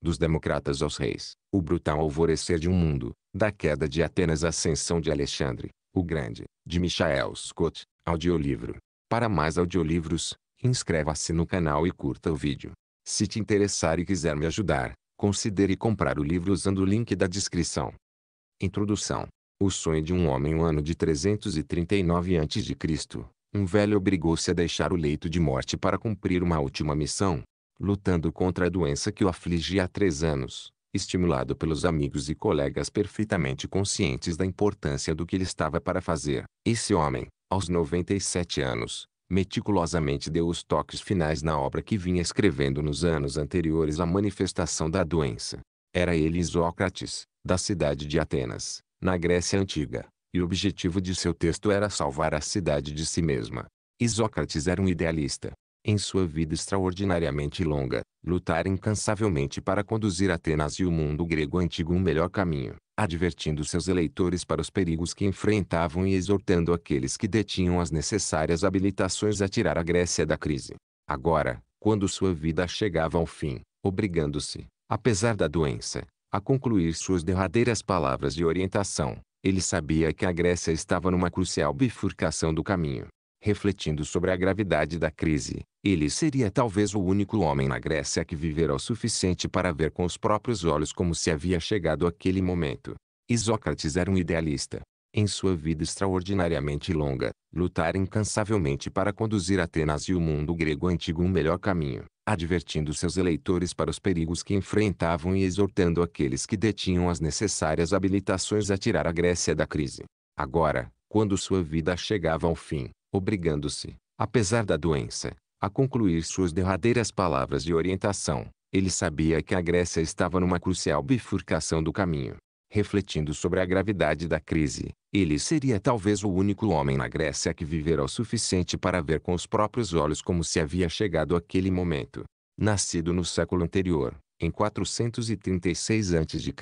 dos democratas aos reis, o brutal alvorecer de um mundo, da queda de Atenas à ascensão de Alexandre, o Grande, de Michael Scott, audiolivro. Para mais audiolivros, inscreva-se no canal e curta o vídeo. Se te interessar e quiser me ajudar, considere comprar o livro usando o link da descrição. Introdução. O sonho de um homem o um ano de 339 a.C., um velho obrigou-se a deixar o leito de morte para cumprir uma última missão, lutando contra a doença que o afligia há três anos, estimulado pelos amigos e colegas perfeitamente conscientes da importância do que ele estava para fazer. Esse homem, aos 97 anos, meticulosamente deu os toques finais na obra que vinha escrevendo nos anos anteriores à manifestação da doença. Era ele Isócrates, da cidade de Atenas, na Grécia Antiga, e o objetivo de seu texto era salvar a cidade de si mesma. Isócrates era um idealista, em sua vida extraordinariamente longa, lutara incansavelmente para conduzir Atenas e o mundo grego antigo um melhor caminho, advertindo seus eleitores para os perigos que enfrentavam e exortando aqueles que detinham as necessárias habilitações a tirar a Grécia da crise. Agora, quando sua vida chegava ao fim, obrigando-se, apesar da doença, a concluir suas derradeiras palavras de orientação, ele sabia que a Grécia estava numa crucial bifurcação do caminho Refletindo sobre a gravidade da crise, ele seria talvez o único homem na Grécia que vivera o suficiente para ver com os próprios olhos como se havia chegado aquele momento. Isócrates era um idealista. Em sua vida extraordinariamente longa, lutara incansavelmente para conduzir Atenas e o mundo grego antigo um melhor caminho, advertindo seus eleitores para os perigos que enfrentavam e exortando aqueles que detinham as necessárias habilitações a tirar a Grécia da crise. Agora, quando sua vida chegava ao fim, obrigando-se, apesar da doença, a concluir suas derradeiras palavras de orientação. Ele sabia que a Grécia estava numa crucial bifurcação do caminho. Refletindo sobre a gravidade da crise, ele seria talvez o único homem na Grécia que viverá o suficiente para ver com os próprios olhos como se havia chegado aquele momento. Nascido no século anterior, em 436 a.C.,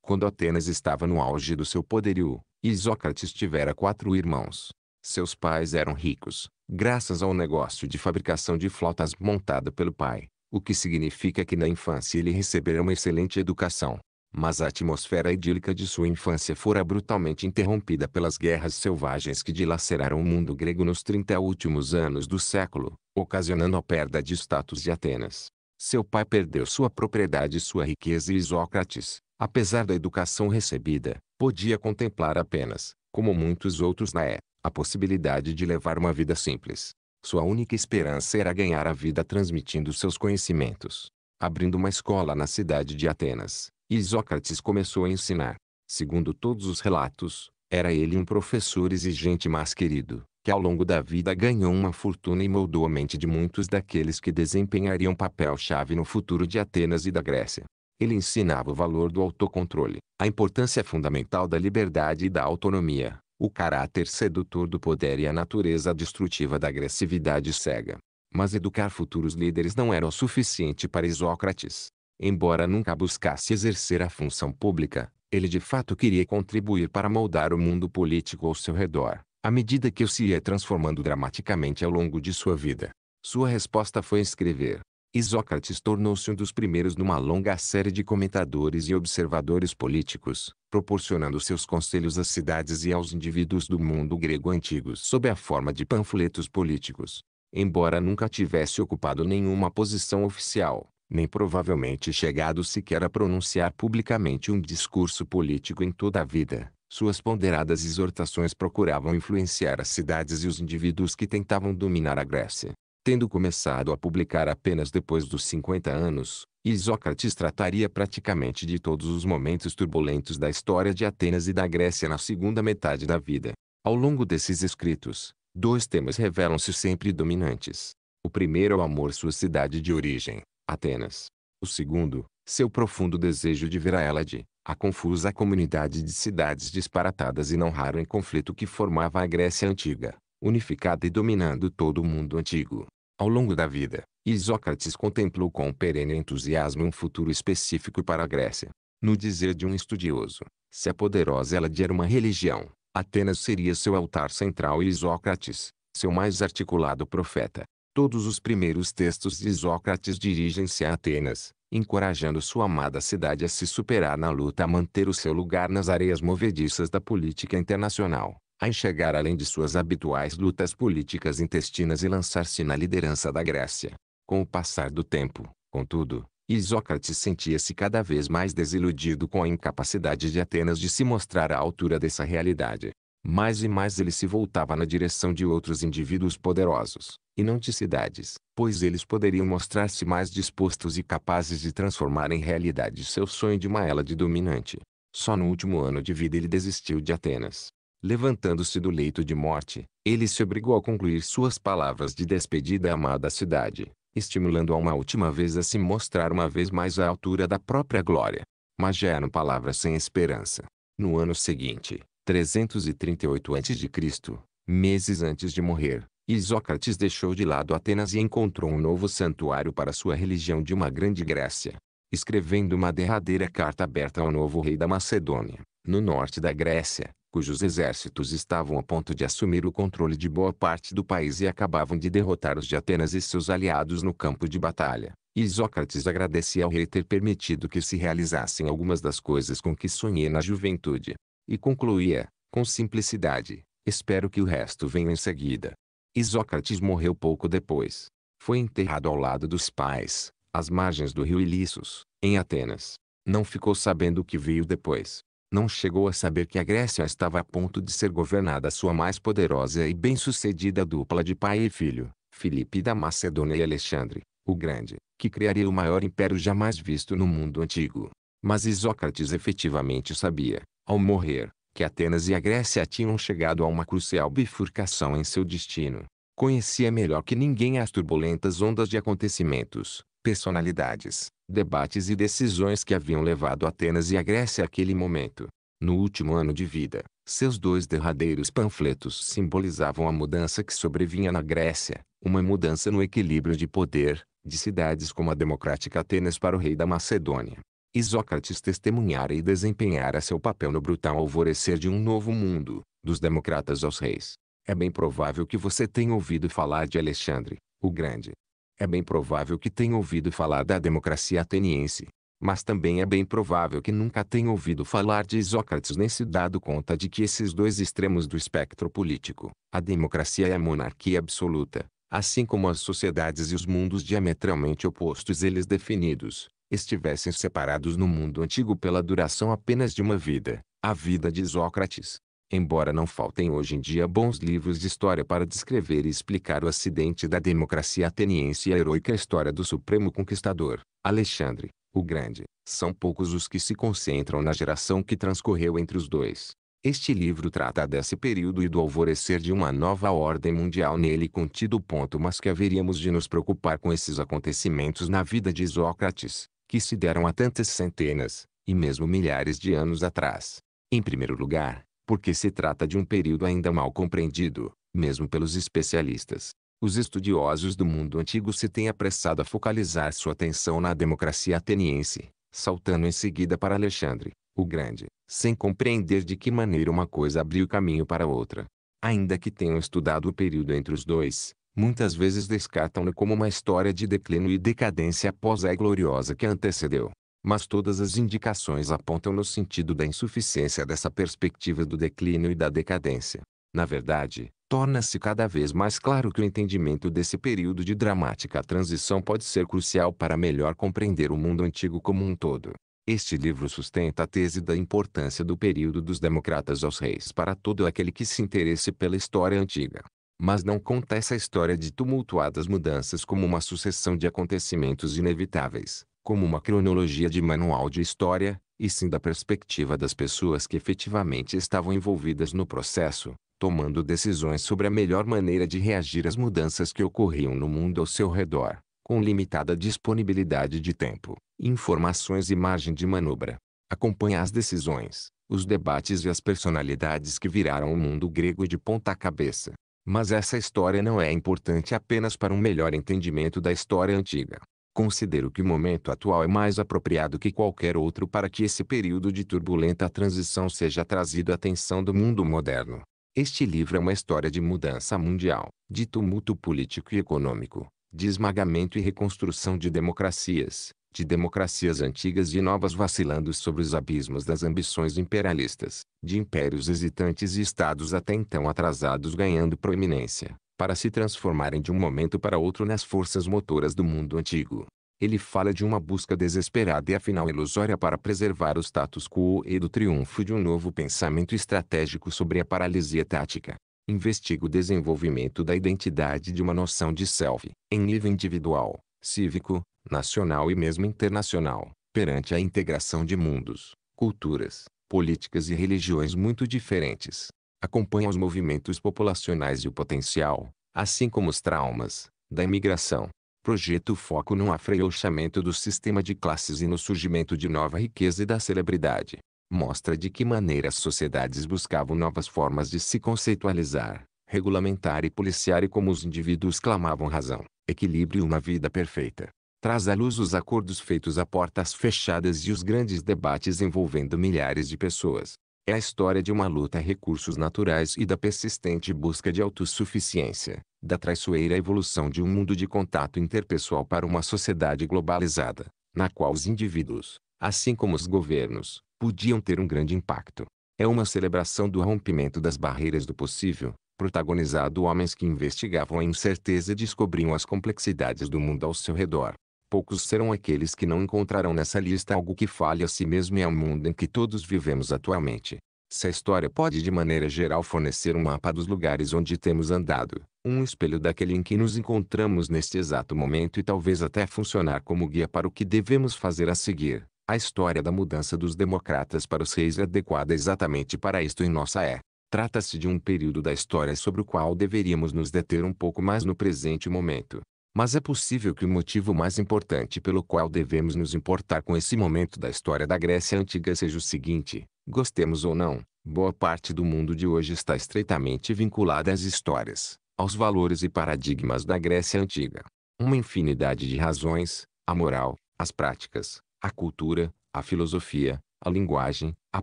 quando Atenas estava no auge do seu poderio, Isócrates tivera quatro irmãos. Seus pais eram ricos, graças ao negócio de fabricação de flautas montado pelo pai, o que significa que na infância ele recebera uma excelente educação. Mas a atmosfera idílica de sua infância fora brutalmente interrompida pelas guerras selvagens que dilaceraram o mundo grego nos 30 últimos anos do século, ocasionando a perda de status de Atenas. Seu pai perdeu sua propriedade e sua riqueza e Isócrates, apesar da educação recebida, podia contemplar apenas, como muitos outros na época, a possibilidade de levar uma vida simples. Sua única esperança era ganhar a vida transmitindo seus conhecimentos. Abrindo uma escola na cidade de Atenas, Isócrates começou a ensinar. Segundo todos os relatos, era ele um professor exigente mas querido, que ao longo da vida ganhou uma fortuna e moldou a mente de muitos daqueles que desempenhariam papel-chave no futuro de Atenas e da Grécia. Ele ensinava o valor do autocontrole, a importância fundamental da liberdade e da autonomia, o caráter sedutor do poder e a natureza destrutiva da agressividade cega. Mas educar futuros líderes não era o suficiente para Isócrates. Embora nunca buscasse exercer a função pública, ele de fato queria contribuir para moldar o mundo político ao seu redor, à medida que o se ia transformando dramaticamente ao longo de sua vida. Sua resposta foi escrever. Isócrates tornou-se um dos primeiros numa longa série de comentadores e observadores políticos, proporcionando seus conselhos às cidades e aos indivíduos do mundo grego antigo sob a forma de panfletos políticos. Embora nunca tivesse ocupado nenhuma posição oficial, nem provavelmente chegado sequer a pronunciar publicamente um discurso político em toda a vida, suas ponderadas exortações procuravam influenciar as cidades e os indivíduos que tentavam dominar a Grécia. Tendo começado a publicar apenas depois dos 50 anos, Isócrates trataria praticamente de todos os momentos turbulentos da história de Atenas e da Grécia na segunda metade da vida. Ao longo desses escritos, dois temas revelam-se sempre dominantes. O primeiro é o amor sua cidade de origem, Atenas. O segundo, seu profundo desejo de ver a Hélade, a confusa comunidade de cidades disparatadas e não raro em conflito que formava a Grécia antiga, unificada e dominando todo o mundo antigo. Ao longo da vida, Isócrates contemplou com perene entusiasmo um futuro específico para a Grécia. No dizer de um estudioso, se a poderosa ela de era uma religião, Atenas seria seu altar central e Isócrates, seu mais articulado profeta. Todos os primeiros textos de Isócrates dirigem-se a Atenas, encorajando sua amada cidade a se superar na luta a manter o seu lugar nas areias movediças da política internacional a enxergar além de suas habituais lutas políticas intestinas e lançar-se na liderança da Grécia. Com o passar do tempo, contudo, Isócrates sentia-se cada vez mais desiludido com a incapacidade de Atenas de se mostrar à altura dessa realidade. Mais e mais ele se voltava na direção de outros indivíduos poderosos, e não de cidades, pois eles poderiam mostrar-se mais dispostos e capazes de transformar em realidade seu sonho de uma ela de dominante. Só no último ano de vida ele desistiu de Atenas, Levantando-se do leito de morte, ele se obrigou a concluir suas palavras de despedida à amada cidade, estimulando-a uma última vez a se mostrar uma vez mais à altura da própria glória. Mas já eram palavras sem esperança. No ano seguinte, 338 a.C., meses antes de morrer, Isócrates deixou de lado Atenas e encontrou um novo santuário para sua religião de uma grande Grécia. Escrevendo uma derradeira carta aberta ao novo rei da Macedônia, no norte da Grécia, cujos exércitos estavam a ponto de assumir o controle de boa parte do país e acabavam de derrotar os de Atenas e seus aliados no campo de batalha. Isócrates agradecia ao rei ter permitido que se realizassem algumas das coisas com que sonhei na juventude. E concluía, com simplicidade, espero que o resto venha em seguida. Isócrates morreu pouco depois. Foi enterrado ao lado dos pais, às margens do rio Ilissos, em Atenas. Não ficou sabendo o que veio depois não chegou a saber que a Grécia estava a ponto de ser governada sua mais poderosa e bem-sucedida dupla de pai e filho, Filipe da Macedônia e Alexandre, o Grande, que criaria o maior império jamais visto no mundo antigo. Mas Isócrates efetivamente sabia, ao morrer, que Atenas e a Grécia tinham chegado a uma crucial bifurcação em seu destino. Conhecia melhor que ninguém as turbulentas ondas de acontecimentos, personalidades, debates e decisões que haviam levado Atenas e a Grécia àquele momento. No último ano de vida, seus dois derradeiros panfletos simbolizavam a mudança que sobrevinha na Grécia, uma mudança no equilíbrio de poder, de cidades como a democrática Atenas para o rei da Macedônia. Isócrates testemunhara e desempenhara seu papel no brutal alvorecer de um novo mundo, dos democratas aos reis. É bem provável que você tenha ouvido falar de Alexandre, o Grande, é bem provável que tenha ouvido falar da democracia ateniense. Mas também é bem provável que nunca tenha ouvido falar de Sócrates nem se dado conta de que esses dois extremos do espectro político, a democracia e a monarquia absoluta, assim como as sociedades e os mundos diametralmente opostos eles definidos, estivessem separados no mundo antigo pela duração apenas de uma vida, a vida de Sócrates, Embora não faltem hoje em dia bons livros de história para descrever e explicar o acidente da democracia ateniense e a heroica história do supremo conquistador, Alexandre, o Grande, são poucos os que se concentram na geração que transcorreu entre os dois. Este livro trata desse período e do alvorecer de uma nova ordem mundial nele contido. Ponto, mas que haveríamos de nos preocupar com esses acontecimentos na vida de Sócrates, que se deram há tantas centenas, e mesmo milhares de anos atrás. Em primeiro lugar, porque se trata de um período ainda mal compreendido, mesmo pelos especialistas. Os estudiosos do mundo antigo se têm apressado a focalizar sua atenção na democracia ateniense, saltando em seguida para Alexandre, o Grande, sem compreender de que maneira uma coisa abriu caminho para outra. Ainda que tenham estudado o período entre os dois, muitas vezes descartam-no como uma história de declínio e decadência após a gloriosa que a antecedeu mas todas as indicações apontam no sentido da insuficiência dessa perspectiva do declínio e da decadência. Na verdade, torna-se cada vez mais claro que o entendimento desse período de dramática transição pode ser crucial para melhor compreender o mundo antigo como um todo. Este livro sustenta a tese da importância do período dos democratas aos reis para todo aquele que se interesse pela história antiga. Mas não conta essa história de tumultuadas mudanças como uma sucessão de acontecimentos inevitáveis como uma cronologia de manual de história, e sim da perspectiva das pessoas que efetivamente estavam envolvidas no processo, tomando decisões sobre a melhor maneira de reagir às mudanças que ocorriam no mundo ao seu redor, com limitada disponibilidade de tempo, informações e margem de manobra. Acompanha as decisões, os debates e as personalidades que viraram o mundo grego de ponta cabeça. Mas essa história não é importante apenas para um melhor entendimento da história antiga. Considero que o momento atual é mais apropriado que qualquer outro para que esse período de turbulenta transição seja trazido à atenção do mundo moderno. Este livro é uma história de mudança mundial, de tumulto político e econômico, de esmagamento e reconstrução de democracias, de democracias antigas e novas vacilando sobre os abismos das ambições imperialistas, de impérios hesitantes e estados até então atrasados ganhando proeminência para se transformarem de um momento para outro nas forças motoras do mundo antigo. Ele fala de uma busca desesperada e afinal ilusória para preservar o status quo e do triunfo de um novo pensamento estratégico sobre a paralisia tática. Investiga o desenvolvimento da identidade de uma noção de self, em nível individual, cívico, nacional e mesmo internacional, perante a integração de mundos, culturas, políticas e religiões muito diferentes acompanha os movimentos populacionais e o potencial, assim como os traumas, da imigração. Projeta o foco no afrouxamento do sistema de classes e no surgimento de nova riqueza e da celebridade. Mostra de que maneira as sociedades buscavam novas formas de se conceitualizar, regulamentar e policiar e como os indivíduos clamavam razão, equilíbrio e uma vida perfeita. Traz à luz os acordos feitos a portas fechadas e os grandes debates envolvendo milhares de pessoas é a história de uma luta a recursos naturais e da persistente busca de autossuficiência, da traiçoeira evolução de um mundo de contato interpessoal para uma sociedade globalizada, na qual os indivíduos, assim como os governos, podiam ter um grande impacto. É uma celebração do rompimento das barreiras do possível, protagonizado homens que investigavam a incerteza e descobriam as complexidades do mundo ao seu redor, Poucos serão aqueles que não encontrarão nessa lista algo que fale a si mesmo e ao mundo em que todos vivemos atualmente. Se a história pode de maneira geral fornecer um mapa dos lugares onde temos andado, um espelho daquele em que nos encontramos neste exato momento e talvez até funcionar como guia para o que devemos fazer a seguir, a história da mudança dos democratas para os reis é adequada exatamente para isto em nossa é. Trata-se de um período da história sobre o qual deveríamos nos deter um pouco mais no presente momento. Mas é possível que o motivo mais importante pelo qual devemos nos importar com esse momento da história da Grécia Antiga seja o seguinte: gostemos ou não, boa parte do mundo de hoje está estreitamente vinculada às histórias, aos valores e paradigmas da Grécia Antiga. Uma infinidade de razões, a moral, as práticas, a cultura, a filosofia, a linguagem, a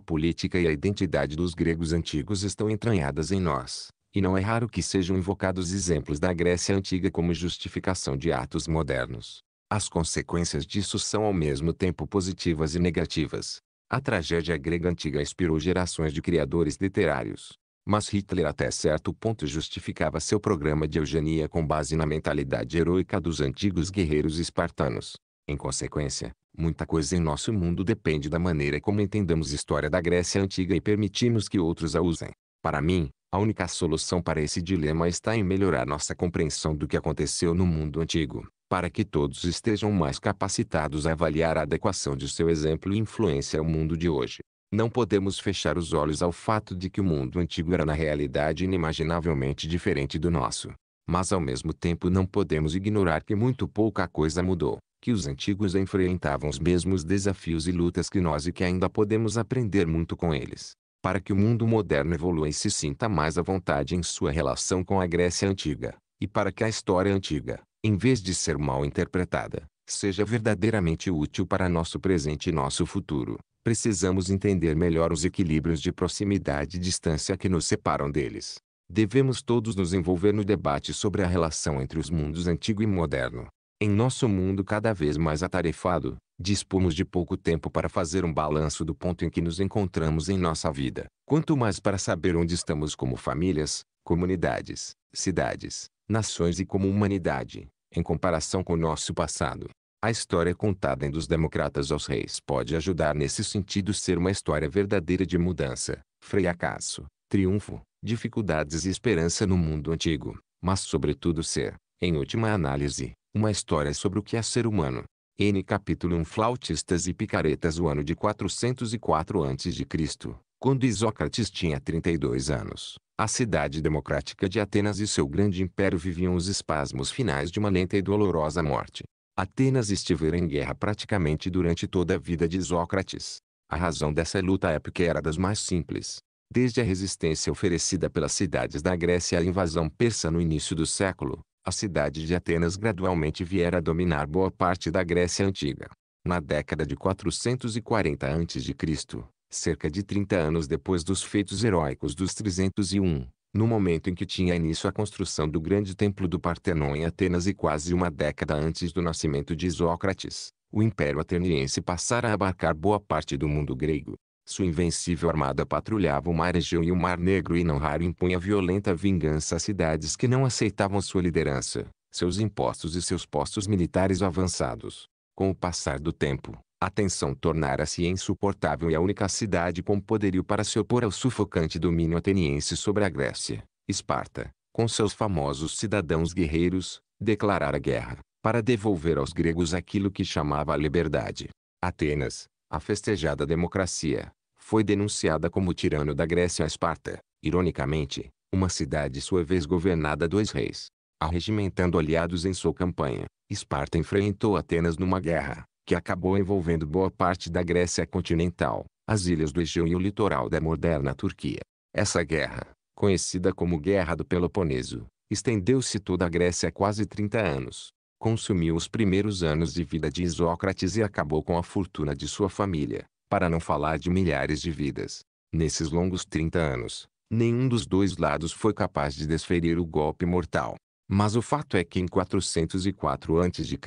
política e a identidade dos gregos antigos estão entranhadas em nós. E não é raro que sejam invocados exemplos da Grécia Antiga como justificação de atos modernos. As consequências disso são ao mesmo tempo positivas e negativas. A tragédia grega antiga inspirou gerações de criadores literários. Mas Hitler até certo ponto justificava seu programa de eugenia com base na mentalidade heroica dos antigos guerreiros espartanos. Em consequência, muita coisa em nosso mundo depende da maneira como entendamos a história da Grécia Antiga e permitimos que outros a usem. Para mim, a única solução para esse dilema está em melhorar nossa compreensão do que aconteceu no mundo antigo, para que todos estejam mais capacitados a avaliar a adequação de seu exemplo e influência ao mundo de hoje. Não podemos fechar os olhos ao fato de que o mundo antigo era na realidade inimaginavelmente diferente do nosso. Mas ao mesmo tempo não podemos ignorar que muito pouca coisa mudou, que os antigos enfrentavam os mesmos desafios e lutas que nós e que ainda podemos aprender muito com eles para que o mundo moderno evolua e se sinta mais à vontade em sua relação com a Grécia antiga, e para que a história antiga, em vez de ser mal interpretada, seja verdadeiramente útil para nosso presente e nosso futuro, precisamos entender melhor os equilíbrios de proximidade e distância que nos separam deles. Devemos todos nos envolver no debate sobre a relação entre os mundos antigo e moderno. Em nosso mundo cada vez mais atarefado, Dispomos de pouco tempo para fazer um balanço do ponto em que nos encontramos em nossa vida, quanto mais para saber onde estamos como famílias, comunidades, cidades, nações e como humanidade, em comparação com o nosso passado. A história contada em Dos Democratas aos Reis pode ajudar nesse sentido ser uma história verdadeira de mudança, fracasso, triunfo, dificuldades e esperança no mundo antigo, mas sobretudo ser, em última análise, uma história sobre o que é ser humano, N capítulo 1 Flautistas e picaretas o ano de 404 a.C., quando Isócrates tinha 32 anos. A cidade democrática de Atenas e seu grande império viviam os espasmos finais de uma lenta e dolorosa morte. Atenas estivera em guerra praticamente durante toda a vida de Isócrates. A razão dessa luta épica era das mais simples. Desde a resistência oferecida pelas cidades da Grécia à invasão persa no início do século, a cidade de Atenas gradualmente viera a dominar boa parte da Grécia Antiga. Na década de 440 a.C., cerca de 30 anos depois dos feitos heróicos dos 301, no momento em que tinha início a construção do grande templo do Partenon em Atenas e quase uma década antes do nascimento de Isócrates, o Império Ateniense passara a abarcar boa parte do mundo grego. Sua invencível armada patrulhava o mar Egeu e o Mar Negro e não raro impunha violenta vingança a cidades que não aceitavam sua liderança, seus impostos e seus postos militares avançados. Com o passar do tempo, a tensão tornara-se insuportável e a única cidade com poderio para se opor ao sufocante domínio ateniense sobre a Grécia, Esparta, com seus famosos cidadãos guerreiros, declarara guerra, para devolver aos gregos aquilo que chamava a liberdade. Atenas, a festejada democracia, foi denunciada como tirano da Grécia a Esparta, ironicamente, uma cidade sua vez governada dois reis. Arregimentando aliados em sua campanha, Esparta enfrentou Atenas numa guerra, que acabou envolvendo boa parte da Grécia continental, as ilhas do Egeu e o litoral da moderna Turquia. Essa guerra, conhecida como Guerra do Peloponeso, estendeu-se toda a Grécia há quase 30 anos. Consumiu os primeiros anos de vida de Isócrates e acabou com a fortuna de sua família, para não falar de milhares de vidas. Nesses longos 30 anos, nenhum dos dois lados foi capaz de desferir o golpe mortal. Mas o fato é que em 404 a.C.,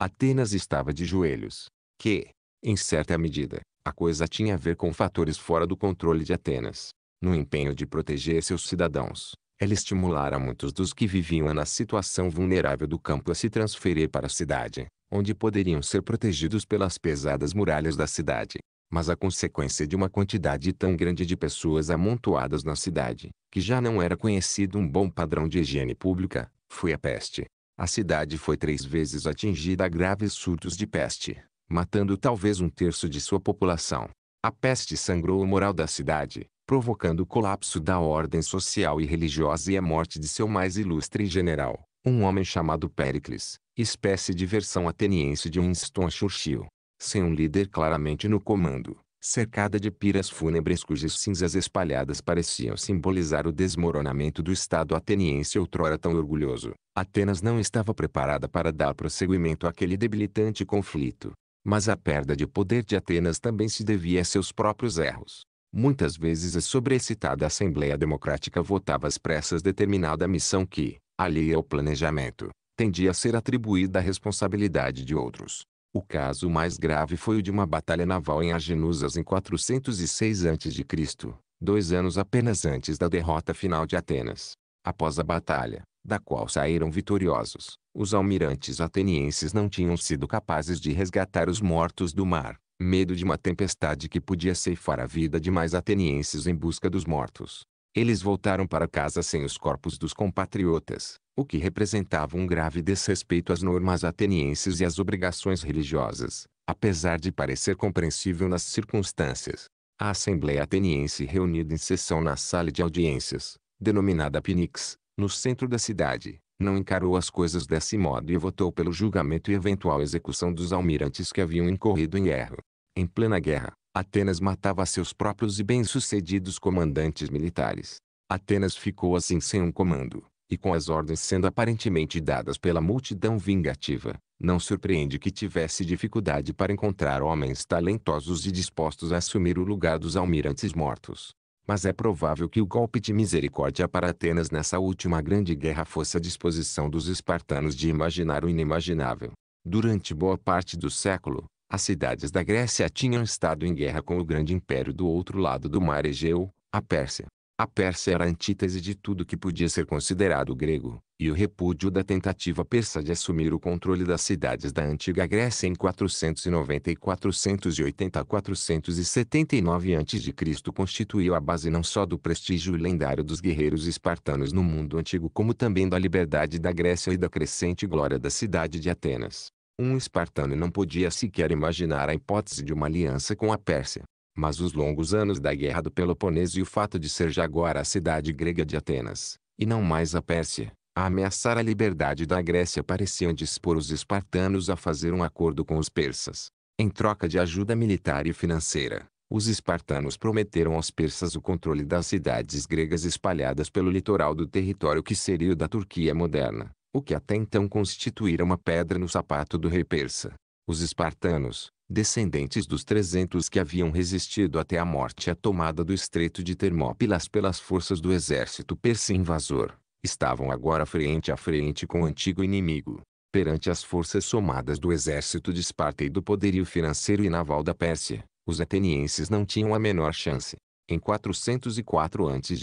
Atenas estava de joelhos, que, em certa medida, a coisa tinha a ver com fatores fora do controle de Atenas. No empenho de proteger seus cidadãos, ela estimulara muitos dos que viviam na situação vulnerável do campo a se transferir para a cidade, onde poderiam ser protegidos pelas pesadas muralhas da cidade. Mas a consequência de uma quantidade tão grande de pessoas amontoadas na cidade, que já não era conhecido um bom padrão de higiene pública, foi a peste. A cidade foi três vezes atingida a graves surtos de peste, matando talvez um terço de sua população. A peste sangrou o moral da cidade, provocando o colapso da ordem social e religiosa e a morte de seu mais ilustre general, um homem chamado Péricles, espécie de versão ateniense de Winston Churchill, sem um líder claramente no comando, cercada de piras fúnebres cujas cinzas espalhadas pareciam simbolizar o desmoronamento do Estado ateniense outrora tão orgulhoso. Atenas não estava preparada para dar prosseguimento àquele debilitante conflito. Mas a perda de poder de Atenas também se devia a seus próprios erros. Muitas vezes a sobreexcitada Assembleia Democrática votava às pressas determinada missão que, alheia ao é planejamento, tendia a ser atribuída a responsabilidade de outros. O caso mais grave foi o de uma batalha naval em Argenusas em 406 a.C., dois anos apenas antes da derrota final de Atenas. Após a batalha, da qual saíram vitoriosos, os almirantes atenienses não tinham sido capazes de resgatar os mortos do mar, medo de uma tempestade que podia ceifar a vida de mais atenienses em busca dos mortos. Eles voltaram para casa sem os corpos dos compatriotas, o que representava um grave desrespeito às normas atenienses e às obrigações religiosas, apesar de parecer compreensível nas circunstâncias. A Assembleia Ateniense reunida em sessão na sala de audiências, denominada Pinix, no centro da cidade, não encarou as coisas desse modo e votou pelo julgamento e eventual execução dos almirantes que haviam incorrido em erro. Em plena guerra, Atenas matava seus próprios e bem-sucedidos comandantes militares. Atenas ficou assim sem um comando, e com as ordens sendo aparentemente dadas pela multidão vingativa, não surpreende que tivesse dificuldade para encontrar homens talentosos e dispostos a assumir o lugar dos almirantes mortos. Mas é provável que o golpe de misericórdia para Atenas nessa última grande guerra fosse a disposição dos espartanos de imaginar o inimaginável. Durante boa parte do século, as cidades da Grécia tinham estado em guerra com o grande império do outro lado do mar Egeu, a Pérsia. A Pérsia era a antítese de tudo que podia ser considerado grego, e o repúdio da tentativa persa de assumir o controle das cidades da antiga Grécia em 490 e 480 a 479 a.C. constituiu a base não só do prestígio lendário dos guerreiros espartanos no mundo antigo como também da liberdade da Grécia e da crescente glória da cidade de Atenas. Um espartano não podia sequer imaginar a hipótese de uma aliança com a Pérsia mas os longos anos da Guerra do Peloponeso e o fato de ser já agora a cidade grega de Atenas, e não mais a Pérsia, a ameaçar a liberdade da Grécia pareciam dispor os espartanos a fazer um acordo com os persas. Em troca de ajuda militar e financeira, os espartanos prometeram aos persas o controle das cidades gregas espalhadas pelo litoral do território que seria o da Turquia moderna, o que até então constituíra uma pedra no sapato do rei persa. Os espartanos, descendentes dos 300 que haviam resistido até a morte à tomada do Estreito de Termópilas pelas forças do exército persa invasor, estavam agora frente a frente com o antigo inimigo. Perante as forças somadas do exército de Esparta e do poderio financeiro e naval da Pérsia, os atenienses não tinham a menor chance. Em 404 a.C.,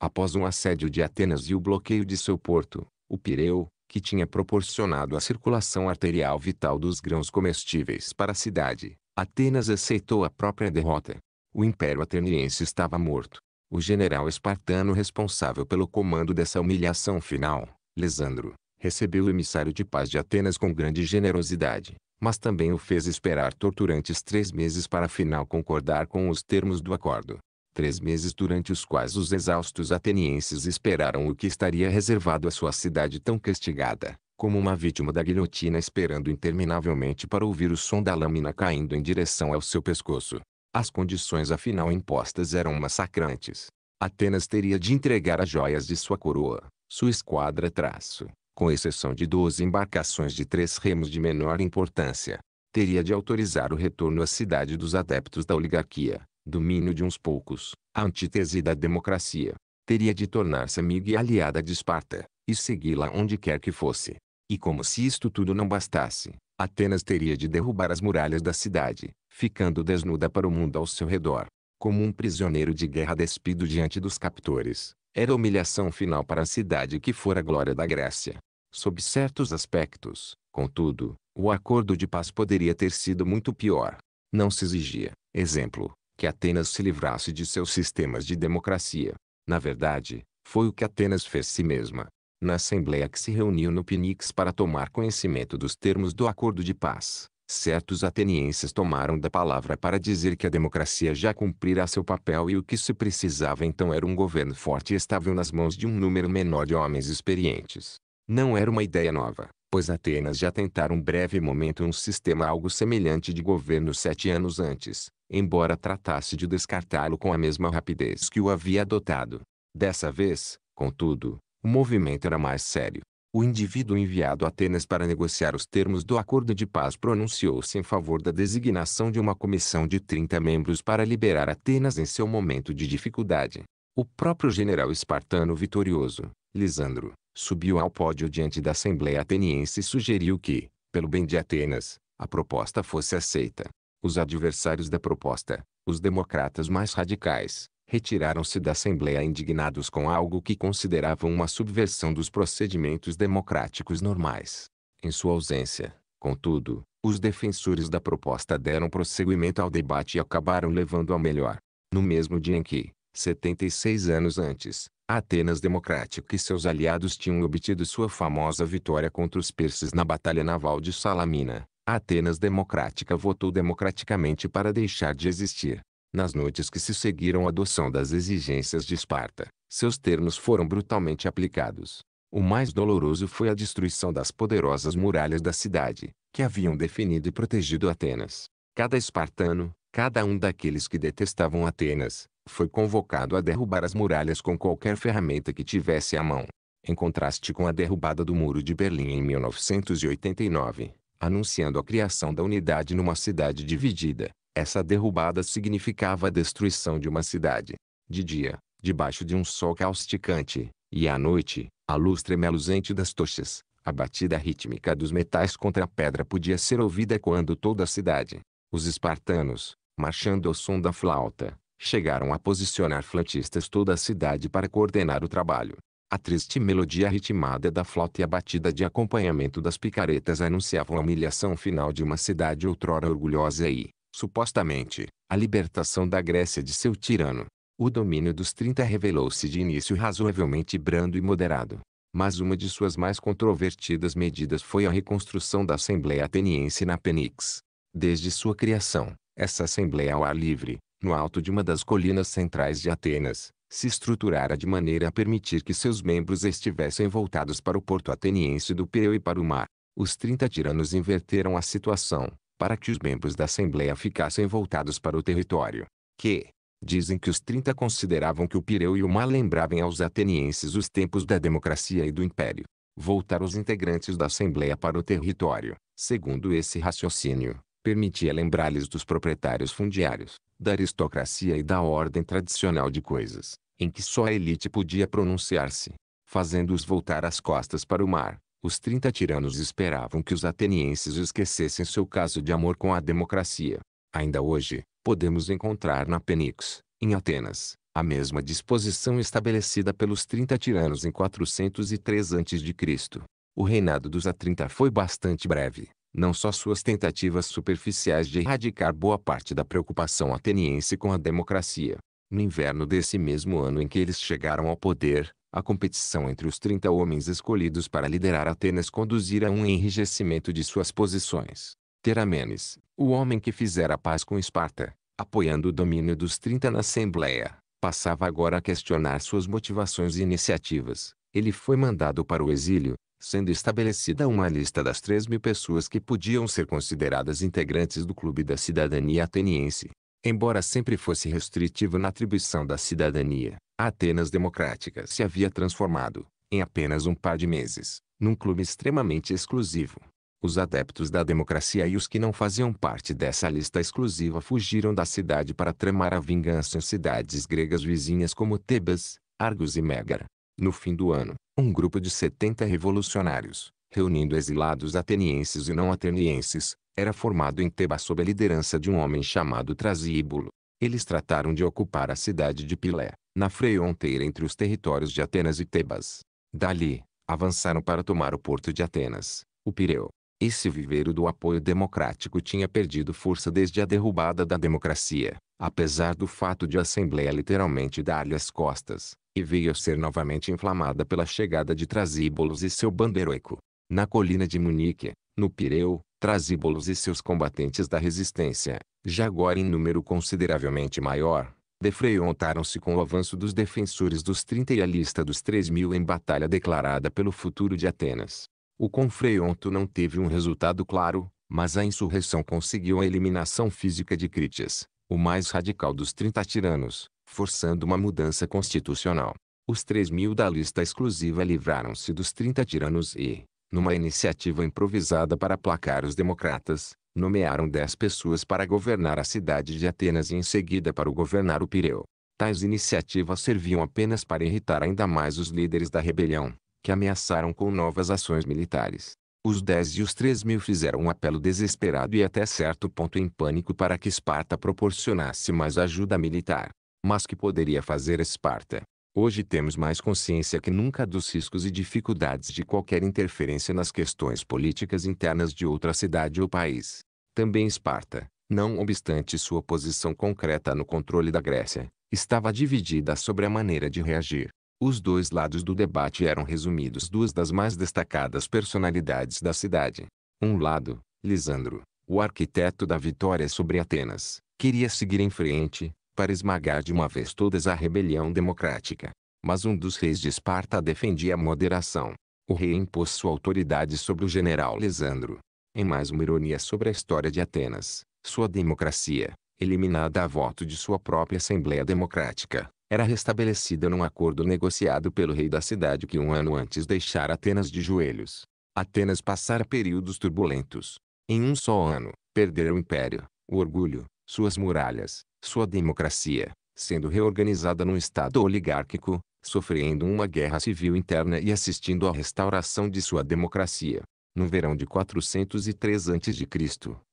após um assédio de Atenas e o bloqueio de seu porto, o Pireu, que tinha proporcionado a circulação arterial vital dos grãos comestíveis para a cidade, Atenas aceitou a própria derrota. O império ateniense estava morto. O general espartano responsável pelo comando dessa humilhação final, Lesandro, recebeu o emissário de paz de Atenas com grande generosidade, mas também o fez esperar torturantes três meses para afinal concordar com os termos do acordo três meses durante os quais os exaustos atenienses esperaram o que estaria reservado à sua cidade tão castigada, como uma vítima da guilhotina esperando interminavelmente para ouvir o som da lâmina caindo em direção ao seu pescoço. As condições afinal impostas eram massacrantes. Atenas teria de entregar as joias de sua coroa, sua esquadra traço, com exceção de 12 embarcações de três remos de menor importância, teria de autorizar o retorno à cidade dos adeptos da oligarquia, domínio de uns poucos, a antítese da democracia, teria de tornar-se amiga e aliada de Esparta, e segui-la onde quer que fosse. E como se isto tudo não bastasse, Atenas teria de derrubar as muralhas da cidade, ficando desnuda para o mundo ao seu redor. Como um prisioneiro de guerra despido diante dos captores, era humilhação final para a cidade que fora a glória da Grécia. Sob certos aspectos, contudo, o acordo de paz poderia ter sido muito pior. Não se exigia, exemplo, que Atenas se livrasse de seus sistemas de democracia. Na verdade, foi o que Atenas fez si mesma. Na assembleia que se reuniu no Pinix para tomar conhecimento dos termos do acordo de paz, certos atenienses tomaram da palavra para dizer que a democracia já cumprira seu papel e o que se precisava então era um governo forte e estável nas mãos de um número menor de homens experientes. Não era uma ideia nova, pois Atenas já tentara um breve momento um sistema algo semelhante de governo sete anos antes, embora tratasse de descartá-lo com a mesma rapidez que o havia adotado. Dessa vez, contudo, o movimento era mais sério. O indivíduo enviado a Atenas para negociar os termos do acordo de paz pronunciou-se em favor da designação de uma comissão de 30 membros para liberar Atenas em seu momento de dificuldade. O próprio general espartano vitorioso, Lisandro, subiu ao pódio diante da Assembleia Ateniense e sugeriu que, pelo bem de Atenas, a proposta fosse aceita. Os adversários da proposta, os democratas mais radicais, retiraram-se da Assembleia indignados com algo que consideravam uma subversão dos procedimentos democráticos normais. Em sua ausência, contudo, os defensores da proposta deram prosseguimento ao debate e acabaram levando a melhor. No mesmo dia em que, 76 anos antes, Atenas Democrática e seus aliados tinham obtido sua famosa vitória contra os persas na Batalha Naval de Salamina, a Atenas democrática votou democraticamente para deixar de existir. Nas noites que se seguiram à adoção das exigências de Esparta, seus termos foram brutalmente aplicados. O mais doloroso foi a destruição das poderosas muralhas da cidade, que haviam definido e protegido Atenas. Cada espartano, cada um daqueles que detestavam Atenas, foi convocado a derrubar as muralhas com qualquer ferramenta que tivesse à mão. Em contraste com a derrubada do Muro de Berlim em 1989, anunciando a criação da unidade numa cidade dividida. Essa derrubada significava a destruição de uma cidade. De dia, debaixo de um sol causticante, e à noite, a luz tremeluzente das tochas, a batida rítmica dos metais contra a pedra podia ser ouvida quando toda a cidade, os espartanos, marchando ao som da flauta, chegaram a posicionar flautistas toda a cidade para coordenar o trabalho. A triste melodia ritmada da flauta e a batida de acompanhamento das picaretas anunciavam a humilhação final de uma cidade outrora orgulhosa e, supostamente, a libertação da Grécia de seu tirano. O domínio dos 30 revelou-se de início razoavelmente brando e moderado. Mas uma de suas mais controvertidas medidas foi a reconstrução da Assembleia Ateniense na Penix. Desde sua criação, essa Assembleia ao ar livre, no alto de uma das colinas centrais de Atenas, se estruturara de maneira a permitir que seus membros estivessem voltados para o porto ateniense do Pireu e para o mar. Os 30 tiranos inverteram a situação, para que os membros da Assembleia ficassem voltados para o território, que, dizem que os 30 consideravam que o Pireu e o mar lembravam aos atenienses os tempos da democracia e do império. Voltaram os integrantes da Assembleia para o território, segundo esse raciocínio, permitia lembrar-lhes dos proprietários fundiários, da aristocracia e da ordem tradicional de coisas, em que só a elite podia pronunciar-se. Fazendo-os voltar as costas para o mar, os 30 tiranos esperavam que os atenienses esquecessem seu caso de amor com a democracia. Ainda hoje, podemos encontrar na Penix, em Atenas, a mesma disposição estabelecida pelos 30 tiranos em 403 a.C. O reinado dos A30 foi bastante breve, não só suas tentativas superficiais de erradicar boa parte da preocupação ateniense com a democracia. No inverno desse mesmo ano em que eles chegaram ao poder, a competição entre os 30 homens escolhidos para liderar Atenas conduzira a um enrijecimento de suas posições. Teramenes, o homem que fizera paz com Esparta, apoiando o domínio dos 30 na Assembleia, passava agora a questionar suas motivações e iniciativas. Ele foi mandado para o exílio, sendo estabelecida uma lista das 3 mil pessoas que podiam ser consideradas integrantes do Clube da Cidadania Ateniense. Embora sempre fosse restritivo na atribuição da cidadania, a Atenas Democrática se havia transformado, em apenas um par de meses, num clube extremamente exclusivo. Os adeptos da democracia e os que não faziam parte dessa lista exclusiva fugiram da cidade para tramar a vingança em cidades gregas vizinhas como Tebas, Argos e Megara. No fim do ano, um grupo de 70 revolucionários, reunindo exilados atenienses e não atenienses, era formado em Tebas sob a liderança de um homem chamado Trasíbulo. Eles trataram de ocupar a cidade de Pilé, na fronteira entre os territórios de Atenas e Tebas. Dali, avançaram para tomar o porto de Atenas, o Pireu. Esse viveiro do apoio democrático tinha perdido força desde a derrubada da democracia, apesar do fato de a Assembleia literalmente dar-lhe as costas e veio a ser novamente inflamada pela chegada de Trasíbulos e seu heroico. Na colina de Munique, no Pireu, Trasíbulos e seus combatentes da resistência, já agora em número consideravelmente maior, defrontaram-se com o avanço dos defensores dos 30 e a lista dos 3 mil em batalha declarada pelo futuro de Atenas. O confreonto não teve um resultado claro, mas a insurreição conseguiu a eliminação física de Crítias, o mais radical dos 30 tiranos, forçando uma mudança constitucional. Os 3 mil da lista exclusiva livraram-se dos 30 tiranos e, numa iniciativa improvisada para aplacar os democratas, nomearam 10 pessoas para governar a cidade de Atenas e em seguida para governar o Pireu. Tais iniciativas serviam apenas para irritar ainda mais os líderes da rebelião, que ameaçaram com novas ações militares. Os 10 e os 3 mil fizeram um apelo desesperado e até certo ponto em pânico para que Esparta proporcionasse mais ajuda militar mas que poderia fazer Esparta. Hoje temos mais consciência que nunca dos riscos e dificuldades de qualquer interferência nas questões políticas internas de outra cidade ou país. Também Esparta, não obstante sua posição concreta no controle da Grécia, estava dividida sobre a maneira de reagir. Os dois lados do debate eram resumidos duas das mais destacadas personalidades da cidade. Um lado, Lisandro, o arquiteto da vitória sobre Atenas, queria seguir em frente, para esmagar de uma vez todas a rebelião democrática. Mas um dos reis de Esparta defendia a moderação. O rei impôs sua autoridade sobre o general Lisandro. Em mais uma ironia sobre a história de Atenas, sua democracia, eliminada a voto de sua própria Assembleia Democrática, era restabelecida num acordo negociado pelo rei da cidade que um ano antes deixara Atenas de joelhos. Atenas passara períodos turbulentos. Em um só ano, perdera o império, o orgulho, suas muralhas, sua democracia, sendo reorganizada num Estado oligárquico, sofrendo uma guerra civil interna e assistindo à restauração de sua democracia. No verão de 403 a.C.,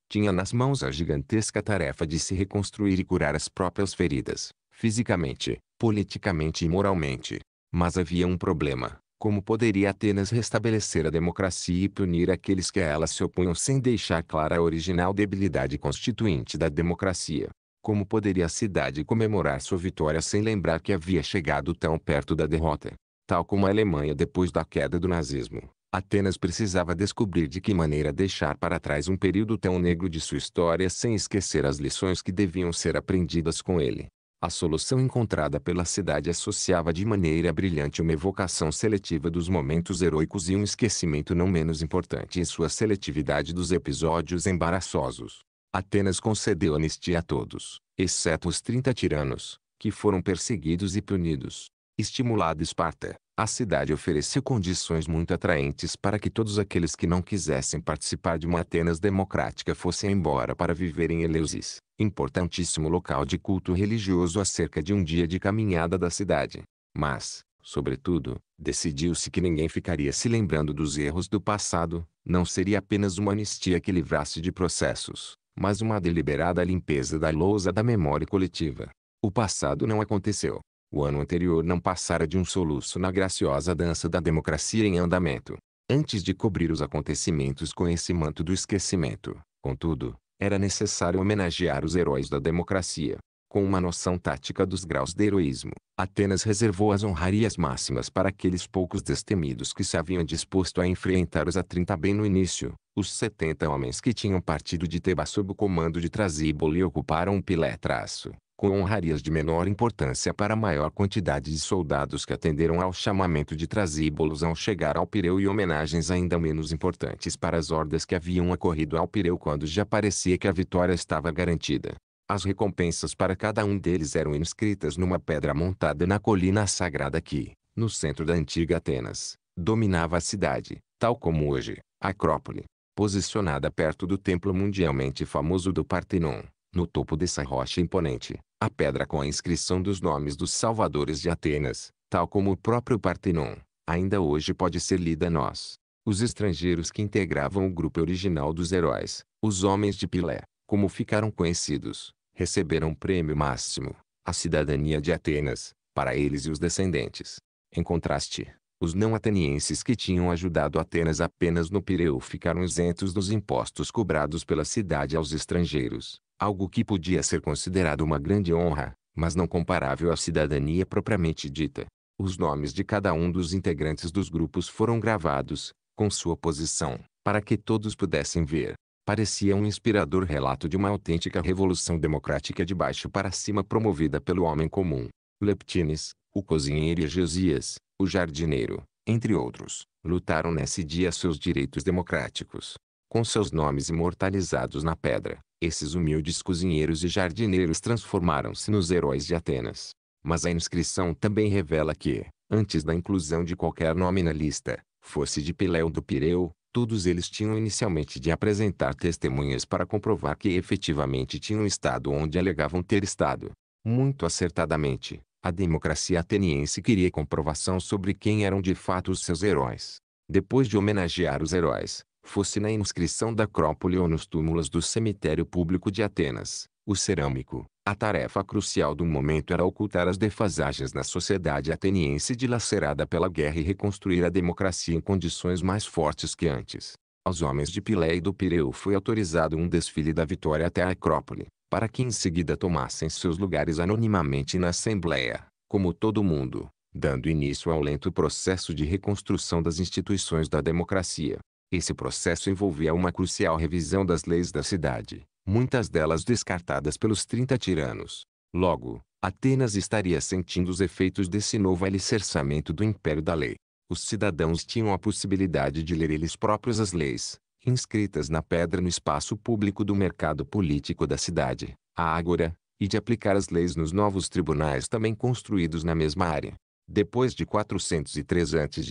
tinha nas mãos a gigantesca tarefa de se reconstruir e curar as próprias feridas, fisicamente, politicamente e moralmente. Mas havia um problema. Como poderia Atenas restabelecer a democracia e punir aqueles que a ela se opunham sem deixar clara a original debilidade constituinte da democracia? Como poderia a cidade comemorar sua vitória sem lembrar que havia chegado tão perto da derrota? Tal como a Alemanha depois da queda do nazismo, Atenas precisava descobrir de que maneira deixar para trás um período tão negro de sua história sem esquecer as lições que deviam ser aprendidas com ele. A solução encontrada pela cidade associava de maneira brilhante uma evocação seletiva dos momentos heróicos e um esquecimento não menos importante em sua seletividade dos episódios embaraçosos. Atenas concedeu anistia a todos, exceto os 30 tiranos, que foram perseguidos e punidos. Estimulada Esparta, a cidade ofereceu condições muito atraentes para que todos aqueles que não quisessem participar de uma Atenas democrática fossem embora para viver em Eleusis, importantíssimo local de culto religioso a cerca de um dia de caminhada da cidade. Mas, sobretudo, decidiu-se que ninguém ficaria se lembrando dos erros do passado, não seria apenas uma anistia que livrasse de processos, mas uma deliberada limpeza da lousa da memória coletiva. O passado não aconteceu. O ano anterior não passara de um soluço na graciosa dança da democracia em andamento. Antes de cobrir os acontecimentos com esse manto do esquecimento, contudo, era necessário homenagear os heróis da democracia, com uma noção tática dos graus de heroísmo, Atenas reservou as honrarias máximas para aqueles poucos destemidos que se haviam disposto a enfrentar os a 30 bem no início. Os 70 homens que tinham partido de Teba sob o comando de Trasíbulo e ocuparam Piletraço, com honrarias de menor importância para a maior quantidade de soldados que atenderam ao chamamento de Trasíbulos ao chegar ao Pireu e homenagens ainda menos importantes para as hordas que haviam ocorrido ao Pireu quando já parecia que a vitória estava garantida. As recompensas para cada um deles eram inscritas numa pedra montada na colina sagrada que, no centro da antiga Atenas, dominava a cidade, tal como hoje, Acrópole. Posicionada perto do templo mundialmente famoso do Partenon, no topo dessa rocha imponente, a pedra com a inscrição dos nomes dos salvadores de Atenas, tal como o próprio Partenon, ainda hoje pode ser lida a nós. Os estrangeiros que integravam o grupo original dos heróis, os homens de Pilé, como ficaram conhecidos, receberam o prêmio máximo, a cidadania de Atenas, para eles e os descendentes. Em contraste, os não atenienses que tinham ajudado Atenas apenas no Pireu ficaram isentos dos impostos cobrados pela cidade aos estrangeiros, algo que podia ser considerado uma grande honra, mas não comparável à cidadania propriamente dita. Os nomes de cada um dos integrantes dos grupos foram gravados, com sua posição, para que todos pudessem ver parecia um inspirador relato de uma autêntica revolução democrática de baixo para cima promovida pelo homem comum. Leptines, o cozinheiro e Josias, o jardineiro, entre outros, lutaram nesse dia seus direitos democráticos. Com seus nomes imortalizados na pedra, esses humildes cozinheiros e jardineiros transformaram-se nos heróis de Atenas. Mas a inscrição também revela que, antes da inclusão de qualquer nome na lista, fosse de Peléu do Pireu, Todos eles tinham inicialmente de apresentar testemunhas para comprovar que efetivamente tinham estado onde alegavam ter estado. Muito acertadamente, a democracia ateniense queria comprovação sobre quem eram de fato os seus heróis. Depois de homenagear os heróis, fosse na inscrição da Acrópole ou nos túmulos do cemitério público de Atenas, o cerâmico, a tarefa crucial do momento era ocultar as defasagens na sociedade ateniense dilacerada pela guerra e reconstruir a democracia em condições mais fortes que antes. Aos homens de Pilé e do Pireu foi autorizado um desfile da vitória até a Acrópole, para que em seguida tomassem seus lugares anonimamente na Assembleia, como todo mundo, dando início ao lento processo de reconstrução das instituições da democracia. Esse processo envolvia uma crucial revisão das leis da cidade, muitas delas descartadas pelos 30 tiranos. Logo, Atenas estaria sentindo os efeitos desse novo alicerçamento do império da lei. Os cidadãos tinham a possibilidade de ler eles próprios as leis, inscritas na pedra no espaço público do mercado político da cidade, a Ágora, e de aplicar as leis nos novos tribunais também construídos na mesma área. Depois de 403 a.C.,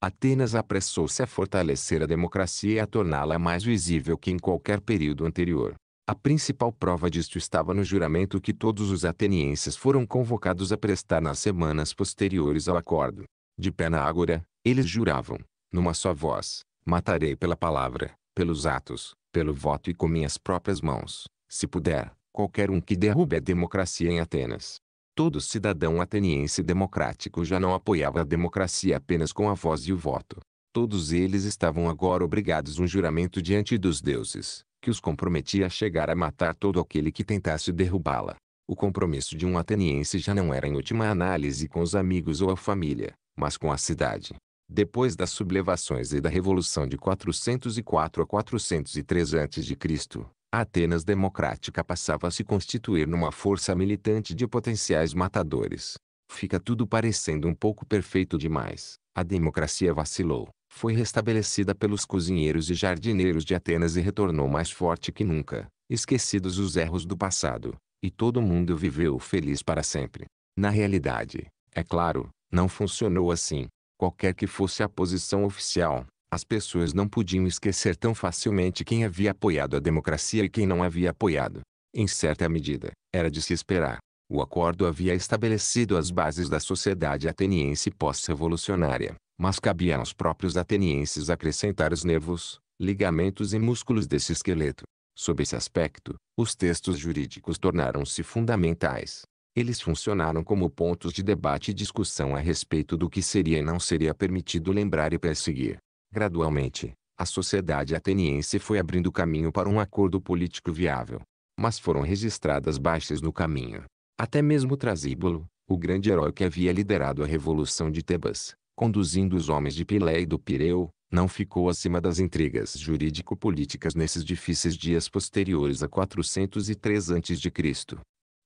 Atenas apressou-se a fortalecer a democracia e a torná-la mais visível que em qualquer período anterior. A principal prova disto estava no juramento que todos os atenienses foram convocados a prestar nas semanas posteriores ao acordo. De pé na ágora, eles juravam, numa só voz, matarei pela palavra, pelos atos, pelo voto e com minhas próprias mãos, se puder, qualquer um que derrube a democracia em Atenas todo cidadão ateniense democrático já não apoiava a democracia apenas com a voz e o voto. Todos eles estavam agora obrigados a um juramento diante dos deuses, que os comprometia a chegar a matar todo aquele que tentasse derrubá-la. O compromisso de um ateniense já não era em última análise com os amigos ou a família, mas com a cidade. Depois das sublevações e da Revolução de 404 a 403 a.C., a Atenas democrática passava a se constituir numa força militante de potenciais matadores. Fica tudo parecendo um pouco perfeito demais. A democracia vacilou, foi restabelecida pelos cozinheiros e jardineiros de Atenas e retornou mais forte que nunca, esquecidos os erros do passado, e todo mundo viveu feliz para sempre. Na realidade, é claro, não funcionou assim. Qualquer que fosse a posição oficial, as pessoas não podiam esquecer tão facilmente quem havia apoiado a democracia e quem não havia apoiado. Em certa medida, era de se esperar. O acordo havia estabelecido as bases da sociedade ateniense pós-revolucionária, mas cabia aos próprios atenienses acrescentar os nervos, ligamentos e músculos desse esqueleto. Sob esse aspecto, os textos jurídicos tornaram-se fundamentais. Eles funcionaram como pontos de debate e discussão a respeito do que seria e não seria permitido lembrar e perseguir. Gradualmente, a sociedade ateniense foi abrindo caminho para um acordo político viável. Mas foram registradas baixas no caminho. Até mesmo Trasíbulo, o grande herói que havia liderado a Revolução de Tebas, conduzindo os homens de Pilé e do Pireu, não ficou acima das intrigas jurídico-políticas nesses difíceis dias posteriores a 403 a.C.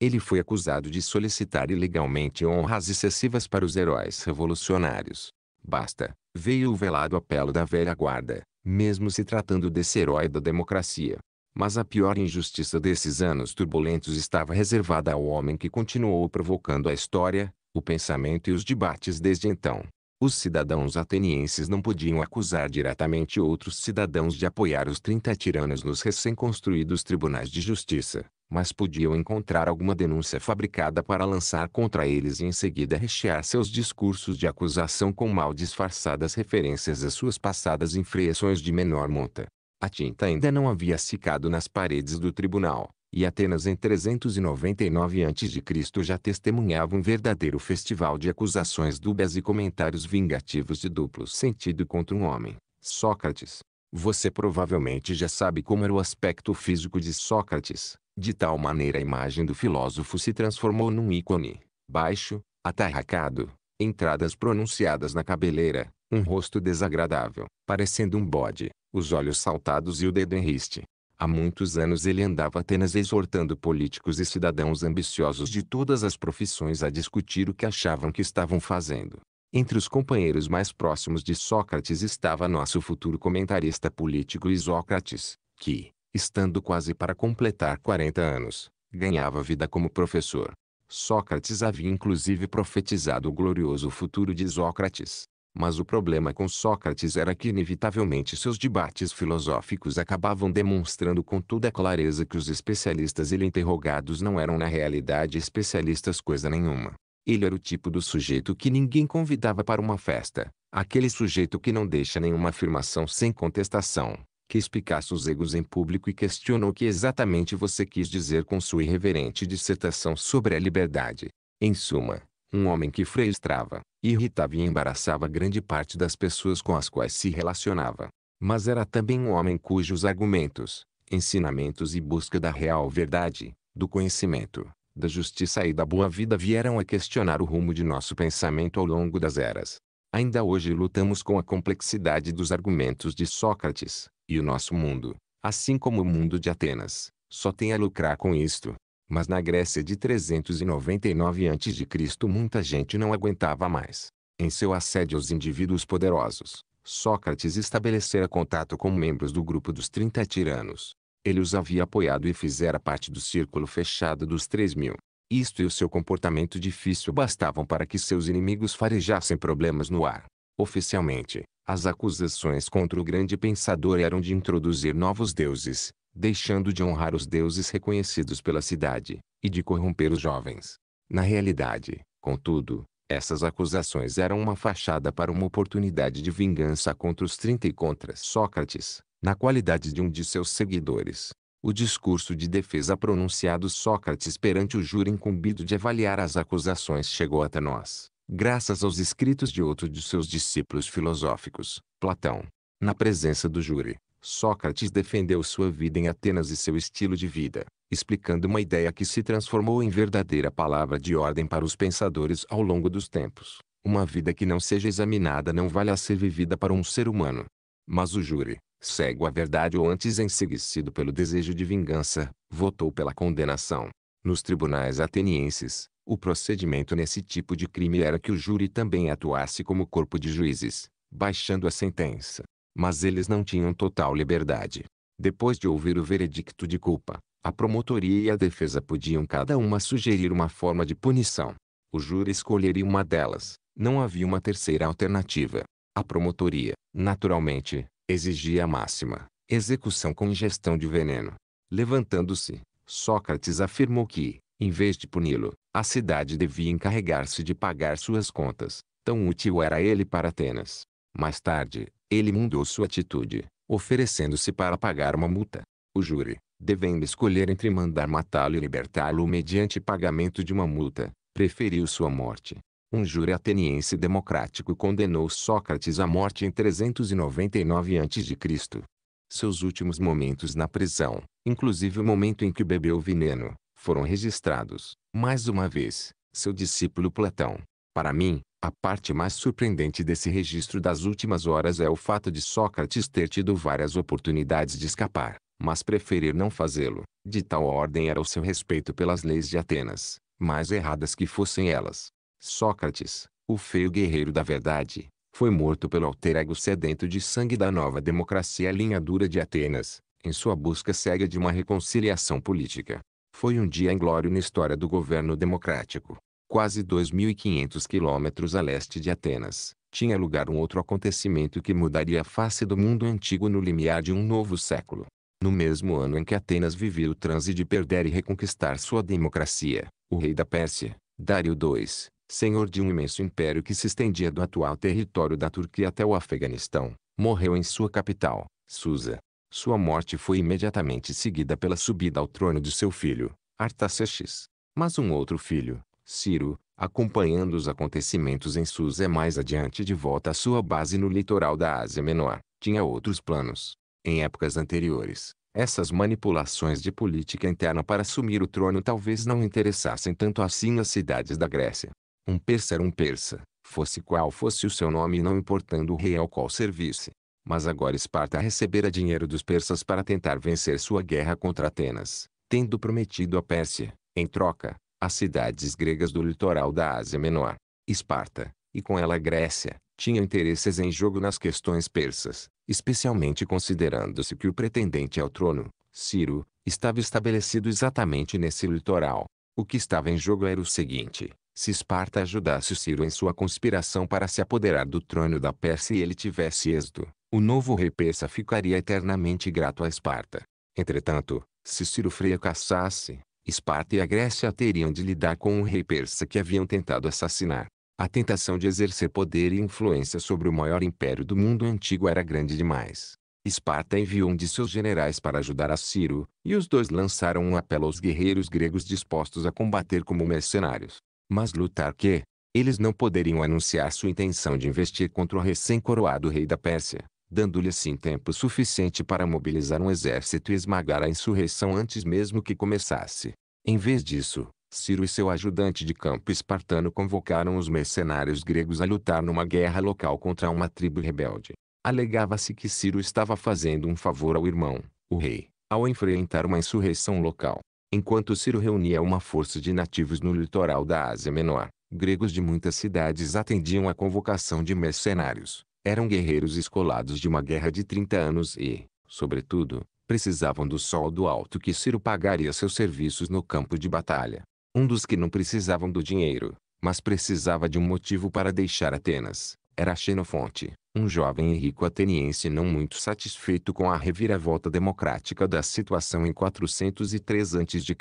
Ele foi acusado de solicitar ilegalmente honras excessivas para os heróis revolucionários. Basta, veio o velado apelo da velha guarda, mesmo se tratando desse herói da democracia. Mas a pior injustiça desses anos turbulentos estava reservada ao homem que continuou provocando a história, o pensamento e os debates desde então. Os cidadãos atenienses não podiam acusar diretamente outros cidadãos de apoiar os 30 tiranos nos recém-construídos tribunais de justiça, mas podiam encontrar alguma denúncia fabricada para lançar contra eles e em seguida rechear seus discursos de acusação com mal disfarçadas referências às suas passadas infrações de menor monta. A tinta ainda não havia secado nas paredes do tribunal, e Atenas em 399 a.C. já testemunhava um verdadeiro festival de acusações dúbias e comentários vingativos de duplo sentido contra um homem, Sócrates. Você provavelmente já sabe como era o aspecto físico de Sócrates. De tal maneira a imagem do filósofo se transformou num ícone, baixo, atarracado, entradas pronunciadas na cabeleira, um rosto desagradável, parecendo um bode, os olhos saltados e o dedo em riste. Há muitos anos ele andava apenas exortando políticos e cidadãos ambiciosos de todas as profissões a discutir o que achavam que estavam fazendo. Entre os companheiros mais próximos de Sócrates estava nosso futuro comentarista político Isócrates, que, estando quase para completar 40 anos, ganhava vida como professor. Sócrates havia inclusive profetizado o glorioso futuro de Sócrates. Mas o problema com Sócrates era que inevitavelmente seus debates filosóficos acabavam demonstrando com toda clareza que os especialistas ele interrogados não eram na realidade especialistas coisa nenhuma. Ele era o tipo do sujeito que ninguém convidava para uma festa, aquele sujeito que não deixa nenhuma afirmação sem contestação, que explicasse os egos em público e questionou o que exatamente você quis dizer com sua irreverente dissertação sobre a liberdade. Em suma, um homem que frustrava, irritava e embaraçava grande parte das pessoas com as quais se relacionava. Mas era também um homem cujos argumentos, ensinamentos e busca da real verdade, do conhecimento, da justiça e da boa vida vieram a questionar o rumo de nosso pensamento ao longo das eras. Ainda hoje lutamos com a complexidade dos argumentos de Sócrates, e o nosso mundo, assim como o mundo de Atenas, só tem a lucrar com isto. Mas na Grécia de 399 a.C. muita gente não aguentava mais. Em seu assédio aos indivíduos poderosos, Sócrates estabelecera contato com membros do grupo dos 30 tiranos. Ele os havia apoiado e fizera parte do círculo fechado dos 3 mil. Isto e o seu comportamento difícil bastavam para que seus inimigos farejassem problemas no ar. Oficialmente, as acusações contra o grande pensador eram de introduzir novos deuses, deixando de honrar os deuses reconhecidos pela cidade, e de corromper os jovens. Na realidade, contudo, essas acusações eram uma fachada para uma oportunidade de vingança contra os trinta e contra Sócrates, na qualidade de um de seus seguidores. O discurso de defesa pronunciado Sócrates perante o júri incumbido de avaliar as acusações chegou até nós graças aos escritos de outro de seus discípulos filosóficos, Platão. Na presença do júri, Sócrates defendeu sua vida em Atenas e seu estilo de vida, explicando uma ideia que se transformou em verdadeira palavra de ordem para os pensadores ao longo dos tempos. Uma vida que não seja examinada não vale a ser vivida para um ser humano. Mas o júri, cego à verdade ou antes enseguecido pelo desejo de vingança, votou pela condenação. Nos tribunais atenienses, o procedimento nesse tipo de crime era que o júri também atuasse como corpo de juízes, baixando a sentença. Mas eles não tinham total liberdade. Depois de ouvir o veredicto de culpa, a promotoria e a defesa podiam cada uma sugerir uma forma de punição. O júri escolheria uma delas, não havia uma terceira alternativa. A promotoria, naturalmente, exigia a máxima, execução com ingestão de veneno. Levantando-se, Sócrates afirmou que, em vez de puni-lo, a cidade devia encarregar-se de pagar suas contas. Tão útil era ele para Atenas. Mais tarde, ele mudou sua atitude, oferecendo-se para pagar uma multa. O júri, devendo escolher entre mandar matá-lo e libertá-lo mediante pagamento de uma multa, preferiu sua morte. Um júri ateniense democrático condenou Sócrates à morte em 399 a.C. Seus últimos momentos na prisão, inclusive o momento em que bebeu veneno, foram registrados, mais uma vez, seu discípulo Platão. Para mim, a parte mais surpreendente desse registro das últimas horas é o fato de Sócrates ter tido várias oportunidades de escapar, mas preferir não fazê-lo. De tal ordem era o seu respeito pelas leis de Atenas, mais erradas que fossem elas. Sócrates, o feio guerreiro da verdade, foi morto pelo alter ego sedento de sangue da nova democracia linha dura de Atenas, em sua busca cega de uma reconciliação política. Foi um dia inglório na história do governo democrático. Quase 2.500 quilômetros a leste de Atenas, tinha lugar um outro acontecimento que mudaria a face do mundo antigo no limiar de um novo século. No mesmo ano em que Atenas vivia o transe de perder e reconquistar sua democracia, o rei da Pérsia, Dário II, senhor de um imenso império que se estendia do atual território da Turquia até o Afeganistão, morreu em sua capital, Susa, sua morte foi imediatamente seguida pela subida ao trono de seu filho, Artaxerxes. Mas um outro filho, Ciro, acompanhando os acontecimentos em Susa mais adiante de volta à sua base no litoral da Ásia Menor, tinha outros planos. Em épocas anteriores, essas manipulações de política interna para assumir o trono talvez não interessassem tanto assim as cidades da Grécia. Um persa era um persa, fosse qual fosse o seu nome e não importando o rei ao qual servisse. Mas agora Esparta recebera dinheiro dos persas para tentar vencer sua guerra contra Atenas, tendo prometido à Pérsia, em troca, as cidades gregas do litoral da Ásia Menor. Esparta, e com ela Grécia, tinha interesses em jogo nas questões persas, especialmente considerando-se que o pretendente ao trono, Ciro, estava estabelecido exatamente nesse litoral. O que estava em jogo era o seguinte: se Esparta ajudasse Ciro em sua conspiração para se apoderar do trono da Pérsia e ele tivesse êxito, o novo rei persa ficaria eternamente grato a Esparta. Entretanto, se Ciro Freia caçasse, Esparta e a Grécia teriam de lidar com um rei persa que haviam tentado assassinar. A tentação de exercer poder e influência sobre o maior império do mundo antigo era grande demais. Esparta enviou um de seus generais para ajudar a Ciro, e os dois lançaram um apelo aos guerreiros gregos dispostos a combater como mercenários mas lutar que, eles não poderiam anunciar sua intenção de investir contra o recém-coroado rei da Pérsia, dando-lhe assim tempo suficiente para mobilizar um exército e esmagar a insurreição antes mesmo que começasse. Em vez disso, Ciro e seu ajudante de campo espartano convocaram os mercenários gregos a lutar numa guerra local contra uma tribo rebelde. Alegava-se que Ciro estava fazendo um favor ao irmão, o rei, ao enfrentar uma insurreição local enquanto Ciro reunia uma força de nativos no litoral da Ásia Menor. Gregos de muitas cidades atendiam à convocação de mercenários. Eram guerreiros escolados de uma guerra de 30 anos e, sobretudo, precisavam do sol do alto que Ciro pagaria seus serviços no campo de batalha. Um dos que não precisavam do dinheiro, mas precisava de um motivo para deixar Atenas era Xenofonte, um jovem e rico ateniense não muito satisfeito com a reviravolta democrática da situação em 403 a.C.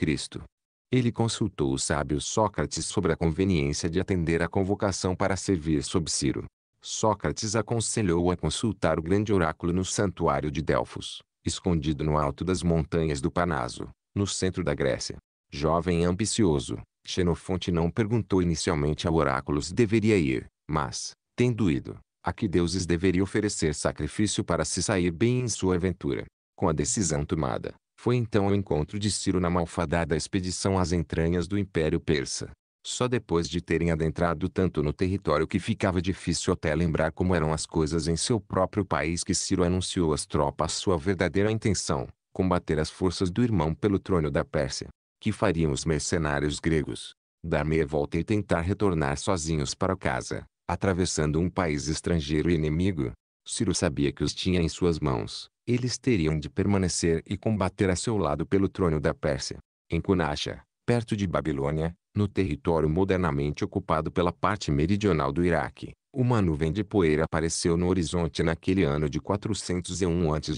Ele consultou o sábio Sócrates sobre a conveniência de atender à convocação para servir sob Ciro. Sócrates aconselhou-o a consultar o grande oráculo no santuário de Delfos, escondido no alto das montanhas do Panaso, no centro da Grécia. Jovem e ambicioso, Xenofonte não perguntou inicialmente ao oráculo se deveria ir, mas, tem doído, a que deuses deveria oferecer sacrifício para se sair bem em sua aventura. Com a decisão tomada, foi então ao encontro de Ciro na malfadada expedição às entranhas do Império Persa. Só depois de terem adentrado tanto no território que ficava difícil até lembrar como eram as coisas em seu próprio país que Ciro anunciou às tropas sua verdadeira intenção, combater as forças do irmão pelo trono da Pérsia. Que fariam os mercenários gregos? Dar meia volta e tentar retornar sozinhos para casa atravessando um país estrangeiro e inimigo, Ciro sabia que os tinha em suas mãos. Eles teriam de permanecer e combater a seu lado pelo trono da Pérsia. Em Cunacha, perto de Babilônia, no território modernamente ocupado pela parte meridional do Iraque, uma nuvem de poeira apareceu no horizonte naquele ano de 401 a.C.,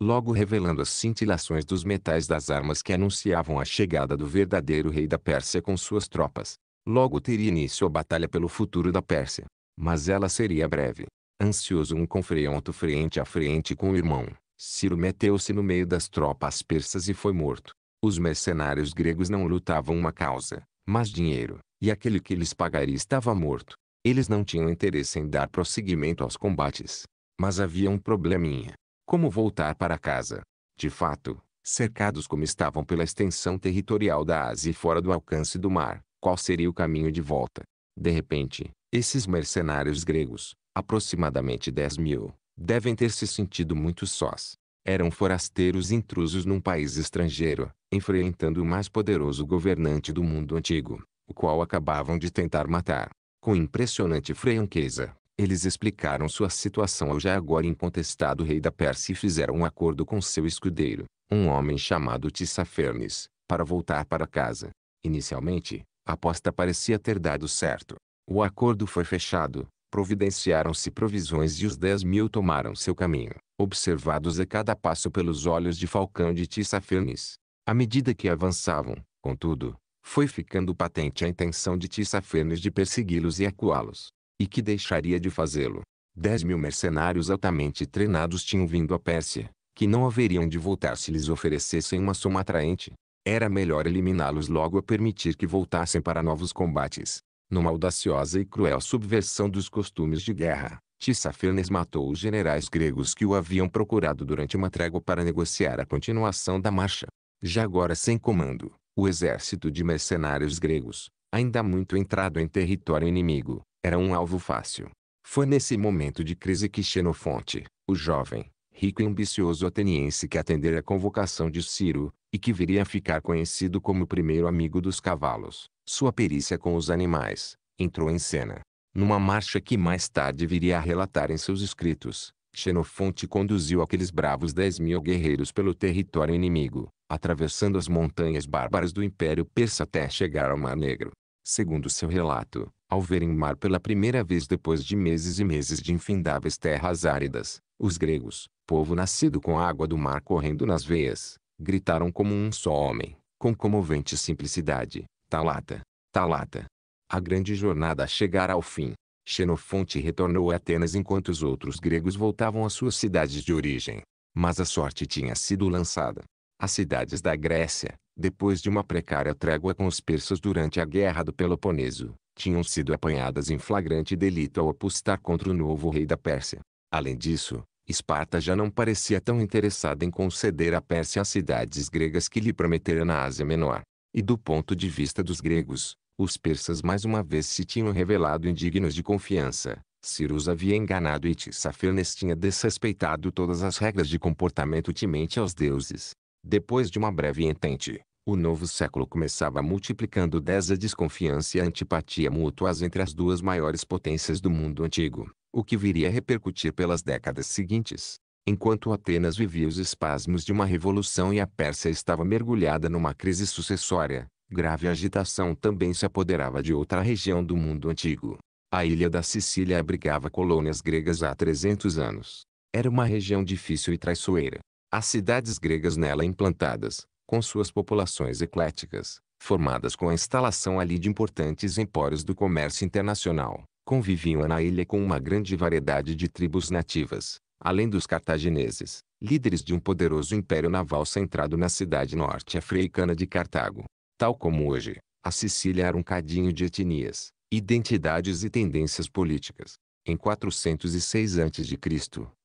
logo revelando as cintilações dos metais das armas que anunciavam a chegada do verdadeiro rei da Pérsia com suas tropas. Logo teria início a batalha pelo futuro da Pérsia. Mas ela seria breve. Ansioso um confronto frente a frente com o irmão, Ciro meteu-se no meio das tropas persas e foi morto. Os mercenários gregos não lutavam uma causa, mas dinheiro, e aquele que lhes pagaria estava morto. Eles não tinham interesse em dar prosseguimento aos combates. Mas havia um probleminha. Como voltar para casa? De fato, cercados como estavam pela extensão territorial da Ásia e fora do alcance do mar, qual seria o caminho de volta. De repente, esses mercenários gregos, aproximadamente 10 mil, devem ter se sentido muito sós. Eram forasteiros intrusos num país estrangeiro, enfrentando o mais poderoso governante do mundo antigo, o qual acabavam de tentar matar. Com impressionante franqueza, eles explicaram sua situação ao já agora incontestado rei da Pérsia e fizeram um acordo com seu escudeiro, um homem chamado Tissafernes, para voltar para casa. Inicialmente, a aposta parecia ter dado certo. O acordo foi fechado, providenciaram-se provisões e os dez mil tomaram seu caminho, observados a cada passo pelos olhos de Falcão de Tissafernes. À medida que avançavam, contudo, foi ficando patente a intenção de Tissafernes de persegui-los e acuá-los. E que deixaria de fazê-lo. Dez mil mercenários altamente treinados tinham vindo à Pérsia, que não haveriam de voltar se lhes oferecessem uma soma atraente. Era melhor eliminá-los logo a permitir que voltassem para novos combates. Numa audaciosa e cruel subversão dos costumes de guerra, Tissafernes matou os generais gregos que o haviam procurado durante uma trégua para negociar a continuação da marcha. Já agora sem comando, o exército de mercenários gregos, ainda muito entrado em território inimigo, era um alvo fácil. Foi nesse momento de crise que Xenofonte, o jovem, rico e ambicioso ateniense que atendera a convocação de Ciro, e que viria a ficar conhecido como o primeiro amigo dos cavalos, sua perícia com os animais, entrou em cena. Numa marcha que mais tarde viria a relatar em seus escritos, Xenofonte conduziu aqueles bravos 10 mil guerreiros pelo território inimigo, atravessando as montanhas bárbaras do Império Persa até chegar ao Mar Negro. Segundo seu relato, ao verem o mar pela primeira vez depois de meses e meses de infindáveis terras áridas, os gregos, povo nascido com a água do mar correndo nas veias, gritaram como um só homem, com comovente simplicidade, Talata, Talata. A grande jornada chegara ao fim. Xenofonte retornou a Atenas enquanto os outros gregos voltavam às suas cidades de origem. Mas a sorte tinha sido lançada. As cidades da Grécia, depois de uma precária trégua com os persas durante a Guerra do Peloponeso, tinham sido apanhadas em flagrante delito ao apostar contra o novo rei da Pérsia. Além disso, Esparta já não parecia tão interessada em conceder à Pérsia as cidades gregas que lhe prometera na Ásia Menor. E do ponto de vista dos gregos, os persas mais uma vez se tinham revelado indignos de confiança. Cirus havia enganado e Tissafernes tinha desrespeitado todas as regras de comportamento temente aos deuses. Depois de uma breve entente, o novo século começava multiplicando dez a desconfiança e a antipatia mútuas entre as duas maiores potências do mundo antigo, o que viria a repercutir pelas décadas seguintes. Enquanto Atenas vivia os espasmos de uma revolução e a Pérsia estava mergulhada numa crise sucessória, grave agitação também se apoderava de outra região do mundo antigo. A ilha da Sicília abrigava colônias gregas há 300 anos. Era uma região difícil e traiçoeira. As cidades gregas nela implantadas, com suas populações ecléticas, formadas com a instalação ali de importantes empórios do comércio internacional, conviviam na ilha com uma grande variedade de tribos nativas, além dos cartagineses, líderes de um poderoso império naval centrado na cidade norte-africana de Cartago. Tal como hoje, a Sicília era um cadinho de etnias, identidades e tendências políticas. Em 406 a.C.,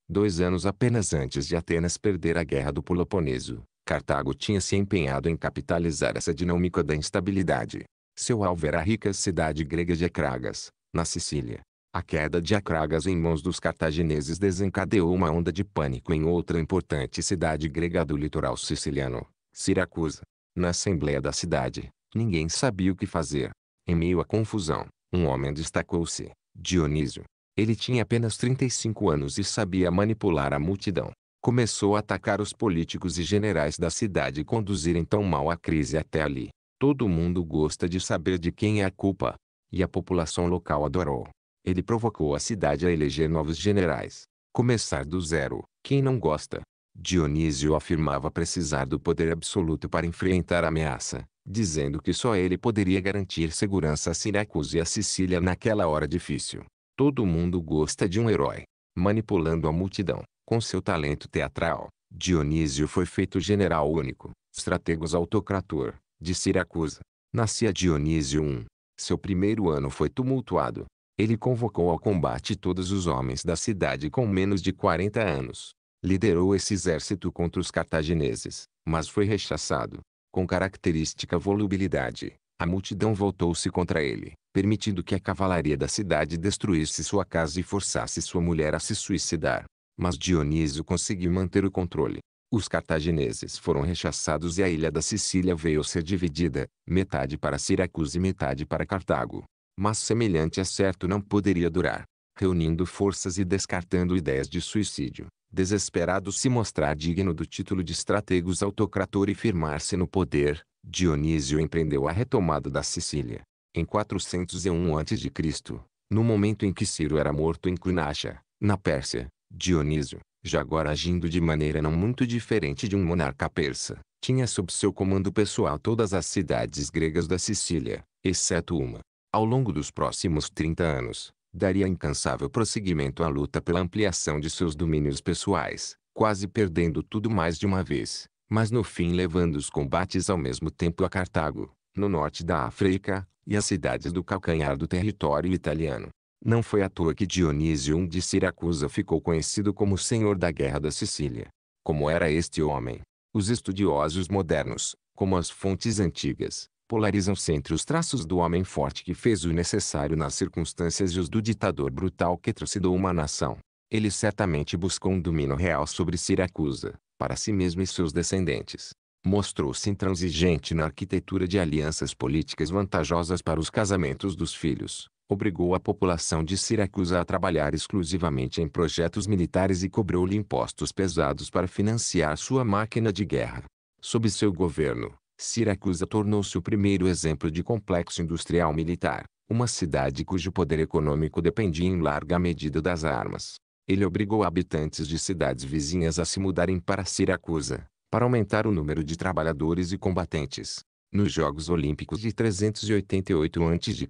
dois anos apenas antes de Atenas perder a Guerra do Peloponeso, Cartago tinha se empenhado em capitalizar essa dinâmica da instabilidade. Seu alvo era a rica cidade grega de Acragas, na Sicília. A queda de Acragas em mãos dos cartagineses desencadeou uma onda de pânico em outra importante cidade grega do litoral siciliano, Siracusa. Na assembleia da cidade, ninguém sabia o que fazer. Em meio à confusão, um homem destacou-se, Dionísio. Ele tinha apenas 35 anos e sabia manipular a multidão começou a atacar os políticos e generais da cidade e conduzirem tão mal a crise até ali. Todo mundo gosta de saber de quem é a culpa. E a população local adorou. Ele provocou a cidade a eleger novos generais. Começar do zero, quem não gosta? Dionísio afirmava precisar do poder absoluto para enfrentar a ameaça, dizendo que só ele poderia garantir segurança a Siracusa e a Sicília naquela hora difícil. Todo mundo gosta de um herói, manipulando a multidão, com seu talento teatral, Dionísio foi feito general único, estrategos autocrator, de Siracusa. Nascia Dionísio I. Seu primeiro ano foi tumultuado. Ele convocou ao combate todos os homens da cidade com menos de 40 anos. Liderou esse exército contra os cartagineses, mas foi rechaçado. Com característica volubilidade, a multidão voltou-se contra ele, permitindo que a cavalaria da cidade destruísse sua casa e forçasse sua mulher a se suicidar mas Dionísio conseguiu manter o controle. Os cartagineses foram rechaçados e a ilha da Sicília veio a ser dividida, metade para Siracusa e metade para Cartago. Mas semelhante acerto não poderia durar. Reunindo forças e descartando ideias de suicídio, desesperado se mostrar digno do título de estrategos autocrator e firmar-se no poder, Dionísio empreendeu a retomada da Sicília. Em 401 a.C., no momento em que Ciro era morto em Clunacha, na Pérsia, Dionísio, já agora agindo de maneira não muito diferente de um monarca persa, tinha sob seu comando pessoal todas as cidades gregas da Sicília, exceto uma. Ao longo dos próximos 30 anos, daria incansável prosseguimento à luta pela ampliação de seus domínios pessoais, quase perdendo tudo mais de uma vez, mas no fim levando os combates ao mesmo tempo a Cartago, no norte da África, e as cidades do calcanhar do território italiano, não foi à toa que Dionísio I de Siracusa ficou conhecido como senhor da guerra da Sicília. Como era este homem? Os estudiosos modernos, como as fontes antigas, polarizam-se entre os traços do homem forte que fez o necessário nas circunstâncias e os do ditador brutal que trucidou uma nação. Ele certamente buscou um domínio real sobre Siracusa, para si mesmo e seus descendentes. Mostrou-se intransigente na arquitetura de alianças políticas vantajosas para os casamentos dos filhos, obrigou a população de Siracusa a trabalhar exclusivamente em projetos militares e cobrou-lhe impostos pesados para financiar sua máquina de guerra. Sob seu governo, Siracusa tornou-se o primeiro exemplo de complexo industrial militar, uma cidade cujo poder econômico dependia em larga medida das armas. Ele obrigou habitantes de cidades vizinhas a se mudarem para Siracusa, para aumentar o número de trabalhadores e combatentes. Nos Jogos Olímpicos de 388 a.C.,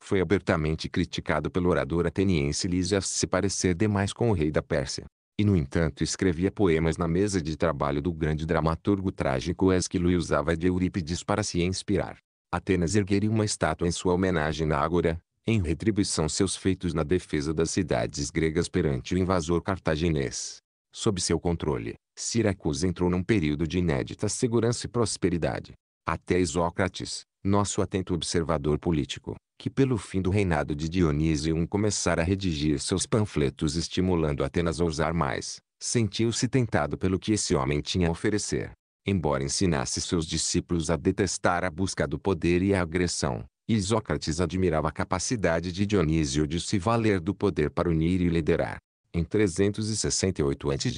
foi abertamente criticado pelo orador ateniense Lísias se parecer demais com o rei da Pérsia. E no entanto escrevia poemas na mesa de trabalho do grande dramaturgo trágico Esquilo e usava de Eurípides para se inspirar. Atenas ergueria uma estátua em sua homenagem na Ágora, em retribuição seus feitos na defesa das cidades gregas perante o invasor cartaginês. Sob seu controle, Siracusa entrou num período de inédita segurança e prosperidade até Isócrates, nosso atento observador político, que pelo fim do reinado de Dionísio I começara a redigir seus panfletos estimulando Atenas a usar mais, sentiu-se tentado pelo que esse homem tinha a oferecer. Embora ensinasse seus discípulos a detestar a busca do poder e a agressão, Isócrates admirava a capacidade de Dionísio de se valer do poder para unir e liderar. Em 368 a.C.,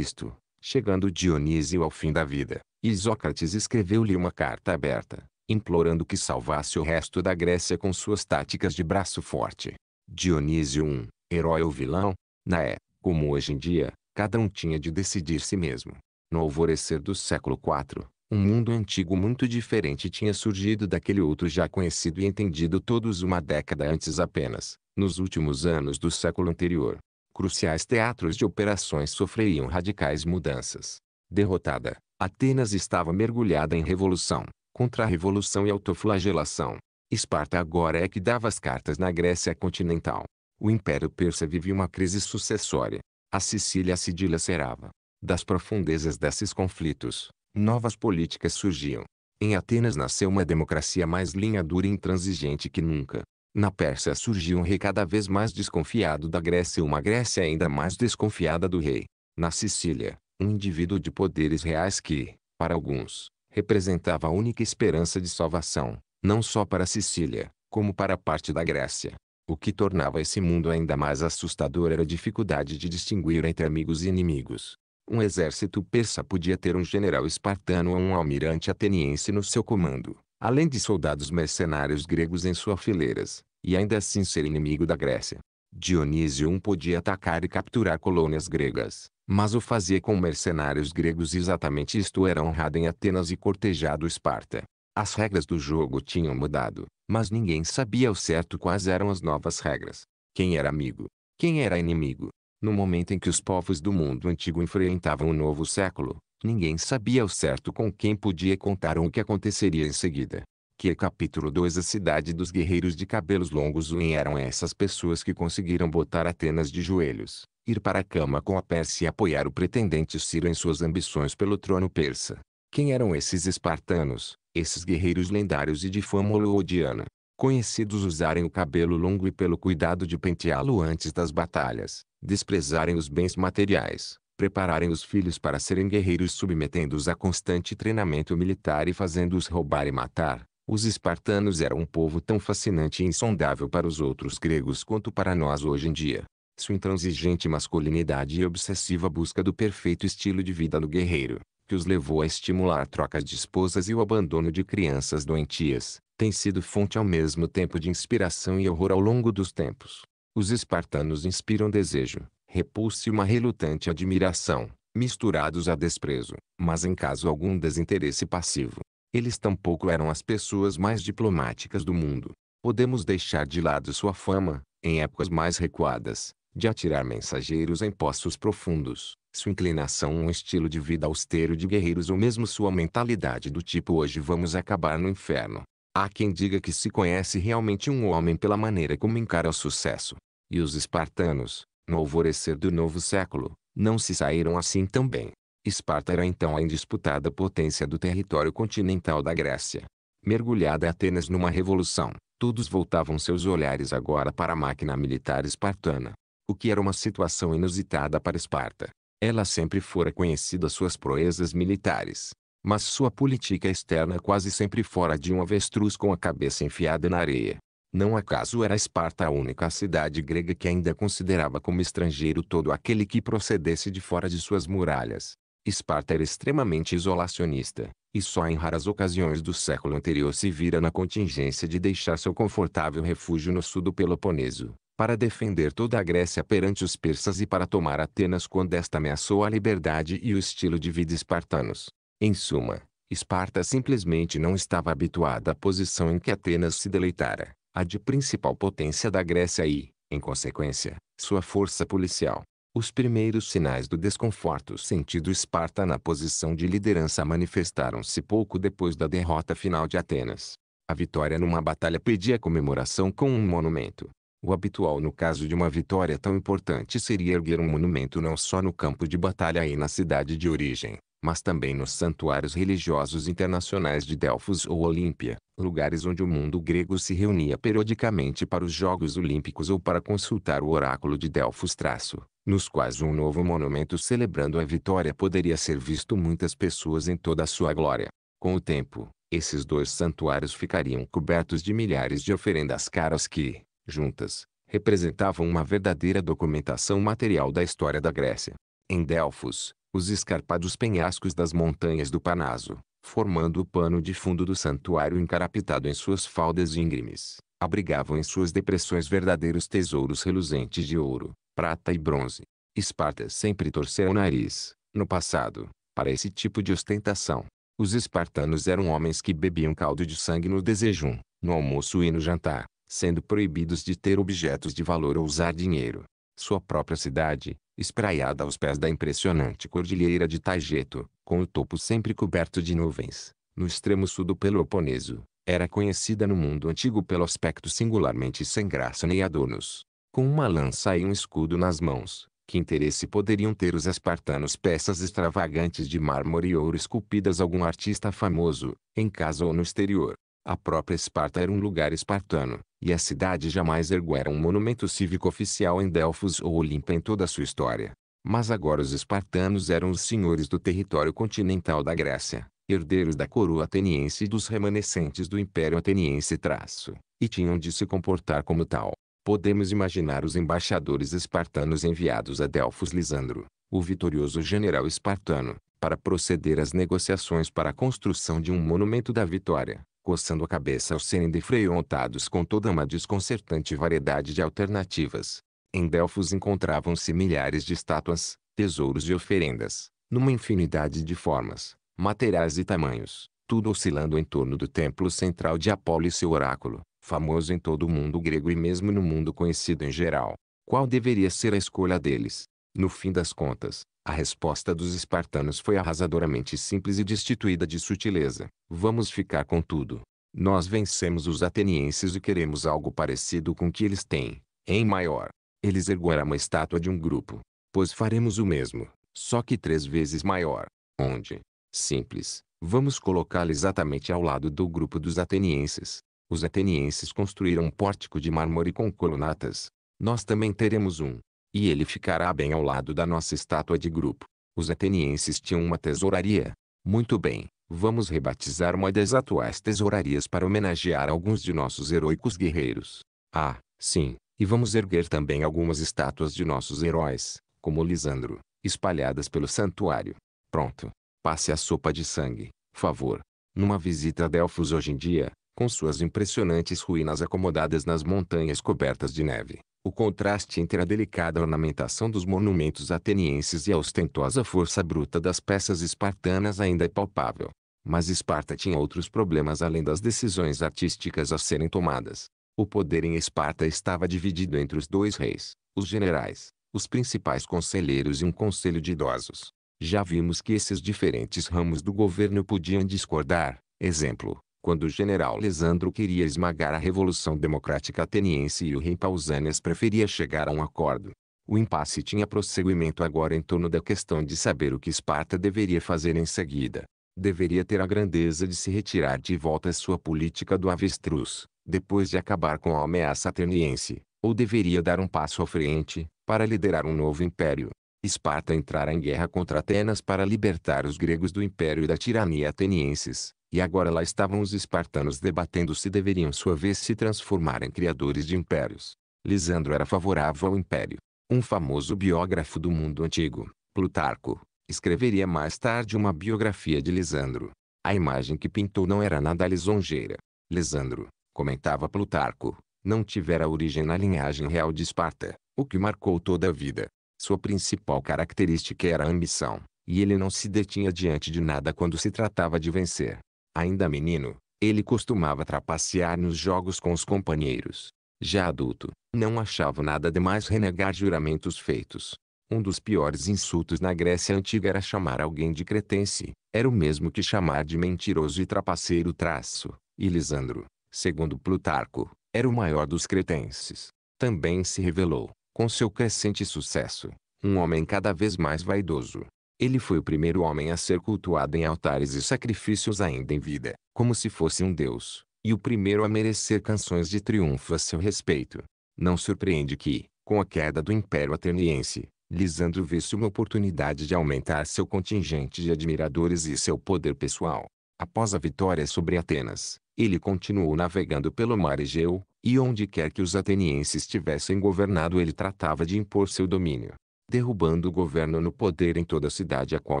chegando Dionísio ao fim da vida, e Isócrates escreveu-lhe uma carta aberta, implorando que salvasse o resto da Grécia com suas táticas de braço forte. Dionísio I, herói ou vilão, na é, como hoje em dia, cada um tinha de decidir si mesmo. No alvorecer do século IV, um mundo antigo muito diferente tinha surgido daquele outro já conhecido e entendido todos uma década antes apenas, nos últimos anos do século anterior. Cruciais teatros de operações sofreriam radicais mudanças. Derrotada, Atenas estava mergulhada em revolução, contra-revolução e autoflagelação. Esparta agora é que dava as cartas na Grécia continental. O Império Persa vivia uma crise sucessória. A Sicília se dilacerava. Das profundezas desses conflitos, novas políticas surgiam. Em Atenas nasceu uma democracia mais linha dura e intransigente que nunca. Na Pérsia surgiu um rei cada vez mais desconfiado da Grécia e uma Grécia ainda mais desconfiada do rei. Na Sicília, um indivíduo de poderes reais que, para alguns, representava a única esperança de salvação, não só para Sicília, como para parte da Grécia. O que tornava esse mundo ainda mais assustador era a dificuldade de distinguir entre amigos e inimigos. Um exército persa podia ter um general espartano ou um almirante ateniense no seu comando, além de soldados mercenários gregos em suas fileiras, e ainda assim ser inimigo da Grécia. Dionísio I podia atacar e capturar colônias gregas, mas o fazia com mercenários gregos e exatamente isto era honrado em Atenas e cortejado Esparta. As regras do jogo tinham mudado, mas ninguém sabia ao certo quais eram as novas regras. Quem era amigo? Quem era inimigo? No momento em que os povos do mundo antigo enfrentavam o um novo século, ninguém sabia ao certo com quem podia contar ou o que aconteceria em seguida que é capítulo 2 A cidade dos guerreiros de cabelos longos Uem eram essas pessoas que conseguiram botar Atenas de joelhos, ir para a cama com a Pérsia e apoiar o pretendente Ciro em suas ambições pelo trono persa. Quem eram esses espartanos, esses guerreiros lendários e de fama odiana, conhecidos usarem o cabelo longo e pelo cuidado de penteá-lo antes das batalhas, desprezarem os bens materiais, prepararem os filhos para serem guerreiros submetendo-os a constante treinamento militar e fazendo-os roubar e matar, os espartanos eram um povo tão fascinante e insondável para os outros gregos quanto para nós hoje em dia. Sua intransigente masculinidade e obsessiva busca do perfeito estilo de vida do guerreiro, que os levou a estimular trocas de esposas e o abandono de crianças doentias, tem sido fonte ao mesmo tempo de inspiração e horror ao longo dos tempos. Os espartanos inspiram desejo, repulso e uma relutante admiração, misturados a desprezo, mas em caso algum desinteresse passivo. Eles tampouco eram as pessoas mais diplomáticas do mundo. Podemos deixar de lado sua fama, em épocas mais recuadas, de atirar mensageiros em poços profundos, sua inclinação um estilo de vida austero de guerreiros ou mesmo sua mentalidade do tipo hoje vamos acabar no inferno. Há quem diga que se conhece realmente um homem pela maneira como encara o sucesso. E os espartanos, no alvorecer do novo século, não se saíram assim tão bem. Esparta era então a indisputada potência do território continental da Grécia. Mergulhada Atenas numa revolução, todos voltavam seus olhares agora para a máquina militar espartana. O que era uma situação inusitada para Esparta. Ela sempre fora conhecida suas proezas militares. Mas sua política externa quase sempre fora de um avestruz com a cabeça enfiada na areia. Não acaso era Esparta a única cidade grega que ainda considerava como estrangeiro todo aquele que procedesse de fora de suas muralhas. Esparta era extremamente isolacionista, e só em raras ocasiões do século anterior se vira na contingência de deixar seu confortável refúgio no sul do Peloponeso, para defender toda a Grécia perante os persas e para tomar Atenas quando esta ameaçou a liberdade e o estilo de vida espartanos. Em suma, Esparta simplesmente não estava habituada à posição em que Atenas se deleitara, a de principal potência da Grécia e, em consequência, sua força policial. Os primeiros sinais do desconforto sentido Esparta na posição de liderança manifestaram-se pouco depois da derrota final de Atenas. A vitória numa batalha pedia comemoração com um monumento. O habitual no caso de uma vitória tão importante seria erguer um monumento não só no campo de batalha e na cidade de origem, mas também nos santuários religiosos internacionais de Delfos ou Olímpia, lugares onde o mundo grego se reunia periodicamente para os Jogos Olímpicos ou para consultar o oráculo de Delfos traço, nos quais um novo monumento celebrando a vitória poderia ser visto muitas pessoas em toda a sua glória. Com o tempo, esses dois santuários ficariam cobertos de milhares de oferendas caras que, juntas, representavam uma verdadeira documentação material da história da Grécia. Em Delfos, os escarpados penhascos das montanhas do Panaso, formando o pano de fundo do santuário encarapitado em suas faldas íngremes, abrigavam em suas depressões verdadeiros tesouros reluzentes de ouro, prata e bronze. Esparta sempre torceu o nariz, no passado, para esse tipo de ostentação. Os espartanos eram homens que bebiam caldo de sangue no desejum, no almoço e no jantar, sendo proibidos de ter objetos de valor ou usar dinheiro sua própria cidade, espraiada aos pés da impressionante cordilheira de Taigeto, com o topo sempre coberto de nuvens, no extremo sul do Peloponeso, era conhecida no mundo antigo pelo aspecto singularmente sem graça nem adornos. Com uma lança e um escudo nas mãos, que interesse poderiam ter os espartanos peças extravagantes de mármore e ouro esculpidas algum artista famoso, em casa ou no exterior? A própria Esparta era um lugar espartano, e a cidade jamais erguera um monumento cívico oficial em Delfos ou Olimpo em toda a sua história. Mas agora os espartanos eram os senhores do território continental da Grécia, herdeiros da coroa ateniense e dos remanescentes do Império Ateniense traço, e tinham de se comportar como tal. Podemos imaginar os embaixadores espartanos enviados a Delfos Lisandro, o vitorioso general espartano, para proceder às negociações para a construção de um monumento da vitória, coçando a cabeça ao serem defrontados com toda uma desconcertante variedade de alternativas. Em Delfos encontravam-se milhares de estátuas, tesouros e oferendas, numa infinidade de formas, materiais e tamanhos, tudo oscilando em torno do templo central de Apolo e seu oráculo, famoso em todo o mundo grego e mesmo no mundo conhecido em geral. Qual deveria ser a escolha deles? No fim das contas, a resposta dos espartanos foi arrasadoramente simples e destituída de sutileza. Vamos ficar com tudo. Nós vencemos os atenienses e queremos algo parecido com o que eles têm, em maior. Eles ergueram uma estátua de um grupo, pois faremos o mesmo, só que três vezes maior. Onde? Simples. Vamos colocá-la exatamente ao lado do grupo dos atenienses. Os atenienses construíram um pórtico de mármore com colunatas. Nós também teremos um e ele ficará bem ao lado da nossa estátua de grupo. Os atenienses tinham uma tesouraria. Muito bem, vamos rebatizar uma das atuais tesourarias para homenagear alguns de nossos heróicos guerreiros. Ah, sim, e vamos erguer também algumas estátuas de nossos heróis, como Lisandro, espalhadas pelo santuário. Pronto. Passe a sopa de sangue, favor. Numa visita a Delfos hoje em dia, com suas impressionantes ruínas acomodadas nas montanhas cobertas de neve, o contraste entre a delicada ornamentação dos monumentos atenienses e a ostentosa força bruta das peças espartanas ainda é palpável. Mas Esparta tinha outros problemas além das decisões artísticas a serem tomadas. O poder em Esparta estava dividido entre os dois reis, os generais, os principais conselheiros e um conselho de idosos. Já vimos que esses diferentes ramos do governo podiam discordar, exemplo, quando o general Lisandro queria esmagar a Revolução Democrática Ateniense e o rei Pausanias preferia chegar a um acordo. O impasse tinha prosseguimento agora em torno da questão de saber o que Esparta deveria fazer em seguida. Deveria ter a grandeza de se retirar de volta à sua política do avestruz, depois de acabar com a ameaça ateniense, ou deveria dar um passo à frente, para liderar um novo império. Esparta entrara em guerra contra Atenas para libertar os gregos do império e da tirania atenienses, e agora lá estavam os espartanos debatendo se deveriam sua vez se transformar em criadores de impérios. Lisandro era favorável ao império. Um famoso biógrafo do mundo antigo, Plutarco, escreveria mais tarde uma biografia de Lisandro. A imagem que pintou não era nada lisonjeira. Lisandro, comentava Plutarco, não tivera origem na linhagem real de Esparta, o que marcou toda a vida. Sua principal característica era a ambição, e ele não se detinha diante de nada quando se tratava de vencer. Ainda menino, ele costumava trapacear nos jogos com os companheiros. Já adulto, não achava nada demais renegar juramentos feitos. Um dos piores insultos na Grécia Antiga era chamar alguém de cretense, era o mesmo que chamar de mentiroso e trapaceiro traço, e Lisandro, segundo Plutarco, era o maior dos cretenses. Também se revelou, com seu crescente sucesso, um homem cada vez mais vaidoso, ele foi o primeiro homem a ser cultuado em altares e sacrifícios ainda em vida, como se fosse um deus, e o primeiro a merecer canções de triunfo a seu respeito. Não surpreende que, com a queda do Império Ateniense, Lisandro visse uma oportunidade de aumentar seu contingente de admiradores e seu poder pessoal. Após a vitória sobre Atenas, ele continuou navegando pelo mar Egeu, e onde quer que os atenienses tivessem governado ele tratava de impor seu domínio derrubando o governo no poder em toda a cidade a qual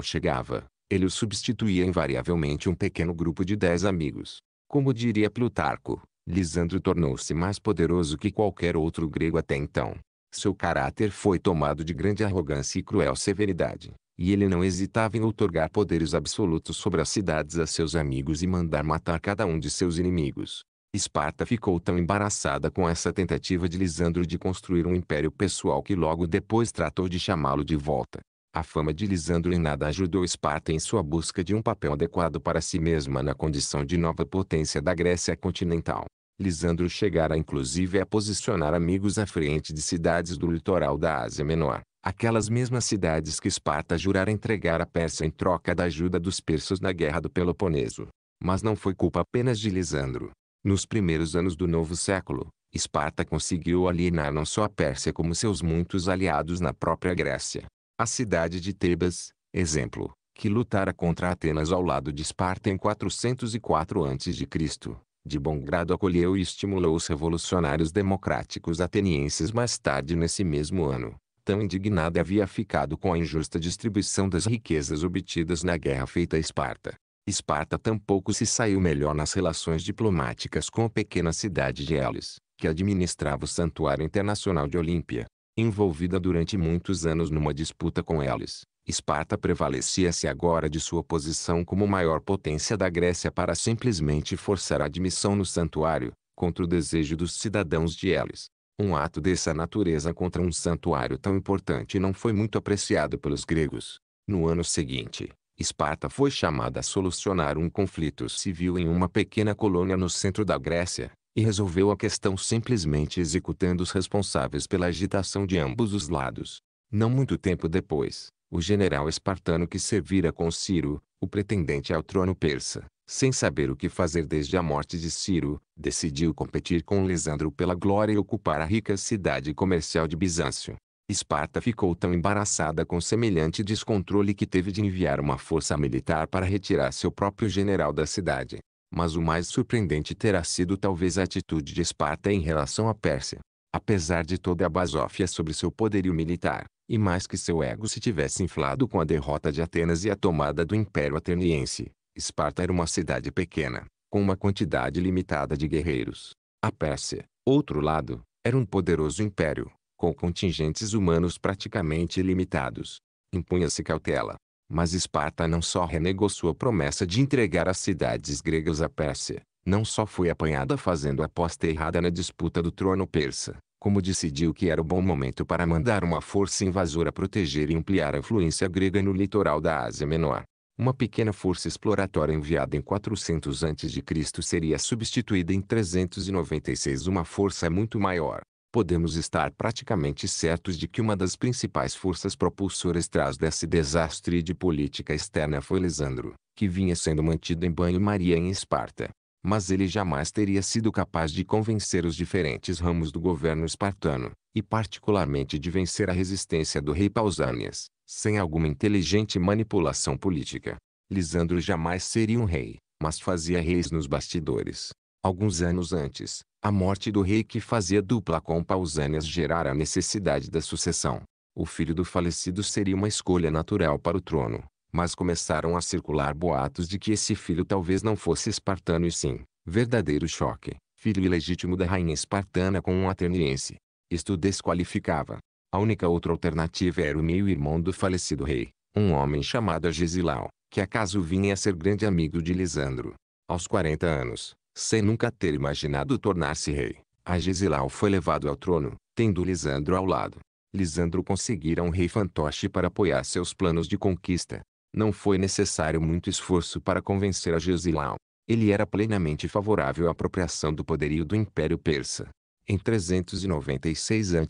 chegava. Ele o substituía invariavelmente um pequeno grupo de dez amigos. Como diria Plutarco, Lisandro tornou-se mais poderoso que qualquer outro grego até então. Seu caráter foi tomado de grande arrogância e cruel severidade, e ele não hesitava em outorgar poderes absolutos sobre as cidades a seus amigos e mandar matar cada um de seus inimigos. Esparta ficou tão embaraçada com essa tentativa de Lisandro de construir um império pessoal que logo depois tratou de chamá-lo de volta. A fama de Lisandro em nada ajudou Esparta em sua busca de um papel adequado para si mesma na condição de nova potência da Grécia continental. Lisandro chegara inclusive a posicionar amigos à frente de cidades do litoral da Ásia Menor, aquelas mesmas cidades que Esparta jurara entregar à Pérsia em troca da ajuda dos persas na Guerra do Peloponeso. Mas não foi culpa apenas de Lisandro. Nos primeiros anos do novo século, Esparta conseguiu alienar não só a Pérsia como seus muitos aliados na própria Grécia. A cidade de Tebas, exemplo, que lutara contra Atenas ao lado de Esparta em 404 a.C., de bom grado acolheu e estimulou os revolucionários democráticos atenienses mais tarde nesse mesmo ano. Tão indignada havia ficado com a injusta distribuição das riquezas obtidas na guerra feita a Esparta, Esparta tampouco se saiu melhor nas relações diplomáticas com a pequena cidade de Elis, que administrava o Santuário Internacional de Olímpia. Envolvida durante muitos anos numa disputa com Elis, Esparta prevalecia-se agora de sua posição como maior potência da Grécia para simplesmente forçar a admissão no santuário, contra o desejo dos cidadãos de Elis. Um ato dessa natureza contra um santuário tão importante não foi muito apreciado pelos gregos. No ano seguinte, Esparta foi chamada a solucionar um conflito civil em uma pequena colônia no centro da Grécia, e resolveu a questão simplesmente executando os responsáveis pela agitação de ambos os lados. Não muito tempo depois, o general espartano que servira com Ciro, o pretendente ao trono persa, sem saber o que fazer desde a morte de Ciro, decidiu competir com Lisandro pela glória e ocupar a rica cidade comercial de Bizâncio. Esparta ficou tão embaraçada com semelhante descontrole que teve de enviar uma força militar para retirar seu próprio general da cidade. Mas o mais surpreendente terá sido talvez a atitude de Esparta em relação à Pérsia. Apesar de toda a basófia sobre seu poderio militar, e mais que seu ego se tivesse inflado com a derrota de Atenas e a tomada do Império Ateniense, Esparta era uma cidade pequena, com uma quantidade limitada de guerreiros. A Pérsia, outro lado, era um poderoso império, com contingentes humanos praticamente ilimitados. Impunha-se cautela. Mas Esparta não só renegou sua promessa de entregar as cidades gregas à Pérsia, não só foi apanhada fazendo a aposta errada na disputa do trono persa, como decidiu que era o bom momento para mandar uma força invasora proteger e ampliar a influência grega no litoral da Ásia Menor. Uma pequena força exploratória enviada em 400 a.C. seria substituída em 396 uma força muito maior, podemos estar praticamente certos de que uma das principais forças propulsoras traz desse desastre de política externa foi Lisandro, que vinha sendo mantido em banho-maria em Esparta. Mas ele jamais teria sido capaz de convencer os diferentes ramos do governo espartano, e particularmente de vencer a resistência do rei Pausânias, sem alguma inteligente manipulação política. Lisandro jamais seria um rei, mas fazia reis nos bastidores. Alguns anos antes, a morte do rei que fazia dupla com Pausânias gerara a necessidade da sucessão. O filho do falecido seria uma escolha natural para o trono, mas começaram a circular boatos de que esse filho talvez não fosse espartano e sim, verdadeiro choque, filho ilegítimo da rainha espartana com um ateniense. Isto desqualificava. A única outra alternativa era o meio-irmão do falecido rei, um homem chamado Agesilau, que acaso vinha a ser grande amigo de Lisandro. Aos 40 anos, sem nunca ter imaginado tornar-se rei. Agesilau foi levado ao trono, tendo Lisandro ao lado. Lisandro conseguira um rei fantoche para apoiar seus planos de conquista. Não foi necessário muito esforço para convencer a Ele era plenamente favorável à apropriação do poderio do Império Persa. Em 396 a.C.,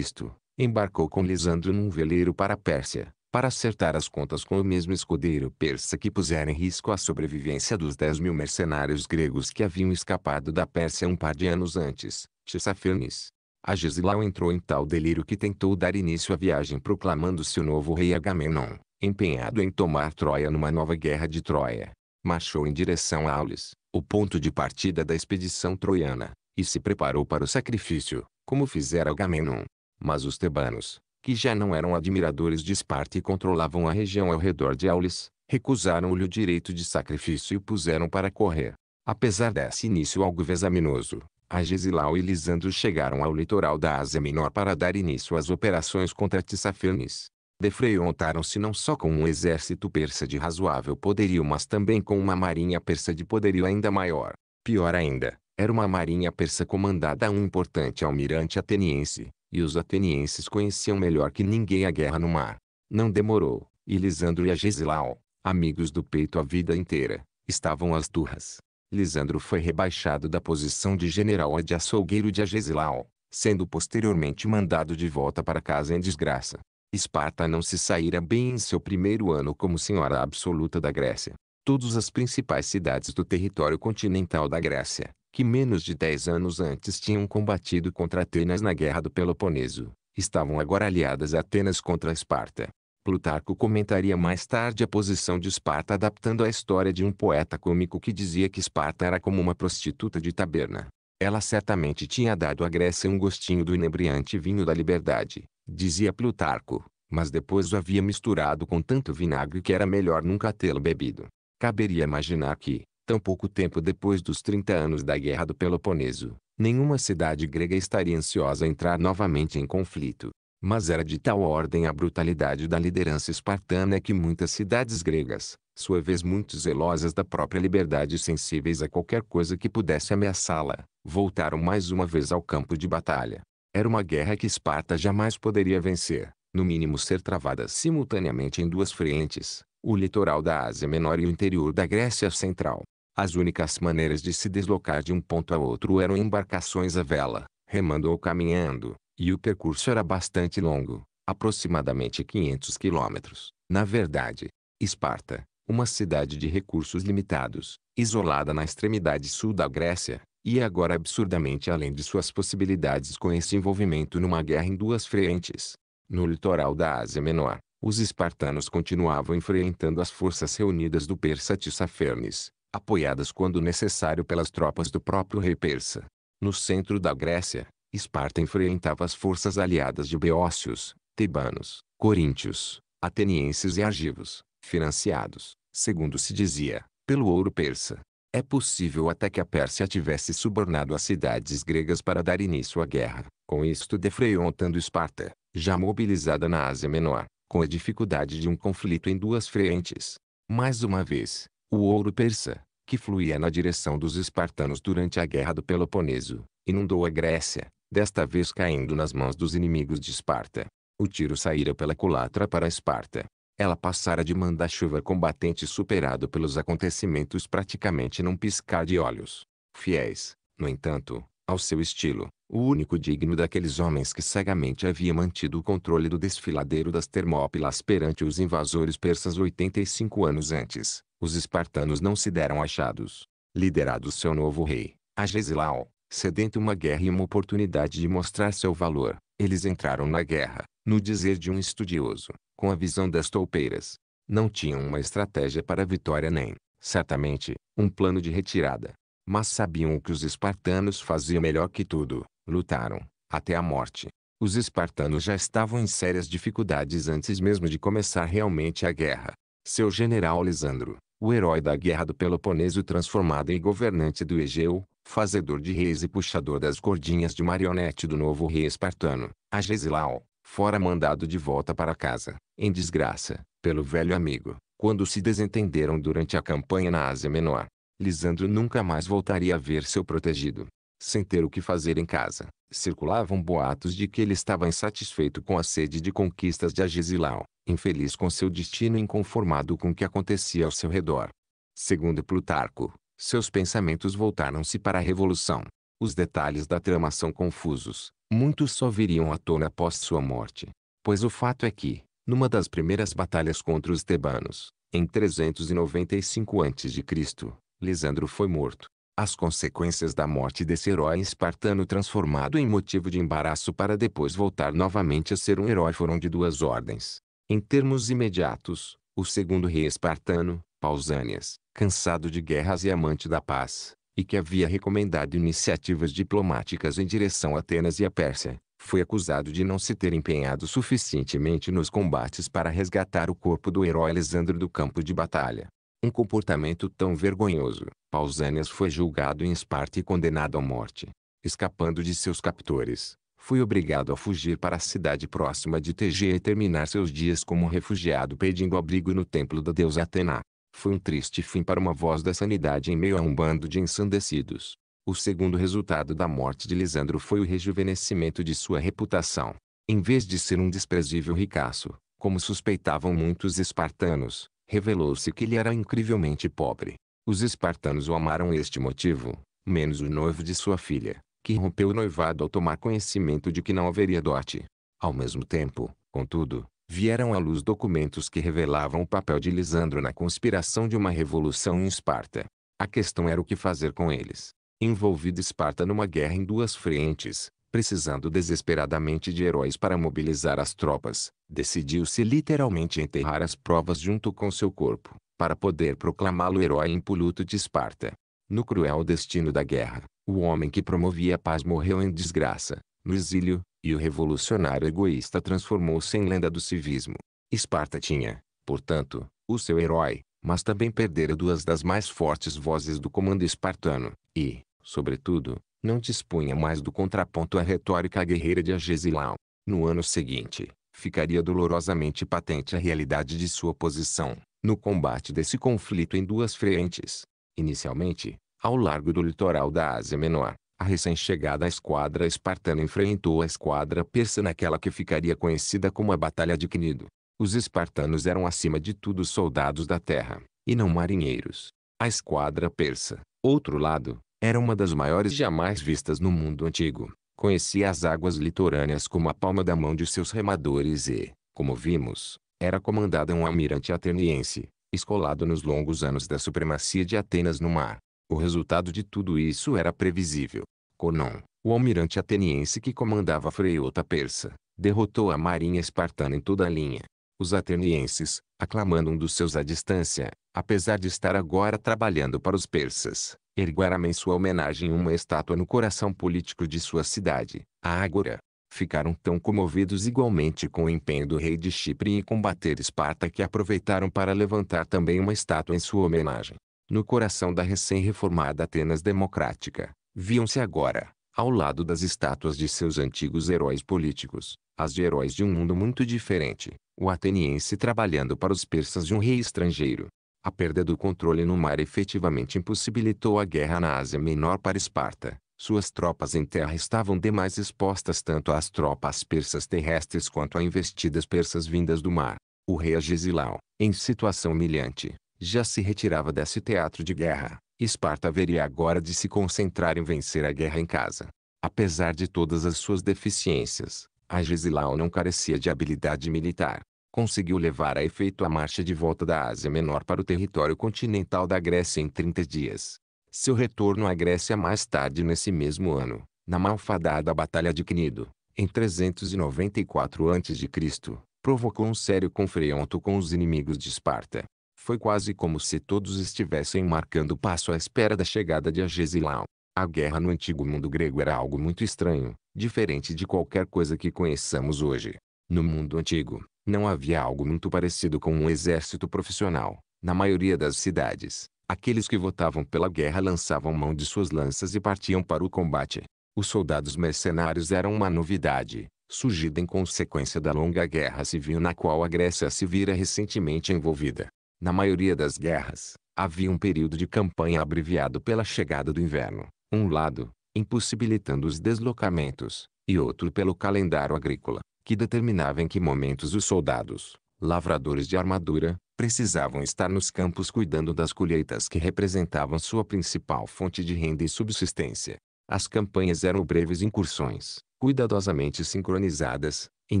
embarcou com Lisandro num veleiro para a Pérsia, para acertar as contas com o mesmo escudeiro persa que pusera em risco a sobrevivência dos 10 mil mercenários gregos que haviam escapado da Pérsia um par de anos antes, Tissafernes. A Gesilau entrou em tal delírio que tentou dar início à viagem proclamando-se o novo rei Agamenon, empenhado em tomar Troia numa nova guerra de Troia. Marchou em direção a Aulis, o ponto de partida da expedição troiana, e se preparou para o sacrifício, como fizera Agamenon. Mas os tebanos, que já não eram admiradores de Esparta e controlavam a região ao redor de Aulis, recusaram-lhe o direito de sacrifício e o puseram para correr. Apesar desse início algo vezaminoso, Agesilau e Lisandro chegaram ao litoral da Ásia Menor para dar início às operações contra Tissafernes. Defrontaram-se não só com um exército persa de razoável poderio mas também com uma marinha persa de poderio ainda maior. Pior ainda, era uma marinha persa comandada a um importante almirante ateniense, e os atenienses conheciam melhor que ninguém a guerra no mar. Não demorou, e Lisandro e Agesilau, amigos do peito a vida inteira, estavam às turras. Lisandro foi rebaixado da posição de general a de açougueiro de Agesilau, sendo posteriormente mandado de volta para casa em desgraça. Esparta não se saíra bem em seu primeiro ano como senhora absoluta da Grécia. Todas as principais cidades do território continental da Grécia, que menos de dez anos antes tinham combatido contra Atenas na Guerra do Peloponeso, estavam agora aliadas a Atenas contra Esparta. Plutarco comentaria mais tarde a posição de Esparta adaptando a história de um poeta cômico que dizia que Esparta era como uma prostituta de taberna. Ela certamente tinha dado à Grécia um gostinho do inebriante vinho da liberdade, dizia Plutarco, mas depois o havia misturado com tanto vinagre que era melhor nunca tê-lo bebido. Caberia imaginar que, Tão pouco tempo depois dos 30 anos da Guerra do Peloponeso, nenhuma cidade grega estaria ansiosa a entrar novamente em conflito. Mas era de tal ordem a brutalidade da liderança espartana que muitas cidades gregas, sua vez muito zelosas da própria liberdade e sensíveis a qualquer coisa que pudesse ameaçá-la, voltaram mais uma vez ao campo de batalha. Era uma guerra que Esparta jamais poderia vencer, no mínimo ser travada simultaneamente em duas frentes, o litoral da Ásia Menor e o interior da Grécia Central. As únicas maneiras de se deslocar de um ponto a outro eram embarcações à vela, remando ou caminhando, e o percurso era bastante longo, aproximadamente 500 quilômetros. Na verdade, Esparta, uma cidade de recursos limitados, isolada na extremidade sul da Grécia, e agora absurdamente além de suas possibilidades com esse envolvimento numa guerra em duas frentes. No litoral da Ásia Menor, os espartanos continuavam enfrentando as forças reunidas do persa Tissafernes, apoiadas quando necessário pelas tropas do próprio rei persa. No centro da Grécia, Esparta enfrentava as forças aliadas de Beócios, Tebanos, Coríntios, Atenienses e Argivos, financiados, segundo se dizia, pelo ouro persa. É possível até que a Pérsia tivesse subornado as cidades gregas para dar início à guerra, com isto defreontando Esparta, já mobilizada na Ásia Menor, com a dificuldade de um conflito em duas frentes. Mais uma vez, o ouro persa, que fluía na direção dos espartanos durante a Guerra do Peloponeso, inundou a Grécia, desta vez caindo nas mãos dos inimigos de Esparta. O tiro saíra pela culatra para Esparta. Ela passara de manda-chuva combatente superado pelos acontecimentos praticamente num piscar de olhos. Fiéis, no entanto, ao seu estilo, o único digno daqueles homens que cegamente havia mantido o controle do desfiladeiro das Termópilas perante os invasores persas 85 anos antes, os espartanos não se deram achados. Liderado seu novo rei, Agesilau, sedento uma guerra e uma oportunidade de mostrar seu valor, eles entraram na guerra, no dizer de um estudioso, com a visão das toupeiras. Não tinham uma estratégia para a vitória nem, certamente, um plano de retirada. Mas sabiam o que os espartanos faziam melhor que tudo, lutaram, até a morte. Os espartanos já estavam em sérias dificuldades antes mesmo de começar realmente a guerra. Seu general Lisandro, o herói da guerra do Peloponeso transformado em governante do Egeu, fazedor de reis e puxador das cordinhas de marionete do novo rei espartano, Agesilau, fora mandado de volta para casa, em desgraça, pelo velho amigo, quando se desentenderam durante a campanha na Ásia Menor. Lisandro nunca mais voltaria a ver seu protegido, sem ter o que fazer em casa. Circulavam boatos de que ele estava insatisfeito com a sede de conquistas de Agesilau, infeliz com seu destino e inconformado com o que acontecia ao seu redor. Segundo Plutarco, seus pensamentos voltaram-se para a revolução. Os detalhes da trama são confusos, muitos só viriam à tona após sua morte. Pois o fato é que, numa das primeiras batalhas contra os tebanos, em 395 a.C., Lisandro foi morto. As consequências da morte desse herói espartano transformado em motivo de embaraço para depois voltar novamente a ser um herói foram de duas ordens. Em termos imediatos, o segundo rei espartano, Pausânias, cansado de guerras e amante da paz, e que havia recomendado iniciativas diplomáticas em direção a Atenas e a Pérsia, foi acusado de não se ter empenhado suficientemente nos combates para resgatar o corpo do herói Alessandro do campo de batalha um comportamento tão vergonhoso. Pausânias foi julgado em Esparta e condenado à morte. Escapando de seus captores, foi obrigado a fugir para a cidade próxima de Tegea e terminar seus dias como refugiado pedindo abrigo no templo da deusa Atena. Foi um triste fim para uma voz da sanidade em meio a um bando de ensandecidos. O segundo resultado da morte de Lisandro foi o rejuvenescimento de sua reputação. Em vez de ser um desprezível ricaço, como suspeitavam muitos espartanos, revelou-se que ele era incrivelmente pobre. Os espartanos o amaram este motivo, menos o noivo de sua filha, que rompeu o noivado ao tomar conhecimento de que não haveria dote. Ao mesmo tempo, contudo, vieram à luz documentos que revelavam o papel de Lisandro na conspiração de uma revolução em Esparta. A questão era o que fazer com eles. Envolvido Esparta numa guerra em duas frentes, precisando desesperadamente de heróis para mobilizar as tropas, decidiu-se literalmente enterrar as provas junto com seu corpo, para poder proclamá-lo herói impoluto de Esparta. No cruel destino da guerra, o homem que promovia a paz morreu em desgraça, no exílio, e o revolucionário egoísta transformou-se em lenda do civismo. Esparta tinha, portanto, o seu herói, mas também perdera duas das mais fortes vozes do comando espartano, e, sobretudo, não dispunha mais do contraponto à retórica guerreira de Agesilau. No ano seguinte, ficaria dolorosamente patente a realidade de sua posição, no combate desse conflito em duas frentes. Inicialmente, ao largo do litoral da Ásia Menor, a recém-chegada esquadra espartana enfrentou a esquadra persa naquela que ficaria conhecida como a Batalha de Cnido. Os espartanos eram acima de tudo soldados da terra, e não marinheiros. A esquadra persa, outro lado, era uma das maiores jamais vistas no mundo antigo. Conhecia as águas litorâneas como a palma da mão de seus remadores e, como vimos, era comandada um almirante ateniense, escolado nos longos anos da supremacia de Atenas no mar. O resultado de tudo isso era previsível. Conon, o almirante ateniense que comandava a freota persa, derrotou a marinha espartana em toda a linha. Os atenienses, aclamando um dos seus à distância, apesar de estar agora trabalhando para os persas, ergueram em sua homenagem uma estátua no coração político de sua cidade, a Ágora. Ficaram tão comovidos igualmente com o empenho do rei de Chipre em combater Esparta que aproveitaram para levantar também uma estátua em sua homenagem. No coração da recém-reformada Atenas democrática, viam-se agora, ao lado das estátuas de seus antigos heróis políticos, as de heróis de um mundo muito diferente, o ateniense trabalhando para os persas de um rei estrangeiro, a perda do controle no mar efetivamente impossibilitou a guerra na Ásia Menor para Esparta. Suas tropas em terra estavam demais expostas tanto às tropas persas terrestres quanto a investidas persas vindas do mar. O rei Agesilau, em situação humilhante, já se retirava desse teatro de guerra. Esparta haveria agora de se concentrar em vencer a guerra em casa. Apesar de todas as suas deficiências, Agesilau não carecia de habilidade militar conseguiu levar a efeito a marcha de volta da Ásia Menor para o território continental da Grécia em 30 dias. Seu retorno à Grécia mais tarde nesse mesmo ano, na malfadada Batalha de Cnido, em 394 a.C., provocou um sério confronto com os inimigos de Esparta. Foi quase como se todos estivessem marcando passo à espera da chegada de Agesilau. A guerra no antigo mundo grego era algo muito estranho, diferente de qualquer coisa que conheçamos hoje. No mundo antigo, não havia algo muito parecido com um exército profissional. Na maioria das cidades, aqueles que votavam pela guerra lançavam mão de suas lanças e partiam para o combate. Os soldados mercenários eram uma novidade, surgida em consequência da longa guerra civil na qual a Grécia se vira recentemente envolvida. Na maioria das guerras, havia um período de campanha abreviado pela chegada do inverno, um lado, impossibilitando os deslocamentos, e outro pelo calendário agrícola que determinava em que momentos os soldados, lavradores de armadura, precisavam estar nos campos cuidando das colheitas que representavam sua principal fonte de renda e subsistência. As campanhas eram breves incursões, cuidadosamente sincronizadas, em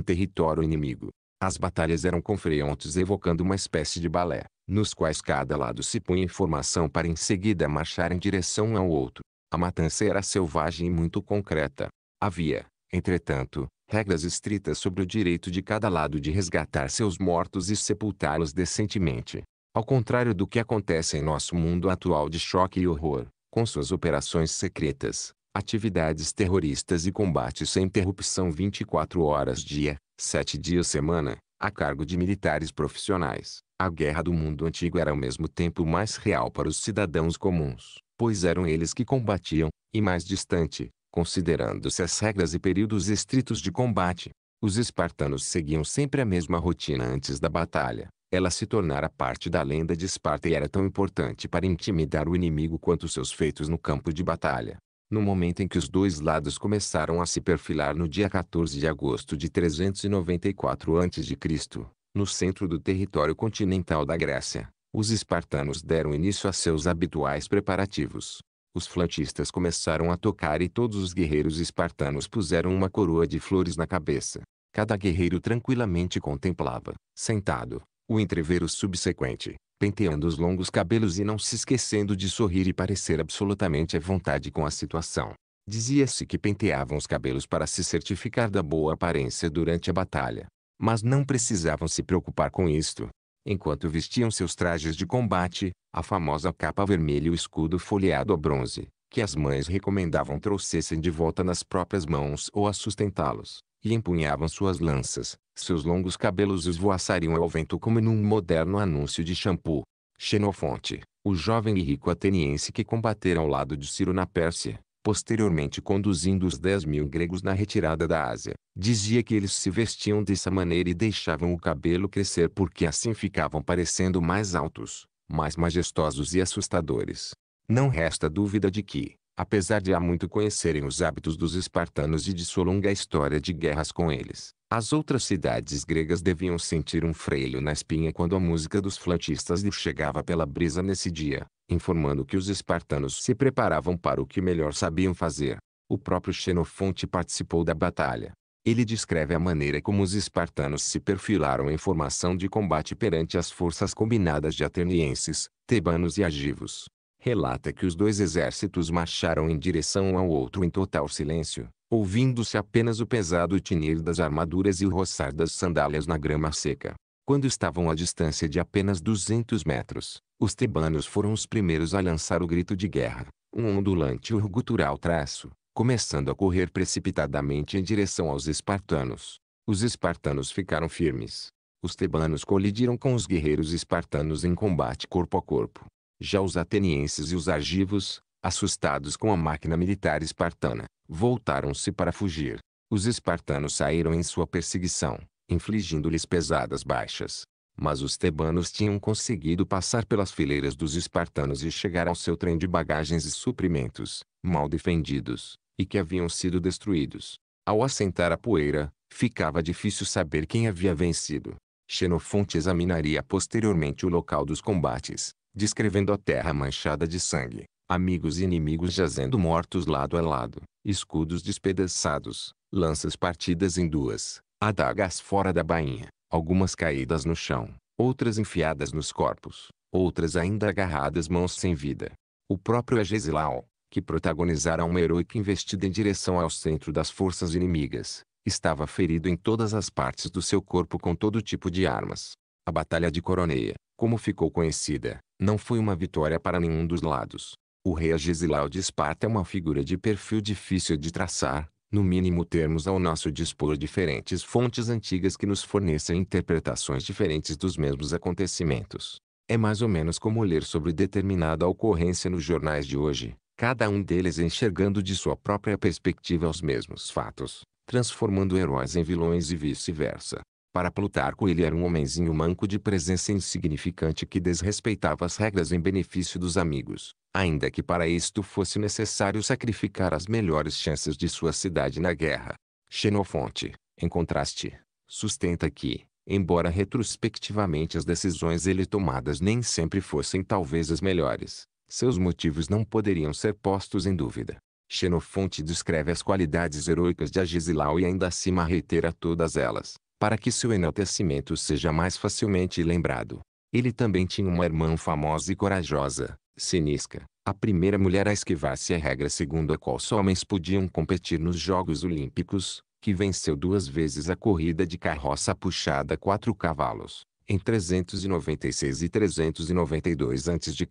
território inimigo. As batalhas eram confrontos evocando uma espécie de balé, nos quais cada lado se punha em formação para em seguida marchar em direção ao outro. A matança era selvagem e muito concreta. Havia, entretanto, regras estritas sobre o direito de cada lado de resgatar seus mortos e sepultá-los decentemente. Ao contrário do que acontece em nosso mundo atual de choque e horror, com suas operações secretas, atividades terroristas e combate sem interrupção 24 horas dia, 7 dias semana, a cargo de militares profissionais. A guerra do mundo antigo era ao mesmo tempo mais real para os cidadãos comuns, pois eram eles que combatiam, e mais distante, considerando-se as regras e períodos estritos de combate. Os espartanos seguiam sempre a mesma rotina antes da batalha. Ela se tornara parte da lenda de Esparta e era tão importante para intimidar o inimigo quanto seus feitos no campo de batalha. No momento em que os dois lados começaram a se perfilar no dia 14 de agosto de 394 a.C., no centro do território continental da Grécia, os espartanos deram início a seus habituais preparativos. Os flautistas começaram a tocar e todos os guerreiros espartanos puseram uma coroa de flores na cabeça. Cada guerreiro tranquilamente contemplava, sentado, o entrevero subsequente, penteando os longos cabelos e não se esquecendo de sorrir e parecer absolutamente à vontade com a situação. Dizia-se que penteavam os cabelos para se certificar da boa aparência durante a batalha. Mas não precisavam se preocupar com isto, Enquanto vestiam seus trajes de combate, a famosa capa vermelha e o escudo folheado a bronze, que as mães recomendavam trouxessem de volta nas próprias mãos ou a sustentá-los, e empunhavam suas lanças, seus longos cabelos esvoaçariam ao vento como num moderno anúncio de shampoo. Xenofonte, o jovem e rico ateniense que combatera ao lado de Ciro na Pérsia, posteriormente conduzindo os dez mil gregos na retirada da Ásia. Dizia que eles se vestiam dessa maneira e deixavam o cabelo crescer porque assim ficavam parecendo mais altos, mais majestosos e assustadores. Não resta dúvida de que, apesar de há muito conhecerem os hábitos dos espartanos e de sua longa história de guerras com eles, as outras cidades gregas deviam sentir um freio na espinha quando a música dos flautistas lhe chegava pela brisa nesse dia, informando que os espartanos se preparavam para o que melhor sabiam fazer. O próprio Xenofonte participou da batalha. Ele descreve a maneira como os espartanos se perfilaram em formação de combate perante as forças combinadas de atenienses, tebanos e agivos. Relata que os dois exércitos marcharam em direção um ao outro em total silêncio, ouvindo-se apenas o pesado tinir das armaduras e o roçar das sandálias na grama seca. Quando estavam à distância de apenas 200 metros, os tebanos foram os primeiros a lançar o grito de guerra, um ondulante e gutural traço, começando a correr precipitadamente em direção aos espartanos. Os espartanos ficaram firmes. Os tebanos colidiram com os guerreiros espartanos em combate corpo a corpo. Já os atenienses e os argivos, assustados com a máquina militar espartana, voltaram-se para fugir. Os espartanos saíram em sua perseguição, infligindo-lhes pesadas baixas. Mas os tebanos tinham conseguido passar pelas fileiras dos espartanos e chegar ao seu trem de bagagens e suprimentos, mal defendidos, e que haviam sido destruídos. Ao assentar a poeira, ficava difícil saber quem havia vencido. Xenofonte examinaria posteriormente o local dos combates, descrevendo a terra manchada de sangue, amigos e inimigos jazendo mortos lado a lado, escudos despedaçados, lanças partidas em duas, Adagas fora da bainha, algumas caídas no chão, outras enfiadas nos corpos, outras ainda agarradas mãos sem vida. O próprio Agesilau, que protagonizara uma heroica investida em direção ao centro das forças inimigas, estava ferido em todas as partes do seu corpo com todo tipo de armas. A Batalha de Coroneia, como ficou conhecida, não foi uma vitória para nenhum dos lados. O rei Agesilau de Esparta é uma figura de perfil difícil de traçar, no mínimo termos ao nosso dispor diferentes fontes antigas que nos forneçam interpretações diferentes dos mesmos acontecimentos. É mais ou menos como ler sobre determinada ocorrência nos jornais de hoje, cada um deles enxergando de sua própria perspectiva os mesmos fatos, transformando heróis em vilões e vice-versa. Para Plutarco ele era um homenzinho manco de presença insignificante que desrespeitava as regras em benefício dos amigos, ainda que para isto fosse necessário sacrificar as melhores chances de sua cidade na guerra. Xenofonte, em contraste, sustenta que, embora retrospectivamente as decisões ele tomadas nem sempre fossem talvez as melhores, seus motivos não poderiam ser postos em dúvida. Xenofonte descreve as qualidades heroicas de Agisilau e ainda acima reitera todas elas, para que seu enaltecimento seja mais facilmente lembrado. Ele também tinha uma irmã famosa e corajosa, Sinisca, a primeira mulher a esquivar-se a é regra segundo a qual só homens podiam competir nos Jogos Olímpicos, que venceu duas vezes a corrida de carroça puxada a quatro cavalos, em 396 e 392 a.C.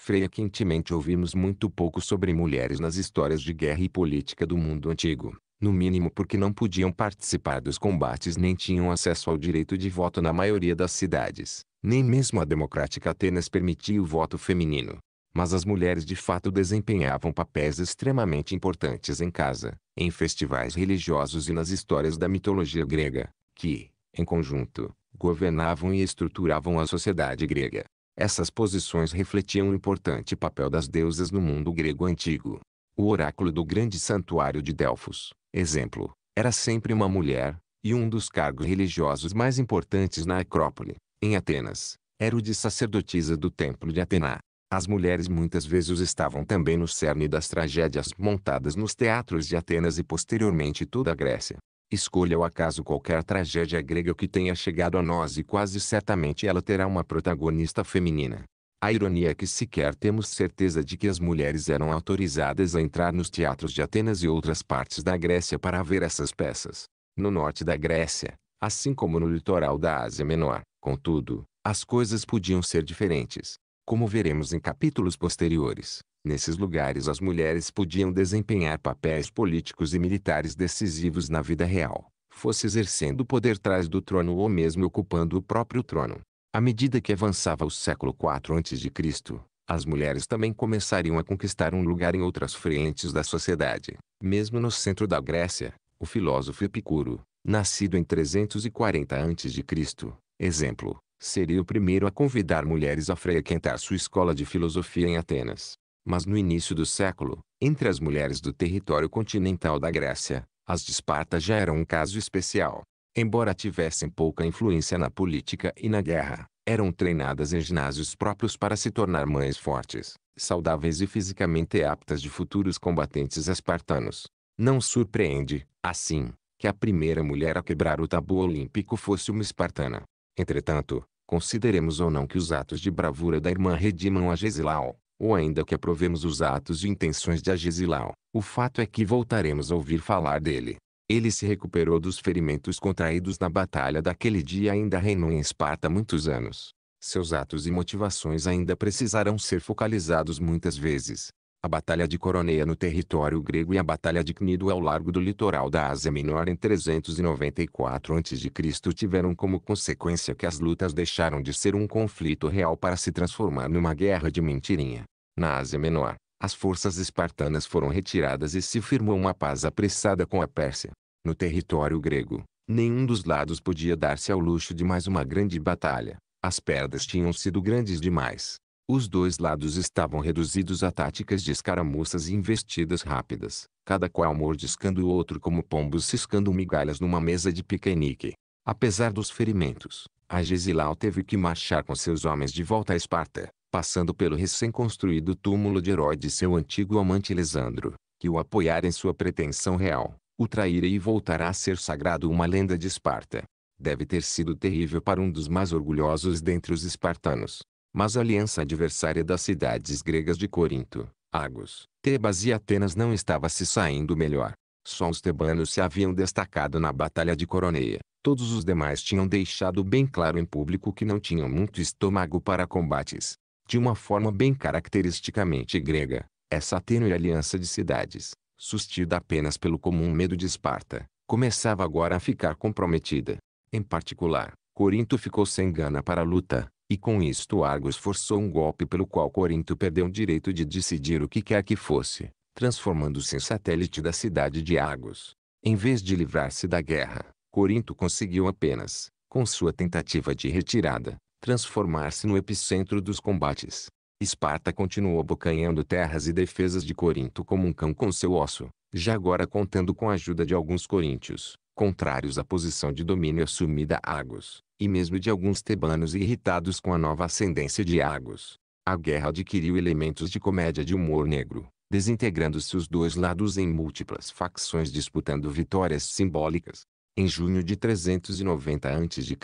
Frequentemente ouvimos muito pouco sobre mulheres nas histórias de guerra e política do mundo antigo no mínimo porque não podiam participar dos combates nem tinham acesso ao direito de voto na maioria das cidades. Nem mesmo a democrática Atenas permitia o voto feminino. Mas as mulheres de fato desempenhavam papéis extremamente importantes em casa, em festivais religiosos e nas histórias da mitologia grega, que, em conjunto, governavam e estruturavam a sociedade grega. Essas posições refletiam o importante papel das deusas no mundo grego antigo. O oráculo do grande santuário de Delfos, Exemplo: era sempre uma mulher, e um dos cargos religiosos mais importantes na Acrópole, em Atenas, era o de sacerdotisa do templo de Atena. As mulheres muitas vezes estavam também no cerne das tragédias montadas nos teatros de Atenas e posteriormente toda a Grécia. Escolha o acaso qualquer tragédia grega que tenha chegado a nós e quase certamente ela terá uma protagonista feminina. A ironia é que sequer temos certeza de que as mulheres eram autorizadas a entrar nos teatros de Atenas e outras partes da Grécia para ver essas peças. No norte da Grécia, assim como no litoral da Ásia Menor, contudo, as coisas podiam ser diferentes. Como veremos em capítulos posteriores, nesses lugares as mulheres podiam desempenhar papéis políticos e militares decisivos na vida real, fosse exercendo o poder atrás do trono ou mesmo ocupando o próprio trono. À medida que avançava o século IV a.C., as mulheres também começariam a conquistar um lugar em outras frentes da sociedade. Mesmo no centro da Grécia, o filósofo Epicuro, nascido em 340 a.C., exemplo, seria o primeiro a convidar mulheres a frequentar sua escola de filosofia em Atenas. Mas no início do século, entre as mulheres do território continental da Grécia, as de Esparta já eram um caso especial embora tivessem pouca influência na política e na guerra, eram treinadas em ginásios próprios para se tornar mães fortes, saudáveis e fisicamente aptas de futuros combatentes espartanos. Não surpreende, assim, que a primeira mulher a quebrar o tabu olímpico fosse uma espartana. Entretanto, consideremos ou não que os atos de bravura da irmã redimam a Gesilau, ou ainda que aprovemos os atos e intenções de Agesilau, o fato é que voltaremos a ouvir falar dele. Ele se recuperou dos ferimentos contraídos na batalha daquele dia e ainda reinou em Esparta muitos anos. Seus atos e motivações ainda precisarão ser focalizados muitas vezes. A Batalha de Coroneia no território grego e a Batalha de Cnido ao largo do litoral da Ásia Menor em 394 a.C. tiveram como consequência que as lutas deixaram de ser um conflito real para se transformar numa guerra de mentirinha. Na Ásia Menor, as forças espartanas foram retiradas e se firmou uma paz apressada com a Pérsia. No território grego, nenhum dos lados podia dar-se ao luxo de mais uma grande batalha. As perdas tinham sido grandes demais. Os dois lados estavam reduzidos a táticas de escaramuças e investidas rápidas, cada qual mordiscando o outro como pombos ciscando migalhas numa mesa de piquenique. Apesar dos ferimentos, Agesilau teve que marchar com seus homens de volta a Esparta passando pelo recém-construído túmulo de Herodes seu antigo amante Lisandro, que o apoiara em sua pretensão real, o traíra e voltará a ser sagrado uma lenda de Esparta. Deve ter sido terrível para um dos mais orgulhosos dentre os espartanos. Mas a aliança adversária das cidades gregas de Corinto, Argos, Tebas e Atenas não estava se saindo melhor. Só os tebanos se haviam destacado na Batalha de Coroneia. Todos os demais tinham deixado bem claro em público que não tinham muito estômago para combates. De uma forma bem caracteristicamente grega, essa tênue aliança de cidades, sustida apenas pelo comum medo de Esparta, começava agora a ficar comprometida. Em particular, Corinto ficou sem gana para a luta, e com isto Argos forçou um golpe pelo qual Corinto perdeu o direito de decidir o que quer que fosse, transformando-se em satélite da cidade de Argos. Em vez de livrar-se da guerra, Corinto conseguiu apenas, com sua tentativa de retirada, transformar-se no epicentro dos combates. Esparta continuou abocanhando terras e defesas de Corinto como um cão com seu osso, já agora contando com a ajuda de alguns coríntios, contrários à posição de domínio assumida a Agos, e mesmo de alguns tebanos irritados com a nova ascendência de Agos. A guerra adquiriu elementos de comédia de humor negro, desintegrando-se os dois lados em múltiplas facções disputando vitórias simbólicas. Em junho de 390 a.C.,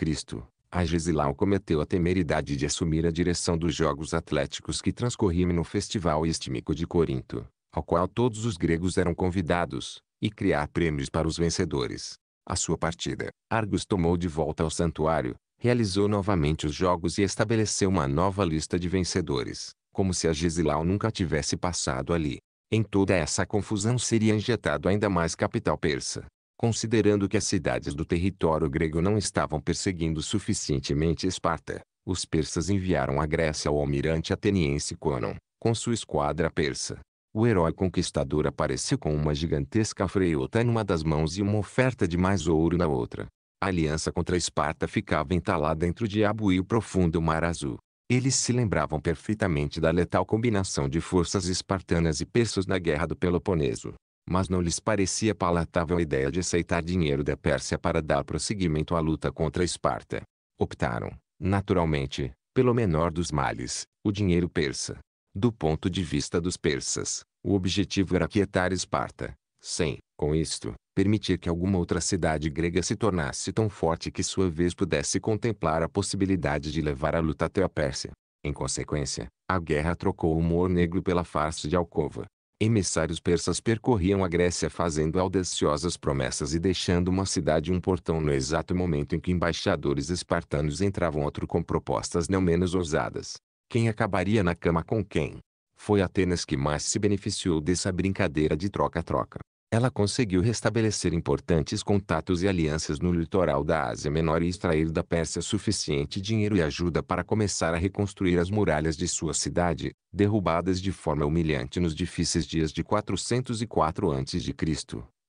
Agesilau cometeu a temeridade de assumir a direção dos Jogos Atléticos que transcorriam no Festival Istmico de Corinto, ao qual todos os gregos eram convidados, e criar prêmios para os vencedores. A sua partida, Argos tomou de volta ao santuário, realizou novamente os jogos e estabeleceu uma nova lista de vencedores, como se Agesilau nunca tivesse passado ali. Em toda essa confusão seria injetado ainda mais capital persa, considerando que as cidades do território grego não estavam perseguindo suficientemente Esparta, os persas enviaram à Grécia o almirante ateniense Conon, com sua esquadra persa. O herói conquistador apareceu com uma gigantesca freiota numa das mãos e uma oferta de mais ouro na outra. A aliança contra Esparta ficava entalada entre o diabo e o profundo mar azul. Eles se lembravam perfeitamente da letal combinação de forças espartanas e persas na Guerra do Peloponeso mas não lhes parecia palatável a ideia de aceitar dinheiro da Pérsia para dar prosseguimento à luta contra Esparta. Optaram, naturalmente, pelo menor dos males, o dinheiro persa. Do ponto de vista dos persas, o objetivo era quietar Esparta, sem, com isto, permitir que alguma outra cidade grega se tornasse tão forte que sua vez pudesse contemplar a possibilidade de levar a luta até a Pérsia. Em consequência, a guerra trocou o humor negro pela farsa de alcova, emissários persas percorriam a Grécia fazendo audaciosas promessas e deixando uma cidade um portão no exato momento em que embaixadores espartanos entravam outro com propostas não menos ousadas. Quem acabaria na cama com quem? Foi Atenas que mais se beneficiou dessa brincadeira de troca-troca. Ela conseguiu restabelecer importantes contatos e alianças no litoral da Ásia Menor e extrair da Pérsia suficiente dinheiro e ajuda para começar a reconstruir as muralhas de sua cidade, derrubadas de forma humilhante nos difíceis dias de 404 a.C.,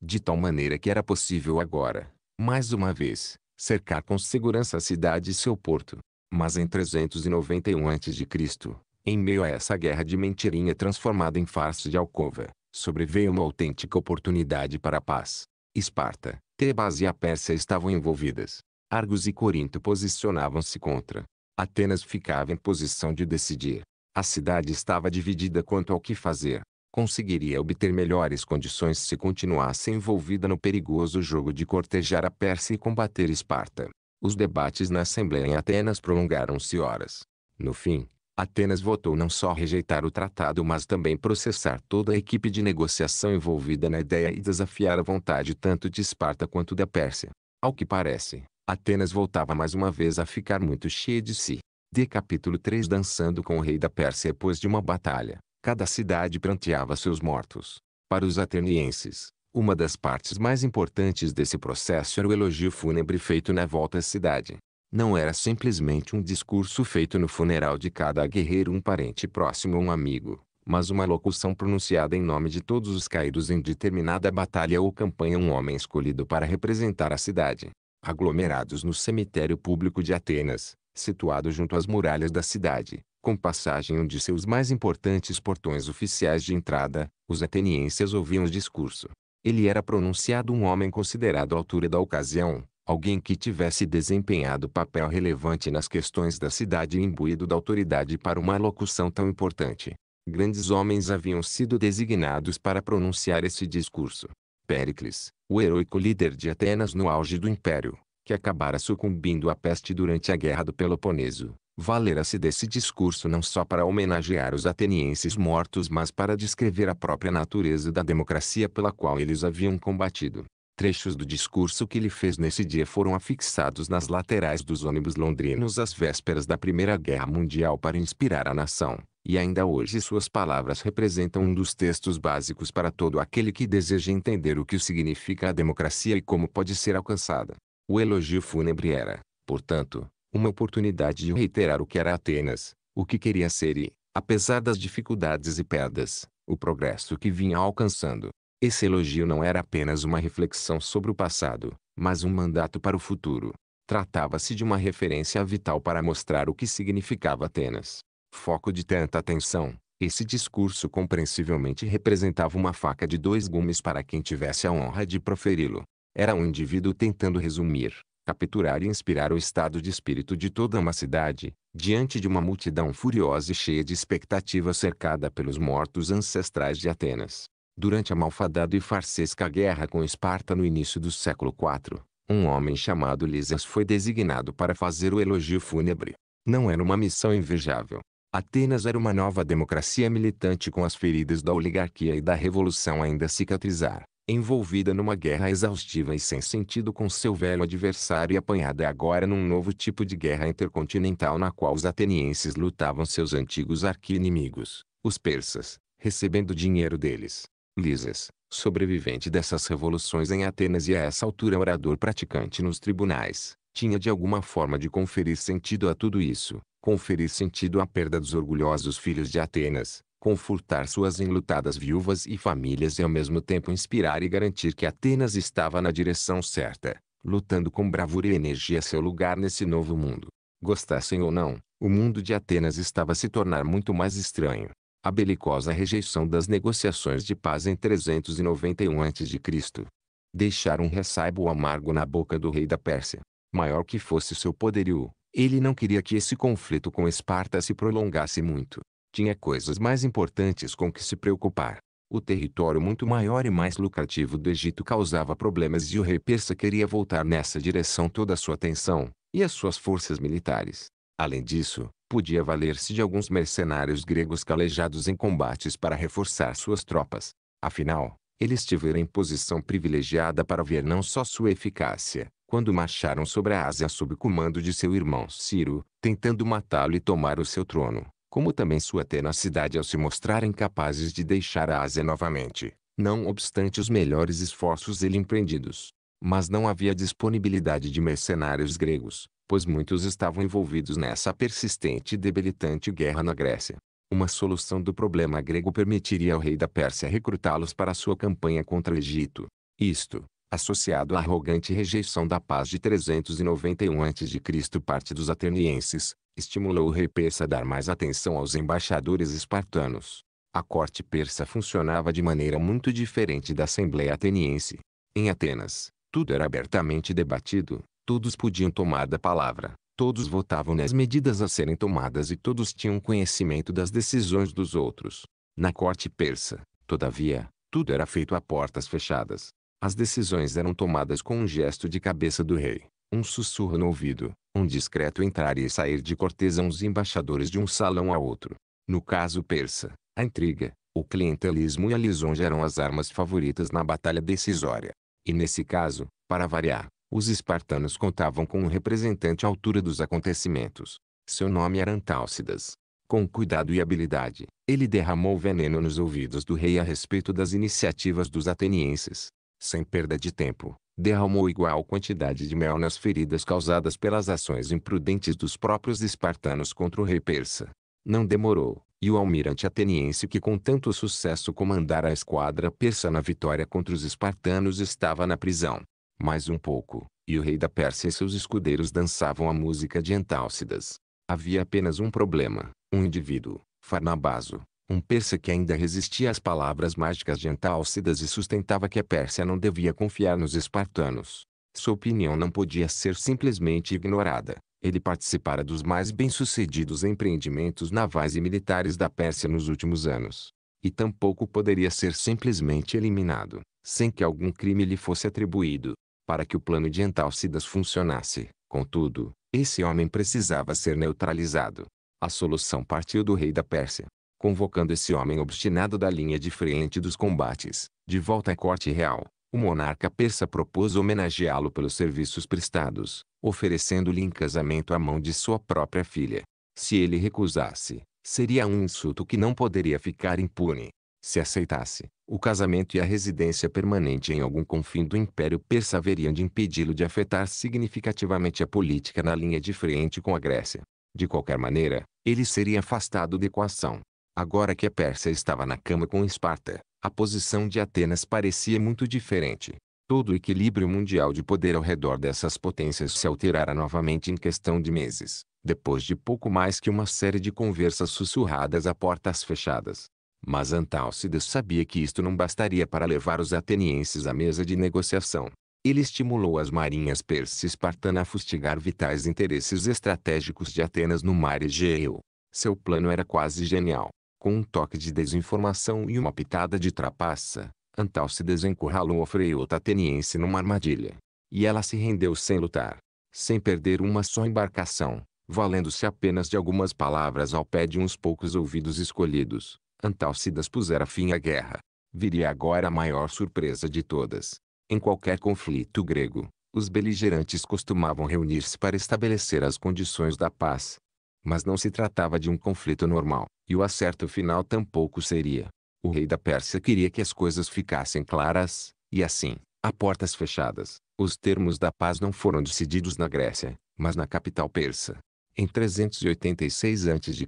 de tal maneira que era possível agora, mais uma vez, cercar com segurança a cidade e seu porto. Mas em 391 a.C., em meio a essa guerra de mentirinha transformada em farsa de alcova, sobreveio uma autêntica oportunidade para a paz. Esparta, Tebas e a Pérsia estavam envolvidas. Argos e Corinto posicionavam-se contra. Atenas ficava em posição de decidir. A cidade estava dividida quanto ao que fazer. Conseguiria obter melhores condições se continuasse envolvida no perigoso jogo de cortejar a Pérsia e combater Esparta. Os debates na Assembleia em Atenas prolongaram-se horas. No fim, Atenas votou não só rejeitar o tratado mas também processar toda a equipe de negociação envolvida na ideia e desafiar a vontade tanto de Esparta quanto da Pérsia. Ao que parece, Atenas voltava mais uma vez a ficar muito cheia de si. De capítulo 3 Dançando com o rei da Pérsia depois de uma batalha, cada cidade pranteava seus mortos. Para os atenienses, uma das partes mais importantes desse processo era o elogio fúnebre feito na volta à cidade. Não era simplesmente um discurso feito no funeral de cada guerreiro um parente próximo ou um amigo, mas uma locução pronunciada em nome de todos os caídos em determinada batalha ou campanha um homem escolhido para representar a cidade. Aglomerados no cemitério público de Atenas, situado junto às muralhas da cidade, com passagem um de seus mais importantes portões oficiais de entrada, os atenienses ouviam o discurso. Ele era pronunciado um homem considerado à altura da ocasião, alguém que tivesse desempenhado papel relevante nas questões da cidade e imbuído da autoridade para uma locução tão importante. Grandes homens haviam sido designados para pronunciar esse discurso. Péricles, o heróico líder de Atenas no auge do império, que acabara sucumbindo à peste durante a Guerra do Peloponeso, valera-se desse discurso não só para homenagear os atenienses mortos mas para descrever a própria natureza da democracia pela qual eles haviam combatido. Trechos do discurso que ele fez nesse dia foram afixados nas laterais dos ônibus londrinos às vésperas da Primeira Guerra Mundial para inspirar a nação, e ainda hoje suas palavras representam um dos textos básicos para todo aquele que deseja entender o que significa a democracia e como pode ser alcançada. O elogio fúnebre era, portanto, uma oportunidade de reiterar o que era Atenas, o que queria ser e, apesar das dificuldades e perdas, o progresso que vinha alcançando. Esse elogio não era apenas uma reflexão sobre o passado, mas um mandato para o futuro. Tratava-se de uma referência vital para mostrar o que significava Atenas. Foco de tanta atenção, esse discurso compreensivelmente representava uma faca de dois gumes para quem tivesse a honra de proferi-lo. Era um indivíduo tentando resumir, capturar e inspirar o estado de espírito de toda uma cidade, diante de uma multidão furiosa e cheia de expectativa cercada pelos mortos ancestrais de Atenas. Durante a malfadada e farsesca guerra com Esparta no início do século IV, um homem chamado Lysias foi designado para fazer o elogio fúnebre. Não era uma missão invejável. Atenas era uma nova democracia militante com as feridas da oligarquia e da revolução ainda a cicatrizar, envolvida numa guerra exaustiva e sem sentido com seu velho adversário e apanhada agora num novo tipo de guerra intercontinental na qual os atenienses lutavam seus antigos arqui-inimigos, os persas, recebendo dinheiro deles. Lises, sobrevivente dessas revoluções em Atenas e a essa altura orador praticante nos tribunais, tinha de alguma forma de conferir sentido a tudo isso, conferir sentido à perda dos orgulhosos filhos de Atenas, confortar suas enlutadas viúvas e famílias e ao mesmo tempo inspirar e garantir que Atenas estava na direção certa, lutando com bravura e energia seu lugar nesse novo mundo. Gostassem ou não, o mundo de Atenas estava a se tornar muito mais estranho, a belicosa rejeição das negociações de paz em 391 a.C. Deixaram um ressaibo amargo na boca do rei da Pérsia. Maior que fosse seu poderio, ele não queria que esse conflito com Esparta se prolongasse muito. Tinha coisas mais importantes com que se preocupar. O território muito maior e mais lucrativo do Egito causava problemas e o rei persa queria voltar nessa direção toda a sua atenção, e as suas forças militares. Além disso, podia valer-se de alguns mercenários gregos calejados em combates para reforçar suas tropas. Afinal, eles tiveram posição privilegiada para ver não só sua eficácia, quando marcharam sobre a Ásia sob comando de seu irmão Ciro, tentando matá-lo e tomar o seu trono, como também sua tenacidade ao se mostrarem capazes de deixar a Ásia novamente, não obstante os melhores esforços ele empreendidos. Mas não havia disponibilidade de mercenários gregos, pois muitos estavam envolvidos nessa persistente e debilitante guerra na Grécia. Uma solução do problema grego permitiria ao rei da Pérsia recrutá-los para sua campanha contra o Egito. Isto, associado à arrogante rejeição da paz de 391 a.C. parte dos atenienses, estimulou o rei persa a dar mais atenção aos embaixadores espartanos. A corte persa funcionava de maneira muito diferente da Assembleia Ateniense. Em Atenas, tudo era abertamente debatido, Todos podiam tomar da palavra, todos votavam nas medidas a serem tomadas e todos tinham conhecimento das decisões dos outros. Na corte persa, todavia, tudo era feito a portas fechadas. As decisões eram tomadas com um gesto de cabeça do rei, um sussurro no ouvido, um discreto entrar e sair de cortesãos e embaixadores de um salão a outro. No caso persa, a intriga, o clientelismo e a lisonja eram as armas favoritas na batalha decisória. E nesse caso, para variar, os espartanos contavam com um representante à altura dos acontecimentos. Seu nome era Antálcidas. Com cuidado e habilidade, ele derramou veneno nos ouvidos do rei a respeito das iniciativas dos atenienses. Sem perda de tempo, derramou igual quantidade de mel nas feridas causadas pelas ações imprudentes dos próprios espartanos contra o rei persa. Não demorou, e o almirante ateniense que com tanto sucesso comandara a esquadra persa na vitória contra os espartanos estava na prisão. Mais um pouco, e o rei da Pérsia e seus escudeiros dançavam a música de Antálcidas. Havia apenas um problema, um indivíduo, Farnabaso, um persa que ainda resistia às palavras mágicas de Antálcidas e sustentava que a Pérsia não devia confiar nos espartanos. Sua opinião não podia ser simplesmente ignorada. Ele participara dos mais bem-sucedidos empreendimentos navais e militares da Pérsia nos últimos anos. E tampouco poderia ser simplesmente eliminado, sem que algum crime lhe fosse atribuído para que o plano de Antálcidas funcionasse. Contudo, esse homem precisava ser neutralizado. A solução partiu do rei da Pérsia. Convocando esse homem obstinado da linha de frente dos combates, de volta à corte real, o monarca persa propôs homenageá-lo pelos serviços prestados, oferecendo-lhe em casamento a mão de sua própria filha. Se ele recusasse, seria um insulto que não poderia ficar impune. Se aceitasse, o casamento e a residência permanente em algum confim do Império Persa haveriam de impedi-lo de afetar significativamente a política na linha de frente com a Grécia. De qualquer maneira, ele seria afastado da equação. Agora que a Pérsia estava na cama com Esparta, a posição de Atenas parecia muito diferente. Todo o equilíbrio mundial de poder ao redor dessas potências se alterara novamente em questão de meses, depois de pouco mais que uma série de conversas sussurradas a portas fechadas. Mas Antálcides sabia que isto não bastaria para levar os atenienses à mesa de negociação. Ele estimulou as marinhas persa e espartana a fustigar vitais interesses estratégicos de Atenas no mar Egeu. Seu plano era quase genial. Com um toque de desinformação e uma pitada de trapaça, Antálcides encurralou a freuta ateniense numa armadilha. E ela se rendeu sem lutar, sem perder uma só embarcação, valendo-se apenas de algumas palavras ao pé de uns poucos ouvidos escolhidos. Antalcidas pusera fim à guerra. Viria agora a maior surpresa de todas. Em qualquer conflito grego, os beligerantes costumavam reunir-se para estabelecer as condições da paz. Mas não se tratava de um conflito normal, e o acerto final tampouco seria. O rei da Pérsia queria que as coisas ficassem claras, e assim, a portas fechadas, os termos da paz não foram decididos na Grécia, mas na capital persa. Em 386 a.C.,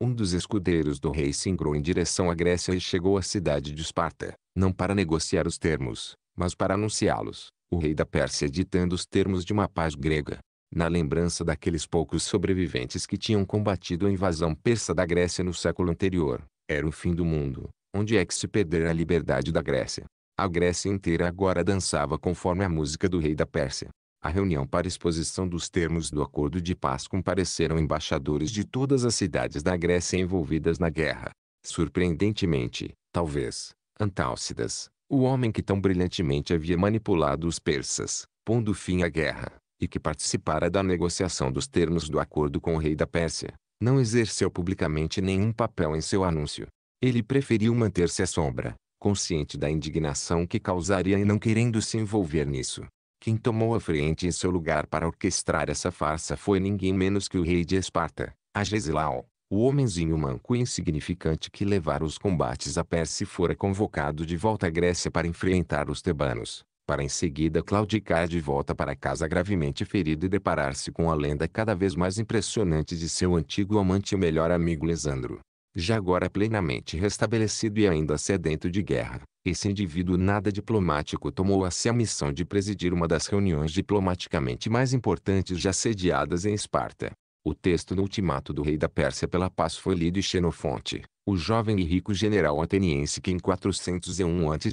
um dos escudeiros do rei singrou em direção à Grécia e chegou à cidade de Esparta, não para negociar os termos, mas para anunciá-los, o rei da Pérsia ditando os termos de uma paz grega. Na lembrança daqueles poucos sobreviventes que tinham combatido a invasão persa da Grécia no século anterior, era o fim do mundo, onde é que se perdera a liberdade da Grécia. A Grécia inteira agora dançava conforme a música do rei da Pérsia. A reunião para exposição dos termos do acordo de paz compareceram embaixadores de todas as cidades da Grécia envolvidas na guerra. Surpreendentemente, talvez, Antálcidas, o homem que tão brilhantemente havia manipulado os persas, pondo fim à guerra, e que participara da negociação dos termos do acordo com o rei da Pérsia, não exerceu publicamente nenhum papel em seu anúncio. Ele preferiu manter-se à sombra, consciente da indignação que causaria e não querendo se envolver nisso. Quem tomou a frente em seu lugar para orquestrar essa farsa foi ninguém menos que o rei de Esparta, Agesilau, o homenzinho manco e insignificante que levara os combates à Pérsia e fora convocado de volta à Grécia para enfrentar os tebanos, para em seguida claudicar de volta para casa gravemente ferido e deparar-se com a lenda cada vez mais impressionante de seu antigo amante e melhor amigo Lesandro. Já agora plenamente restabelecido e ainda sedento de guerra, esse indivíduo nada diplomático tomou a si a missão de presidir uma das reuniões diplomaticamente mais importantes já sediadas em Esparta. O texto no ultimato do rei da Pérsia pela paz foi lido e Xenofonte, o jovem e rico general ateniense que em 401 a.C.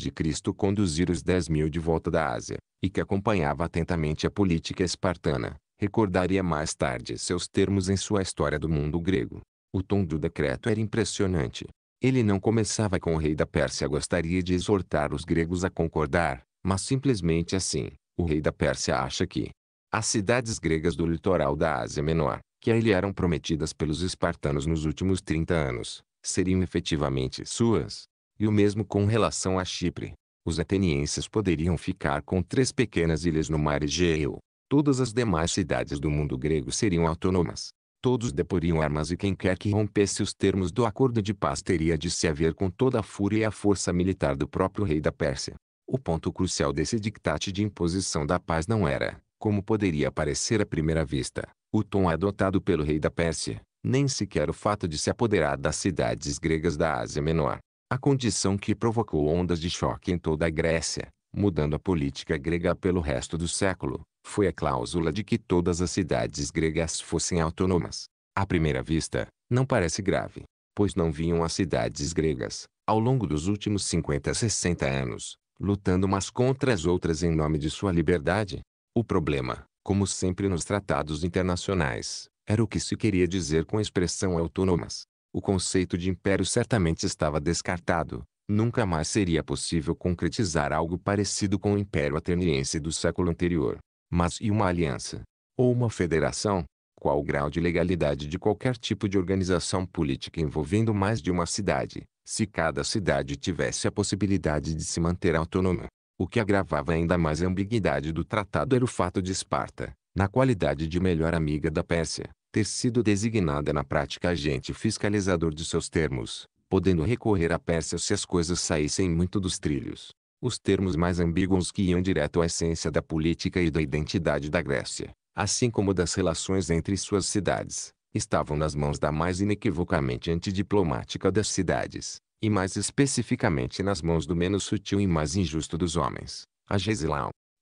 conduziu os 10 mil de volta da Ásia, e que acompanhava atentamente a política espartana, recordaria mais tarde seus termos em sua História do Mundo Grego. O tom do decreto era impressionante, ele não começava com o rei da Pérsia gostaria de exortar os gregos a concordar, mas simplesmente assim, o rei da Pérsia acha que as cidades gregas do litoral da Ásia Menor, que a ele eram prometidas pelos espartanos nos últimos 30 anos, seriam efetivamente suas. E o mesmo com relação a Chipre. Os atenienses poderiam ficar com três pequenas ilhas no mar Egeu. Todas as demais cidades do mundo grego seriam autônomas todos deporiam armas e quem quer que rompesse os termos do acordo de paz teria de se haver com toda a fúria e a força militar do próprio rei da Pérsia. O ponto crucial desse dictate de imposição da paz não era, como poderia parecer à primeira vista, o tom adotado pelo rei da Pérsia, nem sequer o fato de se apoderar das cidades gregas da Ásia Menor. A condição que provocou ondas de choque em toda a Grécia, mudando a política grega pelo resto do século, foi a cláusula de que todas as cidades gregas fossem autônomas. À primeira vista, não parece grave, pois não vinham as cidades gregas, ao longo dos últimos 50 60 anos, lutando umas contra as outras em nome de sua liberdade. O problema, como sempre nos tratados internacionais, era o que se queria dizer com a expressão autônomas. O conceito de império certamente estava descartado. Nunca mais seria possível concretizar algo parecido com o império ateniense do século anterior. Mas e uma aliança? Ou uma federação? Qual o grau de legalidade de qualquer tipo de organização política envolvendo mais de uma cidade, se cada cidade tivesse a possibilidade de se manter autônoma? O que agravava ainda mais a ambiguidade do tratado era o fato de Esparta, na qualidade de melhor amiga da Pérsia, ter sido designada na prática agente fiscalizador de seus termos, podendo recorrer à Pérsia se as coisas saíssem muito dos trilhos os termos mais ambíguos que iam direto à essência da política e da identidade da Grécia, assim como das relações entre suas cidades, estavam nas mãos da mais inequivocamente antidiplomática das cidades, e mais especificamente nas mãos do menos sutil e mais injusto dos homens, a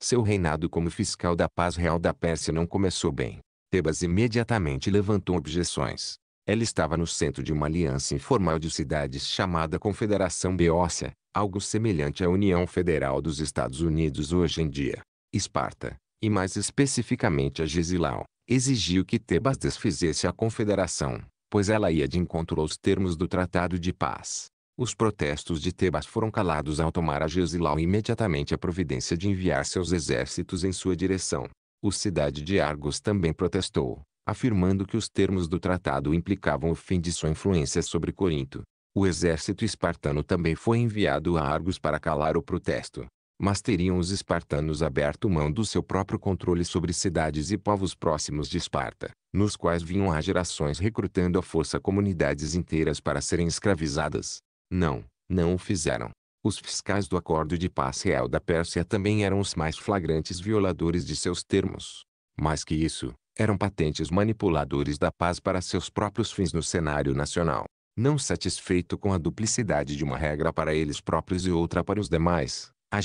Seu reinado como fiscal da paz real da Pérsia não começou bem. Tebas imediatamente levantou objeções, ela estava no centro de uma aliança informal de cidades chamada Confederação Beócia, algo semelhante à União Federal dos Estados Unidos hoje em dia. Esparta, e mais especificamente a Gesilau, exigiu que Tebas desfizesse a confederação, pois ela ia de encontro aos termos do Tratado de Paz. Os protestos de Tebas foram calados ao tomar a Gesilau imediatamente a providência de enviar seus exércitos em sua direção. O cidade de Argos também protestou, afirmando que os termos do tratado implicavam o fim de sua influência sobre Corinto. O exército espartano também foi enviado a Argos para calar o protesto. Mas teriam os espartanos aberto mão do seu próprio controle sobre cidades e povos próximos de Esparta, nos quais vinham há gerações recrutando à força comunidades inteiras para serem escravizadas. Não, não o fizeram. Os fiscais do Acordo de Paz Real da Pérsia também eram os mais flagrantes violadores de seus termos. Mais que isso, eram patentes manipuladores da paz para seus próprios fins no cenário nacional. Não satisfeito com a duplicidade de uma regra para eles próprios e outra para os demais, a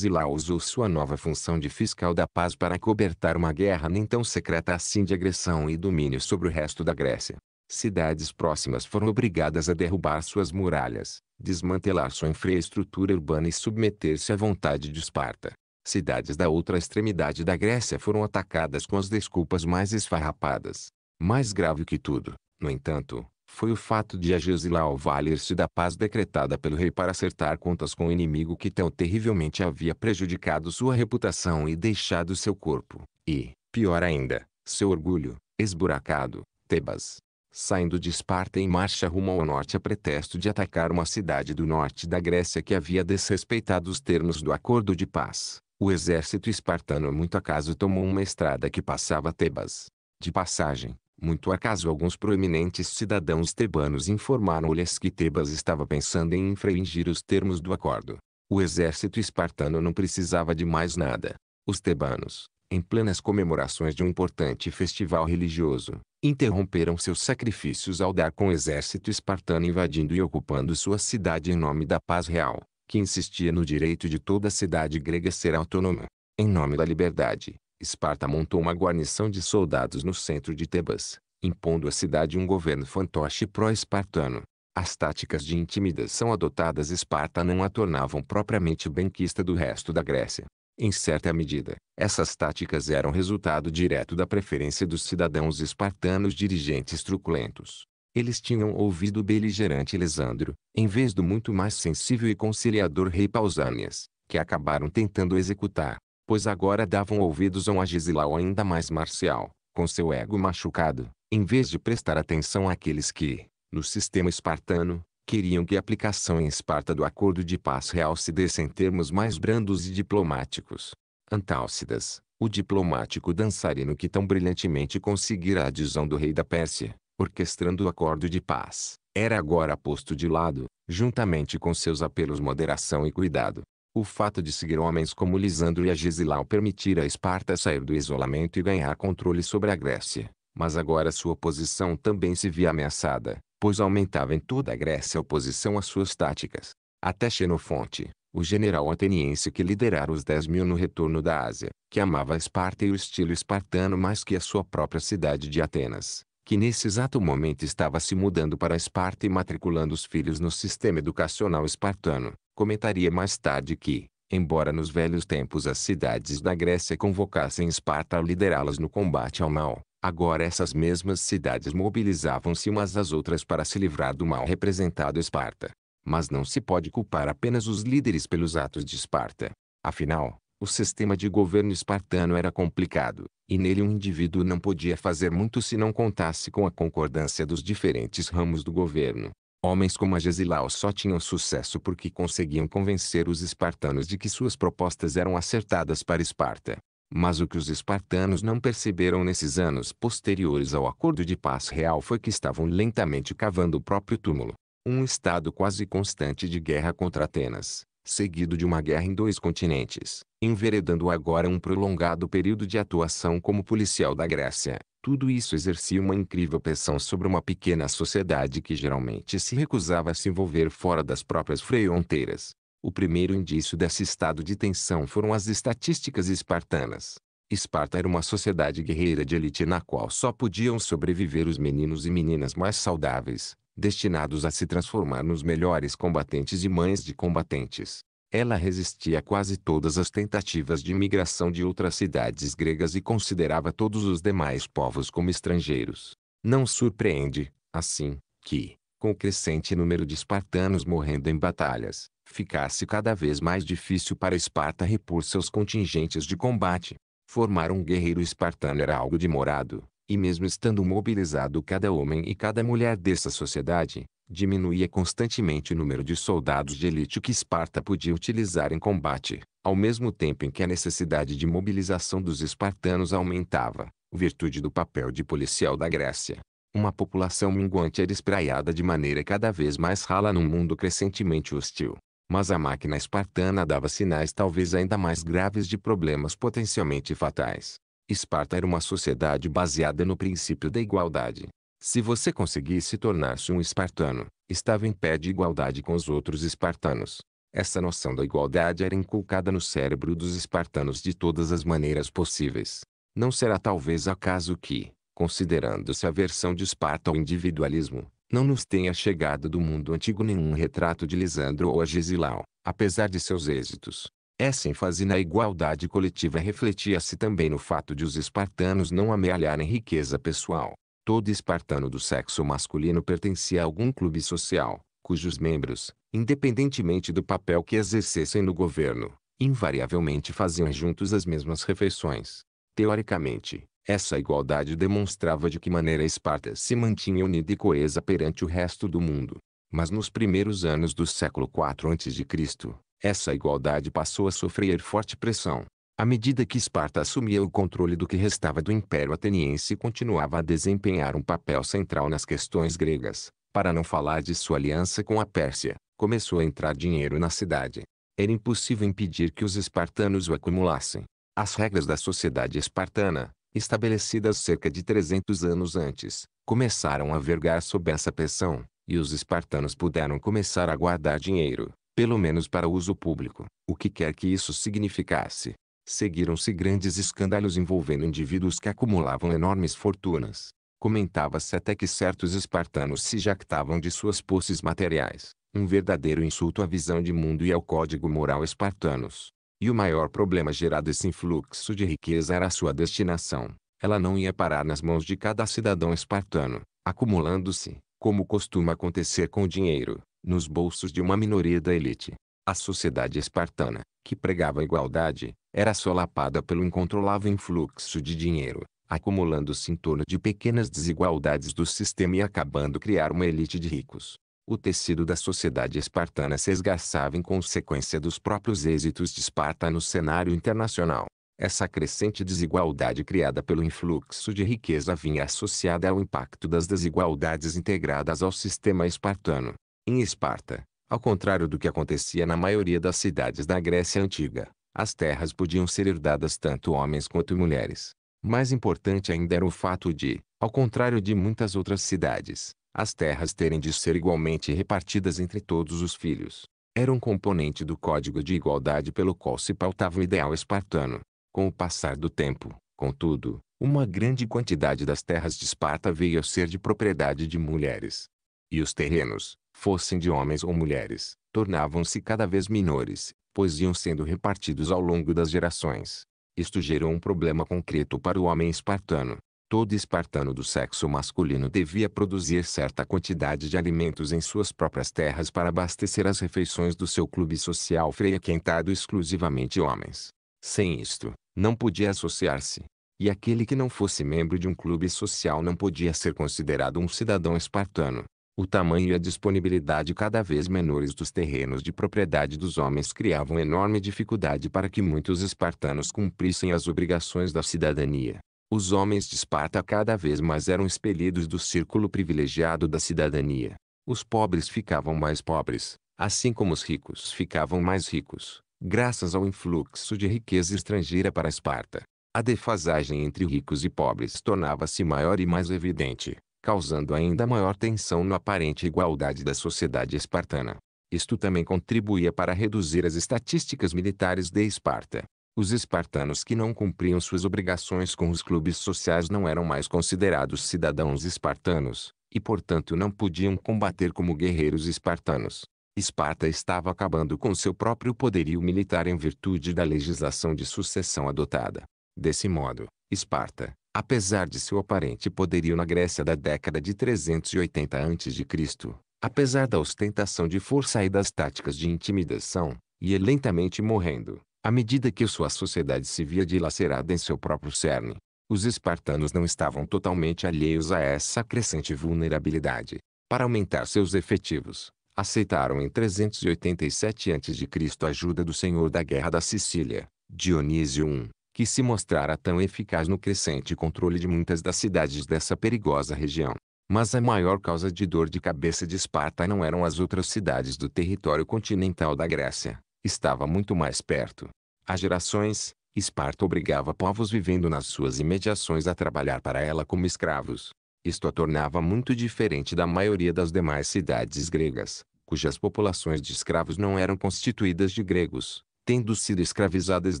usou sua nova função de fiscal da paz para cobertar uma guerra nem tão secreta assim de agressão e domínio sobre o resto da Grécia. Cidades próximas foram obrigadas a derrubar suas muralhas, desmantelar sua infraestrutura urbana e submeter-se à vontade de Esparta cidades da outra extremidade da Grécia foram atacadas com as desculpas mais esfarrapadas. Mais grave que tudo, no entanto, foi o fato de Agesilau valer-se da paz decretada pelo rei para acertar contas com o inimigo que tão terrivelmente havia prejudicado sua reputação e deixado seu corpo, e, pior ainda, seu orgulho, esburacado, Tebas. Saindo de Esparta em marcha rumo ao norte a pretexto de atacar uma cidade do norte da Grécia que havia desrespeitado os termos do acordo de paz. O exército espartano muito acaso tomou uma estrada que passava Tebas. De passagem, muito acaso alguns proeminentes cidadãos tebanos informaram-lhes que Tebas estava pensando em infringir os termos do acordo. O exército espartano não precisava de mais nada. Os tebanos, em plenas comemorações de um importante festival religioso, interromperam seus sacrifícios ao dar com o exército espartano invadindo e ocupando sua cidade em nome da paz real que insistia no direito de toda a cidade grega ser autônoma. Em nome da liberdade, Esparta montou uma guarnição de soldados no centro de Tebas, impondo à cidade um governo fantoche pró-espartano. As táticas de intimidação adotadas Esparta não a tornavam propriamente benquista do resto da Grécia. Em certa medida, essas táticas eram resultado direto da preferência dos cidadãos espartanos dirigentes truculentos, eles tinham ouvido o beligerante Lesandro, em vez do muito mais sensível e conciliador rei Pausânias, que acabaram tentando executar, pois agora davam ouvidos a um Agisilau ainda mais marcial, com seu ego machucado, em vez de prestar atenção àqueles que, no sistema espartano, queriam que a aplicação em Esparta do acordo de paz real se desse em termos mais brandos e diplomáticos. Antálcidas, o diplomático dançarino que tão brilhantemente conseguira a adesão do rei da Pérsia, orquestrando o acordo de paz, era agora posto de lado, juntamente com seus apelos moderação e cuidado. O fato de seguir homens como Lisandro e Agesilau permitira a Esparta sair do isolamento e ganhar controle sobre a Grécia. Mas agora sua posição também se via ameaçada, pois aumentava em toda a Grécia a oposição às suas táticas. Até Xenofonte, o general ateniense que liderara os 10 mil no retorno da Ásia, que amava a Esparta e o estilo espartano mais que a sua própria cidade de Atenas, que nesse exato momento estava se mudando para Esparta e matriculando os filhos no sistema educacional espartano, comentaria mais tarde que, embora nos velhos tempos as cidades da Grécia convocassem Esparta a liderá-las no combate ao mal, agora essas mesmas cidades mobilizavam-se umas às outras para se livrar do mal representado Esparta. Mas não se pode culpar apenas os líderes pelos atos de Esparta. Afinal, o sistema de governo espartano era complicado, e nele um indivíduo não podia fazer muito se não contasse com a concordância dos diferentes ramos do governo. Homens como Agesilau só tinham sucesso porque conseguiam convencer os espartanos de que suas propostas eram acertadas para Esparta. Mas o que os espartanos não perceberam nesses anos posteriores ao acordo de paz real foi que estavam lentamente cavando o próprio túmulo. Um estado quase constante de guerra contra Atenas, seguido de uma guerra em dois continentes, enveredando agora um prolongado período de atuação como policial da Grécia. Tudo isso exercia uma incrível pressão sobre uma pequena sociedade que geralmente se recusava a se envolver fora das próprias fronteiras. O primeiro indício desse estado de tensão foram as estatísticas espartanas. Esparta era uma sociedade guerreira de elite na qual só podiam sobreviver os meninos e meninas mais saudáveis, destinados a se transformar nos melhores combatentes e mães de combatentes. Ela resistia a quase todas as tentativas de imigração de outras cidades gregas e considerava todos os demais povos como estrangeiros. Não surpreende, assim, que, com o crescente número de espartanos morrendo em batalhas, ficasse cada vez mais difícil para Esparta repor seus contingentes de combate. Formar um guerreiro espartano era algo demorado, e mesmo estando mobilizado cada homem e cada mulher dessa sociedade, diminuía constantemente o número de soldados de elite que Esparta podia utilizar em combate, ao mesmo tempo em que a necessidade de mobilização dos espartanos aumentava, virtude do papel de policial da Grécia. Uma população minguante era espraiada de maneira cada vez mais rala num mundo crescentemente hostil. Mas a máquina espartana dava sinais talvez ainda mais graves de problemas potencialmente fatais. Esparta era uma sociedade baseada no princípio da igualdade. Se você conseguisse tornar-se um espartano, estava em pé de igualdade com os outros espartanos. Essa noção da igualdade era inculcada no cérebro dos espartanos de todas as maneiras possíveis. Não será talvez acaso que, considerando-se a versão de Esparta ao individualismo, não nos tenha chegado do mundo antigo nenhum retrato de Lisandro ou Agesilau, apesar de seus êxitos. Essa ênfase na igualdade coletiva refletia-se também no fato de os espartanos não amealharem riqueza pessoal. Todo espartano do sexo masculino pertencia a algum clube social, cujos membros, independentemente do papel que exercessem no governo, invariavelmente faziam juntos as mesmas refeições. Teoricamente, essa igualdade demonstrava de que maneira Esparta se mantinha unida e coesa perante o resto do mundo. Mas nos primeiros anos do século IV a.C., essa igualdade passou a sofrer forte pressão. À medida que Esparta assumia o controle do que restava do Império Ateniense e continuava a desempenhar um papel central nas questões gregas, para não falar de sua aliança com a Pérsia, começou a entrar dinheiro na cidade. Era impossível impedir que os espartanos o acumulassem. As regras da sociedade espartana, estabelecidas cerca de 300 anos antes, começaram a vergar sob essa pressão, e os espartanos puderam começar a guardar dinheiro, pelo menos para uso público, o que quer que isso significasse. Seguiram-se grandes escândalos envolvendo indivíduos que acumulavam enormes fortunas. Comentava-se até que certos espartanos se jactavam de suas posses materiais, um verdadeiro insulto à visão de mundo e ao código moral espartanos. E o maior problema gerado esse influxo de riqueza era a sua destinação. Ela não ia parar nas mãos de cada cidadão espartano, acumulando-se, como costuma acontecer com o dinheiro, nos bolsos de uma minoria da elite. A sociedade espartana, que pregava a igualdade, era solapada pelo incontrolável influxo de dinheiro, acumulando-se em torno de pequenas desigualdades do sistema e acabando criar uma elite de ricos. O tecido da sociedade espartana se esgarçava em consequência dos próprios êxitos de Esparta no cenário internacional. Essa crescente desigualdade criada pelo influxo de riqueza vinha associada ao impacto das desigualdades integradas ao sistema espartano, em Esparta, ao contrário do que acontecia na maioria das cidades da Grécia Antiga, as terras podiam ser herdadas tanto homens quanto mulheres. Mais importante ainda era o fato de, ao contrário de muitas outras cidades, as terras terem de ser igualmente repartidas entre todos os filhos. Era um componente do código de igualdade pelo qual se pautava o ideal espartano. Com o passar do tempo, contudo, uma grande quantidade das terras de Esparta veio a ser de propriedade de mulheres. E os terrenos, fossem de homens ou mulheres, tornavam-se cada vez menores, pois iam sendo repartidos ao longo das gerações. Isto gerou um problema concreto para o homem espartano. Todo espartano do sexo masculino devia produzir certa quantidade de alimentos em suas próprias terras para abastecer as refeições do seu clube social frequentado exclusivamente homens. Sem isto, não podia associar-se. E aquele que não fosse membro de um clube social não podia ser considerado um cidadão espartano. O tamanho e a disponibilidade cada vez menores dos terrenos de propriedade dos homens criavam enorme dificuldade para que muitos espartanos cumprissem as obrigações da cidadania. Os homens de Esparta cada vez mais eram expelidos do círculo privilegiado da cidadania. Os pobres ficavam mais pobres, assim como os ricos ficavam mais ricos, graças ao influxo de riqueza estrangeira para Esparta. A defasagem entre ricos e pobres tornava-se maior e mais evidente causando ainda maior tensão na aparente igualdade da sociedade espartana. Isto também contribuía para reduzir as estatísticas militares de Esparta. Os espartanos que não cumpriam suas obrigações com os clubes sociais não eram mais considerados cidadãos espartanos, e portanto não podiam combater como guerreiros espartanos. Esparta estava acabando com seu próprio poderio militar em virtude da legislação de sucessão adotada. Desse modo, Esparta, apesar de seu aparente poderio na Grécia da década de 380 a.C., apesar da ostentação de força e das táticas de intimidação, ia lentamente morrendo, à medida que sua sociedade se via dilacerada em seu próprio cerne. Os espartanos não estavam totalmente alheios a essa crescente vulnerabilidade. Para aumentar seus efetivos, aceitaram em 387 a.C. a ajuda do senhor da guerra da Sicília, Dionísio I, que se mostrara tão eficaz no crescente controle de muitas das cidades dessa perigosa região. Mas a maior causa de dor de cabeça de Esparta não eram as outras cidades do território continental da Grécia, estava muito mais perto. Há gerações, Esparta obrigava povos vivendo nas suas imediações a trabalhar para ela como escravos. Isto a tornava muito diferente da maioria das demais cidades gregas, cujas populações de escravos não eram constituídas de gregos, tendo sido escravizadas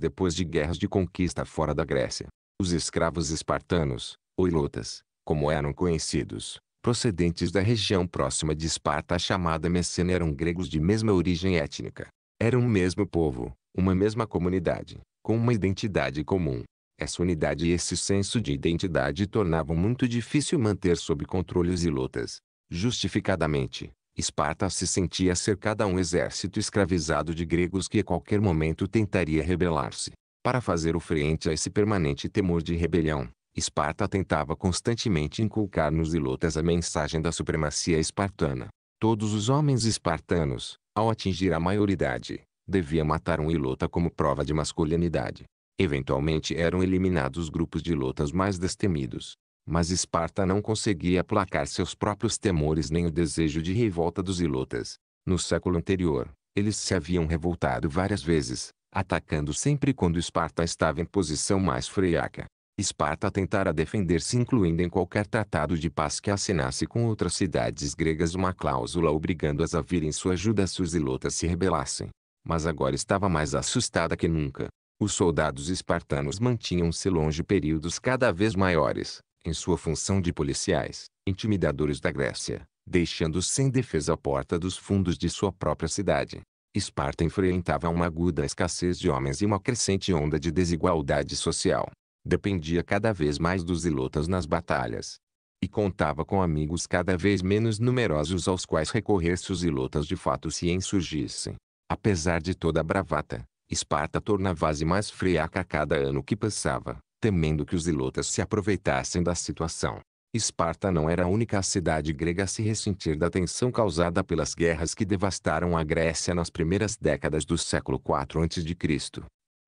depois de guerras de conquista fora da Grécia. Os escravos espartanos, ou ilotas, como eram conhecidos, procedentes da região próxima de Esparta chamada Messena eram gregos de mesma origem étnica. Eram o mesmo povo, uma mesma comunidade, com uma identidade comum. Essa unidade e esse senso de identidade tornavam muito difícil manter sob controle os ilotas. Justificadamente, Esparta se sentia cercada a um exército escravizado de gregos que a qualquer momento tentaria rebelar-se. Para fazer o frente a esse permanente temor de rebelião, Esparta tentava constantemente inculcar nos ilotas a mensagem da supremacia espartana. Todos os homens espartanos, ao atingir a maioridade, deviam matar um ilota como prova de masculinidade. Eventualmente eram eliminados grupos de ilotas mais destemidos, mas Esparta não conseguia aplacar seus próprios temores nem o desejo de revolta dos ilotas. No século anterior, eles se haviam revoltado várias vezes, atacando sempre quando Esparta estava em posição mais freaca. Esparta tentara defender-se incluindo em qualquer tratado de paz que assinasse com outras cidades gregas uma cláusula obrigando-as a vir em sua ajuda se os ilotas se rebelassem. Mas agora estava mais assustada que nunca. Os soldados espartanos mantinham-se longe períodos cada vez maiores, em sua função de policiais, intimidadores da Grécia, deixando sem defesa a porta dos fundos de sua própria cidade. Esparta enfrentava uma aguda escassez de homens e uma crescente onda de desigualdade social. Dependia cada vez mais dos ilotas nas batalhas. E contava com amigos cada vez menos numerosos aos quais recorrer se os ilotas de fato se insurgissem. Apesar de toda a bravata, Esparta tornava-se mais fraca a cada ano que passava temendo que os ilotas se aproveitassem da situação. Esparta não era a única cidade grega a se ressentir da tensão causada pelas guerras que devastaram a Grécia nas primeiras décadas do século IV a.C.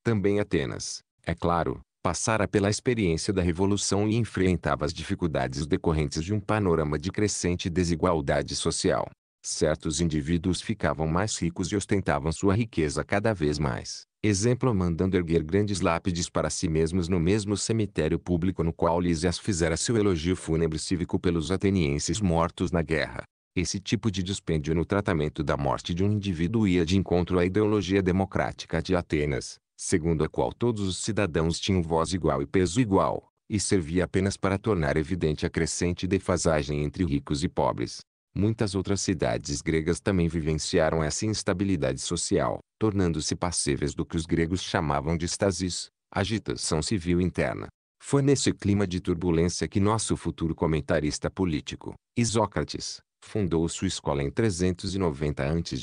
Também Atenas, é claro, passara pela experiência da Revolução e enfrentava as dificuldades decorrentes de um panorama de crescente desigualdade social certos indivíduos ficavam mais ricos e ostentavam sua riqueza cada vez mais. Exemplo mandando erguer grandes lápides para si mesmos no mesmo cemitério público no qual Lísias fizera seu elogio fúnebre cívico pelos atenienses mortos na guerra. Esse tipo de dispêndio no tratamento da morte de um indivíduo ia de encontro à ideologia democrática de Atenas, segundo a qual todos os cidadãos tinham voz igual e peso igual, e servia apenas para tornar evidente a crescente defasagem entre ricos e pobres. Muitas outras cidades gregas também vivenciaram essa instabilidade social, tornando-se passíveis do que os gregos chamavam de estasis, agitação civil interna. Foi nesse clima de turbulência que nosso futuro comentarista político, Isócrates, fundou sua escola em 390 a.C.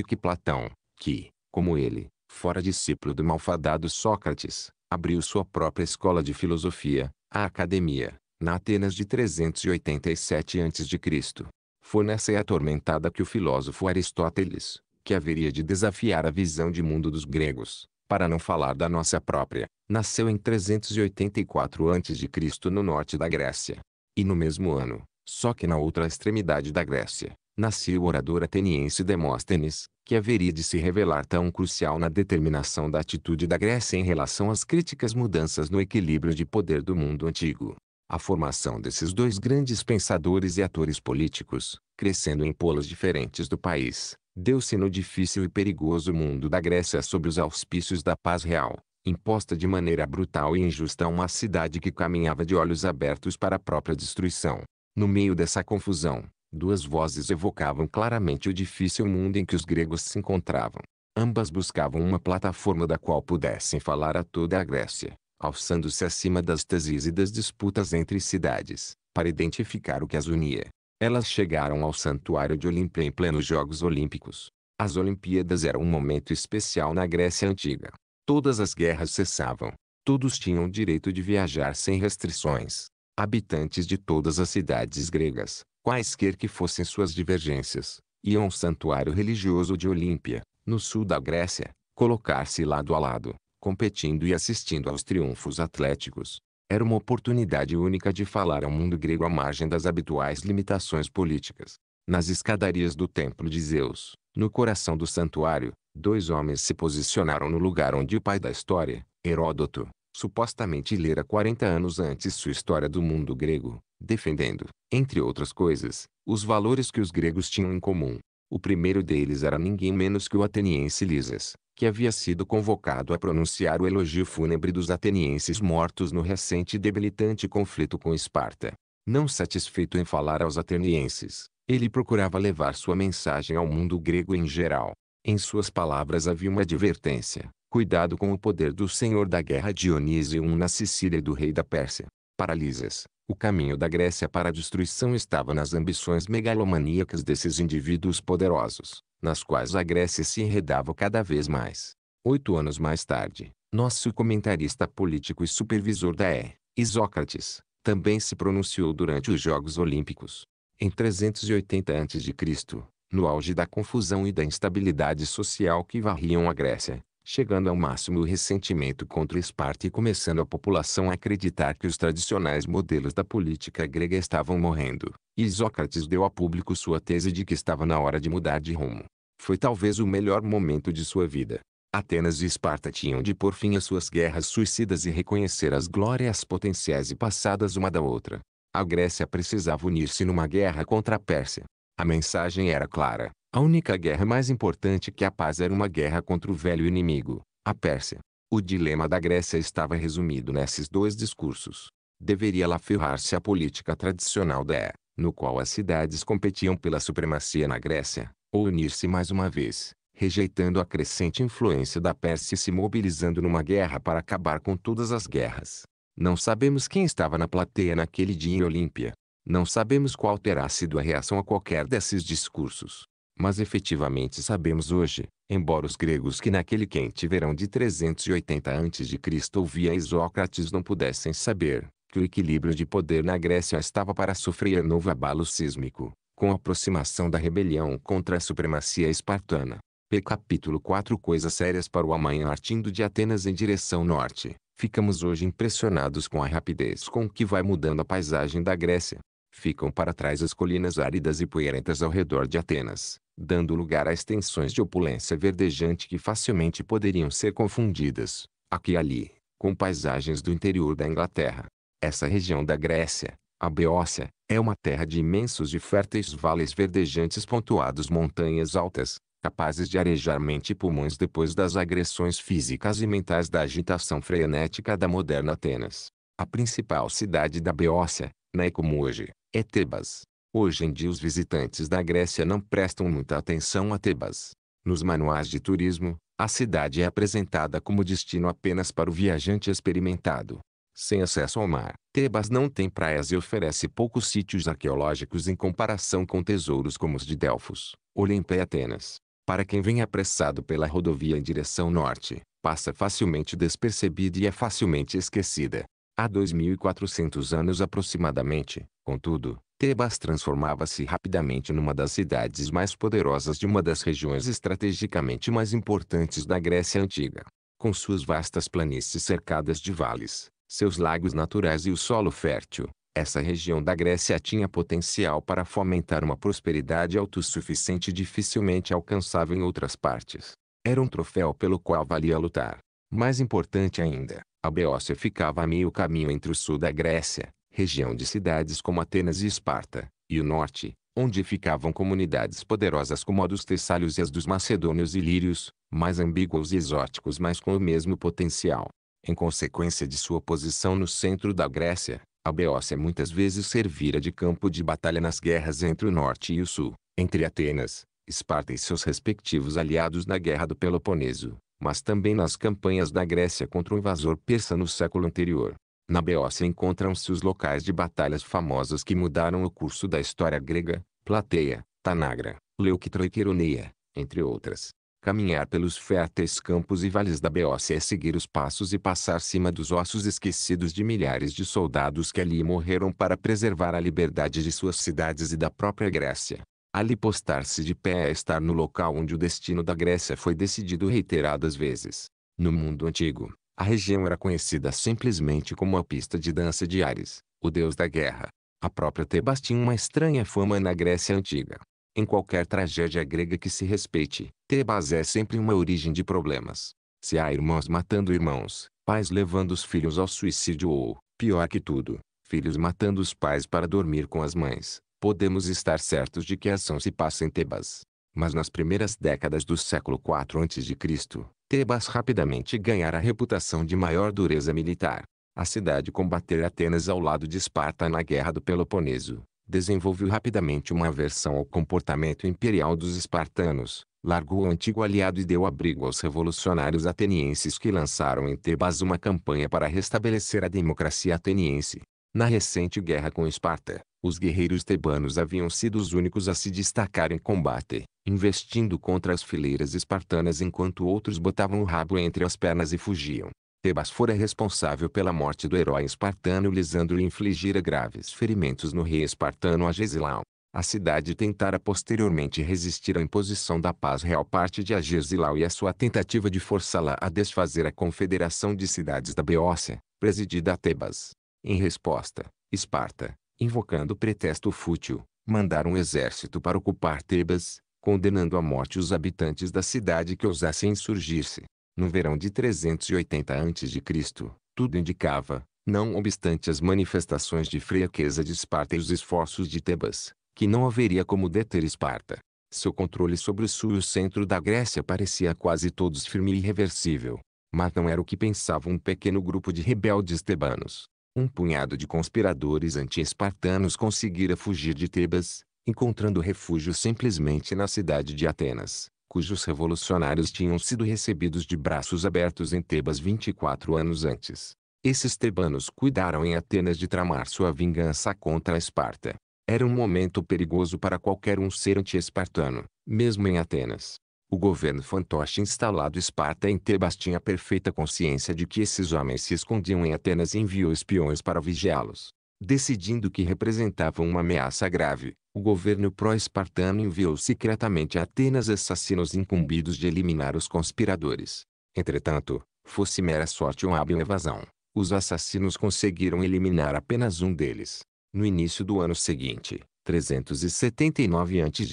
e que Platão, que, como ele, fora discípulo do malfadado Sócrates, abriu sua própria escola de filosofia, a Academia, na Atenas de 387 a.C. Foi a atormentada que o filósofo Aristóteles, que haveria de desafiar a visão de mundo dos gregos, para não falar da nossa própria, nasceu em 384 a.C. no norte da Grécia. E no mesmo ano, só que na outra extremidade da Grécia, nasceu o orador ateniense Demóstenes, que haveria de se revelar tão crucial na determinação da atitude da Grécia em relação às críticas mudanças no equilíbrio de poder do mundo antigo. A formação desses dois grandes pensadores e atores políticos, crescendo em polos diferentes do país, deu-se no difícil e perigoso mundo da Grécia sob os auspícios da paz real, imposta de maneira brutal e injusta a uma cidade que caminhava de olhos abertos para a própria destruição. No meio dessa confusão, duas vozes evocavam claramente o difícil mundo em que os gregos se encontravam. Ambas buscavam uma plataforma da qual pudessem falar a toda a Grécia, alçando-se acima das teses e das disputas entre cidades, para identificar o que as unia. Elas chegaram ao santuário de Olímpia em plenos Jogos Olímpicos. As Olimpíadas eram um momento especial na Grécia Antiga. Todas as guerras cessavam. Todos tinham o direito de viajar sem restrições. Habitantes de todas as cidades gregas, quaisquer que fossem suas divergências, iam ao santuário religioso de Olímpia, no sul da Grécia, colocar-se lado a lado, competindo e assistindo aos triunfos atléticos. Era uma oportunidade única de falar ao mundo grego à margem das habituais limitações políticas. Nas escadarias do Templo de Zeus, no coração do santuário, dois homens se posicionaram no lugar onde o pai da história, Heródoto, supostamente lera 40 anos antes sua história do mundo grego, defendendo, entre outras coisas, os valores que os gregos tinham em comum. O primeiro deles era ninguém menos que o ateniense Lisas, que havia sido convocado a pronunciar o elogio fúnebre dos atenienses mortos no recente e debilitante conflito com Esparta. Não satisfeito em falar aos atenienses, ele procurava levar sua mensagem ao mundo grego em geral. Em suas palavras havia uma advertência: cuidado com o poder do senhor da guerra Dionísio I na Sicília e do rei da Pérsia. Paralisas, o caminho da Grécia para a destruição estava nas ambições megalomaníacas desses indivíduos poderosos nas quais a Grécia se enredava cada vez mais. Oito anos mais tarde, nosso comentarista político e supervisor da E, Isócrates, também se pronunciou durante os Jogos Olímpicos. Em 380 a.C., no auge da confusão e da instabilidade social que varriam a Grécia, chegando ao máximo o ressentimento contra Esparta e começando a população a acreditar que os tradicionais modelos da política grega estavam morrendo. E Sócrates deu a público sua tese de que estava na hora de mudar de rumo. Foi talvez o melhor momento de sua vida. Atenas e Esparta tinham de pôr fim às suas guerras suicidas e reconhecer as glórias potenciais e passadas uma da outra. A Grécia precisava unir-se numa guerra contra a Pérsia. A mensagem era clara. A única guerra mais importante que a paz era uma guerra contra o velho inimigo, a Pérsia. O dilema da Grécia estava resumido nesses dois discursos. Deveria lá ferrar se a política tradicional da E, no qual as cidades competiam pela supremacia na Grécia, ou unir-se mais uma vez, rejeitando a crescente influência da Pérsia e se mobilizando numa guerra para acabar com todas as guerras. Não sabemos quem estava na plateia naquele dia em Olímpia. Não sabemos qual terá sido a reação a qualquer desses discursos. Mas efetivamente sabemos hoje, embora os gregos que naquele quente verão de 380 a.C. ouvia Isócrates não pudessem saber, que o equilíbrio de poder na Grécia estava para sofrer novo abalo sísmico, com a aproximação da rebelião contra a supremacia espartana. P. Capítulo 4 Coisas sérias para o amanhã Partindo de Atenas em direção norte, ficamos hoje impressionados com a rapidez com que vai mudando a paisagem da Grécia. Ficam para trás as colinas áridas e poeirentas ao redor de Atenas, dando lugar a extensões de opulência verdejante que facilmente poderiam ser confundidas, aqui e ali, com paisagens do interior da Inglaterra. Essa região da Grécia, a Beócia, é uma terra de imensos e férteis vales verdejantes pontuados montanhas altas, capazes de arejar mente e pulmões depois das agressões físicas e mentais da agitação frenética da moderna Atenas. A principal cidade da Beócia, na é como hoje, é Tebas. Hoje em dia os visitantes da Grécia não prestam muita atenção a Tebas. Nos manuais de turismo, a cidade é apresentada como destino apenas para o viajante experimentado. Sem acesso ao mar, Tebas não tem praias e oferece poucos sítios arqueológicos em comparação com tesouros como os de Delfos, Olimpia e Atenas. Para quem vem apressado pela rodovia em direção norte, passa facilmente despercebida e é facilmente esquecida. Há 2.400 anos aproximadamente, contudo, Tebas transformava-se rapidamente numa das cidades mais poderosas de uma das regiões estrategicamente mais importantes da Grécia Antiga. Com suas vastas planícies cercadas de vales, seus lagos naturais e o solo fértil, essa região da Grécia tinha potencial para fomentar uma prosperidade autossuficiente dificilmente alcançável em outras partes. Era um troféu pelo qual valia lutar. Mais importante ainda, a Beócia ficava a meio caminho entre o sul da Grécia, região de cidades como Atenas e Esparta, e o norte, onde ficavam comunidades poderosas como a dos Tessálios e as dos Macedônios e Lírios, mais ambíguos e exóticos mas com o mesmo potencial. Em consequência de sua posição no centro da Grécia, a Beócia é muitas vezes servira de campo de batalha nas guerras entre o norte e o sul, entre Atenas, Esparta e seus respectivos aliados na Guerra do Peloponeso, mas também nas campanhas da Grécia contra o invasor persa no século anterior. Na Beócia encontram-se os locais de batalhas famosas que mudaram o curso da história grega, Plateia, Tanagra, Leuctra e Queroneia, entre outras. Caminhar pelos férteis campos e vales da Beócia é seguir os passos e passar cima dos ossos esquecidos de milhares de soldados que ali morreram para preservar a liberdade de suas cidades e da própria Grécia. Ali postar-se de pé é estar no local onde o destino da Grécia foi decidido reiteradas vezes. No mundo antigo, a região era conhecida simplesmente como a pista de dança de Ares, o deus da guerra. A própria Tebas tinha uma estranha fama na Grécia Antiga. Em qualquer tragédia grega que se respeite, Tebas é sempre uma origem de problemas. Se há irmãos matando irmãos, pais levando os filhos ao suicídio ou, pior que tudo, filhos matando os pais para dormir com as mães, podemos estar certos de que a ação se passa em Tebas. Mas nas primeiras décadas do século IV a.C., Tebas rapidamente ganhara a reputação de maior dureza militar. A cidade combater Atenas ao lado de Esparta na Guerra do Peloponeso. Desenvolveu rapidamente uma aversão ao comportamento imperial dos espartanos, largou o antigo aliado e deu abrigo aos revolucionários atenienses que lançaram em Tebas uma campanha para restabelecer a democracia ateniense. Na recente guerra com Esparta, os guerreiros tebanos haviam sido os únicos a se destacar em combate investindo contra as fileiras espartanas enquanto outros botavam o rabo entre as pernas e fugiam. Tebas fora responsável pela morte do herói espartano Lisandro e infligira graves ferimentos no rei espartano Agesilau. A cidade tentara posteriormente resistir à imposição da paz real parte de Agesilau e a sua tentativa de forçá-la a desfazer a Confederação de Cidades da Beócia, presidida a Tebas. Em resposta, Esparta, invocando o pretexto fútil, mandar um exército para ocupar Tebas, condenando à morte os habitantes da cidade que ousassem insurgir-se. No verão de 380 a.C., tudo indicava, não obstante as manifestações de fraqueza de Esparta e os esforços de Tebas, que não haveria como deter Esparta. Seu controle sobre o sul e o centro da Grécia parecia quase todos firme e irreversível. Mas não era o que pensava um pequeno grupo de rebeldes tebanos. Um punhado de conspiradores anti-espartanos conseguira fugir de Tebas, encontrando refúgio simplesmente na cidade de Atenas, cujos revolucionários tinham sido recebidos de braços abertos em Tebas 24 anos antes. Esses tebanos cuidaram em Atenas de tramar sua vingança contra Esparta. Era um momento perigoso para qualquer um ser anti-espartano, mesmo em Atenas. O governo fantoche instalado Esparta em Tebas tinha perfeita consciência de que esses homens se escondiam em Atenas e enviou espiões para vigiá-los. Decidindo que representavam uma ameaça grave, o governo pró-espartano enviou secretamente a Atenas assassinos incumbidos de eliminar os conspiradores. Entretanto, fosse mera sorte ou hábil evasão, os assassinos conseguiram eliminar apenas um deles. No início do ano seguinte, 379 a.C.,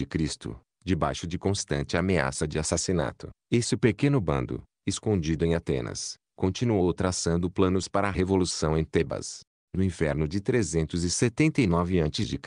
debaixo de constante ameaça de assassinato, esse pequeno bando, escondido em Atenas, continuou traçando planos para a revolução em Tebas. No inverno de 379 a.C.,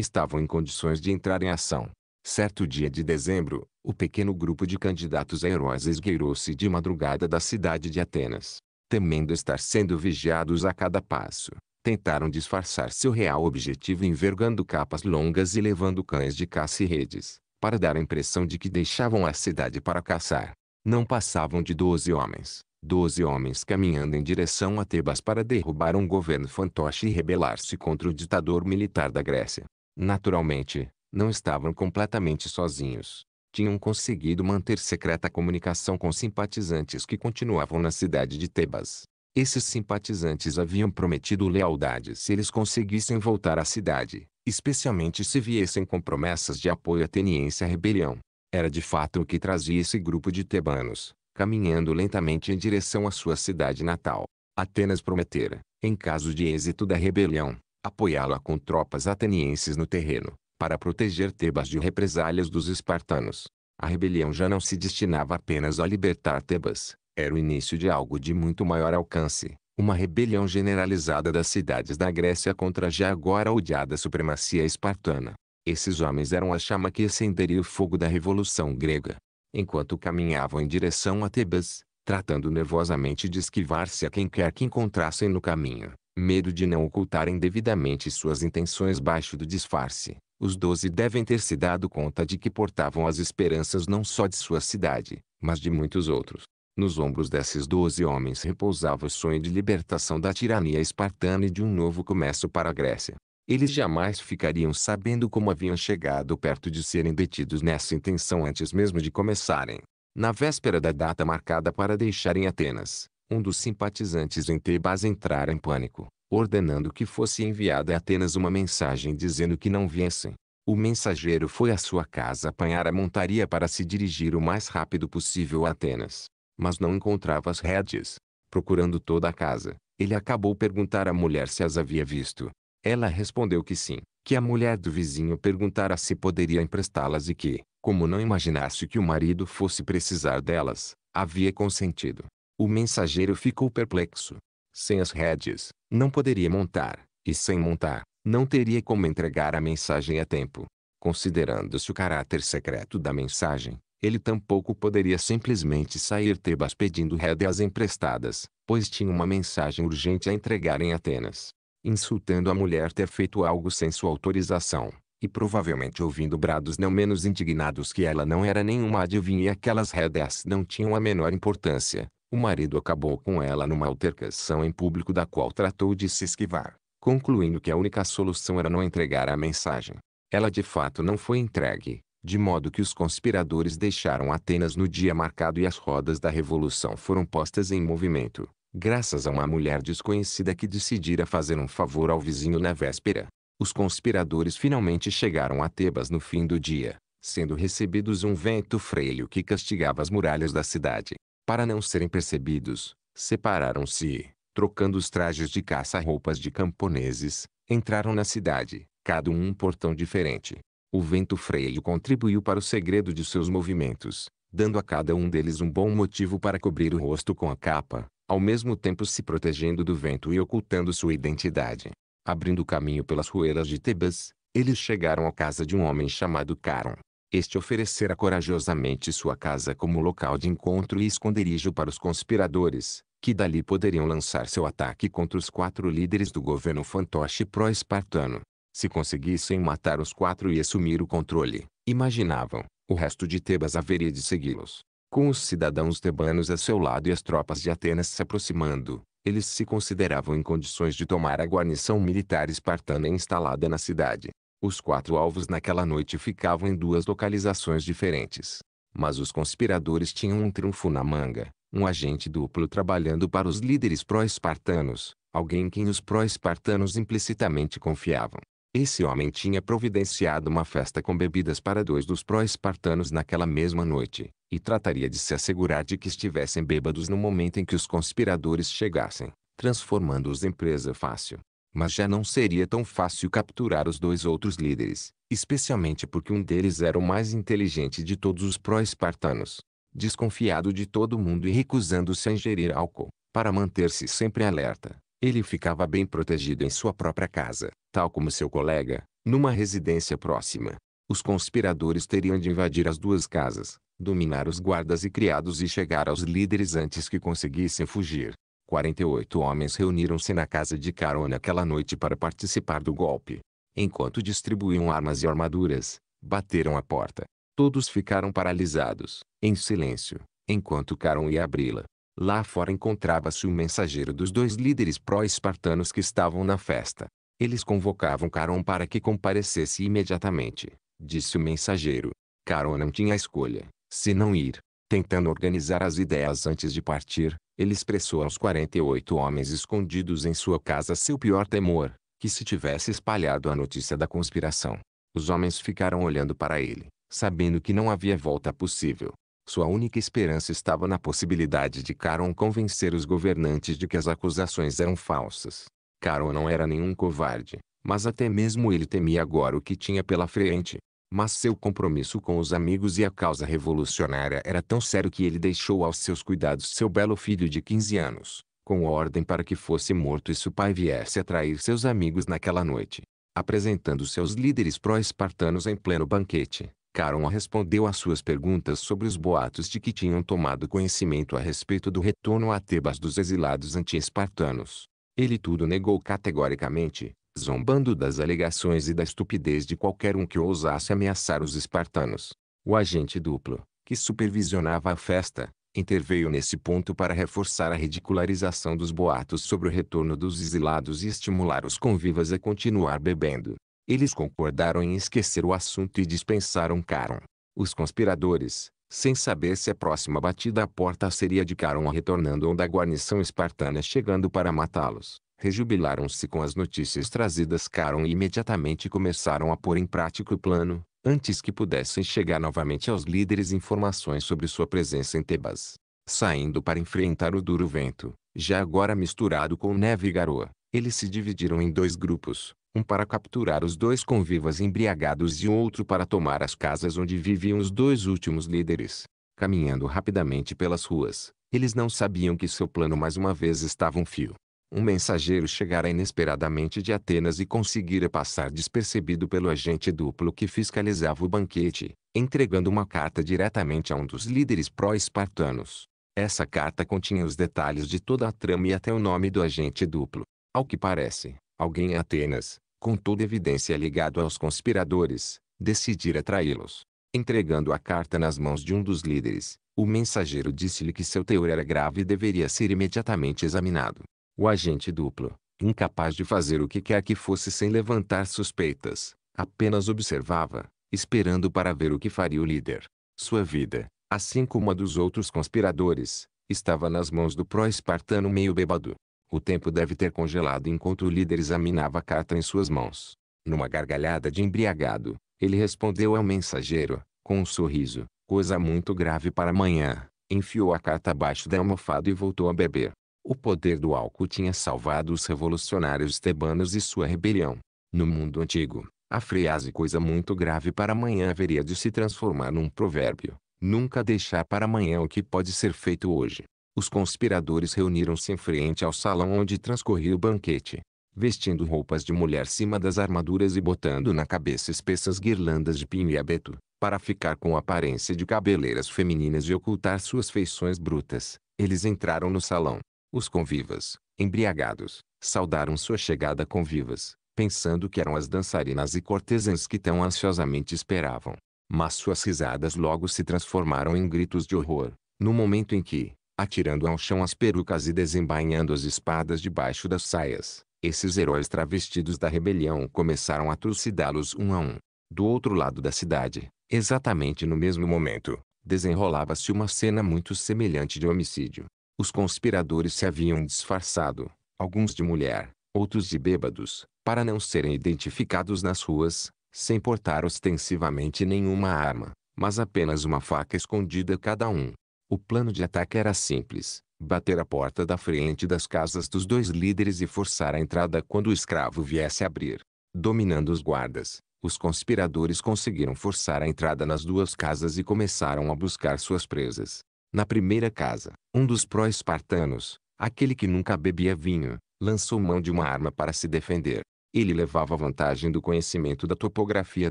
estavam em condições de entrar em ação. Certo dia de dezembro, o pequeno grupo de candidatos a heróis esgueirou-se de madrugada da cidade de Atenas. Temendo estar sendo vigiados a cada passo, tentaram disfarçar seu real objetivo envergando capas longas e levando cães de caça e redes, para dar a impressão de que deixavam a cidade para caçar. Não passavam de doze homens, doze homens caminhando em direção a Tebas para derrubar um governo fantoche e rebelar-se contra o ditador militar da Grécia. Naturalmente, não estavam completamente sozinhos. Tinham conseguido manter secreta comunicação com simpatizantes que continuavam na cidade de Tebas. Esses simpatizantes haviam prometido lealdade se eles conseguissem voltar à cidade, especialmente se viessem com promessas de apoio ateniense à rebelião. Era de fato o que trazia esse grupo de tebanos, caminhando lentamente em direção à sua cidade natal. Atenas prometera, em caso de êxito da rebelião, apoiá-la com tropas atenienses no terreno, para proteger Tebas de represálias dos espartanos. A rebelião já não se destinava apenas a libertar Tebas, era o início de algo de muito maior alcance, uma rebelião generalizada das cidades da Grécia contra a já agora odiada supremacia espartana. Esses homens eram a chama que acenderia o fogo da Revolução Grega. Enquanto caminhavam em direção a Tebas, tratando nervosamente de esquivar-se a quem quer que encontrassem no caminho, medo de não ocultarem devidamente suas intenções baixo do disfarce. Os doze devem ter se dado conta de que portavam as esperanças não só de sua cidade, mas de muitos outros. Nos ombros desses doze homens repousava o sonho de libertação da tirania espartana e de um novo começo para a Grécia. Eles jamais ficariam sabendo como haviam chegado perto de serem detidos nessa intenção antes mesmo de começarem. Na véspera da data marcada para deixarem Atenas, um dos simpatizantes em Tebas entrara em pânico, ordenando que fosse enviada Atenas uma mensagem dizendo que não viessem. O mensageiro foi à sua casa apanhar a montaria para se dirigir o mais rápido possível a Atenas. Mas não encontrava as rédeas. Procurando toda a casa, ele acabou perguntar à mulher se as havia visto. Ela respondeu que sim, que a mulher do vizinho perguntara se poderia emprestá-las e que, como não imaginasse que o marido fosse precisar delas, havia consentido. O mensageiro ficou perplexo. Sem as rédeas, não poderia montar, e sem montar, não teria como entregar a mensagem a tempo. Considerando-se o caráter secreto da mensagem, ele tampouco poderia simplesmente sair Tebas pedindo rédeas emprestadas, pois tinha uma mensagem urgente a entregar em Atenas. Insultando a mulher ter feito algo sem sua autorização, e provavelmente ouvindo brados não menos indignados que ela não era nenhuma adivinha e aquelas rédeas não tinham a menor importância, o marido acabou com ela numa altercação em público da qual tratou de se esquivar, concluindo que a única solução era não entregar a mensagem. Ela de fato não foi entregue, de modo que os conspiradores deixaram Atenas no dia marcado e as rodas da revolução foram postas em movimento, graças a uma mulher desconhecida que decidira fazer um favor ao vizinho na véspera. Os conspiradores finalmente chegaram a Tebas no fim do dia, sendo recebidos um vento freio que castigava as muralhas da cidade. Para não serem percebidos, separaram-se, trocando os trajes de caça-roupas de camponeses, entraram na cidade, cada um um portão diferente. O vento freio contribuiu para o segredo de seus movimentos, dando a cada um deles um bom motivo para cobrir o rosto com a capa, ao mesmo tempo se protegendo do vento e ocultando sua identidade. Abrindo caminho pelas ruelas de Tebas, eles chegaram à casa de um homem chamado Caron. Este oferecera corajosamente sua casa como local de encontro e esconderijo para os conspiradores, que dali poderiam lançar seu ataque contra os quatro líderes do governo fantoche pró-espartano. Se conseguissem matar os quatro e assumir o controle, imaginavam, o resto de Tebas haveria de segui-los. Com os cidadãos tebanos a seu lado e as tropas de Atenas se aproximando, eles se consideravam em condições de tomar a guarnição militar espartana instalada na cidade. Os quatro alvos naquela noite ficavam em duas localizações diferentes. Mas os conspiradores tinham um triunfo na manga, um agente duplo trabalhando para os líderes pró-espartanos, alguém em quem os pró-espartanos implicitamente confiavam. Esse homem tinha providenciado uma festa com bebidas para dois dos pró-espartanos naquela mesma noite, e trataria de se assegurar de que estivessem bêbados no momento em que os conspiradores chegassem, transformando-os em presa fácil mas já não seria tão fácil capturar os dois outros líderes, especialmente porque um deles era o mais inteligente de todos os pró-espartanos. Desconfiado de todo mundo e recusando-se a ingerir álcool, para manter-se sempre alerta, ele ficava bem protegido em sua própria casa, tal como seu colega, numa residência próxima. Os conspiradores teriam de invadir as duas casas, dominar os guardas e criados e chegar aos líderes antes que conseguissem fugir. 48 homens reuniram-se na casa de Caron naquela noite para participar do golpe. Enquanto distribuíam armas e armaduras, bateram a porta. Todos ficaram paralisados, em silêncio, enquanto Caron ia abri-la. Lá fora encontrava-se o mensageiro dos dois líderes pró-espartanos que estavam na festa. Eles convocavam Caron para que comparecesse imediatamente, disse o mensageiro. Caron não tinha escolha, se não ir. Tentando organizar as ideias antes de partir, ele expressou aos 48 homens escondidos em sua casa seu pior temor, que se tivesse espalhado a notícia da conspiração. Os homens ficaram olhando para ele, sabendo que não havia volta possível. Sua única esperança estava na possibilidade de Caron convencer os governantes de que as acusações eram falsas. Caron não era nenhum covarde, mas até mesmo ele temia agora o que tinha pela frente, mas seu compromisso com os amigos e a causa revolucionária era tão sério que ele deixou aos seus cuidados seu belo filho de 15 anos, com ordem para que fosse morto e seu pai viesse atrair seus amigos naquela noite. Apresentando seus líderes pró-espartanos em pleno banquete, Caron respondeu às suas perguntas sobre os boatos de que tinham tomado conhecimento a respeito do retorno a Tebas dos exilados anti-espartanos. Ele tudo negou categoricamente, zombando das alegações e da estupidez de qualquer um que ousasse ameaçar os espartanos. O agente duplo, que supervisionava a festa, interveio nesse ponto para reforçar a ridicularização dos boatos sobre o retorno dos exilados e estimular os convivas a continuar bebendo. Eles concordaram em esquecer o assunto e dispensaram Caron. Os conspiradores, sem saber se a próxima batida à porta seria de Caron retornando ou da guarnição espartana chegando para matá-los, rejubilaram-se com as notícias trazidas Caron e imediatamente começaram a pôr em prática o plano, antes que pudessem chegar novamente aos líderes informações sobre sua presença em Tebas. Saindo para enfrentar o duro vento, já agora misturado com neve e garoa, eles se dividiram em dois grupos, um para capturar os dois convivas embriagados e outro para tomar as casas onde viviam os dois últimos líderes. Caminhando rapidamente pelas ruas, eles não sabiam que seu plano mais uma vez estava um fio um mensageiro chegara inesperadamente de Atenas e conseguira passar despercebido pelo agente duplo que fiscalizava o banquete, entregando uma carta diretamente a um dos líderes pró-espartanos. Essa carta continha os detalhes de toda a trama e até o nome do agente duplo. Ao que parece, alguém em Atenas, com toda evidência ligado aos conspiradores, decidira traí-los. Entregando a carta nas mãos de um dos líderes, o mensageiro disse-lhe que seu teor era grave e deveria ser imediatamente examinado. O agente duplo, incapaz de fazer o que quer que fosse sem levantar suspeitas, apenas observava, esperando para ver o que faria o líder. Sua vida, assim como a dos outros conspiradores, estava nas mãos do pró-espartano meio bêbado. O tempo deve ter congelado enquanto o líder examinava a carta em suas mãos. Numa gargalhada de embriagado, ele respondeu ao mensageiro, com um sorriso, coisa muito grave para amanhã. Enfiou a carta abaixo da almofada e voltou a beber. O poder do álcool tinha salvado os revolucionários tebanos e sua rebelião. No mundo antigo, a frase coisa muito grave para amanhã haveria de se transformar num provérbio. Nunca deixar para amanhã o que pode ser feito hoje. Os conspiradores reuniram-se em frente ao salão onde transcorria o banquete. Vestindo roupas de mulher cima das armaduras e botando na cabeça espessas guirlandas de pinho e abeto, para ficar com a aparência de cabeleiras femininas e ocultar suas feições brutas, eles entraram no salão. Os convivas, embriagados, saudaram sua chegada com vivas, pensando que eram as dançarinas e cortesãs que tão ansiosamente esperavam. Mas suas risadas logo se transformaram em gritos de horror, no momento em que, atirando ao chão as perucas e desembainhando as espadas debaixo das saias, esses heróis travestidos da rebelião começaram a trucidá-los um a um. Do outro lado da cidade, exatamente no mesmo momento, desenrolava-se uma cena muito semelhante de homicídio. Os conspiradores se haviam disfarçado, alguns de mulher, outros de bêbados, para não serem identificados nas ruas, sem portar ostensivamente nenhuma arma, mas apenas uma faca escondida cada um. O plano de ataque era simples, bater a porta da frente das casas dos dois líderes e forçar a entrada quando o escravo viesse abrir. Dominando os guardas, os conspiradores conseguiram forçar a entrada nas duas casas e começaram a buscar suas presas. Na primeira casa, um dos pró-espartanos, aquele que nunca bebia vinho, lançou mão de uma arma para se defender. Ele levava vantagem do conhecimento da topografia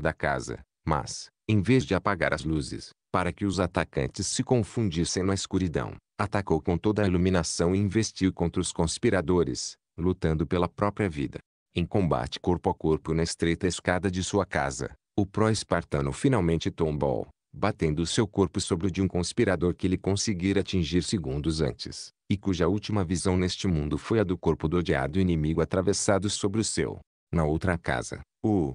da casa, mas, em vez de apagar as luzes, para que os atacantes se confundissem na escuridão, atacou com toda a iluminação e investiu contra os conspiradores, lutando pela própria vida. Em combate corpo a corpo na estreita escada de sua casa, o pró-espartano finalmente tombou, batendo seu corpo sobre o de um conspirador que ele conseguira atingir segundos antes, e cuja última visão neste mundo foi a do corpo do odiado inimigo atravessado sobre o seu. Na outra casa, o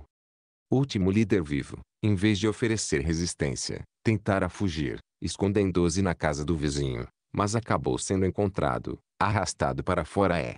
último líder vivo, em vez de oferecer resistência, tentara fugir, escondendo-se na casa do vizinho, mas acabou sendo encontrado, arrastado para fora é,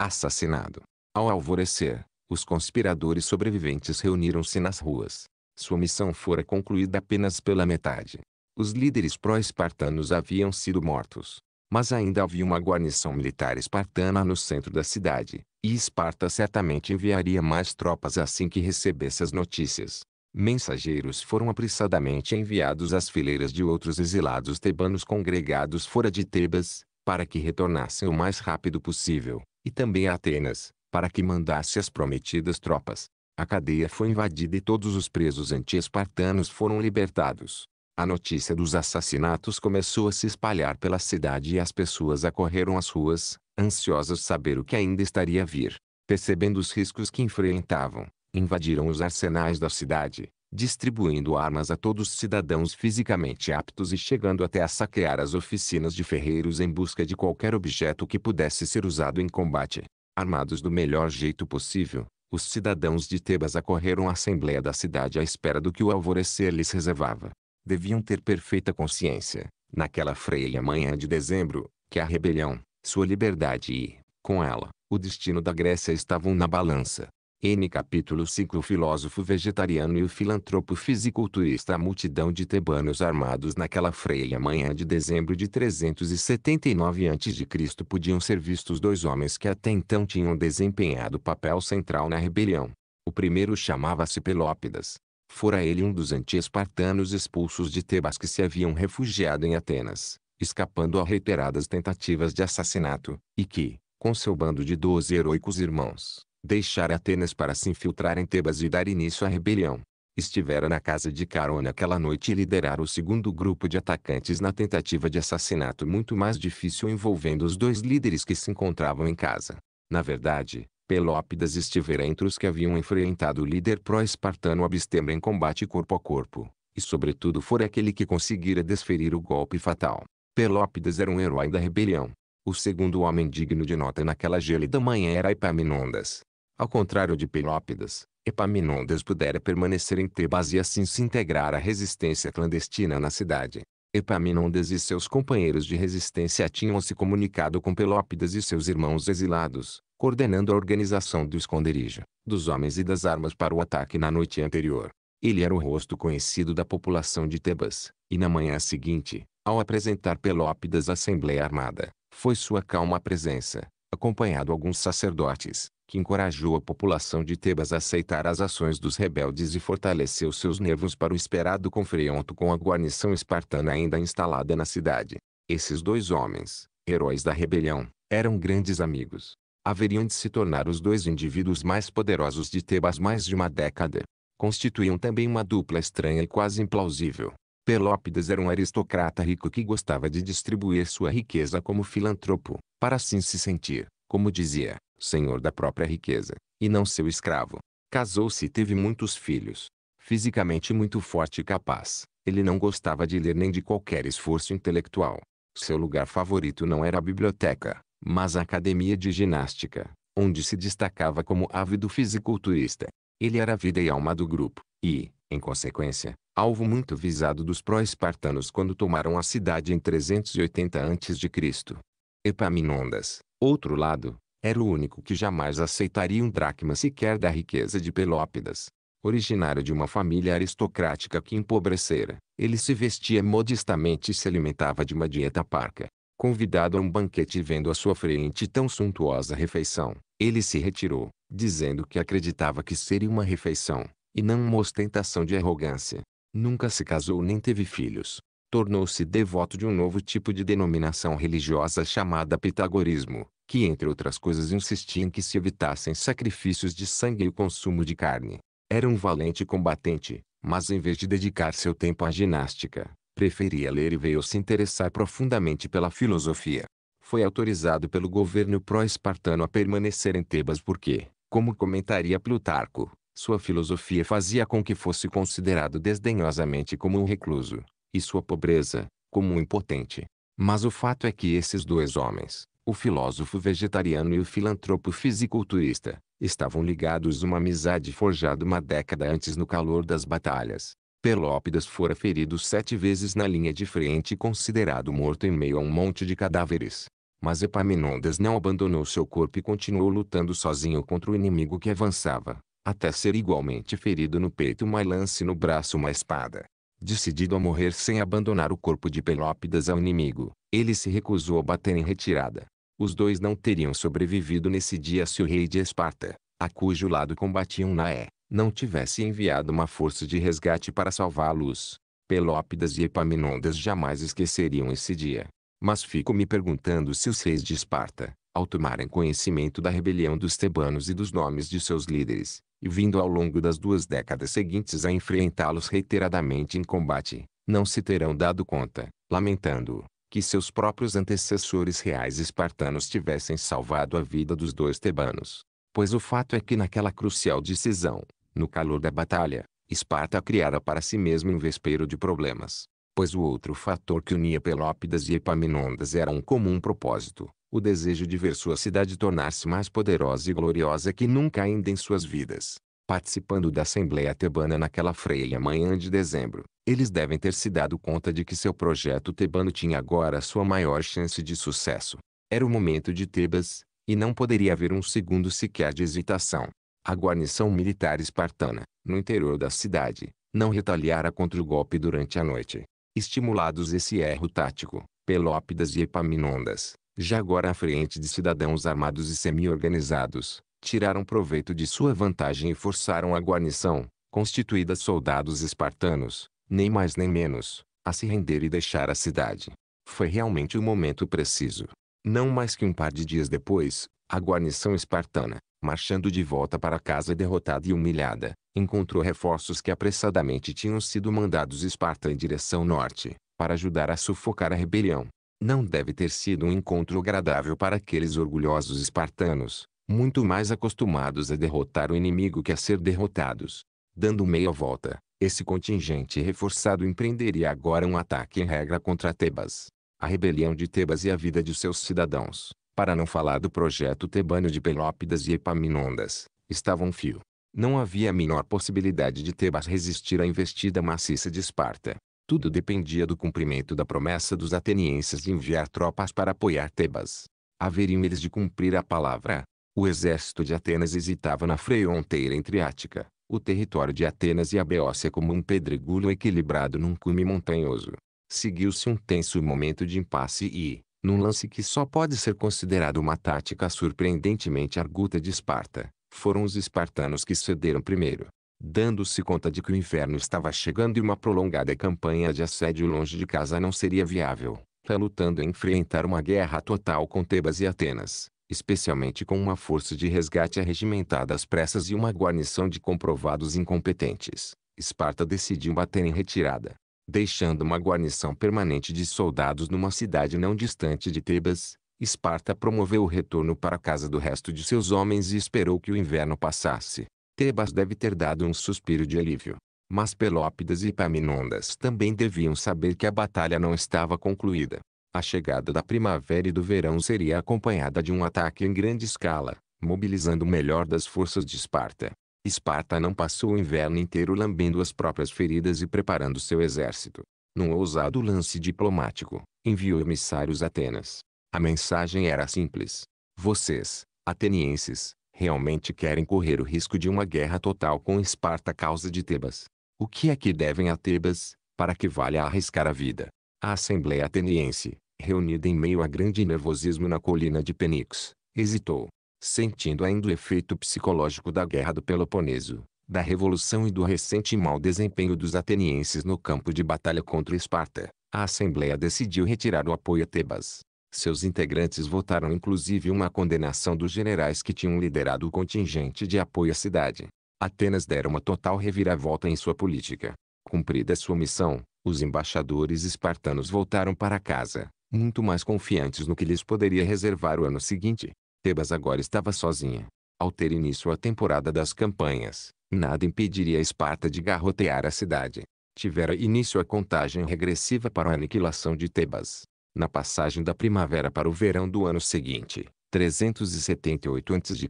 assassinado. Ao alvorecer, os conspiradores sobreviventes reuniram-se nas ruas, sua missão fora concluída apenas pela metade. Os líderes pró-espartanos haviam sido mortos, mas ainda havia uma guarnição militar espartana no centro da cidade, e Esparta certamente enviaria mais tropas assim que recebesse as notícias. Mensageiros foram apressadamente enviados às fileiras de outros exilados tebanos congregados fora de Tebas, para que retornassem o mais rápido possível, e também a Atenas, para que mandasse as prometidas tropas. A cadeia foi invadida e todos os presos anti-espartanos foram libertados. A notícia dos assassinatos começou a se espalhar pela cidade e as pessoas acorreram às ruas, ansiosas saber o que ainda estaria a vir. Percebendo os riscos que enfrentavam, invadiram os arsenais da cidade, distribuindo armas a todos os cidadãos fisicamente aptos e chegando até a saquear as oficinas de ferreiros em busca de qualquer objeto que pudesse ser usado em combate. Armados do melhor jeito possível, os cidadãos de Tebas acorreram à assembleia da cidade à espera do que o alvorecer lhes reservava. Deviam ter perfeita consciência, naquela freia manhã de dezembro, que a rebelião, sua liberdade e, com ela, o destino da Grécia estavam na balança. N capítulo 5 O filósofo vegetariano e o filantropo fisiculturista A multidão de tebanos armados naquela freia manhã de dezembro de 379 a.C. podiam ser vistos dois homens que até então tinham desempenhado papel central na rebelião. O primeiro chamava-se Pelópidas. Fora ele um dos anti-espartanos expulsos de Tebas que se haviam refugiado em Atenas, escapando a reiteradas tentativas de assassinato, e que, com seu bando de doze heroicos irmãos, deixar Atenas para se infiltrar em Tebas e dar início à rebelião. Estivera na casa de Carona aquela noite e liderara o segundo grupo de atacantes na tentativa de assassinato muito mais difícil envolvendo os dois líderes que se encontravam em casa. Na verdade, Pelópidas estivera entre os que haviam enfrentado o líder pró-espartano Abstembra em combate corpo a corpo, e sobretudo fora aquele que conseguira desferir o golpe fatal. Pelópidas era um herói da rebelião. O segundo homem digno de nota naquela gélida manhã era Epaminondas, ao contrário de Pelópidas, Epaminondas pudera permanecer em Tebas e assim se integrar à resistência clandestina na cidade. Epaminondas e seus companheiros de resistência tinham se comunicado com Pelópidas e seus irmãos exilados, coordenando a organização do esconderijo, dos homens e das armas para o ataque na noite anterior. Ele era o rosto conhecido da população de Tebas, e na manhã seguinte, ao apresentar Pelópidas à Assembleia Armada, foi sua calma presença, acompanhado alguns sacerdotes, que encorajou a população de Tebas a aceitar as ações dos rebeldes e fortaleceu seus nervos para o esperado confronto com a guarnição espartana ainda instalada na cidade. Esses dois homens, heróis da rebelião, eram grandes amigos. Haveriam de se tornar os dois indivíduos mais poderosos de Tebas mais de uma década. Constituíam também uma dupla estranha e quase implausível. Pelópidas era um aristocrata rico que gostava de distribuir sua riqueza como filantropo, para assim se sentir, como dizia, senhor da própria riqueza, e não seu escravo. Casou-se e teve muitos filhos. Fisicamente muito forte e capaz, ele não gostava de ler nem de qualquer esforço intelectual. Seu lugar favorito não era a biblioteca, mas a academia de ginástica, onde se destacava como ávido fisiculturista. Ele era a vida e alma do grupo, e, em consequência, alvo muito visado dos pró-espartanos quando tomaram a cidade em 380 a.C. Epaminondas, outro lado, era o único que jamais aceitaria um dracma sequer da riqueza de Pelópidas. Originário de uma família aristocrática que empobrecera, ele se vestia modestamente e se alimentava de uma dieta parca. Convidado a um banquete e vendo à sua frente tão suntuosa refeição, ele se retirou, dizendo que acreditava que seria uma refeição, e não uma ostentação de arrogância. Nunca se casou nem teve filhos. Tornou-se devoto de um novo tipo de denominação religiosa chamada pitagorismo, que entre outras coisas insistia em que se evitassem sacrifícios de sangue e o consumo de carne. Era um valente combatente, mas em vez de dedicar seu tempo à ginástica, preferia ler e veio se interessar profundamente pela filosofia. Foi autorizado pelo governo pró-espartano a permanecer em Tebas porque, como comentaria Plutarco, sua filosofia fazia com que fosse considerado desdenhosamente como um recluso, e sua pobreza, como um impotente. Mas o fato é que esses dois homens, o filósofo vegetariano e o filantropo fisiculturista, estavam ligados uma amizade forjada uma década antes no calor das batalhas. Pelópidas fora ferido sete vezes na linha de frente e considerado morto em meio a um monte de cadáveres. Mas Epaminondas não abandonou seu corpo e continuou lutando sozinho contra o inimigo que avançava até ser igualmente ferido no peito uma lance no braço uma espada. Decidido a morrer sem abandonar o corpo de Pelópidas ao inimigo, ele se recusou a bater em retirada. Os dois não teriam sobrevivido nesse dia se o rei de Esparta, a cujo lado combatiam Naé, não tivesse enviado uma força de resgate para salvá-los. Pelópidas e Epaminondas jamais esqueceriam esse dia. Mas fico me perguntando se os reis de Esparta, ao tomarem conhecimento da rebelião dos tebanos e dos nomes de seus líderes, e vindo ao longo das duas décadas seguintes a enfrentá-los reiteradamente em combate, não se terão dado conta, lamentando, que seus próprios antecessores reais espartanos tivessem salvado a vida dos dois tebanos. Pois o fato é que naquela crucial decisão, no calor da batalha, Esparta criara para si mesmo um vespeiro de problemas. Pois o outro fator que unia Pelópidas e Epaminondas era um comum propósito, o desejo de ver sua cidade tornar-se mais poderosa e gloriosa que nunca ainda em suas vidas. Participando da Assembleia Tebana naquela freia manhã de dezembro, eles devem ter se dado conta de que seu projeto tebano tinha agora sua maior chance de sucesso. Era o momento de Tebas, e não poderia haver um segundo sequer de hesitação. A guarnição militar espartana, no interior da cidade, não retaliara contra o golpe durante a noite. Estimulados esse erro tático, Pelópidas e Epaminondas, já agora à frente de cidadãos armados e semi-organizados, tiraram proveito de sua vantagem e forçaram a guarnição, constituída soldados espartanos, nem mais nem menos, a se render e deixar a cidade. Foi realmente o momento preciso. Não mais que um par de dias depois, a guarnição espartana, marchando de volta para casa derrotada e humilhada, encontrou reforços que apressadamente tinham sido mandados Esparta em direção norte, para ajudar a sufocar a rebelião. Não deve ter sido um encontro agradável para aqueles orgulhosos espartanos, muito mais acostumados a derrotar o inimigo que a ser derrotados. Dando meia volta, esse contingente reforçado empreenderia agora um ataque em regra contra Tebas. A rebelião de Tebas e a vida de seus cidadãos, para não falar do projeto tebano de Pelópidas e Epaminondas, estavam fio. Não havia a menor possibilidade de Tebas resistir à investida maciça de Esparta. Tudo dependia do cumprimento da promessa dos atenienses de enviar tropas para apoiar Tebas. Haveriam eles de cumprir a palavra. O exército de Atenas hesitava na fronteira entre Ática, o território de Atenas e a Beócia como um pedregulho equilibrado num cume montanhoso. Seguiu-se um tenso momento de impasse e, num lance que só pode ser considerado uma tática surpreendentemente arguta de Esparta, foram os espartanos que cederam primeiro dando-se conta de que o inverno estava chegando e uma prolongada campanha de assédio longe de casa não seria viável. Está lutando em enfrentar uma guerra total com Tebas e Atenas, especialmente com uma força de resgate arregimentada às pressas e uma guarnição de comprovados incompetentes. Esparta decidiu bater em retirada, deixando uma guarnição permanente de soldados numa cidade não distante de Tebas. Esparta promoveu o retorno para casa do resto de seus homens e esperou que o inverno passasse. Tebas deve ter dado um suspiro de alívio. Mas Pelópidas e Paminondas também deviam saber que a batalha não estava concluída. A chegada da primavera e do verão seria acompanhada de um ataque em grande escala, mobilizando o melhor das forças de Esparta. Esparta não passou o inverno inteiro lambendo as próprias feridas e preparando seu exército. Num ousado lance diplomático, enviou emissários a Atenas. A mensagem era simples. Vocês, atenienses, realmente querem correr o risco de uma guerra total com Esparta causa de Tebas. O que é que devem a Tebas, para que valha arriscar a vida? A Assembleia Ateniense, reunida em meio a grande nervosismo na colina de Penix, hesitou, sentindo ainda o efeito psicológico da Guerra do Peloponeso, da Revolução e do recente mau desempenho dos atenienses no campo de batalha contra Esparta. A Assembleia decidiu retirar o apoio a Tebas, seus integrantes votaram inclusive uma condenação dos generais que tinham liderado o contingente de apoio à cidade. Atenas dera uma total reviravolta em sua política. Cumprida sua missão, os embaixadores espartanos voltaram para casa, muito mais confiantes no que lhes poderia reservar o ano seguinte. Tebas agora estava sozinha. Ao ter início a temporada das campanhas, nada impediria a Esparta de garrotear a cidade. Tivera início a contagem regressiva para a aniquilação de Tebas na passagem da primavera para o verão do ano seguinte, 378 a.C.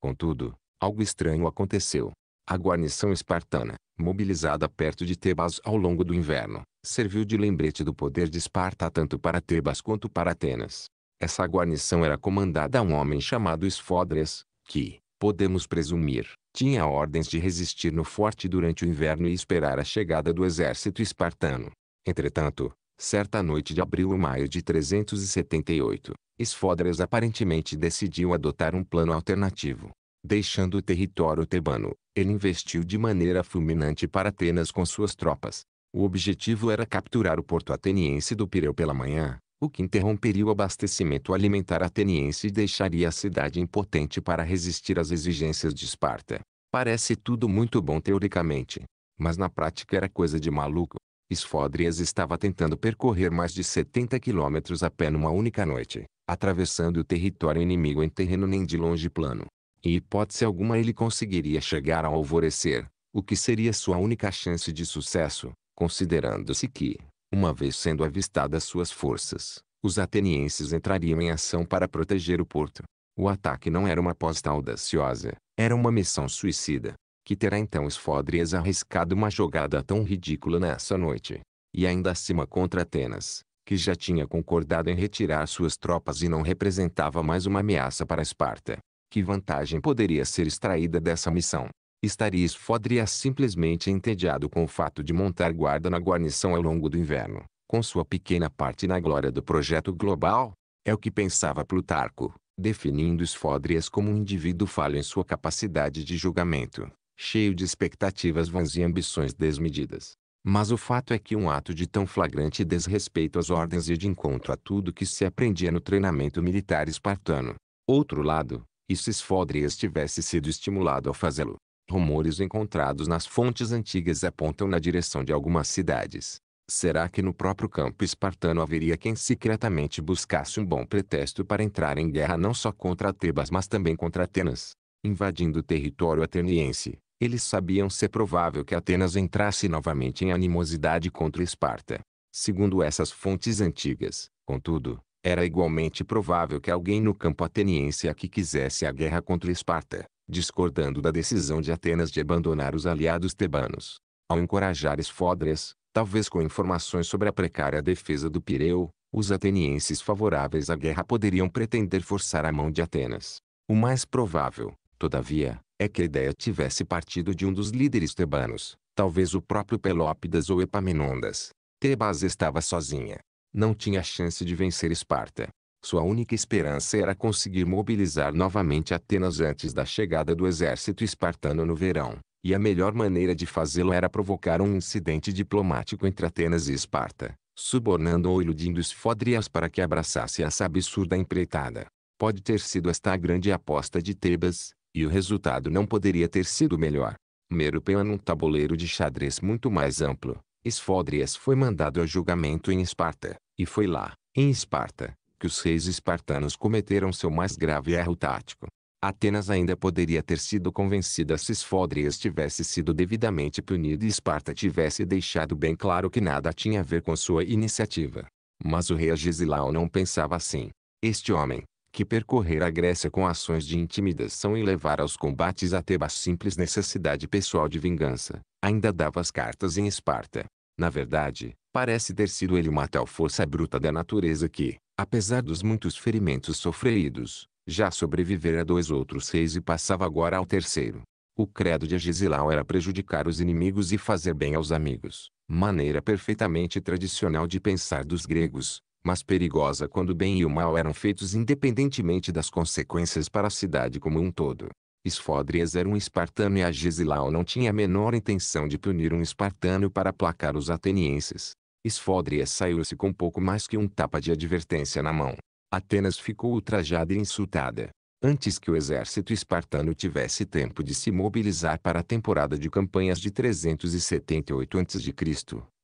Contudo, algo estranho aconteceu. A guarnição espartana, mobilizada perto de Tebas ao longo do inverno, serviu de lembrete do poder de Esparta tanto para Tebas quanto para Atenas. Essa guarnição era comandada a um homem chamado Esfodras, que, podemos presumir, tinha ordens de resistir no forte durante o inverno e esperar a chegada do exército espartano. Entretanto, Certa noite de abril ou maio de 378, Esfodras aparentemente decidiu adotar um plano alternativo. Deixando o território tebano, ele investiu de maneira fulminante para Atenas com suas tropas. O objetivo era capturar o porto ateniense do Pireu pela manhã, o que interromperia o abastecimento alimentar ateniense e deixaria a cidade impotente para resistir às exigências de Esparta. Parece tudo muito bom teoricamente, mas na prática era coisa de maluco. Esfódrias estava tentando percorrer mais de 70 quilômetros a pé numa única noite, atravessando o território inimigo em terreno nem de longe plano. Em hipótese alguma ele conseguiria chegar ao alvorecer, o que seria sua única chance de sucesso, considerando-se que, uma vez sendo avistadas suas forças, os atenienses entrariam em ação para proteger o porto. O ataque não era uma aposta audaciosa, era uma missão suicida que terá então Esfodrias arriscado uma jogada tão ridícula nessa noite. E ainda acima contra Atenas, que já tinha concordado em retirar suas tropas e não representava mais uma ameaça para Esparta. Que vantagem poderia ser extraída dessa missão? Estaria Esfodrias simplesmente entediado com o fato de montar guarda na guarnição ao longo do inverno, com sua pequena parte na glória do projeto global? É o que pensava Plutarco, definindo Esfodrias como um indivíduo falho em sua capacidade de julgamento cheio de expectativas vãs e ambições desmedidas. Mas o fato é que um ato de tão flagrante desrespeito às ordens e de encontro a tudo que se aprendia no treinamento militar espartano. Outro lado, e se Esfodrias tivesse sido estimulado a fazê-lo. Rumores encontrados nas fontes antigas apontam na direção de algumas cidades. Será que no próprio campo espartano haveria quem secretamente buscasse um bom pretexto para entrar em guerra não só contra Tebas mas também contra Atenas, invadindo o território ateniense? Eles sabiam ser provável que Atenas entrasse novamente em animosidade contra Esparta. Segundo essas fontes antigas, contudo, era igualmente provável que alguém no campo ateniense aqui quisesse a guerra contra Esparta, discordando da decisão de Atenas de abandonar os aliados tebanos. Ao encorajar esfodres, talvez com informações sobre a precária defesa do Pireu, os atenienses favoráveis à guerra poderiam pretender forçar a mão de Atenas. O mais provável, todavia, é que a ideia tivesse partido de um dos líderes tebanos, talvez o próprio Pelópidas ou Epaminondas. Tebas estava sozinha. Não tinha chance de vencer Esparta. Sua única esperança era conseguir mobilizar novamente Atenas antes da chegada do exército espartano no verão, e a melhor maneira de fazê-lo era provocar um incidente diplomático entre Atenas e Esparta, subornando ou iludindo Esfodrias para que abraçasse essa absurda empreitada. Pode ter sido esta a grande aposta de Tebas, e o resultado não poderia ter sido melhor. Merupen num é tabuleiro de xadrez muito mais amplo. Esfódrias foi mandado a julgamento em Esparta, e foi lá, em Esparta, que os reis espartanos cometeram seu mais grave erro tático. Atenas ainda poderia ter sido convencida se Esfódrias tivesse sido devidamente punido e Esparta tivesse deixado bem claro que nada tinha a ver com sua iniciativa. Mas o rei Agesilau não pensava assim. Este homem, que percorrer a Grécia com ações de intimidação e levar aos combates a Teba simples necessidade pessoal de vingança, ainda dava as cartas em Esparta. Na verdade, parece ter sido ele uma tal força bruta da natureza que, apesar dos muitos ferimentos sofridos, já sobrevivera a dois outros reis e passava agora ao terceiro. O credo de Agesilau era prejudicar os inimigos e fazer bem aos amigos, maneira perfeitamente tradicional de pensar dos gregos, mas perigosa quando o bem e o mal eram feitos independentemente das consequências para a cidade como um todo. Esfódrias era um espartano e Agesilau não tinha a menor intenção de punir um espartano para aplacar os atenienses. Esfódrias saiu-se com pouco mais que um tapa de advertência na mão. Atenas ficou ultrajada e insultada. Antes que o exército espartano tivesse tempo de se mobilizar para a temporada de campanhas de 378 a.C.,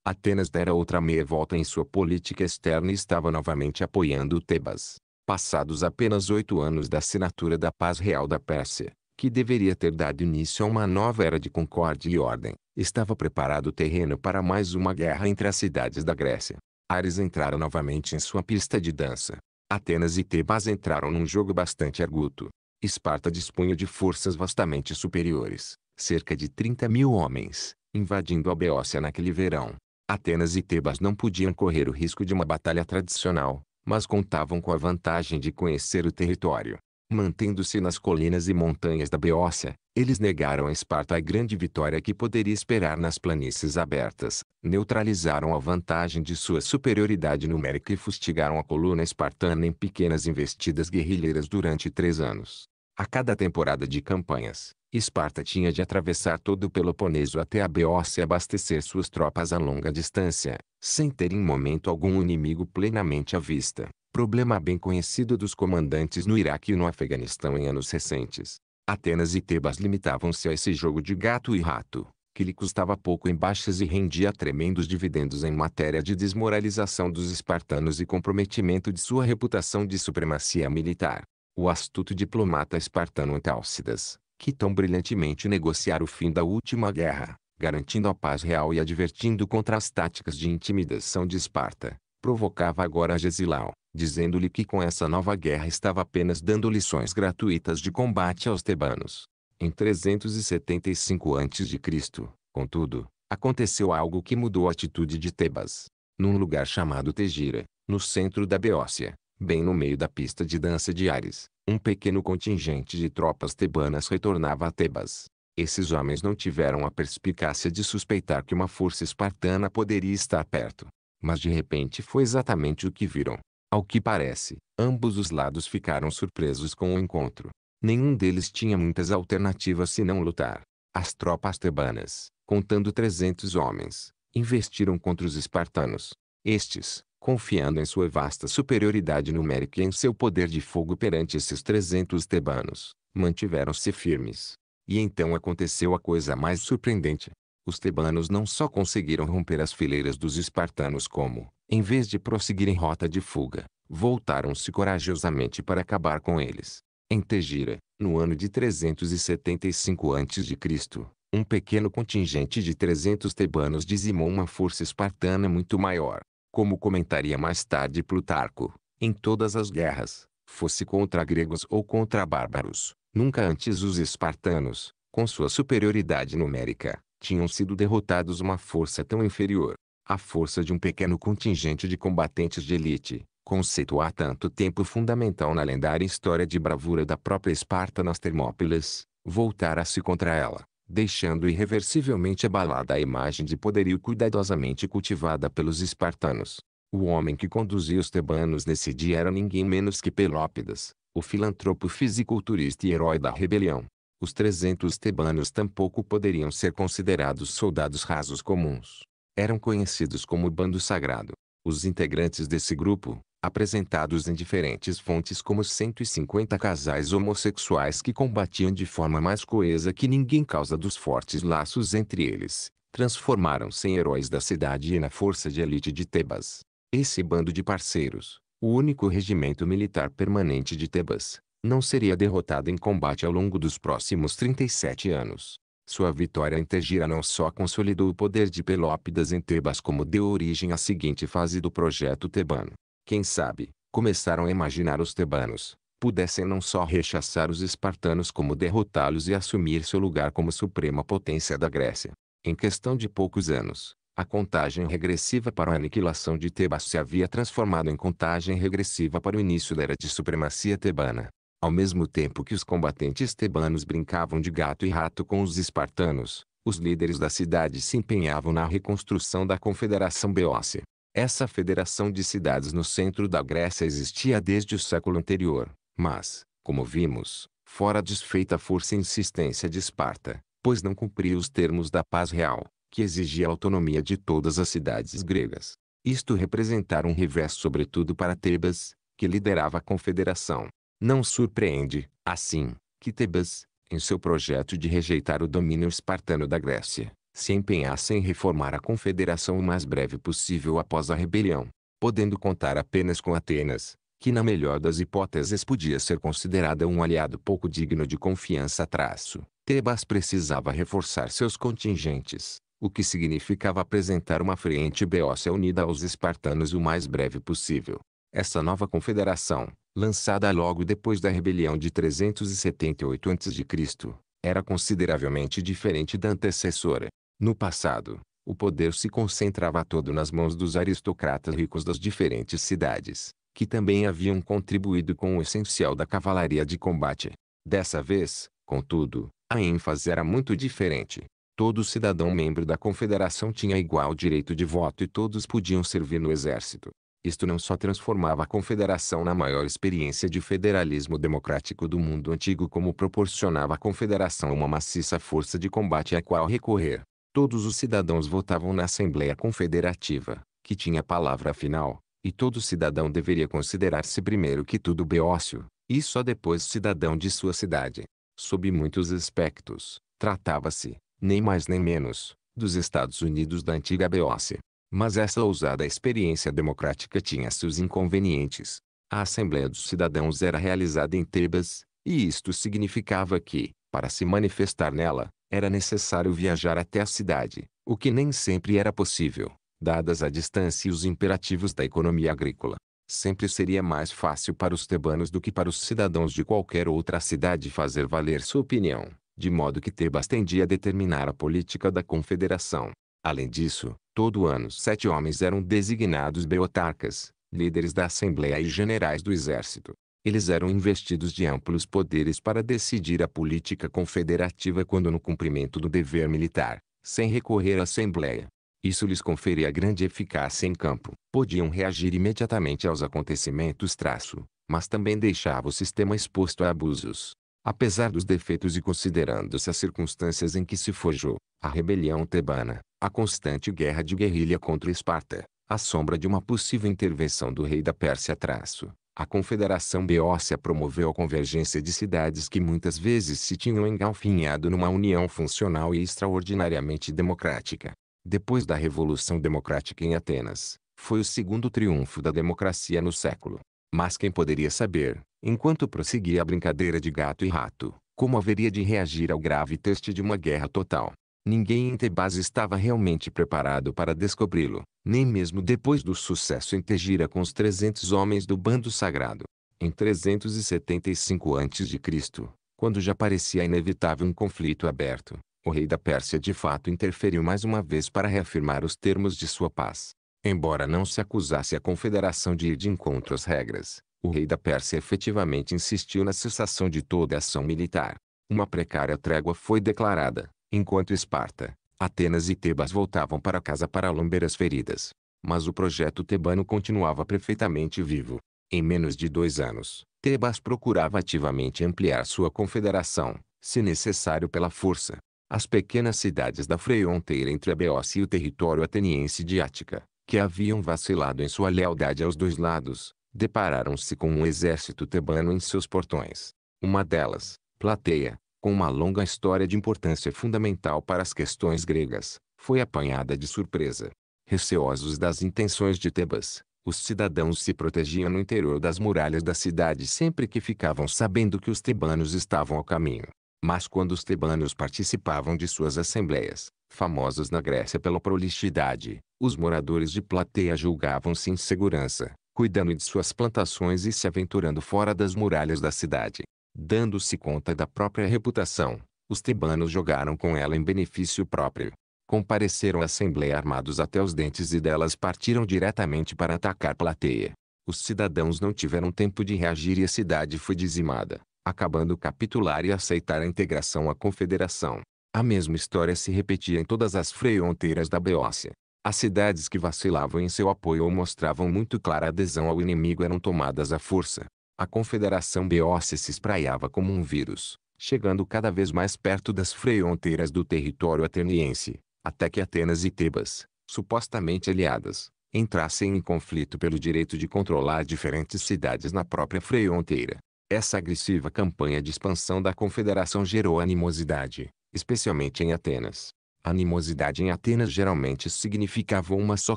Atenas dera outra meia volta em sua política externa e estava novamente apoiando Tebas. Passados apenas oito anos da assinatura da paz real da Pérsia, que deveria ter dado início a uma nova era de concórdia e ordem, estava preparado o terreno para mais uma guerra entre as cidades da Grécia. Ares entrara novamente em sua pista de dança. Atenas e Tebas entraram num jogo bastante arguto. Esparta dispunha de forças vastamente superiores, cerca de 30 mil homens, invadindo a Beócia naquele verão. Atenas e Tebas não podiam correr o risco de uma batalha tradicional, mas contavam com a vantagem de conhecer o território. Mantendo-se nas colinas e montanhas da Beócia, eles negaram a Esparta a grande vitória que poderia esperar nas planícies abertas, neutralizaram a vantagem de sua superioridade numérica e fustigaram a coluna espartana em pequenas investidas guerrilheiras durante três anos. A cada temporada de campanhas, Esparta tinha de atravessar todo o Peloponeso até a Beócia e abastecer suas tropas a longa distância, sem ter em momento algum inimigo plenamente à vista, problema bem conhecido dos comandantes no Iraque e no Afeganistão em anos recentes. Atenas e Tebas limitavam-se a esse jogo de gato e rato, que lhe custava pouco em baixas e rendia tremendos dividendos em matéria de desmoralização dos espartanos e comprometimento de sua reputação de supremacia militar. O astuto diplomata espartano Antálcidas, que tão brilhantemente negociar o fim da última guerra, garantindo a paz real e advertindo contra as táticas de intimidação de Esparta, provocava agora a Gesilau, dizendo-lhe que com essa nova guerra estava apenas dando lições gratuitas de combate aos tebanos. Em 375 a.C., contudo, aconteceu algo que mudou a atitude de Tebas. Num lugar chamado Tegira, no centro da Beócia, Bem no meio da pista de dança de Ares, um pequeno contingente de tropas tebanas retornava a Tebas. Esses homens não tiveram a perspicácia de suspeitar que uma força espartana poderia estar perto. Mas de repente foi exatamente o que viram. Ao que parece, ambos os lados ficaram surpresos com o encontro. Nenhum deles tinha muitas alternativas senão lutar. As tropas tebanas, contando 300 homens, investiram contra os espartanos. Estes, confiando em sua vasta superioridade numérica e em seu poder de fogo perante esses 300 tebanos, mantiveram-se firmes. E então aconteceu a coisa mais surpreendente. Os tebanos não só conseguiram romper as fileiras dos espartanos como, em vez de prosseguirem rota de fuga, voltaram-se corajosamente para acabar com eles. Em Tegira, no ano de 375 a.C., um pequeno contingente de 300 tebanos dizimou uma força espartana muito maior, como comentaria mais tarde Plutarco, em todas as guerras, fosse contra gregos ou contra bárbaros, nunca antes os espartanos, com sua superioridade numérica, tinham sido derrotados uma força tão inferior. A força de um pequeno contingente de combatentes de elite, conceito há tanto tempo fundamental na lendária história de bravura da própria Esparta nas Termópilas, voltara-se contra ela deixando irreversivelmente abalada a imagem de poderio cuidadosamente cultivada pelos espartanos. O homem que conduzia os tebanos nesse dia era ninguém menos que Pelópidas, o filantropo fisiculturista e herói da rebelião. Os 300 tebanos tampouco poderiam ser considerados soldados rasos comuns. Eram conhecidos como bando sagrado, os integrantes desse grupo, apresentados em diferentes fontes como 150 casais homossexuais que combatiam de forma mais coesa que ninguém causa dos fortes laços entre eles, transformaram-se em heróis da cidade e na força de elite de Tebas. Esse bando de parceiros, o único regimento militar permanente de Tebas, não seria derrotado em combate ao longo dos próximos 37 anos. Sua vitória em Tegira não só consolidou o poder de Pelópidas em Tebas como deu origem à seguinte fase do projeto tebano. Quem sabe, começaram a imaginar os tebanos, pudessem não só rechaçar os espartanos como derrotá-los e assumir seu lugar como suprema potência da Grécia. Em questão de poucos anos, a contagem regressiva para a aniquilação de Tebas se havia transformado em contagem regressiva para o início da era de supremacia tebana. Ao mesmo tempo que os combatentes tebanos brincavam de gato e rato com os espartanos, os líderes da cidade se empenhavam na reconstrução da Confederação Beócia. Essa federação de cidades no centro da Grécia existia desde o século anterior, mas, como vimos, fora desfeita a força e insistência de Esparta, pois não cumpria os termos da paz real, que exigia a autonomia de todas as cidades gregas. Isto representara um revés sobretudo para Tebas, que liderava a confederação. Não surpreende, assim, que Tebas, em seu projeto de rejeitar o domínio espartano da Grécia, se empenhasse em reformar a confederação o mais breve possível após a rebelião, podendo contar apenas com Atenas, que na melhor das hipóteses podia ser considerada um aliado pouco digno de confiança. Traço. Tebas precisava reforçar seus contingentes, o que significava apresentar uma frente beócia unida aos espartanos o mais breve possível. Essa nova confederação, lançada logo depois da rebelião de 378 a.C., era consideravelmente diferente da antecessora. No passado, o poder se concentrava todo nas mãos dos aristocratas ricos das diferentes cidades, que também haviam contribuído com o essencial da cavalaria de combate. Dessa vez, contudo, a ênfase era muito diferente. Todo cidadão membro da confederação tinha igual direito de voto e todos podiam servir no exército. Isto não só transformava a Confederação na maior experiência de federalismo democrático do mundo antigo, como proporcionava à Confederação uma maciça força de combate à qual recorrer. Todos os cidadãos votavam na Assembleia Confederativa, que tinha a palavra final, e todo cidadão deveria considerar-se primeiro que tudo beócio, e só depois cidadão de sua cidade. Sob muitos aspectos, tratava-se, nem mais nem menos, dos Estados Unidos da antiga Beócia. Mas essa ousada experiência democrática tinha seus inconvenientes. A Assembleia dos Cidadãos era realizada em Tebas, e isto significava que, para se manifestar nela, era necessário viajar até a cidade, o que nem sempre era possível, dadas a distância e os imperativos da economia agrícola. Sempre seria mais fácil para os tebanos do que para os cidadãos de qualquer outra cidade fazer valer sua opinião, de modo que Tebas tendia a determinar a política da confederação. Além disso, Todo ano sete homens eram designados beotarcas, líderes da Assembleia e generais do Exército. Eles eram investidos de amplos poderes para decidir a política confederativa quando no cumprimento do dever militar, sem recorrer à Assembleia. Isso lhes conferia grande eficácia em campo. Podiam reagir imediatamente aos acontecimentos traço, mas também deixava o sistema exposto a abusos. Apesar dos defeitos e considerando-se as circunstâncias em que se forjou, a rebelião tebana, a constante guerra de guerrilha contra Esparta, a sombra de uma possível intervenção do rei da Pérsia traço. A Confederação Beócia promoveu a convergência de cidades que muitas vezes se tinham engalfinhado numa união funcional e extraordinariamente democrática. Depois da Revolução Democrática em Atenas, foi o segundo triunfo da democracia no século. Mas quem poderia saber, enquanto prosseguia a brincadeira de gato e rato, como haveria de reagir ao grave teste de uma guerra total? Ninguém em Tebas estava realmente preparado para descobri-lo, nem mesmo depois do sucesso em Tegira com os 300 homens do bando sagrado. Em 375 a.C., quando já parecia inevitável um conflito aberto, o rei da Pérsia de fato interferiu mais uma vez para reafirmar os termos de sua paz. Embora não se acusasse a confederação de ir de encontro às regras, o rei da Pérsia efetivamente insistiu na cessação de toda ação militar. Uma precária trégua foi declarada, enquanto Esparta, Atenas e Tebas voltavam para casa para lamber as feridas. Mas o projeto tebano continuava perfeitamente vivo. Em menos de dois anos, Tebas procurava ativamente ampliar sua confederação, se necessário pela força. As pequenas cidades da fronteira entre a Beócia e o território ateniense de Ática, que haviam vacilado em sua lealdade aos dois lados, depararam-se com um exército tebano em seus portões. Uma delas, Plateia, com uma longa história de importância fundamental para as questões gregas, foi apanhada de surpresa. Receosos das intenções de Tebas, os cidadãos se protegiam no interior das muralhas da cidade sempre que ficavam sabendo que os tebanos estavam ao caminho. Mas quando os tebanos participavam de suas assembleias, famosos na Grécia pela prolixidade, os moradores de Plateia julgavam-se em segurança, cuidando de suas plantações e se aventurando fora das muralhas da cidade. Dando-se conta da própria reputação, os tebanos jogaram com ela em benefício próprio. Compareceram à Assembleia armados até os dentes e delas partiram diretamente para atacar Plateia. Os cidadãos não tiveram tempo de reagir e a cidade foi dizimada, acabando capitular e aceitar a integração à confederação. A mesma história se repetia em todas as fronteiras da Beócia. As cidades que vacilavam em seu apoio ou mostravam muito clara adesão ao inimigo eram tomadas à força. A confederação beócia se espraiava como um vírus, chegando cada vez mais perto das fronteiras do território ateniense, até que Atenas e Tebas, supostamente aliadas, entrassem em conflito pelo direito de controlar diferentes cidades na própria fronteira. Essa agressiva campanha de expansão da confederação gerou animosidade, especialmente em Atenas. Animosidade em Atenas geralmente significava uma só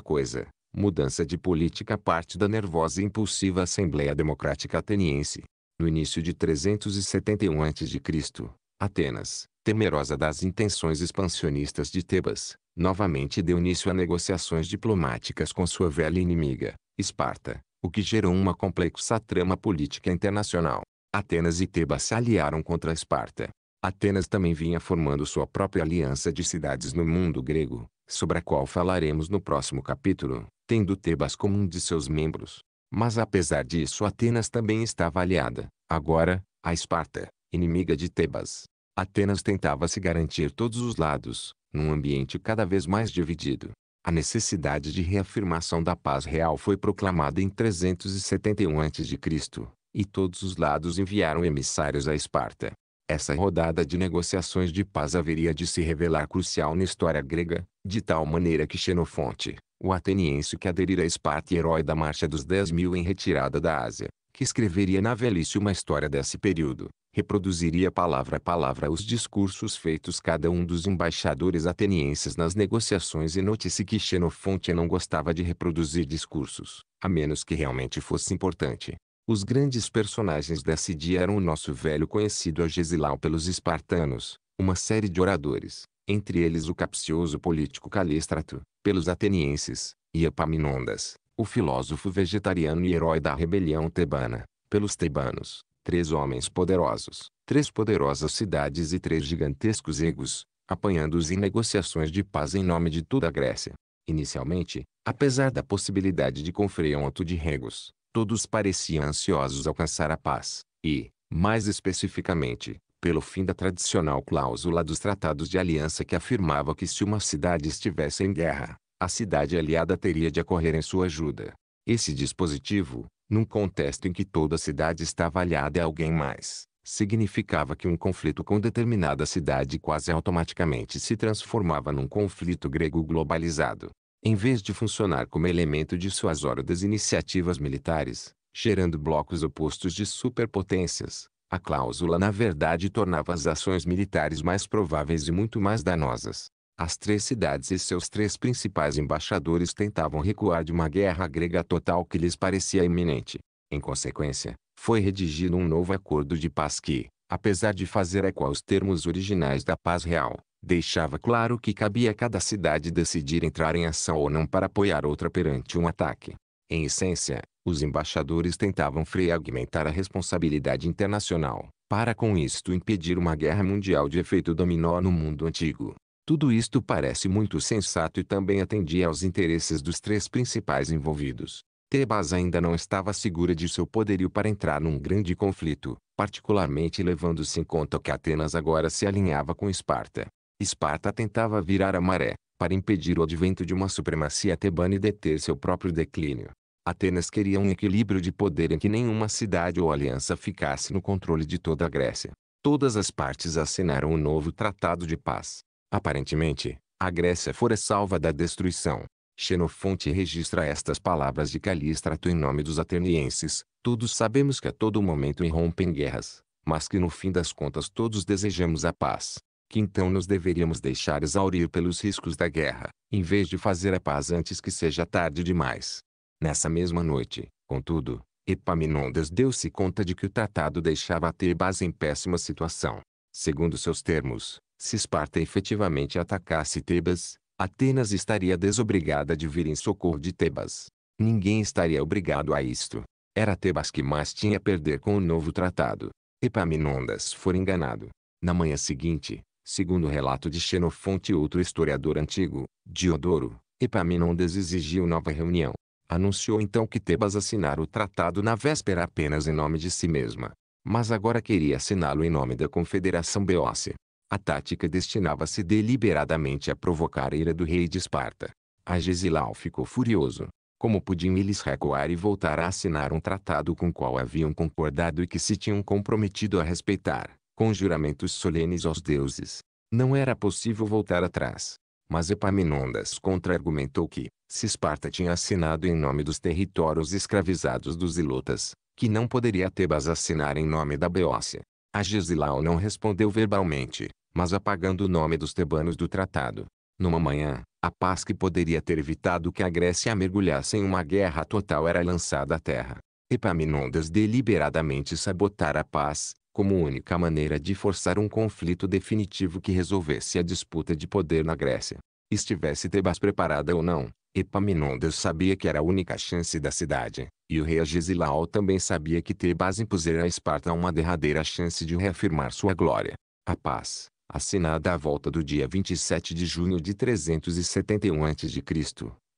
coisa: Mudança de política parte da nervosa e impulsiva Assembleia Democrática Ateniense. No início de 371 a.C., Atenas, temerosa das intenções expansionistas de Tebas, novamente deu início a negociações diplomáticas com sua velha inimiga, Esparta, o que gerou uma complexa trama política internacional. Atenas e Tebas se aliaram contra Esparta. Atenas também vinha formando sua própria aliança de cidades no mundo grego, sobre a qual falaremos no próximo capítulo, tendo Tebas como um de seus membros. Mas apesar disso Atenas também estava aliada, agora, a Esparta, inimiga de Tebas. Atenas tentava se garantir todos os lados, num ambiente cada vez mais dividido. A necessidade de reafirmação da paz real foi proclamada em 371 a.C., e todos os lados enviaram emissários a Esparta. Essa rodada de negociações de paz haveria de se revelar crucial na história grega, de tal maneira que Xenofonte, o ateniense que aderira a Esparta e herói da Marcha dos dez mil em retirada da Ásia, que escreveria na velhice uma história desse período, reproduziria palavra a palavra os discursos feitos cada um dos embaixadores atenienses nas negociações e note-se que Xenofonte não gostava de reproduzir discursos, a menos que realmente fosse importante. Os grandes personagens desse dia eram o nosso velho conhecido Agesilao pelos espartanos, uma série de oradores, entre eles o capcioso político Calístrato, pelos atenienses, e Epaminondas, o filósofo vegetariano e herói da rebelião tebana, pelos tebanos, três homens poderosos, três poderosas cidades e três gigantescos egos, apanhando-os em negociações de paz em nome de toda a Grécia. Inicialmente, apesar da possibilidade de ato de regos, todos pareciam ansiosos alcançar a paz, e, mais especificamente, pelo fim da tradicional cláusula dos tratados de aliança que afirmava que se uma cidade estivesse em guerra, a cidade aliada teria de acorrer em sua ajuda. Esse dispositivo, num contexto em que toda a cidade estava aliada a alguém mais, significava que um conflito com determinada cidade quase automaticamente se transformava num conflito grego globalizado em vez de funcionar como elemento de suas órdenes iniciativas militares, gerando blocos opostos de superpotências, a cláusula na verdade tornava as ações militares mais prováveis e muito mais danosas. As três cidades e seus três principais embaixadores tentavam recuar de uma guerra grega total que lhes parecia iminente. Em consequência, foi redigido um novo acordo de paz que, apesar de fazer eco aos termos originais da paz real, deixava claro que cabia a cada cidade decidir entrar em ação ou não para apoiar outra perante um ataque. Em essência, os embaixadores tentavam fragmentar a responsabilidade internacional, para com isto impedir uma guerra mundial de efeito dominó no mundo antigo. Tudo isto parece muito sensato e também atendia aos interesses dos três principais envolvidos. Tebas ainda não estava segura de seu poderio para entrar num grande conflito, particularmente levando-se em conta que Atenas agora se alinhava com Esparta. Esparta tentava virar a maré, para impedir o advento de uma supremacia tebana e deter seu próprio declínio. Atenas queria um equilíbrio de poder em que nenhuma cidade ou aliança ficasse no controle de toda a Grécia. Todas as partes assinaram um novo tratado de paz. Aparentemente, a Grécia fora salva da destruição. Xenofonte registra estas palavras de Calístrato em nome dos atenienses. Todos sabemos que a todo momento irrompem guerras, mas que no fim das contas todos desejamos a paz que então nos deveríamos deixar exaurir pelos riscos da guerra, em vez de fazer a paz antes que seja tarde demais. Nessa mesma noite, contudo, Epaminondas deu-se conta de que o tratado deixava a Tebas em péssima situação. Segundo seus termos, se Esparta efetivamente atacasse Tebas, Atenas estaria desobrigada de vir em socorro de Tebas. Ninguém estaria obrigado a isto. Era Tebas que mais tinha a perder com o novo tratado. Epaminondas foi enganado. Na manhã seguinte, Segundo o relato de Xenofonte e outro historiador antigo, Diodoro, Epaminondas exigiu nova reunião. Anunciou então que Tebas assinara o tratado na véspera apenas em nome de si mesma. Mas agora queria assiná-lo em nome da Confederação Beócia. A tática destinava-se deliberadamente a provocar a ira do rei de Esparta. Agesilau ficou furioso. Como podiam eles recuar e voltar a assinar um tratado com o qual haviam concordado e que se tinham comprometido a respeitar? com juramentos solenes aos deuses. Não era possível voltar atrás. Mas Epaminondas contra-argumentou que, se Esparta tinha assinado em nome dos territórios escravizados dos Ilotas, que não poderia Tebas assinar em nome da Beócia. Agesilau não respondeu verbalmente, mas apagando o nome dos tebanos do tratado. Numa manhã, a paz que poderia ter evitado que a Grécia mergulhasse em uma guerra total era lançada à terra. Epaminondas deliberadamente sabotara a paz, como única maneira de forçar um conflito definitivo que resolvesse a disputa de poder na Grécia. Estivesse Tebas preparada ou não, Epaminondas sabia que era a única chance da cidade, e o rei Agesilau também sabia que Tebas impusera a Esparta uma derradeira chance de reafirmar sua glória. A paz, assinada à volta do dia 27 de junho de 371 a.C.,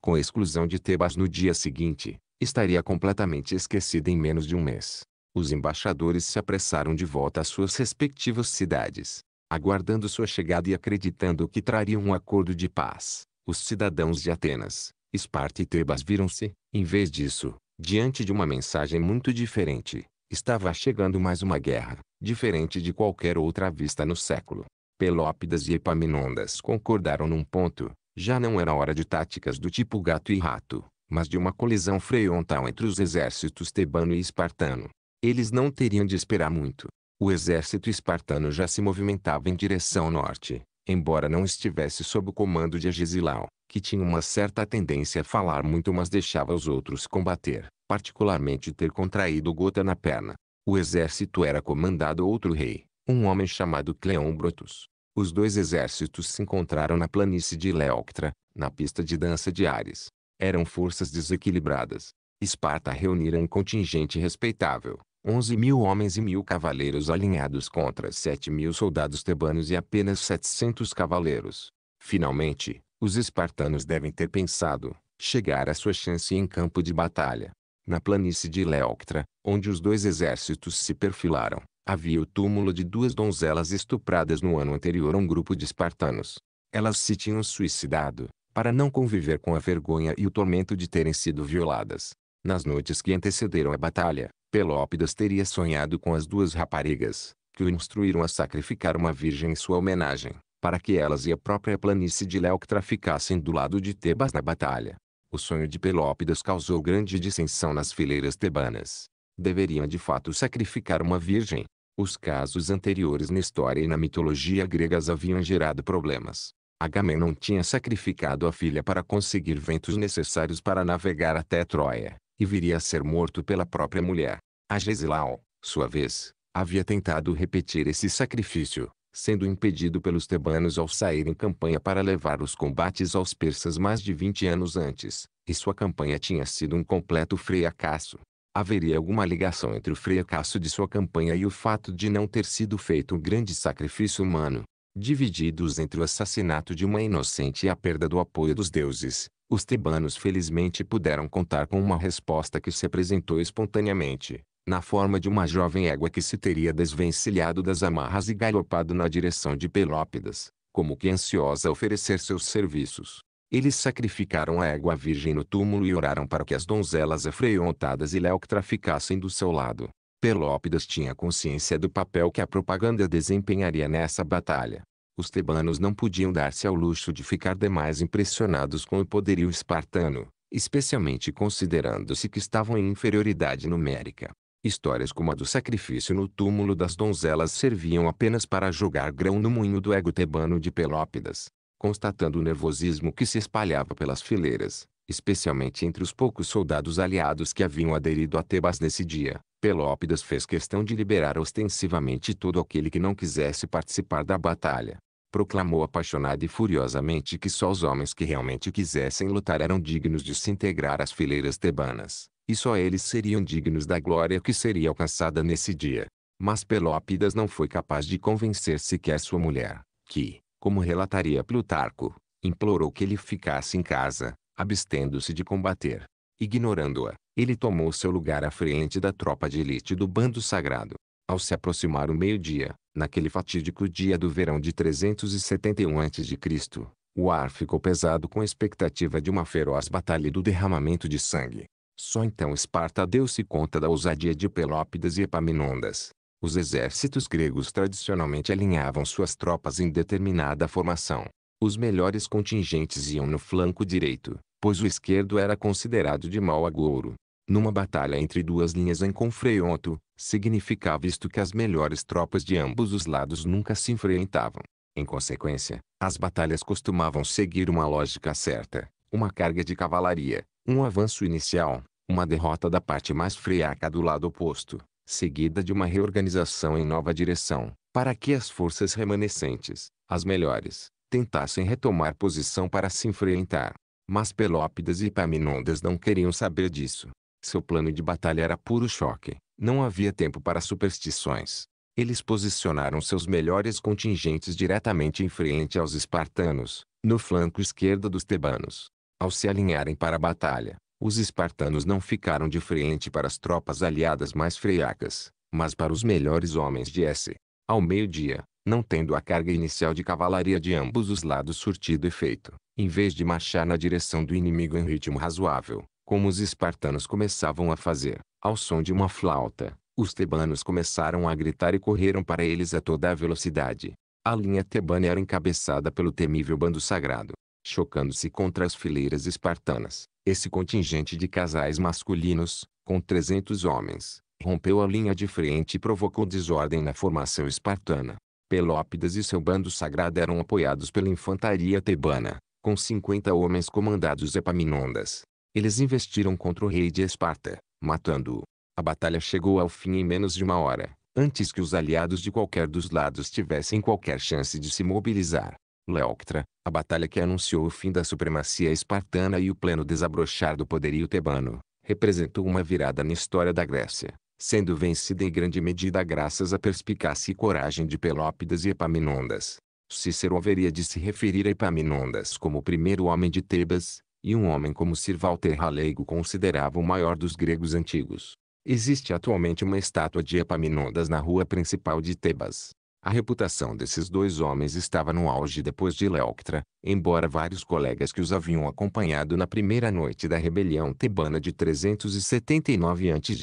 com exclusão de Tebas no dia seguinte, estaria completamente esquecida em menos de um mês. Os embaixadores se apressaram de volta às suas respectivas cidades, aguardando sua chegada e acreditando que trariam um acordo de paz. Os cidadãos de Atenas, Esparta e Tebas viram-se, em vez disso, diante de uma mensagem muito diferente. Estava chegando mais uma guerra, diferente de qualquer outra vista no século. Pelópidas e Epaminondas concordaram num ponto, já não era hora de táticas do tipo gato e rato, mas de uma colisão frontal entre os exércitos tebano e espartano eles não teriam de esperar muito. O exército espartano já se movimentava em direção norte, embora não estivesse sob o comando de Agesilau, que tinha uma certa tendência a falar muito mas deixava os outros combater, particularmente ter contraído gota na perna. O exército era comandado outro rei, um homem chamado Cleon Os dois exércitos se encontraram na planície de Leoctra, na pista de dança de Ares. Eram forças desequilibradas. Esparta reunira um contingente respeitável, 11 mil homens e mil cavaleiros alinhados contra 7 mil soldados tebanos e apenas 700 cavaleiros. Finalmente, os espartanos devem ter pensado, chegar à sua chance em campo de batalha. Na planície de Leoctra, onde os dois exércitos se perfilaram, havia o túmulo de duas donzelas estupradas no ano anterior a um grupo de espartanos. Elas se tinham suicidado, para não conviver com a vergonha e o tormento de terem sido violadas. Nas noites que antecederam a batalha, Pelópidas teria sonhado com as duas raparigas, que o instruíram a sacrificar uma virgem em sua homenagem, para que elas e a própria planície de Léo traficassem do lado de Tebas na batalha. O sonho de Pelópidas causou grande dissensão nas fileiras tebanas. Deveriam de fato sacrificar uma virgem. Os casos anteriores na história e na mitologia gregas haviam gerado problemas. Agamemnon tinha sacrificado a filha para conseguir ventos necessários para navegar até Troia, e viria a ser morto pela própria mulher. A Gesilau, sua vez, havia tentado repetir esse sacrifício, sendo impedido pelos tebanos ao sair em campanha para levar os combates aos persas mais de 20 anos antes, e sua campanha tinha sido um completo fracasso. Haveria alguma ligação entre o fracasso de sua campanha e o fato de não ter sido feito um grande sacrifício humano? Divididos entre o assassinato de uma inocente e a perda do apoio dos deuses, os tebanos felizmente puderam contar com uma resposta que se apresentou espontaneamente, na forma de uma jovem égua que se teria desvencilhado das amarras e galopado na direção de Pelópidas, como que ansiosa a oferecer seus serviços. Eles sacrificaram a égua virgem no túmulo e oraram para que as donzelas afreontadas e Leoctra ficassem do seu lado. Pelópidas tinha consciência do papel que a propaganda desempenharia nessa batalha os tebanos não podiam dar-se ao luxo de ficar demais impressionados com o poderio espartano, especialmente considerando-se que estavam em inferioridade numérica. Histórias como a do sacrifício no túmulo das donzelas serviam apenas para jogar grão no moinho do ego tebano de Pelópidas. Constatando o nervosismo que se espalhava pelas fileiras, especialmente entre os poucos soldados aliados que haviam aderido a Tebas nesse dia, Pelópidas fez questão de liberar ostensivamente todo aquele que não quisesse participar da batalha proclamou apaixonada e furiosamente que só os homens que realmente quisessem lutar eram dignos de se integrar às fileiras tebanas, e só eles seriam dignos da glória que seria alcançada nesse dia. Mas Pelópidas não foi capaz de convencer sequer sua mulher, que, como relataria Plutarco, implorou que ele ficasse em casa, abstendo-se de combater. Ignorando-a, ele tomou seu lugar à frente da tropa de elite do bando sagrado, ao se aproximar o meio-dia, naquele fatídico dia do verão de 371 a.C., o ar ficou pesado com a expectativa de uma feroz batalha e do derramamento de sangue. Só então Esparta deu-se conta da ousadia de Pelópidas e Epaminondas. Os exércitos gregos tradicionalmente alinhavam suas tropas em determinada formação. Os melhores contingentes iam no flanco direito, pois o esquerdo era considerado de mau agouro numa batalha entre duas linhas em confronto, significava isto que as melhores tropas de ambos os lados nunca se enfrentavam. Em consequência, as batalhas costumavam seguir uma lógica certa, uma carga de cavalaria, um avanço inicial, uma derrota da parte mais friaca do lado oposto, seguida de uma reorganização em nova direção, para que as forças remanescentes, as melhores, tentassem retomar posição para se enfrentar. Mas Pelópidas e Paminondas não queriam saber disso. Seu plano de batalha era puro choque. Não havia tempo para superstições. Eles posicionaram seus melhores contingentes diretamente em frente aos espartanos, no flanco esquerdo dos tebanos. Ao se alinharem para a batalha, os espartanos não ficaram de frente para as tropas aliadas mais freiacas, mas para os melhores homens de S. Ao meio-dia, não tendo a carga inicial de cavalaria de ambos os lados surtido efeito, em vez de marchar na direção do inimigo em ritmo razoável, como os espartanos começavam a fazer, ao som de uma flauta, os tebanos começaram a gritar e correram para eles a toda a velocidade. A linha tebana era encabeçada pelo temível bando sagrado, chocando-se contra as fileiras espartanas. Esse contingente de casais masculinos, com 300 homens, rompeu a linha de frente e provocou desordem na formação espartana. Pelópidas e seu bando sagrado eram apoiados pela infantaria tebana, com 50 homens comandados Epaminondas, eles investiram contra o rei de Esparta, matando-o. A batalha chegou ao fim em menos de uma hora, antes que os aliados de qualquer dos lados tivessem qualquer chance de se mobilizar. Leoctra, a batalha que anunciou o fim da supremacia espartana e o pleno desabrochar do poderio tebano, representou uma virada na história da Grécia, sendo vencida em grande medida graças à perspicácia e coragem de Pelópidas e Epaminondas. Cícero haveria de se referir a Epaminondas como o primeiro homem de Tebas, e um homem como Sir Walter Raleigh o considerava o maior dos gregos antigos. Existe atualmente uma estátua de Epaminondas na rua principal de Tebas. A reputação desses dois homens estava no auge depois de Leóctra, embora vários colegas que os haviam acompanhado na primeira noite da rebelião tebana de 379 a.C.,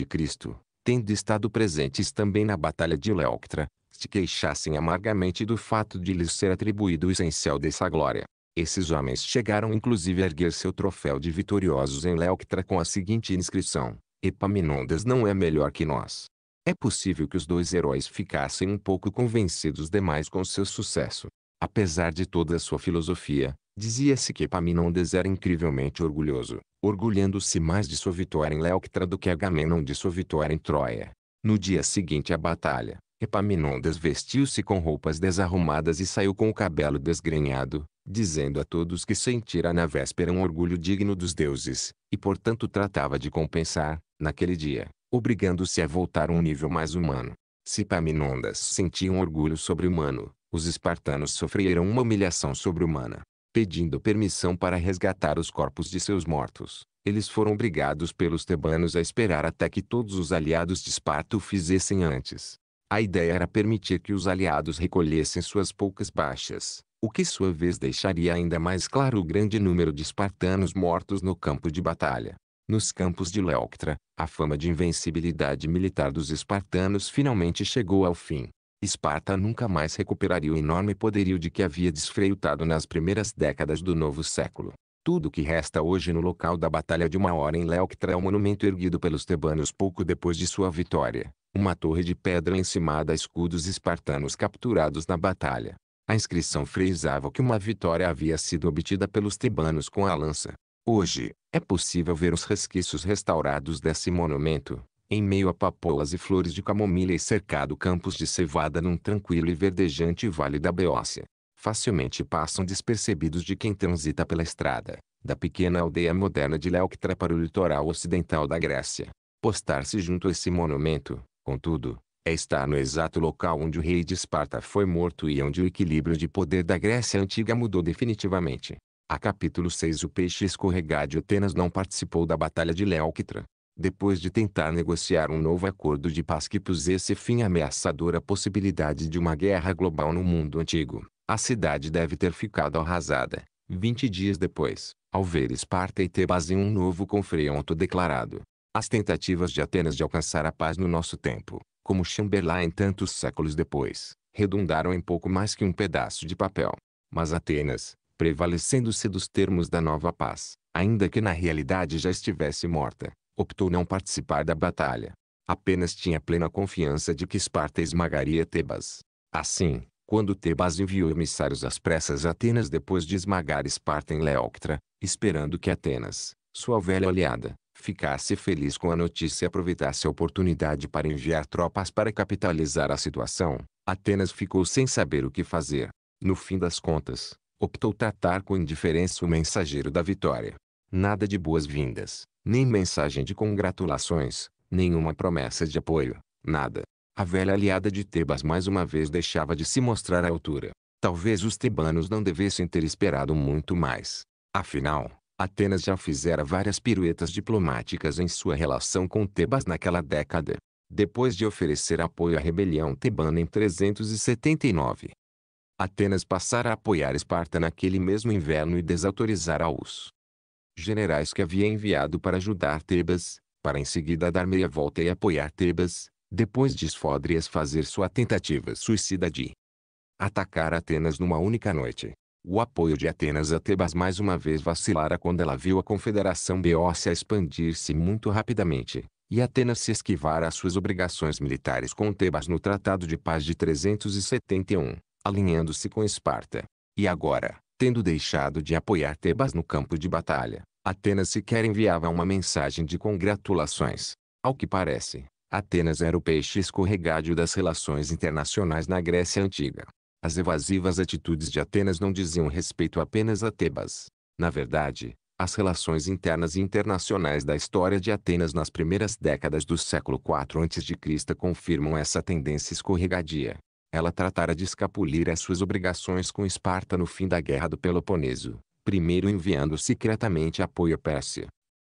tendo estado presentes também na Batalha de Leóctra, se queixassem amargamente do fato de lhes ser atribuído o essencial dessa glória. Esses homens chegaram inclusive a erguer seu troféu de vitoriosos em Leoctra com a seguinte inscrição. Epaminondas não é melhor que nós. É possível que os dois heróis ficassem um pouco convencidos demais com seu sucesso. Apesar de toda a sua filosofia, dizia-se que Epaminondas era incrivelmente orgulhoso, orgulhando-se mais de sua vitória em Leoctra do que Agamemnon de sua vitória em Troia. No dia seguinte à batalha, Epaminondas vestiu-se com roupas desarrumadas e saiu com o cabelo desgrenhado, dizendo a todos que sentira na véspera um orgulho digno dos deuses, e portanto tratava de compensar, naquele dia, obrigando-se a voltar a um nível mais humano. Se Paminondas sentia um orgulho sobre-humano, os espartanos sofreram uma humilhação sobre-humana. Pedindo permissão para resgatar os corpos de seus mortos, eles foram obrigados pelos tebanos a esperar até que todos os aliados de Esparta o fizessem antes. A ideia era permitir que os aliados recolhessem suas poucas baixas, o que sua vez deixaria ainda mais claro o grande número de espartanos mortos no campo de batalha. Nos campos de Leuctra, a fama de invencibilidade militar dos espartanos finalmente chegou ao fim. Esparta nunca mais recuperaria o enorme poderio de que havia desfreutado nas primeiras décadas do novo século. Tudo o que resta hoje no local da Batalha de uma Hora em Leuctra é um monumento erguido pelos tebanos pouco depois de sua vitória, uma torre de pedra encimada a escudos espartanos capturados na batalha. A inscrição frisava que uma vitória havia sido obtida pelos tebanos com a lança. Hoje, é possível ver os resquícios restaurados desse monumento, em meio a papoulas e flores de camomila e cercado campos de cevada num tranquilo e verdejante vale da Beócia. Facilmente passam despercebidos de quem transita pela estrada, da pequena aldeia moderna de Leoctra para o litoral ocidental da Grécia. Postar-se junto a esse monumento, contudo, é estar no exato local onde o rei de Esparta foi morto e onde o equilíbrio de poder da Grécia Antiga mudou definitivamente. A capítulo 6 O peixe escorregar de Atenas não participou da Batalha de Leóquitra. Depois de tentar negociar um novo acordo de paz que pusesse fim à ameaçadora possibilidade de uma guerra global no mundo antigo, a cidade deve ter ficado arrasada. Vinte dias depois, ao ver Esparta e Tebas em um novo confronto declarado, as tentativas de Atenas de alcançar a paz no nosso tempo, como Chamberlain tantos séculos depois, redundaram em pouco mais que um pedaço de papel. Mas Atenas, prevalecendo-se dos termos da nova paz, ainda que na realidade já estivesse morta, optou não participar da batalha. Apenas tinha plena confiança de que Esparta esmagaria Tebas. Assim, quando Tebas enviou emissários às pressas a Atenas depois de esmagar Esparta em Leóctra, esperando que Atenas, sua velha aliada, ficasse feliz com a notícia e aproveitasse a oportunidade para enviar tropas para capitalizar a situação, Atenas ficou sem saber o que fazer. No fim das contas, optou tratar com indiferença o mensageiro da vitória. Nada de boas-vindas, nem mensagem de congratulações, nenhuma promessa de apoio, nada. A velha aliada de Tebas mais uma vez deixava de se mostrar à altura. Talvez os tebanos não devessem ter esperado muito mais. Afinal, Atenas já fizera várias piruetas diplomáticas em sua relação com Tebas naquela década, depois de oferecer apoio à rebelião tebana em 379. Atenas passara a apoiar Esparta naquele mesmo inverno e desautorizara os generais que havia enviado para ajudar Tebas, para em seguida dar meia volta e apoiar Tebas, depois de Esfódrias fazer sua tentativa suicida de atacar Atenas numa única noite. O apoio de Atenas a Tebas mais uma vez vacilara quando ela viu a confederação Beócia expandir-se muito rapidamente, e Atenas se esquivara às suas obrigações militares com Tebas no Tratado de Paz de 371, alinhando-se com Esparta. E agora, tendo deixado de apoiar Tebas no campo de batalha, Atenas sequer enviava uma mensagem de congratulações. Ao que parece, Atenas era o peixe escorregadio das relações internacionais na Grécia Antiga. As evasivas atitudes de Atenas não diziam respeito apenas a Tebas. Na verdade, as relações internas e internacionais da história de Atenas nas primeiras décadas do século IV a.C. confirmam essa tendência escorregadia. Ela tratara de escapulir às suas obrigações com Esparta no fim da Guerra do Peloponeso, primeiro enviando secretamente apoio à Pérsia.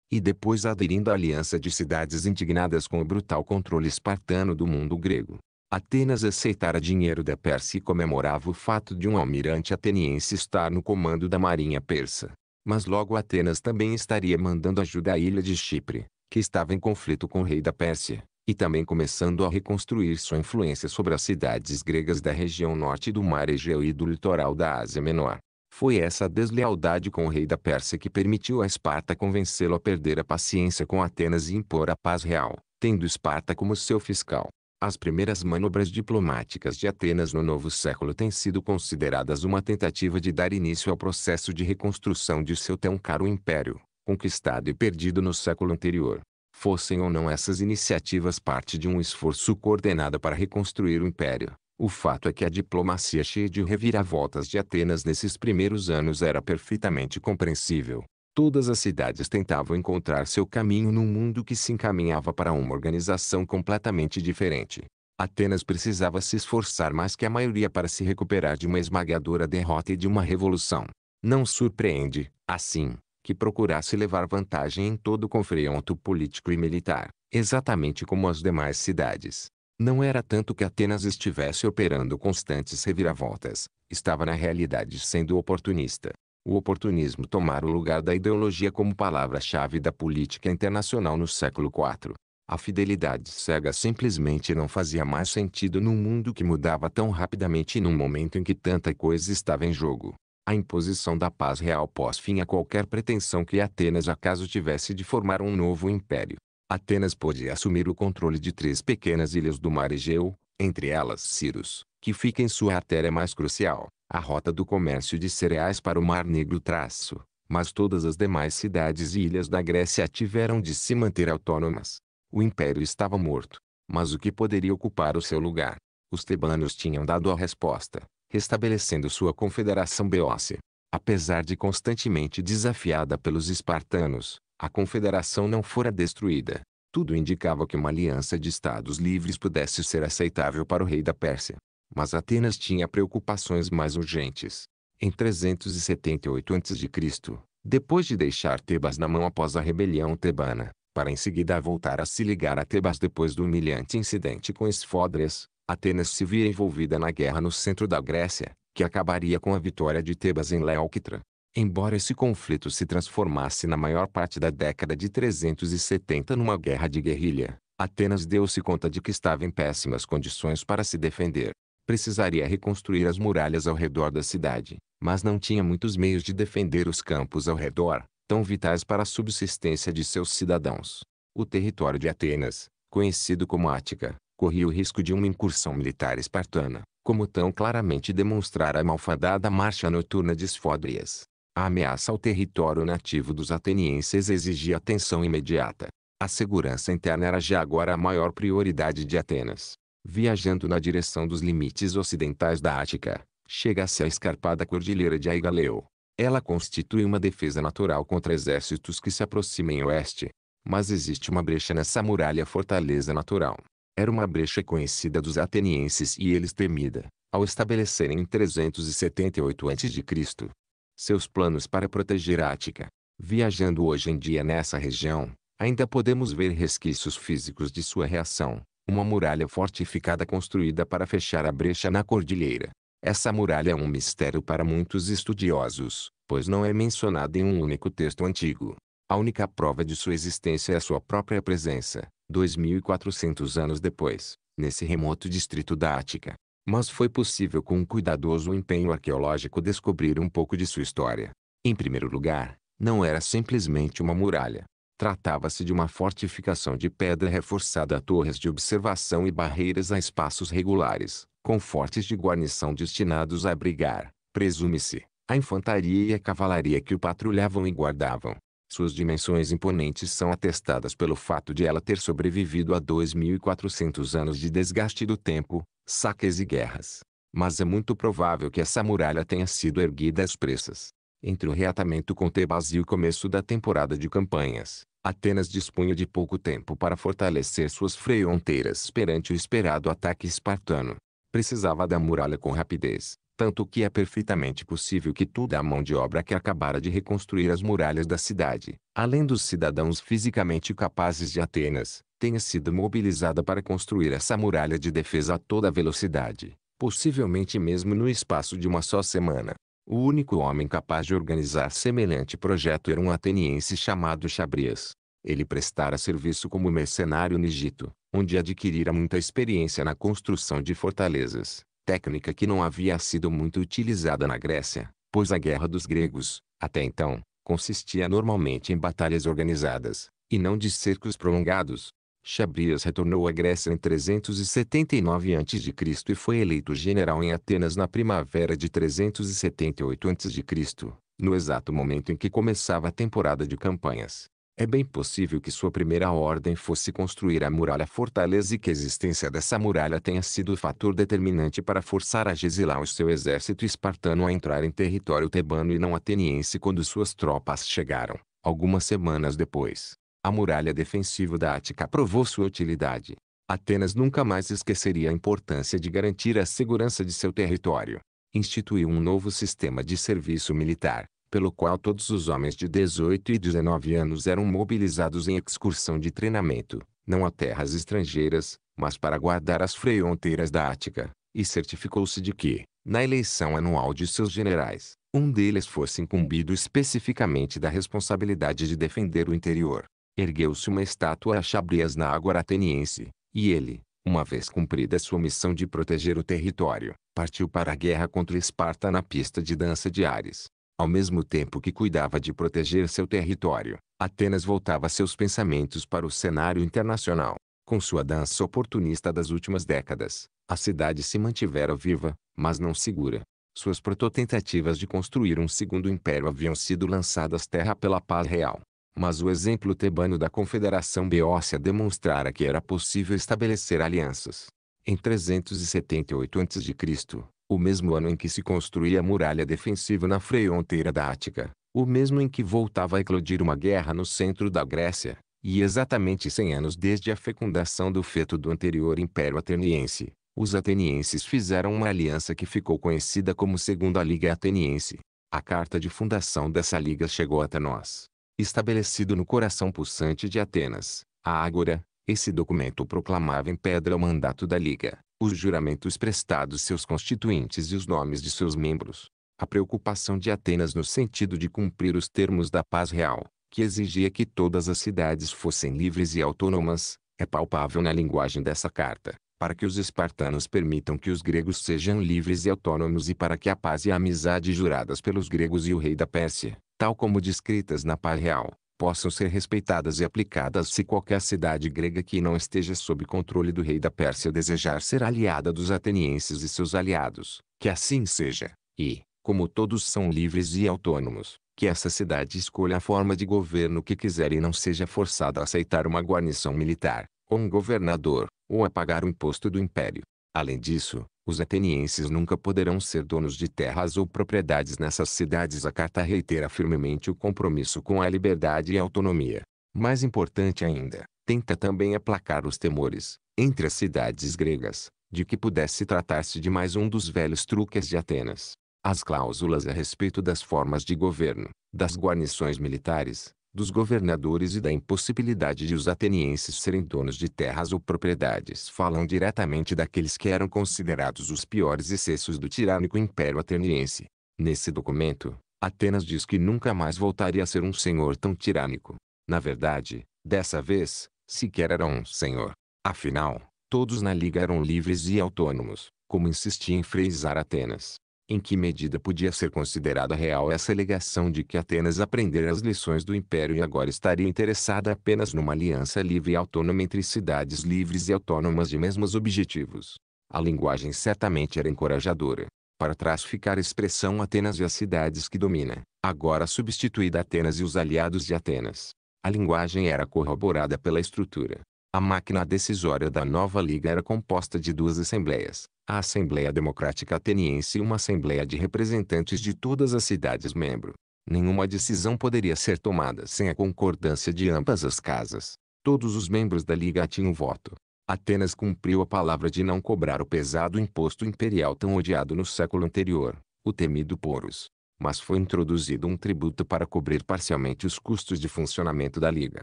E depois aderindo à aliança de cidades indignadas com o brutal controle espartano do mundo grego. Atenas aceitara dinheiro da Pérsia e comemorava o fato de um almirante ateniense estar no comando da marinha persa. Mas logo Atenas também estaria mandando ajuda à ilha de Chipre, que estava em conflito com o rei da Pérsia, e também começando a reconstruir sua influência sobre as cidades gregas da região norte do mar Egeu e do litoral da Ásia Menor. Foi essa deslealdade com o rei da Pérsia que permitiu a Esparta convencê-lo a perder a paciência com Atenas e impor a paz real, tendo Esparta como seu fiscal. As primeiras manobras diplomáticas de Atenas no novo século têm sido consideradas uma tentativa de dar início ao processo de reconstrução de seu tão caro império, conquistado e perdido no século anterior. Fossem ou não essas iniciativas parte de um esforço coordenado para reconstruir o império, o fato é que a diplomacia cheia de reviravoltas de Atenas nesses primeiros anos era perfeitamente compreensível. Todas as cidades tentavam encontrar seu caminho num mundo que se encaminhava para uma organização completamente diferente. Atenas precisava se esforçar mais que a maioria para se recuperar de uma esmagadora derrota e de uma revolução. Não surpreende, assim, que procurasse levar vantagem em todo o confronto político e militar, exatamente como as demais cidades. Não era tanto que Atenas estivesse operando constantes reviravoltas, estava na realidade sendo oportunista o oportunismo tomara o lugar da ideologia como palavra-chave da política internacional no século IV. A fidelidade cega simplesmente não fazia mais sentido num mundo que mudava tão rapidamente e num momento em que tanta coisa estava em jogo. A imposição da paz real pôs fim a qualquer pretensão que Atenas acaso tivesse de formar um novo império. Atenas podia assumir o controle de três pequenas ilhas do mar Egeu, entre elas Cyrus, que fica em sua artéria mais crucial. A rota do comércio de cereais para o Mar Negro traço, mas todas as demais cidades e ilhas da Grécia tiveram de se manter autônomas. O império estava morto, mas o que poderia ocupar o seu lugar? Os tebanos tinham dado a resposta, restabelecendo sua confederação beócia. Apesar de constantemente desafiada pelos espartanos, a confederação não fora destruída. Tudo indicava que uma aliança de estados livres pudesse ser aceitável para o rei da Pérsia mas Atenas tinha preocupações mais urgentes. Em 378 a.C., depois de deixar Tebas na mão após a rebelião tebana, para em seguida voltar a se ligar a Tebas depois do humilhante incidente com Esfodras, Atenas se via envolvida na guerra no centro da Grécia, que acabaria com a vitória de Tebas em Leuctra. Embora esse conflito se transformasse na maior parte da década de 370 numa guerra de guerrilha, Atenas deu-se conta de que estava em péssimas condições para se defender precisaria reconstruir as muralhas ao redor da cidade, mas não tinha muitos meios de defender os campos ao redor, tão vitais para a subsistência de seus cidadãos. O território de Atenas, conhecido como Ática, corria o risco de uma incursão militar espartana, como tão claramente demonstrara a malfadada marcha noturna de Esfódrias. A ameaça ao território nativo dos atenienses exigia atenção imediata. A segurança interna era já agora a maior prioridade de Atenas viajando na direção dos limites ocidentais da Ática, chega-se à escarpada cordilheira de Aigaleu. Ela constitui uma defesa natural contra exércitos que se aproximem oeste, mas existe uma brecha nessa muralha fortaleza natural. Era uma brecha conhecida dos atenienses e eles temida, ao estabelecerem em 378 a.C. seus planos para proteger a Ática. Viajando hoje em dia nessa região, ainda podemos ver resquícios físicos de sua reação, uma muralha fortificada construída para fechar a brecha na cordilheira. Essa muralha é um mistério para muitos estudiosos, pois não é mencionada em um único texto antigo. A única prova de sua existência é sua própria presença, 2.400 anos depois, nesse remoto distrito da Ática. Mas foi possível com um cuidadoso empenho arqueológico descobrir um pouco de sua história. Em primeiro lugar, não era simplesmente uma muralha, Tratava-se de uma fortificação de pedra reforçada a torres de observação e barreiras a espaços regulares, com fortes de guarnição destinados a abrigar, presume-se, a infantaria e a cavalaria que o patrulhavam e guardavam. Suas dimensões imponentes são atestadas pelo fato de ela ter sobrevivido a 2.400 anos de desgaste do tempo, saques e guerras. Mas é muito provável que essa muralha tenha sido erguida às pressas. Entre o reatamento com Tebas e o começo da temporada de campanhas, Atenas dispunha de pouco tempo para fortalecer suas fronteiras perante o esperado ataque espartano. Precisava da muralha com rapidez, tanto que é perfeitamente possível que toda a mão de obra que acabara de reconstruir as muralhas da cidade, além dos cidadãos fisicamente capazes de Atenas, tenha sido mobilizada para construir essa muralha de defesa a toda velocidade, possivelmente mesmo no espaço de uma só semana. O único homem capaz de organizar semelhante projeto era um ateniense chamado Chabrias. Ele prestara serviço como mercenário no Egito, onde adquirira muita experiência na construção de fortalezas, técnica que não havia sido muito utilizada na Grécia, pois a guerra dos gregos, até então, consistia normalmente em batalhas organizadas, e não de cercos prolongados, Xabrias retornou à Grécia em 379 a.C. e foi eleito general em Atenas na primavera de 378 a.C., no exato momento em que começava a temporada de campanhas. É bem possível que sua primeira ordem fosse construir a muralha fortaleza e que a existência dessa muralha tenha sido o fator determinante para forçar a Gesilau e seu exército espartano a entrar em território tebano e não ateniense quando suas tropas chegaram, algumas semanas depois. A muralha defensiva da Ática provou sua utilidade. Atenas nunca mais esqueceria a importância de garantir a segurança de seu território. Instituiu um novo sistema de serviço militar, pelo qual todos os homens de 18 e 19 anos eram mobilizados em excursão de treinamento, não a terras estrangeiras, mas para guardar as fronteiras da Ática, e certificou-se de que, na eleição anual de seus generais, um deles fosse incumbido especificamente da responsabilidade de defender o interior ergueu-se uma estátua a Chabrias na água Ateniense, e ele, uma vez cumprida sua missão de proteger o território, partiu para a guerra contra Esparta na pista de dança de Ares. Ao mesmo tempo que cuidava de proteger seu território, Atenas voltava seus pensamentos para o cenário internacional. Com sua dança oportunista das últimas décadas, a cidade se mantivera viva, mas não segura. Suas prototentativas de construir um segundo império haviam sido lançadas terra pela paz real. Mas o exemplo tebano da Confederação Beócia demonstrara que era possível estabelecer alianças. Em 378 a.C., o mesmo ano em que se construía a muralha defensiva na fronteira da Ática, o mesmo em que voltava a eclodir uma guerra no centro da Grécia, e exatamente 100 anos desde a fecundação do feto do anterior Império Ateniense, os atenienses fizeram uma aliança que ficou conhecida como Segunda Liga Ateniense. A carta de fundação dessa liga chegou até nós, estabelecido no coração pulsante de Atenas, a Ágora, esse documento proclamava em pedra o mandato da Liga, os juramentos prestados seus constituintes e os nomes de seus membros. A preocupação de Atenas no sentido de cumprir os termos da paz real, que exigia que todas as cidades fossem livres e autônomas, é palpável na linguagem dessa carta, para que os espartanos permitam que os gregos sejam livres e autônomos e para que a paz e a amizade juradas pelos gregos e o rei da Pérsia, tal como descritas na pá real, possam ser respeitadas e aplicadas se qualquer cidade grega que não esteja sob controle do rei da Pérsia desejar ser aliada dos atenienses e seus aliados, que assim seja, e, como todos são livres e autônomos, que essa cidade escolha a forma de governo que quiser e não seja forçada a aceitar uma guarnição militar, ou um governador, ou a pagar o imposto do império. Além disso, os atenienses nunca poderão ser donos de terras ou propriedades nessas cidades. A carta reitera firmemente o compromisso com a liberdade e a autonomia. Mais importante ainda, tenta também aplacar os temores, entre as cidades gregas, de que pudesse tratar-se de mais um dos velhos truques de Atenas. As cláusulas a respeito das formas de governo, das guarnições militares, dos governadores e da impossibilidade de os atenienses serem donos de terras ou propriedades falam diretamente daqueles que eram considerados os piores excessos do tirânico império ateniense. Nesse documento, Atenas diz que nunca mais voltaria a ser um senhor tão tirânico. Na verdade, dessa vez, sequer era um senhor. Afinal, todos na liga eram livres e autônomos, como insistia em frisar Atenas. Em que medida podia ser considerada real essa alegação de que Atenas aprendera as lições do império e agora estaria interessada apenas numa aliança livre e autônoma entre cidades livres e autônomas de mesmos objetivos? A linguagem certamente era encorajadora. Para trás ficar a expressão Atenas e as cidades que domina, agora substituída Atenas e os aliados de Atenas. A linguagem era corroborada pela estrutura, a máquina decisória da nova Liga era composta de duas assembleias, a Assembleia Democrática Ateniense e uma Assembleia de Representantes de todas as cidades-membro. Nenhuma decisão poderia ser tomada sem a concordância de ambas as casas. Todos os membros da Liga tinham voto. Atenas cumpriu a palavra de não cobrar o pesado imposto imperial tão odiado no século anterior, o temido poros. Mas foi introduzido um tributo para cobrir parcialmente os custos de funcionamento da Liga.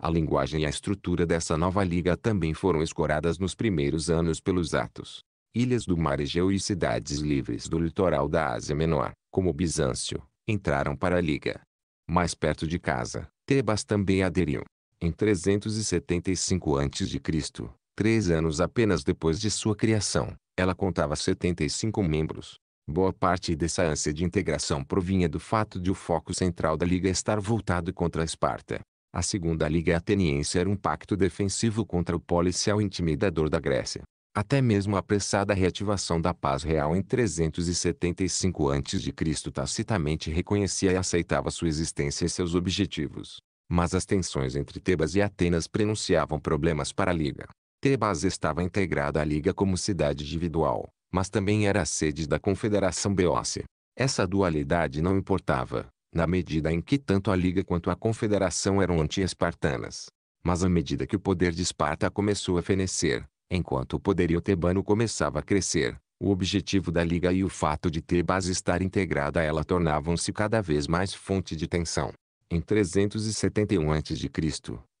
A linguagem e a estrutura dessa nova liga também foram escoradas nos primeiros anos pelos atos. Ilhas do Mar Egeu e cidades livres do litoral da Ásia Menor, como Bizâncio, entraram para a liga. Mais perto de casa, Tebas também aderiu. Em 375 a.C., três anos apenas depois de sua criação, ela contava 75 membros. Boa parte dessa ânsia de integração provinha do fato de o foco central da Liga estar voltado contra Esparta, a Segunda Liga Ateniense era um pacto defensivo contra o policial intimidador da Grécia. Até mesmo a apressada reativação da paz real em 375 a.C. tacitamente reconhecia e aceitava sua existência e seus objetivos. Mas as tensões entre Tebas e Atenas prenunciavam problemas para a Liga. Tebas estava integrada à Liga como cidade individual, mas também era a sede da Confederação Beócia. Essa dualidade não importava, na medida em que tanto a Liga quanto a Confederação eram anti-espartanas. Mas à medida que o poder de Esparta começou a fenecer, enquanto o poderio tebano começava a crescer, o objetivo da Liga e o fato de Tebas estar integrada a ela tornavam-se cada vez mais fonte de tensão. Em 371 a.C.,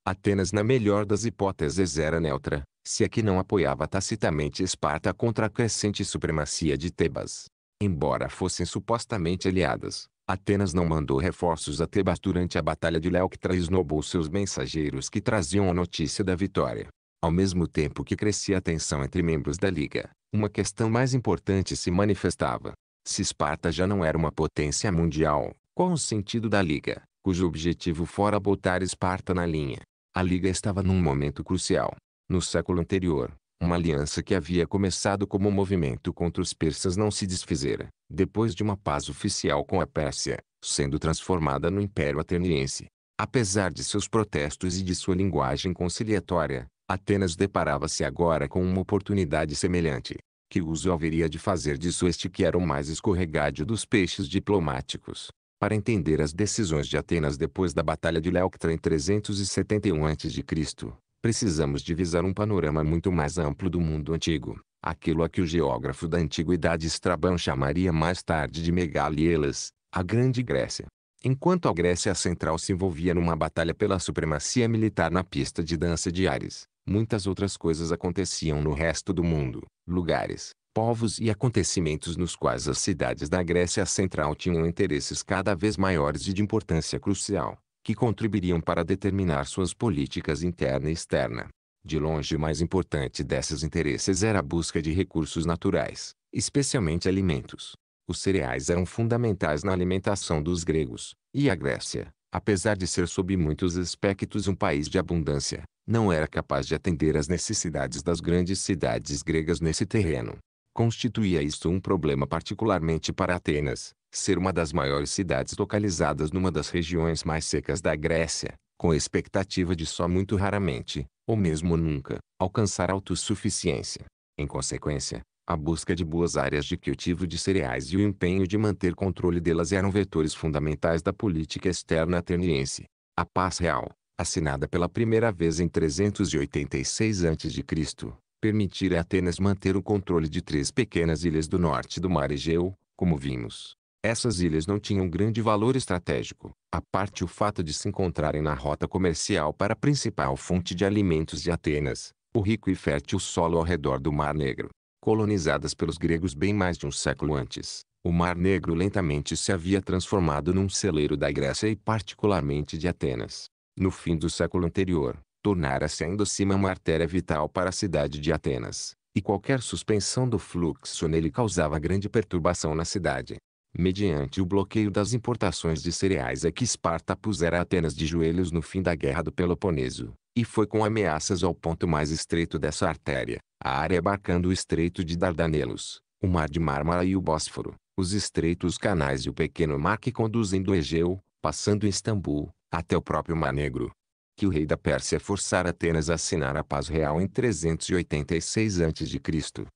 Atenas na melhor das hipóteses era neutra, se é que não apoiava tacitamente Esparta contra a crescente supremacia de Tebas. Embora fossem supostamente aliadas, Atenas não mandou reforços a Tebas durante a Batalha de Leuctra e esnobou seus mensageiros que traziam a notícia da vitória. Ao mesmo tempo que crescia a tensão entre membros da Liga, uma questão mais importante se manifestava. Se Esparta já não era uma potência mundial, qual o sentido da Liga, cujo objetivo fora botar Esparta na linha? A Liga estava num momento crucial. No século anterior, uma aliança que havia começado como movimento contra os persas não se desfizera, depois de uma paz oficial com a Pérsia, sendo transformada no Império Ateniense. Apesar de seus protestos e de sua linguagem conciliatória, Atenas deparava-se agora com uma oportunidade semelhante. Que uso haveria de fazer disso este que era o mais escorregádio dos peixes diplomáticos? Para entender as decisões de Atenas depois da Batalha de Leoctra em 371 a.C., precisamos divisar um panorama muito mais amplo do mundo antigo, aquilo a que o geógrafo da antiguidade Estrabão chamaria mais tarde de Megalielas, a Grande Grécia. Enquanto a Grécia Central se envolvia numa batalha pela supremacia militar na pista de dança de Ares, muitas outras coisas aconteciam no resto do mundo, lugares, povos e acontecimentos nos quais as cidades da Grécia Central tinham interesses cada vez maiores e de importância crucial que contribuiriam para determinar suas políticas interna e externa. De longe o mais importante desses interesses era a busca de recursos naturais, especialmente alimentos. Os cereais eram fundamentais na alimentação dos gregos, e a Grécia, apesar de ser sob muitos aspectos um país de abundância, não era capaz de atender às necessidades das grandes cidades gregas nesse terreno. Constituía isto um problema particularmente para Atenas, ser uma das maiores cidades localizadas numa das regiões mais secas da Grécia, com expectativa de só muito raramente, ou mesmo nunca, alcançar autossuficiência. Em consequência, a busca de boas áreas de cultivo de cereais e o empenho de manter controle delas eram vetores fundamentais da política externa ateniense. A paz real, assinada pela primeira vez em 386 a.C., permitir a Atenas manter o controle de três pequenas ilhas do norte do mar Egeu, como vimos. Essas ilhas não tinham grande valor estratégico, a parte o fato de se encontrarem na rota comercial para a principal fonte de alimentos de Atenas, o rico e fértil solo ao redor do Mar Negro. Colonizadas pelos gregos bem mais de um século antes, o Mar Negro lentamente se havia transformado num celeiro da Grécia e particularmente de Atenas. No fim do século anterior, tornara ainda Cima uma artéria vital para a cidade de Atenas, e qualquer suspensão do fluxo nele causava grande perturbação na cidade. Mediante o bloqueio das importações de cereais é que Esparta pusera Atenas de joelhos no fim da Guerra do Peloponeso, e foi com ameaças ao ponto mais estreito dessa artéria, a área abarcando o Estreito de Dardanelos, o Mar de Mármara e o Bósforo, os estreitos canais e o pequeno mar que conduzem do Egeu, passando em Istambul, até o próprio Mar Negro, que o rei da Pérsia forçara Atenas a assinar a paz real em 386 a.C.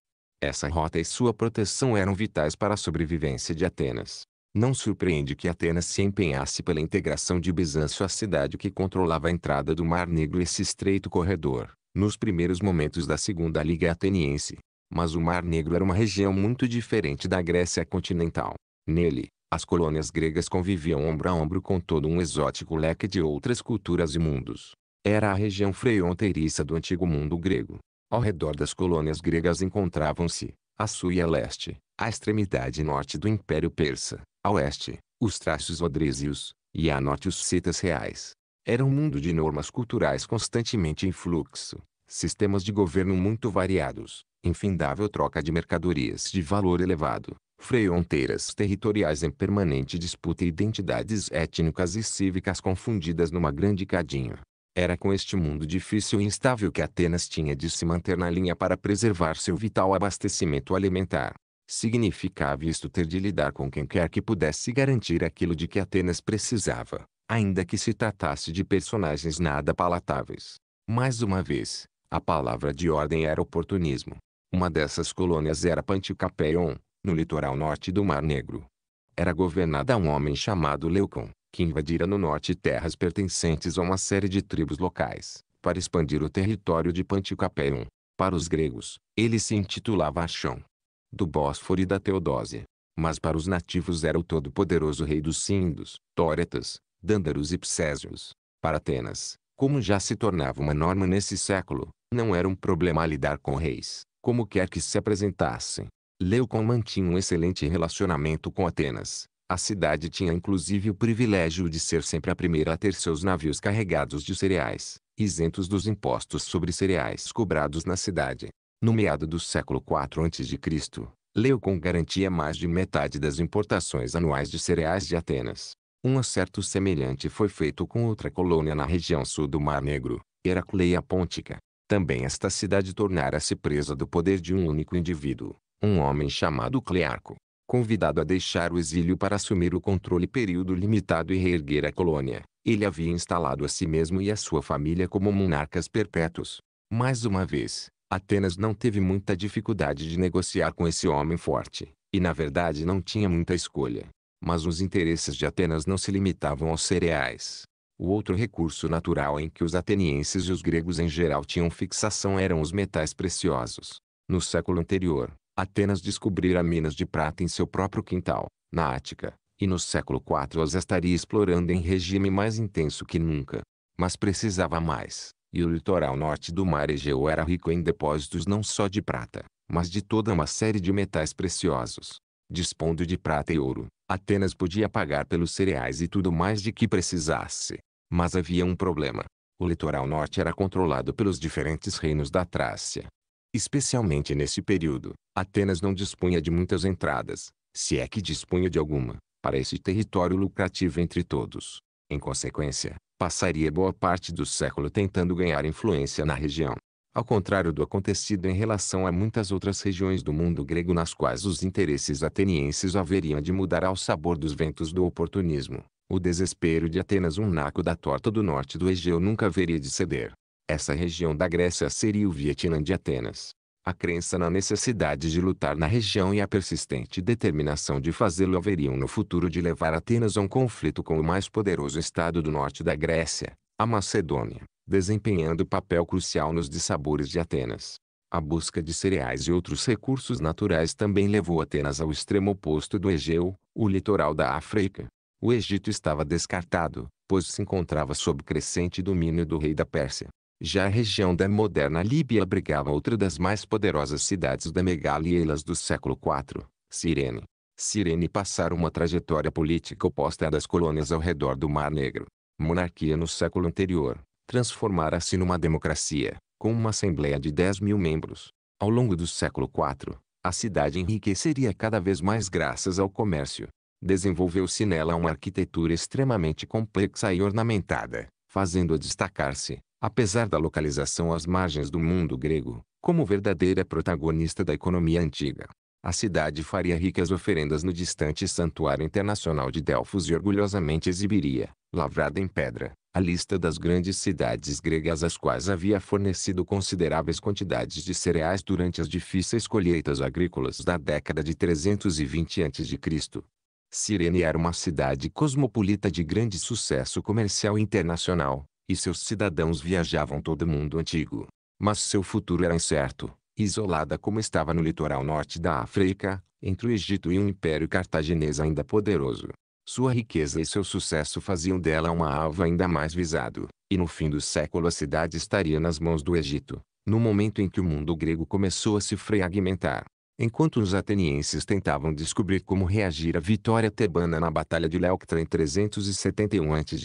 Essa rota e sua proteção eram vitais para a sobrevivência de Atenas. Não surpreende que Atenas se empenhasse pela integração de Bizâncio à cidade que controlava a entrada do Mar Negro e esse estreito corredor, nos primeiros momentos da Segunda Liga Ateniense. Mas o Mar Negro era uma região muito diferente da Grécia continental. Nele, as colônias gregas conviviam ombro a ombro com todo um exótico leque de outras culturas e mundos. Era a região freonteiriça do antigo mundo grego. Ao redor das colônias gregas encontravam-se, a sul e a leste, a extremidade norte do Império Persa, a oeste, os traços odrísios, e a norte os citas reais. Era um mundo de normas culturais constantemente em fluxo, sistemas de governo muito variados, infindável troca de mercadorias de valor elevado, fronteiras territoriais em permanente disputa e identidades étnicas e cívicas confundidas numa grande cadinha. Era com este mundo difícil e instável que Atenas tinha de se manter na linha para preservar seu vital abastecimento alimentar. Significava isto ter de lidar com quem quer que pudesse garantir aquilo de que Atenas precisava, ainda que se tratasse de personagens nada palatáveis. Mais uma vez, a palavra de ordem era oportunismo. Uma dessas colônias era Panticapeion, no litoral norte do Mar Negro. Era governada a um homem chamado Leucon, que invadira no norte terras pertencentes a uma série de tribos locais, para expandir o território de Panticapeum. Para os gregos, ele se intitulava Achão, do Bósforo e da Teodósia. Mas para os nativos era o todo-poderoso rei dos Sindos, Tóretas, Dândaros e Psésios. Para Atenas, como já se tornava uma norma nesse século, não era um problema lidar com reis, como quer que se apresentassem. Leucon mantinha um excelente relacionamento com Atenas. A cidade tinha inclusive o privilégio de ser sempre a primeira a ter seus navios carregados de cereais, isentos dos impostos sobre cereais cobrados na cidade. No meado do século IV a.C., Leucon garantia mais de metade das importações anuais de cereais de Atenas. Um acerto semelhante foi feito com outra colônia na região sul do Mar Negro, Heracleia Pontica. Também esta cidade tornara-se presa do poder de um único indivíduo, um homem chamado Clearco, convidado a deixar o exílio para assumir o controle período limitado e reerguer a colônia, ele havia instalado a si mesmo e a sua família como monarcas perpétuos. Mais uma vez, Atenas não teve muita dificuldade de negociar com esse homem forte, e na verdade não tinha muita escolha. Mas os interesses de Atenas não se limitavam aos cereais. O outro recurso natural em que os atenienses e os gregos em geral tinham fixação eram os metais preciosos. No século anterior, Atenas descobrira minas de prata em seu próprio quintal, na Ática, e no século IV as estaria explorando em regime mais intenso que nunca. Mas precisava mais, e o litoral norte do mar Egeu era rico em depósitos não só de prata, mas de toda uma série de metais preciosos. Dispondo de prata e ouro, Atenas podia pagar pelos cereais e tudo mais de que precisasse. Mas havia um problema. O litoral norte era controlado pelos diferentes reinos da Trácia, Especialmente nesse período, Atenas não dispunha de muitas entradas, se é que dispunha de alguma, para esse território lucrativo entre todos. Em consequência, passaria boa parte do século tentando ganhar influência na região. Ao contrário do acontecido em relação a muitas outras regiões do mundo grego nas quais os interesses atenienses haveriam de mudar ao sabor dos ventos do oportunismo, o desespero de Atenas um naco da torta do norte do Egeu nunca haveria de ceder. Essa região da Grécia seria o Vietnã de Atenas. A crença na necessidade de lutar na região e a persistente determinação de fazê-lo haveriam no futuro de levar Atenas a um conflito com o mais poderoso estado do norte da Grécia, a Macedônia, desempenhando papel crucial nos dissabores de Atenas. A busca de cereais e outros recursos naturais também levou Atenas ao extremo oposto do Egeu, o litoral da África. O Egito estava descartado, pois se encontrava sob crescente domínio do rei da Pérsia. Já a região da moderna Líbia abrigava outra das mais poderosas cidades da Megália do século IV, Cirene. Cirene passara uma trajetória política oposta à das colônias ao redor do Mar Negro. Monarquia no século anterior, transformara-se numa democracia, com uma assembleia de 10 mil membros. Ao longo do século IV, a cidade enriqueceria cada vez mais graças ao comércio. Desenvolveu-se nela uma arquitetura extremamente complexa e ornamentada, fazendo-a destacar-se, apesar da localização às margens do mundo grego, como verdadeira protagonista da economia antiga. A cidade faria ricas oferendas no distante Santuário Internacional de Delfos e orgulhosamente exibiria, lavrada em pedra, a lista das grandes cidades gregas às quais havia fornecido consideráveis quantidades de cereais durante as difíceis colheitas agrícolas da década de 320 a.C. Cirene era uma cidade cosmopolita de grande sucesso comercial internacional, e seus cidadãos viajavam todo mundo antigo. Mas seu futuro era incerto, isolada como estava no litoral norte da África, entre o Egito e um império cartaginês ainda poderoso. Sua riqueza e seu sucesso faziam dela uma alva ainda mais visado, e no fim do século a cidade estaria nas mãos do Egito, no momento em que o mundo grego começou a se fragmentar. Enquanto os atenienses tentavam descobrir como reagir à vitória tebana na Batalha de Leuctra em 371 a.C.,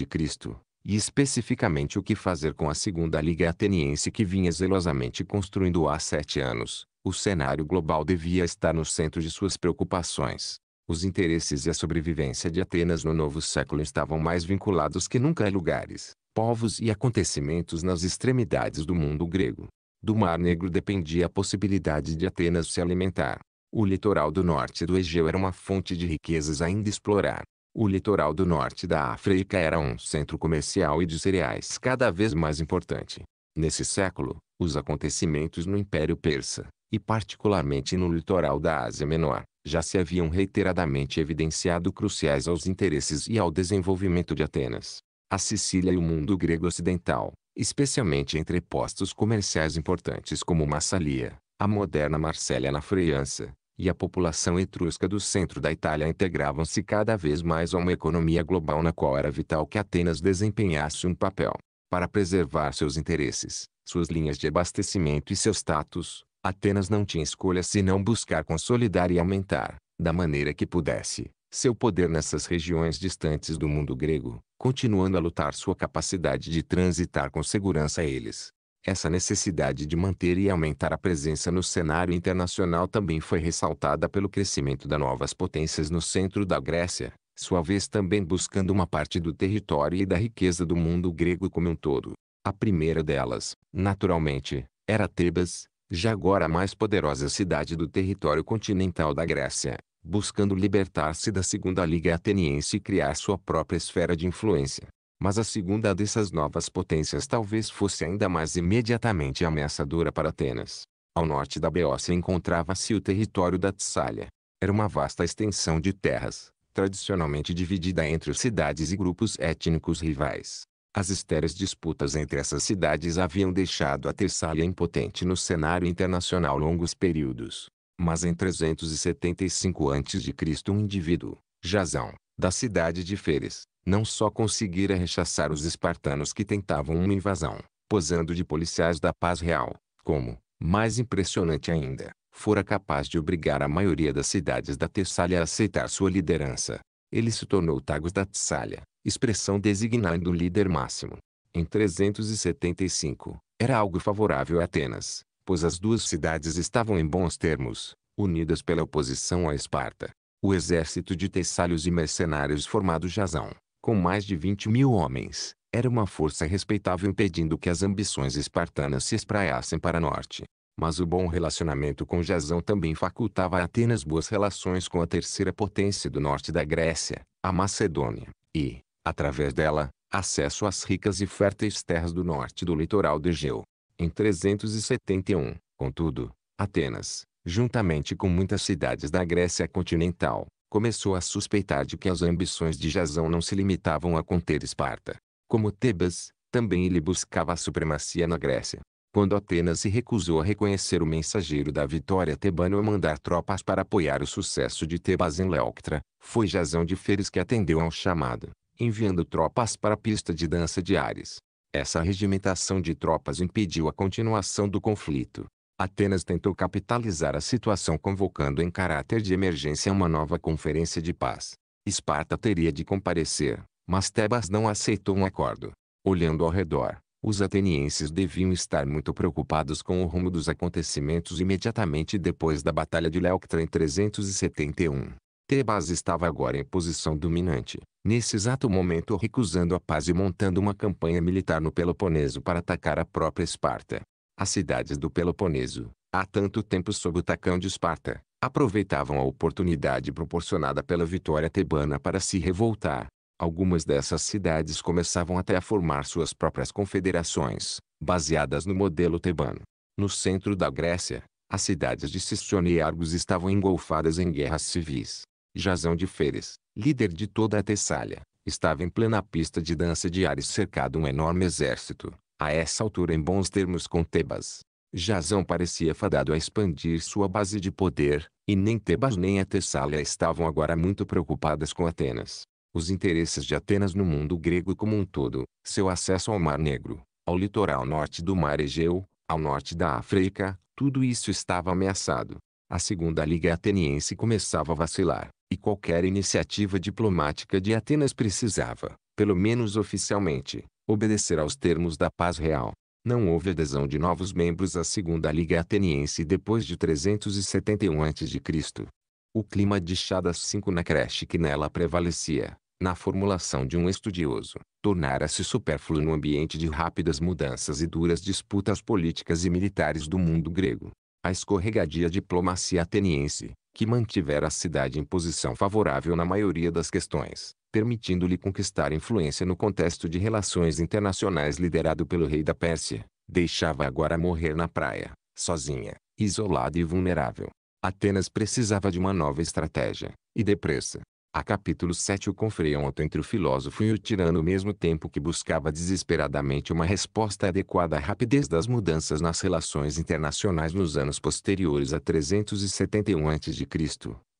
e especificamente o que fazer com a segunda liga ateniense que vinha zelosamente construindo há sete anos, o cenário global devia estar no centro de suas preocupações. Os interesses e a sobrevivência de Atenas no novo século estavam mais vinculados que nunca a lugares, povos e acontecimentos nas extremidades do mundo grego. Do Mar Negro dependia a possibilidade de Atenas se alimentar. O litoral do norte do Egeu era uma fonte de riquezas ainda explorar. O litoral do norte da África era um centro comercial e de cereais cada vez mais importante. Nesse século, os acontecimentos no Império Persa, e particularmente no litoral da Ásia Menor, já se haviam reiteradamente evidenciado cruciais aos interesses e ao desenvolvimento de Atenas. A Sicília e o mundo grego ocidental, especialmente entre postos comerciais importantes como Massalia, a moderna Marsella na França, e a população etrusca do centro da Itália integravam-se cada vez mais a uma economia global na qual era vital que Atenas desempenhasse um papel. Para preservar seus interesses, suas linhas de abastecimento e seu status, Atenas não tinha escolha senão buscar consolidar e aumentar, da maneira que pudesse, seu poder nessas regiões distantes do mundo grego, continuando a lutar sua capacidade de transitar com segurança a eles. Essa necessidade de manter e aumentar a presença no cenário internacional também foi ressaltada pelo crescimento das novas potências no centro da Grécia, sua vez também buscando uma parte do território e da riqueza do mundo grego como um todo. A primeira delas, naturalmente, era Tebas, já agora a mais poderosa cidade do território continental da Grécia, buscando libertar-se da Segunda Liga Ateniense e criar sua própria esfera de influência. Mas a segunda dessas novas potências talvez fosse ainda mais imediatamente ameaçadora para Atenas. Ao norte da Beócia encontrava-se o território da Tessália. Era uma vasta extensão de terras, tradicionalmente dividida entre cidades e grupos étnicos rivais. As estéreis disputas entre essas cidades haviam deixado a Tessália impotente no cenário internacional longos períodos. Mas em 375 a.C. um indivíduo, Jasão, da cidade de Feres, não só conseguira rechaçar os espartanos que tentavam uma invasão, posando de policiais da paz real, como, mais impressionante ainda, fora capaz de obrigar a maioria das cidades da Tessália a aceitar sua liderança. Ele se tornou Tagus da Tessália, expressão designando o líder máximo. Em 375, era algo favorável a Atenas, pois as duas cidades estavam em bons termos, unidas pela oposição a Esparta. O exército de tessalios e mercenários formado jazão, com mais de 20 mil homens, era uma força respeitável impedindo que as ambições espartanas se espraiassem para norte. Mas o bom relacionamento com Jasão também facultava a Atenas boas relações com a terceira potência do norte da Grécia, a Macedônia, e, através dela, acesso às ricas e férteis terras do norte do litoral do Egeu. Em 371, contudo, Atenas, juntamente com muitas cidades da Grécia continental, começou a suspeitar de que as ambições de Jasão não se limitavam a conter Esparta. Como Tebas, também ele buscava a supremacia na Grécia. Quando Atenas se recusou a reconhecer o mensageiro da vitória tebano a mandar tropas para apoiar o sucesso de Tebas em Leóctra, foi Jasão de Feres que atendeu ao chamado, enviando tropas para a pista de dança de Ares. Essa regimentação de tropas impediu a continuação do conflito, Atenas tentou capitalizar a situação convocando em caráter de emergência uma nova conferência de paz. Esparta teria de comparecer, mas Tebas não aceitou um acordo. Olhando ao redor, os atenienses deviam estar muito preocupados com o rumo dos acontecimentos imediatamente depois da Batalha de Leuctra em 371. Tebas estava agora em posição dominante, nesse exato momento recusando a paz e montando uma campanha militar no Peloponeso para atacar a própria Esparta. As cidades do Peloponeso, há tanto tempo sob o tacão de Esparta, aproveitavam a oportunidade proporcionada pela vitória tebana para se revoltar. Algumas dessas cidades começavam até a formar suas próprias confederações, baseadas no modelo tebano. No centro da Grécia, as cidades de Sistione e Argos estavam engolfadas em guerras civis. Jazão de Feres, líder de toda a Tessália, estava em plena pista de dança de Ares cercado um enorme exército, a essa altura em bons termos com Tebas. Jazão parecia fadado a expandir sua base de poder, e nem Tebas nem a Tessália estavam agora muito preocupadas com Atenas. Os interesses de Atenas no mundo grego como um todo, seu acesso ao Mar Negro, ao litoral norte do Mar Egeu, ao norte da África, tudo isso estava ameaçado. A segunda liga ateniense começava a vacilar, e qualquer iniciativa diplomática de Atenas precisava, pelo menos oficialmente, obedecer aos termos da paz real. Não houve adesão de novos membros à Segunda Liga Ateniense depois de 371 a.C. O clima de chadas das cinco na creche que nela prevalecia, na formulação de um estudioso, tornara-se supérfluo no ambiente de rápidas mudanças e duras disputas políticas e militares do mundo grego. A escorregadia diplomacia ateniense, que mantivera a cidade em posição favorável na maioria das questões, permitindo-lhe conquistar influência no contexto de relações internacionais liderado pelo rei da Pérsia, deixava agora morrer na praia, sozinha, isolada e vulnerável. Atenas precisava de uma nova estratégia, e depressa. A capítulo 7 o confronto entre o filósofo e o tirano ao mesmo tempo que buscava desesperadamente uma resposta adequada à rapidez das mudanças nas relações internacionais nos anos posteriores a 371 a.C.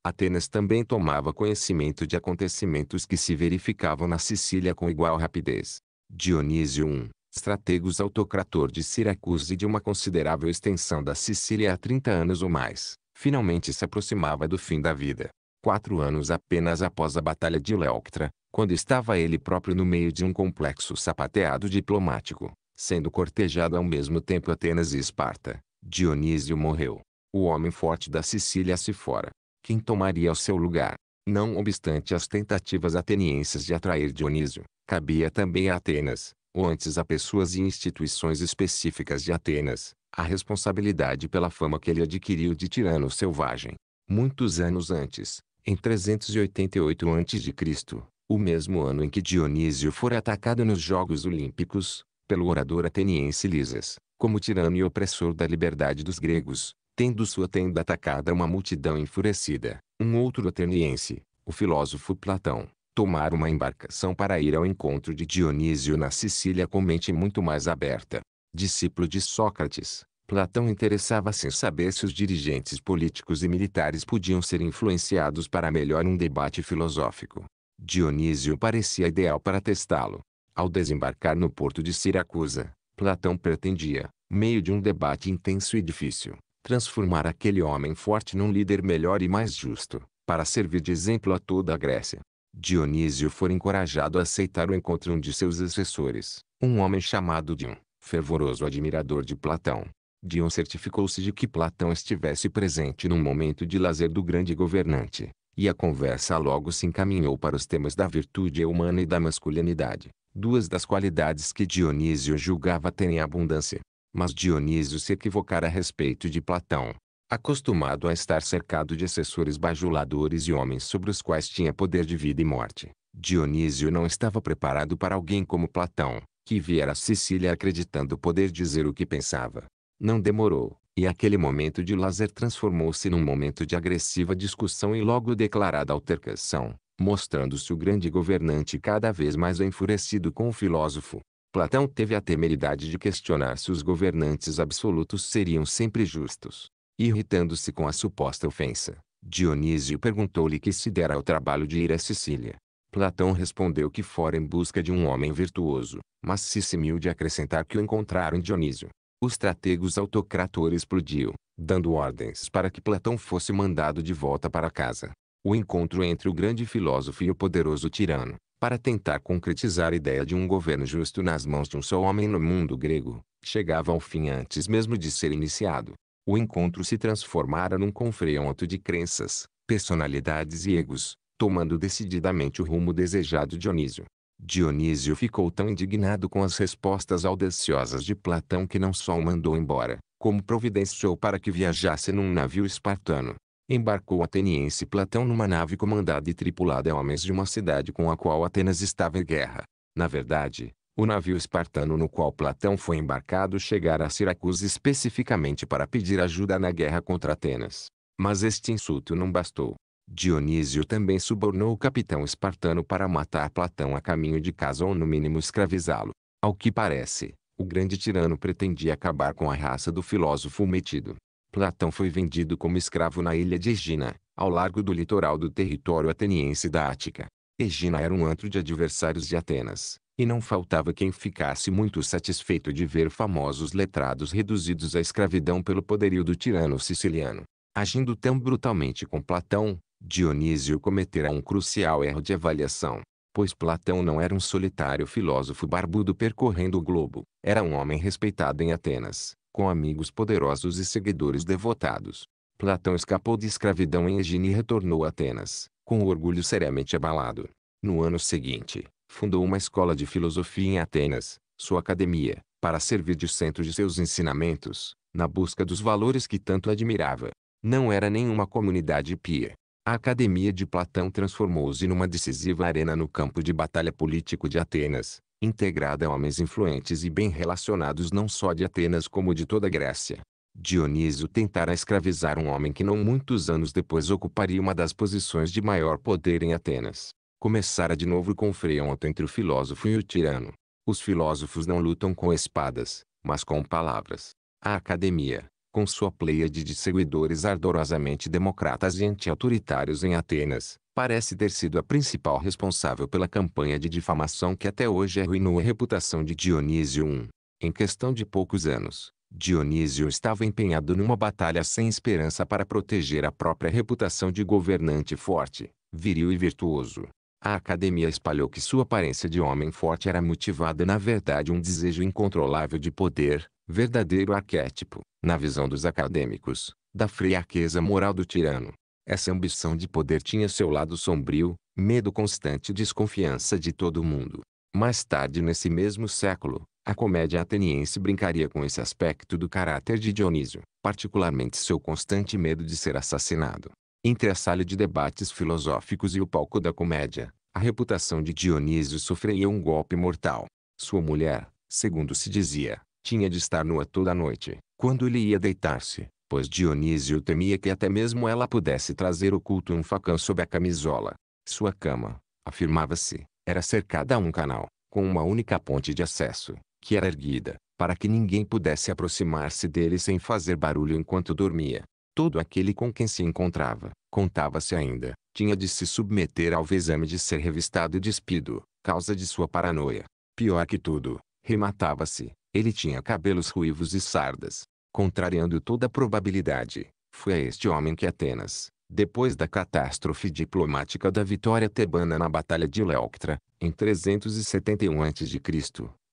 Atenas também tomava conhecimento de acontecimentos que se verificavam na Sicília com igual rapidez. Dionísio I, estrategos autocrator de Siracusa e de uma considerável extensão da Sicília há 30 anos ou mais, finalmente se aproximava do fim da vida. Quatro anos apenas após a Batalha de Leuctra, quando estava ele próprio no meio de um complexo sapateado diplomático, sendo cortejado ao mesmo tempo Atenas e Esparta, Dionísio morreu. O homem forte da Sicília se fora quem tomaria o seu lugar. Não obstante as tentativas atenienses de atrair Dionísio, cabia também a Atenas, ou antes a pessoas e instituições específicas de Atenas, a responsabilidade pela fama que ele adquiriu de tirano selvagem. Muitos anos antes, em 388 a.C., o mesmo ano em que Dionísio fora atacado nos Jogos Olímpicos, pelo orador ateniense Lisas, como tirano e opressor da liberdade dos gregos, tendo sua tenda atacada uma multidão enfurecida, um outro ateniense, o filósofo Platão, tomara uma embarcação para ir ao encontro de Dionísio na Sicília com mente muito mais aberta. Discípulo de Sócrates, Platão interessava-se em saber se os dirigentes políticos e militares podiam ser influenciados para melhor um debate filosófico. Dionísio parecia ideal para testá-lo. Ao desembarcar no porto de Siracusa, Platão pretendia, meio de um debate intenso e difícil, transformar aquele homem forte num líder melhor e mais justo, para servir de exemplo a toda a Grécia. Dionísio foi encorajado a aceitar o encontro um de seus assessores, um homem chamado Dion, fervoroso admirador de Platão. Dion certificou-se de que Platão estivesse presente num momento de lazer do grande governante, e a conversa logo se encaminhou para os temas da virtude humana e da masculinidade, duas das qualidades que Dionísio julgava terem abundância. Mas Dionísio se equivocara a respeito de Platão. Acostumado a estar cercado de assessores bajuladores e homens sobre os quais tinha poder de vida e morte, Dionísio não estava preparado para alguém como Platão, que viera a Sicília acreditando poder dizer o que pensava. Não demorou, e aquele momento de lazer transformou-se num momento de agressiva discussão e logo declarada altercação, mostrando-se o grande governante cada vez mais enfurecido com o filósofo. Platão teve a temeridade de questionar se os governantes absolutos seriam sempre justos. Irritando-se com a suposta ofensa, Dionísio perguntou-lhe que se dera ao trabalho de ir à Sicília. Platão respondeu que fora em busca de um homem virtuoso, mas se semiu de acrescentar que o encontraram Dionísio. O estrategos autocrator explodiu, dando ordens para que Platão fosse mandado de volta para casa. O encontro entre o grande filósofo e o poderoso tirano, para tentar concretizar a ideia de um governo justo nas mãos de um só homem no mundo grego, chegava ao fim antes mesmo de ser iniciado. O encontro se transformara num confronto de crenças, personalidades e egos, tomando decididamente o rumo desejado Dionísio. Dionísio ficou tão indignado com as respostas audaciosas de Platão que não só o mandou embora, como providenciou para que viajasse num navio espartano, embarcou o ateniense Platão numa nave comandada e tripulada a homens de uma cidade com a qual Atenas estava em guerra. Na verdade, o navio espartano no qual Platão foi embarcado chegara a Siracusa especificamente para pedir ajuda na guerra contra Atenas. Mas este insulto não bastou. Dionísio também subornou o capitão espartano para matar Platão a caminho de casa ou no mínimo escravizá-lo. Ao que parece, o grande tirano pretendia acabar com a raça do filósofo metido. Platão foi vendido como escravo na ilha de Egina, ao largo do litoral do território ateniense da Ática. Egina era um antro de adversários de Atenas, e não faltava quem ficasse muito satisfeito de ver famosos letrados reduzidos à escravidão pelo poderio do tirano siciliano. Agindo tão brutalmente com Platão, Dionísio cometerá um crucial erro de avaliação, pois Platão não era um solitário filósofo barbudo percorrendo o globo, era um homem respeitado em Atenas, com amigos poderosos e seguidores devotados. Platão escapou de escravidão em Egina e retornou a Atenas, com o orgulho seriamente abalado. No ano seguinte, fundou uma escola de filosofia em Atenas, sua academia, para servir de centro de seus ensinamentos, na busca dos valores que tanto admirava. Não era nenhuma comunidade pia. A academia de Platão transformou-se numa decisiva arena no campo de batalha político de Atenas, integrada a homens influentes e bem relacionados não só de Atenas como de toda a Grécia. Dionísio tentara escravizar um homem que não muitos anos depois ocuparia uma das posições de maior poder em Atenas. Começara de novo com o freonto entre o filósofo e o tirano. Os filósofos não lutam com espadas, mas com palavras. A academia, com sua pleiade de seguidores ardorosamente democratas e anti-autoritários em Atenas, parece ter sido a principal responsável pela campanha de difamação que até hoje arruinou é a reputação de Dionísio I. Em questão de poucos anos, Dionísio estava empenhado numa batalha sem esperança para proteger a própria reputação de governante forte, viril e virtuoso, a academia espalhou que sua aparência de homem forte era motivada na verdade um desejo incontrolável de poder, verdadeiro arquétipo, na visão dos acadêmicos, da friaqueza moral do tirano. Essa ambição de poder tinha seu lado sombrio, medo constante e desconfiança de todo mundo. Mais tarde nesse mesmo século, a comédia ateniense brincaria com esse aspecto do caráter de Dionísio, particularmente seu constante medo de ser assassinado. Entre a sala de debates filosóficos e o palco da comédia, a reputação de Dionísio sofreria um golpe mortal. Sua mulher, segundo se dizia, tinha de estar nua toda a noite, quando ele ia deitar-se, pois Dionísio temia que até mesmo ela pudesse trazer oculto um facão sob a camisola. Sua cama, afirmava-se, era cercada a um canal, com uma única ponte de acesso, que era erguida, para que ninguém pudesse aproximar-se dele sem fazer barulho enquanto dormia. Todo aquele com quem se encontrava, contava-se ainda, tinha de se submeter ao exame de ser revistado e despido, causa de sua paranoia. Pior que tudo, rematava-se, ele tinha cabelos ruivos e sardas. Contrariando toda a probabilidade, foi a este homem que Atenas, depois da catástrofe diplomática da vitória tebana na Batalha de Leuctra, em 371 a.C.,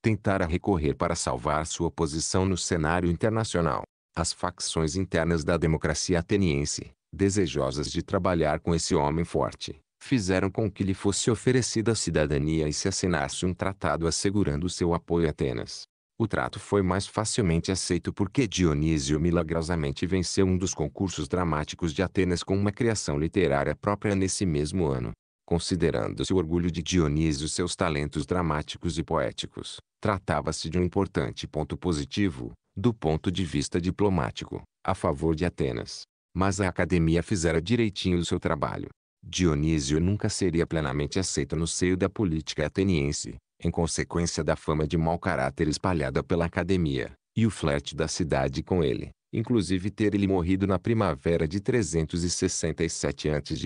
tentara recorrer para salvar sua posição no cenário internacional. As facções internas da democracia ateniense, desejosas de trabalhar com esse homem forte, fizeram com que lhe fosse oferecida a cidadania e se assinasse um tratado assegurando seu apoio a Atenas. O trato foi mais facilmente aceito porque Dionísio milagrosamente venceu um dos concursos dramáticos de Atenas com uma criação literária própria nesse mesmo ano. Considerando-se o orgulho de Dionísio seus talentos dramáticos e poéticos, tratava-se de um importante ponto positivo, do ponto de vista diplomático, a favor de Atenas. Mas a academia fizera direitinho o seu trabalho. Dionísio nunca seria plenamente aceito no seio da política ateniense, em consequência da fama de mau caráter espalhada pela academia, e o flerte da cidade com ele, inclusive ter ele morrido na primavera de 367 a.C.,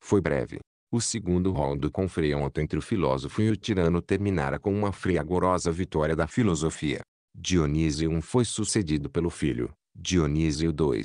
foi breve. O segundo round do confronto entre o filósofo e o tirano terminara com uma friagorosa vitória da filosofia. Dionísio I foi sucedido pelo filho, Dionísio II,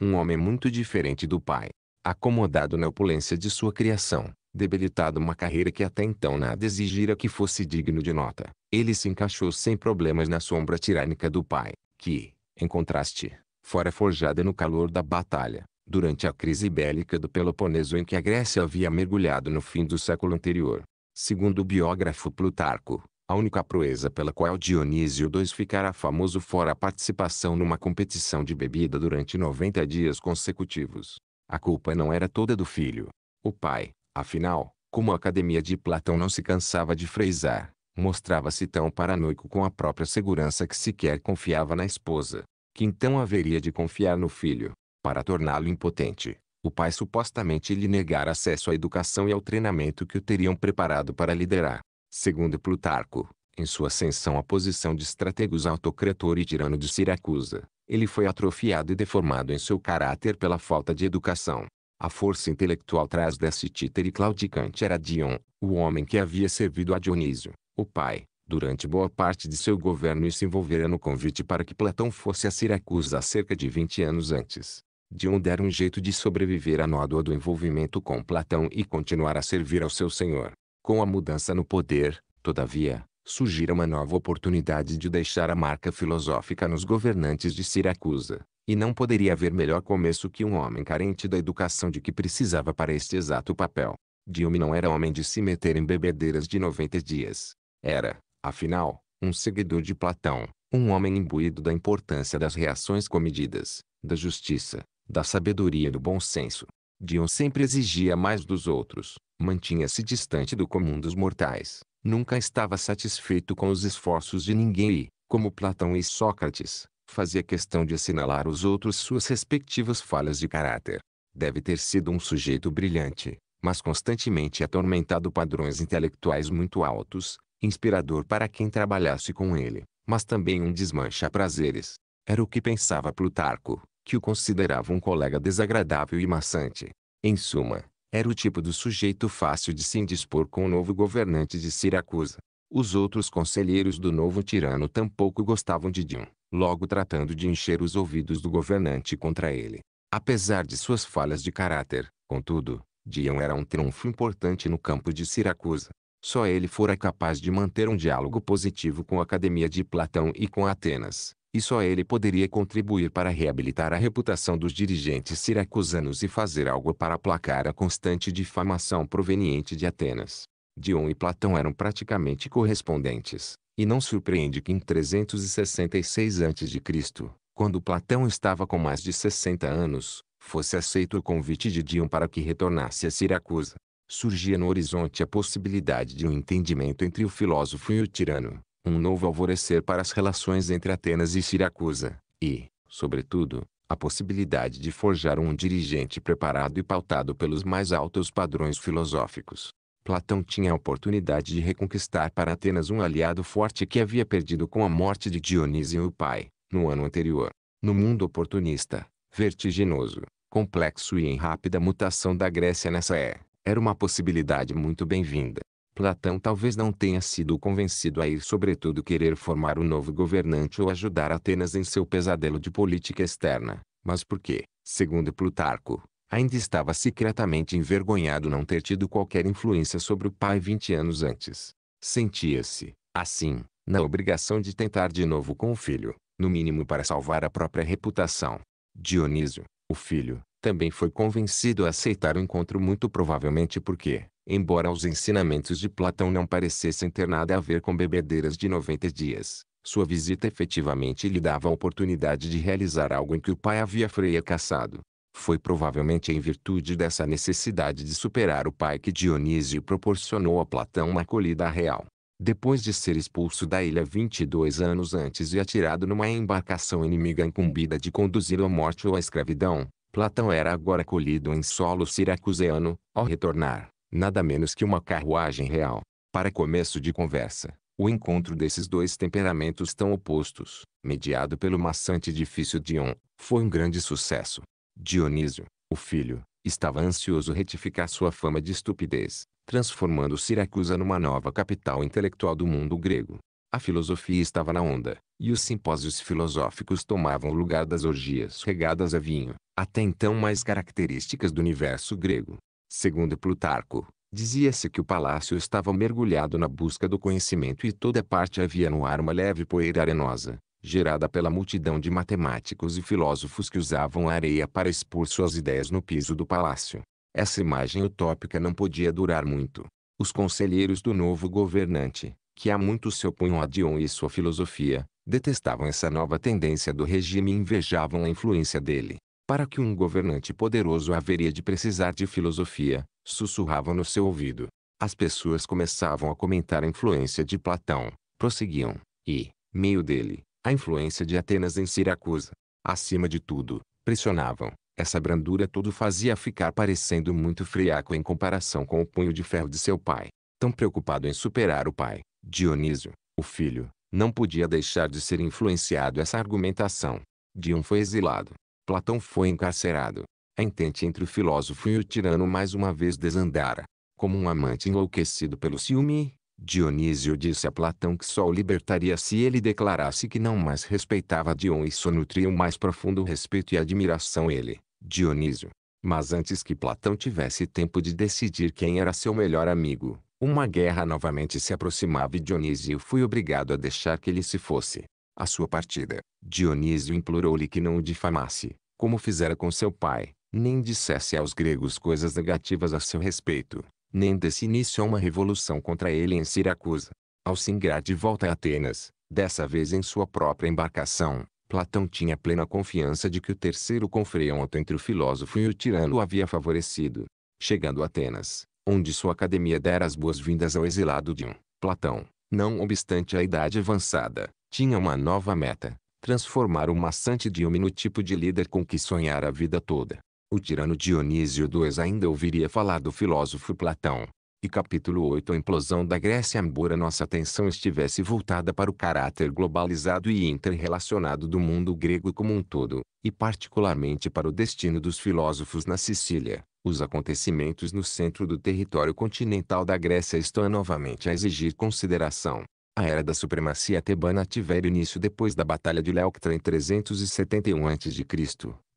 um homem muito diferente do pai, acomodado na opulência de sua criação, debilitado uma carreira que até então nada exigira que fosse digno de nota. Ele se encaixou sem problemas na sombra tirânica do pai, que, em contraste, fora forjada no calor da batalha, durante a crise bélica do Peloponeso em que a Grécia havia mergulhado no fim do século anterior. Segundo o biógrafo Plutarco, a única proeza pela qual Dionísio II ficará famoso fora a participação numa competição de bebida durante 90 dias consecutivos. A culpa não era toda do filho. O pai, afinal, como a academia de Platão não se cansava de frisar, mostrava-se tão paranoico com a própria segurança que sequer confiava na esposa, que então haveria de confiar no filho. Para torná-lo impotente, o pai supostamente lhe negara acesso à educação e ao treinamento que o teriam preparado para liderar. Segundo Plutarco, em sua ascensão à posição de estrategos autocrator e tirano de Siracusa, ele foi atrofiado e deformado em seu caráter pela falta de educação. A força intelectual traz desse títere claudicante era Dion, o homem que havia servido a Dionísio, o pai, durante boa parte de seu governo e se envolvera no convite para que Platão fosse a Siracusa há cerca de 20 anos antes. Dion dera um jeito de sobreviver à nódoa do envolvimento com Platão e continuar a servir ao seu senhor. Com a mudança no poder, todavia, surgira uma nova oportunidade de deixar a marca filosófica nos governantes de Siracusa, e não poderia haver melhor começo que um homem carente da educação de que precisava para este exato papel. Diome não era homem de se meter em bebedeiras de 90 dias. Era, afinal, um seguidor de Platão, um homem imbuído da importância das reações comedidas, da justiça, da sabedoria e do bom senso. Dion sempre exigia mais dos outros, mantinha-se distante do comum dos mortais, nunca estava satisfeito com os esforços de ninguém e, como Platão e Sócrates, fazia questão de assinalar aos outros suas respectivas falhas de caráter. Deve ter sido um sujeito brilhante, mas constantemente atormentado padrões intelectuais muito altos, inspirador para quem trabalhasse com ele, mas também um desmancha prazeres. Era o que pensava Plutarco, que o considerava um colega desagradável e maçante. Em suma, era o tipo do sujeito fácil de se indispor com o novo governante de Siracusa. Os outros conselheiros do novo tirano tampouco gostavam de Dion, logo tratando de encher os ouvidos do governante contra ele. Apesar de suas falhas de caráter, contudo, Dion era um triunfo importante no campo de Siracusa. Só ele fora capaz de manter um diálogo positivo com a Academia de Platão e com Atenas e só ele poderia contribuir para reabilitar a reputação dos dirigentes siracusanos e fazer algo para aplacar a constante difamação proveniente de Atenas. Dion e Platão eram praticamente correspondentes, e não surpreende que em 366 a.C., quando Platão estava com mais de 60 anos, fosse aceito o convite de Dion para que retornasse a Siracusa. Surgia no horizonte a possibilidade de um entendimento entre o filósofo e o tirano, um novo alvorecer para as relações entre Atenas e Siracusa, e, sobretudo, a possibilidade de forjar um dirigente preparado e pautado pelos mais altos padrões filosóficos. Platão tinha a oportunidade de reconquistar para Atenas um aliado forte que havia perdido com a morte de Dionísio o pai, no ano anterior. No mundo oportunista, vertiginoso, complexo e em rápida mutação da Grécia nessa é, era uma possibilidade muito bem-vinda. Platão talvez não tenha sido convencido a ir sobretudo querer formar um novo governante ou ajudar Atenas em seu pesadelo de política externa, mas porque, segundo Plutarco, ainda estava secretamente envergonhado não ter tido qualquer influência sobre o pai 20 anos antes. Sentia-se, assim, na obrigação de tentar de novo com o filho, no mínimo para salvar a própria reputação. Dionísio, o filho, também foi convencido a aceitar o encontro muito provavelmente porque, Embora os ensinamentos de Platão não parecessem ter nada a ver com bebedeiras de 90 dias, sua visita efetivamente lhe dava a oportunidade de realizar algo em que o pai havia freia caçado. Foi provavelmente em virtude dessa necessidade de superar o pai que Dionísio proporcionou a Platão uma acolhida real. Depois de ser expulso da ilha 22 anos antes e atirado numa embarcação inimiga incumbida de conduzi-lo à morte ou à escravidão, Platão era agora acolhido em solo siracuseano, ao retornar nada menos que uma carruagem real. Para começo de conversa, o encontro desses dois temperamentos tão opostos, mediado pelo maçante edifício Dion, foi um grande sucesso. Dionísio, o filho, estava ansioso retificar sua fama de estupidez, transformando Siracusa numa nova capital intelectual do mundo grego. A filosofia estava na onda, e os simpósios filosóficos tomavam o lugar das orgias regadas a vinho, até então mais características do universo grego. Segundo Plutarco, dizia-se que o palácio estava mergulhado na busca do conhecimento e toda parte havia no ar uma leve poeira arenosa, gerada pela multidão de matemáticos e filósofos que usavam a areia para expor suas ideias no piso do palácio. Essa imagem utópica não podia durar muito. Os conselheiros do novo governante, que há muito se opunham a Dion e sua filosofia, detestavam essa nova tendência do regime e invejavam a influência dele. Para que um governante poderoso haveria de precisar de filosofia, sussurravam no seu ouvido. As pessoas começavam a comentar a influência de Platão, prosseguiam, e, meio dele, a influência de Atenas em Siracusa. Acima de tudo, pressionavam. Essa brandura tudo fazia ficar parecendo muito friaco em comparação com o punho de ferro de seu pai. Tão preocupado em superar o pai, Dionísio, o filho, não podia deixar de ser influenciado essa argumentação. Dion foi exilado, Platão foi encarcerado. A entente entre o filósofo e o tirano mais uma vez desandara. Como um amante enlouquecido pelo ciúme, Dionísio disse a Platão que só o libertaria se ele declarasse que não mais respeitava Dion e só nutria o mais profundo respeito e admiração ele, Dionísio. Mas antes que Platão tivesse tempo de decidir quem era seu melhor amigo, uma guerra novamente se aproximava e Dionísio foi obrigado a deixar que ele se fosse a sua partida, Dionísio implorou-lhe que não o difamasse, como fizera com seu pai, nem dissesse aos gregos coisas negativas a seu respeito, nem desse início a uma revolução contra ele em Siracusa. Ao singrar de volta a Atenas, dessa vez em sua própria embarcação, Platão tinha plena confiança de que o terceiro confronto entre o filósofo e o tirano o havia favorecido. Chegando a Atenas, onde sua academia dera as boas-vindas ao exilado Dion, Platão, não obstante a idade avançada, tinha uma nova meta: transformar o maçante Diome no tipo de líder com que sonhara a vida toda. O tirano Dionísio II ainda ouviria falar do filósofo Platão. E capítulo 8 A implosão da Grécia Embora nossa atenção estivesse voltada para o caráter globalizado e interrelacionado do mundo grego como um todo, e particularmente para o destino dos filósofos na Sicília, os acontecimentos no centro do território continental da Grécia estão novamente a exigir consideração. A era da supremacia tebana tivera início depois da Batalha de Leuctra em 371 a.C.,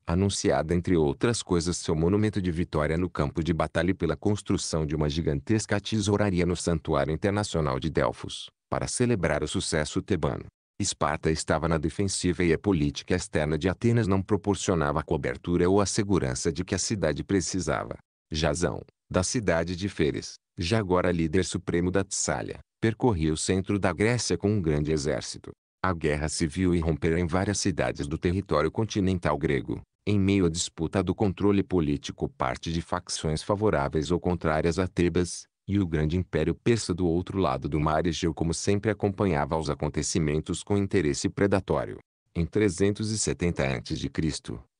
anunciada entre outras coisas seu monumento de vitória no campo de batalha e pela construção de uma gigantesca tesouraria no Santuário Internacional de Delfos, para celebrar o sucesso tebano. Esparta estava na defensiva e a política externa de Atenas não proporcionava a cobertura ou a segurança de que a cidade precisava. Jasão, da cidade de Feres, já agora líder supremo da Tessália, percorria o centro da Grécia com um grande exército. A guerra civil irrompera em várias cidades do território continental grego, em meio à disputa do controle político parte de facções favoráveis ou contrárias a Tebas, e o grande império persa do outro lado do mar Egeu como sempre acompanhava os acontecimentos com interesse predatório. Em 370 a.C.,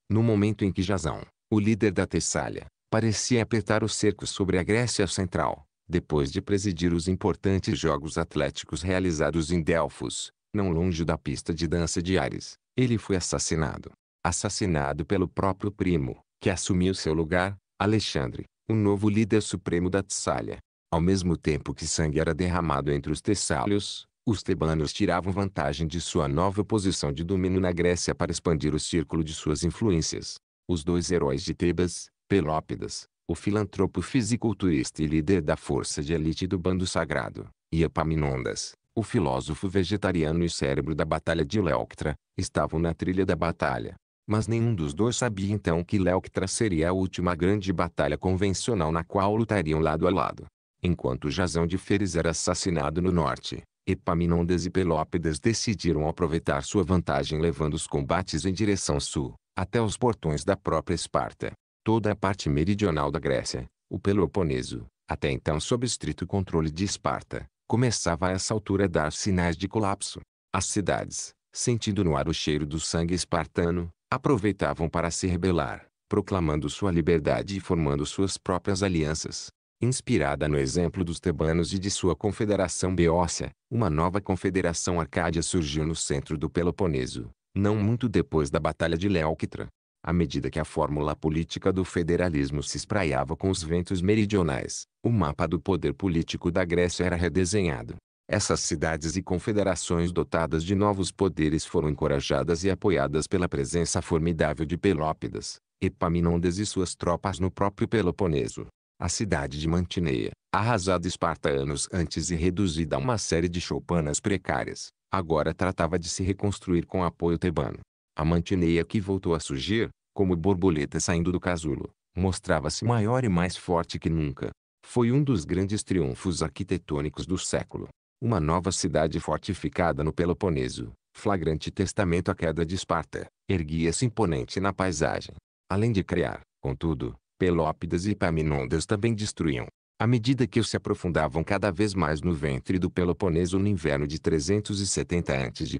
no momento em que Jazão, o líder da Tessália, parecia apertar o cerco sobre a Grécia Central, depois de presidir os importantes jogos atléticos realizados em Delfos, não longe da pista de dança de Ares, ele foi assassinado. Assassinado pelo próprio primo, que assumiu seu lugar, Alexandre, o novo líder supremo da Tessália. Ao mesmo tempo que sangue era derramado entre os tessálios, os tebanos tiravam vantagem de sua nova posição de domínio na Grécia para expandir o círculo de suas influências. Os dois heróis de Tebas, Pelópidas, o filantropo fisiculturista e líder da força de elite do bando sagrado, e Epaminondas, o filósofo vegetariano e cérebro da Batalha de Leóctra, estavam na trilha da batalha. Mas nenhum dos dois sabia então que Leóctra seria a última grande batalha convencional na qual lutariam lado a lado. Enquanto Jazão de Feres era assassinado no norte, Epaminondas e Pelópidas decidiram aproveitar sua vantagem levando os combates em direção sul, até os portões da própria Esparta. Toda a parte meridional da Grécia, o Peloponeso, até então sob estrito controle de Esparta, começava a essa altura a dar sinais de colapso. As cidades, sentindo no ar o cheiro do sangue espartano, aproveitavam para se rebelar, proclamando sua liberdade e formando suas próprias alianças inspirada no exemplo dos tebanos e de sua confederação beócia, uma nova confederação arcádia surgiu no centro do Peloponeso, não muito depois da Batalha de Leuctra. À medida que a fórmula política do federalismo se espraiava com os ventos meridionais, o mapa do poder político da Grécia era redesenhado. Essas cidades e confederações dotadas de novos poderes foram encorajadas e apoiadas pela presença formidável de Pelópidas, Epaminondas e suas tropas no próprio Peloponeso a cidade de Mantineia, arrasada Esparta anos antes e reduzida a uma série de choupanas precárias, agora tratava de se reconstruir com apoio tebano. A Mantineia que voltou a surgir, como borboleta saindo do casulo, mostrava-se maior e mais forte que nunca. Foi um dos grandes triunfos arquitetônicos do século. Uma nova cidade fortificada no Peloponeso, flagrante testamento à queda de Esparta, erguia-se imponente na paisagem. Além de criar, contudo, Pelópidas e Paminondas também destruíam. À medida que se aprofundavam cada vez mais no ventre do Peloponeso no inverno de 370 a.C.,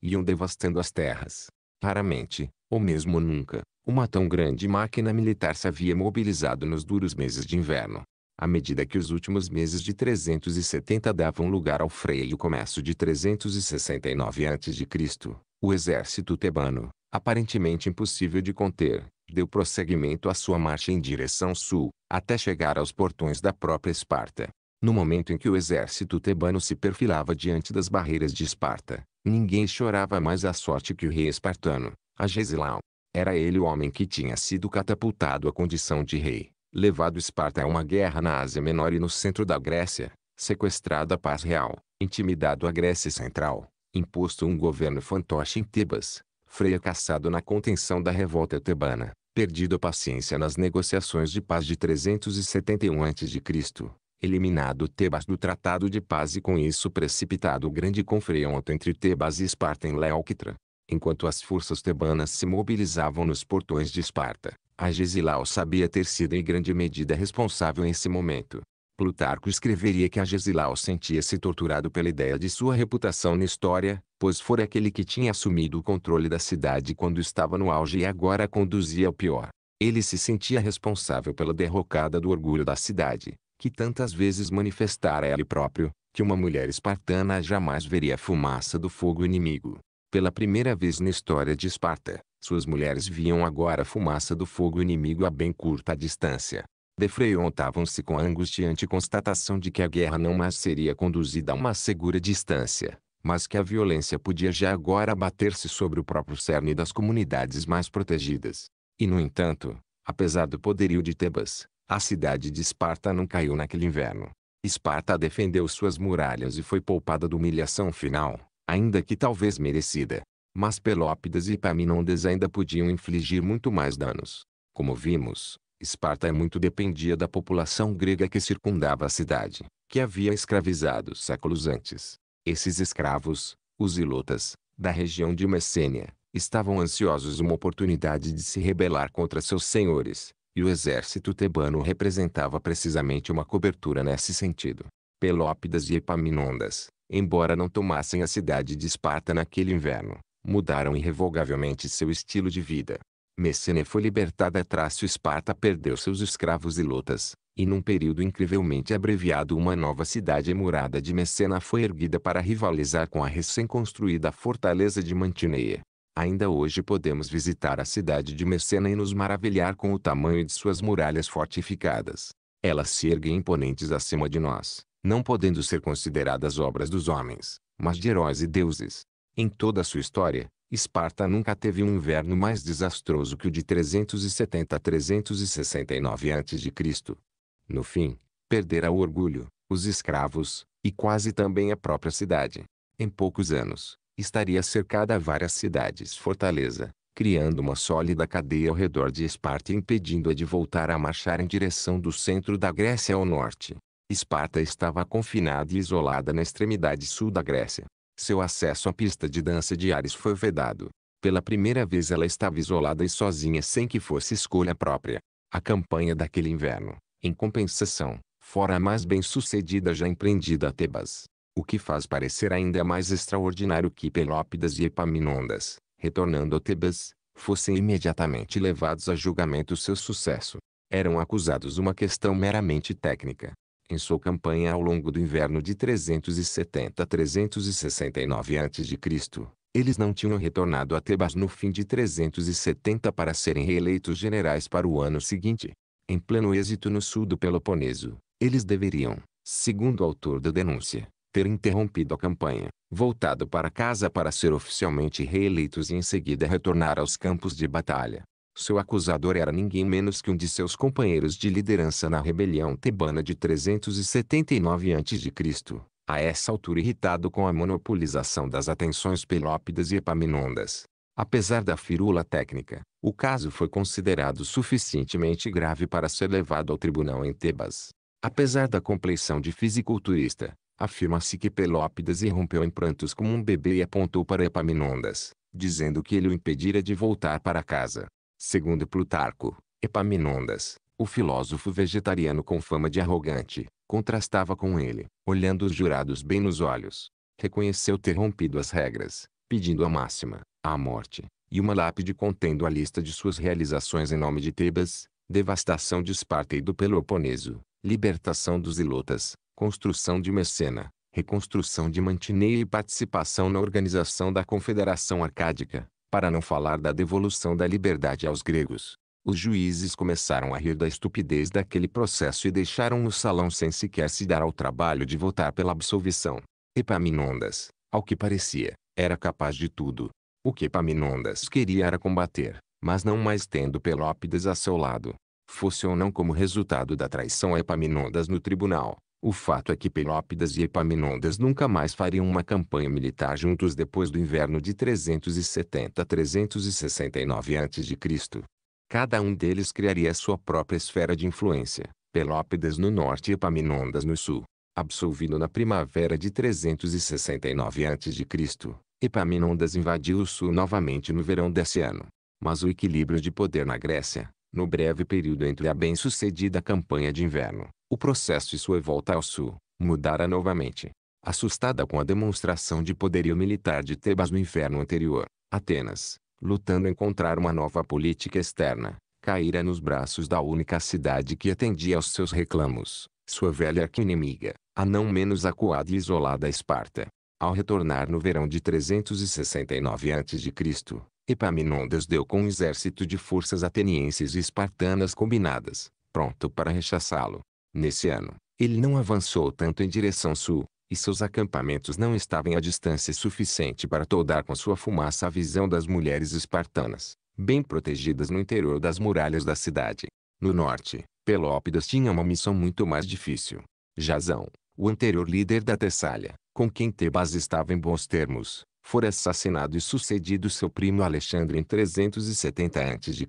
iam devastando as terras. Raramente, ou mesmo nunca, uma tão grande máquina militar se havia mobilizado nos duros meses de inverno. À medida que os últimos meses de 370 davam lugar ao freio e o começo de 369 a.C., o exército tebano, aparentemente impossível de conter, deu prosseguimento à sua marcha em direção sul, até chegar aos portões da própria Esparta. No momento em que o exército tebano se perfilava diante das barreiras de Esparta, ninguém chorava mais a sorte que o rei espartano, Agesilau. Era ele o homem que tinha sido catapultado à condição de rei, levado Esparta a uma guerra na Ásia Menor e no centro da Grécia, sequestrado a paz real, intimidado a Grécia Central, imposto um governo fantoche em Tebas, Freia caçado na contenção da revolta tebana, perdido a paciência nas negociações de paz de 371 a.C., eliminado Tebas do Tratado de Paz e com isso precipitado o grande confronto entre Tebas e Esparta em Leóquitra. Enquanto as forças tebanas se mobilizavam nos portões de Esparta, Agesilau sabia ter sido em grande medida responsável nesse momento, Plutarco escreveria que Agesilau sentia-se torturado pela ideia de sua reputação na história, pois fora aquele que tinha assumido o controle da cidade quando estava no auge e agora conduzia ao pior. Ele se sentia responsável pela derrocada do orgulho da cidade, que tantas vezes manifestara ele próprio, que uma mulher espartana jamais veria a fumaça do fogo inimigo. Pela primeira vez na história de Esparta, suas mulheres viam agora a fumaça do fogo inimigo a bem curta distância defreontavam-se com a angustiante constatação de que a guerra não mais seria conduzida a uma segura distância, mas que a violência podia já agora abater-se sobre o próprio cerne das comunidades mais protegidas. E no entanto, apesar do poderio de Tebas, a cidade de Esparta não caiu naquele inverno. Esparta defendeu suas muralhas e foi poupada da humilhação final, ainda que talvez merecida. Mas Pelópidas e Paminondas ainda podiam infligir muito mais danos. Como vimos, Esparta é muito dependia da população grega que circundava a cidade, que havia escravizado séculos antes. Esses escravos, os ilotas, da região de Messênia, estavam ansiosos uma oportunidade de se rebelar contra seus senhores, e o exército tebano representava precisamente uma cobertura nesse sentido. Pelópidas e Epaminondas, embora não tomassem a cidade de Esparta naquele inverno, mudaram irrevogavelmente seu estilo de vida, Messene foi libertada traço Esparta perdeu seus escravos e lotas, e num período incrivelmente abreviado uma nova cidade murada de Messena foi erguida para rivalizar com a recém-construída fortaleza de Mantineia. Ainda hoje podemos visitar a cidade de Messena e nos maravilhar com o tamanho de suas muralhas fortificadas. Elas se erguem imponentes acima de nós, não podendo ser consideradas obras dos homens, mas de heróis e deuses. Em toda a sua história, Esparta nunca teve um inverno mais desastroso que o de 370 a 369 a.C. No fim, perdera o orgulho, os escravos, e quase também a própria cidade. Em poucos anos, estaria cercada a várias cidades-fortaleza, criando uma sólida cadeia ao redor de Esparta e impedindo-a de voltar a marchar em direção do centro da Grécia ao norte. Esparta estava confinada e isolada na extremidade sul da Grécia, seu acesso à pista de dança de Ares foi vedado. Pela primeira vez ela estava isolada e sozinha sem que fosse escolha própria. A campanha daquele inverno, em compensação, fora a mais bem-sucedida já empreendida a Tebas. O que faz parecer ainda mais extraordinário que Pelópidas e Epaminondas, retornando a Tebas, fossem imediatamente levados a julgamento seu sucesso. Eram acusados uma questão meramente técnica, em sua campanha ao longo do inverno de 370 a 369 a.C., eles não tinham retornado a Tebas no fim de 370 para serem reeleitos generais para o ano seguinte. Em pleno êxito no sul do Peloponeso, eles deveriam, segundo o autor da denúncia, ter interrompido a campanha, voltado para casa para ser oficialmente reeleitos e em seguida retornar aos campos de batalha. Seu acusador era ninguém menos que um de seus companheiros de liderança na rebelião tebana de 379 a.C., a essa altura irritado com a monopolização das atenções Pelópidas e Epaminondas. Apesar da firula técnica, o caso foi considerado suficientemente grave para ser levado ao tribunal em Tebas. Apesar da compleição de fisiculturista, afirma-se que Pelópidas irrompeu em prantos como um bebê e apontou para Epaminondas, dizendo que ele o impedira de voltar para casa. Segundo Plutarco, Epaminondas, o filósofo vegetariano com fama de arrogante, contrastava com ele, olhando os jurados bem nos olhos. Reconheceu ter rompido as regras, pedindo a máxima, a morte, e uma lápide contendo a lista de suas realizações em nome de Tebas, devastação de Esparta e do Peloponeso, libertação dos Ilotas, construção de Messena, reconstrução de Mantineia e participação na organização da Confederação Arcádica. Para não falar da devolução da liberdade aos gregos, os juízes começaram a rir da estupidez daquele processo e deixaram o salão sem sequer se dar ao trabalho de votar pela absolvição. Epaminondas, ao que parecia, era capaz de tudo. O que Epaminondas queria era combater, mas não mais tendo Pelópides a seu lado. Fosse ou não como resultado da traição a Epaminondas no tribunal, o fato é que Pelópidas e Epaminondas nunca mais fariam uma campanha militar juntos depois do inverno de 370-369 a.C. Cada um deles criaria sua própria esfera de influência, Pelópidas no norte e Epaminondas no sul. Absolvido na primavera de 369 a.C., Epaminondas invadiu o sul novamente no verão desse ano. Mas o equilíbrio de poder na Grécia, no breve período entre a bem-sucedida campanha de inverno o processo e sua volta ao sul, mudara novamente. Assustada com a demonstração de poderio militar de Tebas no inverno anterior, Atenas, lutando encontrar uma nova política externa, caíra nos braços da única cidade que atendia aos seus reclamos, sua velha arqui-inimiga, a não menos acuada e isolada Esparta. Ao retornar no verão de 369 a.C., Epaminondas deu com um exército de forças atenienses e espartanas combinadas, pronto para rechaçá-lo. Nesse ano, ele não avançou tanto em direção sul, e seus acampamentos não estavam a distância suficiente para toldar com sua fumaça a visão das mulheres espartanas, bem protegidas no interior das muralhas da cidade. No norte, Pelópidas tinha uma missão muito mais difícil. Jazão, o anterior líder da Tessália, com quem Tebas estava em bons termos, fora assassinado e sucedido seu primo Alexandre em 370 a.C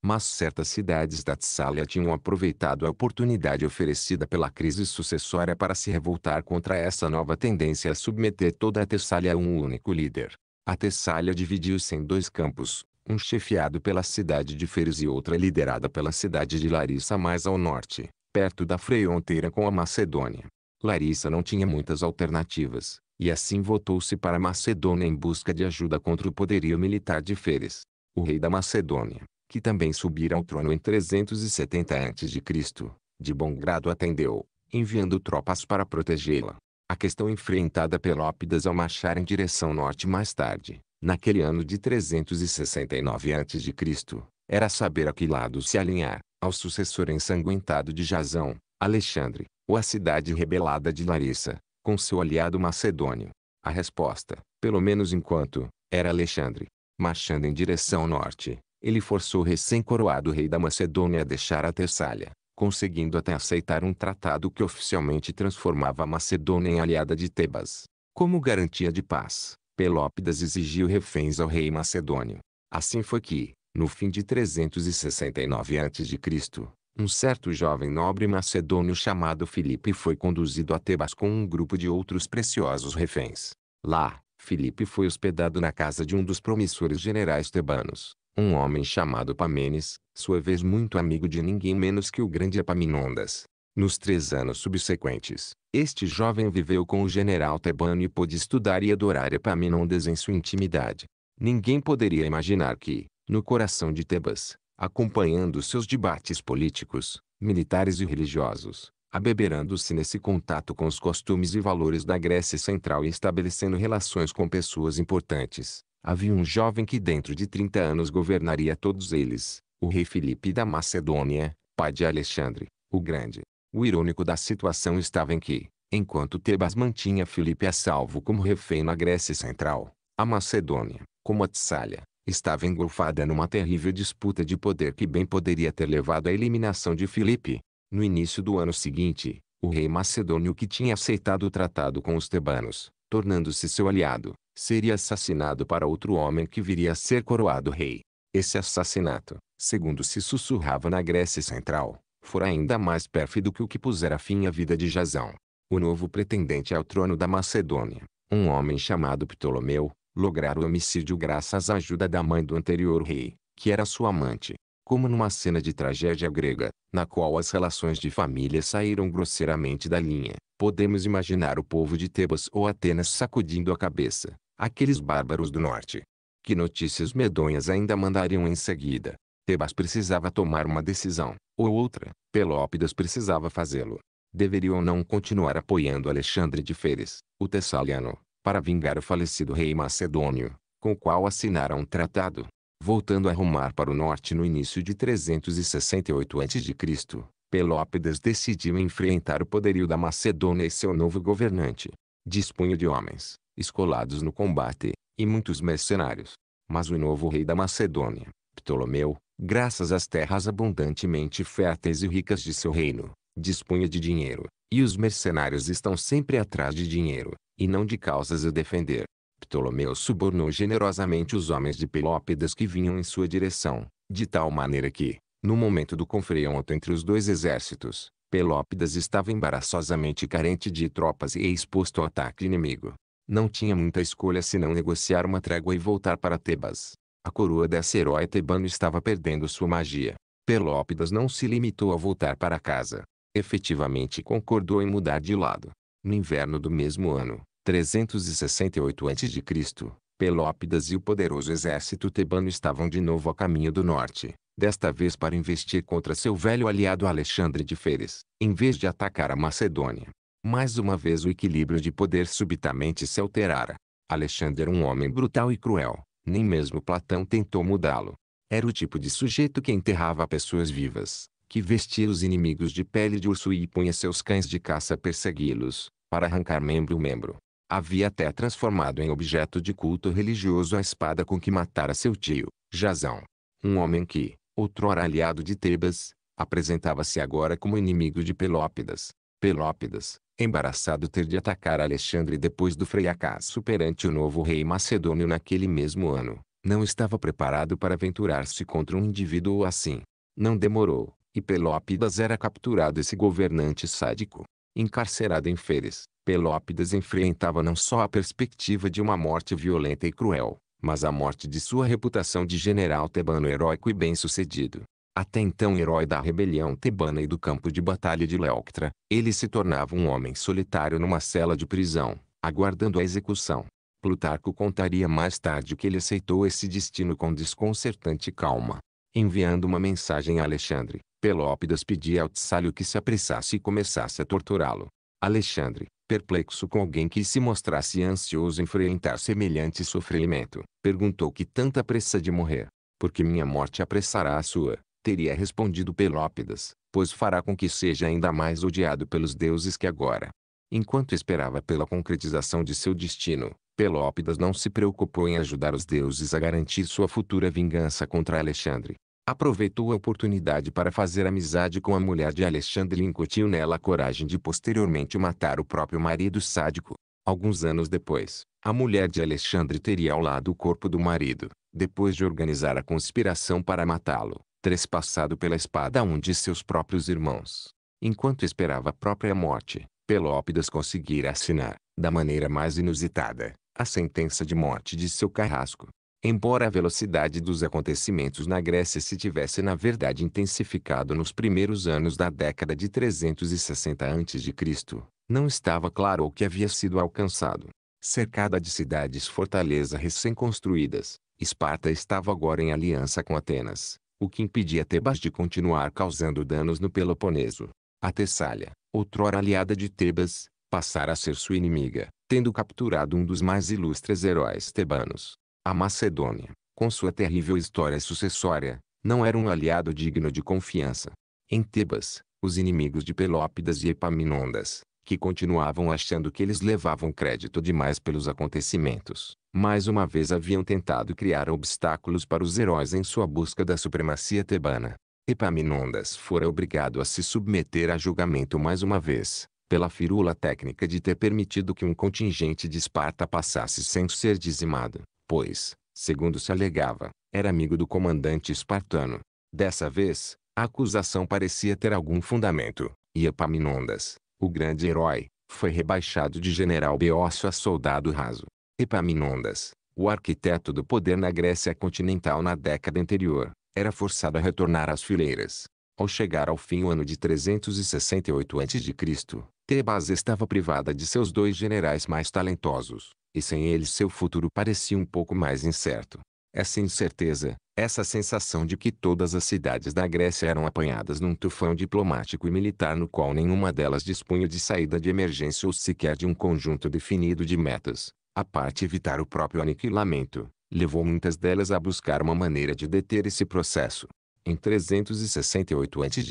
mas certas cidades da Tessália tinham aproveitado a oportunidade oferecida pela crise sucessória para se revoltar contra essa nova tendência a submeter toda a Tessália a um único líder. A Tessália dividiu-se em dois campos, um chefiado pela cidade de Feres e outra liderada pela cidade de Larissa mais ao norte, perto da fronteira com a Macedônia. Larissa não tinha muitas alternativas, e assim votou-se para a Macedônia em busca de ajuda contra o poderio militar de Feres. O rei da Macedônia, que também subira ao trono em 370 a.C., de bom grado atendeu, enviando tropas para protegê-la. A questão enfrentada Pelópidas ao marchar em direção norte mais tarde, naquele ano de 369 a.C., era saber a que lado se alinhar, ao sucessor ensanguentado de Jasão, Alexandre, ou à cidade rebelada de Larissa, com seu aliado macedônio. A resposta, pelo menos enquanto, era Alexandre. Marchando em direção norte, ele forçou o recém-coroado rei da Macedônia a deixar a Tessália, conseguindo até aceitar um tratado que oficialmente transformava a Macedônia em aliada de Tebas. Como garantia de paz, Pelópidas exigiu reféns ao rei macedônio. Assim foi que, no fim de 369 a.C., um certo jovem nobre macedônio chamado Filipe foi conduzido a Tebas com um grupo de outros preciosos reféns. Lá, Filipe foi hospedado na casa de um dos promissores generais tebanos, um homem chamado Pamenes, sua vez muito amigo de ninguém menos que o grande Epaminondas. Nos três anos subsequentes, este jovem viveu com o general Tebano e pôde estudar e adorar Epaminondas em sua intimidade. Ninguém poderia imaginar que, no coração de Tebas, acompanhando seus debates políticos, militares e religiosos, abeberando-se nesse contato com os costumes e valores da Grécia Central e estabelecendo relações com pessoas importantes, Havia um jovem que dentro de 30 anos governaria todos eles, o rei Filipe da Macedônia, pai de Alexandre, o Grande. O irônico da situação estava em que, enquanto Tebas mantinha Filipe a salvo como refém na Grécia Central, a Macedônia, como a Tessália, estava engolfada numa terrível disputa de poder que bem poderia ter levado à eliminação de Filipe. No início do ano seguinte, o rei macedônio que tinha aceitado o tratado com os tebanos, tornando-se seu aliado, seria assassinado para outro homem que viria a ser coroado rei. Esse assassinato, segundo se sussurrava na Grécia Central, fora ainda mais pérfido que o que pusera fim à vida de Jasão. O novo pretendente ao trono da Macedônia, um homem chamado Ptolomeu, lograra o homicídio graças à ajuda da mãe do anterior rei, que era sua amante. Como numa cena de tragédia grega, na qual as relações de família saíram grosseiramente da linha, podemos imaginar o povo de Tebas ou Atenas sacudindo a cabeça, aqueles bárbaros do norte. Que notícias medonhas ainda mandariam em seguida. Tebas precisava tomar uma decisão, ou outra, Pelópidas precisava fazê-lo. Deveria ou não continuar apoiando Alexandre de Feres, o Tessaliano, para vingar o falecido rei macedônio, com o qual assinara um tratado. Voltando a rumar para o norte no início de 368 a.C., Pelópidas decidiu enfrentar o poderio da Macedônia e seu novo governante. Dispunha de homens, escolados no combate, e muitos mercenários. Mas o novo rei da Macedônia, Ptolomeu, graças às terras abundantemente férteis e ricas de seu reino, dispunha de dinheiro, e os mercenários estão sempre atrás de dinheiro, e não de causas a defender. Ptolomeu subornou generosamente os homens de Pelópidas que vinham em sua direção, de tal maneira que, no momento do confronto entre os dois exércitos, Pelópidas estava embaraçosamente carente de tropas e exposto ao ataque inimigo não tinha muita escolha senão negociar uma trégua e voltar para Tebas. A coroa desse herói tebano estava perdendo sua magia. Pelópidas não se limitou a voltar para casa. Efetivamente concordou em mudar de lado. No inverno do mesmo ano, 368 a.C., Pelópidas e o poderoso exército tebano estavam de novo a caminho do norte, desta vez para investir contra seu velho aliado Alexandre de Feres, em vez de atacar a Macedônia. Mais uma vez o equilíbrio de poder subitamente se alterara. Alexandre era um homem brutal e cruel. Nem mesmo Platão tentou mudá-lo. Era o tipo de sujeito que enterrava pessoas vivas, que vestia os inimigos de pele de urso e punha seus cães de caça a persegui-los, para arrancar membro-membro. a Havia até transformado em objeto de culto religioso a espada com que matara seu tio, Jazão. Um homem que, outrora aliado de Tebas, apresentava-se agora como inimigo de Pelópidas. Pelópidas, embaraçado ter de atacar Alexandre depois do fracasso perante o novo rei macedônio naquele mesmo ano, não estava preparado para aventurar-se contra um indivíduo assim. Não demorou, e Pelópidas era capturado esse governante sádico. Encarcerado em Feres, Pelópidas enfrentava não só a perspectiva de uma morte violenta e cruel, mas a morte de sua reputação de general tebano heróico e bem-sucedido até então herói da rebelião tebana e do campo de batalha de Leoctra, ele se tornava um homem solitário numa cela de prisão, aguardando a execução. Plutarco contaria mais tarde que ele aceitou esse destino com desconcertante calma. Enviando uma mensagem a Alexandre, Pelópidas pedia ao Tsalio que se apressasse e começasse a torturá-lo. Alexandre, perplexo com alguém que se mostrasse ansioso em enfrentar semelhante sofrimento, perguntou que tanta pressa de morrer, porque minha morte apressará a sua teria respondido Pelópidas, pois fará com que seja ainda mais odiado pelos deuses que agora. Enquanto esperava pela concretização de seu destino, Pelópidas não se preocupou em ajudar os deuses a garantir sua futura vingança contra Alexandre. Aproveitou a oportunidade para fazer amizade com a mulher de Alexandre e incutiu nela a coragem de posteriormente matar o próprio marido sádico. Alguns anos depois, a mulher de Alexandre teria ao lado o corpo do marido, depois de organizar a conspiração para matá-lo trespassado pela espada um de seus próprios irmãos. Enquanto esperava a própria morte, Pelópidas conseguira assinar, da maneira mais inusitada, a sentença de morte de seu carrasco. Embora a velocidade dos acontecimentos na Grécia se tivesse na verdade intensificado nos primeiros anos da década de 360 a.C., não estava claro o que havia sido alcançado. Cercada de cidades fortaleza recém-construídas, Esparta estava agora em aliança com Atenas, o que impedia Tebas de continuar causando danos no Peloponeso. A Tessália, outrora aliada de Tebas, passara a ser sua inimiga, tendo capturado um dos mais ilustres heróis tebanos. A Macedônia, com sua terrível história sucessória, não era um aliado digno de confiança. Em Tebas, os inimigos de Pelópidas e Epaminondas, que continuavam achando que eles levavam crédito demais pelos acontecimentos. Mais uma vez haviam tentado criar obstáculos para os heróis em sua busca da supremacia tebana. Epaminondas fora obrigado a se submeter a julgamento mais uma vez, pela firula técnica de ter permitido que um contingente de Esparta passasse sem ser dizimado, pois, segundo se alegava, era amigo do comandante espartano. Dessa vez, a acusação parecia ter algum fundamento, e Epaminondas, o grande herói, foi rebaixado de general Beócio a soldado raso. Epaminondas, o arquiteto do poder na Grécia continental na década anterior, era forçado a retornar às fileiras. Ao chegar ao fim o ano de 368 a.C., Tebas estava privada de seus dois generais mais talentosos, e sem eles seu futuro parecia um pouco mais incerto. É essa incerteza, essa sensação de que todas as cidades da Grécia eram apanhadas num tufão diplomático e militar no qual nenhuma delas dispunha de saída de emergência ou sequer de um conjunto definido de metas, a parte evitar o próprio aniquilamento, levou muitas delas a buscar uma maneira de deter esse processo. Em 368 a.C.,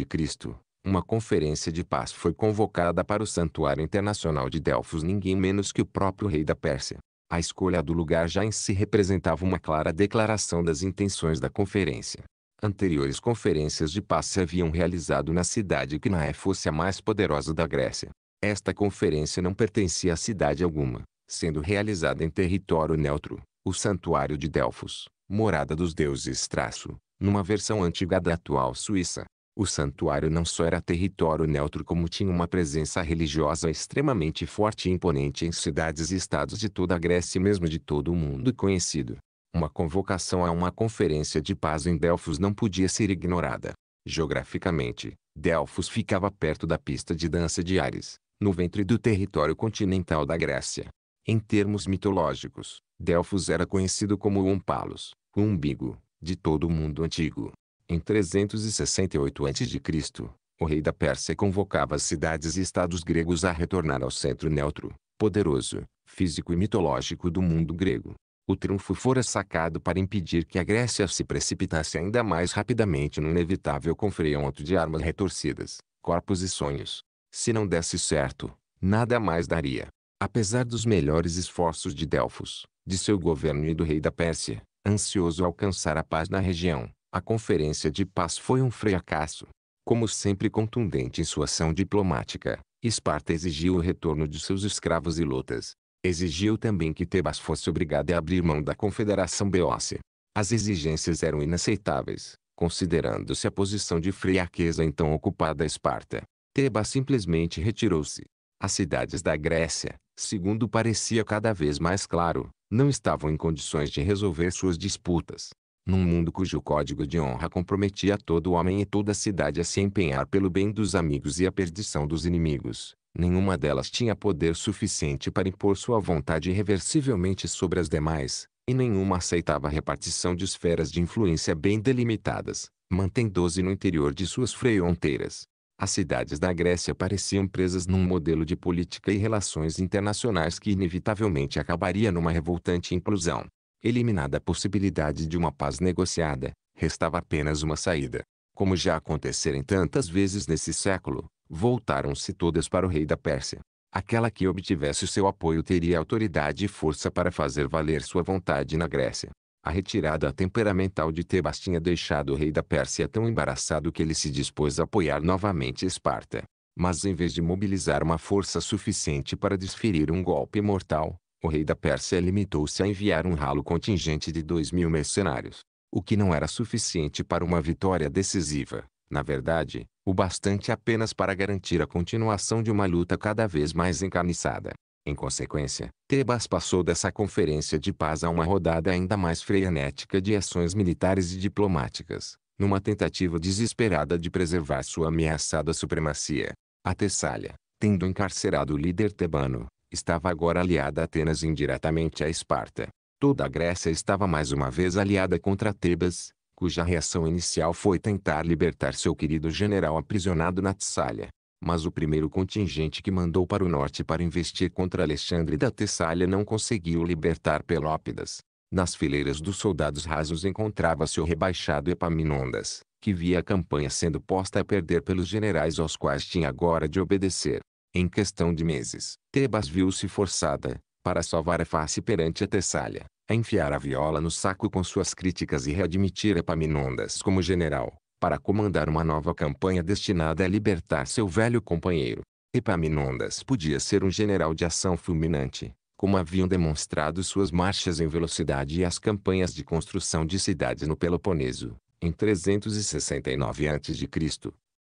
uma conferência de paz foi convocada para o Santuário Internacional de Delfos ninguém menos que o próprio rei da Pérsia. A escolha do lugar já em si representava uma clara declaração das intenções da conferência. Anteriores conferências de paz se haviam realizado na cidade que na é fosse a mais poderosa da Grécia. Esta conferência não pertencia a cidade alguma, sendo realizada em território neutro, o Santuário de Delfos, morada dos deuses Traço, numa versão antiga da atual Suíça. O santuário não só era território neutro como tinha uma presença religiosa extremamente forte e imponente em cidades e estados de toda a Grécia e mesmo de todo o mundo conhecido. Uma convocação a uma conferência de paz em Delfos não podia ser ignorada. Geograficamente, Delfos ficava perto da pista de dança de Ares, no ventre do território continental da Grécia. Em termos mitológicos, Delfos era conhecido como o Ompalos, o umbigo, de todo o mundo antigo. Em 368 a.C., o rei da Pérsia convocava as cidades e estados gregos a retornar ao centro neutro, poderoso, físico e mitológico do mundo grego. O triunfo fora sacado para impedir que a Grécia se precipitasse ainda mais rapidamente no inevitável confronto de armas retorcidas, corpos e sonhos. Se não desse certo, nada mais daria. Apesar dos melhores esforços de Delfos, de seu governo e do rei da Pérsia, ansioso alcançar a paz na região, a Conferência de Paz foi um fracasso. Como sempre contundente em sua ação diplomática, Esparta exigiu o retorno de seus escravos e lutas. Exigiu também que Tebas fosse obrigada a abrir mão da Confederação Beócia. As exigências eram inaceitáveis, considerando-se a posição de fraqueza então ocupada a Esparta. Tebas simplesmente retirou-se. As cidades da Grécia, segundo parecia cada vez mais claro, não estavam em condições de resolver suas disputas num mundo cujo código de honra comprometia todo homem e toda cidade a se empenhar pelo bem dos amigos e a perdição dos inimigos, nenhuma delas tinha poder suficiente para impor sua vontade irreversivelmente sobre as demais, e nenhuma aceitava a repartição de esferas de influência bem delimitadas, mantendo-se no interior de suas fronteiras. As cidades da Grécia pareciam presas num modelo de política e relações internacionais que inevitavelmente acabaria numa revoltante inclusão. Eliminada a possibilidade de uma paz negociada, restava apenas uma saída. Como já aconteceram tantas vezes nesse século, voltaram-se todas para o rei da Pérsia. Aquela que obtivesse o seu apoio teria autoridade e força para fazer valer sua vontade na Grécia. A retirada temperamental de Tebas tinha deixado o rei da Pérsia tão embaraçado que ele se dispôs a apoiar novamente Esparta. Mas em vez de mobilizar uma força suficiente para desferir um golpe mortal, o rei da Pérsia limitou-se a enviar um ralo contingente de dois mil mercenários, o que não era suficiente para uma vitória decisiva, na verdade, o bastante apenas para garantir a continuação de uma luta cada vez mais encarniçada. Em consequência, Tebas passou dessa conferência de paz a uma rodada ainda mais frenética de ações militares e diplomáticas, numa tentativa desesperada de preservar sua ameaçada supremacia. A Tessália, tendo encarcerado o líder tebano, estava agora aliada a Atenas indiretamente a Esparta. Toda a Grécia estava mais uma vez aliada contra Tebas, cuja reação inicial foi tentar libertar seu querido general aprisionado na Tessália. Mas o primeiro contingente que mandou para o norte para investir contra Alexandre da Tessália não conseguiu libertar Pelópidas. Nas fileiras dos soldados rasos encontrava-se o rebaixado Epaminondas, que via a campanha sendo posta a perder pelos generais aos quais tinha agora de obedecer. Em questão de meses, Tebas viu-se forçada, para salvar a face perante a Tessália, a enfiar a viola no saco com suas críticas e readmitir Epaminondas como general, para comandar uma nova campanha destinada a libertar seu velho companheiro. Epaminondas podia ser um general de ação fulminante, como haviam demonstrado suas marchas em velocidade e as campanhas de construção de cidades no Peloponeso, em 369 a.C.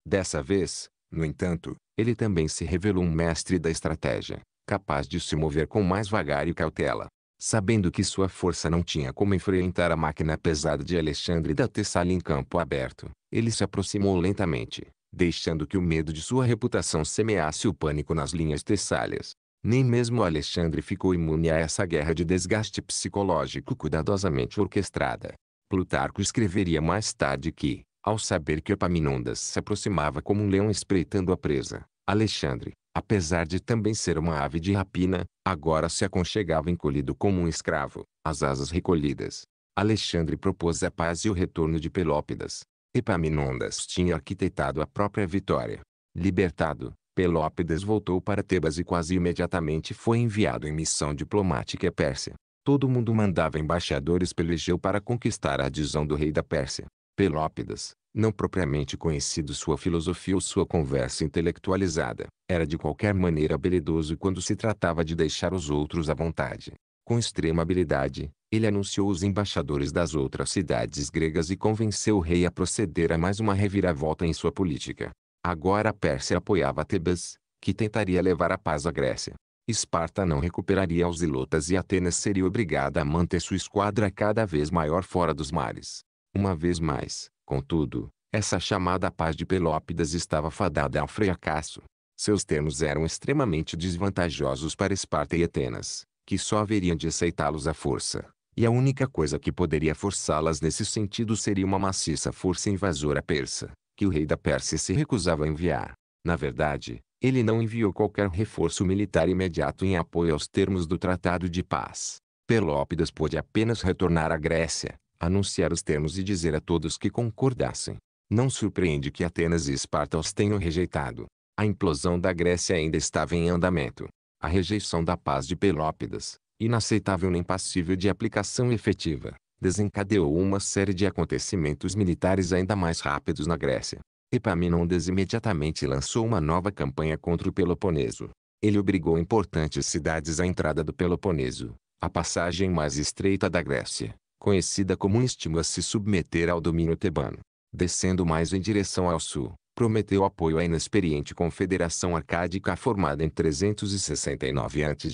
Dessa vez, no entanto, ele também se revelou um mestre da estratégia, capaz de se mover com mais vagar e cautela. Sabendo que sua força não tinha como enfrentar a máquina pesada de Alexandre da Tessália em campo aberto, ele se aproximou lentamente, deixando que o medo de sua reputação semeasse o pânico nas linhas tessálias. Nem mesmo Alexandre ficou imune a essa guerra de desgaste psicológico cuidadosamente orquestrada. Plutarco escreveria mais tarde que, ao saber que Epaminondas se aproximava como um leão espreitando a presa, Alexandre, apesar de também ser uma ave de rapina, agora se aconchegava encolhido como um escravo, as asas recolhidas. Alexandre propôs a paz e o retorno de Pelópidas. Epaminondas tinha arquitetado a própria vitória. Libertado, Pelópidas voltou para Tebas e quase imediatamente foi enviado em missão diplomática à Pérsia. Todo mundo mandava embaixadores pelo Egeu para conquistar a adesão do rei da Pérsia. Pelópidas, não propriamente conhecido sua filosofia ou sua conversa intelectualizada, era de qualquer maneira habilidoso quando se tratava de deixar os outros à vontade. Com extrema habilidade, ele anunciou os embaixadores das outras cidades gregas e convenceu o rei a proceder a mais uma reviravolta em sua política. Agora a Pérsia apoiava Tebas, que tentaria levar a paz à Grécia. Esparta não recuperaria os ilotas e Atenas seria obrigada a manter sua esquadra cada vez maior fora dos mares. Uma vez mais, Contudo, essa chamada paz de Pelópidas estava fadada ao fracasso. Seus termos eram extremamente desvantajosos para Esparta e Atenas, que só haveriam de aceitá-los à força. E a única coisa que poderia forçá-las nesse sentido seria uma maciça força invasora persa, que o rei da Pérsia se recusava a enviar. Na verdade, ele não enviou qualquer reforço militar imediato em apoio aos termos do Tratado de Paz. Pelópidas pôde apenas retornar à Grécia, anunciar os termos e dizer a todos que concordassem. Não surpreende que Atenas e Esparta os tenham rejeitado. A implosão da Grécia ainda estava em andamento. A rejeição da paz de Pelópidas, inaceitável nem passível de aplicação efetiva, desencadeou uma série de acontecimentos militares ainda mais rápidos na Grécia. Epaminondas imediatamente lançou uma nova campanha contra o Peloponeso. Ele obrigou importantes cidades à entrada do Peloponeso, a passagem mais estreita da Grécia, conhecida como Istmo a se submeter ao domínio tebano. Descendo mais em direção ao sul, prometeu apoio à inexperiente Confederação Arcádica formada em 369 a.C.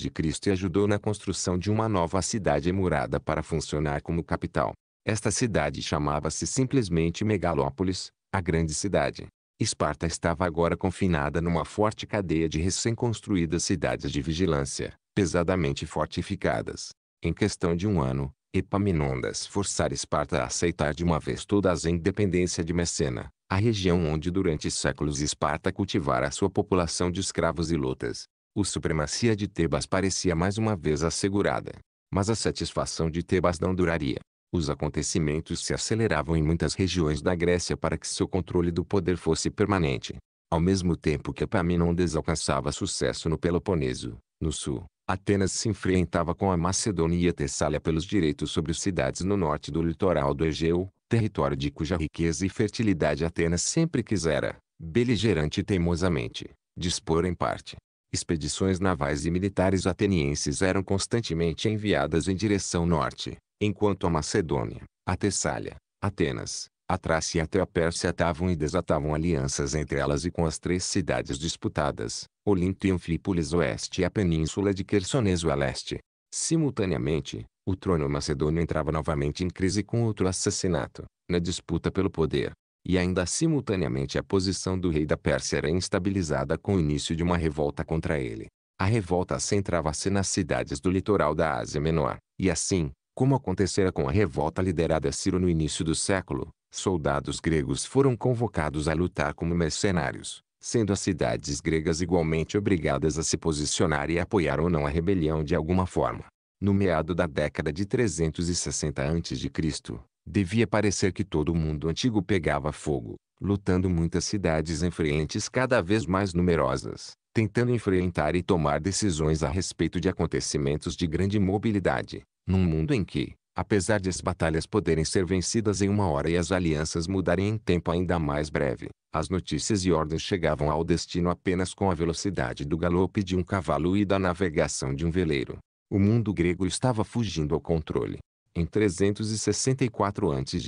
e ajudou na construção de uma nova cidade murada para funcionar como capital. Esta cidade chamava-se simplesmente Megalópolis, a grande cidade. Esparta estava agora confinada numa forte cadeia de recém-construídas cidades de vigilância, pesadamente fortificadas. Em questão de um ano, Epaminondas forçar Esparta a aceitar de uma vez todas a independência de Messena, a região onde durante séculos Esparta cultivara sua população de escravos e lutas. O supremacia de Tebas parecia mais uma vez assegurada. Mas a satisfação de Tebas não duraria. Os acontecimentos se aceleravam em muitas regiões da Grécia para que seu controle do poder fosse permanente. Ao mesmo tempo que Epaminondas alcançava sucesso no Peloponeso, no sul, Atenas se enfrentava com a Macedônia e a Tessália pelos direitos sobre cidades no norte do litoral do Egeu, território de cuja riqueza e fertilidade Atenas sempre quisera, beligerante e teimosamente, dispor em parte. Expedições navais e militares atenienses eram constantemente enviadas em direção norte, enquanto a Macedônia, a Tessália, Atenas, a Trácia e até a Pérsia atavam e desatavam alianças entre elas e com as três cidades disputadas, Olinto e Anfípolis oeste e a península de Quersoneso a leste. Simultaneamente, o trono macedônio entrava novamente em crise com outro assassinato, na disputa pelo poder. E ainda simultaneamente a posição do rei da Pérsia era instabilizada com o início de uma revolta contra ele. A revolta centrava-se nas cidades do litoral da Ásia Menor, e assim, como acontecera com a revolta liderada a Ciro no início do século, soldados gregos foram convocados a lutar como mercenários, sendo as cidades gregas igualmente obrigadas a se posicionar e apoiar ou não a rebelião de alguma forma. No meado da década de 360 a.C., devia parecer que todo o mundo antigo pegava fogo, lutando muitas cidades em frentes cada vez mais numerosas, tentando enfrentar e tomar decisões a respeito de acontecimentos de grande mobilidade, num mundo em que, apesar de as batalhas poderem ser vencidas em uma hora e as alianças mudarem em tempo ainda mais breve, as notícias e ordens chegavam ao destino apenas com a velocidade do galope de um cavalo e da navegação de um veleiro. O mundo grego estava fugindo ao controle. Em 364 a.C.,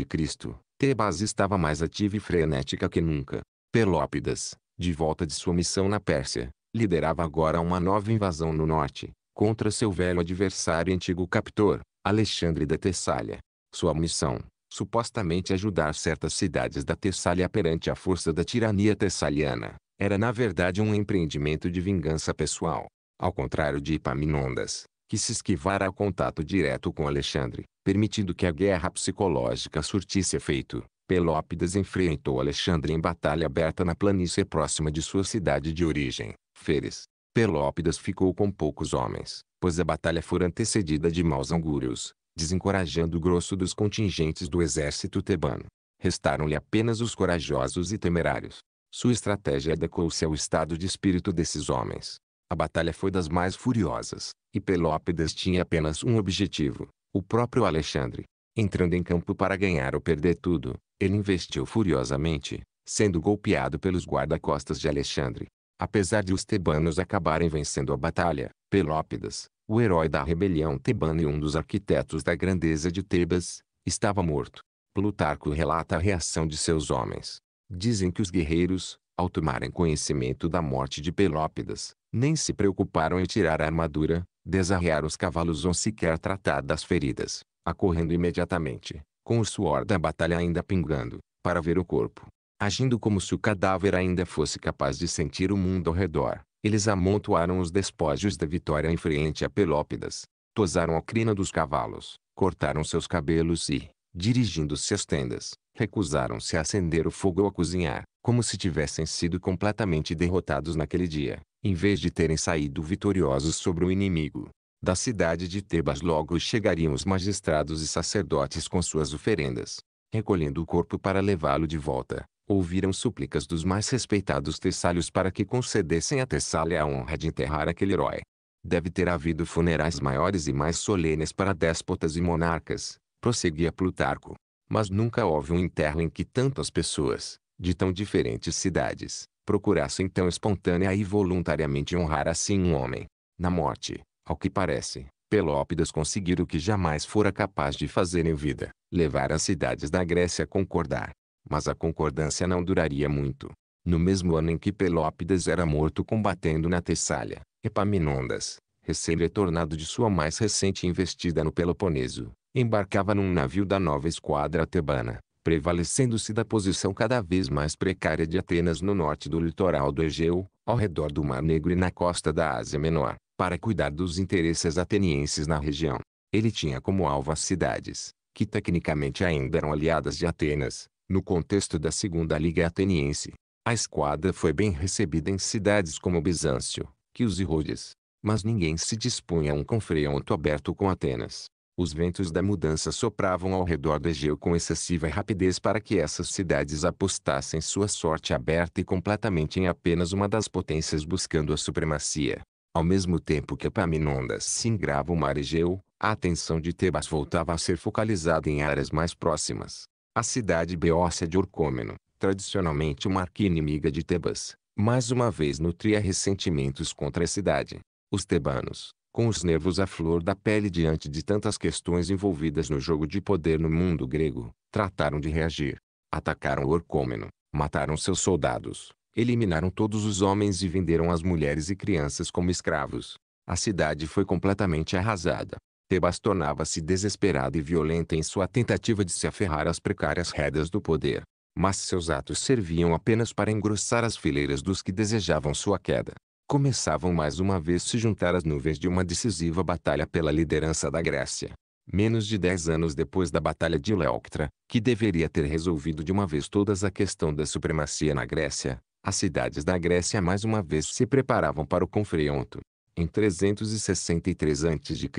Tebas estava mais ativa e frenética que nunca. Pelópidas, de volta de sua missão na Pérsia, liderava agora uma nova invasão no norte, contra seu velho adversário e antigo captor, Alexandre da Tessália. Sua missão, supostamente ajudar certas cidades da Tessália perante a força da tirania tessaliana, era na verdade um empreendimento de vingança pessoal. Ao contrário de Ipaminondas, que se esquivara ao contato direto com Alexandre, permitindo que a guerra psicológica surtisse efeito, Pelópidas enfrentou Alexandre em batalha aberta na planície próxima de sua cidade de origem, Feres. Pelópidas ficou com poucos homens, pois a batalha fora antecedida de maus augúrios, desencorajando o grosso dos contingentes do exército tebano. Restaram-lhe apenas os corajosos e temerários. Sua estratégia adequou-se ao estado de espírito desses homens. A batalha foi das mais furiosas, e Pelópidas tinha apenas um objetivo, o próprio Alexandre. Entrando em campo para ganhar ou perder tudo, ele investiu furiosamente, sendo golpeado pelos guarda-costas de Alexandre. Apesar de os tebanos acabarem vencendo a batalha, Pelópidas, o herói da rebelião tebana e um dos arquitetos da grandeza de Tebas, estava morto. Plutarco relata a reação de seus homens. Dizem que os guerreiros, ao tomarem conhecimento da morte de Pelópidas, nem se preocuparam em tirar a armadura, desarrear os cavalos ou sequer tratar das feridas, acorrendo imediatamente, com o suor da batalha ainda pingando, para ver o corpo, agindo como se o cadáver ainda fosse capaz de sentir o mundo ao redor. Eles amontoaram os despojos da vitória em frente a Pelópidas, tosaram a crina dos cavalos, cortaram seus cabelos e, dirigindo-se às tendas, recusaram-se a acender o fogo ou a cozinhar, como se tivessem sido completamente derrotados naquele dia, em vez de terem saído vitoriosos sobre o inimigo. Da cidade de Tebas logo chegariam os magistrados e sacerdotes com suas oferendas, recolhendo o corpo para levá-lo de volta ouviram súplicas dos mais respeitados Tessalios para que concedessem a Tessália a honra de enterrar aquele herói. Deve ter havido funerais maiores e mais solenes para déspotas e monarcas, prosseguia Plutarco. Mas nunca houve um enterro em que tantas pessoas, de tão diferentes cidades, procurassem tão espontânea e voluntariamente honrar assim um homem. Na morte, ao que parece, Pelópidas conseguiu o que jamais fora capaz de fazer em vida, levar as cidades da Grécia a concordar mas a concordância não duraria muito. No mesmo ano em que Pelópides era morto combatendo na Tessália, Epaminondas, recém-retornado de sua mais recente investida no Peloponeso, embarcava num navio da nova esquadra tebana, prevalecendo-se da posição cada vez mais precária de Atenas no norte do litoral do Egeu, ao redor do Mar Negro e na costa da Ásia Menor, para cuidar dos interesses atenienses na região. Ele tinha como alvo as cidades, que tecnicamente ainda eram aliadas de Atenas, no contexto da Segunda Liga Ateniense. A esquadra foi bem recebida em cidades como Bizâncio, que e Rhodes. Mas ninguém se dispunha a um confronto aberto com Atenas. Os ventos da mudança sopravam ao redor do Egeu com excessiva rapidez para que essas cidades apostassem sua sorte aberta e completamente em apenas uma das potências buscando a supremacia. Ao mesmo tempo que Epaminondas singrava o mar Egeu, a atenção de Tebas voltava a ser focalizada em áreas mais próximas. A cidade beócia de Orcômeno, tradicionalmente uma arqui-inimiga de Tebas, mais uma vez nutria ressentimentos contra a cidade. Os tebanos, com os nervos à flor da pele diante de tantas questões envolvidas no jogo de poder no mundo grego, trataram de reagir. Atacaram Orcômeno, mataram seus soldados, eliminaram todos os homens e venderam as mulheres e crianças como escravos. A cidade foi completamente arrasada. Tebas tornava-se desesperada e violenta em sua tentativa de se aferrar às precárias rédeas do poder. Mas seus atos serviam apenas para engrossar as fileiras dos que desejavam sua queda. Começavam mais uma vez se juntar às nuvens de uma decisiva batalha pela liderança da Grécia. Menos de dez anos depois da Batalha de Leuctra, que deveria ter resolvido de uma vez todas a questão da supremacia na Grécia, as cidades da Grécia mais uma vez se preparavam para o confronto. Em 363 a.C.,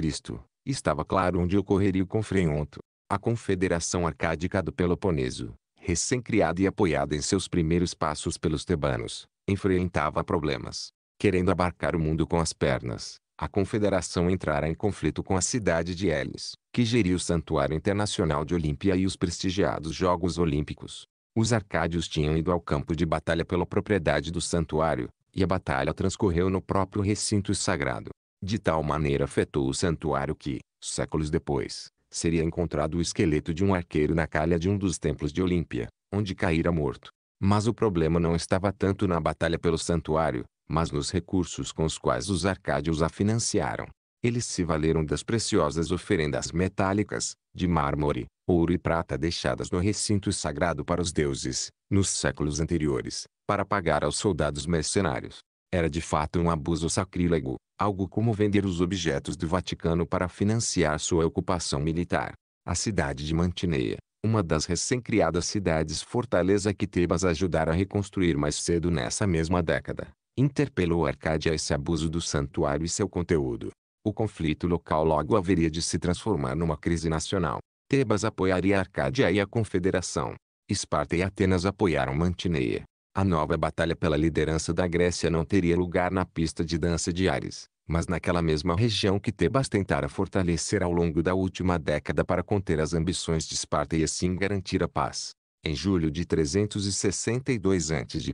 Estava claro onde ocorreria o confronto. A Confederação Arcádica do Peloponeso, recém-criada e apoiada em seus primeiros passos pelos tebanos, enfrentava problemas. Querendo abarcar o mundo com as pernas, a confederação entrara em conflito com a cidade de Elis, que geria o Santuário Internacional de Olímpia e os prestigiados Jogos Olímpicos. Os arcádios tinham ido ao campo de batalha pela propriedade do santuário, e a batalha transcorreu no próprio recinto sagrado. De tal maneira afetou o santuário que, séculos depois, seria encontrado o esqueleto de um arqueiro na calha de um dos templos de Olímpia, onde caíra morto. Mas o problema não estava tanto na batalha pelo santuário, mas nos recursos com os quais os arcádios a financiaram. Eles se valeram das preciosas oferendas metálicas, de mármore, ouro e prata deixadas no recinto sagrado para os deuses, nos séculos anteriores, para pagar aos soldados mercenários. Era de fato um abuso sacrílego, algo como vender os objetos do Vaticano para financiar sua ocupação militar. A cidade de Mantineia, uma das recém-criadas cidades fortaleza que Tebas ajudara a reconstruir mais cedo nessa mesma década, interpelou Arcádia esse abuso do santuário e seu conteúdo. O conflito local logo haveria de se transformar numa crise nacional. Tebas apoiaria Arcádia e a Confederação. Esparta e Atenas apoiaram Mantineia. A nova batalha pela liderança da Grécia não teria lugar na pista de dança de Ares, mas naquela mesma região que Tebas tentara fortalecer ao longo da última década para conter as ambições de Esparta e assim garantir a paz. Em julho de 362 a.C.,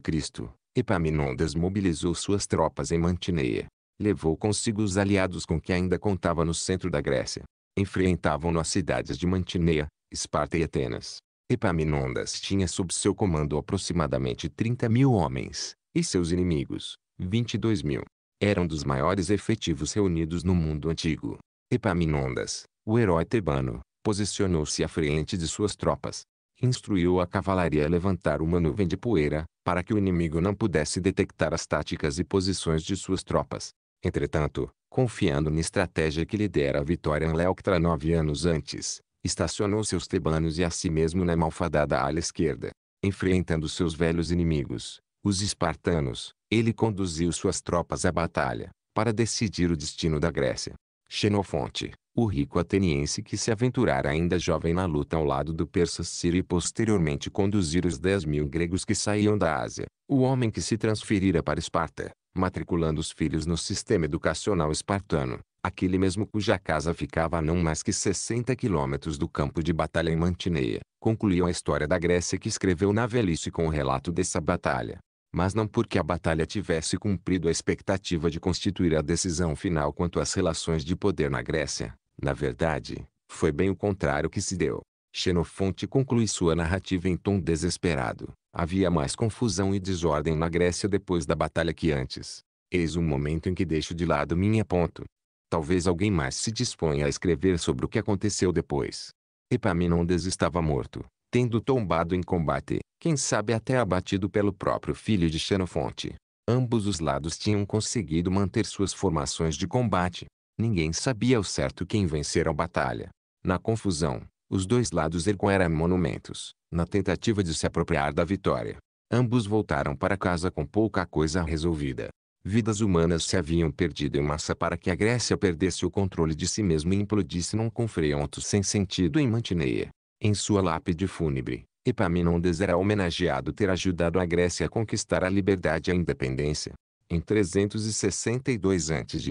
Epaminondas mobilizou suas tropas em Mantineia. Levou consigo os aliados com que ainda contava no centro da Grécia. Enfrentavam-no as cidades de Mantineia, Esparta e Atenas. Epaminondas tinha sob seu comando aproximadamente 30 mil homens, e seus inimigos, 22 mil. Era um dos maiores efetivos reunidos no mundo antigo. Epaminondas, o herói tebano, posicionou-se à frente de suas tropas. Instruiu a cavalaria a levantar uma nuvem de poeira, para que o inimigo não pudesse detectar as táticas e posições de suas tropas. Entretanto, confiando na estratégia que lhe dera a vitória em Leoctra nove anos antes, estacionou seus tebanos e a si mesmo na malfadada ala esquerda. Enfrentando seus velhos inimigos, os espartanos, ele conduziu suas tropas à batalha, para decidir o destino da Grécia. Xenofonte, o rico ateniense que se aventurara ainda jovem na luta ao lado do persa Ciro e posteriormente conduzir os 10 mil gregos que saíam da Ásia, o homem que se transferira para Esparta, matriculando os filhos no sistema educacional espartano, aquele mesmo cuja casa ficava a não mais que 60 quilômetros do campo de batalha em Mantineia, concluiu a história da Grécia que escreveu na velhice com o relato dessa batalha. Mas não porque a batalha tivesse cumprido a expectativa de constituir a decisão final quanto às relações de poder na Grécia, na verdade, foi bem o contrário que se deu. Xenofonte conclui sua narrativa em tom desesperado. Havia mais confusão e desordem na Grécia depois da batalha que antes. Eis um momento em que deixo de lado minha ponto, Talvez alguém mais se disponha a escrever sobre o que aconteceu depois. Epaminondas estava morto, tendo tombado em combate, quem sabe até abatido pelo próprio filho de Xenofonte. Ambos os lados tinham conseguido manter suas formações de combate. Ninguém sabia ao certo quem vencera a batalha. Na confusão, os dois lados ergueram monumentos, na tentativa de se apropriar da vitória. Ambos voltaram para casa com pouca coisa resolvida vidas humanas se haviam perdido em massa para que a Grécia perdesse o controle de si mesma e implodisse num confronto sem sentido em Mantineia. Em sua lápide fúnebre, Epaminondas era homenageado ter ajudado a Grécia a conquistar a liberdade e a independência. Em 362 a.C.,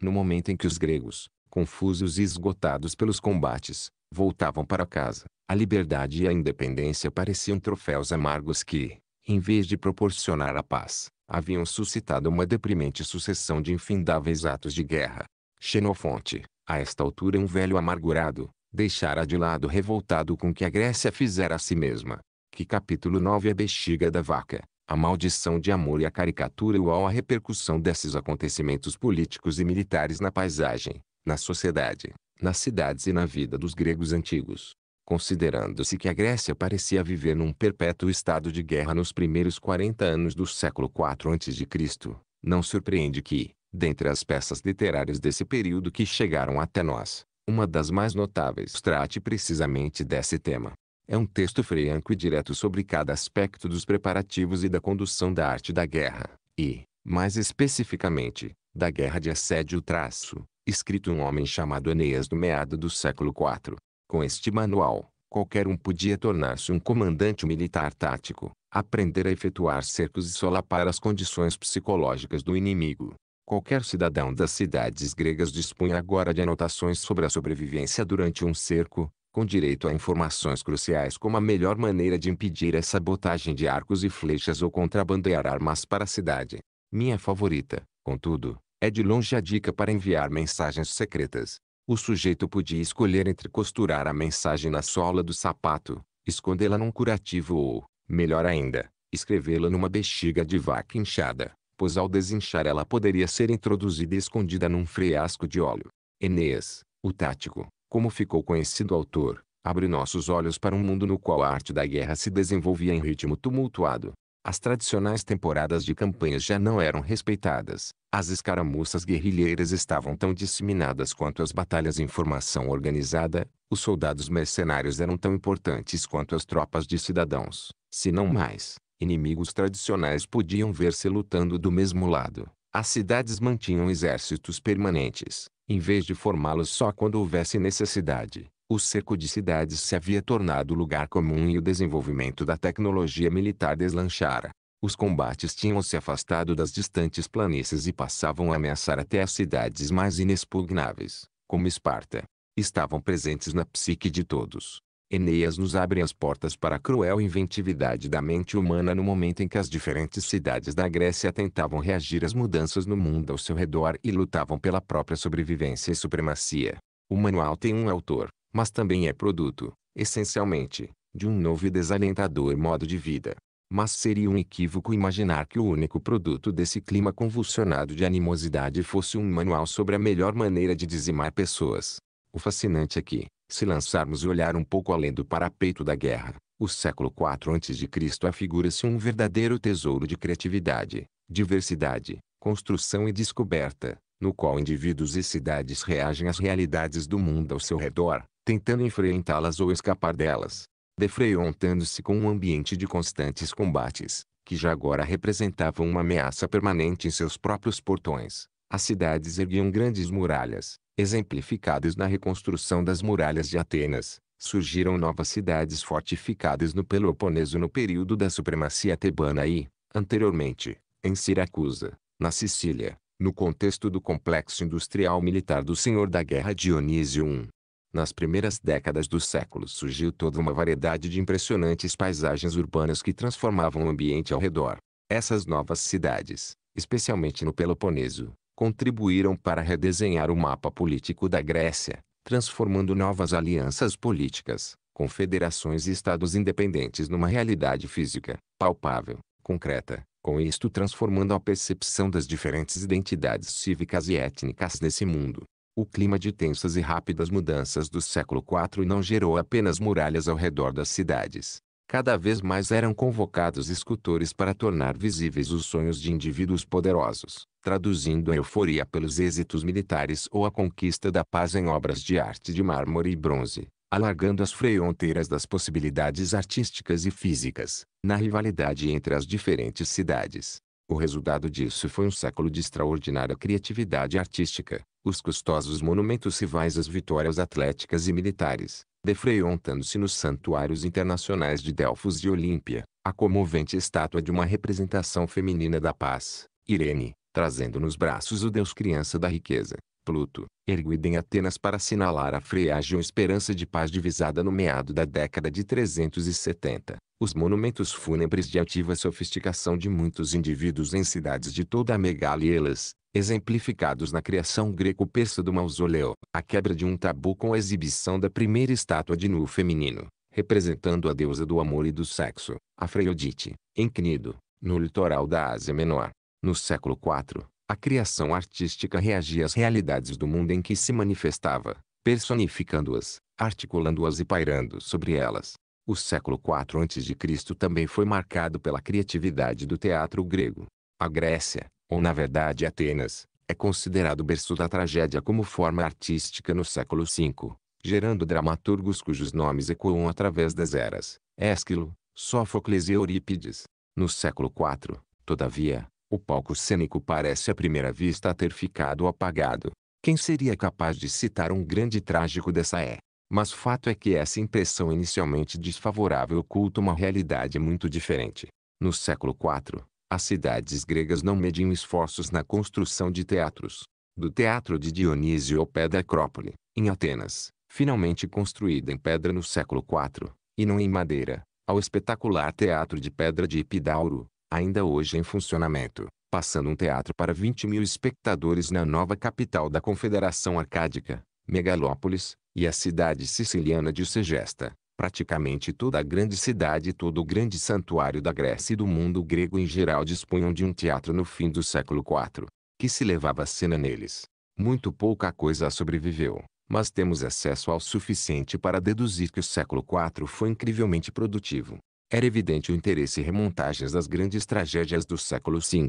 no momento em que os gregos, confusos e esgotados pelos combates, voltavam para casa, a liberdade e a independência pareciam troféus amargos que, em vez de proporcionar a paz, haviam suscitado uma deprimente sucessão de infindáveis atos de guerra. Xenofonte, a esta altura um velho amargurado, deixara de lado revoltado com que a Grécia fizera a si mesma. Que capítulo 9 A bexiga da vaca, a maldição de amor e a caricatura igual à repercussão desses acontecimentos políticos e militares na paisagem, na sociedade, nas cidades e na vida dos gregos antigos considerando-se que a Grécia parecia viver num perpétuo estado de guerra nos primeiros 40 anos do século IV a.C., não surpreende que, dentre as peças literárias desse período que chegaram até nós, uma das mais notáveis trate precisamente desse tema. É um texto franco e direto sobre cada aspecto dos preparativos e da condução da arte da guerra, e, mais especificamente, da guerra de assédio traço, escrito um homem chamado Eneas no meado do século IV, com este manual, qualquer um podia tornar-se um comandante militar tático, aprender a efetuar cercos e solapar as condições psicológicas do inimigo. Qualquer cidadão das cidades gregas dispunha agora de anotações sobre a sobrevivência durante um cerco, com direito a informações cruciais como a melhor maneira de impedir a sabotagem de arcos e flechas ou contrabandear armas para a cidade. Minha favorita, contudo, é de longe a dica para enviar mensagens secretas o sujeito podia escolher entre costurar a mensagem na sola do sapato, escondê-la num curativo ou, melhor ainda, escrevê-la numa bexiga de vaca inchada, pois ao desinchar ela poderia ser introduzida e escondida num freasco de óleo. Eneas, o tático, como ficou conhecido o autor, abre nossos olhos para um mundo no qual a arte da guerra se desenvolvia em ritmo tumultuado, as tradicionais temporadas de campanhas já não eram respeitadas. As escaramuças guerrilheiras estavam tão disseminadas quanto as batalhas em formação organizada. Os soldados mercenários eram tão importantes quanto as tropas de cidadãos, se não mais. Inimigos tradicionais podiam ver-se lutando do mesmo lado. As cidades mantinham exércitos permanentes, em vez de formá-los só quando houvesse necessidade o cerco de cidades se havia tornado lugar comum e o desenvolvimento da tecnologia militar deslanchara. Os combates tinham se afastado das distantes planícies e passavam a ameaçar até as cidades mais inexpugnáveis, como Esparta. Estavam presentes na psique de todos. Eneias nos abre as portas para a cruel inventividade da mente humana no momento em que as diferentes cidades da Grécia tentavam reagir às mudanças no mundo ao seu redor e lutavam pela própria sobrevivência e supremacia. O manual tem um autor, mas também é produto, essencialmente, de um novo e desalentador modo de vida. Mas seria um equívoco imaginar que o único produto desse clima convulsionado de animosidade fosse um manual sobre a melhor maneira de dizimar pessoas. O fascinante é que, se lançarmos o olhar um pouco além do parapeito da guerra, o século IV a.C. afigura-se um verdadeiro tesouro de criatividade, diversidade, construção e descoberta, no qual indivíduos e cidades reagem às realidades do mundo ao seu redor, tentando enfrentá-las ou escapar delas, defreontando-se com um ambiente de constantes combates, que já agora representavam uma ameaça permanente em seus próprios portões. As cidades erguiam grandes muralhas, exemplificadas na reconstrução das muralhas de Atenas. Surgiram novas cidades fortificadas no Peloponeso no período da supremacia tebana e, anteriormente, em Siracusa, na Sicília, no contexto do complexo industrial militar do senhor da guerra Dionísio I. Nas primeiras décadas do século surgiu toda uma variedade de impressionantes paisagens urbanas que transformavam o ambiente ao redor. Essas novas cidades, especialmente no Peloponeso, contribuíram para redesenhar o mapa político da Grécia, transformando novas alianças políticas, confederações e estados independentes numa realidade física, palpável, concreta, com isto transformando a percepção das diferentes identidades cívicas e étnicas desse mundo. O clima de tensas e rápidas mudanças do século IV não gerou apenas muralhas ao redor das cidades. Cada vez mais eram convocados escultores para tornar visíveis os sonhos de indivíduos poderosos, traduzindo a euforia pelos êxitos militares ou a conquista da paz em obras de arte de mármore e bronze, alargando as fronteiras das possibilidades artísticas e físicas, na rivalidade entre as diferentes cidades. O resultado disso foi um século de extraordinária criatividade artística, os custosos monumentos rivais às vitórias atléticas e militares, defreontando-se nos santuários internacionais de Delfos e Olímpia, a comovente estátua de uma representação feminina da paz, Irene, trazendo nos braços o deus criança da riqueza, Pluto, erguido em Atenas para assinalar a freágil esperança de paz divisada no meado da década de 370. Os monumentos fúnebres de altiva sofisticação de muitos indivíduos em cidades de toda a megalielas, exemplificados na criação greco-persa do mausoléu, a quebra de um tabu com a exibição da primeira estátua de nu feminino, representando a deusa do amor e do sexo, Afrodite, em Cnido, no litoral da Ásia Menor. No século IV, a criação artística reagia às realidades do mundo em que se manifestava, personificando-as, articulando-as e pairando sobre elas. O século IV a.C. também foi marcado pela criatividade do teatro grego. A Grécia, ou na verdade Atenas, é considerado berço da tragédia como forma artística no século V, gerando dramaturgos cujos nomes ecoam através das eras, Ésquilo, Sófocles e Eurípides. No século IV, todavia, o palco cênico parece à primeira vista ter ficado apagado. Quem seria capaz de citar um grande trágico dessa é? Mas fato é que essa impressão inicialmente desfavorável oculta uma realidade muito diferente. No século IV, as cidades gregas não mediam esforços na construção de teatros. Do Teatro de Dionísio ao pé da Acrópole, em Atenas, finalmente construída em pedra no século IV, e não em madeira, ao espetacular Teatro de Pedra de Epidauro, ainda hoje em funcionamento, passando um teatro para 20 mil espectadores na nova capital da Confederação Arcádica, Megalópolis, e a cidade siciliana de Segesta, Praticamente toda a grande cidade e todo o grande santuário da Grécia e do mundo grego em geral dispunham de um teatro no fim do século IV, que se levava a cena neles. Muito pouca coisa sobreviveu, mas temos acesso ao suficiente para deduzir que o século IV foi incrivelmente produtivo. Era evidente o interesse em remontagens das grandes tragédias do século V.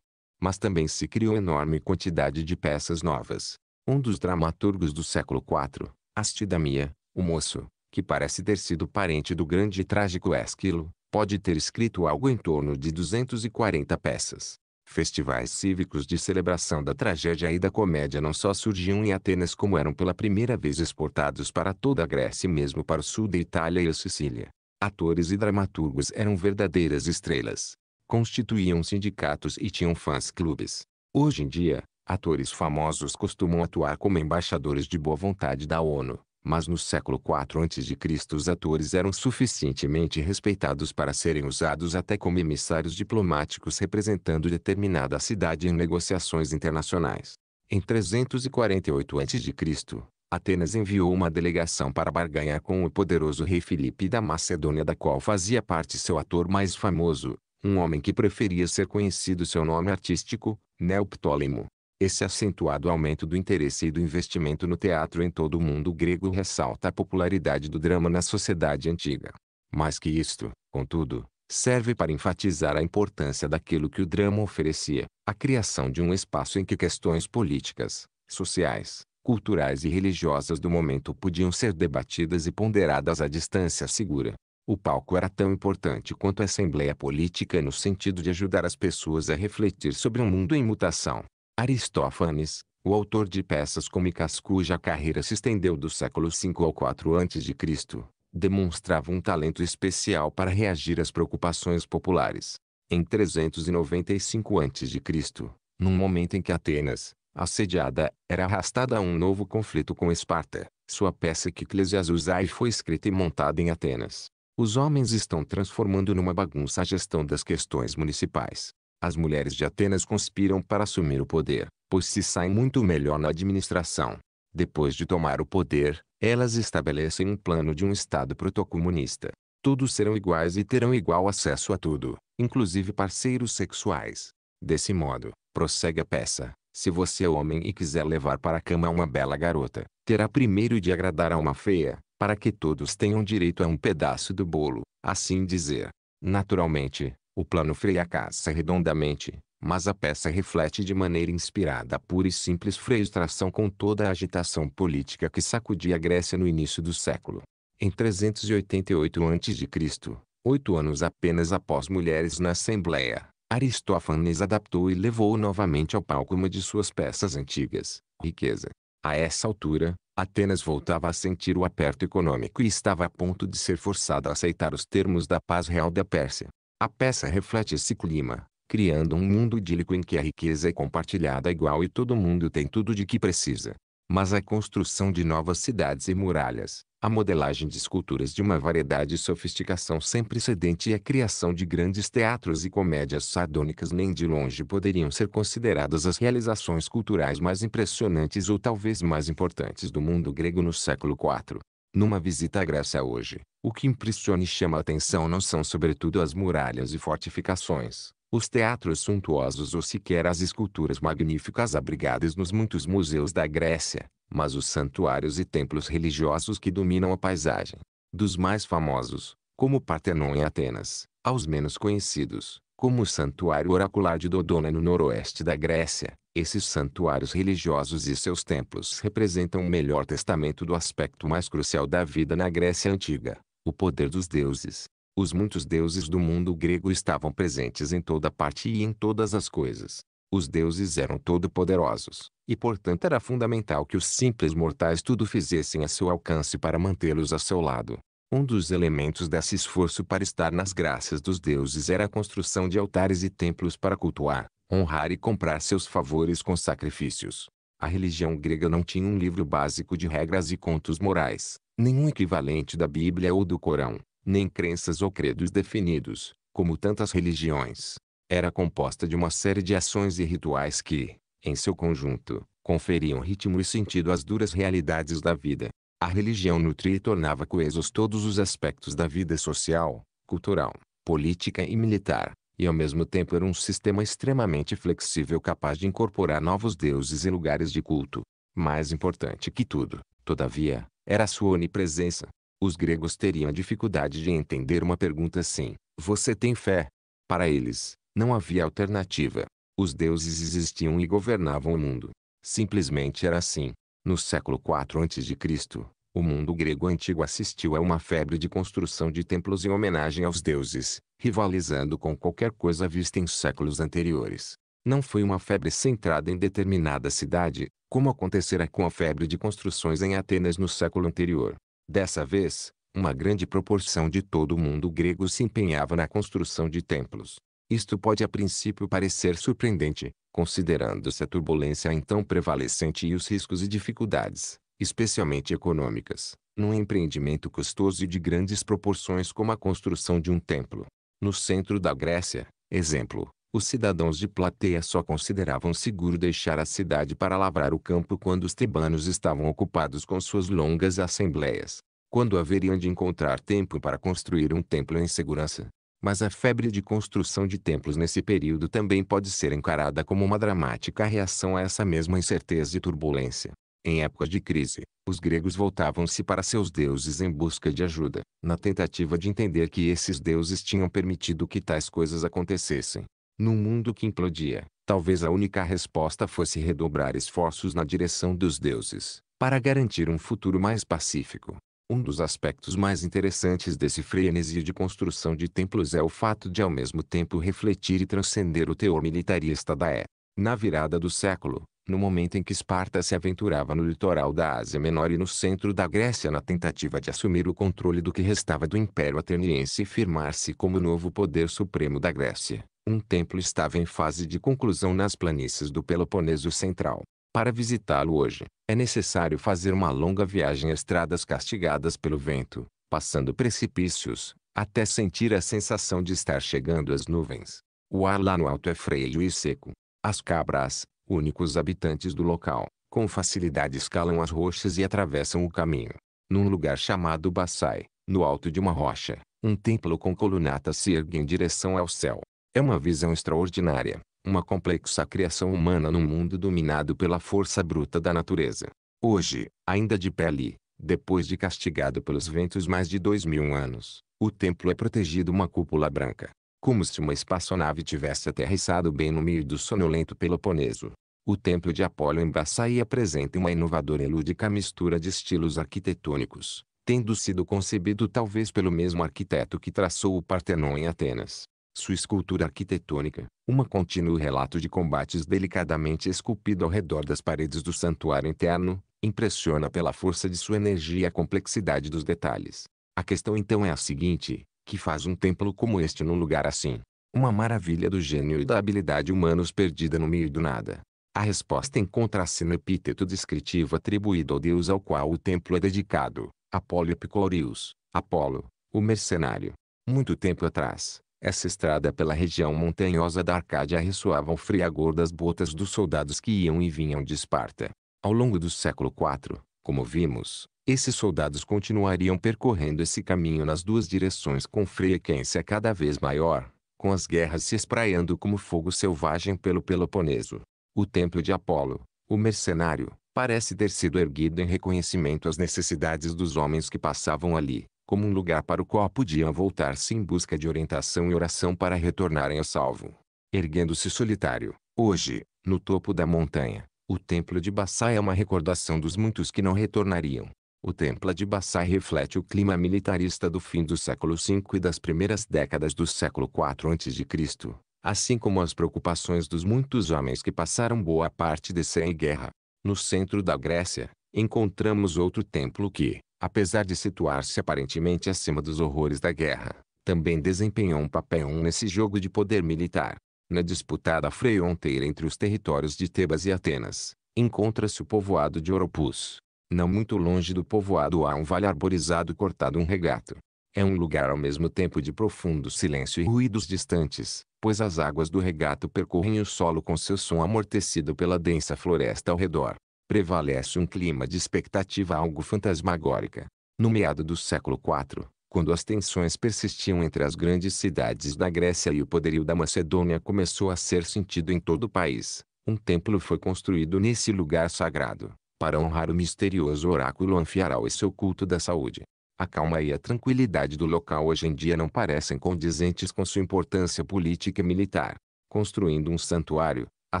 Mas também se criou enorme quantidade de peças novas. Um dos dramaturgos do século IV, Astidamia, o moço, que parece ter sido parente do grande e trágico Esquilo, pode ter escrito algo em torno de 240 peças. Festivais cívicos de celebração da tragédia e da comédia não só surgiam em Atenas como eram pela primeira vez exportados para toda a Grécia e mesmo para o sul da Itália e a Sicília. Atores e dramaturgos eram verdadeiras estrelas. Constituíam sindicatos e tinham fãs-clubes. Hoje em dia, atores famosos costumam atuar como embaixadores de boa vontade da ONU, mas no século IV a.C. os atores eram suficientemente respeitados para serem usados até como emissários diplomáticos representando determinada cidade em negociações internacionais. Em 348 a.C., Atenas enviou uma delegação para barganhar com o poderoso rei Filipe da Macedônia da qual fazia parte seu ator mais famoso, um homem que preferia ser conhecido seu nome artístico, Neoptólemo. Esse acentuado aumento do interesse e do investimento no teatro em todo o mundo grego ressalta a popularidade do drama na sociedade antiga. Mais que isto, contudo, serve para enfatizar a importância daquilo que o drama oferecia, a criação de um espaço em que questões políticas, sociais, culturais e religiosas do momento podiam ser debatidas e ponderadas à distância segura. O palco era tão importante quanto a assembleia política no sentido de ajudar as pessoas a refletir sobre um mundo em mutação. Aristófanes, o autor de peças cômicas cuja carreira se estendeu do século 5 ao 4 a.C., demonstrava um talento especial para reagir às preocupações populares. Em 395 a.C., num momento em que Atenas, assediada, era arrastada a um novo conflito com Esparta, sua peça Eclesiastes Azuzai foi escrita e montada em Atenas. Os homens estão transformando numa bagunça a gestão das questões municipais. As mulheres de Atenas conspiram para assumir o poder, pois se saem muito melhor na administração. Depois de tomar o poder, elas estabelecem um plano de um Estado protocomunista. Todos serão iguais e terão igual acesso a tudo, inclusive parceiros sexuais. Desse modo, prossegue a peça, se você é homem e quiser levar para a cama uma bela garota, terá primeiro de agradar a uma feia, para que todos tenham direito a um pedaço do bolo, assim dizer. Naturalmente, o plano freia a caça redondamente, mas a peça reflete de maneira inspirada a pura e simples freio tração com toda a agitação política que sacudia a Grécia no início do século. Em 388 a.C., oito anos apenas após mulheres na Assembleia, Aristófanes adaptou e levou novamente ao palco uma de suas peças antigas, Riqueza. A essa altura, Atenas voltava a sentir o aperto econômico e estava a ponto de ser forçada a aceitar os termos da paz real da Pérsia. A peça reflete esse clima, criando um mundo idílico em que a riqueza é compartilhada igual e todo mundo tem tudo de que precisa. Mas a construção de novas cidades e muralhas, a modelagem de esculturas de uma variedade e sofisticação sem precedente e a criação de grandes teatros e comédias sardônicas nem de longe poderiam ser consideradas as realizações culturais mais impressionantes ou talvez mais importantes do mundo grego no século IV. Numa visita à Grécia hoje, o que impressiona e chama a atenção não são sobretudo as muralhas e fortificações, os teatros suntuosos ou sequer as esculturas magníficas abrigadas nos muitos museus da Grécia, mas os santuários e templos religiosos que dominam a paisagem. Dos mais famosos, como Partenon em Atenas, aos menos conhecidos, como o Santuário Oracular de Dodona no noroeste da Grécia, esses santuários religiosos e seus templos representam o melhor testamento do aspecto mais crucial da vida na Grécia Antiga, o poder dos deuses. Os muitos deuses do mundo grego estavam presentes em toda parte e em todas as coisas. Os deuses eram todo-poderosos, e portanto era fundamental que os simples mortais tudo fizessem a seu alcance para mantê-los a seu lado. Um dos elementos desse esforço para estar nas graças dos deuses era a construção de altares e templos para cultuar honrar e comprar seus favores com sacrifícios. A religião grega não tinha um livro básico de regras e contos morais, nenhum equivalente da Bíblia ou do Corão, nem crenças ou credos definidos, como tantas religiões. Era composta de uma série de ações e rituais que, em seu conjunto, conferiam ritmo e sentido às duras realidades da vida. A religião nutria e tornava coesos todos os aspectos da vida social, cultural, política e militar, e ao mesmo tempo era um sistema extremamente flexível capaz de incorporar novos deuses e lugares de culto. Mais importante que tudo, todavia, era sua onipresença. Os gregos teriam dificuldade de entender uma pergunta assim: Você tem fé? Para eles, não havia alternativa. Os deuses existiam e governavam o mundo. Simplesmente era assim. No século IV a.C., o mundo grego antigo assistiu a uma febre de construção de templos em homenagem aos deuses, rivalizando com qualquer coisa vista em séculos anteriores. Não foi uma febre centrada em determinada cidade, como acontecera com a febre de construções em Atenas no século anterior. Dessa vez, uma grande proporção de todo o mundo grego se empenhava na construção de templos. Isto pode a princípio parecer surpreendente, considerando-se a turbulência então prevalecente e os riscos e dificuldades especialmente econômicas, num empreendimento custoso e de grandes proporções como a construção de um templo. No centro da Grécia, exemplo, os cidadãos de Plateia só consideravam seguro deixar a cidade para lavrar o campo quando os tebanos estavam ocupados com suas longas assembleias, quando haveriam de encontrar tempo para construir um templo em segurança. Mas a febre de construção de templos nesse período também pode ser encarada como uma dramática reação a essa mesma incerteza e turbulência. Em épocas de crise, os gregos voltavam-se para seus deuses em busca de ajuda, na tentativa de entender que esses deuses tinham permitido que tais coisas acontecessem. Num mundo que implodia, talvez a única resposta fosse redobrar esforços na direção dos deuses, para garantir um futuro mais pacífico. Um dos aspectos mais interessantes desse frenesi de construção de templos é o fato de ao mesmo tempo refletir e transcender o teor militarista da E. É, na virada do século, no momento em que Esparta se aventurava no litoral da Ásia Menor e no centro da Grécia na tentativa de assumir o controle do que restava do Império Ateniense e firmar-se como novo poder supremo da Grécia, um templo estava em fase de conclusão nas planícies do Peloponeso Central. Para visitá-lo hoje, é necessário fazer uma longa viagem estradas castigadas pelo vento, passando precipícios, até sentir a sensação de estar chegando às nuvens. O ar lá no alto é freio e seco. As cabras, Únicos habitantes do local, com facilidade escalam as rochas e atravessam o caminho. Num lugar chamado Bassai, no alto de uma rocha, um templo com colunatas se ergue em direção ao céu. É uma visão extraordinária, uma complexa criação humana num mundo dominado pela força bruta da natureza. Hoje, ainda de pé ali, depois de castigado pelos ventos mais de dois mil anos, o templo é protegido uma cúpula branca, como se uma espaçonave tivesse aterrissado bem no meio do sonolento Peloponeso. O templo de Apolo em Bassaia apresenta uma inovadora e lúdica mistura de estilos arquitetônicos, tendo sido concebido talvez pelo mesmo arquiteto que traçou o Partenon em Atenas. Sua escultura arquitetônica, uma contínuo relato de combates delicadamente esculpido ao redor das paredes do santuário interno, impressiona pela força de sua energia e a complexidade dos detalhes. A questão então é a seguinte, que faz um templo como este num lugar assim? Uma maravilha do gênio e da habilidade humanos perdida no meio do nada. A resposta encontra-se no epíteto descritivo atribuído ao deus ao qual o templo é dedicado, Apolo Epicorius, Apolo, o mercenário. Muito tempo atrás, essa estrada pela região montanhosa da Arcádia ressoava o friagor das botas dos soldados que iam e vinham de Esparta. Ao longo do século IV, como vimos, esses soldados continuariam percorrendo esse caminho nas duas direções com frequência cada vez maior, com as guerras se espraiando como fogo selvagem pelo Peloponeso. O templo de Apolo, o mercenário, parece ter sido erguido em reconhecimento às necessidades dos homens que passavam ali, como um lugar para o qual podiam voltar-se em busca de orientação e oração para retornarem a salvo. Erguendo-se solitário, hoje, no topo da montanha, o templo de Bassai é uma recordação dos muitos que não retornariam. O templo de Bassai reflete o clima militarista do fim do século V e das primeiras décadas do século IV a.C., assim como as preocupações dos muitos homens que passaram boa parte de ser em guerra. No centro da Grécia, encontramos outro templo que, apesar de situar-se aparentemente acima dos horrores da guerra, também desempenhou um papel nesse jogo de poder militar. Na disputada fronteira entre os territórios de Tebas e Atenas, encontra-se o povoado de Oropus, não muito longe do povoado há um vale arborizado cortado um regato. É um lugar ao mesmo tempo de profundo silêncio e ruídos distantes, pois as águas do regato percorrem o solo com seu som amortecido pela densa floresta ao redor. Prevalece um clima de expectativa algo fantasmagórica. No meado do século IV, quando as tensões persistiam entre as grandes cidades da Grécia e o poderio da Macedônia começou a ser sentido em todo o país, um templo foi construído nesse lugar sagrado. Para honrar o misterioso oráculo anfiará e seu culto da saúde. A calma e a tranquilidade do local hoje em dia não parecem condizentes com sua importância política e militar. Construindo um santuário, a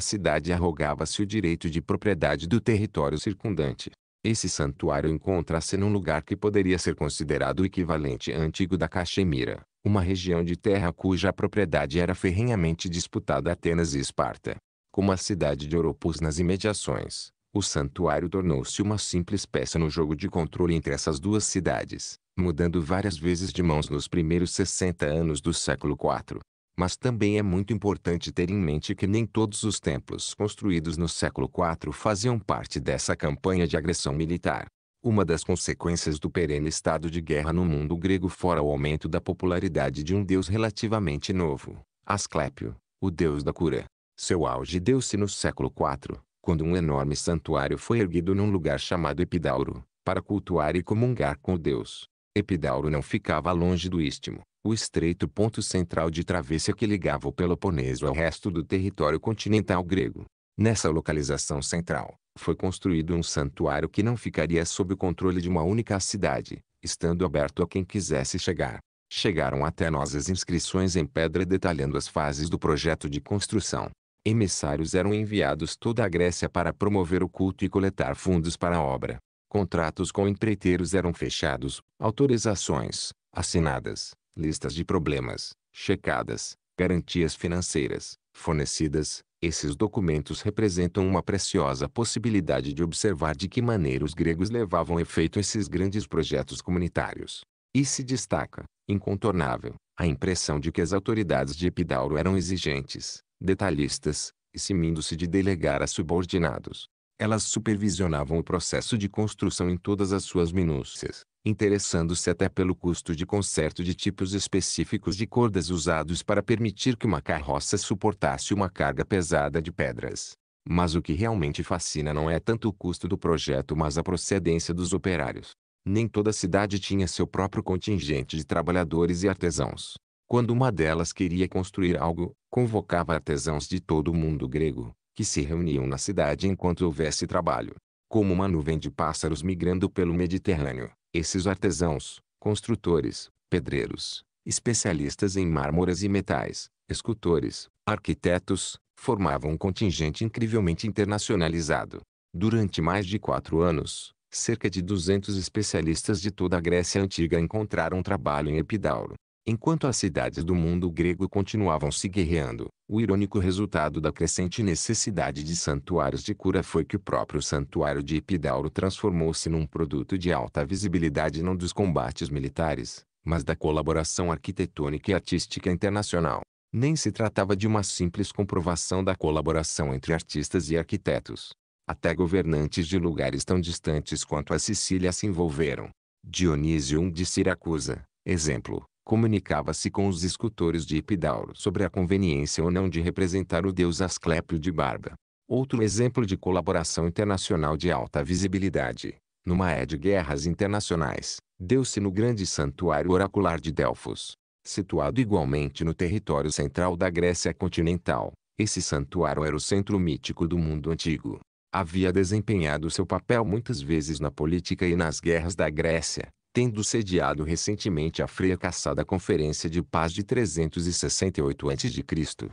cidade arrogava-se o direito de propriedade do território circundante. Esse santuário encontra-se num lugar que poderia ser considerado o equivalente antigo da Caxemira, uma região de terra cuja propriedade era ferrenhamente disputada a Atenas e Esparta. Como a cidade de Oropus nas imediações, o santuário tornou-se uma simples peça no jogo de controle entre essas duas cidades, mudando várias vezes de mãos nos primeiros 60 anos do século IV. Mas também é muito importante ter em mente que nem todos os templos construídos no século IV faziam parte dessa campanha de agressão militar. Uma das consequências do perene estado de guerra no mundo grego fora o aumento da popularidade de um deus relativamente novo, Asclépio, o deus da cura. Seu auge deu-se no século IV, quando um enorme santuário foi erguido num lugar chamado Epidauro, para cultuar e comungar com o deus. Epidauro não ficava longe do Istmo, o estreito ponto central de travessia que ligava o Peloponeso ao resto do território continental grego. Nessa localização central, foi construído um santuário que não ficaria sob o controle de uma única cidade, estando aberto a quem quisesse chegar. Chegaram até nós as inscrições em pedra detalhando as fases do projeto de construção emissários eram enviados toda a Grécia para promover o culto e coletar fundos para a obra. Contratos com empreiteiros eram fechados, autorizações assinadas, listas de problemas checadas, garantias financeiras fornecidas. Esses documentos representam uma preciosa possibilidade de observar de que maneira os gregos levavam efeito esses grandes projetos comunitários. E se destaca, incontornável, a impressão de que as autoridades de Epidauro eram exigentes, detalhistas, e se de delegar a subordinados. Elas supervisionavam o processo de construção em todas as suas minúcias, interessando-se até pelo custo de conserto de tipos específicos de cordas usados para permitir que uma carroça suportasse uma carga pesada de pedras. Mas o que realmente fascina não é tanto o custo do projeto mas a procedência dos operários. Nem toda cidade tinha seu próprio contingente de trabalhadores e artesãos. Quando uma delas queria construir algo, convocava artesãos de todo o mundo grego, que se reuniam na cidade enquanto houvesse trabalho. Como uma nuvem de pássaros migrando pelo Mediterrâneo, esses artesãos, construtores, pedreiros, especialistas em mármores e metais, escultores, arquitetos, formavam um contingente incrivelmente internacionalizado. Durante mais de quatro anos, cerca de 200 especialistas de toda a Grécia Antiga encontraram trabalho em Epidauro. Enquanto as cidades do mundo grego continuavam se guerreando, o irônico resultado da crescente necessidade de santuários de cura foi que o próprio santuário de Epidauro transformou-se num produto de alta visibilidade não dos combates militares, mas da colaboração arquitetônica e artística internacional. Nem se tratava de uma simples comprovação da colaboração entre artistas e arquitetos. Até governantes de lugares tão distantes quanto a Sicília se envolveram. Dionísio I de Siracusa, exemplo, comunicava-se com os escultores de Epidauro sobre a conveniência ou não de representar o deus Asclépio de Barba. Outro exemplo de colaboração internacional de alta visibilidade, numa é de guerras internacionais, deu-se no grande santuário oracular de Delfos. Situado igualmente no território central da Grécia continental, esse santuário era o centro mítico do mundo antigo. Havia desempenhado seu papel muitas vezes na política e nas guerras da Grécia, tendo sediado recentemente a fracassada Conferência de Paz de 368 a.C.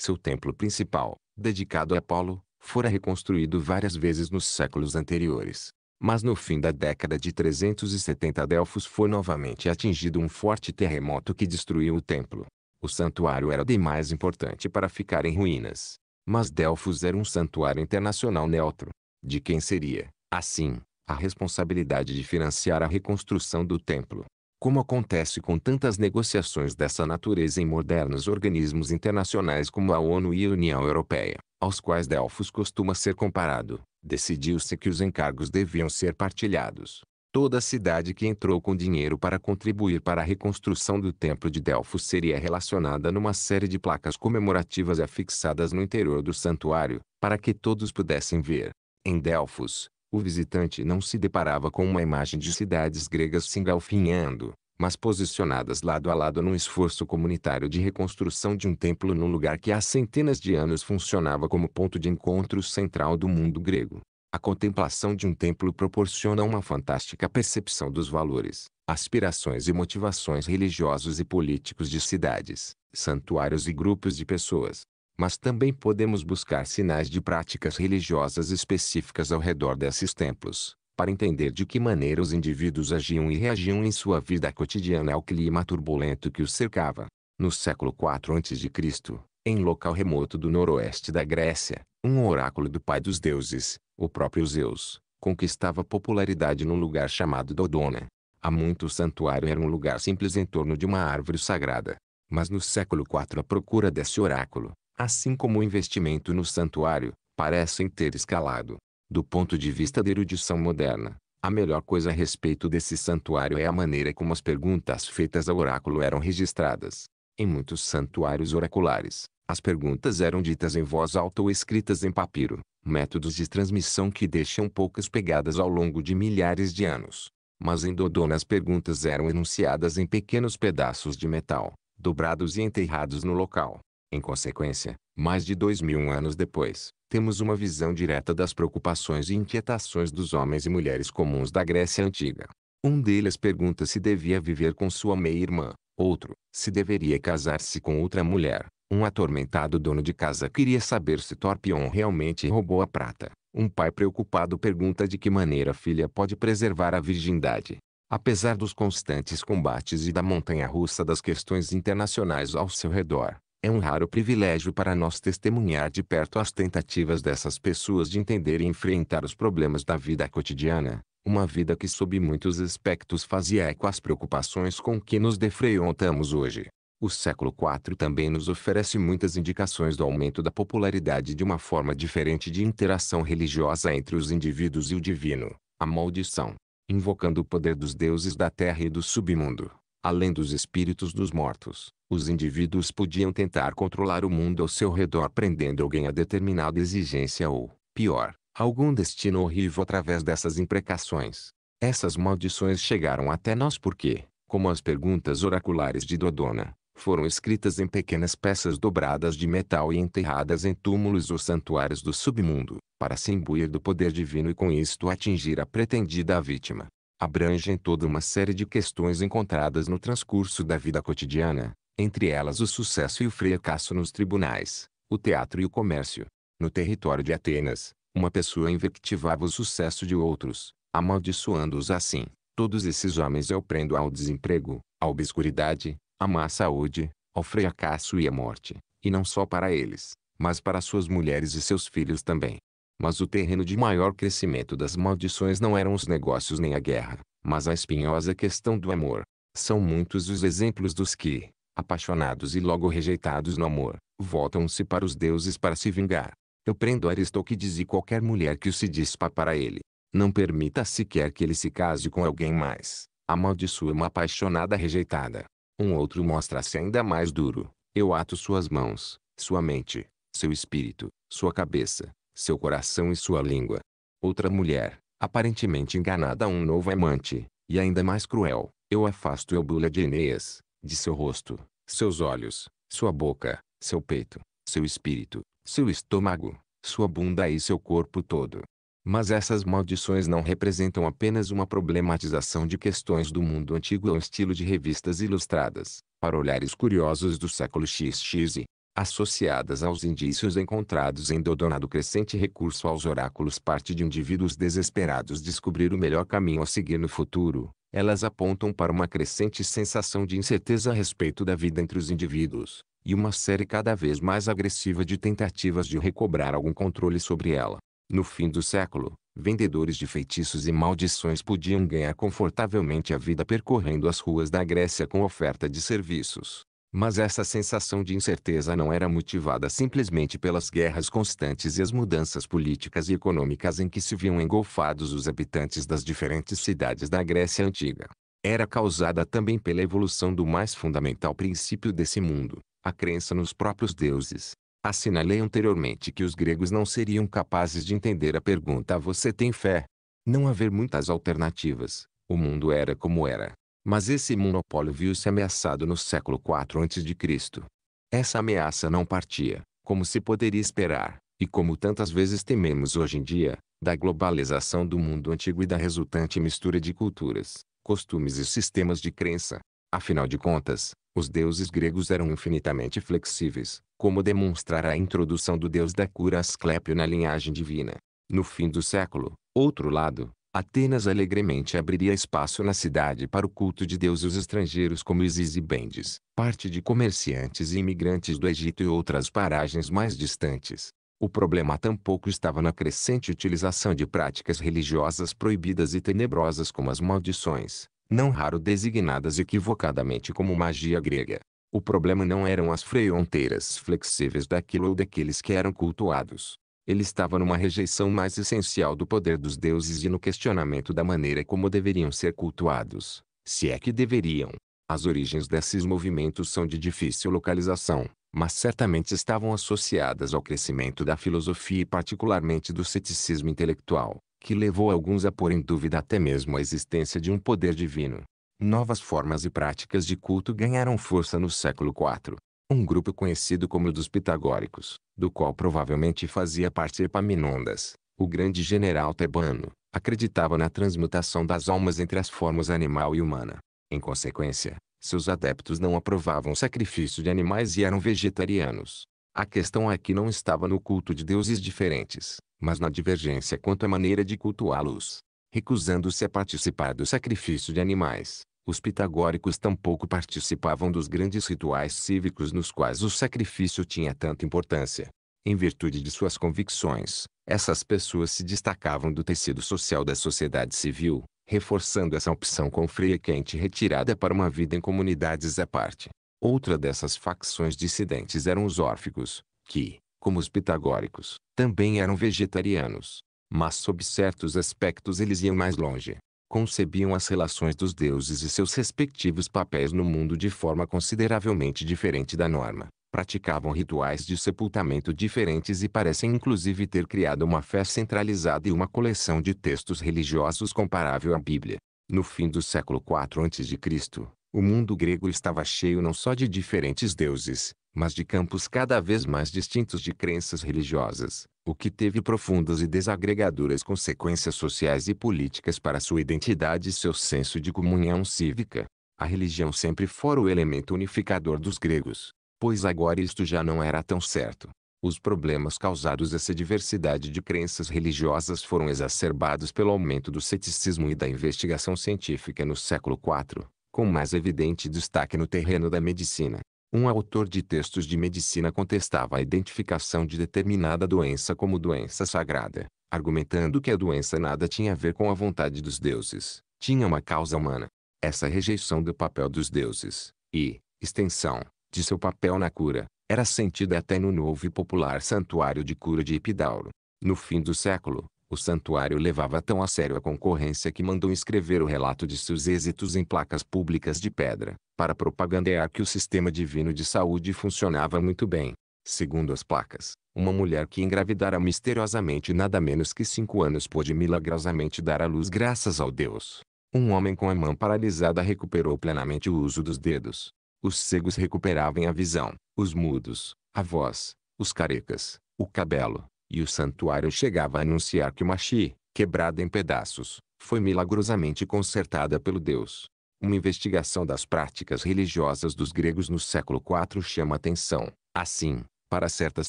Seu templo principal, dedicado a Apolo, fora reconstruído várias vezes nos séculos anteriores. Mas no fim da década de 370 Delfos foi novamente atingido um forte terremoto que destruiu o templo. O santuário era demais importante para ficar em ruínas. Mas Delfos era um santuário internacional neutro. De quem seria, assim, a responsabilidade de financiar a reconstrução do templo. Como acontece com tantas negociações dessa natureza em modernos organismos internacionais como a ONU e a União Europeia, aos quais Delfos costuma ser comparado, decidiu-se que os encargos deviam ser partilhados. Toda cidade que entrou com dinheiro para contribuir para a reconstrução do Templo de Delfos seria relacionada numa série de placas comemorativas afixadas no interior do santuário, para que todos pudessem ver. Em Delfos, o visitante não se deparava com uma imagem de cidades gregas se engalfinhando, mas posicionadas lado a lado num esforço comunitário de reconstrução de um templo num lugar que há centenas de anos funcionava como ponto de encontro central do mundo grego. A contemplação de um templo proporciona uma fantástica percepção dos valores, aspirações e motivações religiosos e políticos de cidades, santuários e grupos de pessoas, mas também podemos buscar sinais de práticas religiosas específicas ao redor desses templos, para entender de que maneira os indivíduos agiam e reagiam em sua vida cotidiana ao clima turbulento que os cercava. No século IV a.C., em local remoto do noroeste da Grécia, um oráculo do pai dos deuses, o próprio Zeus, conquistava popularidade num lugar chamado Dodona. Há muito o santuário era um lugar simples em torno de uma árvore sagrada. Mas no século IV a procura desse oráculo, assim como o investimento no santuário, parecem ter escalado. Do ponto de vista da erudição moderna, a melhor coisa a respeito desse santuário é a maneira como as perguntas feitas ao oráculo eram registradas. Em muitos santuários oraculares, as perguntas eram ditas em voz alta ou escritas em papiro, métodos de transmissão que deixam poucas pegadas ao longo de milhares de anos. Mas em Dodona as perguntas eram enunciadas em pequenos pedaços de metal, dobrados e enterrados no local. Em consequência, mais de dois mil anos depois, temos uma visão direta das preocupações e inquietações dos homens e mulheres comuns da Grécia Antiga. Um deles pergunta se devia viver com sua meia-irmã, outro, se deveria casar-se com outra mulher. Um atormentado dono de casa queria saber se Torpion realmente roubou a prata. Um pai preocupado pergunta de que maneira a filha pode preservar a virgindade. Apesar dos constantes combates e da montanha russa das questões internacionais ao seu redor, é um raro privilégio para nós testemunhar de perto as tentativas dessas pessoas de entender e enfrentar os problemas da vida cotidiana, uma vida que sob muitos aspectos fazia eco às preocupações com que nos defrontamos hoje. O século IV também nos oferece muitas indicações do aumento da popularidade de uma forma diferente de interação religiosa entre os indivíduos e o divino, a maldição, invocando o poder dos deuses da terra e do submundo. Além dos espíritos dos mortos, os indivíduos podiam tentar controlar o mundo ao seu redor prendendo alguém a determinada exigência ou, pior, algum destino horrível através dessas imprecações. Essas maldições chegaram até nós porque, como as perguntas oraculares de Dodona, foram escritas em pequenas peças dobradas de metal e enterradas em túmulos ou santuários do submundo, para se imbuir do poder divino e com isto atingir a pretendida vítima abrangem toda uma série de questões encontradas no transcurso da vida cotidiana, entre elas o sucesso e o fracasso nos tribunais, o teatro e o comércio. No território de Atenas, uma pessoa invectivava o sucesso de outros, amaldiçoando-os assim. Todos esses homens eu prendo ao desemprego, à obscuridade, à má saúde, ao fracasso e à morte, e não só para eles, mas para suas mulheres e seus filhos também. Mas o terreno de maior crescimento das maldições não eram os negócios nem a guerra, mas a espinhosa questão do amor. São muitos os exemplos dos que, apaixonados e logo rejeitados no amor, voltam-se para os deuses para se vingar. Eu prendo Aristóquides e qualquer mulher que o se dispa para ele. Não permita sequer que ele se case com alguém mais. Amaldiçoa é uma apaixonada rejeitada. Um outro mostra-se ainda mais duro. Eu ato suas mãos, sua mente, seu espírito, sua cabeça, seu coração e sua língua. Outra mulher, aparentemente enganada a um novo amante, e ainda mais cruel, eu afasto Eubula de Enéas, de seu rosto, seus olhos, sua boca, seu peito, seu espírito, seu estômago, sua bunda e seu corpo todo. Mas essas maldições não representam apenas uma problematização de questões do mundo antigo ao estilo de revistas ilustradas, para olhares curiosos do século XX e associadas aos indícios encontrados em Dodona do crescente recurso aos oráculos parte de indivíduos desesperados descobrir o melhor caminho a seguir no futuro, elas apontam para uma crescente sensação de incerteza a respeito da vida entre os indivíduos, e uma série cada vez mais agressiva de tentativas de recobrar algum controle sobre ela. No fim do século, vendedores de feitiços e maldições podiam ganhar confortavelmente a vida percorrendo as ruas da Grécia com oferta de serviços, mas essa sensação de incerteza não era motivada simplesmente pelas guerras constantes e as mudanças políticas e econômicas em que se viam engolfados os habitantes das diferentes cidades da Grécia Antiga. Era causada também pela evolução do mais fundamental princípio desse mundo, a crença nos próprios deuses. Assinalei anteriormente que os gregos não seriam capazes de entender a pergunta Você tem fé? Não haver muitas alternativas, o mundo era como era. Mas esse monopólio viu-se ameaçado no século IV a.C. Essa ameaça não partia, como se poderia esperar, e como tantas vezes tememos hoje em dia, da globalização do mundo antigo e da resultante mistura de culturas, costumes e sistemas de crença. Afinal de contas, os deuses gregos eram infinitamente flexíveis, como demonstrará a introdução do deus da cura Asclépio na linhagem divina. No fim do século, outro lado, Atenas alegremente abriria espaço na cidade para o culto de deuses estrangeiros como Isis e Bendes, parte de comerciantes e imigrantes do Egito e outras paragens mais distantes. O problema tampouco estava na crescente utilização de práticas religiosas proibidas e tenebrosas como as maldições, não raro designadas equivocadamente como magia grega. O problema não eram as fronteiras flexíveis daquilo ou daqueles que eram cultuados, ele estava numa rejeição mais essencial do poder dos deuses e no questionamento da maneira como deveriam ser cultuados, se é que deveriam. As origens desses movimentos são de difícil localização, mas certamente estavam associadas ao crescimento da filosofia e particularmente do ceticismo intelectual, que levou alguns a pôr em dúvida até mesmo a existência de um poder divino. Novas formas e práticas de culto ganharam força no século IV, um grupo conhecido como o dos pitagóricos, do qual provavelmente fazia parte Epaminondas, o grande general tebano, acreditava na transmutação das almas entre as formas animal e humana. Em consequência, seus adeptos não aprovavam o sacrifício de animais e eram vegetarianos. A questão aqui é não estava no culto de deuses diferentes, mas na divergência quanto à maneira de cultuá-los. Recusando-se a participar do sacrifício de animais, os pitagóricos tampouco participavam dos grandes rituais cívicos nos quais o sacrifício tinha tanta importância. Em virtude de suas convicções, essas pessoas se destacavam do tecido social da sociedade civil, reforçando essa opção com freia quente retirada para uma vida em comunidades à parte. Outra dessas facções dissidentes eram os órficos, que, como os pitagóricos, também eram vegetarianos. Mas sob certos aspectos eles iam mais longe concebiam as relações dos deuses e seus respectivos papéis no mundo de forma consideravelmente diferente da norma. Praticavam rituais de sepultamento diferentes e parecem inclusive ter criado uma fé centralizada e uma coleção de textos religiosos comparável à Bíblia. No fim do século IV a.C., o mundo grego estava cheio não só de diferentes deuses, mas de campos cada vez mais distintos de crenças religiosas, o que teve profundas e desagregadoras consequências sociais e políticas para sua identidade e seu senso de comunhão cívica. A religião sempre fora o elemento unificador dos gregos, pois agora isto já não era tão certo. Os problemas causados essa diversidade de crenças religiosas foram exacerbados pelo aumento do ceticismo e da investigação científica no século IV, com mais evidente destaque no terreno da medicina. Um autor de textos de medicina contestava a identificação de determinada doença como doença sagrada, argumentando que a doença nada tinha a ver com a vontade dos deuses, tinha uma causa humana. Essa rejeição do papel dos deuses, e, extensão, de seu papel na cura, era sentida até no novo e popular santuário de cura de Epidauro. No fim do século, o santuário levava tão a sério a concorrência que mandou escrever o relato de seus êxitos em placas públicas de pedra, para propagandear que o sistema divino de saúde funcionava muito bem. Segundo as placas, uma mulher que engravidara misteriosamente nada menos que cinco anos pôde milagrosamente dar à luz graças ao Deus. Um homem com a mão paralisada recuperou plenamente o uso dos dedos. Os cegos recuperavam a visão, os mudos, a voz, os carecas, o cabelo, e o santuário chegava a anunciar que Machi, quebrada em pedaços, foi milagrosamente consertada pelo Deus. Uma investigação das práticas religiosas dos gregos no século IV chama atenção, assim, para certas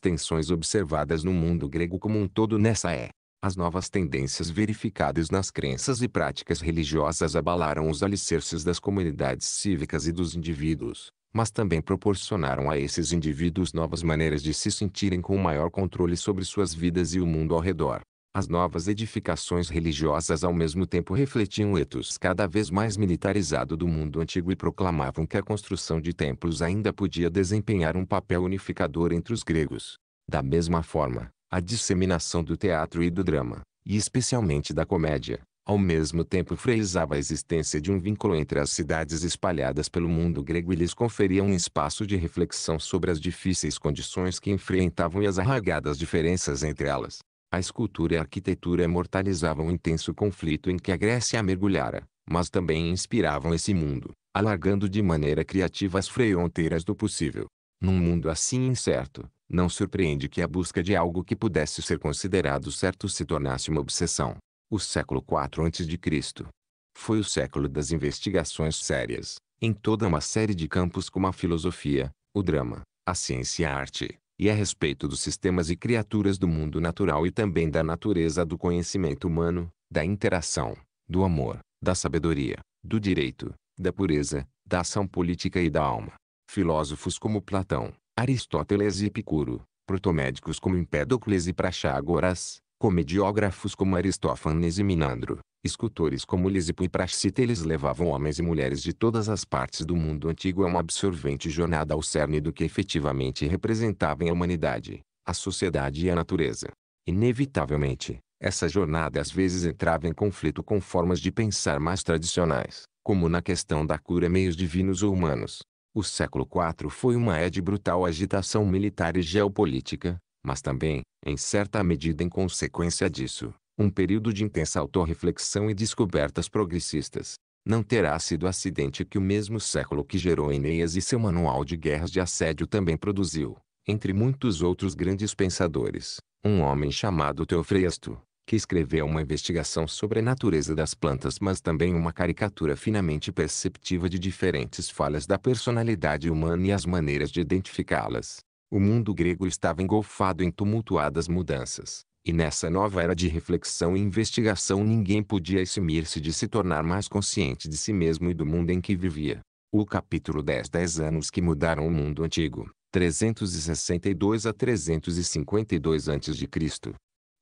tensões observadas no mundo grego como um todo nessa é. As novas tendências verificadas nas crenças e práticas religiosas abalaram os alicerces das comunidades cívicas e dos indivíduos, mas também proporcionaram a esses indivíduos novas maneiras de se sentirem com maior controle sobre suas vidas e o mundo ao redor. As novas edificações religiosas ao mesmo tempo refletiam o etos cada vez mais militarizado do mundo antigo e proclamavam que a construção de templos ainda podia desempenhar um papel unificador entre os gregos. Da mesma forma, a disseminação do teatro e do drama, e especialmente da comédia, ao mesmo tempo frisava a existência de um vínculo entre as cidades espalhadas pelo mundo grego e lhes conferia um espaço de reflexão sobre as difíceis condições que enfrentavam e as arragadas diferenças entre elas. A escultura e a arquitetura imortalizavam o intenso conflito em que a Grécia mergulhara, mas também inspiravam esse mundo, alargando de maneira criativa as fronteiras do possível. Num mundo assim incerto, não surpreende que a busca de algo que pudesse ser considerado certo se tornasse uma obsessão. O século IV a.C. foi o século das investigações sérias, em toda uma série de campos como a filosofia, o drama, a ciência e a arte, e a respeito dos sistemas e criaturas do mundo natural e também da natureza do conhecimento humano, da interação, do amor, da sabedoria, do direito, da pureza, da ação política e da alma. Filósofos como Platão, Aristóteles e Epicuro, protomédicos como Empédocles e Praxágoras, comediógrafos como Aristófanes e Minandro, escultores como Lisipo e Praxiteles levavam homens e mulheres de todas as partes do mundo antigo a uma absorvente jornada ao cerne do que efetivamente representavam a humanidade, a sociedade e a natureza. Inevitavelmente, essa jornada às vezes entrava em conflito com formas de pensar mais tradicionais, como na questão da cura meios divinos ou humanos. O século IV foi uma é de brutal agitação militar e geopolítica, mas também, em certa medida em consequência disso, um período de intensa autorreflexão e descobertas progressistas. Não terá sido acidente que o mesmo século que gerou Enéas e seu manual de guerras de assédio também produziu, entre muitos outros grandes pensadores, um homem chamado Teofrasto, que escreveu uma investigação sobre a natureza das plantas mas também uma caricatura finamente perceptiva de diferentes falhas da personalidade humana e as maneiras de identificá-las. O mundo grego estava engolfado em tumultuadas mudanças, e nessa nova era de reflexão e investigação ninguém podia eximir-se de se tornar mais consciente de si mesmo e do mundo em que vivia. O capítulo 10 10 anos que mudaram o mundo antigo, 362 a 352 a.C.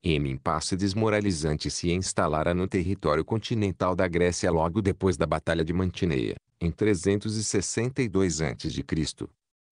M. impasse desmoralizante se instalara no território continental da Grécia logo depois da Batalha de Mantineia, em 362 a.C.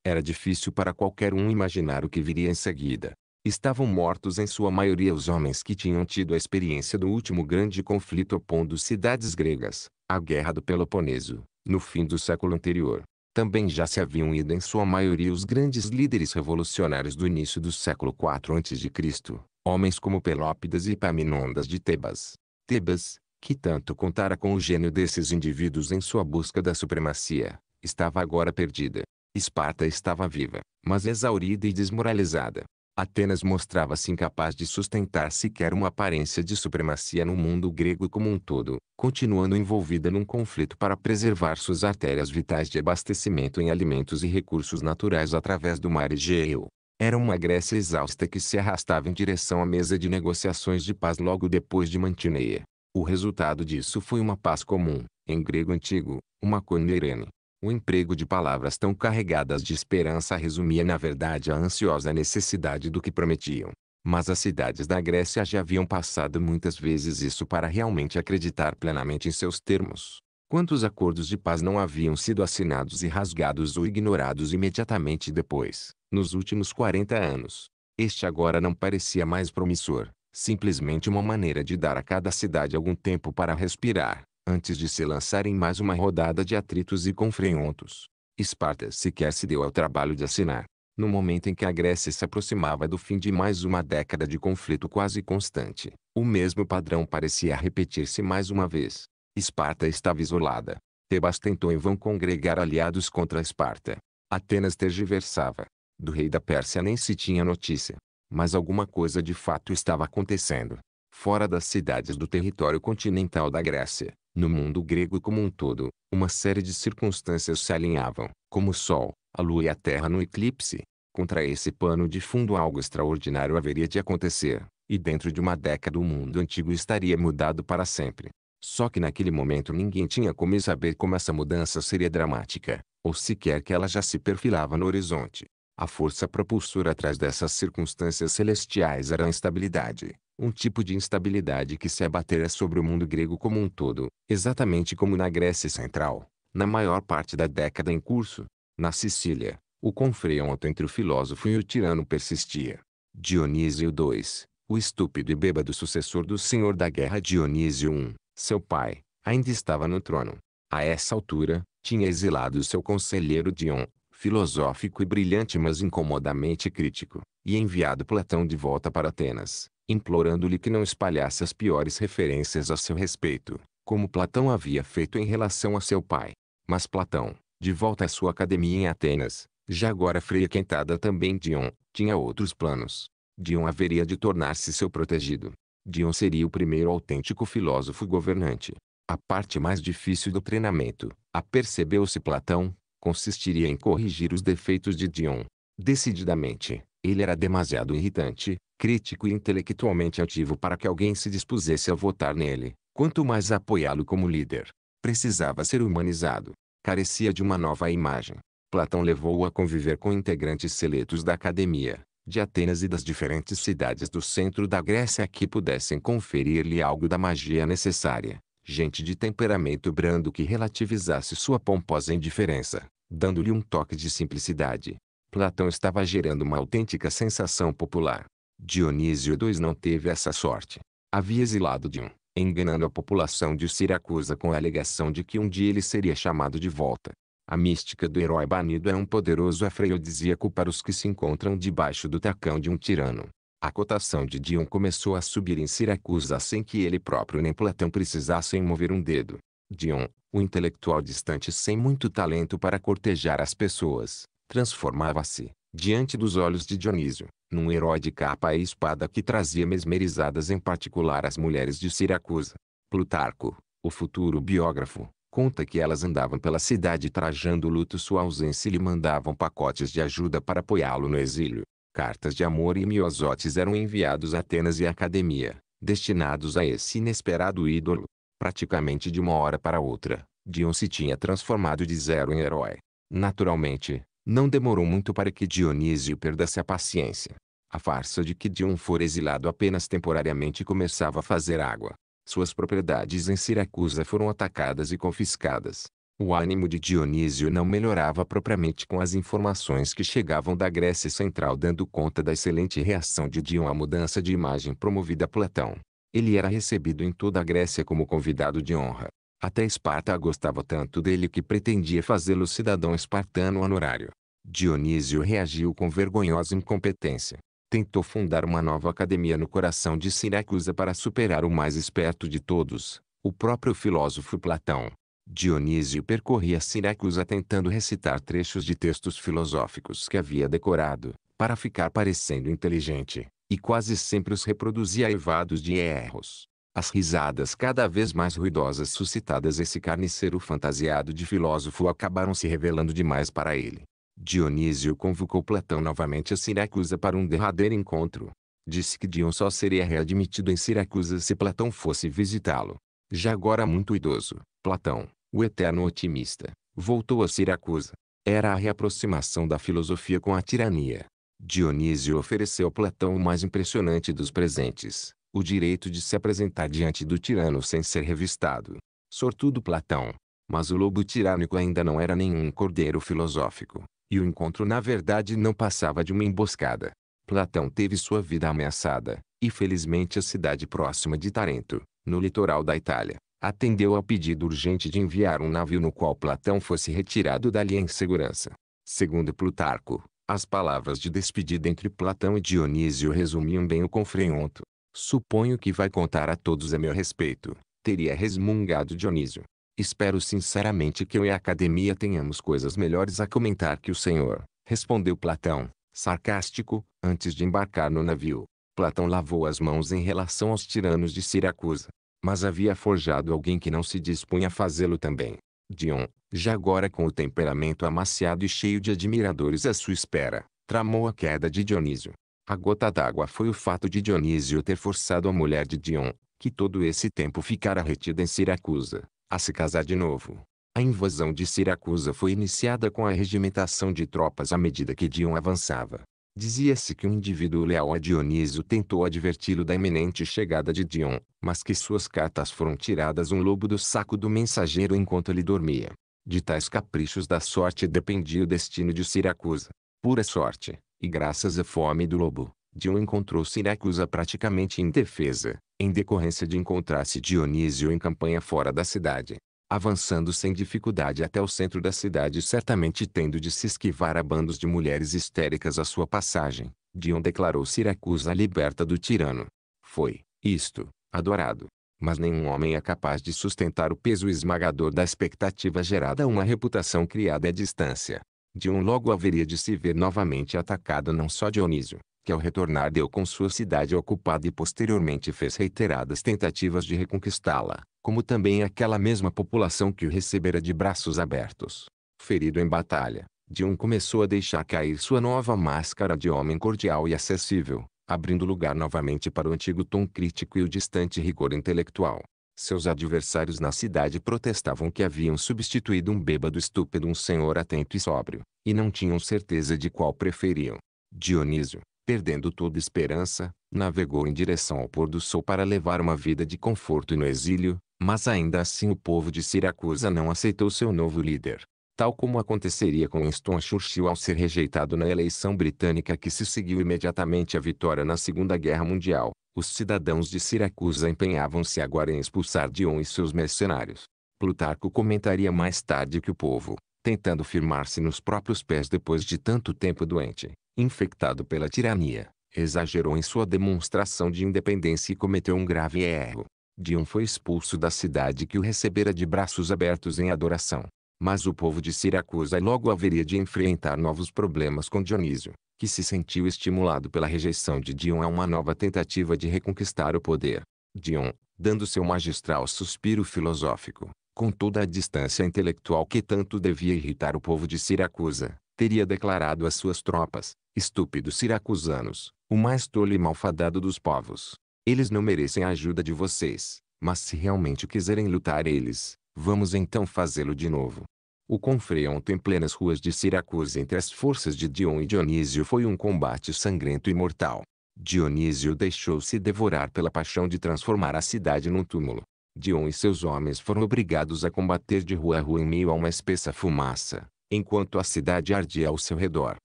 Era difícil para qualquer um imaginar o que viria em seguida. Estavam mortos em sua maioria os homens que tinham tido a experiência do último grande conflito opondo cidades gregas, a Guerra do Peloponeso, no fim do século anterior. Também já se haviam ido em sua maioria os grandes líderes revolucionários do início do século IV a.C., homens como Pelópidas e Paminondas de Tebas. Tebas, que tanto contara com o gênio desses indivíduos em sua busca da supremacia, estava agora perdida. Esparta estava viva, mas exaurida e desmoralizada. Atenas mostrava-se incapaz de sustentar sequer uma aparência de supremacia no mundo grego como um todo, continuando envolvida num conflito para preservar suas artérias vitais de abastecimento em alimentos e recursos naturais através do mar Egeu. Era uma Grécia exausta que se arrastava em direção à mesa de negociações de paz logo depois de Mantineia. O resultado disso foi uma paz comum, em grego antigo, uma konerene, o emprego de palavras tão carregadas de esperança resumia na verdade a ansiosa necessidade do que prometiam. Mas as cidades da Grécia já haviam passado muitas vezes isso para realmente acreditar plenamente em seus termos. Quantos acordos de paz não haviam sido assinados e rasgados ou ignorados imediatamente depois, nos últimos 40 anos? Este agora não parecia mais promissor, simplesmente uma maneira de dar a cada cidade algum tempo para respirar antes de se lançar em mais uma rodada de atritos e confrontos. Esparta sequer se deu ao trabalho de assinar. No momento em que a Grécia se aproximava do fim de mais uma década de conflito quase constante, o mesmo padrão parecia repetir-se mais uma vez. Esparta estava isolada. Tebas tentou em vão congregar aliados contra Esparta. Atenas tergiversava. Do rei da Pérsia nem se tinha notícia. Mas alguma coisa de fato estava acontecendo. Fora das cidades do território continental da Grécia, no mundo grego como um todo, uma série de circunstâncias se alinhavam, como o Sol, a Lua e a Terra no eclipse. Contra esse pano de fundo algo extraordinário haveria de acontecer, e dentro de uma década o mundo antigo estaria mudado para sempre. Só que naquele momento ninguém tinha como saber como essa mudança seria dramática, ou sequer que ela já se perfilava no horizonte. A força propulsora atrás dessas circunstâncias celestiais era a instabilidade, um tipo de instabilidade que se abatera sobre o mundo grego como um todo, exatamente como na Grécia Central, na maior parte da década em curso. Na Sicília, o confronto entre o filósofo e o tirano persistia. Dionísio II, o estúpido e bêbado sucessor do senhor da guerra Dionísio I, seu pai, ainda estava no trono. A essa altura, tinha exilado seu conselheiro Dion, filosófico e brilhante mas incomodamente crítico, e enviado Platão de volta para Atenas implorando-lhe que não espalhasse as piores referências a seu respeito, como Platão havia feito em relação a seu pai. Mas Platão, de volta à sua academia em Atenas, já agora frequentada também Dion, tinha outros planos. Dion haveria de tornar-se seu protegido. Dion seria o primeiro autêntico filósofo governante. A parte mais difícil do treinamento, apercebeu-se Platão, consistiria em corrigir os defeitos de Dion. Decididamente, ele era demasiado irritante, crítico e intelectualmente ativo para que alguém se dispusesse a votar nele, quanto mais apoiá-lo como líder. Precisava ser humanizado. Carecia de uma nova imagem. Platão levou-o a conviver com integrantes seletos da academia, de Atenas e das diferentes cidades do centro da Grécia que pudessem conferir-lhe algo da magia necessária. Gente de temperamento brando que relativizasse sua pomposa indiferença, dando-lhe um toque de simplicidade. Platão estava gerando uma autêntica sensação popular. Dionísio II não teve essa sorte. Havia exilado de um, enganando a população de Siracusa com a alegação de que um dia ele seria chamado de volta. A mística do herói banido é um poderoso afrodisíaco para os que se encontram debaixo do tacão de um tirano. A cotação de Dion começou a subir em Siracusa sem que ele próprio nem Platão precisassem mover um dedo. Dion, o intelectual distante sem muito talento para cortejar as pessoas, transformava-se, diante dos olhos de Dionísio, num herói de capa e espada que trazia mesmerizadas em particular as mulheres de Siracusa. Plutarco, o futuro biógrafo, conta que elas andavam pela cidade trajando luto sua ausência e lhe mandavam pacotes de ajuda para apoiá-lo no exílio. Cartas de amor e miosotes eram enviados a Atenas e a Academia, destinados a esse inesperado ídolo. Praticamente de uma hora para outra, Dion se tinha transformado de zero em herói. Naturalmente, não demorou muito para que Dionísio perdesse a paciência. A farsa de que Dion for exilado apenas temporariamente começava a fazer água. Suas propriedades em Siracusa foram atacadas e confiscadas. O ânimo de Dionísio não melhorava propriamente com as informações que chegavam da Grécia Central dando conta da excelente reação de Dion à mudança de imagem promovida a Platão. Ele era recebido em toda a Grécia como convidado de honra. Até Esparta gostava tanto dele que pretendia fazê-lo cidadão espartano honorário. Dionísio reagiu com vergonhosa incompetência. Tentou fundar uma nova academia no coração de Siracusa para superar o mais esperto de todos, o próprio filósofo Platão. Dionísio percorria Siracusa tentando recitar trechos de textos filosóficos que havia decorado, para ficar parecendo inteligente, e quase sempre os reproduzia evados de erros. As risadas cada vez mais ruidosas suscitadas esse carniceiro fantasiado de filósofo acabaram se revelando demais para ele. Dionísio convocou Platão novamente a Siracusa para um derradeiro encontro. Disse que Dion só seria readmitido em Siracusa se Platão fosse visitá-lo. Já agora muito idoso, Platão, o eterno otimista, voltou a Siracusa. Era a reaproximação da filosofia com a tirania. Dionísio ofereceu a Platão o mais impressionante dos presentes, o direito de se apresentar diante do tirano sem ser revistado. Sortudo Platão. Mas o lobo tirânico ainda não era nenhum cordeiro filosófico, e o encontro na verdade não passava de uma emboscada. Platão teve sua vida ameaçada, e felizmente a cidade próxima de Tarento, no litoral da Itália, atendeu ao pedido urgente de enviar um navio no qual Platão fosse retirado dali em segurança. Segundo Plutarco, as palavras de despedida entre Platão e Dionísio resumiam bem o confronto. Suponho que vai contar a todos a meu respeito, teria resmungado Dionísio. Espero sinceramente que eu e a academia tenhamos coisas melhores a comentar que o senhor, respondeu Platão, sarcástico, antes de embarcar no navio. Platão lavou as mãos em relação aos tiranos de Siracusa, mas havia forjado alguém que não se dispunha a fazê-lo também. Dion, já agora com o temperamento amaciado e cheio de admiradores à sua espera, tramou a queda de Dionísio. A gota d'água foi o fato de Dionísio ter forçado a mulher de Dion, que todo esse tempo ficara retida em Siracusa, a se casar de novo. A invasão de Siracusa foi iniciada com a regimentação de tropas à medida que Dion avançava. Dizia-se que um indivíduo leal a Dionísio tentou adverti-lo da iminente chegada de Dion, mas que suas cartas foram tiradas um lobo do saco do mensageiro enquanto ele dormia. De tais caprichos da sorte dependia o destino de Siracusa. Pura sorte. E graças à fome do lobo, Dion encontrou Siracusa praticamente indefesa, em decorrência de encontrar-se Dionísio em campanha fora da cidade. Avançando sem dificuldade até o centro da cidade certamente tendo de se esquivar a bandos de mulheres histéricas à sua passagem, Dion declarou Siracusa liberta do tirano. Foi, isto, adorado. Mas nenhum homem é capaz de sustentar o peso esmagador da expectativa gerada a uma reputação criada à distância. Dion logo haveria de se ver novamente atacado não só Dionísio, que ao retornar deu com sua cidade ocupada e posteriormente fez reiteradas tentativas de reconquistá-la, como também aquela mesma população que o recebera de braços abertos. Ferido em batalha, Dion começou a deixar cair sua nova máscara de homem cordial e acessível, abrindo lugar novamente para o antigo tom crítico e o distante rigor intelectual. Seus adversários na cidade protestavam que haviam substituído um bêbado estúpido um senhor atento e sóbrio, e não tinham certeza de qual preferiam. Dionísio, perdendo toda esperança, navegou em direção ao pôr do sol para levar uma vida de conforto no exílio, mas ainda assim o povo de Siracusa não aceitou seu novo líder. Tal como aconteceria com Winston Churchill ao ser rejeitado na eleição britânica que se seguiu imediatamente à vitória na Segunda Guerra Mundial, os cidadãos de Siracusa empenhavam-se agora em expulsar Dion e seus mercenários. Plutarco comentaria mais tarde que o povo, tentando firmar-se nos próprios pés depois de tanto tempo doente, infectado pela tirania, exagerou em sua demonstração de independência e cometeu um grave erro. Dion foi expulso da cidade que o recebera de braços abertos em adoração. Mas o povo de Siracusa logo haveria de enfrentar novos problemas com Dionísio, que se sentiu estimulado pela rejeição de Dion a uma nova tentativa de reconquistar o poder. Dion, dando seu magistral suspiro filosófico, com toda a distância intelectual que tanto devia irritar o povo de Siracusa, teria declarado às suas tropas, estúpidos siracusanos, o mais tolo e malfadado dos povos. Eles não merecem a ajuda de vocês, mas se realmente quiserem lutar eles, vamos então fazê-lo de novo. O confronto em plenas ruas de Siracusa entre as forças de Dion e Dionísio foi um combate sangrento e mortal. Dionísio deixou-se devorar pela paixão de transformar a cidade num túmulo. Dion e seus homens foram obrigados a combater de rua a rua em meio a uma espessa fumaça, enquanto a cidade ardia ao seu redor.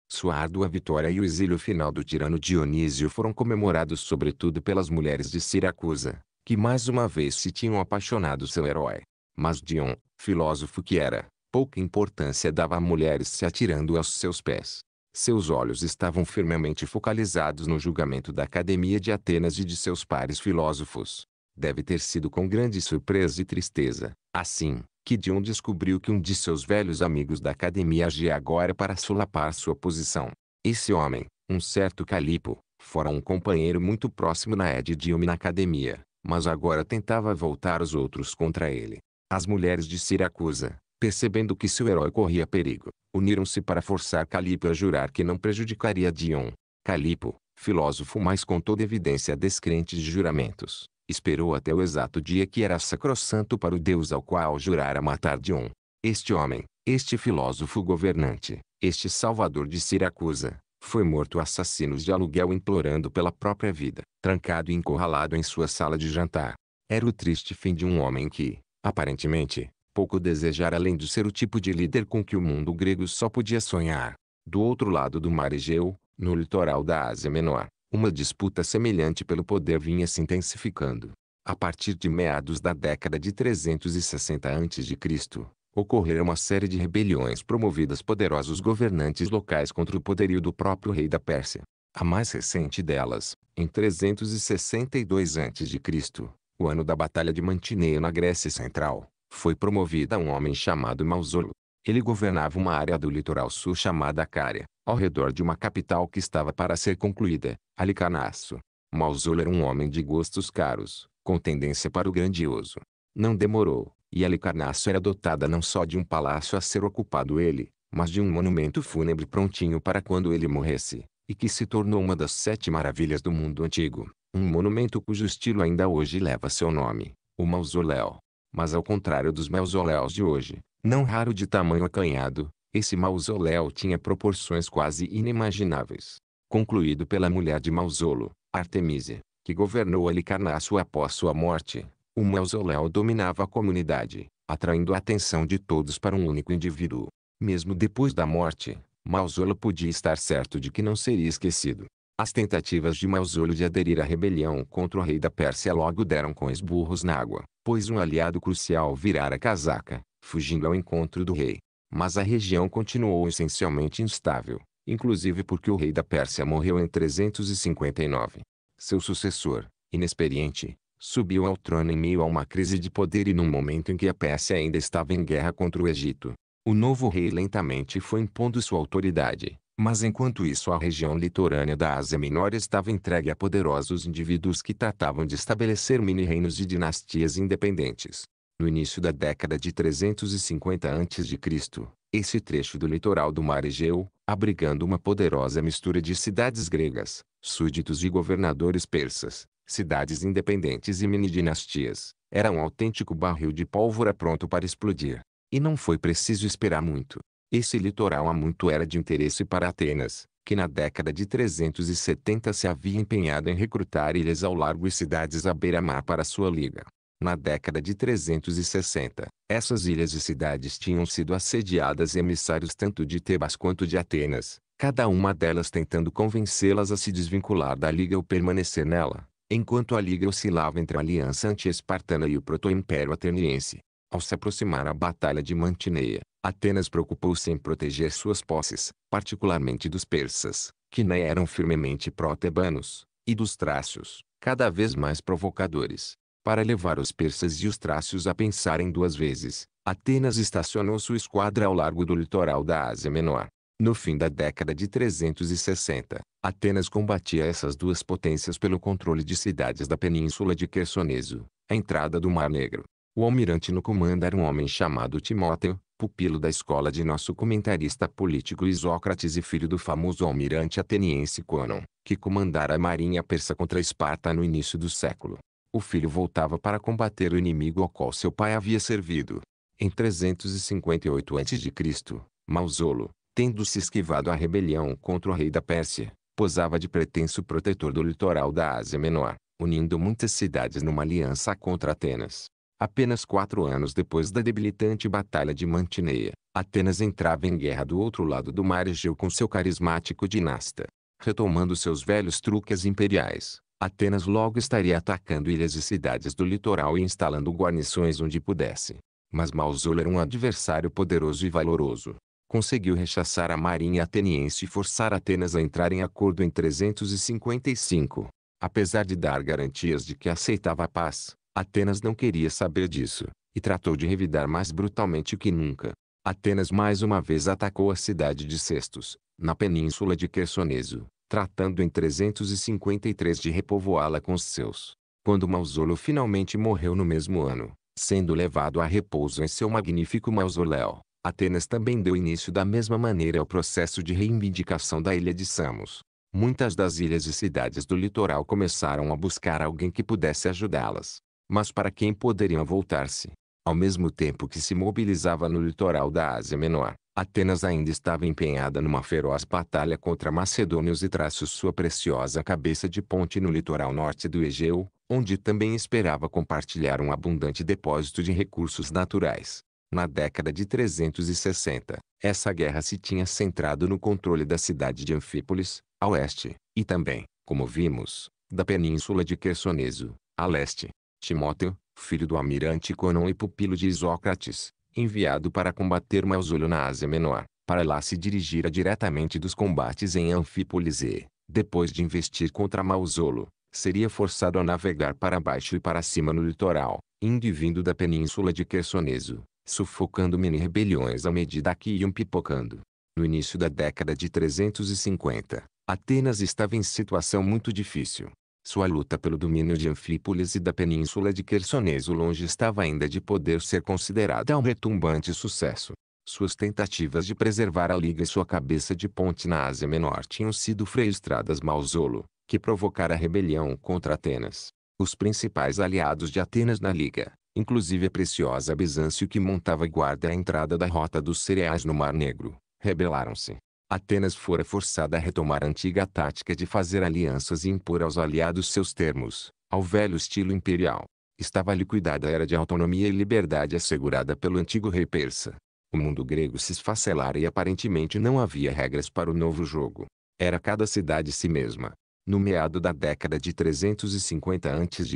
Sua árdua vitória e o exílio final do tirano Dionísio foram comemorados sobretudo pelas mulheres de Siracusa, que mais uma vez se tinham apaixonado seu herói. Mas Dion, filósofo que era, pouca importância dava a mulheres se atirando aos seus pés. Seus olhos estavam firmemente focalizados no julgamento da Academia de Atenas e de seus pares filósofos. Deve ter sido com grande surpresa e tristeza, assim, que Dion descobriu que um de seus velhos amigos da academia agia agora para solapar sua posição. Esse homem, um certo Calipo, fora um companheiro muito próximo na Ed Diome na academia, mas agora tentava voltar os outros contra ele. As mulheres de Siracusa, percebendo que seu herói corria perigo, uniram-se para forçar Calipo a jurar que não prejudicaria Dion. Calipo, filósofo mas com toda evidência descrente de juramentos, esperou até o exato dia que era sacrossanto para o deus ao qual jurara matar Dion. Este homem, este filósofo governante, este salvador de Siracusa, foi morto assassinos de aluguel implorando pela própria vida, trancado e encurralado em sua sala de jantar. Era o triste fim de um homem que, aparentemente, pouco desejar além de ser o tipo de líder com que o mundo grego só podia sonhar. Do outro lado do mar Egeu, no litoral da Ásia Menor, uma disputa semelhante pelo poder vinha se intensificando. A partir de meados da década de 360 a.C., ocorreram uma série de rebeliões promovidas poderosos governantes locais contra o poderio do próprio rei da Pérsia. A mais recente delas, em 362 a.C., o ano da Batalha de Mantineia na Grécia Central, foi promovida a um homem chamado Mausolo. Ele governava uma área do litoral sul chamada Cária, ao redor de uma capital que estava para ser concluída, Alicarnasso. Mausolo era um homem de gostos caros, com tendência para o grandioso. Não demorou, e Alicarnasso era dotada não só de um palácio a ser ocupado ele, mas de um monumento fúnebre prontinho para quando ele morresse, e que se tornou uma das sete maravilhas do mundo antigo, um monumento cujo estilo ainda hoje leva seu nome, o mausoléu. Mas ao contrário dos mausoléus de hoje, não raro de tamanho acanhado, esse mausoléu tinha proporções quase inimagináveis. Concluído pela mulher de Mausolo, Artemisia, que governou Alicarnasso após sua morte, o mausoléu dominava a comunidade, atraindo a atenção de todos para um único indivíduo. Mesmo depois da morte, Mausolo podia estar certo de que não seria esquecido. As tentativas de Mausoleo de aderir à rebelião contra o rei da Pérsia logo deram com esburros na água, pois um aliado crucial virara casaca, fugindo ao encontro do rei. Mas a região continuou essencialmente instável, inclusive porque o rei da Pérsia morreu em 359. Seu sucessor, inexperiente, subiu ao trono em meio a uma crise de poder e num momento em que a Pérsia ainda estava em guerra contra o Egito. O novo rei lentamente foi impondo sua autoridade, mas enquanto isso a região litorânea da Ásia Menor estava entregue a poderosos indivíduos que tratavam de estabelecer mini-reinos e dinastias independentes. No início da década de 350 a.C., esse trecho do litoral do Mar Egeu, abrigando uma poderosa mistura de cidades gregas, súditos e governadores persas, cidades independentes e mini-dinastias, era um autêntico barril de pólvora pronto para explodir. E não foi preciso esperar muito. Esse litoral há muito era de interesse para Atenas, que na década de 370 se havia empenhado em recrutar ilhas ao largo e cidades à beira-mar para sua liga. Na década de 360, essas ilhas e cidades tinham sido assediadas emissários tanto de Tebas quanto de Atenas, cada uma delas tentando convencê-las a se desvincular da liga ou permanecer nela, enquanto a liga oscilava entre a aliança anti-espartana e o proto-império ateniense. Ao se aproximar à Batalha de Mantineia, Atenas preocupou-se em proteger suas posses, particularmente dos persas, que nem né eram firmemente pró-tebanos, e dos trácios, cada vez mais provocadores. Para levar os persas e os trácios a pensarem duas vezes, Atenas estacionou sua esquadra ao largo do litoral da Ásia Menor. No fim da década de 360, Atenas combatia essas duas potências pelo controle de cidades da península de Quersoneso, a entrada do Mar Negro, o almirante no comando era um homem chamado Timóteo, pupilo da escola de nosso comentarista político Isócrates e filho do famoso almirante ateniense Conon, que comandara a marinha persa contra Esparta no início do século. O filho voltava para combater o inimigo ao qual seu pai havia servido. Em 358 a.C., Mausolo, tendo se esquivado à rebelião contra o rei da Pérsia, posava de pretenso protetor do litoral da Ásia Menor, unindo muitas cidades numa aliança contra Atenas. Apenas quatro anos depois da debilitante Batalha de Mantineia, Atenas entrava em guerra do outro lado do mar Egeu com seu carismático dinasta. Retomando seus velhos truques imperiais, Atenas logo estaria atacando ilhas e cidades do litoral e instalando guarnições onde pudesse. Mas Mausola era um adversário poderoso e valoroso. Conseguiu rechaçar a marinha ateniense e forçar Atenas a entrar em acordo em 355. Apesar de dar garantias de que aceitava a paz, Atenas não queria saber disso, e tratou de revidar mais brutalmente que nunca. Atenas mais uma vez atacou a cidade de Cestos, na península de Quersoneso, tratando em 353 de repovoá-la com os seus. Quando Mausolo finalmente morreu no mesmo ano, sendo levado a repouso em seu magnífico mausoléu, Atenas também deu início da mesma maneira ao processo de reivindicação da ilha de Samos. Muitas das ilhas e cidades do litoral começaram a buscar alguém que pudesse ajudá-las mas para quem poderiam voltar-se. Ao mesmo tempo que se mobilizava no litoral da Ásia Menor, Atenas ainda estava empenhada numa feroz batalha contra macedônios e traçou sua preciosa cabeça de ponte no litoral norte do Egeu, onde também esperava compartilhar um abundante depósito de recursos naturais. Na década de 360, essa guerra se tinha centrado no controle da cidade de Anfípolis, a oeste, e também, como vimos, da península de Quersoneso, a leste. Timóteo, filho do almirante Conon e pupilo de Isócrates, enviado para combater Mausolo na Ásia Menor, para lá se dirigira diretamente dos combates em Anfípolis e, depois de investir contra Mausolo, seria forçado a navegar para baixo e para cima no litoral, indo e vindo da península de Quersoneso, sufocando mini-rebeliões à medida que iam pipocando. No início da década de 350, Atenas estava em situação muito difícil. Sua luta pelo domínio de Anfípolis e da península de Chersoneso longe estava ainda de poder ser considerada um retumbante sucesso. Suas tentativas de preservar a Liga e sua cabeça de ponte na Ásia Menor tinham sido frustradas Mausolo, que provocara a rebelião contra Atenas. Os principais aliados de Atenas na Liga, inclusive a preciosa Bizâncio que montava guarda à entrada da Rota dos Cereais no Mar Negro, rebelaram-se. Atenas fora forçada a retomar a antiga tática de fazer alianças e impor aos aliados seus termos, ao velho estilo imperial. Estava liquidada a era de autonomia e liberdade assegurada pelo antigo rei persa. O mundo grego se esfacelara e aparentemente não havia regras para o novo jogo. Era cada cidade si mesma. No meado da década de 350 a.C.,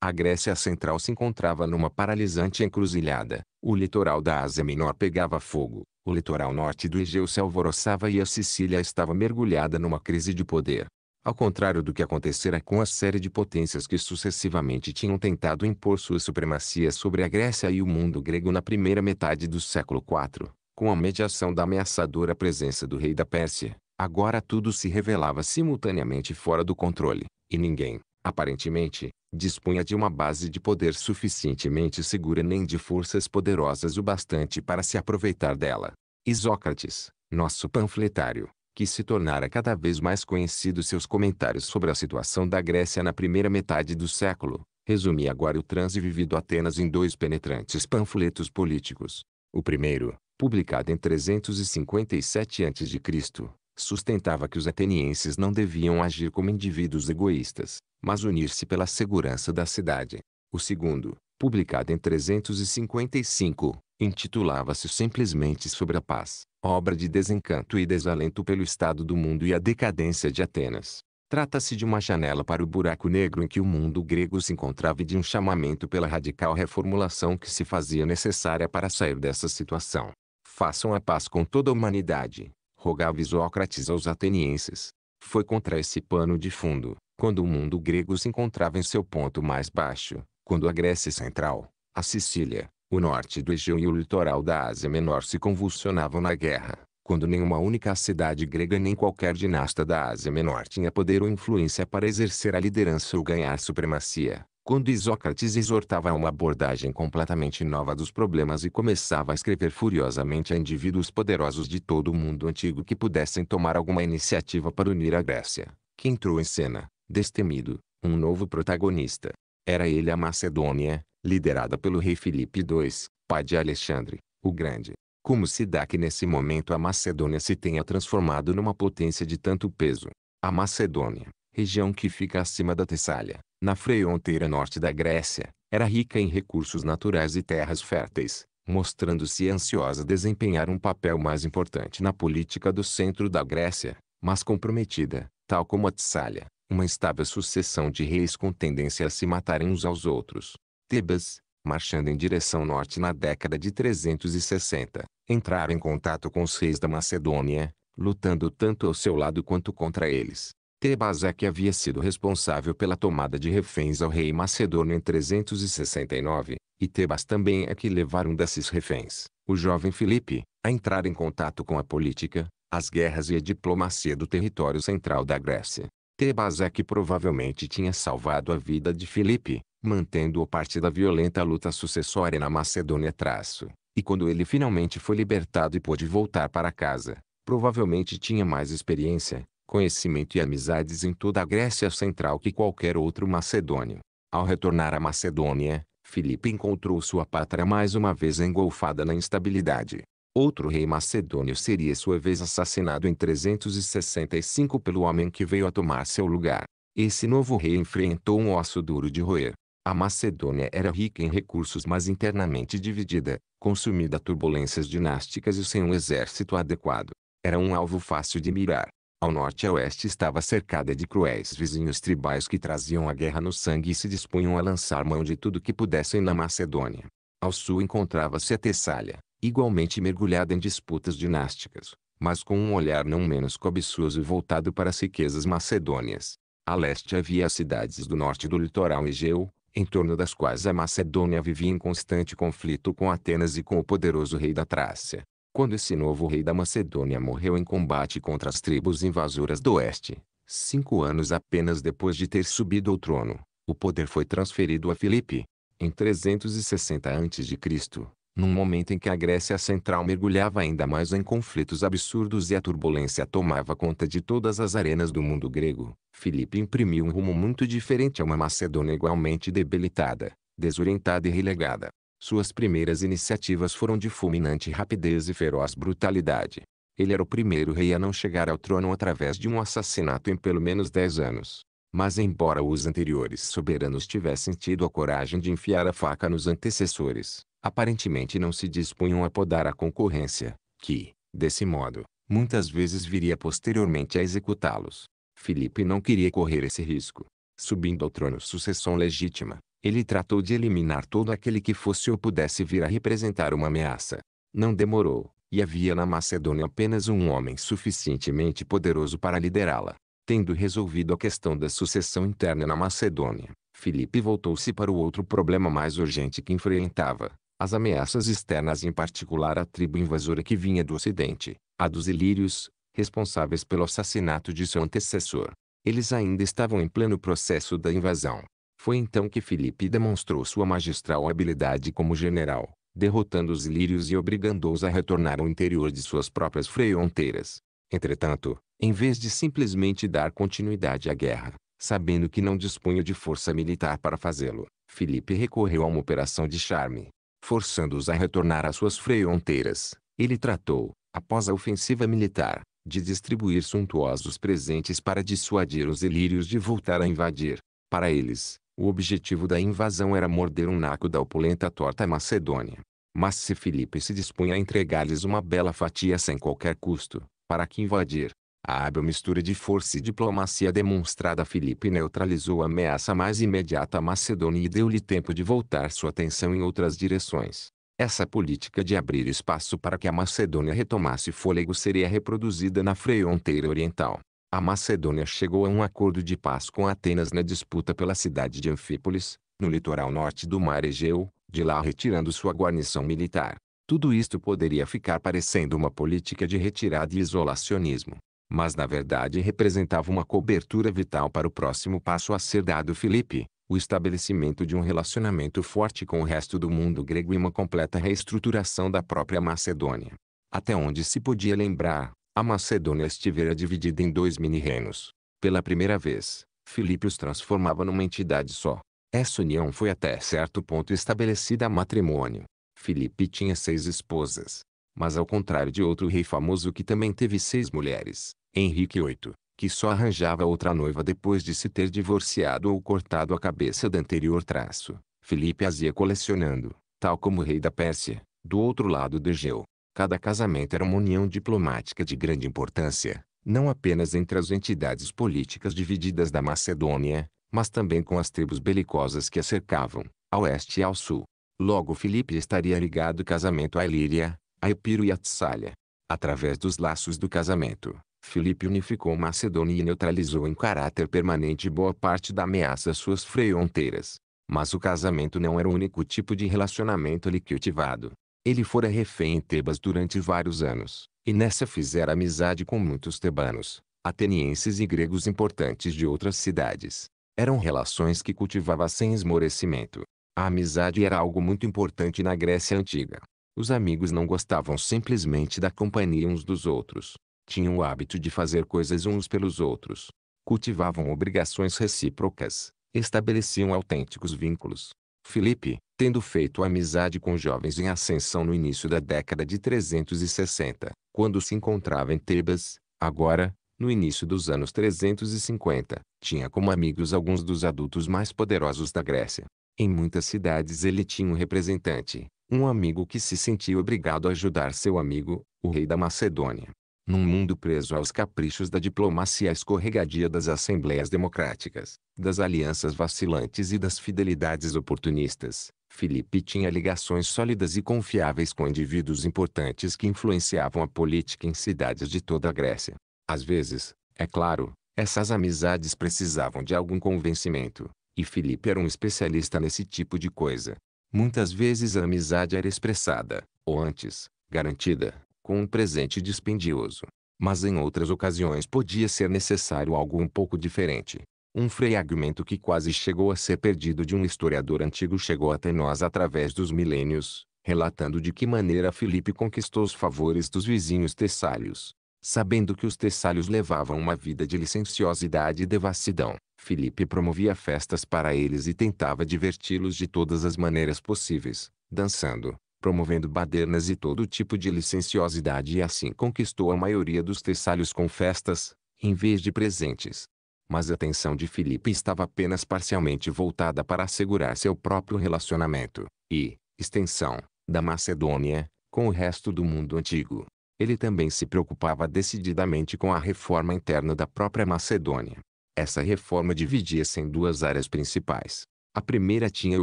a Grécia Central se encontrava numa paralisante encruzilhada. O litoral da Ásia Menor pegava fogo. O litoral norte do Egeu se alvoroçava e a Sicília estava mergulhada numa crise de poder. Ao contrário do que acontecera com a série de potências que sucessivamente tinham tentado impor sua supremacia sobre a Grécia e o mundo grego na primeira metade do século IV, com a mediação da ameaçadora presença do rei da Pérsia, agora tudo se revelava simultaneamente fora do controle, e ninguém, aparentemente, dispunha de uma base de poder suficientemente segura nem de forças poderosas o bastante para se aproveitar dela. Isócrates, nosso panfletário, que se tornara cada vez mais conhecido seus comentários sobre a situação da Grécia na primeira metade do século, resumia agora o transe vivido Atenas em dois penetrantes panfletos políticos. O primeiro, publicado em 357 a.C., sustentava que os atenienses não deviam agir como indivíduos egoístas, mas unir-se pela segurança da cidade. O segundo, publicado em 355, intitulava-se simplesmente Sobre a Paz, obra de desencanto e desalento pelo estado do mundo e a decadência de Atenas. Trata-se de uma janela para o buraco negro em que o mundo grego se encontrava e de um chamamento pela radical reformulação que se fazia necessária para sair dessa situação. Façam a paz com toda a humanidade, rogava Isócrates aos atenienses, foi contra esse pano de fundo, quando o mundo grego se encontrava em seu ponto mais baixo, quando a Grécia Central, a Sicília, o norte do Egeu e o litoral da Ásia Menor se convulsionavam na guerra, quando nenhuma única cidade grega nem qualquer dinasta da Ásia Menor tinha poder ou influência para exercer a liderança ou ganhar supremacia, quando Isócrates exortava a uma abordagem completamente nova dos problemas e começava a escrever furiosamente a indivíduos poderosos de todo o mundo antigo que pudessem tomar alguma iniciativa para unir a Grécia, que entrou em cena, destemido, um novo protagonista. Era ele a Macedônia, liderada pelo rei Filipe II, pai de Alexandre, o Grande. Como se dá que nesse momento a Macedônia se tenha transformado numa potência de tanto peso? A Macedônia, região que fica acima da Tessália, na fronteira norte da Grécia, era rica em recursos naturais e terras férteis, mostrando-se ansiosa a desempenhar um papel mais importante na política do centro da Grécia, mas comprometida, tal como a Tessália, uma estável sucessão de reis com tendência a se matarem uns aos outros. Tebas, marchando em direção norte na década de 360, entraram em contato com os reis da Macedônia, lutando tanto ao seu lado quanto contra eles. Tebas é que havia sido responsável pela tomada de reféns ao rei macedônio em 369, e Tebas também é que levaram desses reféns, o jovem Filipe, a entrar em contato com a política, as guerras e a diplomacia do território central da Grécia. Tebas é que provavelmente tinha salvado a vida de Filipe, mantendo-o parte da violenta luta sucessória na Macedônia traço, e quando ele finalmente foi libertado e pôde voltar para casa, provavelmente tinha mais experiência, conhecimento e amizades em toda a Grécia Central que qualquer outro macedônio. Ao retornar à Macedônia, Filipe encontrou sua pátria mais uma vez engolfada na instabilidade. Outro rei macedônio seria sua vez assassinado em 365 pelo homem que veio a tomar seu lugar. Esse novo rei enfrentou um osso duro de roer. A Macedônia era rica em recursos mas internamente dividida, consumida a turbulências dinásticas e sem um exército adequado. Era um alvo fácil de mirar. Ao norte e a oeste estava cercada de cruéis vizinhos tribais que traziam a guerra no sangue e se dispunham a lançar mão de tudo que pudessem na Macedônia. Ao sul encontrava-se a Tessália, igualmente mergulhada em disputas dinásticas, mas com um olhar não menos cobiçoso voltado para as riquezas macedônias. A leste havia as cidades do norte do litoral Egeu, em torno das quais a Macedônia vivia em constante conflito com Atenas e com o poderoso rei da Trácia quando esse novo rei da Macedônia morreu em combate contra as tribos invasoras do oeste. Cinco anos apenas depois de ter subido ao trono, o poder foi transferido a Filipe. Em 360 a.C., num momento em que a Grécia Central mergulhava ainda mais em conflitos absurdos e a turbulência tomava conta de todas as arenas do mundo grego, Filipe imprimiu um rumo muito diferente a uma Macedônia igualmente debilitada, desorientada e relegada. Suas primeiras iniciativas foram de fulminante rapidez e feroz brutalidade. Ele era o primeiro rei a não chegar ao trono através de um assassinato em pelo menos dez anos. Mas embora os anteriores soberanos tivessem tido a coragem de enfiar a faca nos antecessores, aparentemente não se dispunham a podar a concorrência, que, desse modo, muitas vezes viria posteriormente a executá-los. Filipe não queria correr esse risco. Subindo ao trono sucessão legítima, ele tratou de eliminar todo aquele que fosse ou pudesse vir a representar uma ameaça. Não demorou, e havia na Macedônia apenas um homem suficientemente poderoso para liderá-la. Tendo resolvido a questão da sucessão interna na Macedônia, Filipe voltou-se para o outro problema mais urgente que enfrentava, as ameaças externas em particular a tribo invasora que vinha do ocidente, a dos ilírios, responsáveis pelo assassinato de seu antecessor. Eles ainda estavam em pleno processo da invasão, foi então que Filipe demonstrou sua magistral habilidade como general, derrotando os lírios e obrigando-os a retornar ao interior de suas próprias fronteiras. Entretanto, em vez de simplesmente dar continuidade à guerra, sabendo que não dispunha de força militar para fazê-lo, Filipe recorreu a uma operação de charme. Forçando-os a retornar às suas fronteiras, ele tratou, após a ofensiva militar, de distribuir suntuosos presentes para dissuadir os ilírios de voltar a invadir. Para eles, o objetivo da invasão era morder um naco da opulenta torta macedônia. Mas se Filipe se dispunha a entregar-lhes uma bela fatia sem qualquer custo, para que invadir? A hábil mistura de força e diplomacia demonstrada a Filipe neutralizou a ameaça mais imediata à Macedônia e deu-lhe tempo de voltar sua atenção em outras direções. Essa política de abrir espaço para que a Macedônia retomasse fôlego seria reproduzida na fronteira oriental. A Macedônia chegou a um acordo de paz com Atenas na disputa pela cidade de Anfípolis, no litoral norte do mar Egeu, de lá retirando sua guarnição militar. Tudo isto poderia ficar parecendo uma política de retirada e isolacionismo, mas na verdade representava uma cobertura vital para o próximo passo a ser dado Filipe, o estabelecimento de um relacionamento forte com o resto do mundo grego e uma completa reestruturação da própria Macedônia. Até onde se podia lembrar, a Macedônia estivera dividida em dois mini-reinos. Pela primeira vez, Filipe os transformava numa entidade só. Essa união foi até certo ponto estabelecida a matrimônio. Filipe tinha seis esposas. Mas ao contrário de outro rei famoso que também teve seis mulheres, Henrique VIII, que só arranjava outra noiva depois de se ter divorciado ou cortado a cabeça do anterior traço, Filipe as ia colecionando, tal como o rei da Pérsia, do outro lado do Egeu. Cada casamento era uma união diplomática de grande importância, não apenas entre as entidades políticas divididas da Macedônia, mas também com as tribos belicosas que a cercavam, a oeste e ao sul. Logo Filipe estaria ligado o casamento à Ilíria, a Epiro e a Tsália. Através dos laços do casamento, Filipe unificou Macedônia e neutralizou em caráter permanente boa parte da ameaça às suas fronteiras. Mas o casamento não era o único tipo de relacionamento ali cultivado. Ele fora refém em Tebas durante vários anos, e nessa fizera amizade com muitos tebanos, atenienses e gregos importantes de outras cidades. Eram relações que cultivava sem esmorecimento. A amizade era algo muito importante na Grécia Antiga. Os amigos não gostavam simplesmente da companhia uns dos outros. Tinham o hábito de fazer coisas uns pelos outros. Cultivavam obrigações recíprocas. Estabeleciam autênticos vínculos. Filipe, tendo feito amizade com jovens em ascensão no início da década de 360, quando se encontrava em Tebas, agora, no início dos anos 350, tinha como amigos alguns dos adultos mais poderosos da Grécia. Em muitas cidades ele tinha um representante, um amigo que se sentia obrigado a ajudar seu amigo, o rei da Macedônia. Num mundo preso aos caprichos da diplomacia escorregadia das assembleias democráticas, das alianças vacilantes e das fidelidades oportunistas, Felipe tinha ligações sólidas e confiáveis com indivíduos importantes que influenciavam a política em cidades de toda a Grécia. Às vezes, é claro, essas amizades precisavam de algum convencimento, e Felipe era um especialista nesse tipo de coisa. Muitas vezes a amizade era expressada, ou antes, garantida, com um presente dispendioso. Mas em outras ocasiões podia ser necessário algo um pouco diferente. Um fragmento que quase chegou a ser perdido de um historiador antigo chegou até nós através dos milênios, relatando de que maneira Filipe conquistou os favores dos vizinhos Tessalios, Sabendo que os Tessalios levavam uma vida de licenciosidade e devassidão, Filipe promovia festas para eles e tentava diverti-los de todas as maneiras possíveis, dançando, promovendo badernas e todo tipo de licenciosidade e assim conquistou a maioria dos tessalhos com festas, em vez de presentes. Mas a atenção de Filipe estava apenas parcialmente voltada para assegurar seu próprio relacionamento, e, extensão, da Macedônia, com o resto do mundo antigo. Ele também se preocupava decididamente com a reforma interna da própria Macedônia. Essa reforma dividia-se em duas áreas principais. A primeira tinha o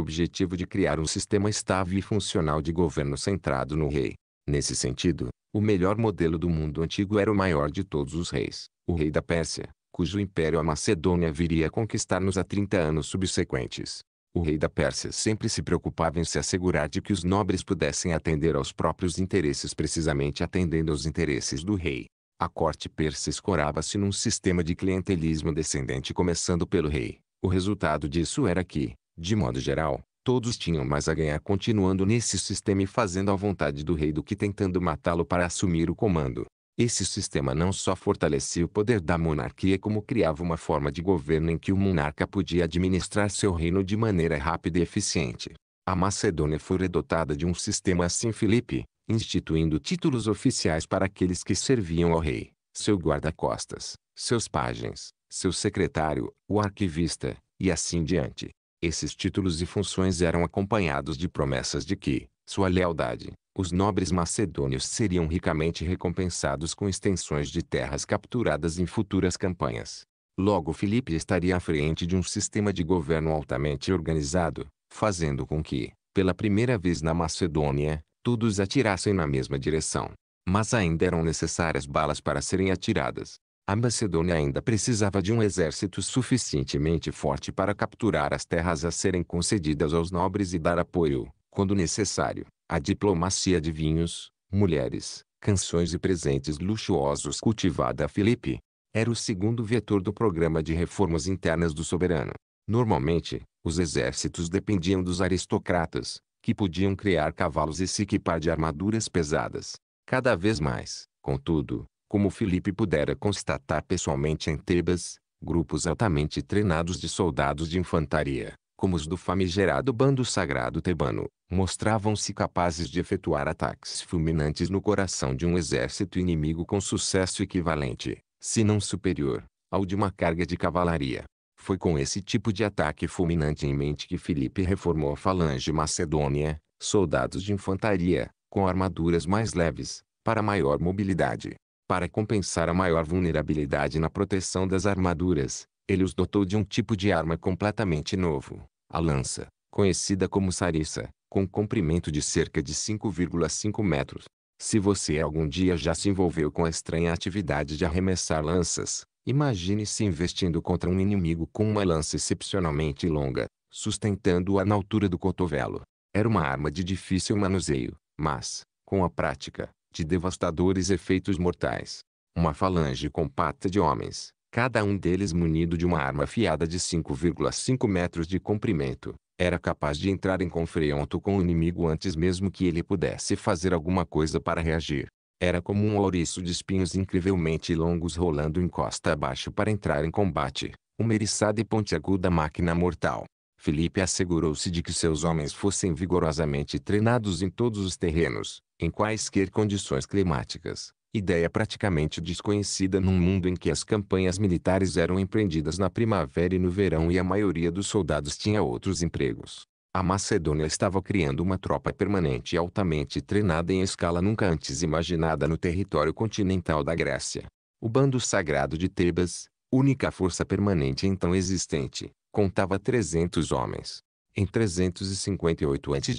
objetivo de criar um sistema estável e funcional de governo centrado no rei. Nesse sentido, o melhor modelo do mundo antigo era o maior de todos os reis, o rei da Pérsia, cujo império a Macedônia viria a conquistar nos a 30 anos subsequentes. O rei da Pérsia sempre se preocupava em se assegurar de que os nobres pudessem atender aos próprios interesses precisamente atendendo aos interesses do rei. A corte persa escorava-se num sistema de clientelismo descendente começando pelo rei. O resultado disso era que, de modo geral, todos tinham mais a ganhar continuando nesse sistema e fazendo a vontade do rei do que tentando matá-lo para assumir o comando. Esse sistema não só fortalecia o poder da monarquia como criava uma forma de governo em que o monarca podia administrar seu reino de maneira rápida e eficiente. A Macedônia foi dotada de um sistema assim Filipe, instituindo títulos oficiais para aqueles que serviam ao rei, seu guarda-costas, seus pajens, seu secretário, o arquivista, e assim diante. Esses títulos e funções eram acompanhados de promessas de que, sua lealdade, os nobres macedônios seriam ricamente recompensados com extensões de terras capturadas em futuras campanhas. Logo Filipe estaria à frente de um sistema de governo altamente organizado, fazendo com que, pela primeira vez na Macedônia, todos atirassem na mesma direção. Mas ainda eram necessárias balas para serem atiradas a Macedônia ainda precisava de um exército suficientemente forte para capturar as terras a serem concedidas aos nobres e dar apoio, quando necessário, à diplomacia de vinhos, mulheres, canções e presentes luxuosos cultivada a Filipe. Era o segundo vetor do programa de reformas internas do soberano. Normalmente, os exércitos dependiam dos aristocratas, que podiam criar cavalos e se equipar de armaduras pesadas. Cada vez mais, contudo, como Felipe pudera constatar pessoalmente em Tebas, grupos altamente treinados de soldados de infantaria, como os do famigerado bando sagrado tebano, mostravam-se capazes de efetuar ataques fulminantes no coração de um exército inimigo com sucesso equivalente, se não superior, ao de uma carga de cavalaria. Foi com esse tipo de ataque fulminante em mente que Felipe reformou a falange macedônia, soldados de infantaria, com armaduras mais leves, para maior mobilidade, para compensar a maior vulnerabilidade na proteção das armaduras, ele os dotou de um tipo de arma completamente novo, a lança, conhecida como sarissa, com comprimento de cerca de 5,5 metros. Se você algum dia já se envolveu com a estranha atividade de arremessar lanças, imagine-se investindo contra um inimigo com uma lança excepcionalmente longa, sustentando-a na altura do cotovelo. Era uma arma de difícil manuseio, mas, com a prática, de devastadores efeitos mortais. Uma falange compacta de homens, cada um deles munido de uma arma afiada de 5,5 metros de comprimento, era capaz de entrar em confronto com o inimigo antes mesmo que ele pudesse fazer alguma coisa para reagir. Era como um ouriço de espinhos incrivelmente longos rolando encosta abaixo para entrar em combate, uma eriçada e pontiaguda máquina mortal. Felipe assegurou-se de que seus homens fossem vigorosamente treinados em todos os terrenos, em quaisquer condições climáticas, ideia praticamente desconhecida num mundo em que as campanhas militares eram empreendidas na primavera e no verão e a maioria dos soldados tinha outros empregos. A Macedônia estava criando uma tropa permanente e altamente treinada em escala nunca antes imaginada no território continental da Grécia. O bando sagrado de Tebas, única força permanente então existente, contava 300 homens. Em 358 a.C.,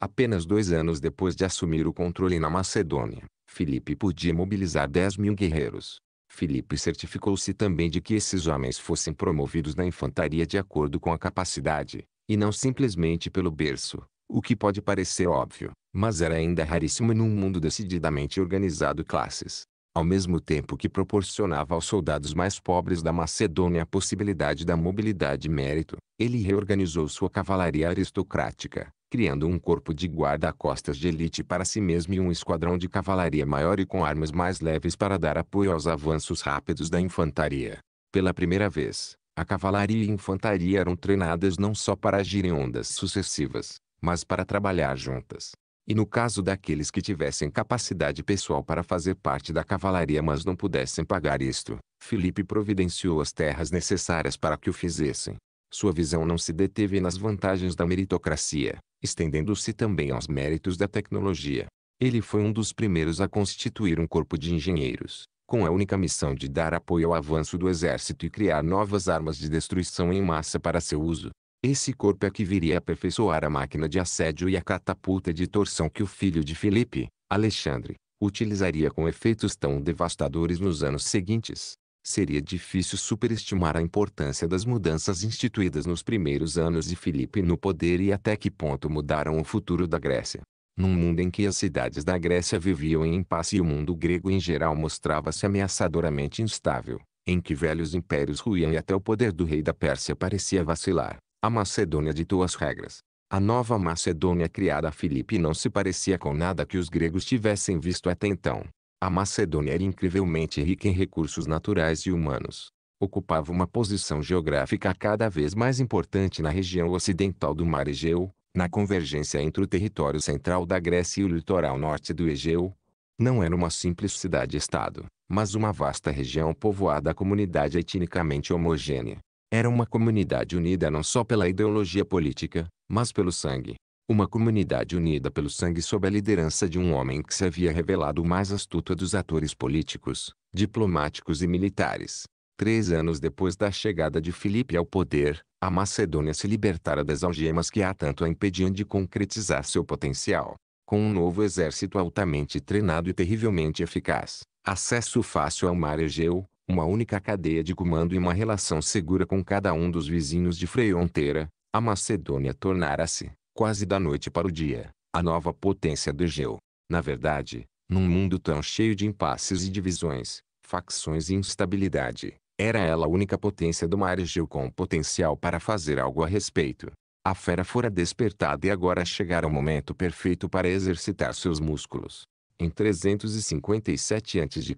Apenas dois anos depois de assumir o controle na Macedônia, Filipe podia mobilizar 10 mil guerreiros. Filipe certificou-se também de que esses homens fossem promovidos na infantaria de acordo com a capacidade, e não simplesmente pelo berço, o que pode parecer óbvio, mas era ainda raríssimo num mundo decididamente organizado classes. Ao mesmo tempo que proporcionava aos soldados mais pobres da Macedônia a possibilidade da mobilidade e mérito, ele reorganizou sua cavalaria aristocrática, criando um corpo de guarda-costas de elite para si mesmo e um esquadrão de cavalaria maior e com armas mais leves para dar apoio aos avanços rápidos da infantaria. Pela primeira vez, a cavalaria e a infantaria eram treinadas não só para agir em ondas sucessivas, mas para trabalhar juntas. E no caso daqueles que tivessem capacidade pessoal para fazer parte da cavalaria mas não pudessem pagar isto, Filipe providenciou as terras necessárias para que o fizessem. Sua visão não se deteve nas vantagens da meritocracia, estendendo-se também aos méritos da tecnologia. Ele foi um dos primeiros a constituir um corpo de engenheiros, com a única missão de dar apoio ao avanço do exército e criar novas armas de destruição em massa para seu uso. Esse corpo é que viria a aperfeiçoar a máquina de assédio e a catapulta de torção que o filho de Felipe, Alexandre, utilizaria com efeitos tão devastadores nos anos seguintes seria difícil superestimar a importância das mudanças instituídas nos primeiros anos de Filipe no poder e até que ponto mudaram o futuro da Grécia. Num mundo em que as cidades da Grécia viviam em impasse e o mundo grego em geral mostrava-se ameaçadoramente instável, em que velhos impérios ruíam e até o poder do rei da Pérsia parecia vacilar, a Macedônia ditou as regras. A nova Macedônia criada a Filipe não se parecia com nada que os gregos tivessem visto até então. A Macedônia era incrivelmente rica em recursos naturais e humanos. Ocupava uma posição geográfica cada vez mais importante na região ocidental do Mar Egeu, na convergência entre o território central da Grécia e o litoral norte do Egeu. Não era uma simples cidade-estado, mas uma vasta região povoada a comunidade etnicamente homogênea. Era uma comunidade unida não só pela ideologia política, mas pelo sangue, uma comunidade unida pelo sangue sob a liderança de um homem que se havia revelado o mais astuto dos atores políticos, diplomáticos e militares. Três anos depois da chegada de Filipe ao poder, a Macedônia se libertara das algemas que há tanto a impediam de concretizar seu potencial. Com um novo exército altamente treinado e terrivelmente eficaz, acesso fácil ao mar Egeu, uma única cadeia de comando e uma relação segura com cada um dos vizinhos de fronteira, a Macedônia tornara-se, quase da noite para o dia, a nova potência do Egeu. Na verdade, num mundo tão cheio de impasses e divisões, facções e instabilidade, era ela a única potência do mar Egeu com potencial para fazer algo a respeito. A fera fora despertada e agora chegara o momento perfeito para exercitar seus músculos. Em 357 a.C.,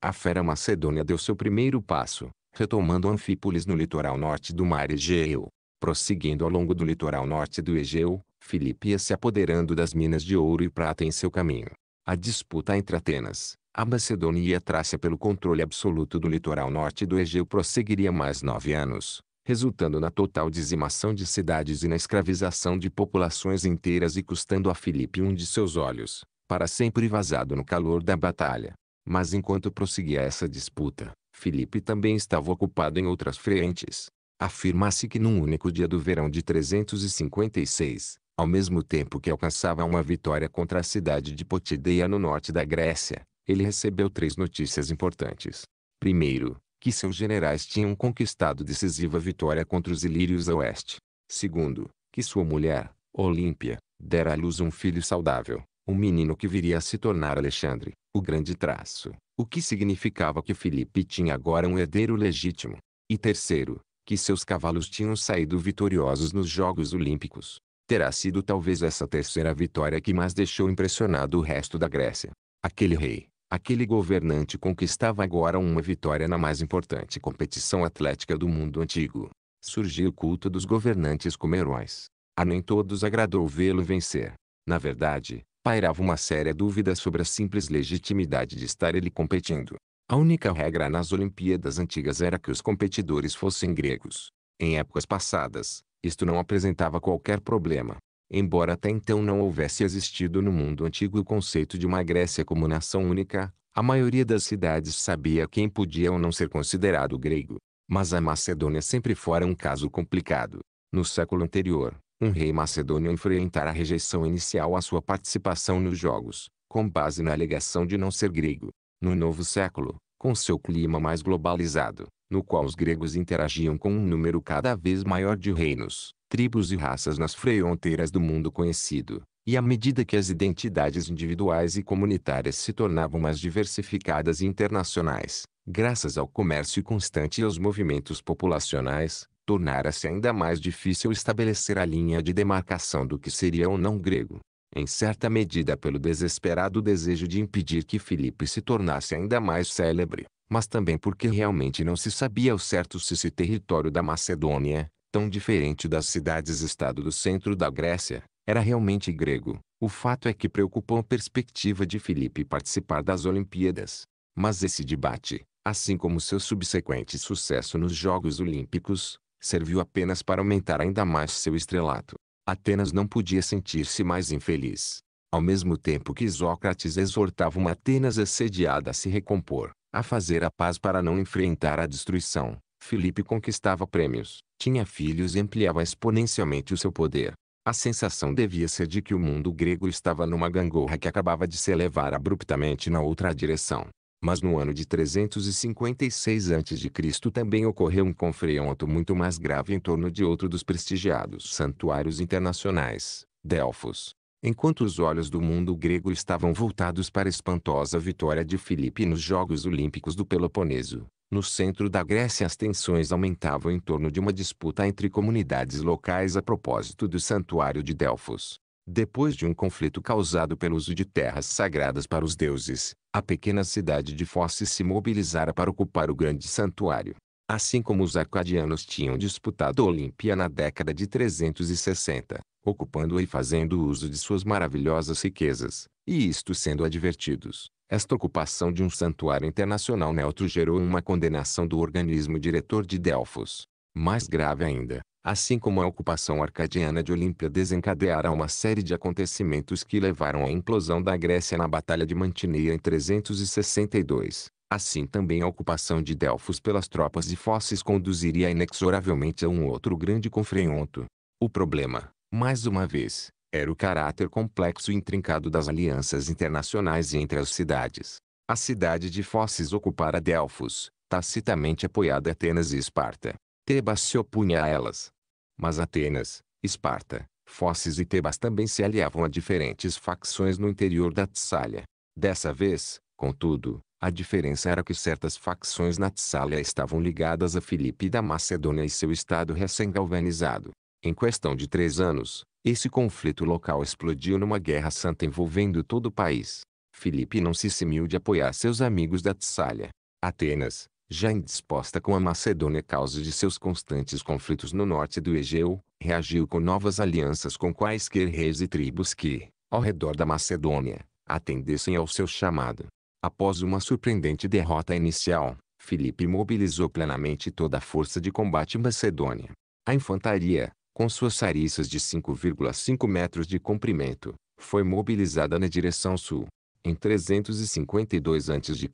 a fera macedônia deu seu primeiro passo, retomando Anfípolis no litoral norte do mar Egeu prosseguindo ao longo do litoral norte do Egeu, Filipe ia se apoderando das minas de ouro e prata em seu caminho. A disputa entre Atenas, a Macedônia e a Trácia pelo controle absoluto do litoral norte do Egeu prosseguiria mais nove anos, resultando na total dizimação de cidades e na escravização de populações inteiras e custando a Filipe um de seus olhos, para sempre vazado no calor da batalha. Mas enquanto prosseguia essa disputa, Filipe também estava ocupado em outras frentes afirmasse que num único dia do verão de 356, ao mesmo tempo que alcançava uma vitória contra a cidade de Potideia no norte da Grécia, ele recebeu três notícias importantes. Primeiro, que seus generais tinham conquistado decisiva vitória contra os ilírios a oeste. Segundo, que sua mulher, Olímpia, dera à luz um filho saudável, um menino que viria a se tornar Alexandre, o grande traço, o que significava que Filipe tinha agora um herdeiro legítimo. E terceiro, que seus cavalos tinham saído vitoriosos nos Jogos Olímpicos. Terá sido talvez essa terceira vitória que mais deixou impressionado o resto da Grécia. Aquele rei, aquele governante conquistava agora uma vitória na mais importante competição atlética do mundo antigo. Surgiu o culto dos governantes como heróis. A nem todos agradou vê-lo vencer. Na verdade, pairava uma séria dúvida sobre a simples legitimidade de estar ele competindo. A única regra nas Olimpíadas antigas era que os competidores fossem gregos. Em épocas passadas, isto não apresentava qualquer problema. Embora até então não houvesse existido no mundo antigo o conceito de uma Grécia como nação única, a maioria das cidades sabia quem podia ou não ser considerado grego. Mas a Macedônia sempre fora um caso complicado. No século anterior, um rei macedônio enfrentara a rejeição inicial à sua participação nos Jogos, com base na alegação de não ser grego. No novo século, com seu clima mais globalizado, no qual os gregos interagiam com um número cada vez maior de reinos, tribos e raças nas fronteiras do mundo conhecido, e à medida que as identidades individuais e comunitárias se tornavam mais diversificadas e internacionais, graças ao comércio constante e aos movimentos populacionais, tornara-se ainda mais difícil estabelecer a linha de demarcação do que seria ou não grego em certa medida pelo desesperado desejo de impedir que Filipe se tornasse ainda mais célebre, mas também porque realmente não se sabia ao certo se esse território da Macedônia, tão diferente das cidades-estado do centro da Grécia, era realmente grego. O fato é que preocupou a perspectiva de Filipe participar das Olimpíadas. Mas esse debate, assim como seu subsequente sucesso nos Jogos Olímpicos, serviu apenas para aumentar ainda mais seu estrelato. Atenas não podia sentir-se mais infeliz. Ao mesmo tempo que Sócrates exortava uma Atenas assediada a se recompor, a fazer a paz para não enfrentar a destruição, Filipe conquistava prêmios, tinha filhos e ampliava exponencialmente o seu poder. A sensação devia ser de que o mundo grego estava numa gangorra que acabava de se elevar abruptamente na outra direção. Mas no ano de 356 a.C. também ocorreu um confronto muito mais grave em torno de outro dos prestigiados santuários internacionais, Delfos. Enquanto os olhos do mundo grego estavam voltados para a espantosa vitória de Filipe nos Jogos Olímpicos do Peloponeso, no centro da Grécia as tensões aumentavam em torno de uma disputa entre comunidades locais a propósito do santuário de Delfos. Depois de um conflito causado pelo uso de terras sagradas para os deuses, a pequena cidade de Fosse se mobilizara para ocupar o grande santuário. Assim como os Arcadianos tinham disputado Olímpia na década de 360, ocupando-a e fazendo uso de suas maravilhosas riquezas, e isto sendo advertidos, esta ocupação de um santuário internacional neutro gerou uma condenação do organismo diretor de Delfos. Mais grave ainda, assim como a ocupação arcadiana de Olímpia desencadeara uma série de acontecimentos que levaram à implosão da Grécia na Batalha de Mantineia em 362. Assim também a ocupação de Delfos pelas tropas de Fósseis conduziria inexoravelmente a um outro grande confronto. O problema, mais uma vez, era o caráter complexo e intrincado das alianças internacionais entre as cidades. A cidade de Fósseis ocupara Delfos, tacitamente apoiada Atenas e Esparta. Tebas se opunha a elas, mas Atenas, Esparta, Fosses e Tebas também se aliavam a diferentes facções no interior da Tessália. Dessa vez, contudo, a diferença era que certas facções na Tessália estavam ligadas a Filipe da Macedônia e seu estado recém-galvanizado. Em questão de três anos, esse conflito local explodiu numa guerra santa envolvendo todo o país. Filipe não se eximiu de apoiar seus amigos da Tessália. Atenas, já indisposta com a Macedônia causa de seus constantes conflitos no norte do Egeu, reagiu com novas alianças com quaisquer reis e tribos que, ao redor da Macedônia, atendessem ao seu chamado. Após uma surpreendente derrota inicial, Filipe mobilizou plenamente toda a força de combate macedônia. A infantaria, com suas sariças de 5,5 metros de comprimento, foi mobilizada na direção sul. Em 352 a.C.,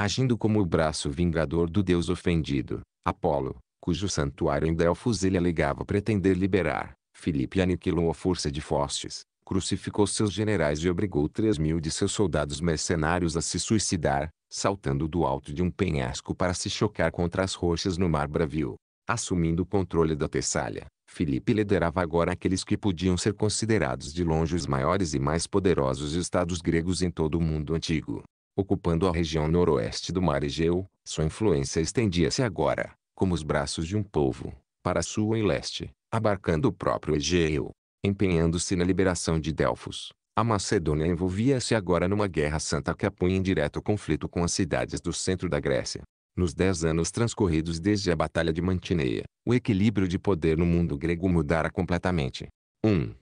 agindo como o braço vingador do deus ofendido, Apolo, cujo santuário em Delfos ele alegava pretender liberar. Filipe aniquilou a força de Fostes, crucificou seus generais e obrigou três mil de seus soldados mercenários a se suicidar, saltando do alto de um penhasco para se chocar contra as rochas no mar Bravio. Assumindo o controle da Tessália, Filipe liderava agora aqueles que podiam ser considerados de longe os maiores e mais poderosos estados gregos em todo o mundo antigo ocupando a região noroeste do mar Egeu, sua influência estendia-se agora, como os braços de um povo, para sul e leste, abarcando o próprio Egeu. Empenhando-se na liberação de Delfos, a Macedônia envolvia-se agora numa guerra santa que a punha em direto conflito com as cidades do centro da Grécia. Nos dez anos transcorridos desde a Batalha de Mantineia, o equilíbrio de poder no mundo grego mudara completamente. 1. Um,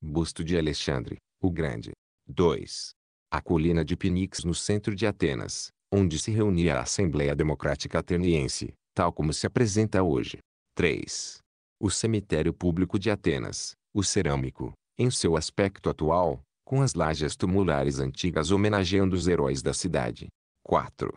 busto de Alexandre, o Grande. 2 a colina de Pinix no centro de Atenas, onde se reunia a Assembleia Democrática Ateniense, tal como se apresenta hoje. 3. O cemitério público de Atenas, o cerâmico, em seu aspecto atual, com as lajes tumulares antigas homenageando os heróis da cidade. 4.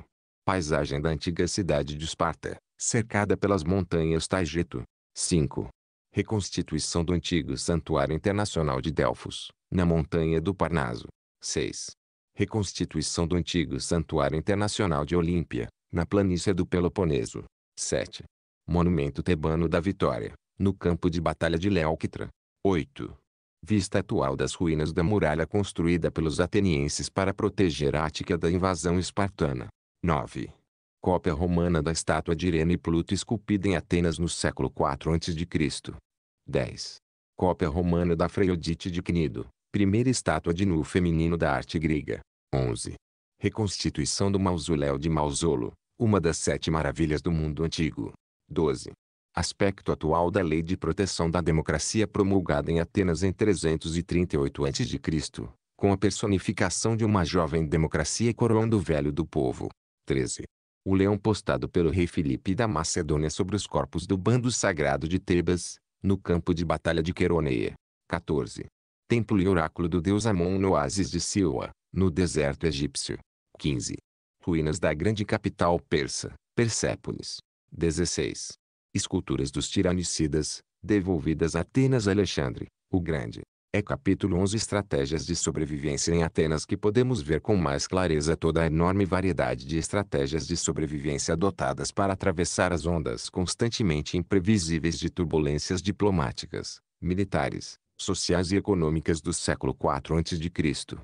Paisagem da antiga cidade de Esparta, cercada pelas montanhas Taigeto; 5. Reconstituição do antigo Santuário Internacional de Delfos, na montanha do Parnaso. 6 reconstituição do antigo Santuário Internacional de Olímpia, na planície do Peloponeso. 7. Monumento Tebano da Vitória, no campo de batalha de Leóctra. 8. Vista atual das ruínas da muralha construída pelos atenienses para proteger a Ática da invasão espartana. 9. Cópia romana da estátua de Irene e Pluto esculpida em Atenas no século IV a.C. 10. Cópia romana da Afrodite de Cnido, primeira estátua de nu feminino da arte grega. 11. Reconstituição do mausoléu de Mausolo, uma das sete maravilhas do mundo antigo. 12. Aspecto atual da Lei de Proteção da Democracia promulgada em Atenas em 338 a.C., com a personificação de uma jovem democracia coroando o velho do povo. 13. O leão postado pelo rei Filipe da Macedônia sobre os corpos do bando sagrado de Tebas, no campo de batalha de Queroneia. 14. Templo e oráculo do deus Amon no oásis de Silva no deserto egípcio. 15. Ruínas da grande capital persa, Persépolis. 16. Esculturas dos tiranicidas, devolvidas a Atenas a Alexandre, o Grande. É capítulo 11 Estratégias de sobrevivência em Atenas que podemos ver com mais clareza toda a enorme variedade de estratégias de sobrevivência adotadas para atravessar as ondas constantemente imprevisíveis de turbulências diplomáticas, militares, sociais e econômicas do século IV a.C.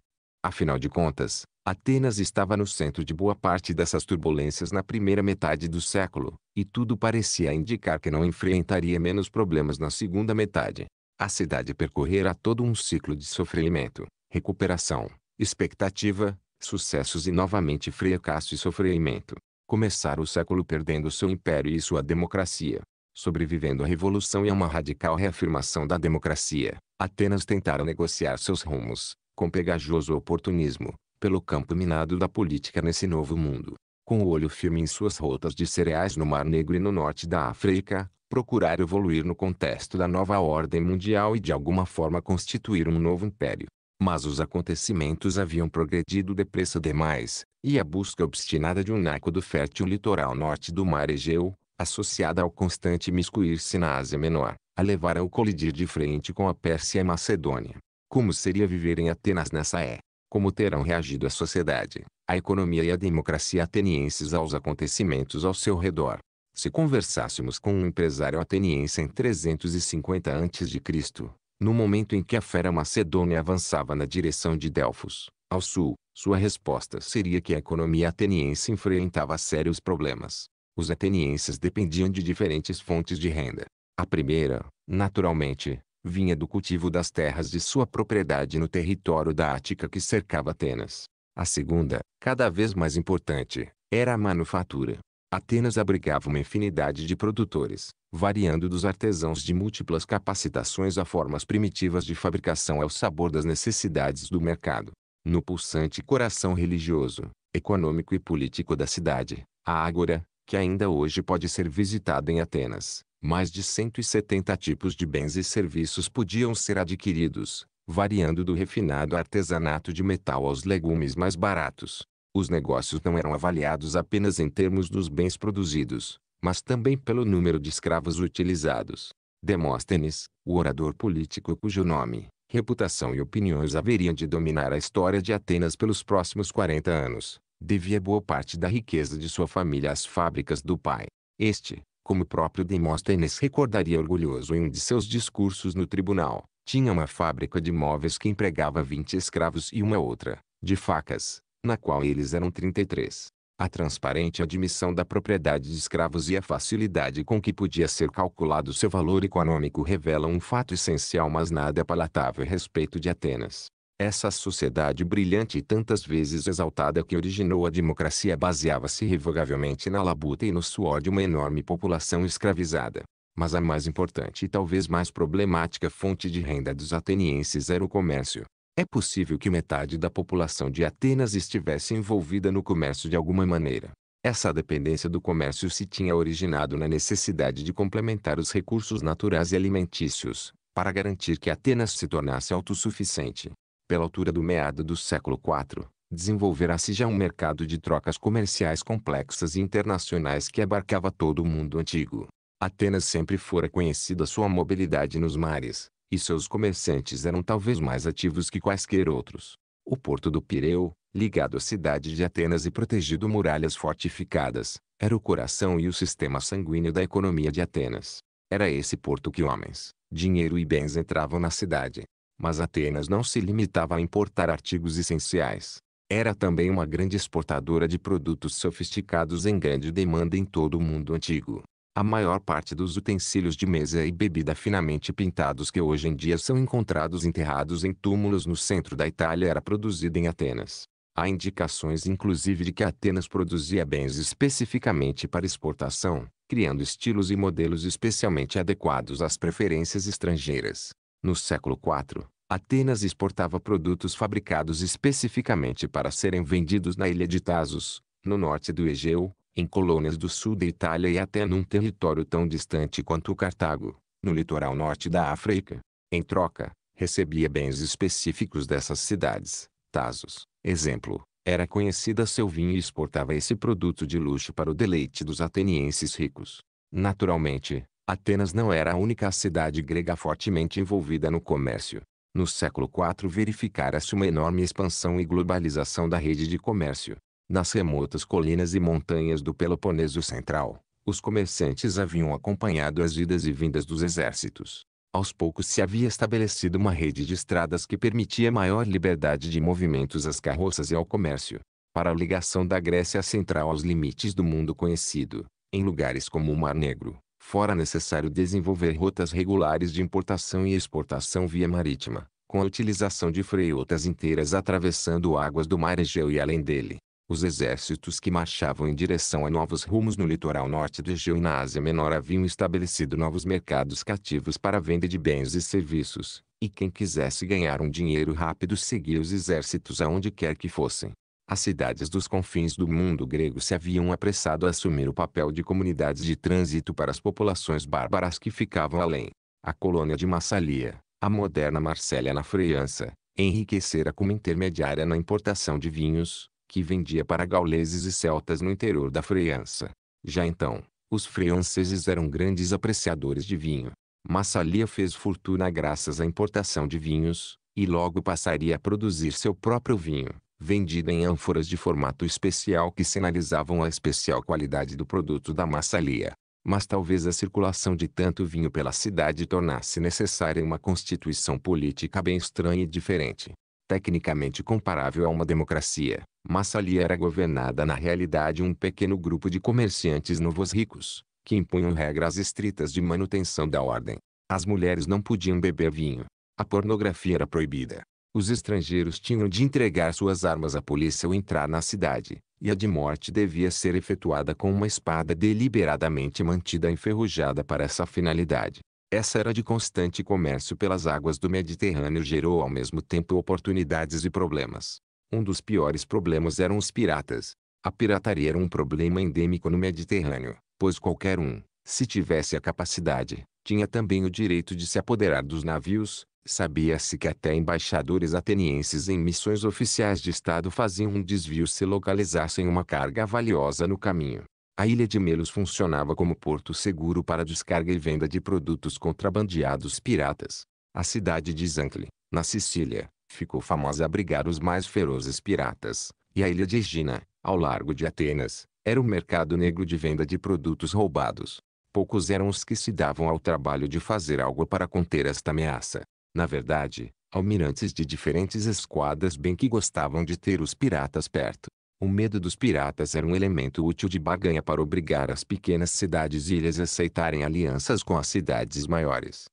Afinal de contas, Atenas estava no centro de boa parte dessas turbulências na primeira metade do século, e tudo parecia indicar que não enfrentaria menos problemas na segunda metade. A cidade percorrerá todo um ciclo de sofrimento, recuperação, expectativa, sucessos e novamente fracasso e sofrimento. Começar o século perdendo seu império e sua democracia. Sobrevivendo à revolução e a uma radical reafirmação da democracia, Atenas tentara negociar seus rumos, com pegajoso oportunismo, pelo campo minado da política nesse novo mundo. Com o olho firme em suas rotas de cereais no Mar Negro e no norte da África, procurar evoluir no contexto da nova ordem mundial e de alguma forma constituir um novo império. Mas os acontecimentos haviam progredido depressa demais, e a busca obstinada de um naco do fértil litoral norte do Mar Egeu, associada ao constante miscuir-se na Ásia Menor, a levar ao colidir de frente com a Pérsia e Macedônia. Como seria viver em Atenas nessa é? Como terão reagido a sociedade, a economia e a democracia atenienses aos acontecimentos ao seu redor? Se conversássemos com um empresário ateniense em 350 a.C., no momento em que a fera macedônia avançava na direção de Delfos, ao sul, sua resposta seria que a economia ateniense enfrentava sérios problemas. Os atenienses dependiam de diferentes fontes de renda. A primeira, naturalmente, vinha do cultivo das terras de sua propriedade no território da Ática que cercava Atenas. A segunda, cada vez mais importante, era a manufatura. Atenas abrigava uma infinidade de produtores, variando dos artesãos de múltiplas capacitações a formas primitivas de fabricação ao sabor das necessidades do mercado. No pulsante coração religioso, econômico e político da cidade, a Ágora, que ainda hoje pode ser visitada em Atenas, mais de 170 tipos de bens e serviços podiam ser adquiridos, variando do refinado artesanato de metal aos legumes mais baratos. Os negócios não eram avaliados apenas em termos dos bens produzidos, mas também pelo número de escravos utilizados. Demóstenes, o orador político cujo nome, reputação e opiniões haveriam de dominar a história de Atenas pelos próximos 40 anos, devia boa parte da riqueza de sua família às fábricas do pai. Este, como o próprio Demóstenes recordaria orgulhoso em um de seus discursos no tribunal, tinha uma fábrica de móveis que empregava 20 escravos e uma outra, de facas, na qual eles eram 33. A transparente admissão da propriedade de escravos e a facilidade com que podia ser calculado seu valor econômico revelam um fato essencial mas nada palatável a respeito de Atenas. Essa sociedade brilhante e tantas vezes exaltada que originou a democracia baseava-se irrevogavelmente na labuta e no suor de uma enorme população escravizada. Mas a mais importante e talvez mais problemática fonte de renda dos atenienses era o comércio. É possível que metade da população de Atenas estivesse envolvida no comércio de alguma maneira. Essa dependência do comércio se tinha originado na necessidade de complementar os recursos naturais e alimentícios, para garantir que Atenas se tornasse autossuficiente pela altura do meado do século IV, desenvolverá-se já um mercado de trocas comerciais complexas e internacionais que abarcava todo o mundo antigo. Atenas sempre fora conhecida sua mobilidade nos mares, e seus comerciantes eram talvez mais ativos que quaisquer outros. O porto do Pireu, ligado à cidade de Atenas e protegido muralhas fortificadas, era o coração e o sistema sanguíneo da economia de Atenas. Era esse porto que homens, dinheiro e bens entravam na cidade, mas Atenas não se limitava a importar artigos essenciais. Era também uma grande exportadora de produtos sofisticados em grande demanda em todo o mundo antigo. A maior parte dos utensílios de mesa e bebida finamente pintados que hoje em dia são encontrados enterrados em túmulos no centro da Itália era produzida em Atenas. Há indicações inclusive de que Atenas produzia bens especificamente para exportação, criando estilos e modelos especialmente adequados às preferências estrangeiras. No século IV, Atenas exportava produtos fabricados especificamente para serem vendidos na ilha de Tasos, no norte do Egeu, em colônias do sul da Itália e até num território tão distante quanto o Cartago, no litoral norte da África. Em troca, recebia bens específicos dessas cidades. Tasos, exemplo, era conhecida seu vinho e exportava esse produto de luxo para o deleite dos atenienses ricos. Naturalmente, Atenas não era a única cidade grega fortemente envolvida no comércio. No século IV verificara-se uma enorme expansão e globalização da rede de comércio. Nas remotas colinas e montanhas do Peloponeso Central, os comerciantes haviam acompanhado as idas e vindas dos exércitos. Aos poucos se havia estabelecido uma rede de estradas que permitia maior liberdade de movimentos às carroças e ao comércio. Para a ligação da Grécia Central aos limites do mundo conhecido, em lugares como o Mar Negro, fora necessário desenvolver rotas regulares de importação e exportação via marítima, com a utilização de freitas inteiras atravessando águas do mar Egeu e além dele. Os exércitos que marchavam em direção a novos rumos no litoral norte do Egeu e na Ásia Menor haviam estabelecido novos mercados cativos para a venda de bens e serviços, e quem quisesse ganhar um dinheiro rápido seguia os exércitos aonde quer que fossem. As cidades dos confins do mundo grego se haviam apressado a assumir o papel de comunidades de trânsito para as populações bárbaras que ficavam além. A colônia de Massalia, a moderna Marsella na França, enriquecera como intermediária na importação de vinhos, que vendia para gauleses e celtas no interior da França. Já então, os franceses eram grandes apreciadores de vinho. Massalia fez fortuna graças à importação de vinhos, e logo passaria a produzir seu próprio vinho vendida em ânforas de formato especial que sinalizavam a especial qualidade do produto da maçalia. Mas talvez a circulação de tanto vinho pela cidade tornasse necessária uma constituição política bem estranha e diferente. Tecnicamente comparável a uma democracia, Massalia era governada na realidade um pequeno grupo de comerciantes novos ricos, que impunham regras estritas de manutenção da ordem. As mulheres não podiam beber vinho. A pornografia era proibida. Os estrangeiros tinham de entregar suas armas à polícia ou entrar na cidade, e a de morte devia ser efetuada com uma espada deliberadamente mantida enferrujada para essa finalidade. Essa era de constante comércio pelas águas do Mediterrâneo gerou ao mesmo tempo oportunidades e problemas. Um dos piores problemas eram os piratas. A pirataria era um problema endêmico no Mediterrâneo, pois qualquer um, se tivesse a capacidade, tinha também o direito de se apoderar dos navios, Sabia-se que até embaixadores atenienses em missões oficiais de Estado faziam um desvio se localizassem uma carga valiosa no caminho. A ilha de Melos funcionava como porto seguro para descarga e venda de produtos contrabandeados piratas. A cidade de Zancle, na Sicília, ficou famosa a abrigar os mais ferozes piratas, e a ilha de Egina, ao largo de Atenas, era o um mercado negro de venda de produtos roubados. Poucos eram os que se davam ao trabalho de fazer algo para conter esta ameaça. Na verdade, almirantes de diferentes esquadras bem que gostavam de ter os piratas perto. O medo dos piratas era um elemento útil de barganha para obrigar as pequenas cidades e ilhas a aceitarem alianças com as cidades maiores.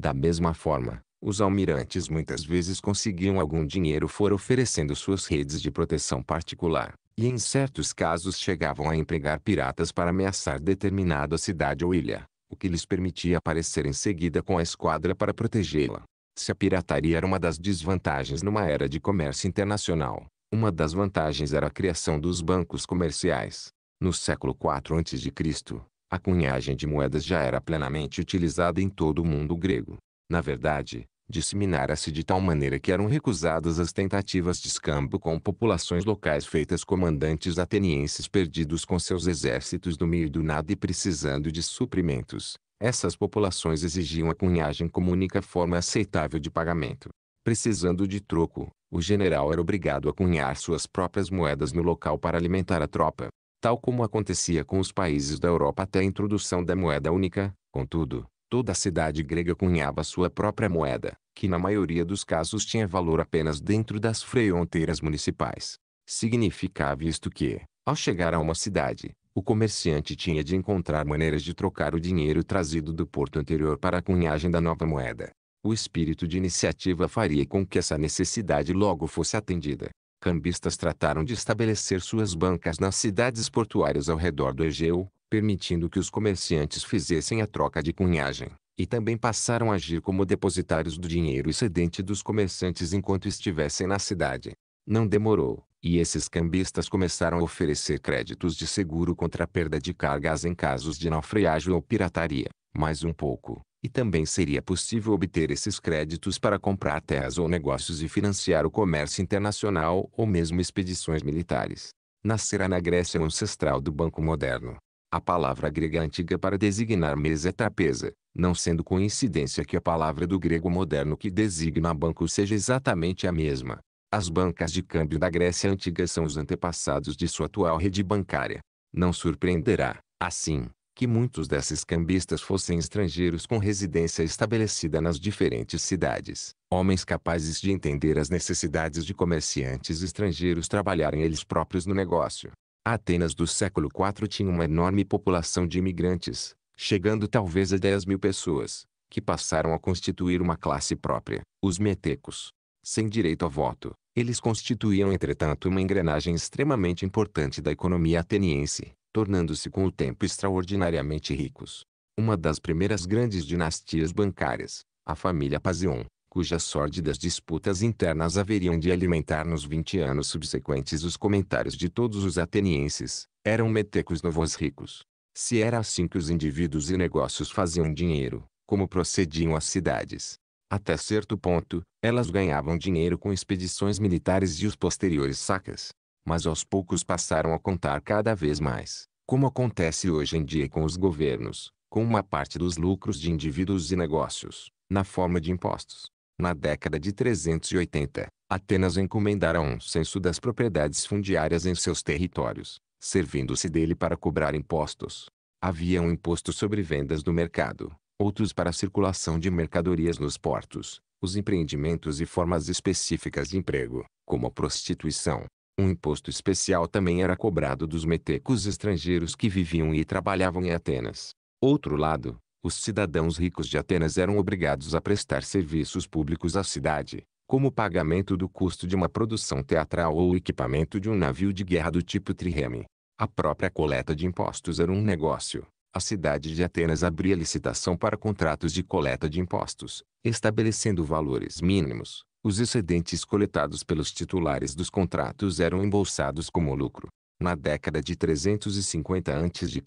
Da mesma forma, os almirantes muitas vezes conseguiam algum dinheiro fora oferecendo suas redes de proteção particular, e em certos casos chegavam a empregar piratas para ameaçar determinada cidade ou ilha, o que lhes permitia aparecer em seguida com a esquadra para protegê-la. Se a pirataria era uma das desvantagens numa era de comércio internacional, uma das vantagens era a criação dos bancos comerciais. No século IV a.C., a cunhagem de moedas já era plenamente utilizada em todo o mundo grego. Na verdade, disseminara-se de tal maneira que eram recusadas as tentativas de escambo com populações locais feitas comandantes atenienses perdidos com seus exércitos no meio do nada e precisando de suprimentos, essas populações exigiam a cunhagem como única forma aceitável de pagamento. Precisando de troco, o general era obrigado a cunhar suas próprias moedas no local para alimentar a tropa, tal como acontecia com os países da Europa até a introdução da moeda única. Contudo, toda a cidade grega cunhava sua própria moeda, que na maioria dos casos tinha valor apenas dentro das fronteiras municipais. Significava isto que, ao chegar a uma cidade, o comerciante tinha de encontrar maneiras de trocar o dinheiro trazido do porto anterior para a cunhagem da nova moeda. O espírito de iniciativa faria com que essa necessidade logo fosse atendida. Cambistas trataram de estabelecer suas bancas nas cidades portuárias ao redor do Egeu, permitindo que os comerciantes fizessem a troca de cunhagem, e também passaram a agir como depositários do dinheiro excedente dos comerciantes enquanto estivessem na cidade. Não demorou, e esses cambistas começaram a oferecer créditos de seguro contra a perda de cargas em casos de naufrágio ou pirataria. Mais um pouco, e também seria possível obter esses créditos para comprar terras ou negócios e financiar o comércio internacional ou mesmo expedições militares. Nascerá na Grécia ancestral do Banco Moderno. A palavra grega antiga para designar mesa é trapeza, não sendo coincidência que a palavra do grego moderno que designa banco seja exatamente a mesma. As bancas de câmbio da Grécia Antiga são os antepassados de sua atual rede bancária. Não surpreenderá, assim, que muitos desses cambistas fossem estrangeiros com residência estabelecida nas diferentes cidades, homens capazes de entender as necessidades de comerciantes estrangeiros trabalharem eles próprios no negócio. Atenas do século IV tinha uma enorme população de imigrantes, chegando talvez a 10 mil pessoas, que passaram a constituir uma classe própria, os metecos. Sem direito a voto, eles constituíam entretanto uma engrenagem extremamente importante da economia ateniense, tornando-se com o tempo extraordinariamente ricos. Uma das primeiras grandes dinastias bancárias, a família Pazion, cujas sórdidas disputas internas haveriam de alimentar nos 20 anos subsequentes os comentários de todos os atenienses, eram metecos novos ricos. Se era assim que os indivíduos e negócios faziam dinheiro, como procediam as cidades, até certo ponto, elas ganhavam dinheiro com expedições militares e os posteriores sacas. Mas aos poucos passaram a contar cada vez mais, como acontece hoje em dia com os governos, com uma parte dos lucros de indivíduos e negócios, na forma de impostos. Na década de 380, Atenas encomendara um censo das propriedades fundiárias em seus territórios, servindo-se dele para cobrar impostos. Havia um imposto sobre vendas do mercado, outros para a circulação de mercadorias nos portos, os empreendimentos e formas específicas de emprego, como a prostituição. Um imposto especial também era cobrado dos metecos estrangeiros que viviam e trabalhavam em Atenas. Outro lado, os cidadãos ricos de Atenas eram obrigados a prestar serviços públicos à cidade, como o pagamento do custo de uma produção teatral ou equipamento de um navio de guerra do tipo trireme. A própria coleta de impostos era um negócio, a cidade de Atenas abria licitação para contratos de coleta de impostos, estabelecendo valores mínimos. Os excedentes coletados pelos titulares dos contratos eram embolsados como lucro. Na década de 350 a.C.,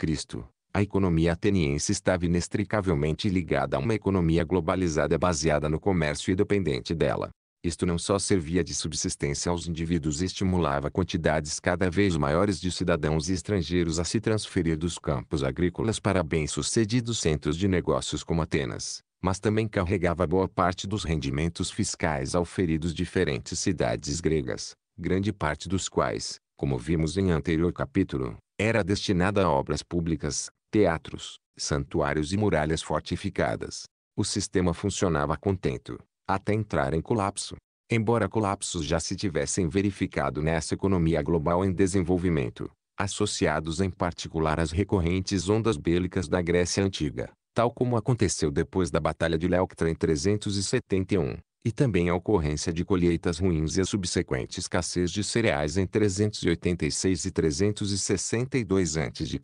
a economia ateniense estava inextricavelmente ligada a uma economia globalizada baseada no comércio e dependente dela. Isto não só servia de subsistência aos indivíduos e estimulava quantidades cada vez maiores de cidadãos e estrangeiros a se transferir dos campos agrícolas para bem-sucedidos centros de negócios como Atenas, mas também carregava boa parte dos rendimentos fiscais auferidos diferentes cidades gregas, grande parte dos quais, como vimos em anterior capítulo, era destinada a obras públicas, teatros, santuários e muralhas fortificadas. O sistema funcionava contento, até entrar em colapso. Embora colapsos já se tivessem verificado nessa economia global em desenvolvimento, associados em particular às recorrentes ondas bélicas da Grécia Antiga, tal como aconteceu depois da Batalha de Leuctra em 371, e também a ocorrência de colheitas ruins e a subsequente escassez de cereais em 386 e 362 a.C.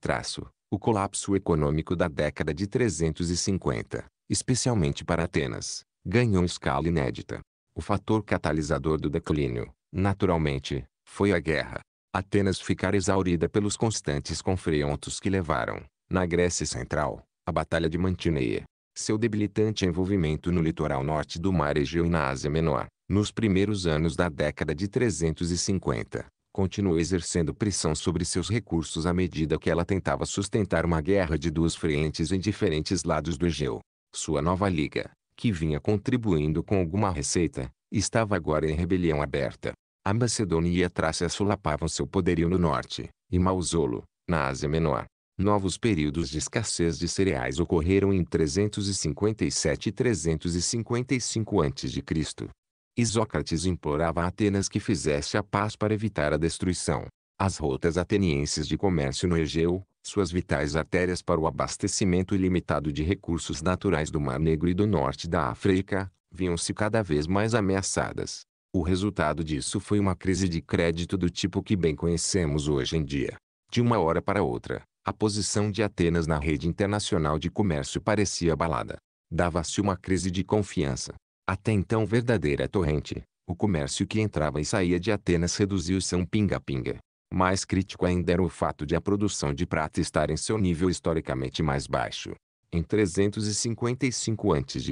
Traço: o colapso econômico da década de 350 especialmente para Atenas, ganhou escala inédita. O fator catalisador do declínio, naturalmente, foi a guerra. Atenas ficara exaurida pelos constantes confrontos que levaram, na Grécia Central, à Batalha de Mantineia. Seu debilitante envolvimento no litoral norte do Mar Egeu e na Ásia Menor, nos primeiros anos da década de 350, continuou exercendo pressão sobre seus recursos à medida que ela tentava sustentar uma guerra de duas frentes em diferentes lados do Egeu. Sua nova liga, que vinha contribuindo com alguma receita, estava agora em rebelião aberta. A Macedônia e a Trácia solapavam seu poderio no norte, e Mausolo, na Ásia Menor. Novos períodos de escassez de cereais ocorreram em 357 e 355 a.C. Isócrates implorava a Atenas que fizesse a paz para evitar a destruição. As rotas atenienses de comércio no Egeu, suas vitais artérias para o abastecimento ilimitado de recursos naturais do Mar Negro e do norte da África, viam-se cada vez mais ameaçadas. O resultado disso foi uma crise de crédito do tipo que bem conhecemos hoje em dia. De uma hora para outra, a posição de Atenas na rede internacional de comércio parecia abalada. Dava-se uma crise de confiança. Até então verdadeira torrente, o comércio que entrava e saía de Atenas reduziu-se a um pinga-pinga. Mais crítico ainda era o fato de a produção de prata estar em seu nível historicamente mais baixo. Em 355 a.C.,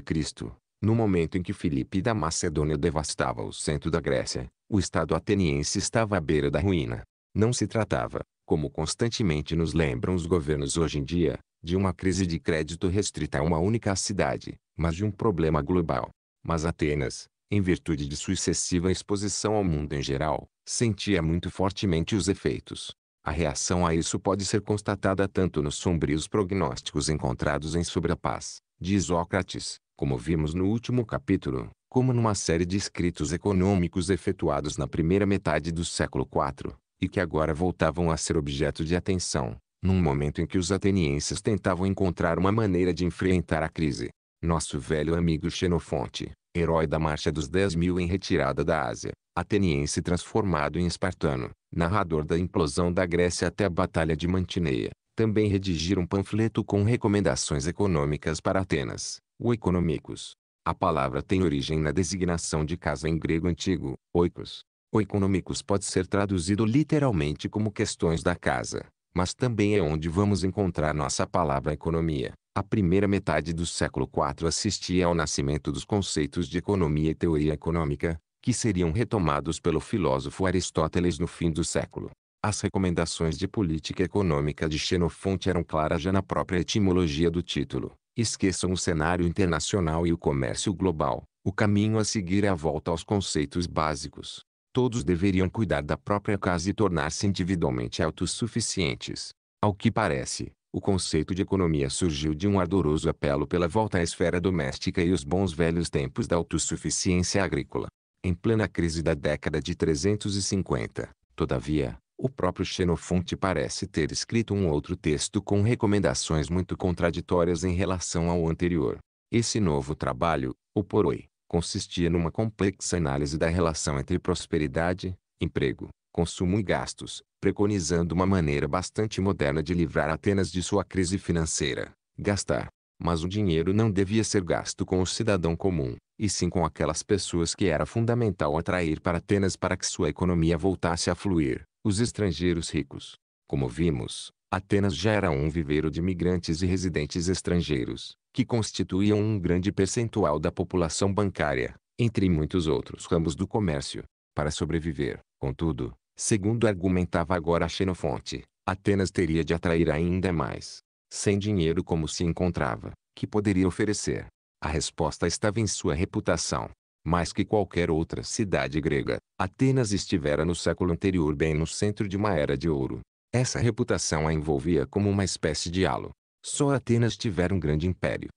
no momento em que Filipe da Macedônia devastava o centro da Grécia, o Estado ateniense estava à beira da ruína. Não se tratava, como constantemente nos lembram os governos hoje em dia, de uma crise de crédito restrita a uma única cidade, mas de um problema global. Mas Atenas, em virtude de sua excessiva exposição ao mundo em geral, sentia muito fortemente os efeitos. A reação a isso pode ser constatada tanto nos sombrios prognósticos encontrados em Sobre a Paz, de Isócrates, como vimos no último capítulo, como numa série de escritos econômicos efetuados na primeira metade do século IV, e que agora voltavam a ser objeto de atenção, num momento em que os atenienses tentavam encontrar uma maneira de enfrentar a crise. Nosso velho amigo Xenofonte, herói da Marcha dos 10 mil em retirada da Ásia, ateniense transformado em espartano, narrador da implosão da Grécia até a Batalha de Mantineia, também redigir um panfleto com recomendações econômicas para Atenas, o Economicus. A palavra tem origem na designação de casa em grego antigo, oikos. O econômicos pode ser traduzido literalmente como questões da casa, mas também é onde vamos encontrar nossa palavra economia, a primeira metade do século IV assistia ao nascimento dos conceitos de economia e teoria econômica, que seriam retomados pelo filósofo Aristóteles no fim do século. As recomendações de política econômica de Xenofonte eram claras já na própria etimologia do título. Esqueçam o cenário internacional e o comércio global. O caminho a seguir é a volta aos conceitos básicos. Todos deveriam cuidar da própria casa e tornar-se individualmente autossuficientes. Ao que parece, o conceito de economia surgiu de um ardoroso apelo pela volta à esfera doméstica e os bons velhos tempos da autossuficiência agrícola. Em plena crise da década de 350, todavia, o próprio Xenofonte parece ter escrito um outro texto com recomendações muito contraditórias em relação ao anterior. Esse novo trabalho, o Poroi, consistia numa complexa análise da relação entre prosperidade, emprego, consumo e gastos, preconizando uma maneira bastante moderna de livrar Atenas de sua crise financeira: gastar. Mas o dinheiro não devia ser gasto com o cidadão comum, e sim com aquelas pessoas que era fundamental atrair para Atenas para que sua economia voltasse a fluir, os estrangeiros ricos. Como vimos, Atenas já era um viveiro de migrantes e residentes estrangeiros, que constituíam um grande percentual da população bancária, entre muitos outros ramos do comércio. Para sobreviver, contudo, Segundo argumentava agora Xenofonte, Atenas teria de atrair ainda mais. Sem dinheiro como se encontrava, que poderia oferecer? A resposta estava em sua reputação. Mais que qualquer outra cidade grega, Atenas estivera no século anterior bem no centro de uma era de ouro. Essa reputação a envolvia como uma espécie de halo. Só Atenas tivera um grande império.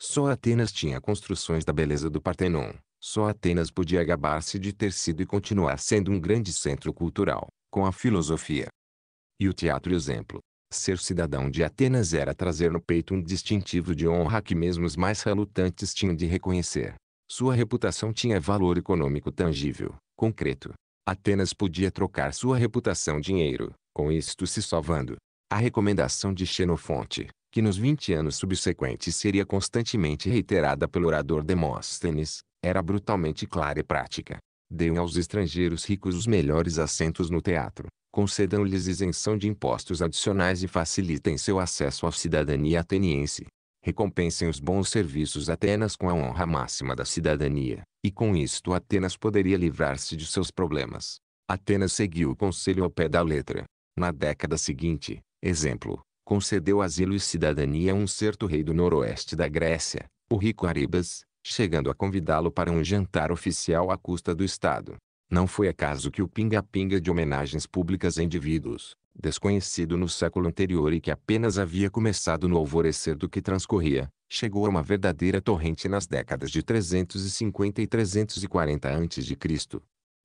Só Atenas tinha construções da beleza do Partenon, só Atenas podia gabar-se de ter sido e continuar sendo um grande centro cultural, com a filosofia. E o teatro exemplo. Ser cidadão de Atenas era trazer no peito um distintivo de honra que mesmo os mais relutantes tinham de reconhecer. Sua reputação tinha valor econômico tangível, concreto. Atenas podia trocar sua reputação dinheiro, com isto se salvando. A recomendação de Xenofonte, que nos 20 anos subsequentes seria constantemente reiterada pelo orador Demóstenes, era brutalmente clara e prática. Deem aos estrangeiros ricos os melhores assentos no teatro, concedam-lhes isenção de impostos adicionais e facilitem seu acesso à cidadania ateniense. Recompensem os bons serviços Atenas com a honra máxima da cidadania, e com isto Atenas poderia livrar-se de seus problemas. Atenas seguiu o conselho ao pé da letra. Na década seguinte, exemplo, concedeu asilo e cidadania a um certo rei do noroeste da Grécia, o rico Aribas, chegando a convidá-lo para um jantar oficial à custa do Estado. Não foi acaso que o pinga-pinga de homenagens públicas a indivíduos, desconhecido no século anterior e que apenas havia começado no alvorecer do que transcorria, chegou a uma verdadeira torrente nas décadas de 350 e 340 a.C.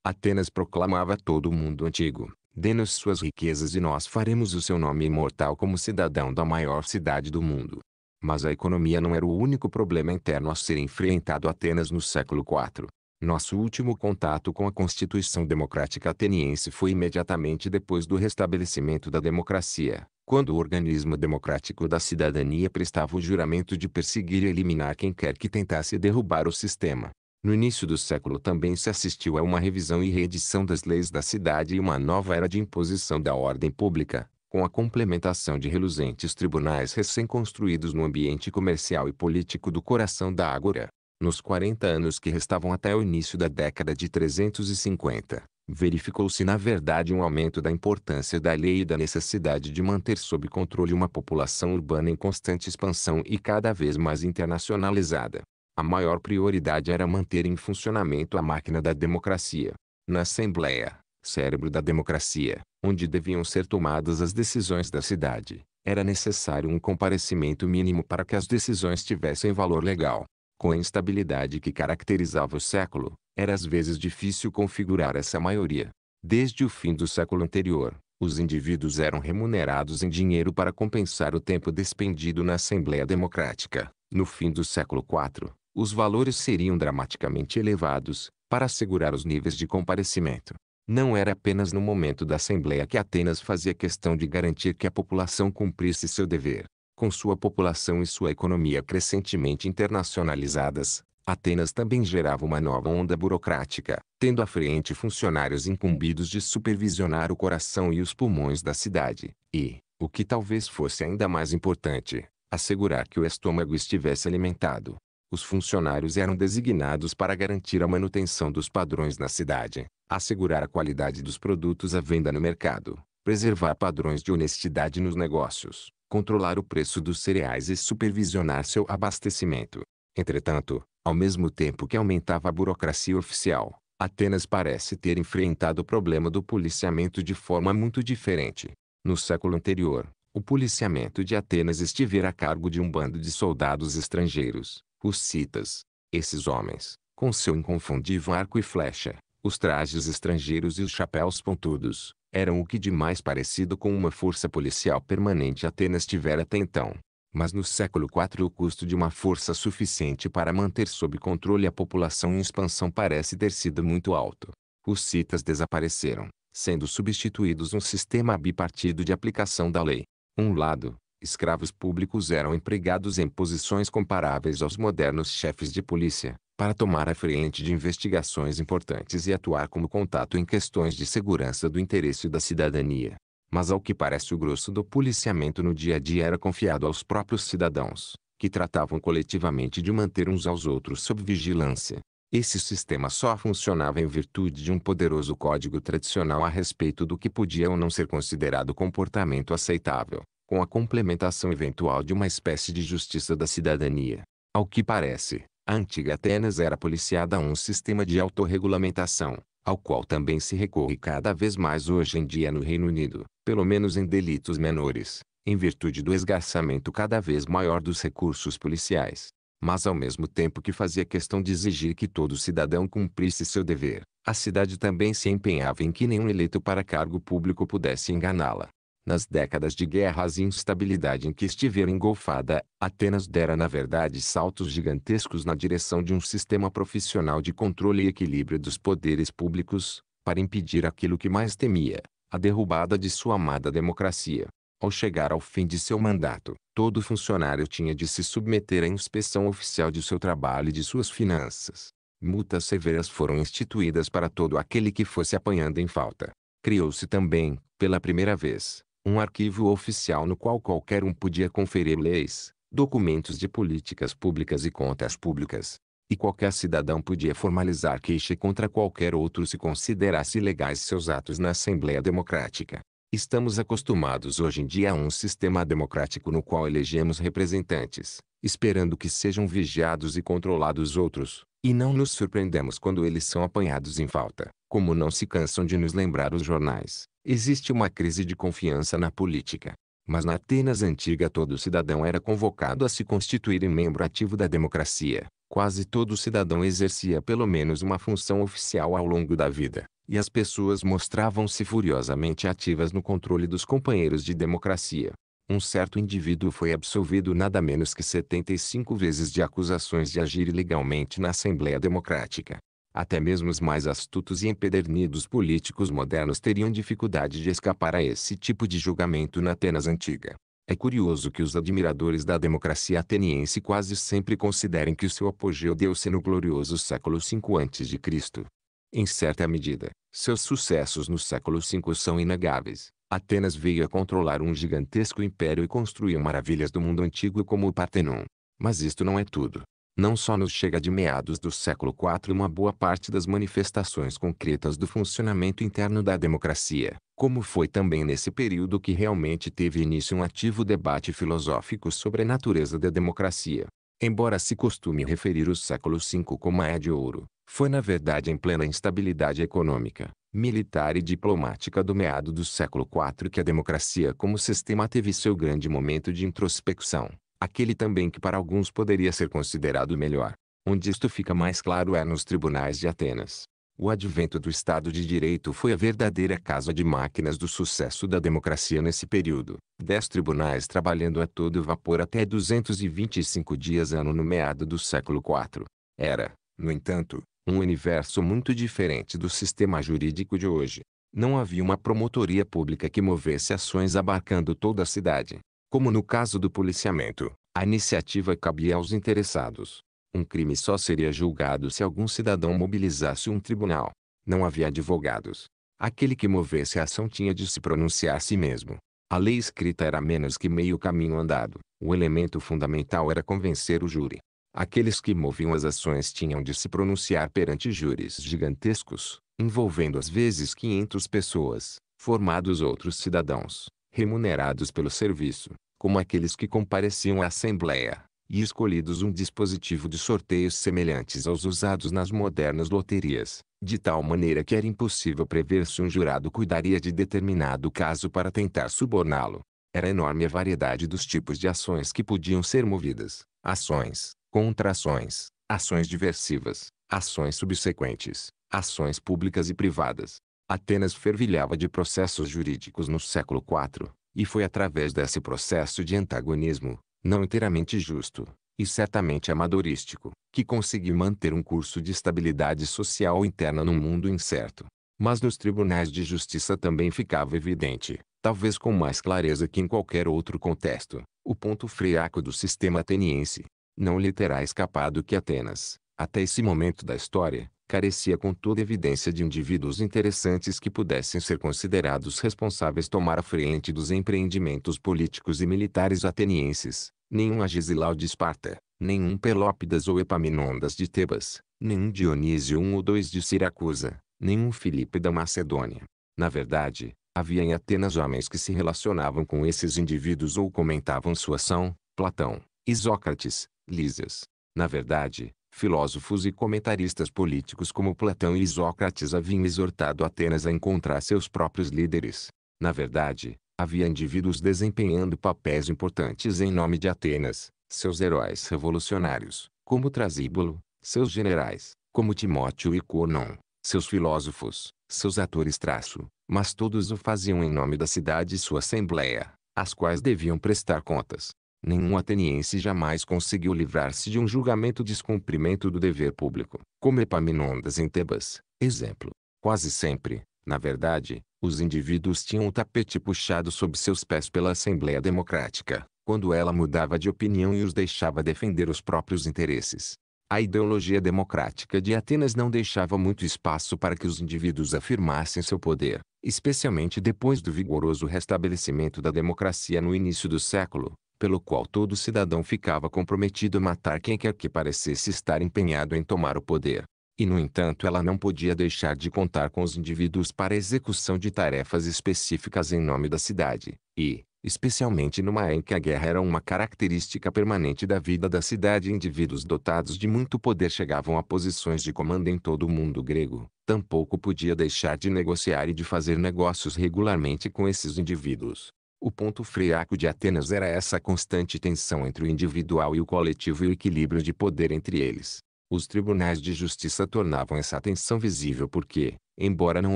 Atenas proclamava a todo o mundo antigo, dê-nos suas riquezas e nós faremos o seu nome imortal como cidadão da maior cidade do mundo. Mas a economia não era o único problema interno a ser enfrentado Atenas no século IV. Nosso último contato com a Constituição Democrática Ateniense foi imediatamente depois do restabelecimento da democracia, quando o organismo democrático da cidadania prestava o juramento de perseguir e eliminar quem quer que tentasse derrubar o sistema. No início do século também se assistiu a uma revisão e reedição das leis da cidade e uma nova era de imposição da ordem pública, com a complementação de reluzentes tribunais recém-construídos no ambiente comercial e político do coração da Ágora. Nos 40 anos que restavam até o início da década de 350, verificou-se na verdade um aumento da importância da lei e da necessidade de manter sob controle uma população urbana em constante expansão e cada vez mais internacionalizada. A maior prioridade era manter em funcionamento a máquina da democracia. Na Assembleia, cérebro da democracia, onde deviam ser tomadas as decisões da cidade, era necessário um comparecimento mínimo para que as decisões tivessem valor legal. Com a instabilidade que caracterizava o século, era às vezes difícil configurar essa maioria. Desde o fim do século anterior, os indivíduos eram remunerados em dinheiro para compensar o tempo despendido na Assembleia Democrática. No fim do século IV, os valores seriam dramaticamente elevados, para assegurar os níveis de comparecimento. Não era apenas no momento da Assembleia que Atenas fazia questão de garantir que a população cumprisse seu dever. Com sua população e sua economia crescentemente internacionalizadas, Atenas também gerava uma nova onda burocrática, tendo à frente funcionários incumbidos de supervisionar o coração e os pulmões da cidade, e, o que talvez fosse ainda mais importante, assegurar que o estômago estivesse alimentado. Os funcionários eram designados para garantir a manutenção dos padrões na cidade, assegurar a qualidade dos produtos à venda no mercado, preservar padrões de honestidade nos negócios, controlar o preço dos cereais e supervisionar seu abastecimento. Entretanto, ao mesmo tempo que aumentava a burocracia oficial, Atenas parece ter enfrentado o problema do policiamento de forma muito diferente. No século anterior, o policiamento de Atenas estivera a cargo de um bando de soldados estrangeiros, os citas. Esses homens, com seu inconfundível arco e flecha, os trajes estrangeiros e os chapéus pontudos eram o que de mais parecido com uma força policial permanente Atenas tivera até então. Mas no século IV o custo de uma força suficiente para manter sob controle a população em expansão parece ter sido muito alto. Os citas desapareceram, sendo substituídos um sistema bipartido de aplicação da lei. Um lado, escravos públicos eram empregados em posições comparáveis aos modernos chefes de polícia, para tomar a frente de investigações importantes e atuar como contato em questões de segurança do interesse da cidadania. Mas ao que parece o grosso do policiamento no dia a dia era confiado aos próprios cidadãos, que tratavam coletivamente de manter uns aos outros sob vigilância. Esse sistema só funcionava em virtude de um poderoso código tradicional a respeito do que podia ou não ser considerado comportamento aceitável, com a complementação eventual de uma espécie de justiça da cidadania. Ao que parece, a antiga Atenas era policiada a um sistema de autorregulamentação, ao qual também se recorre cada vez mais hoje em dia no Reino Unido, pelo menos em delitos menores, em virtude do esgarçamento cada vez maior dos recursos policiais. Mas ao mesmo tempo que fazia questão de exigir que todo cidadão cumprisse seu dever, a cidade também se empenhava em que nenhum eleito para cargo público pudesse enganá-la. Nas décadas de guerras e instabilidade em que estivera engolfada, Atenas dera na verdade saltos gigantescos na direção de um sistema profissional de controle e equilíbrio dos poderes públicos, para impedir aquilo que mais temia, a derrubada de sua amada democracia. Ao chegar ao fim de seu mandato, todo funcionário tinha de se submeter à inspeção oficial de seu trabalho e de suas finanças. Multas severas foram instituídas para todo aquele que fosse apanhando em falta. Criou-se também, pela primeira vez, um arquivo oficial no qual qualquer um podia conferir leis, documentos de políticas públicas e contas públicas. E qualquer cidadão podia formalizar queixa contra qualquer outro se considerasse legais seus atos na Assembleia Democrática. Estamos acostumados hoje em dia a um sistema democrático no qual elegemos representantes, esperando que sejam vigiados e controlados outros, e não nos surpreendemos quando eles são apanhados em falta, como não se cansam de nos lembrar os jornais. Existe uma crise de confiança na política. Mas na Atenas antiga todo cidadão era convocado a se constituir em membro ativo da democracia. Quase todo cidadão exercia pelo menos uma função oficial ao longo da vida, e as pessoas mostravam-se furiosamente ativas no controle dos companheiros de democracia um certo indivíduo foi absolvido nada menos que 75 vezes de acusações de agir ilegalmente na Assembleia Democrática. Até mesmo os mais astutos e empedernidos políticos modernos teriam dificuldade de escapar a esse tipo de julgamento na Atenas antiga. É curioso que os admiradores da democracia ateniense quase sempre considerem que o seu apogeu deu-se no glorioso século V a.C. Em certa medida, seus sucessos no século V são inegáveis. Atenas veio a controlar um gigantesco império e construir maravilhas do mundo antigo como o Partenon. Mas isto não é tudo. Não só nos chega de meados do século IV uma boa parte das manifestações concretas do funcionamento interno da democracia, como foi também nesse período que realmente teve início um ativo debate filosófico sobre a natureza da democracia. Embora se costume referir o século V como a de ouro, foi na verdade em plena instabilidade econômica, militar e diplomática do meado do século IV que a democracia como sistema teve seu grande momento de introspecção, aquele também que para alguns poderia ser considerado melhor. Onde isto fica mais claro é nos tribunais de Atenas. O advento do Estado de Direito foi a verdadeira casa de máquinas do sucesso da democracia nesse período. Dez tribunais trabalhando a todo vapor até 225 dias ano no meado do século IV. Era, no entanto, um universo muito diferente do sistema jurídico de hoje. Não havia uma promotoria pública que movesse ações abarcando toda a cidade. Como no caso do policiamento, a iniciativa cabia aos interessados. Um crime só seria julgado se algum cidadão mobilizasse um tribunal. Não havia advogados. Aquele que movesse a ação tinha de se pronunciar a si mesmo. A lei escrita era menos que meio caminho andado. O elemento fundamental era convencer o júri. Aqueles que moviam as ações tinham de se pronunciar perante júris gigantescos, envolvendo às vezes 500 pessoas, formados outros cidadãos, remunerados pelo serviço, como aqueles que compareciam à Assembleia, e escolhidos um dispositivo de sorteios semelhantes aos usados nas modernas loterias, de tal maneira que era impossível prever se um jurado cuidaria de determinado caso para tentar suborná-lo. Era enorme a variedade dos tipos de ações que podiam ser movidas. Ações, contrações, ações diversivas, ações subsequentes, ações públicas e privadas. Atenas fervilhava de processos jurídicos no século IV, e foi através desse processo de antagonismo, não inteiramente justo, e certamente amadorístico, que conseguiu manter um curso de estabilidade social interna no mundo incerto. Mas nos tribunais de justiça também ficava evidente, talvez com mais clareza que em qualquer outro contexto, o ponto fraco do sistema ateniense. Não lhe terá escapado que Atenas, até esse momento da história, carecia com toda evidência de indivíduos interessantes que pudessem ser considerados responsáveis tomar a frente dos empreendimentos políticos e militares atenienses, nenhum Agisilau de Esparta, nenhum Pelópidas ou Epaminondas de Tebas, nenhum Dionísio um ou dois de Siracusa, nenhum Filipe da Macedônia. Na verdade, havia em Atenas homens que se relacionavam com esses indivíduos ou comentavam sua ação, Platão, Isócrates, Lísias. Na verdade, filósofos e comentaristas políticos como Platão e Isócrates haviam exortado Atenas a encontrar seus próprios líderes. Na verdade, havia indivíduos desempenhando papéis importantes em nome de Atenas, seus heróis revolucionários, como Trasíbulo, seus generais, como Timóteo e Conon, seus filósofos, seus atores traço, mas todos o faziam em nome da cidade e sua assembleia, às quais deviam prestar contas nenhum ateniense jamais conseguiu livrar-se de um julgamento de descumprimento do dever público, como Epaminondas em Tebas, exemplo. Quase sempre, na verdade, os indivíduos tinham o tapete puxado sob seus pés pela Assembleia Democrática, quando ela mudava de opinião e os deixava defender os próprios interesses. A ideologia democrática de Atenas não deixava muito espaço para que os indivíduos afirmassem seu poder, especialmente depois do vigoroso restabelecimento da democracia no início do século, pelo qual todo cidadão ficava comprometido a matar quem quer que parecesse estar empenhado em tomar o poder. E no entanto ela não podia deixar de contar com os indivíduos para a execução de tarefas específicas em nome da cidade, e, especialmente numa em que a guerra era uma característica permanente da vida da cidade, indivíduos dotados de muito poder chegavam a posições de comando em todo o mundo grego. Tampouco podia deixar de negociar e de fazer negócios regularmente com esses indivíduos, o ponto friaco de Atenas era essa constante tensão entre o individual e o coletivo e o equilíbrio de poder entre eles. Os tribunais de justiça tornavam essa tensão visível porque, embora não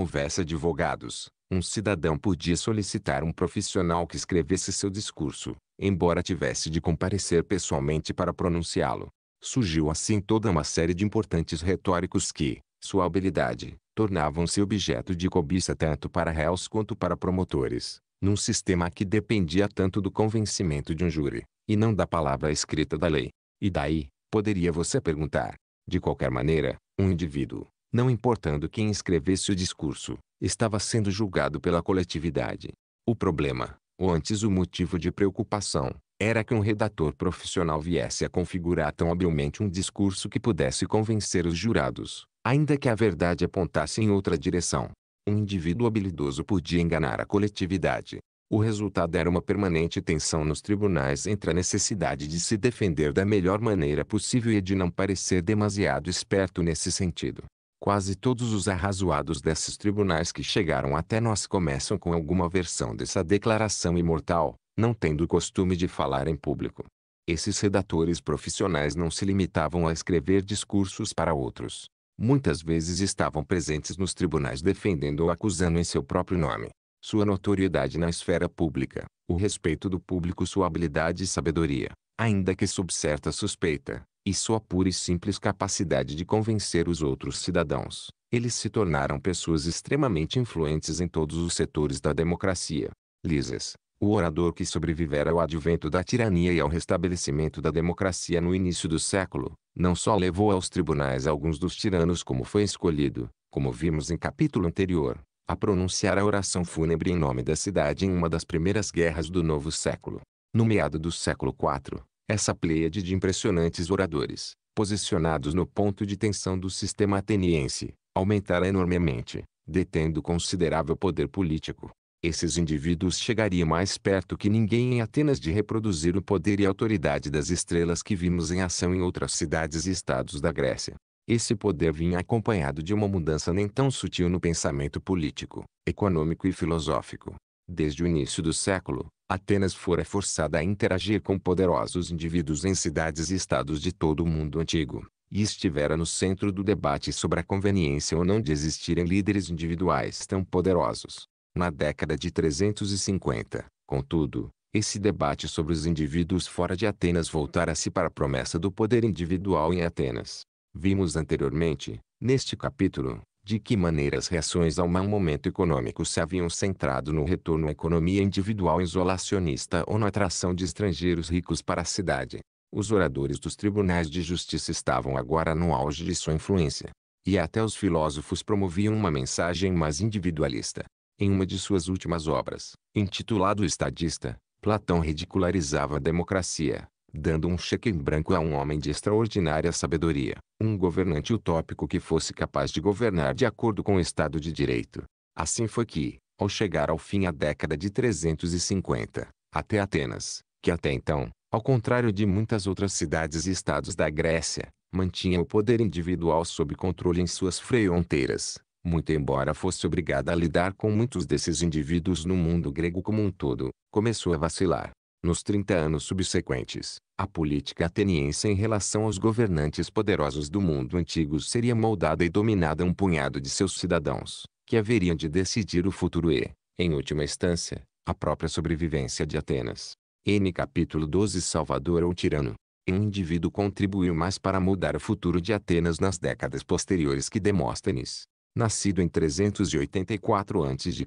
houvesse advogados, um cidadão podia solicitar um profissional que escrevesse seu discurso, embora tivesse de comparecer pessoalmente para pronunciá-lo. Surgiu assim toda uma série de importantes retóricos que, sua habilidade, tornavam-se objeto de cobiça tanto para réus quanto para promotores num sistema que dependia tanto do convencimento de um júri, e não da palavra escrita da lei. E daí, poderia você perguntar. De qualquer maneira, um indivíduo, não importando quem escrevesse o discurso, estava sendo julgado pela coletividade. O problema, ou antes o motivo de preocupação, era que um redator profissional viesse a configurar tão habilmente um discurso que pudesse convencer os jurados, ainda que a verdade apontasse em outra direção, um indivíduo habilidoso podia enganar a coletividade. O resultado era uma permanente tensão nos tribunais entre a necessidade de se defender da melhor maneira possível e de não parecer demasiado esperto nesse sentido. Quase todos os arrazoados desses tribunais que chegaram até nós começam com alguma versão dessa declaração imortal, não tendo o costume de falar em público. Esses redatores profissionais não se limitavam a escrever discursos para outros muitas vezes estavam presentes nos tribunais defendendo ou acusando em seu próprio nome. Sua notoriedade na esfera pública, o respeito do público, sua habilidade e sabedoria, ainda que sob certa suspeita, e sua pura e simples capacidade de convencer os outros cidadãos, eles se tornaram pessoas extremamente influentes em todos os setores da democracia. Lises, o orador que sobreviver ao advento da tirania e ao restabelecimento da democracia no início do século, não só levou aos tribunais alguns dos tiranos como foi escolhido, como vimos em capítulo anterior, a pronunciar a oração fúnebre em nome da cidade em uma das primeiras guerras do novo século. No meado do século IV, essa pleiade de impressionantes oradores, posicionados no ponto de tensão do sistema ateniense, aumentara enormemente, detendo considerável poder político, esses indivíduos chegariam mais perto que ninguém em Atenas de reproduzir o poder e autoridade das estrelas que vimos em ação em outras cidades e estados da Grécia. Esse poder vinha acompanhado de uma mudança nem tão sutil no pensamento político, econômico e filosófico. Desde o início do século, Atenas fora forçada a interagir com poderosos indivíduos em cidades e estados de todo o mundo antigo, e estivera no centro do debate sobre a conveniência ou não de existirem líderes individuais tão poderosos na década de 350. Contudo, esse debate sobre os indivíduos fora de Atenas voltara-se para a promessa do poder individual em Atenas. Vimos anteriormente, neste capítulo, de que maneira as reações ao mau momento econômico se haviam centrado no retorno à economia individual isolacionista ou na atração de estrangeiros ricos para a cidade. Os oradores dos tribunais de justiça estavam agora no auge de sua influência. E até os filósofos promoviam uma mensagem mais individualista. Em uma de suas últimas obras, intitulado Estadista, Platão ridicularizava a democracia, dando um cheque em branco a um homem de extraordinária sabedoria, um governante utópico que fosse capaz de governar de acordo com o Estado de Direito. Assim foi que, ao chegar ao fim a década de 350, até Atenas, que até então, ao contrário de muitas outras cidades e estados da Grécia, mantinha o poder individual sob controle em suas fronteiras, muito embora fosse obrigada a lidar com muitos desses indivíduos no mundo grego como um todo, começou a vacilar. Nos 30 anos subsequentes, a política ateniense em relação aos governantes poderosos do mundo antigo seria moldada e dominada um punhado de seus cidadãos, que haveriam de decidir o futuro e, em última instância, a própria sobrevivência de Atenas. N capítulo 12 Salvador ou Tirano. Um indivíduo contribuiu mais para mudar o futuro de Atenas nas décadas posteriores que Demóstenes, nascido em 384 a.C.,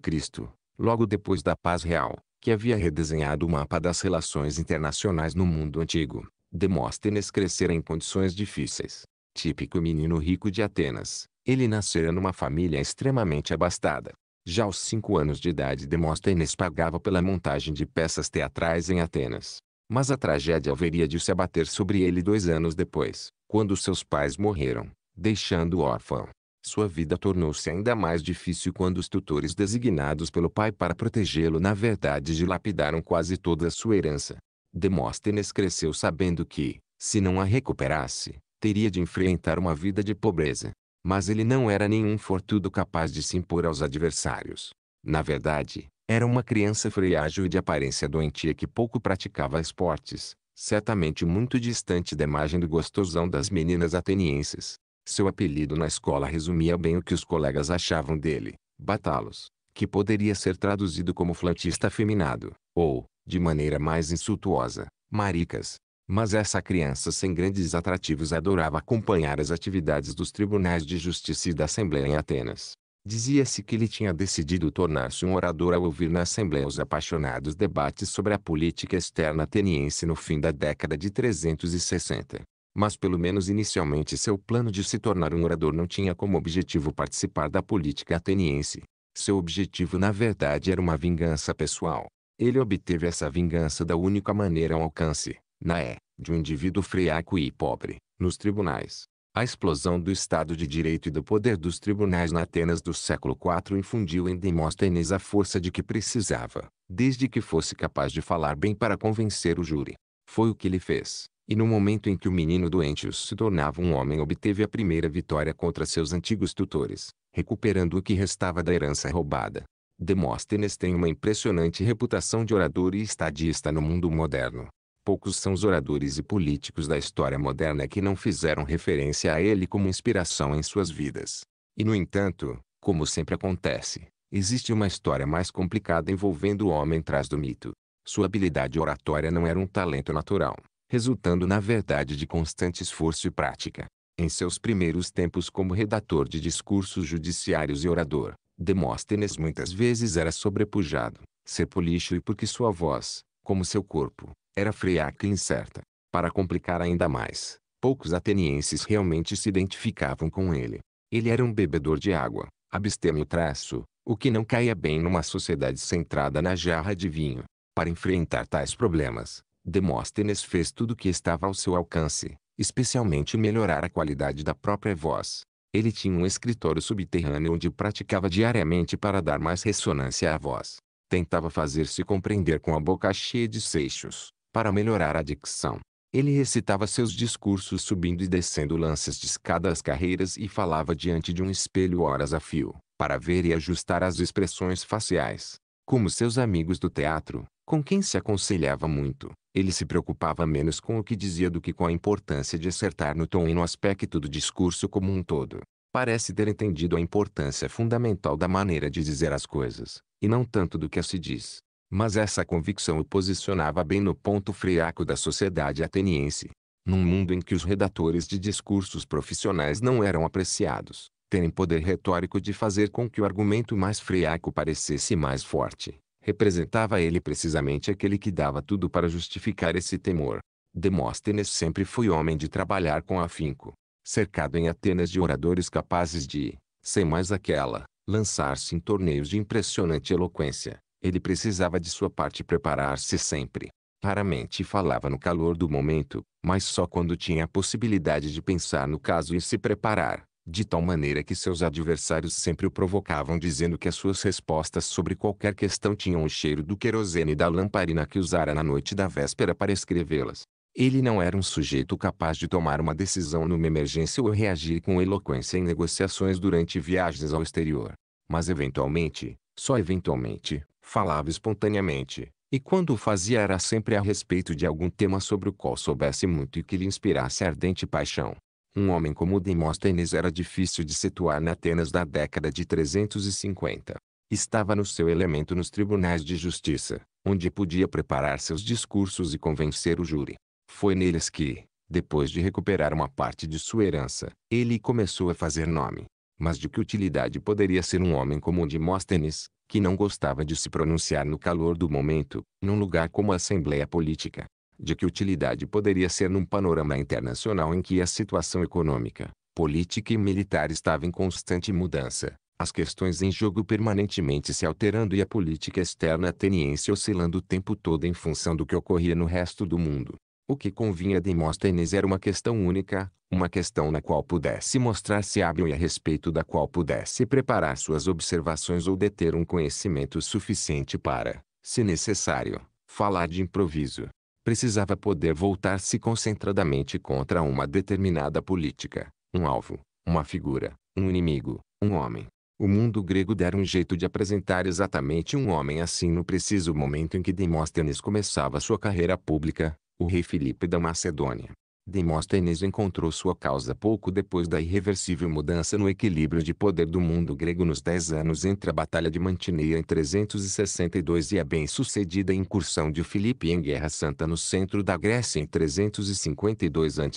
logo depois da Paz Real, que havia redesenhado o mapa das relações internacionais no mundo antigo, Demóstenes crescera em condições difíceis. Típico menino rico de Atenas, ele nascera numa família extremamente abastada. Já aos cinco anos de idade Demóstenes pagava pela montagem de peças teatrais em Atenas. Mas a tragédia haveria de se abater sobre ele dois anos depois, quando seus pais morreram, deixando-o órfão. Sua vida tornou-se ainda mais difícil quando os tutores designados pelo pai para protegê-lo na verdade dilapidaram quase toda a sua herança. Demóstenes cresceu sabendo que, se não a recuperasse, teria de enfrentar uma vida de pobreza. Mas ele não era nenhum fortudo capaz de se impor aos adversários. Na verdade, era uma criança frágil e de aparência doentia que pouco praticava esportes, certamente muito distante da imagem do gostosão das meninas atenienses. Seu apelido na escola resumia bem o que os colegas achavam dele, Batalos, que poderia ser traduzido como flantista afeminado, ou, de maneira mais insultuosa, maricas. Mas essa criança sem grandes atrativos adorava acompanhar as atividades dos tribunais de justiça e da Assembleia em Atenas. Dizia-se que ele tinha decidido tornar-se um orador ao ouvir na Assembleia os apaixonados debates sobre a política externa ateniense no fim da década de 360 mas pelo menos inicialmente seu plano de se tornar um orador não tinha como objetivo participar da política ateniense. Seu objetivo na verdade era uma vingança pessoal. Ele obteve essa vingança da única maneira ao alcance, na é, de um indivíduo freaco e pobre, nos tribunais. A explosão do Estado de Direito e do poder dos tribunais na Atenas do século IV infundiu em Demóstenes a força de que precisava, desde que fosse capaz de falar bem para convencer o júri. Foi o que ele fez e no momento em que o menino doente se tornava um homem obteve a primeira vitória contra seus antigos tutores, recuperando o que restava da herança roubada. Demóstenes tem uma impressionante reputação de orador e estadista no mundo moderno. Poucos são os oradores e políticos da história moderna que não fizeram referência a ele como inspiração em suas vidas. E no entanto, como sempre acontece, existe uma história mais complicada envolvendo o homem atrás do mito. Sua habilidade oratória não era um talento natural resultando na verdade de constante esforço e prática. Em seus primeiros tempos como redator de discursos judiciários e orador, Demóstenes muitas vezes era sobrepujado, sepulício e porque sua voz, como seu corpo, era friaca e incerta. Para complicar ainda mais, poucos atenienses realmente se identificavam com ele. Ele era um bebedor de água, abstêmio traço, o que não caía bem numa sociedade centrada na jarra de vinho. Para enfrentar tais problemas, Demóstenes fez tudo o que estava ao seu alcance, especialmente melhorar a qualidade da própria voz. Ele tinha um escritório subterrâneo onde praticava diariamente para dar mais ressonância à voz. Tentava fazer-se compreender com a boca cheia de seixos, para melhorar a dicção. Ele recitava seus discursos subindo e descendo lances de escada às carreiras e falava diante de um espelho horas a fio, para ver e ajustar as expressões faciais. Como seus amigos do teatro, com quem se aconselhava muito, ele se preocupava menos com o que dizia do que com a importância de acertar no tom e no aspecto do discurso como um todo. Parece ter entendido a importância fundamental da maneira de dizer as coisas, e não tanto do que se diz. Mas essa convicção o posicionava bem no ponto friaco da sociedade ateniense. Num mundo em que os redatores de discursos profissionais não eram apreciados, terem poder retórico de fazer com que o argumento mais friaco parecesse mais forte, representava ele precisamente aquele que dava tudo para justificar esse temor. Demóstenes sempre foi homem de trabalhar com afinco, cercado em Atenas de oradores capazes de, sem mais aquela, lançar-se em torneios de impressionante eloquência. Ele precisava de sua parte preparar-se sempre. Raramente falava no calor do momento, mas só quando tinha a possibilidade de pensar no caso e se preparar de tal maneira que seus adversários sempre o provocavam dizendo que as suas respostas sobre qualquer questão tinham o cheiro do querosene da lamparina que usara na noite da véspera para escrevê-las. Ele não era um sujeito capaz de tomar uma decisão numa emergência ou reagir com eloquência em negociações durante viagens ao exterior. Mas eventualmente, só eventualmente, falava espontaneamente, e quando o fazia era sempre a respeito de algum tema sobre o qual soubesse muito e que lhe inspirasse ardente paixão. Um homem como Demóstenes era difícil de situar na Atenas da década de 350. Estava no seu elemento nos tribunais de justiça, onde podia preparar seus discursos e convencer o júri. Foi neles que, depois de recuperar uma parte de sua herança, ele começou a fazer nome. Mas de que utilidade poderia ser um homem como Demóstenes, que não gostava de se pronunciar no calor do momento, num lugar como a Assembleia Política? de que utilidade poderia ser num panorama internacional em que a situação econômica, política e militar estava em constante mudança, as questões em jogo permanentemente se alterando e a política externa ateniense oscilando o tempo todo em função do que ocorria no resto do mundo. O que convinha a Demóstenes era uma questão única, uma questão na qual pudesse mostrar-se hábil e a respeito da qual pudesse preparar suas observações ou deter um conhecimento suficiente para, se necessário, falar de improviso precisava poder voltar-se concentradamente contra uma determinada política, um alvo, uma figura, um inimigo, um homem. O mundo grego dera um jeito de apresentar exatamente um homem assim no preciso momento em que Demóstenes começava sua carreira pública, o rei Filipe da Macedônia, Demóstenes encontrou sua causa pouco depois da irreversível mudança no equilíbrio de poder do mundo grego nos dez anos entre a Batalha de Mantineia em 362 e a bem-sucedida incursão de Filipe em Guerra Santa no centro da Grécia em 352 a.C.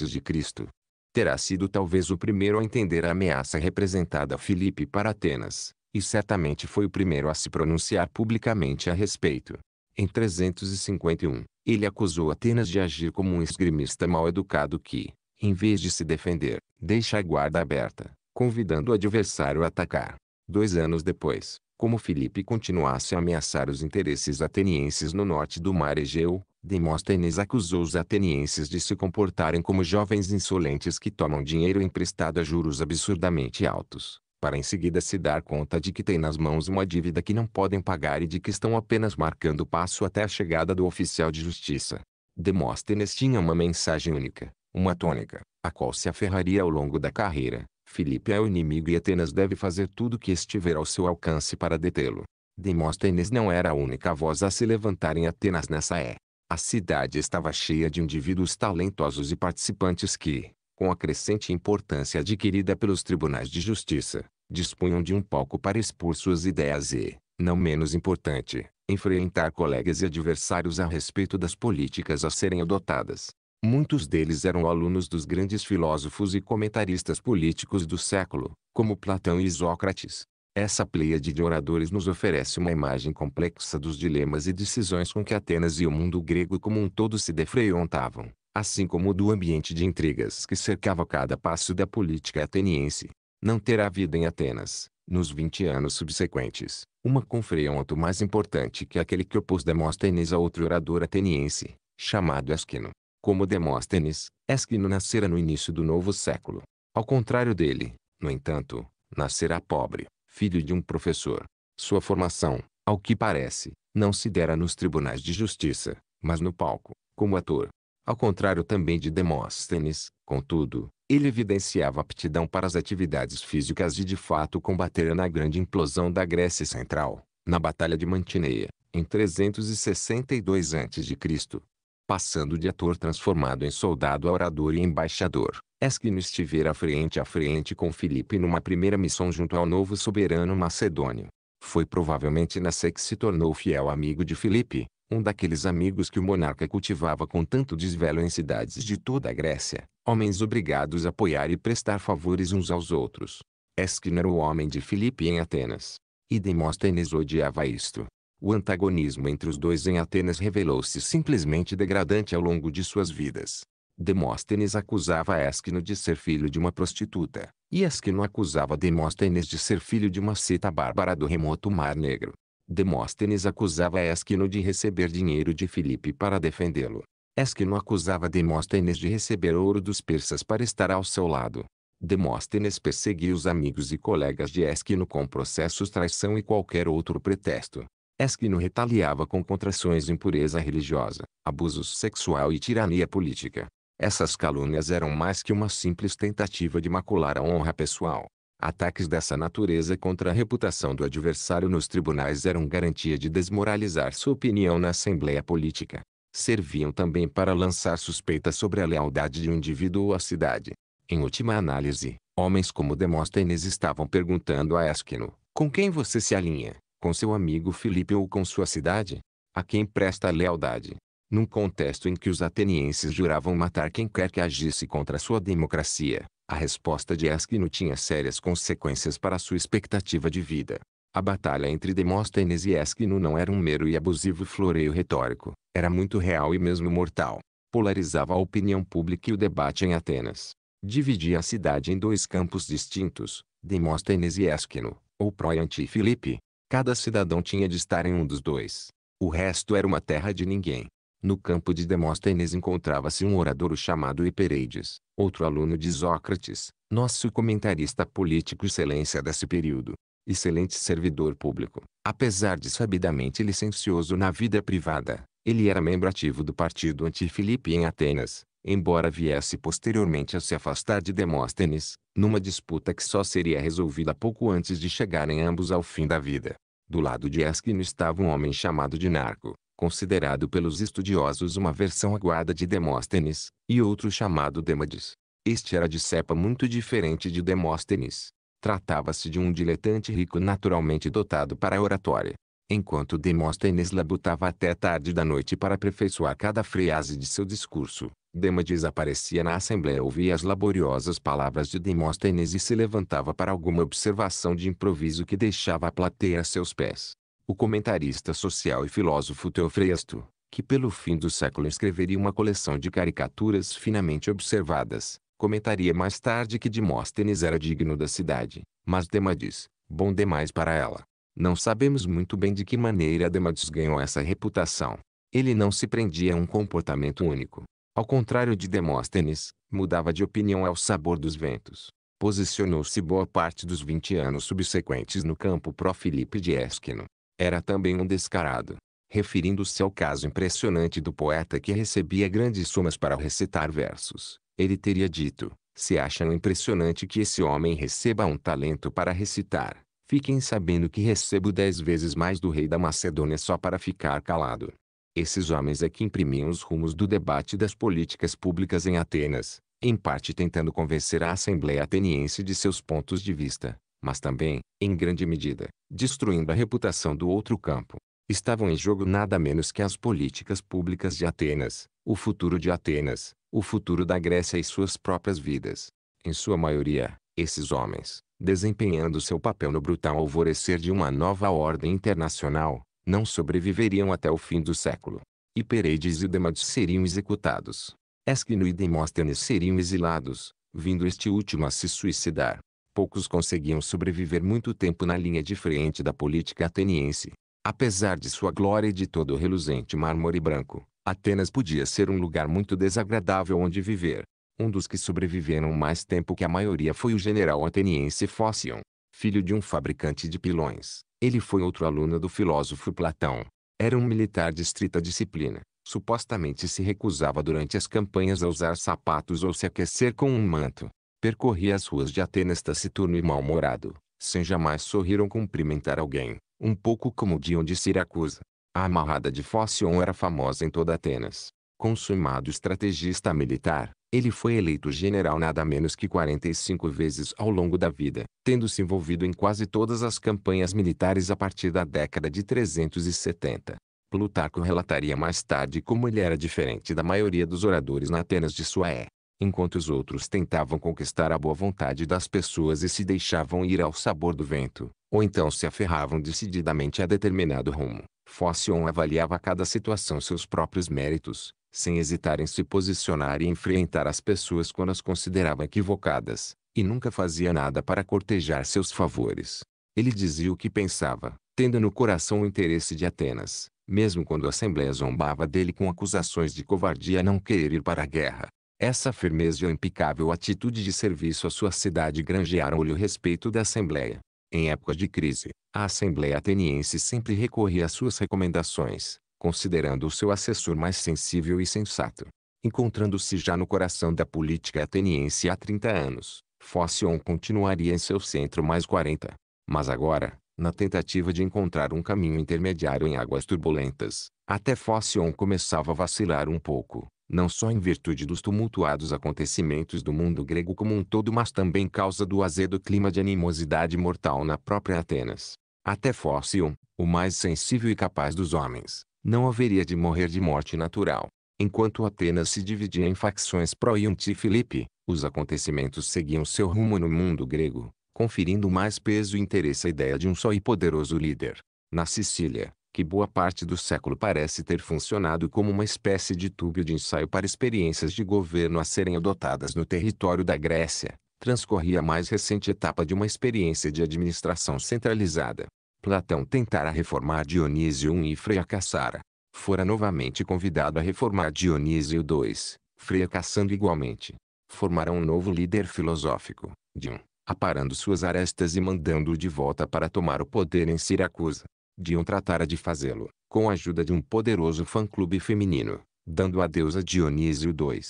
Terá sido talvez o primeiro a entender a ameaça representada a Filipe para Atenas, e certamente foi o primeiro a se pronunciar publicamente a respeito. Em 351, ele acusou Atenas de agir como um esgrimista mal educado que, em vez de se defender, deixa a guarda aberta, convidando o adversário a atacar. Dois anos depois, como Filipe continuasse a ameaçar os interesses atenienses no norte do mar Egeu, Demóstenes acusou os atenienses de se comportarem como jovens insolentes que tomam dinheiro emprestado a juros absurdamente altos, para em seguida se dar conta de que têm nas mãos uma dívida que não podem pagar e de que estão apenas marcando o passo até a chegada do oficial de justiça. Demóstenes tinha uma mensagem única, uma tônica, a qual se aferraria ao longo da carreira. Filipe é o inimigo e Atenas deve fazer tudo o que estiver ao seu alcance para detê-lo. Demóstenes não era a única voz a se levantar em Atenas nessa é. A cidade estava cheia de indivíduos talentosos e participantes que, com a crescente importância adquirida pelos tribunais de justiça, dispunham de um palco para expor suas ideias e, não menos importante, enfrentar colegas e adversários a respeito das políticas a serem adotadas. Muitos deles eram alunos dos grandes filósofos e comentaristas políticos do século, como Platão e Sócrates. Essa pleiade de oradores nos oferece uma imagem complexa dos dilemas e decisões com que Atenas e o mundo grego como um todo se defrontavam, assim como do ambiente de intrigas que cercava cada passo da política ateniense não terá vida em Atenas, nos 20 anos subsequentes, uma confreia mais importante que aquele que opôs Demóstenes a outro orador ateniense, chamado Esquino. Como Demóstenes, Esquino nascera no início do novo século. Ao contrário dele, no entanto, nascerá pobre, filho de um professor. Sua formação, ao que parece, não se dera nos tribunais de justiça, mas no palco, como ator. Ao contrário também de Demóstenes, contudo, ele evidenciava aptidão para as atividades físicas e de fato combatera na grande implosão da Grécia Central, na Batalha de Mantineia, em 362 a.C. Passando de ator transformado em soldado a orador e embaixador, Esquino estivera frente a frente com Filipe numa primeira missão junto ao novo soberano macedônio. Foi provavelmente nessa que se tornou fiel amigo de Filipe, um daqueles amigos que o monarca cultivava com tanto desvelo em cidades de toda a Grécia homens obrigados a apoiar e prestar favores uns aos outros. Esquina o homem de Filipe em Atenas. E Demóstenes odiava isto. O antagonismo entre os dois em Atenas revelou-se simplesmente degradante ao longo de suas vidas. Demóstenes acusava Esquino de ser filho de uma prostituta, e Esquino acusava Demóstenes de ser filho de uma seita bárbara do remoto Mar Negro. Demóstenes acusava Esquino de receber dinheiro de Filipe para defendê-lo, Esquino acusava Demóstenes de receber ouro dos persas para estar ao seu lado. Demóstenes perseguia os amigos e colegas de Esquino com processos traição e qualquer outro pretexto. Esquino retaliava com contrações impureza religiosa, abuso sexual e tirania política. Essas calúnias eram mais que uma simples tentativa de macular a honra pessoal. Ataques dessa natureza contra a reputação do adversário nos tribunais eram garantia de desmoralizar sua opinião na assembleia política serviam também para lançar suspeitas sobre a lealdade de um indivíduo ou a cidade. Em última análise, homens como Demóstenes estavam perguntando a Esquino, com quem você se alinha, com seu amigo Filipe ou com sua cidade? A quem presta lealdade? Num contexto em que os atenienses juravam matar quem quer que agisse contra sua democracia, a resposta de Esquino tinha sérias consequências para sua expectativa de vida. A batalha entre Demóstenes e Esquino não era um mero e abusivo floreio retórico, era muito real e mesmo mortal. Polarizava a opinião pública e o debate em Atenas. Dividia a cidade em dois campos distintos, Demóstenes e Esquino, ou Pró e Antifilipe. Cada cidadão tinha de estar em um dos dois. O resto era uma terra de ninguém. No campo de Demóstenes encontrava-se um orador chamado Hipereides, outro aluno de Sócrates, nosso comentarista político excelência desse período excelente servidor público. Apesar de sabidamente licencioso na vida privada, ele era membro ativo do partido anti-Filipe em Atenas, embora viesse posteriormente a se afastar de Demóstenes, numa disputa que só seria resolvida pouco antes de chegarem ambos ao fim da vida. Do lado de Esquino estava um homem chamado de Narco, considerado pelos estudiosos uma versão aguada de Demóstenes, e outro chamado Demades. Este era de cepa muito diferente de Demóstenes, Tratava-se de um diletante rico naturalmente dotado para a oratória. Enquanto Demóstenes labutava até tarde da noite para aperfeiçoar cada frase de seu discurso, Dema desaparecia na assembleia ouvia as laboriosas palavras de Demóstenes e se levantava para alguma observação de improviso que deixava a plateia a seus pés. O comentarista social e filósofo Teofrasto, que pelo fim do século escreveria uma coleção de caricaturas finamente observadas, Comentaria mais tarde que Demóstenes era digno da cidade, mas Demades, bom demais para ela. Não sabemos muito bem de que maneira Demades ganhou essa reputação. Ele não se prendia a um comportamento único. Ao contrário de Demóstenes, mudava de opinião ao sabor dos ventos. Posicionou-se boa parte dos 20 anos subsequentes no campo pró-Filipe de Esquino. Era também um descarado referindo-se ao caso impressionante do poeta que recebia grandes somas para recitar versos ele teria dito: se acham impressionante que esse homem receba um talento para recitar. Fiquem sabendo que recebo dez vezes mais do rei da Macedônia só para ficar calado. Esses homens é que imprimiam os rumos do debate das políticas públicas em Atenas, em parte tentando convencer a Assembleia Ateniense de seus pontos de vista, mas também, em grande medida, destruindo a reputação do outro campo. Estavam em jogo nada menos que as políticas públicas de Atenas, o futuro de Atenas, o futuro da Grécia e suas próprias vidas. Em sua maioria, esses homens, desempenhando seu papel no brutal alvorecer de uma nova ordem internacional, não sobreviveriam até o fim do século. E Pereides e Demades seriam executados. Esquino e Demóstenes seriam exilados, vindo este último a se suicidar. Poucos conseguiam sobreviver muito tempo na linha de frente da política ateniense. Apesar de sua glória e de todo o reluzente mármore branco, Atenas podia ser um lugar muito desagradável onde viver. Um dos que sobreviveram mais tempo que a maioria foi o general ateniense Fócion, filho de um fabricante de pilões. Ele foi outro aluno do filósofo Platão. Era um militar de estrita disciplina. Supostamente se recusava durante as campanhas a usar sapatos ou se aquecer com um manto. Percorria as ruas de Atenas taciturno e mal-humorado, sem jamais sorrir ou cumprimentar alguém, um pouco como o Dion de Siracusa. A amarrada de Fócio era famosa em toda Atenas. Consumado estrategista militar, ele foi eleito general nada menos que 45 vezes ao longo da vida, tendo se envolvido em quase todas as campanhas militares a partir da década de 370. Plutarco relataria mais tarde como ele era diferente da maioria dos oradores na Atenas de é, Enquanto os outros tentavam conquistar a boa vontade das pessoas e se deixavam ir ao sabor do vento, ou então se aferravam decididamente a determinado rumo, Fóssion avaliava cada situação seus próprios méritos, sem hesitar em se posicionar e enfrentar as pessoas quando as considerava equivocadas, e nunca fazia nada para cortejar seus favores. Ele dizia o que pensava, tendo no coração o interesse de Atenas, mesmo quando a Assembleia zombava dele com acusações de covardia a não querer ir para a guerra. Essa firmeza e a impecável atitude de serviço à sua cidade granjearam-lhe o respeito da Assembleia, em épocas de crise, a Assembleia Ateniense sempre recorria às suas recomendações, considerando o seu assessor mais sensível e sensato. Encontrando-se já no coração da política ateniense há 30 anos, Fóssion continuaria em seu centro mais 40. Mas agora, na tentativa de encontrar um caminho intermediário em águas turbulentas, até Fóssion começava a vacilar um pouco não só em virtude dos tumultuados acontecimentos do mundo grego como um todo mas também causa do azedo clima de animosidade mortal na própria Atenas. Até Fóssil, o mais sensível e capaz dos homens, não haveria de morrer de morte natural. Enquanto Atenas se dividia em facções pró e anti-Filipe, os acontecimentos seguiam seu rumo no mundo grego, conferindo mais peso e interesse à ideia de um só e poderoso líder. Na Sicília, que boa parte do século parece ter funcionado como uma espécie de tubo de ensaio para experiências de governo a serem adotadas no território da Grécia, transcorria a mais recente etapa de uma experiência de administração centralizada. Platão tentara reformar Dionísio I e Freia Cassara. Fora novamente convidado a reformar Dionísio II, Freia caçando igualmente. Formará um novo líder filosófico, Dion, aparando suas arestas e mandando-o de volta para tomar o poder em Siracusa. Dion tratara de fazê-lo, com a ajuda de um poderoso fã-clube feminino, dando adeus a Dionísio II.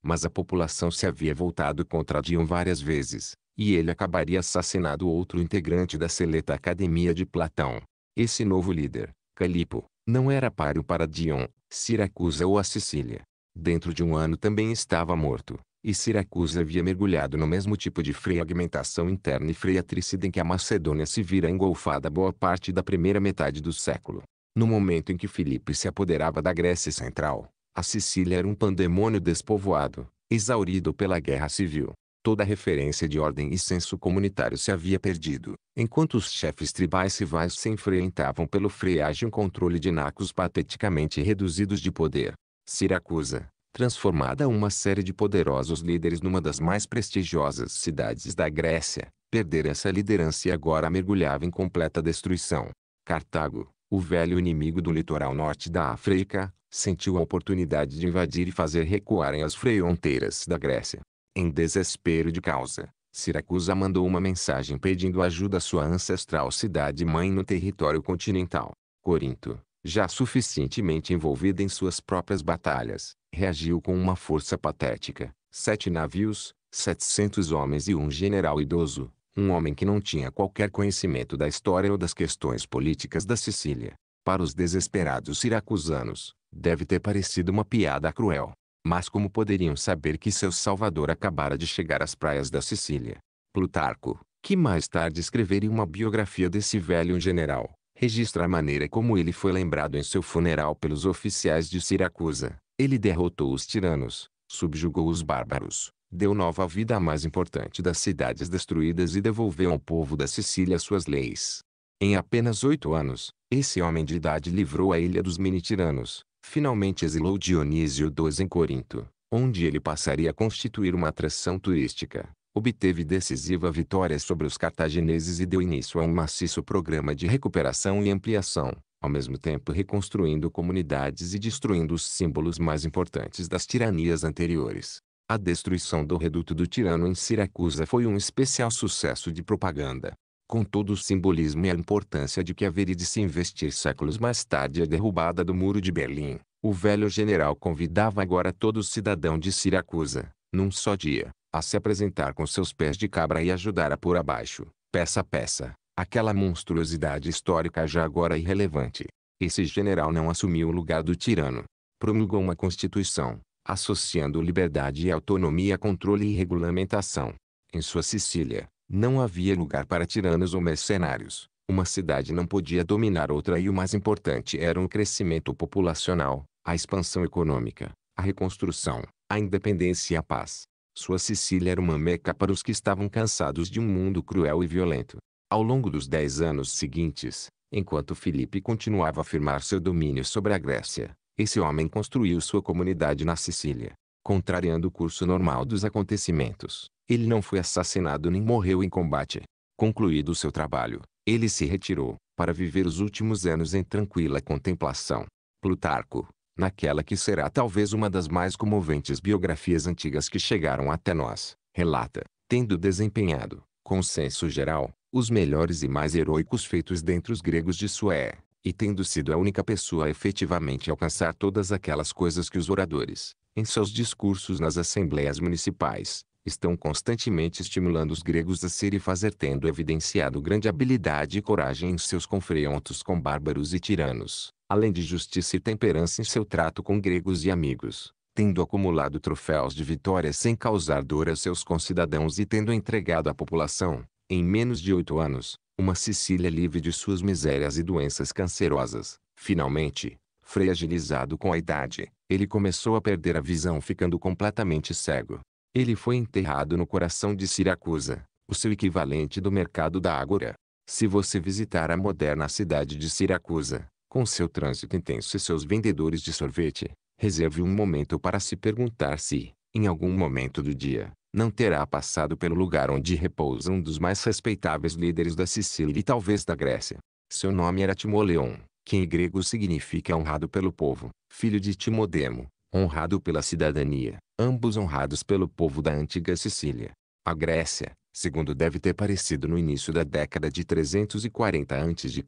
Mas a população se havia voltado contra Dion várias vezes, e ele acabaria assassinado outro integrante da seleta Academia de Platão. Esse novo líder, Calipo, não era páreo para Dion, Siracusa ou a Sicília. Dentro de um ano também estava morto e Siracusa havia mergulhado no mesmo tipo de fragmentação interna e freiatricida em que a Macedônia se vira engolfada boa parte da primeira metade do século. No momento em que Filipe se apoderava da Grécia Central, a Sicília era um pandemônio despovoado, exaurido pela guerra civil. Toda referência de ordem e senso comunitário se havia perdido, enquanto os chefes tribais rivais se enfrentavam pelo freágio um controle de nacos pateticamente reduzidos de poder. Siracusa, transformada uma série de poderosos líderes numa das mais prestigiosas cidades da Grécia, perder essa liderança e agora mergulhava em completa destruição. Cartago, o velho inimigo do litoral norte da África, sentiu a oportunidade de invadir e fazer recuarem as fronteiras da Grécia. Em desespero de causa, Siracusa mandou uma mensagem pedindo ajuda à sua ancestral cidade-mãe no território continental. Corinto, já suficientemente envolvida em suas próprias batalhas, reagiu com uma força patética. Sete navios, setecentos homens e um general idoso, um homem que não tinha qualquer conhecimento da história ou das questões políticas da Sicília. Para os desesperados siracusanos, deve ter parecido uma piada cruel. Mas como poderiam saber que seu salvador acabara de chegar às praias da Sicília? Plutarco, que mais tarde escreveria uma biografia desse velho general, registra a maneira como ele foi lembrado em seu funeral pelos oficiais de Siracusa. Ele derrotou os tiranos, subjugou os bárbaros, deu nova vida à mais importante das cidades destruídas e devolveu ao povo da Sicília suas leis. Em apenas oito anos, esse homem de idade livrou a ilha dos mini tiranos. finalmente exilou Dionísio II em Corinto, onde ele passaria a constituir uma atração turística obteve decisiva vitória sobre os cartagineses e deu início a um maciço programa de recuperação e ampliação, ao mesmo tempo reconstruindo comunidades e destruindo os símbolos mais importantes das tiranias anteriores. A destruição do reduto do tirano em Siracusa foi um especial sucesso de propaganda. Com todo o simbolismo e a importância de que haveria de se investir séculos mais tarde a derrubada do Muro de Berlim, o velho general convidava agora todo cidadão de Siracusa, num só dia, a se apresentar com seus pés de cabra e ajudar a pôr abaixo, peça a peça, aquela monstruosidade histórica já agora irrelevante. Esse general não assumiu o lugar do tirano. Promulgou uma constituição, associando liberdade e autonomia a controle e regulamentação. Em sua Sicília, não havia lugar para tiranos ou mercenários. Uma cidade não podia dominar outra e o mais importante eram o crescimento populacional, a expansão econômica, a reconstrução, a independência e a paz. Sua Sicília era uma meca para os que estavam cansados de um mundo cruel e violento. Ao longo dos dez anos seguintes, enquanto Filipe continuava a afirmar seu domínio sobre a Grécia, esse homem construiu sua comunidade na Sicília. Contrariando o curso normal dos acontecimentos, ele não foi assassinado nem morreu em combate. Concluído o seu trabalho, ele se retirou, para viver os últimos anos em tranquila contemplação. Plutarco, naquela que será talvez uma das mais comoventes biografias antigas que chegaram até nós, relata, tendo desempenhado, consenso geral, os melhores e mais heróicos feitos dentre os gregos de Sué, e tendo sido a única pessoa a efetivamente alcançar todas aquelas coisas que os oradores, em seus discursos nas assembleias municipais, estão constantemente estimulando os gregos a ser e fazer tendo evidenciado grande habilidade e coragem em seus confrontos com bárbaros e tiranos, além de justiça e temperança em seu trato com gregos e amigos, tendo acumulado troféus de vitórias sem causar dor a seus concidadãos e tendo entregado à população, em menos de oito anos, uma Sicília livre de suas misérias e doenças cancerosas. Finalmente, fragilizado com a idade, ele começou a perder a visão ficando completamente cego. Ele foi enterrado no coração de Siracusa, o seu equivalente do mercado da Ágora. Se você visitar a moderna cidade de Siracusa, com seu trânsito intenso e seus vendedores de sorvete, reserve um momento para se perguntar se, em algum momento do dia, não terá passado pelo lugar onde repousa um dos mais respeitáveis líderes da Sicília e talvez da Grécia. Seu nome era Timoleon, que em grego significa honrado pelo povo, filho de Timodemo, honrado pela cidadania, ambos honrados pelo povo da antiga Sicília. A Grécia, segundo deve ter parecido no início da década de 340 a.C.,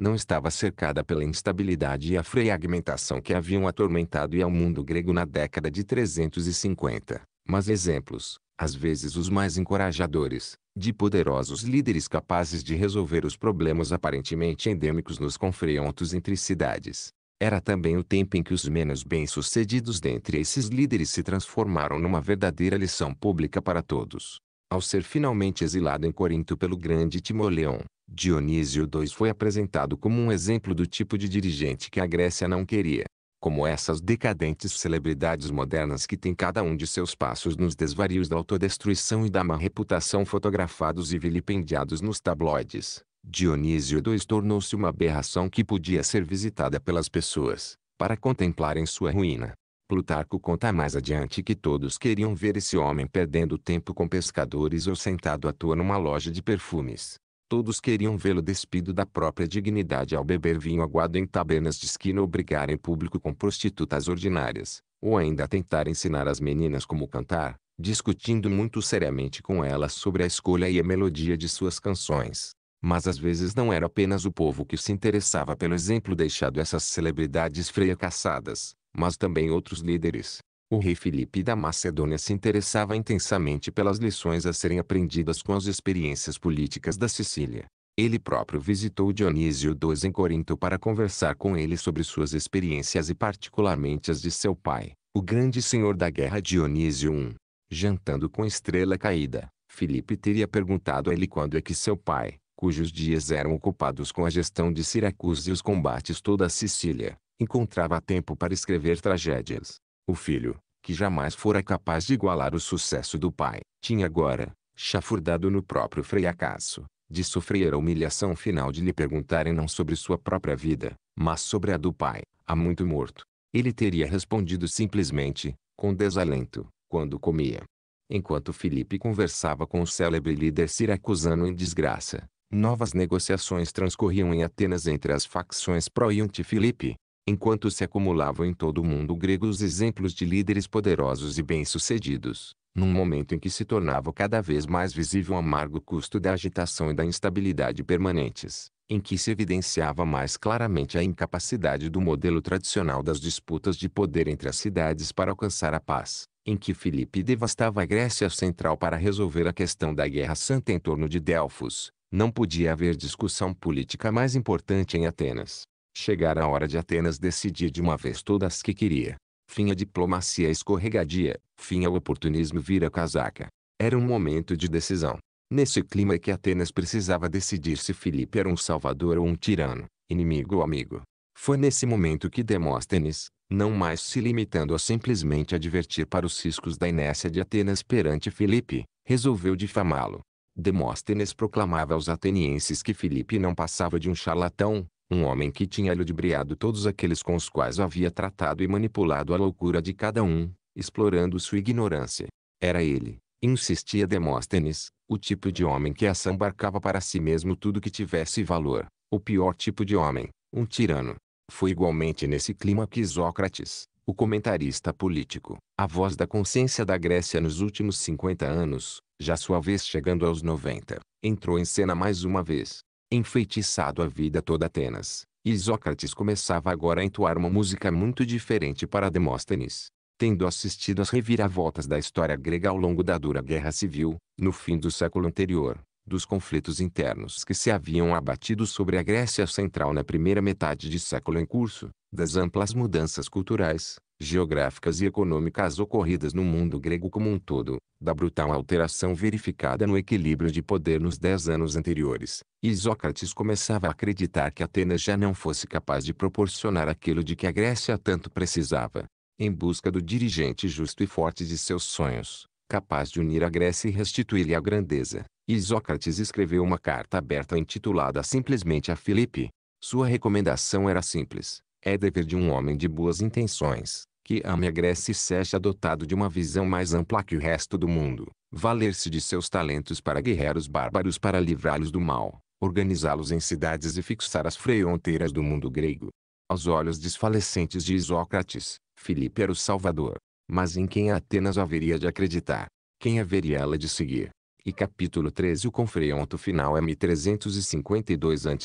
não estava cercada pela instabilidade e a fragmentação que haviam atormentado e ao mundo grego na década de 350. Mas exemplos, às vezes os mais encorajadores, de poderosos líderes capazes de resolver os problemas aparentemente endêmicos nos confrontos entre cidades. Era também o tempo em que os menos bem-sucedidos dentre esses líderes se transformaram numa verdadeira lição pública para todos. Ao ser finalmente exilado em Corinto pelo grande Timoleão, Dionísio II foi apresentado como um exemplo do tipo de dirigente que a Grécia não queria. Como essas decadentes celebridades modernas que têm cada um de seus passos nos desvarios da autodestruição e da má reputação fotografados e vilipendiados nos tabloides, Dionísio II tornou-se uma aberração que podia ser visitada pelas pessoas, para contemplarem sua ruína. Plutarco conta mais adiante que todos queriam ver esse homem perdendo tempo com pescadores ou sentado à toa numa loja de perfumes. Todos queriam vê-lo despido da própria dignidade ao beber vinho aguado em tabernas de esquina ou brigar em público com prostitutas ordinárias, ou ainda tentar ensinar as meninas como cantar, discutindo muito seriamente com elas sobre a escolha e a melodia de suas canções. Mas às vezes não era apenas o povo que se interessava pelo exemplo deixado essas celebridades caçadas, mas também outros líderes, o rei Filipe da Macedônia se interessava intensamente pelas lições a serem aprendidas com as experiências políticas da Sicília. Ele próprio visitou Dionísio II em Corinto para conversar com ele sobre suas experiências e particularmente as de seu pai, o grande senhor da guerra Dionísio I. Jantando com estrela caída, Filipe teria perguntado a ele quando é que seu pai, cujos dias eram ocupados com a gestão de Siracusa e os combates toda a Sicília, encontrava tempo para escrever tragédias. O filho, que jamais fora capaz de igualar o sucesso do pai, tinha agora, chafurdado no próprio fracasso, de sofrer a humilhação final de lhe perguntarem não sobre sua própria vida, mas sobre a do pai, há muito morto. Ele teria respondido simplesmente, com desalento, quando comia. Enquanto Felipe conversava com o célebre líder siracusano em desgraça, novas negociações transcorriam em Atenas entre as facções pró e anti-Filipe enquanto se acumulavam em todo o mundo grego os exemplos de líderes poderosos e bem-sucedidos, num momento em que se tornava cada vez mais visível o amargo custo da agitação e da instabilidade permanentes, em que se evidenciava mais claramente a incapacidade do modelo tradicional das disputas de poder entre as cidades para alcançar a paz, em que Filipe devastava a Grécia Central para resolver a questão da Guerra Santa em torno de Delfos, não podia haver discussão política mais importante em Atenas. Chegara a hora de Atenas decidir de uma vez todas que queria. Fim a diplomacia escorregadia, fim ao oportunismo vira casaca. Era um momento de decisão. Nesse clima é que Atenas precisava decidir se Filipe era um salvador ou um tirano, inimigo ou amigo. Foi nesse momento que Demóstenes, não mais se limitando a simplesmente advertir para os ciscos da inércia de Atenas perante Filipe, resolveu difamá-lo. Demóstenes proclamava aos atenienses que Filipe não passava de um charlatão, um homem que tinha ludibriado todos aqueles com os quais havia tratado e manipulado a loucura de cada um, explorando sua ignorância. Era ele, insistia Demóstenes, o tipo de homem que assambarcava para si mesmo tudo que tivesse valor, o pior tipo de homem, um tirano. Foi igualmente nesse clima que Sócrates, o comentarista político, a voz da consciência da Grécia nos últimos 50 anos, já sua vez chegando aos 90, entrou em cena mais uma vez, enfeitiçado a vida toda Atenas. Isócrates começava agora a entoar uma música muito diferente para Demóstenes. Tendo assistido às reviravoltas da história grega ao longo da dura guerra civil, no fim do século anterior, dos conflitos internos que se haviam abatido sobre a Grécia Central na primeira metade de século em curso, das amplas mudanças culturais, geográficas e econômicas ocorridas no mundo grego como um todo, da brutal alteração verificada no equilíbrio de poder nos dez anos anteriores, Isócrates começava a acreditar que Atenas já não fosse capaz de proporcionar aquilo de que a Grécia tanto precisava. Em busca do dirigente justo e forte de seus sonhos, capaz de unir a Grécia e restituir-lhe a grandeza, Isócrates escreveu uma carta aberta intitulada simplesmente a Filipe. Sua recomendação era simples: é dever de um homem de boas intenções, que ame a Grécia e seja dotado de uma visão mais ampla que o resto do mundo, valer-se de seus talentos para guerrear os bárbaros para livrá-los do mal, organizá-los em cidades e fixar as fronteiras do mundo grego. Aos olhos desfalecentes de Isócrates, Filipe era o Salvador. Mas em quem Atenas haveria de acreditar? Quem haveria ela de seguir? E capítulo 13 O confronto final é 352 a.C.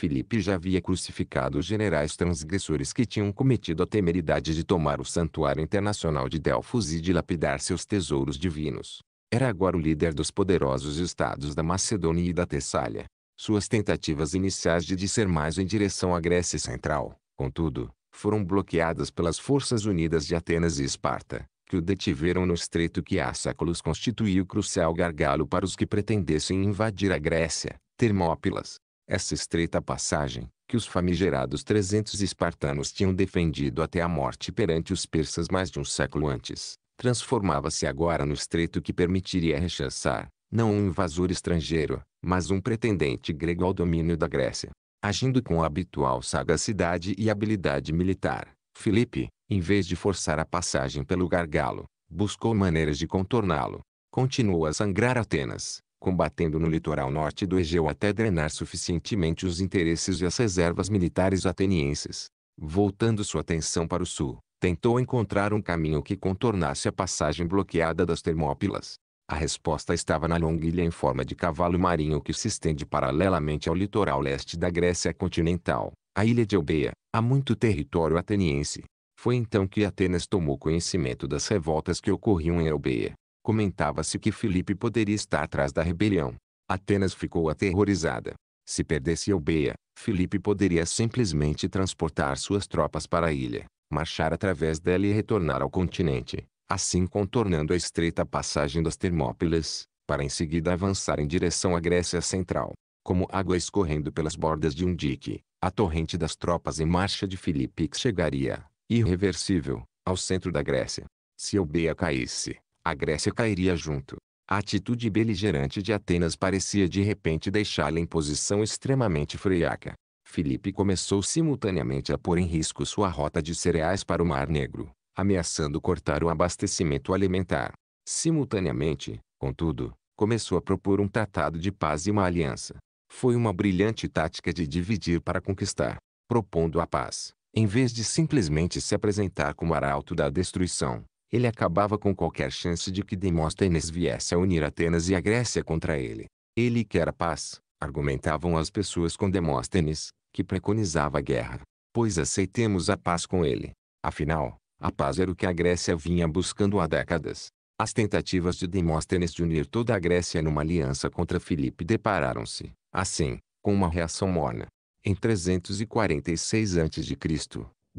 Filipe já havia crucificado os generais transgressores que tinham cometido a temeridade de tomar o santuário internacional de Delfos e dilapidar seus tesouros divinos. Era agora o líder dos poderosos estados da Macedônia e da Tessália. Suas tentativas iniciais de descer mais em direção à Grécia Central, contudo, foram bloqueadas pelas forças unidas de Atenas e Esparta, que o detiveram no estreito que há séculos constituiu o crucial gargalo para os que pretendessem invadir a Grécia, Termópilas essa estreita passagem, que os famigerados 300 espartanos tinham defendido até a morte perante os persas mais de um século antes, transformava-se agora no estreito que permitiria rechaçar, não um invasor estrangeiro, mas um pretendente grego ao domínio da Grécia. Agindo com a habitual sagacidade e habilidade militar, Filipe, em vez de forçar a passagem pelo gargalo, buscou maneiras de contorná-lo. Continuou a sangrar Atenas, combatendo no litoral norte do Egeu até drenar suficientemente os interesses e as reservas militares atenienses. Voltando sua atenção para o sul, tentou encontrar um caminho que contornasse a passagem bloqueada das Termópilas. A resposta estava na longa ilha em forma de cavalo marinho que se estende paralelamente ao litoral leste da Grécia continental, a ilha de Eubeia, há muito território ateniense. Foi então que Atenas tomou conhecimento das revoltas que ocorriam em Eubeia. Comentava-se que Filipe poderia estar atrás da rebelião. Atenas ficou aterrorizada. Se perdesse Eubeia, Filipe poderia simplesmente transportar suas tropas para a ilha, marchar através dela e retornar ao continente, assim contornando a estreita passagem das Termópilas, para em seguida avançar em direção à Grécia Central. Como água escorrendo pelas bordas de um dique, a torrente das tropas em marcha de Filipe chegaria, irreversível, ao centro da Grécia. Se Eubeia caísse, a Grécia cairia junto. A atitude beligerante de Atenas parecia de repente deixá-la em posição extremamente friaca. Filipe começou simultaneamente a pôr em risco sua rota de cereais para o Mar Negro, ameaçando cortar o abastecimento alimentar. Simultaneamente, contudo, começou a propor um tratado de paz e uma aliança. Foi uma brilhante tática de dividir para conquistar, propondo a paz, em vez de simplesmente se apresentar como arauto da destruição ele acabava com qualquer chance de que Demóstenes viesse a unir Atenas e a Grécia contra ele. Ele quer a paz, argumentavam as pessoas com Demóstenes, que preconizava a guerra. Pois aceitemos a paz com ele. Afinal, a paz era o que a Grécia vinha buscando há décadas. As tentativas de Demóstenes de unir toda a Grécia numa aliança contra Filipe depararam-se, assim, com uma reação morna. Em 346 a.C.,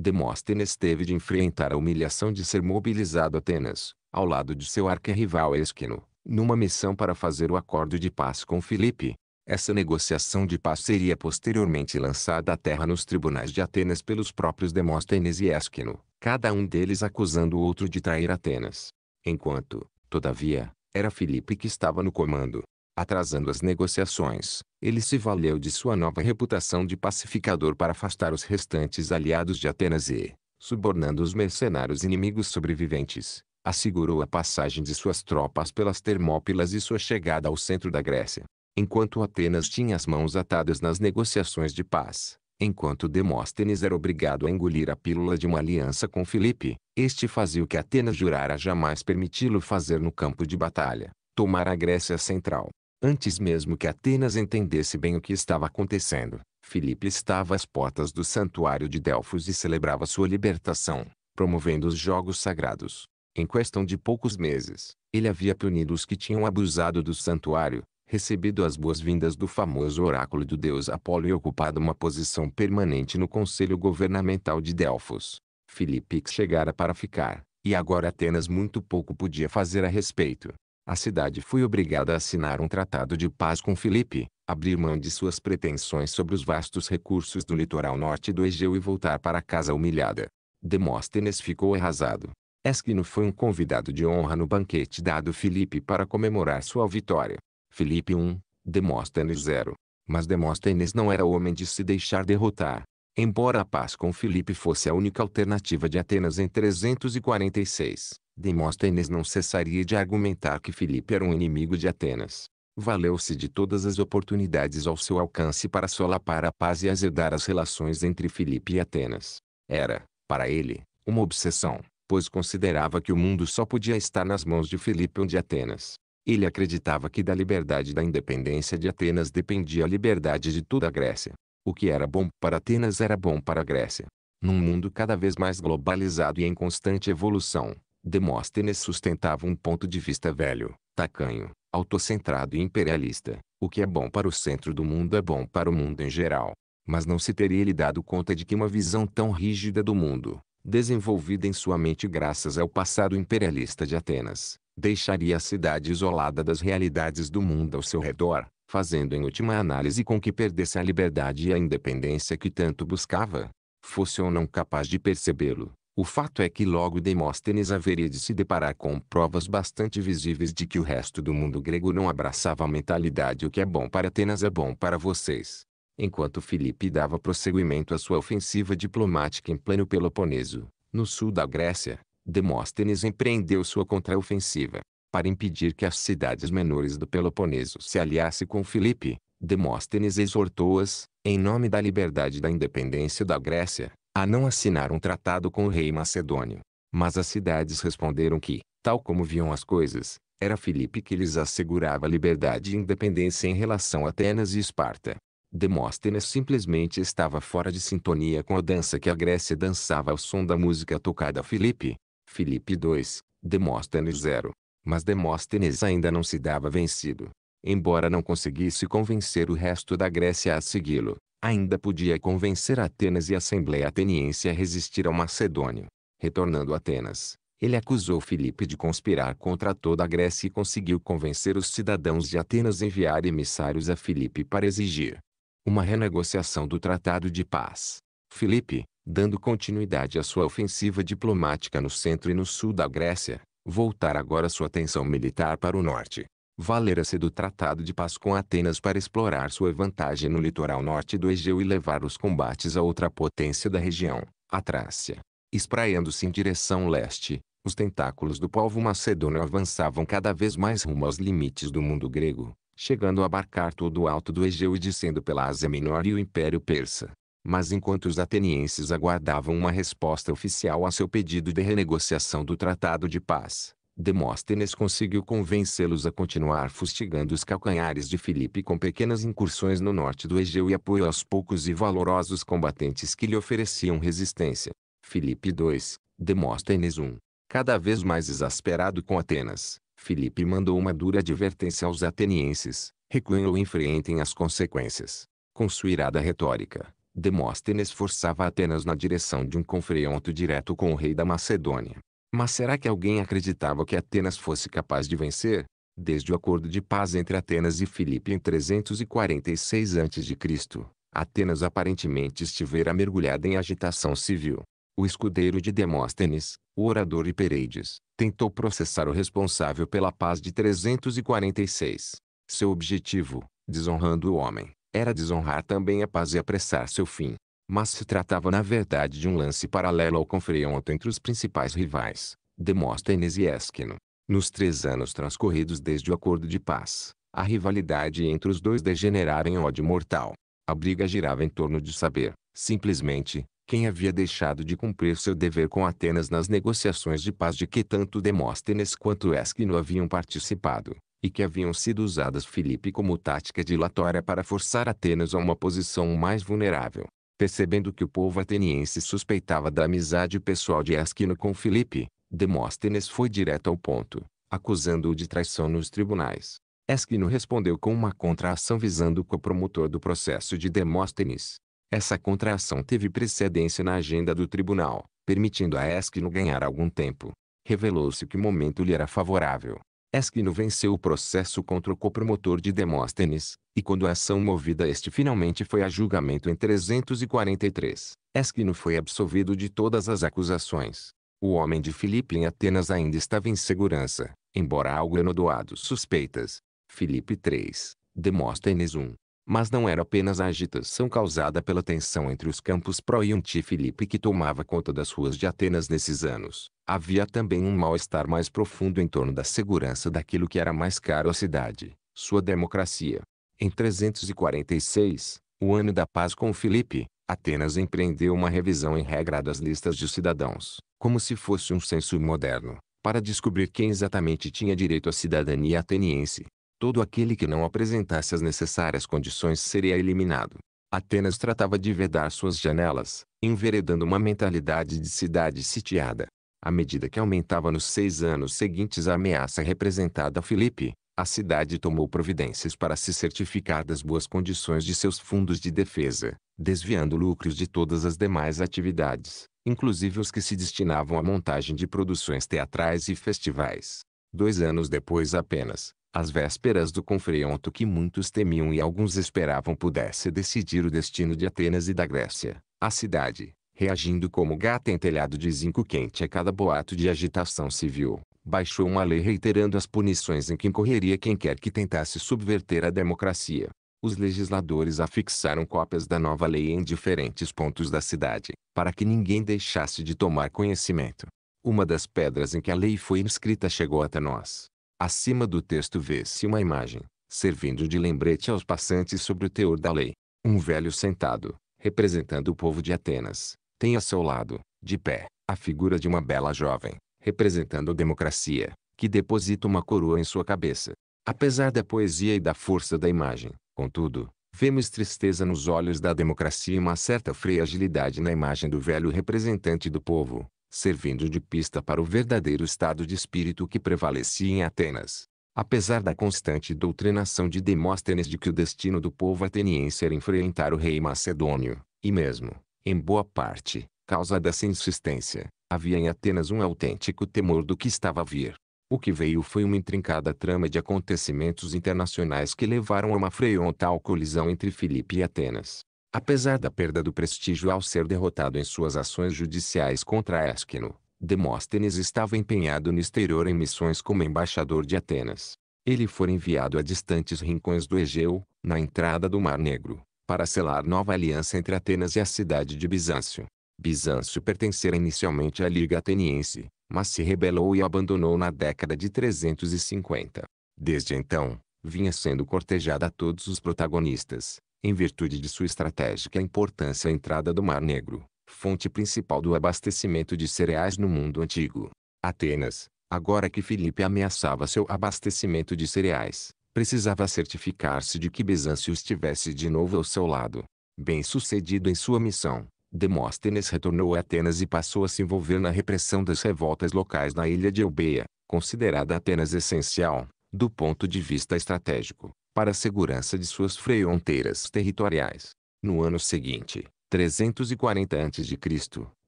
Demóstenes teve de enfrentar a humilhação de ser mobilizado a Atenas, ao lado de seu arquirrival Esquino, numa missão para fazer o acordo de paz com Filipe. Essa negociação de paz seria posteriormente lançada à terra nos tribunais de Atenas pelos próprios Demóstenes e Esquino, cada um deles acusando o outro de trair Atenas. Enquanto, todavia, era Filipe que estava no comando atrasando as negociações, ele se valeu de sua nova reputação de pacificador para afastar os restantes aliados de Atenas e, subornando os mercenários inimigos sobreviventes, assegurou a passagem de suas tropas pelas Termópilas e sua chegada ao centro da Grécia. Enquanto Atenas tinha as mãos atadas nas negociações de paz, enquanto Demóstenes era obrigado a engolir a pílula de uma aliança com Filipe, este fazia o que Atenas jurara jamais permiti-lo fazer no campo de batalha, tomar a Grécia central. Antes mesmo que Atenas entendesse bem o que estava acontecendo, Filipe estava às portas do santuário de Delfos e celebrava sua libertação, promovendo os jogos sagrados. Em questão de poucos meses, ele havia punido os que tinham abusado do santuário, recebido as boas-vindas do famoso oráculo do deus Apolo e ocupado uma posição permanente no conselho governamental de Delfos. Filipe chegara para ficar, e agora Atenas muito pouco podia fazer a respeito. A cidade foi obrigada a assinar um tratado de paz com Filipe, abrir mão de suas pretensões sobre os vastos recursos do litoral norte do Egeu e voltar para casa humilhada. Demóstenes ficou arrasado. Esquino foi um convidado de honra no banquete dado Filipe para comemorar sua vitória. Filipe 1, Demóstenes 0. Mas Demóstenes não era homem de se deixar derrotar. Embora a paz com Filipe fosse a única alternativa de Atenas em 346, Demóstenes não cessaria de argumentar que Filipe era um inimigo de Atenas. Valeu-se de todas as oportunidades ao seu alcance para solapar a paz e azedar as relações entre Filipe e Atenas. Era, para ele, uma obsessão, pois considerava que o mundo só podia estar nas mãos de Filipe ou de Atenas. Ele acreditava que da liberdade e da independência de Atenas dependia a liberdade de toda a Grécia. O que era bom para Atenas era bom para a Grécia. Num mundo cada vez mais globalizado e em constante evolução, Demóstenes sustentava um ponto de vista velho, tacanho, autocentrado e imperialista. O que é bom para o centro do mundo é bom para o mundo em geral. Mas não se teria ele dado conta de que uma visão tão rígida do mundo, desenvolvida em sua mente graças ao passado imperialista de Atenas, deixaria a cidade isolada das realidades do mundo ao seu redor, fazendo em última análise com que perdesse a liberdade e a independência que tanto buscava, fosse ou não capaz de percebê-lo. O fato é que logo Demóstenes haveria de se deparar com provas bastante visíveis de que o resto do mundo grego não abraçava a mentalidade o que é bom para Atenas é bom para vocês. Enquanto Filipe dava prosseguimento à sua ofensiva diplomática em pleno Peloponeso, no sul da Grécia, Demóstenes empreendeu sua contraofensiva. Para impedir que as cidades menores do Peloponeso se aliasse com Filipe, Demóstenes exortou-as, em nome da liberdade e da independência da Grécia, a não assinar um tratado com o rei macedônio. Mas as cidades responderam que, tal como viam as coisas, era Filipe que lhes assegurava liberdade e independência em relação a Atenas e Esparta. Demóstenes simplesmente estava fora de sintonia com a dança que a Grécia dançava ao som da música tocada a Filipe. Filipe 2, Demóstenes 0. Mas Demóstenes ainda não se dava vencido. Embora não conseguisse convencer o resto da Grécia a segui-lo, ainda podia convencer Atenas e a Assembleia Ateniense a resistir ao Macedônio. Retornando a Atenas, ele acusou Filipe de conspirar contra toda a Grécia e conseguiu convencer os cidadãos de Atenas a enviar emissários a Filipe para exigir uma renegociação do Tratado de Paz. Filipe, dando continuidade à sua ofensiva diplomática no centro e no sul da Grécia, voltar agora sua atenção militar para o norte valera-se do Tratado de Paz com Atenas para explorar sua vantagem no litoral norte do Egeu e levar os combates a outra potência da região, a Trácia. Espraiando-se em direção leste, os tentáculos do povo macedônio avançavam cada vez mais rumo aos limites do mundo grego, chegando a abarcar todo o alto do Egeu e descendo pela Ásia Menor e o Império Persa. Mas enquanto os atenienses aguardavam uma resposta oficial a seu pedido de renegociação do Tratado de Paz, Demóstenes conseguiu convencê-los a continuar fustigando os calcanhares de Filipe com pequenas incursões no norte do Egeu e apoio aos poucos e valorosos combatentes que lhe ofereciam resistência. Filipe II, Demóstenes I. Cada vez mais exasperado com Atenas, Filipe mandou uma dura advertência aos atenienses, recuem ou enfrentem as consequências. Com sua irada retórica, Demóstenes forçava Atenas na direção de um confronto direto com o rei da Macedônia. Mas será que alguém acreditava que Atenas fosse capaz de vencer? Desde o acordo de paz entre Atenas e Filipe em 346 a.C., Atenas aparentemente estivera mergulhada em agitação civil. O escudeiro de Demóstenes, o orador Hipereides, tentou processar o responsável pela paz de 346. Seu objetivo, desonrando o homem, era desonrar também a paz e apressar seu fim mas se tratava na verdade de um lance paralelo ao confronto entre os principais rivais, Demóstenes e Esquino. Nos três anos transcorridos desde o acordo de paz, a rivalidade entre os dois degenerara em ódio mortal. A briga girava em torno de saber, simplesmente, quem havia deixado de cumprir seu dever com Atenas nas negociações de paz de que tanto Demóstenes quanto Esquino haviam participado, e que haviam sido usadas Filipe como tática dilatória para forçar Atenas a uma posição mais vulnerável percebendo que o povo ateniense suspeitava da amizade pessoal de Esquino com Filipe, Demóstenes foi direto ao ponto, acusando-o de traição nos tribunais. Esquino respondeu com uma contraação visando o copromotor do processo de Demóstenes. Essa contraação teve precedência na agenda do tribunal, permitindo a Esquino ganhar algum tempo. Revelou-se que o momento lhe era favorável. Esquino venceu o processo contra o copromotor de Demóstenes, e quando a ação movida este finalmente foi a julgamento em 343, Esquino foi absolvido de todas as acusações. O homem de Filipe em Atenas ainda estava em segurança, embora algo enodoado suspeitas. Filipe 3, Demóstenes 1. Mas não era apenas a agitação causada pela tensão entre os campos pró e anti-Filipe que tomava conta das ruas de Atenas nesses anos. Havia também um mal-estar mais profundo em torno da segurança daquilo que era mais caro à cidade, sua democracia. Em 346, o ano da paz com Filipe, Atenas empreendeu uma revisão em regra das listas de cidadãos, como se fosse um censo moderno, para descobrir quem exatamente tinha direito à cidadania ateniense. Todo aquele que não apresentasse as necessárias condições seria eliminado. Atenas tratava de vedar suas janelas, enveredando uma mentalidade de cidade sitiada. À medida que aumentava nos seis anos seguintes a ameaça representada a Felipe, a cidade tomou providências para se certificar das boas condições de seus fundos de defesa, desviando lucros de todas as demais atividades, inclusive os que se destinavam à montagem de produções teatrais e festivais. Dois anos depois apenas, às vésperas do confronto que muitos temiam e alguns esperavam pudesse decidir o destino de Atenas e da Grécia, a cidade, reagindo como gata em telhado de zinco quente a cada boato de agitação civil, baixou uma lei reiterando as punições em que incorreria quem quer que tentasse subverter a democracia. Os legisladores afixaram cópias da nova lei em diferentes pontos da cidade, para que ninguém deixasse de tomar conhecimento. Uma das pedras em que a lei foi inscrita chegou até nós. Acima do texto vê-se uma imagem, servindo de lembrete aos passantes sobre o teor da lei. Um velho sentado, representando o povo de Atenas, tem a seu lado, de pé, a figura de uma bela jovem, representando a democracia, que deposita uma coroa em sua cabeça. Apesar da poesia e da força da imagem, contudo, vemos tristeza nos olhos da democracia e uma certa fragilidade na imagem do velho representante do povo, servindo de pista para o verdadeiro estado de espírito que prevalecia em Atenas. Apesar da constante doutrinação de Demóstenes de que o destino do povo ateniense era enfrentar o rei macedônio, e mesmo, em boa parte, causa dessa insistência, havia em Atenas um autêntico temor do que estava a vir. O que veio foi uma intrincada trama de acontecimentos internacionais que levaram a uma freontal colisão entre Filipe e Atenas. Apesar da perda do prestígio ao ser derrotado em suas ações judiciais contra Esquino, Demóstenes estava empenhado no exterior em missões como embaixador de Atenas. Ele foi enviado a distantes rincões do Egeu, na entrada do Mar Negro, para selar nova aliança entre Atenas e a cidade de Bizâncio. Bizâncio pertencera inicialmente à Liga Ateniense, mas se rebelou e abandonou na década de 350. Desde então, vinha sendo cortejada a todos os protagonistas, em virtude de sua estratégica importância à entrada do Mar Negro, fonte principal do abastecimento de cereais no mundo antigo. Atenas, agora que Filipe ameaçava seu abastecimento de cereais, precisava certificar-se de que Bizâncio estivesse de novo ao seu lado. Bem-sucedido em sua missão, Demóstenes retornou a Atenas e passou a se envolver na repressão das revoltas locais na ilha de Eubeia, considerada Atenas essencial, do ponto de vista estratégico, para a segurança de suas fronteiras territoriais. No ano seguinte, 340 a.C.,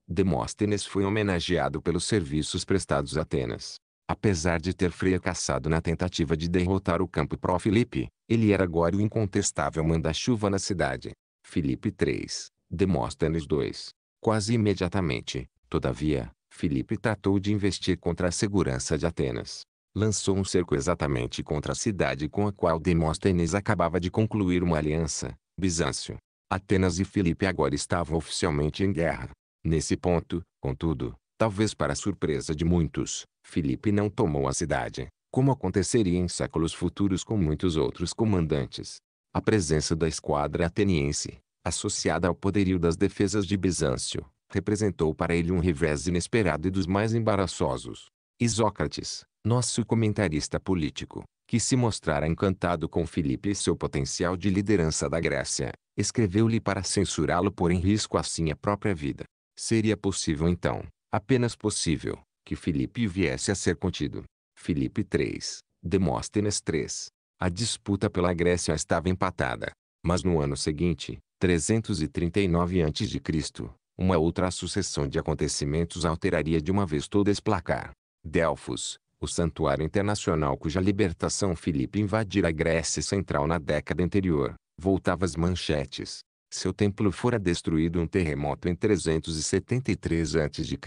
Demóstenes foi homenageado pelos serviços prestados a Atenas. Apesar de ter fracassado na tentativa de derrotar o campo pró-Filipe, ele era agora o incontestável manda-chuva na cidade. Filipe 3, Demóstenes 2. Quase imediatamente, todavia, Filipe tratou de investir contra a segurança de Atenas. Lançou um cerco exatamente contra a cidade com a qual Demóstenes acabava de concluir uma aliança, Bizâncio. Atenas e Filipe agora estavam oficialmente em guerra. Nesse ponto, contudo, talvez para surpresa de muitos, Filipe não tomou a cidade, como aconteceria em séculos futuros com muitos outros comandantes. A presença da esquadra ateniense, associada ao poderio das defesas de Bizâncio, representou para ele um revés inesperado e dos mais embaraçosos. Isócrates, nosso comentarista político, que se mostrara encantado com Filipe e seu potencial de liderança da Grécia, escreveu-lhe para censurá-lo por em risco assim a própria vida. Seria possível então, apenas possível, que Filipe viesse a ser contido. Filipe 3, Demóstenes 3. A disputa pela Grécia estava empatada. Mas no ano seguinte, 339 a.C., uma outra sucessão de acontecimentos alteraria de uma vez todo esse placar. Delfos, o santuário internacional cuja libertação Filipe invadira a Grécia Central na década anterior, voltava às manchetes. Seu templo fora destruído um terremoto em 373 a.C.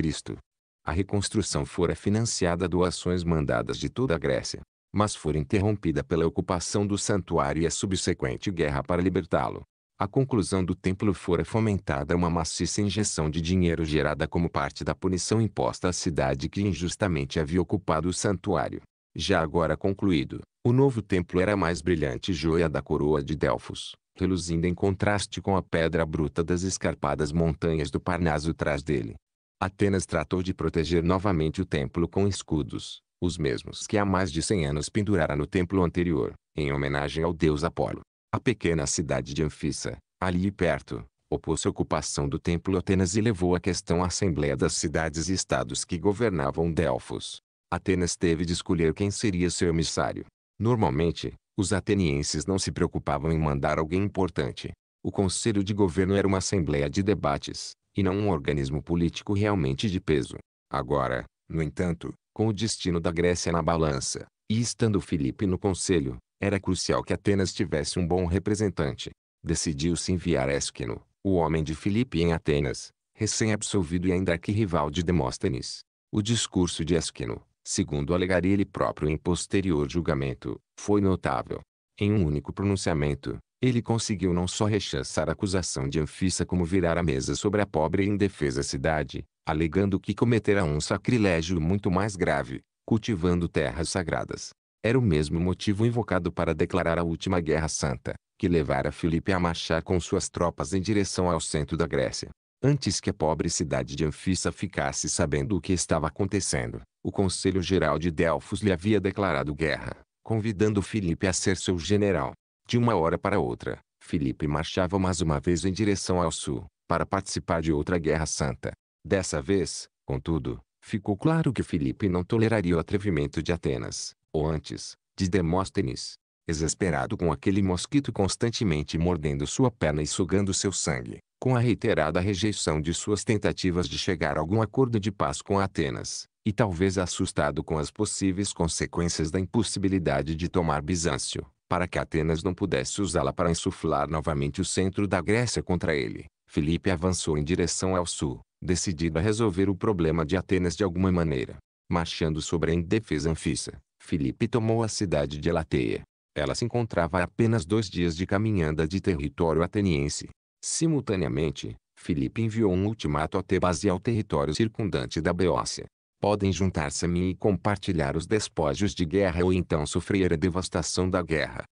A reconstrução fora financiada doações mandadas de toda a Grécia, mas fora interrompida pela ocupação do santuário e a subsequente guerra para libertá-lo. A conclusão do templo fora fomentada uma maciça injeção de dinheiro gerada como parte da punição imposta à cidade que injustamente havia ocupado o santuário. Já agora concluído, o novo templo era a mais brilhante joia da coroa de Delfos, reluzindo em contraste com a pedra bruta das escarpadas montanhas do Parnaso atrás dele. Atenas tratou de proteger novamente o templo com escudos, os mesmos que há mais de 100 anos pendurara no templo anterior, em homenagem ao deus Apolo. A pequena cidade de Anfissa, ali perto, opôs à ocupação do templo Atenas e levou a questão à Assembleia das Cidades e Estados que governavam Delfos. Atenas teve de escolher quem seria seu emissário. Normalmente, os atenienses não se preocupavam em mandar alguém importante. O conselho de governo era uma assembleia de debates, e não um organismo político realmente de peso. Agora, no entanto, com o destino da Grécia na balança, e estando Filipe no conselho, era crucial que Atenas tivesse um bom representante. Decidiu-se enviar Esquino, o homem de Filipe em Atenas, recém-absolvido e ainda rival de Demóstenes. O discurso de Esquino, segundo alegaria ele próprio em posterior julgamento, foi notável. Em um único pronunciamento, ele conseguiu não só rechaçar a acusação de Anfissa como virar a mesa sobre a pobre e indefesa cidade, alegando que cometera um sacrilégio muito mais grave, cultivando terras sagradas. Era o mesmo motivo invocado para declarar a última Guerra Santa, que levara Filipe a marchar com suas tropas em direção ao centro da Grécia. Antes que a pobre cidade de Anfissa ficasse sabendo o que estava acontecendo, o Conselho Geral de Delfos lhe havia declarado guerra, convidando Filipe a ser seu general. De uma hora para outra, Felipe marchava mais uma vez em direção ao sul, para participar de outra guerra santa. Dessa vez, contudo, ficou claro que Felipe não toleraria o atrevimento de Atenas, ou antes, de Demóstenes. Exasperado com aquele mosquito constantemente mordendo sua perna e sugando seu sangue, com a reiterada rejeição de suas tentativas de chegar a algum acordo de paz com Atenas, e talvez assustado com as possíveis consequências da impossibilidade de tomar Bizâncio, para que Atenas não pudesse usá-la para insuflar novamente o centro da Grécia contra ele. Filipe avançou em direção ao sul, decidido a resolver o problema de Atenas de alguma maneira. Marchando sobre a indefesa Anfissa, Filipe tomou a cidade de Elateia. Ela se encontrava a apenas dois dias de caminhada de território ateniense. Simultaneamente, Filipe enviou um ultimato a Tebas e ao território circundante da Beócia podem juntar-se a mim e compartilhar os despojos de guerra ou então sofrer a devastação da guerra.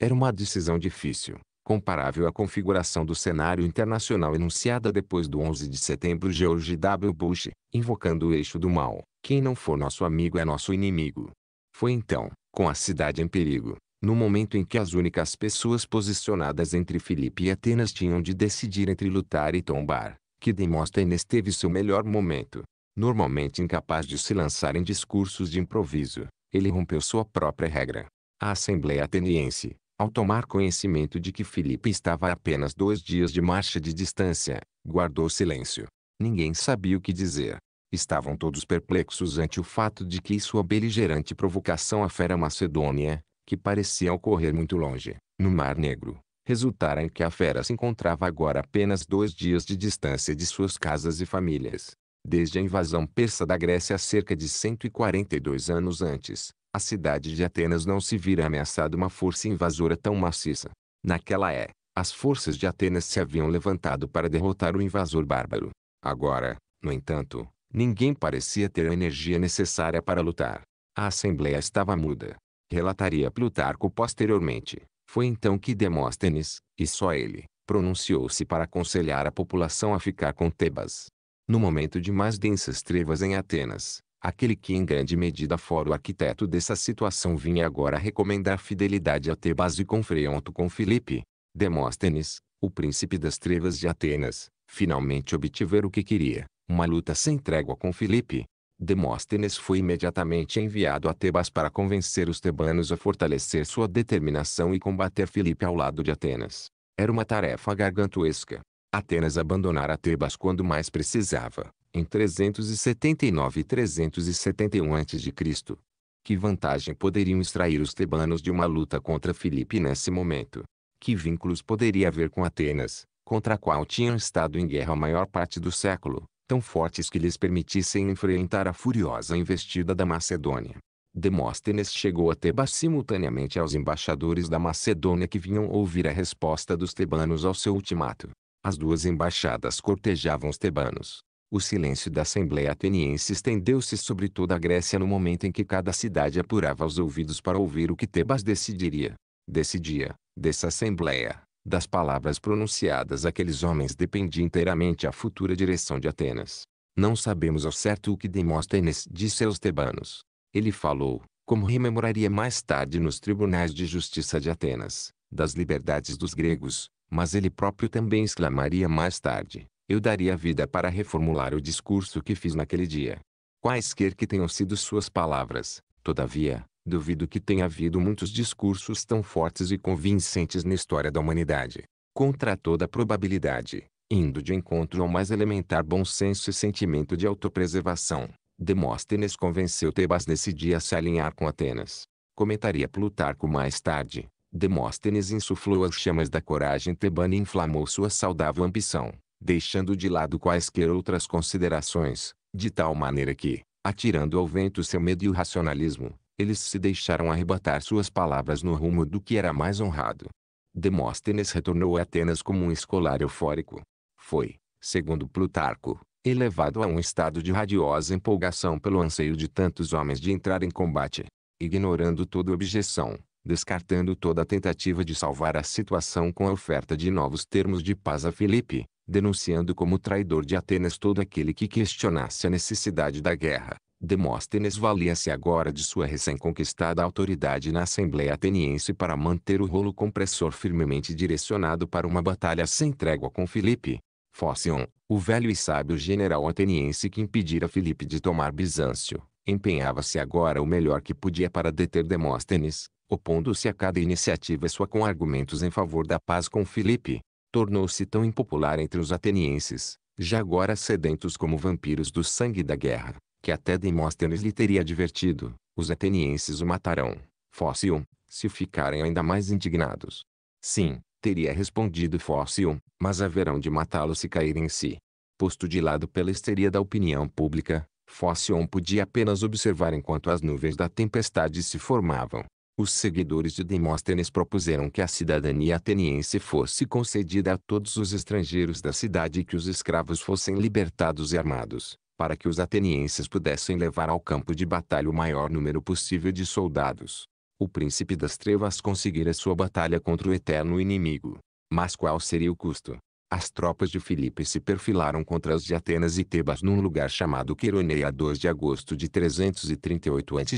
Era uma decisão difícil, comparável à configuração do cenário internacional enunciada depois do 11 de setembro George W. Bush, invocando o eixo do mal, quem não for nosso amigo é nosso inimigo. Foi então, com a cidade em perigo, no momento em que as únicas pessoas posicionadas entre Filipe e Atenas tinham de decidir entre lutar e tombar, que Demóstenes teve seu melhor momento normalmente incapaz de se lançar em discursos de improviso, ele rompeu sua própria regra. A Assembleia Ateniense, ao tomar conhecimento de que Filipe estava a apenas dois dias de marcha de distância, guardou silêncio. Ninguém sabia o que dizer. Estavam todos perplexos ante o fato de que sua beligerante provocação à fera macedônia, que parecia ocorrer muito longe, no Mar Negro, resultara em que a fera se encontrava agora apenas dois dias de distância de suas casas e famílias. Desde a invasão persa da Grécia cerca de 142 anos antes, a cidade de Atenas não se vira ameaçada uma força invasora tão maciça. Naquela é, as forças de Atenas se haviam levantado para derrotar o invasor bárbaro. Agora, no entanto, ninguém parecia ter a energia necessária para lutar. A assembleia estava muda. Relataria Plutarco posteriormente. Foi então que Demóstenes, e só ele, pronunciou-se para aconselhar a população a ficar com Tebas no momento de mais densas trevas em Atenas, aquele que em grande medida fora o arquiteto dessa situação vinha agora recomendar fidelidade a Tebas e confronto com Filipe. Demóstenes, o príncipe das trevas de Atenas, finalmente obtiver o que queria, uma luta sem trégua com Filipe. Demóstenes foi imediatamente enviado a Tebas para convencer os tebanos a fortalecer sua determinação e combater Filipe ao lado de Atenas. Era uma tarefa gargantuesca, Atenas abandonara Tebas quando mais precisava, em 379 e 371 a.C. Que vantagem poderiam extrair os tebanos de uma luta contra Filipe nesse momento? Que vínculos poderia haver com Atenas, contra a qual tinham estado em guerra a maior parte do século, tão fortes que lhes permitissem enfrentar a furiosa investida da Macedônia? Demóstenes chegou a Tebas simultaneamente aos embaixadores da Macedônia que vinham ouvir a resposta dos tebanos ao seu ultimato. As duas embaixadas cortejavam os tebanos. O silêncio da Assembleia Ateniense estendeu-se sobre toda a Grécia no momento em que cada cidade apurava os ouvidos para ouvir o que Tebas decidiria. Decidia, dessa Assembleia, das palavras pronunciadas aqueles homens dependia inteiramente a futura direção de Atenas. Não sabemos ao certo o que Demóstenes disse aos tebanos. Ele falou, como rememoraria mais tarde nos tribunais de justiça de Atenas, das liberdades dos gregos, mas ele próprio também exclamaria mais tarde, eu daria vida para reformular o discurso que fiz naquele dia. Quaisquer que tenham sido suas palavras, todavia, duvido que tenha havido muitos discursos tão fortes e convincentes na história da humanidade. Contra toda probabilidade, indo de encontro ao mais elementar bom senso e sentimento de autopreservação, Demóstenes convenceu Tebas nesse dia a se alinhar com Atenas. Comentaria Plutarco mais tarde, Demóstenes insuflou as chamas da coragem tebana e inflamou sua saudável ambição, deixando de lado quaisquer outras considerações, de tal maneira que, atirando ao vento seu medo e o racionalismo, eles se deixaram arrebatar suas palavras no rumo do que era mais honrado. Demóstenes retornou a Atenas como um escolar eufórico. Foi, segundo Plutarco, elevado a um estado de radiosa empolgação pelo anseio de tantos homens de entrar em combate. Ignorando toda objeção, descartando toda tentativa de salvar a situação com a oferta de novos termos de paz a Filipe, denunciando como traidor de Atenas todo aquele que questionasse a necessidade da guerra. Demóstenes valia-se agora de sua recém-conquistada autoridade na Assembleia Ateniense para manter o rolo compressor firmemente direcionado para uma batalha sem trégua com Filipe. Fócion, o velho e sábio general ateniense que impedira Filipe de tomar Bizâncio, empenhava-se agora o melhor que podia para deter Demóstenes, opondo-se a cada iniciativa sua com argumentos em favor da paz com Filipe, tornou-se tão impopular entre os atenienses, já agora sedentos como vampiros do sangue da guerra, que até Demóstenes lhe teria advertido, os atenienses o matarão, Fóssil, se ficarem ainda mais indignados. Sim, teria respondido Fóssil, mas haverão de matá-lo se cair em si. Posto de lado pela histeria da opinião pública, Fóssil podia apenas observar enquanto as nuvens da tempestade se formavam. Os seguidores de Demóstenes propuseram que a cidadania ateniense fosse concedida a todos os estrangeiros da cidade e que os escravos fossem libertados e armados, para que os atenienses pudessem levar ao campo de batalha o maior número possível de soldados. O príncipe das trevas conseguira sua batalha contra o eterno inimigo. Mas qual seria o custo? As tropas de Filipe se perfilaram contra as de Atenas e Tebas num lugar chamado Queroneia 2 de agosto de 338 a.C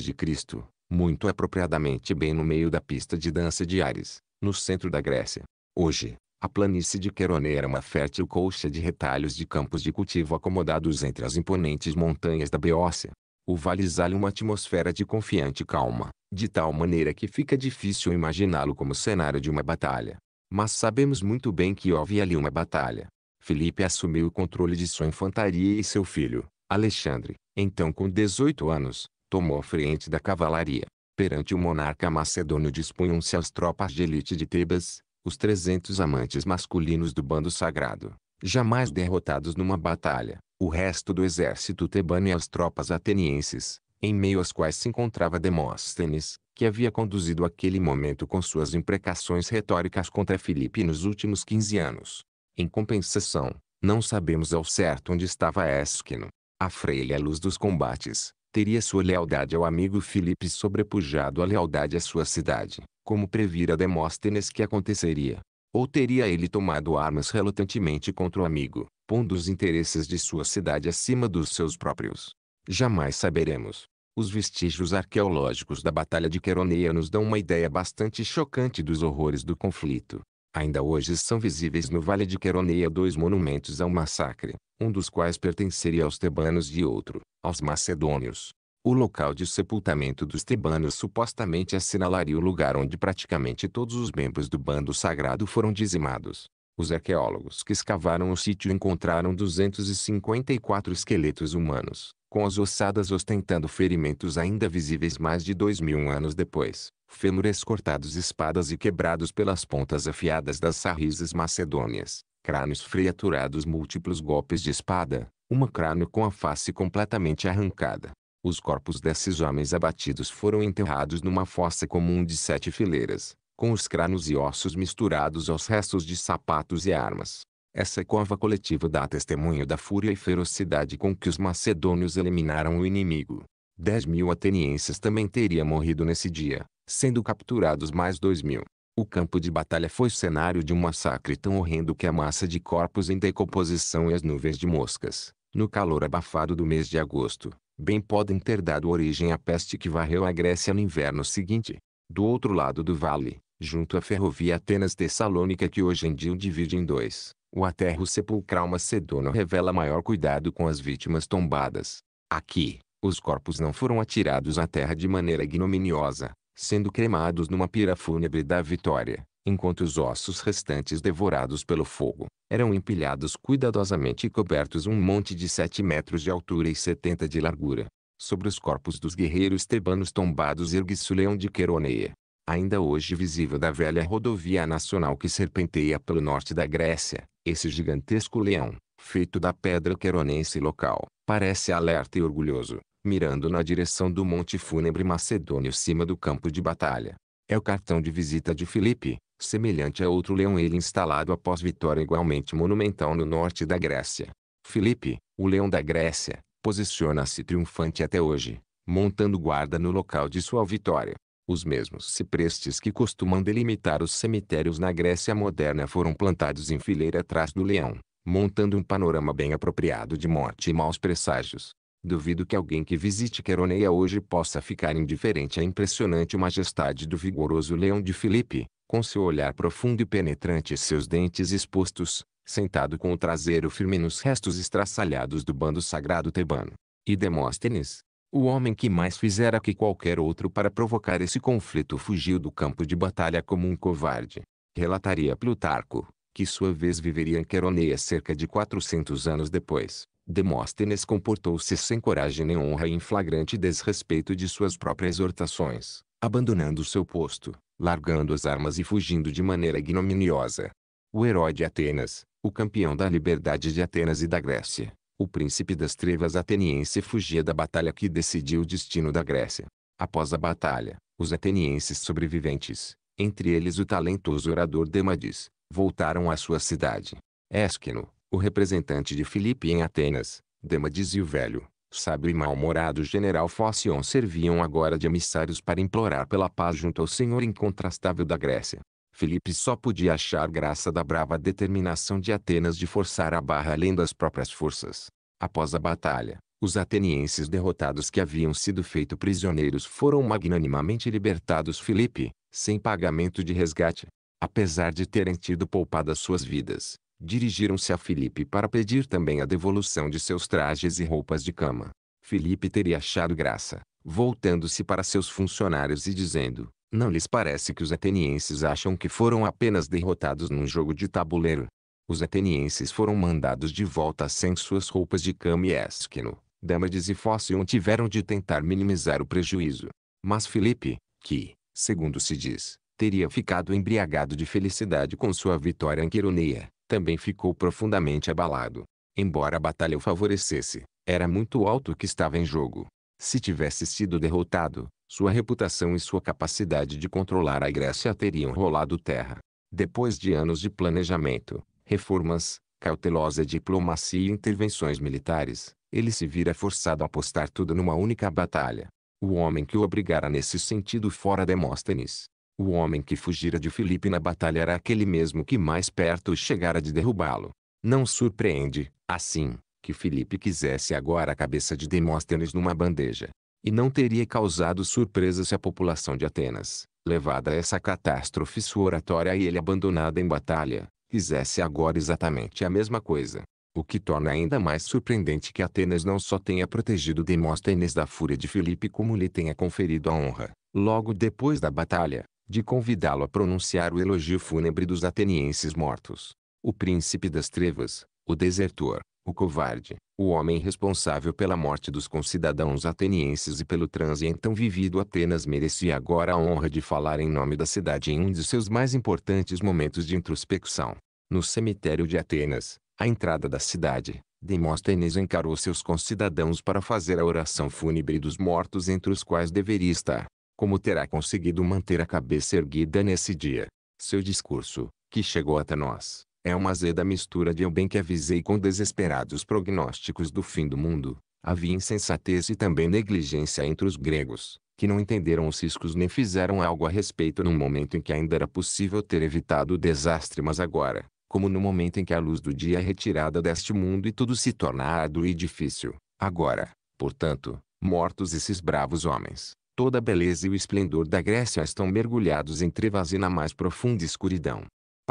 muito apropriadamente bem no meio da pista de dança de Ares, no centro da Grécia. Hoje, a planície de Querone era uma fértil colcha de retalhos de campos de cultivo acomodados entre as imponentes montanhas da Beócia. O vale exala uma atmosfera de confiante calma, de tal maneira que fica difícil imaginá-lo como cenário de uma batalha. Mas sabemos muito bem que houve ali uma batalha. Felipe assumiu o controle de sua infantaria e seu filho, Alexandre, então com 18 anos, tomou a frente da cavalaria. Perante o monarca macedônio dispunham-se as tropas de elite de Tebas, os 300 amantes masculinos do bando sagrado, jamais derrotados numa batalha, o resto do exército tebano e as tropas atenienses, em meio às quais se encontrava Demóstenes, que havia conduzido aquele momento com suas imprecações retóricas contra Filipe nos últimos 15 anos. Em compensação, não sabemos ao certo onde estava Esquino. A freia luz dos combates, teria sua lealdade ao amigo Filipe sobrepujado à lealdade à sua cidade, como previra Demóstenes que aconteceria. Ou teria ele tomado armas relutantemente contra o amigo, pondo os interesses de sua cidade acima dos seus próprios? Jamais saberemos. Os vestígios arqueológicos da Batalha de Queroneia nos dão uma ideia bastante chocante dos horrores do conflito. Ainda hoje são visíveis no Vale de Queroneia dois monumentos ao massacre, um dos quais pertenceria aos tebanos e outro, aos macedônios. O local de sepultamento dos tebanos supostamente assinalaria o lugar onde praticamente todos os membros do bando sagrado foram dizimados. Os arqueólogos que escavaram o sítio encontraram 254 esqueletos humanos, com as ossadas ostentando ferimentos ainda visíveis mais de dois mil anos depois, fêmures cortados espadas e quebrados pelas pontas afiadas das sarrizes macedônias, crânios freaturados múltiplos golpes de espada, uma crânio com a face completamente arrancada. Os corpos desses homens abatidos foram enterrados numa fossa comum de sete fileiras, com os crânios e ossos misturados aos restos de sapatos e armas. Essa é cova coletiva dá testemunho da fúria e ferocidade com que os macedônios eliminaram o inimigo. Dez mil atenienses também teria morrido nesse dia, sendo capturados mais dois mil. O campo de batalha foi cenário de um massacre tão horrendo que a massa de corpos em decomposição e as nuvens de moscas, no calor abafado do mês de agosto, bem podem ter dado origem à peste que varreu a Grécia no inverno seguinte. Do outro lado do vale, junto à ferrovia Atenas-Tessalônica que hoje em dia o divide em dois, o aterro sepulcral macedônio revela maior cuidado com as vítimas tombadas. Aqui, os corpos não foram atirados à terra de maneira ignominiosa, sendo cremados numa pira fúnebre da vitória, enquanto os ossos restantes devorados pelo fogo, eram empilhados cuidadosamente e cobertos um monte de 7 metros de altura e 70 de largura. Sobre os corpos dos guerreiros tebanos tombados ergue-se o leão de Queroneia, ainda hoje visível da velha rodovia nacional que serpenteia pelo norte da Grécia, esse gigantesco leão, feito da pedra queronense local, parece alerta e orgulhoso, mirando na direção do monte fúnebre macedônio cima do campo de batalha. É o cartão de visita de Filipe, semelhante a outro leão ele instalado após vitória igualmente monumental no norte da Grécia. Filipe, o leão da Grécia, posiciona-se triunfante até hoje, montando guarda no local de sua vitória. Os mesmos ciprestes que costumam delimitar os cemitérios na Grécia moderna foram plantados em fileira atrás do leão, montando um panorama bem apropriado de morte e maus presságios. Duvido que alguém que visite Queroneia hoje possa ficar indiferente à impressionante majestade do vigoroso leão de Filipe, com seu olhar profundo e penetrante e seus dentes expostos, sentado com o traseiro firme nos restos estraçalhados do bando sagrado tebano. E Demóstenes, o homem que mais fizera que qualquer outro para provocar esse conflito fugiu do campo de batalha como um covarde. Relataria Plutarco, que sua vez viveria em Queroneia cerca de 400 anos depois. Demóstenes comportou-se sem coragem nem honra e em flagrante desrespeito de suas próprias exortações, abandonando seu posto, largando as armas e fugindo de maneira ignominiosa. O herói de Atenas, o campeão da liberdade de Atenas e da Grécia, o príncipe das trevas ateniense fugia da batalha que decidiu o destino da Grécia. Após a batalha, os atenienses sobreviventes, entre eles o talentoso orador Demades, voltaram à sua cidade. Esquino, o representante de Filipe em Atenas, Demades e o velho, sábio e mal-humorado general Fócion serviam agora de emissários para implorar pela paz junto ao senhor incontrastável da Grécia. Felipe só podia achar graça da brava determinação de Atenas de forçar a barra além das próprias forças. Após a batalha, os atenienses derrotados que haviam sido feitos prisioneiros foram magnanimamente libertados Felipe, sem pagamento de resgate. Apesar de terem tido poupadas suas vidas, dirigiram-se a Felipe para pedir também a devolução de seus trajes e roupas de cama. Felipe teria achado graça, voltando-se para seus funcionários e dizendo, não lhes parece que os atenienses acham que foram apenas derrotados num jogo de tabuleiro? Os atenienses foram mandados de volta sem suas roupas de cama e esquino, Dâmades e Fóssion tiveram de tentar minimizar o prejuízo. Mas Filipe, que, segundo se diz, teria ficado embriagado de felicidade com sua vitória em Quironeia, também ficou profundamente abalado. Embora a batalha o favorecesse, era muito alto o que estava em jogo. Se tivesse sido derrotado, sua reputação e sua capacidade de controlar a Grécia teriam rolado terra. Depois de anos de planejamento, reformas, cautelosa diplomacia e intervenções militares, ele se vira forçado a apostar tudo numa única batalha. O homem que o obrigara nesse sentido fora Demóstenes. O homem que fugira de Filipe na batalha era aquele mesmo que mais perto chegara de derrubá-lo. Não surpreende, assim, que Filipe quisesse agora a cabeça de Demóstenes numa bandeja. E não teria causado surpresa se a população de Atenas, levada a essa catástrofe sua oratória e ele abandonada em batalha, fizesse agora exatamente a mesma coisa. O que torna ainda mais surpreendente que Atenas não só tenha protegido Demóstenes da fúria de Filipe como lhe tenha conferido a honra, logo depois da batalha, de convidá-lo a pronunciar o elogio fúnebre dos atenienses mortos. O príncipe das trevas, o desertor, o covarde, o homem responsável pela morte dos concidadãos atenienses e pelo transe então vivido Atenas merecia agora a honra de falar em nome da cidade em um de seus mais importantes momentos de introspecção. No cemitério de Atenas, à entrada da cidade, Demóstenes encarou seus concidadãos para fazer a oração fúnebre dos mortos entre os quais deveria estar. Como terá conseguido manter a cabeça erguida nesse dia? Seu discurso, que chegou até nós, é uma azeda mistura de eu bem que avisei com desesperados prognósticos do fim do mundo. Havia insensatez e também negligência entre os gregos, que não entenderam os ciscos nem fizeram algo a respeito num momento em que ainda era possível ter evitado o desastre mas agora, como no momento em que a luz do dia é retirada deste mundo e tudo se torna árduo e difícil, agora, portanto, mortos esses bravos homens, toda a beleza e o esplendor da Grécia estão mergulhados em trevas e na mais profunda escuridão.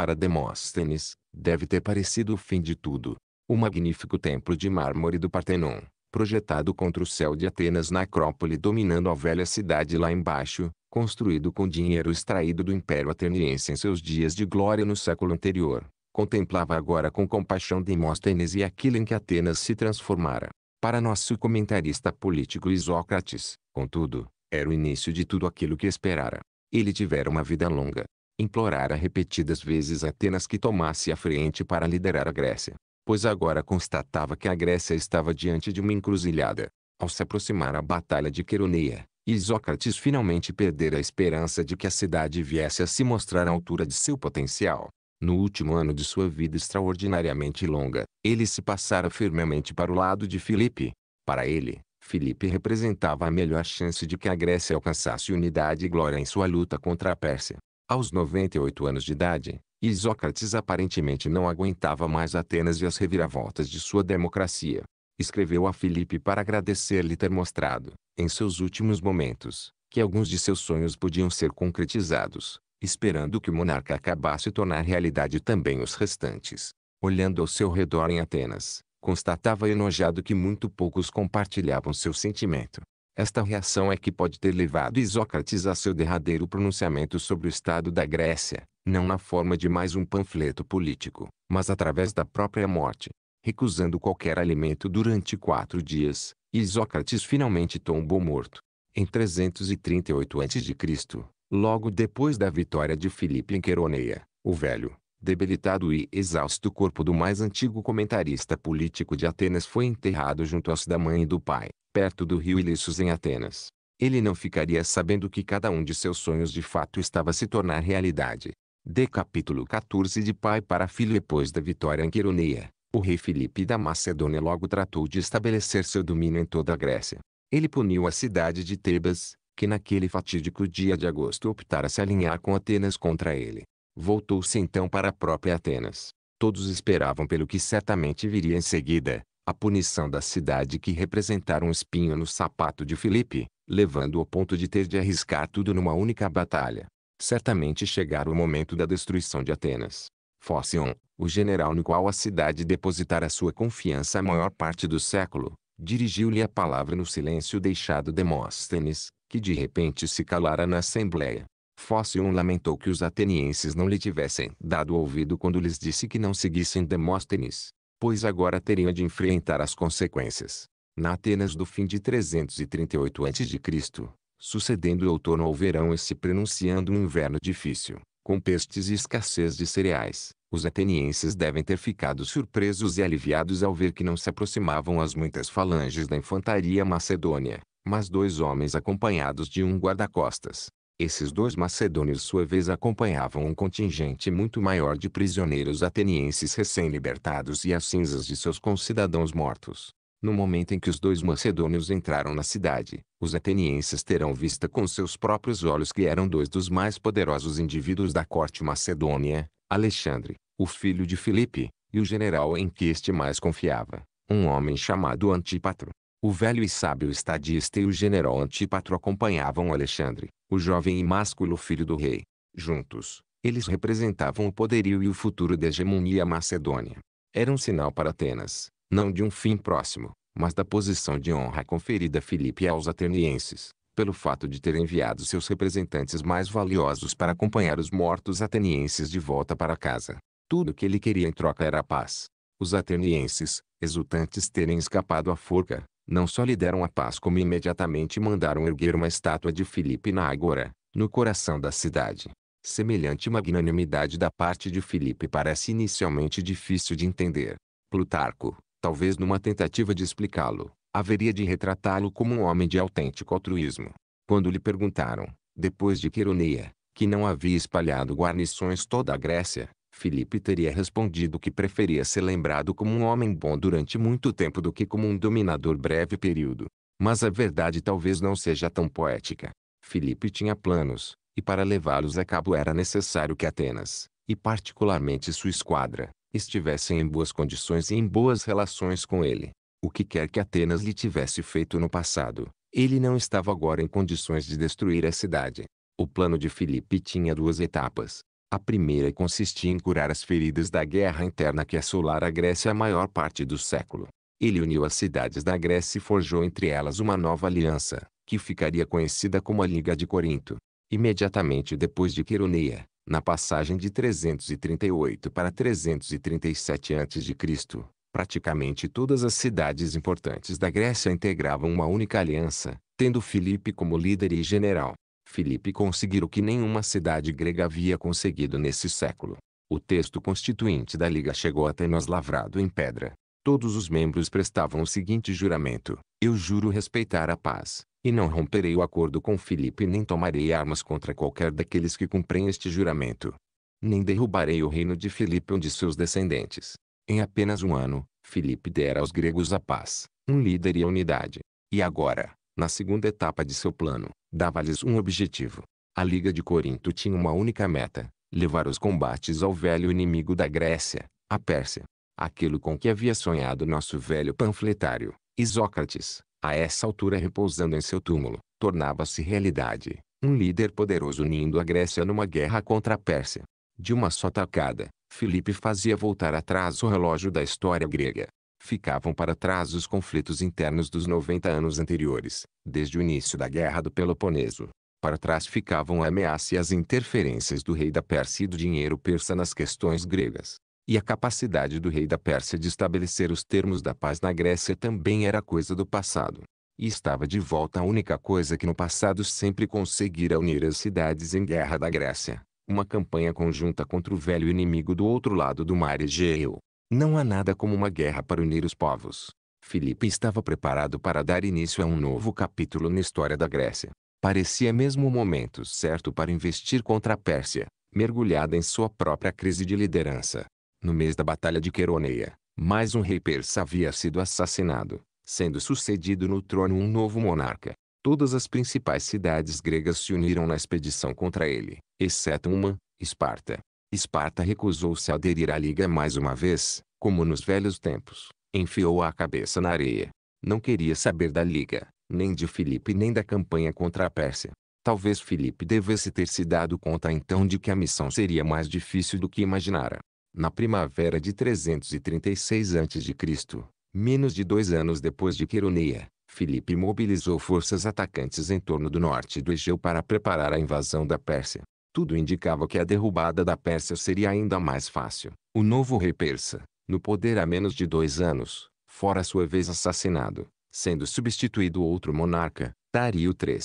Para Demóstenes, deve ter parecido o fim de tudo. O magnífico templo de mármore do Partenon, projetado contra o céu de Atenas na Acrópole dominando a velha cidade lá embaixo, construído com dinheiro extraído do Império Ateniense em seus dias de glória no século anterior, contemplava agora com compaixão Demóstenes e aquilo em que Atenas se transformara. Para nosso comentarista político Isócrates, contudo, era o início de tudo aquilo que esperara. Ele tivera uma vida longa, implorara repetidas vezes Atenas que tomasse a frente para liderar a Grécia, pois agora constatava que a Grécia estava diante de uma encruzilhada. Ao se aproximar a Batalha de Queroneia, Isócrates finalmente perdera a esperança de que a cidade viesse a se mostrar à altura de seu potencial. No último ano de sua vida extraordinariamente longa, ele se passara firmemente para o lado de Filipe. Para ele, Filipe representava a melhor chance de que a Grécia alcançasse unidade e glória em sua luta contra a Pérsia. Aos 98 anos de idade, Isócrates aparentemente não aguentava mais Atenas e as reviravoltas de sua democracia. Escreveu a Filipe para agradecer-lhe ter mostrado, em seus últimos momentos, que alguns de seus sonhos podiam ser concretizados, esperando que o monarca acabasse tornar realidade também os restantes. Olhando ao seu redor em Atenas, constatava enojado que muito poucos compartilhavam seu sentimento. Esta reação é que pode ter levado Isócrates a seu derradeiro pronunciamento sobre o estado da Grécia, não na forma de mais um panfleto político, mas através da própria morte. Recusando qualquer alimento durante quatro dias, Isócrates finalmente tombou morto. Em 338 a.C., logo depois da vitória de Filipe em Queroneia, o velho, debilitado e exausto o corpo do mais antigo comentarista político de Atenas foi enterrado junto aos da mãe e do pai, perto do rio Ilissos em Atenas. Ele não ficaria sabendo que cada um de seus sonhos de fato estava se tornar realidade. De capítulo 14 de pai para filho depois da vitória em Quironeia, o rei Filipe da Macedônia logo tratou de estabelecer seu domínio em toda a Grécia. Ele puniu a cidade de Tebas, que naquele fatídico dia de agosto optara se alinhar com Atenas contra ele. Voltou-se então para a própria Atenas. Todos esperavam pelo que certamente viria em seguida, a punição da cidade que representara um espinho no sapato de Filipe, levando-o ao ponto de ter de arriscar tudo numa única batalha. Certamente chegara o momento da destruição de Atenas. Fócion, o general no qual a cidade depositara sua confiança a maior parte do século, dirigiu-lhe a palavra no silêncio deixado Demóstenes, que de repente se calara na assembleia. Fócion lamentou que os atenienses não lhe tivessem dado ouvido quando lhes disse que não seguissem Demóstenes, pois agora teriam de enfrentar as consequências. Na Atenas do fim de 338 a.C., sucedendo o outono ao verão e se pronunciando um inverno difícil, com pestes e escassez de cereais, os atenienses devem ter ficado surpresos e aliviados ao ver que não se aproximavam as muitas falanges da infantaria macedônia, mas dois homens acompanhados de um guarda-costas, esses dois macedônios sua vez acompanhavam um contingente muito maior de prisioneiros atenienses recém-libertados e as cinzas de seus concidadãos mortos. No momento em que os dois macedônios entraram na cidade, os atenienses terão vista com seus próprios olhos que eram dois dos mais poderosos indivíduos da corte macedônia, Alexandre, o filho de Filipe, e o general em que este mais confiava, um homem chamado Antípatro. O velho e sábio estadista e o general Antípatro acompanhavam Alexandre, o jovem e másculo filho do rei. Juntos, eles representavam o poderio e o futuro da hegemonia macedônia. Era um sinal para Atenas, não de um fim próximo, mas da posição de honra conferida a Filipe aos atenienses, pelo fato de ter enviado seus representantes mais valiosos para acompanhar os mortos atenienses de volta para casa. Tudo o que ele queria em troca era a paz. Os atenienses, exultantes terem escapado à forca, não só lhe deram a paz como imediatamente mandaram erguer uma estátua de Filipe na Ágora, no coração da cidade. Semelhante magnanimidade da parte de Filipe parece inicialmente difícil de entender. Plutarco, talvez numa tentativa de explicá-lo, haveria de retratá-lo como um homem de autêntico altruísmo. Quando lhe perguntaram, depois de Quironeia, que não havia espalhado guarnições toda a Grécia, Felipe teria respondido que preferia ser lembrado como um homem bom durante muito tempo do que como um dominador breve período. Mas a verdade talvez não seja tão poética. Felipe tinha planos, e para levá-los a cabo era necessário que Atenas, e particularmente sua esquadra, estivessem em boas condições e em boas relações com ele. O que quer que Atenas lhe tivesse feito no passado, ele não estava agora em condições de destruir a cidade. O plano de Felipe tinha duas etapas. A primeira consistia em curar as feridas da guerra interna que assolara a Grécia a maior parte do século. Ele uniu as cidades da Grécia e forjou entre elas uma nova aliança, que ficaria conhecida como a Liga de Corinto. Imediatamente depois de Queroneia, na passagem de 338 para 337 a.C., praticamente todas as cidades importantes da Grécia integravam uma única aliança, tendo Filipe como líder e general. Filipe conseguiu o que nenhuma cidade grega havia conseguido nesse século. O texto constituinte da Liga chegou até nós lavrado em pedra. Todos os membros prestavam o seguinte juramento: Eu juro respeitar a paz, e não romperei o acordo com Filipe nem tomarei armas contra qualquer daqueles que cumprem este juramento. Nem derrubarei o reino de Filipe ou de seus descendentes. Em apenas um ano, Filipe dera aos gregos a paz, um líder e a unidade. E agora, na segunda etapa de seu plano, dava-lhes um objetivo. A Liga de Corinto tinha uma única meta: levar os combates ao velho inimigo da Grécia, a Pérsia. Aquilo com que havia sonhado nosso velho panfletário, Isócrates, a essa altura repousando em seu túmulo, tornava-se realidade. Um líder poderoso unindo a Grécia numa guerra contra a Pérsia. De uma só tacada, Filipe fazia voltar atrás o relógio da história grega ficavam para trás os conflitos internos dos 90 anos anteriores, desde o início da Guerra do Peloponeso. Para trás ficavam a ameaça e as interferências do rei da Pérsia e do dinheiro persa nas questões gregas. E a capacidade do rei da Pérsia de estabelecer os termos da paz na Grécia também era coisa do passado. E estava de volta a única coisa que no passado sempre conseguira unir as cidades em guerra da Grécia. Uma campanha conjunta contra o velho inimigo do outro lado do mar Egeu. Não há nada como uma guerra para unir os povos. Filipe estava preparado para dar início a um novo capítulo na história da Grécia. Parecia mesmo o momento certo para investir contra a Pérsia, mergulhada em sua própria crise de liderança. No mês da Batalha de Queroneia, mais um rei persa havia sido assassinado, sendo sucedido no trono um novo monarca. Todas as principais cidades gregas se uniram na expedição contra ele, exceto uma, Esparta. Esparta recusou-se a aderir à liga mais uma vez, como nos velhos tempos. Enfiou a cabeça na areia. Não queria saber da liga, nem de Filipe nem da campanha contra a Pérsia. Talvez Filipe devesse ter se dado conta então de que a missão seria mais difícil do que imaginara. Na primavera de 336 a.C., menos de dois anos depois de Queroneia, Filipe mobilizou forças atacantes em torno do norte do Egeu para preparar a invasão da Pérsia. Tudo indicava que a derrubada da Pérsia seria ainda mais fácil. O novo rei persa, no poder há menos de dois anos, fora sua vez assassinado, sendo substituído outro monarca, Dario III.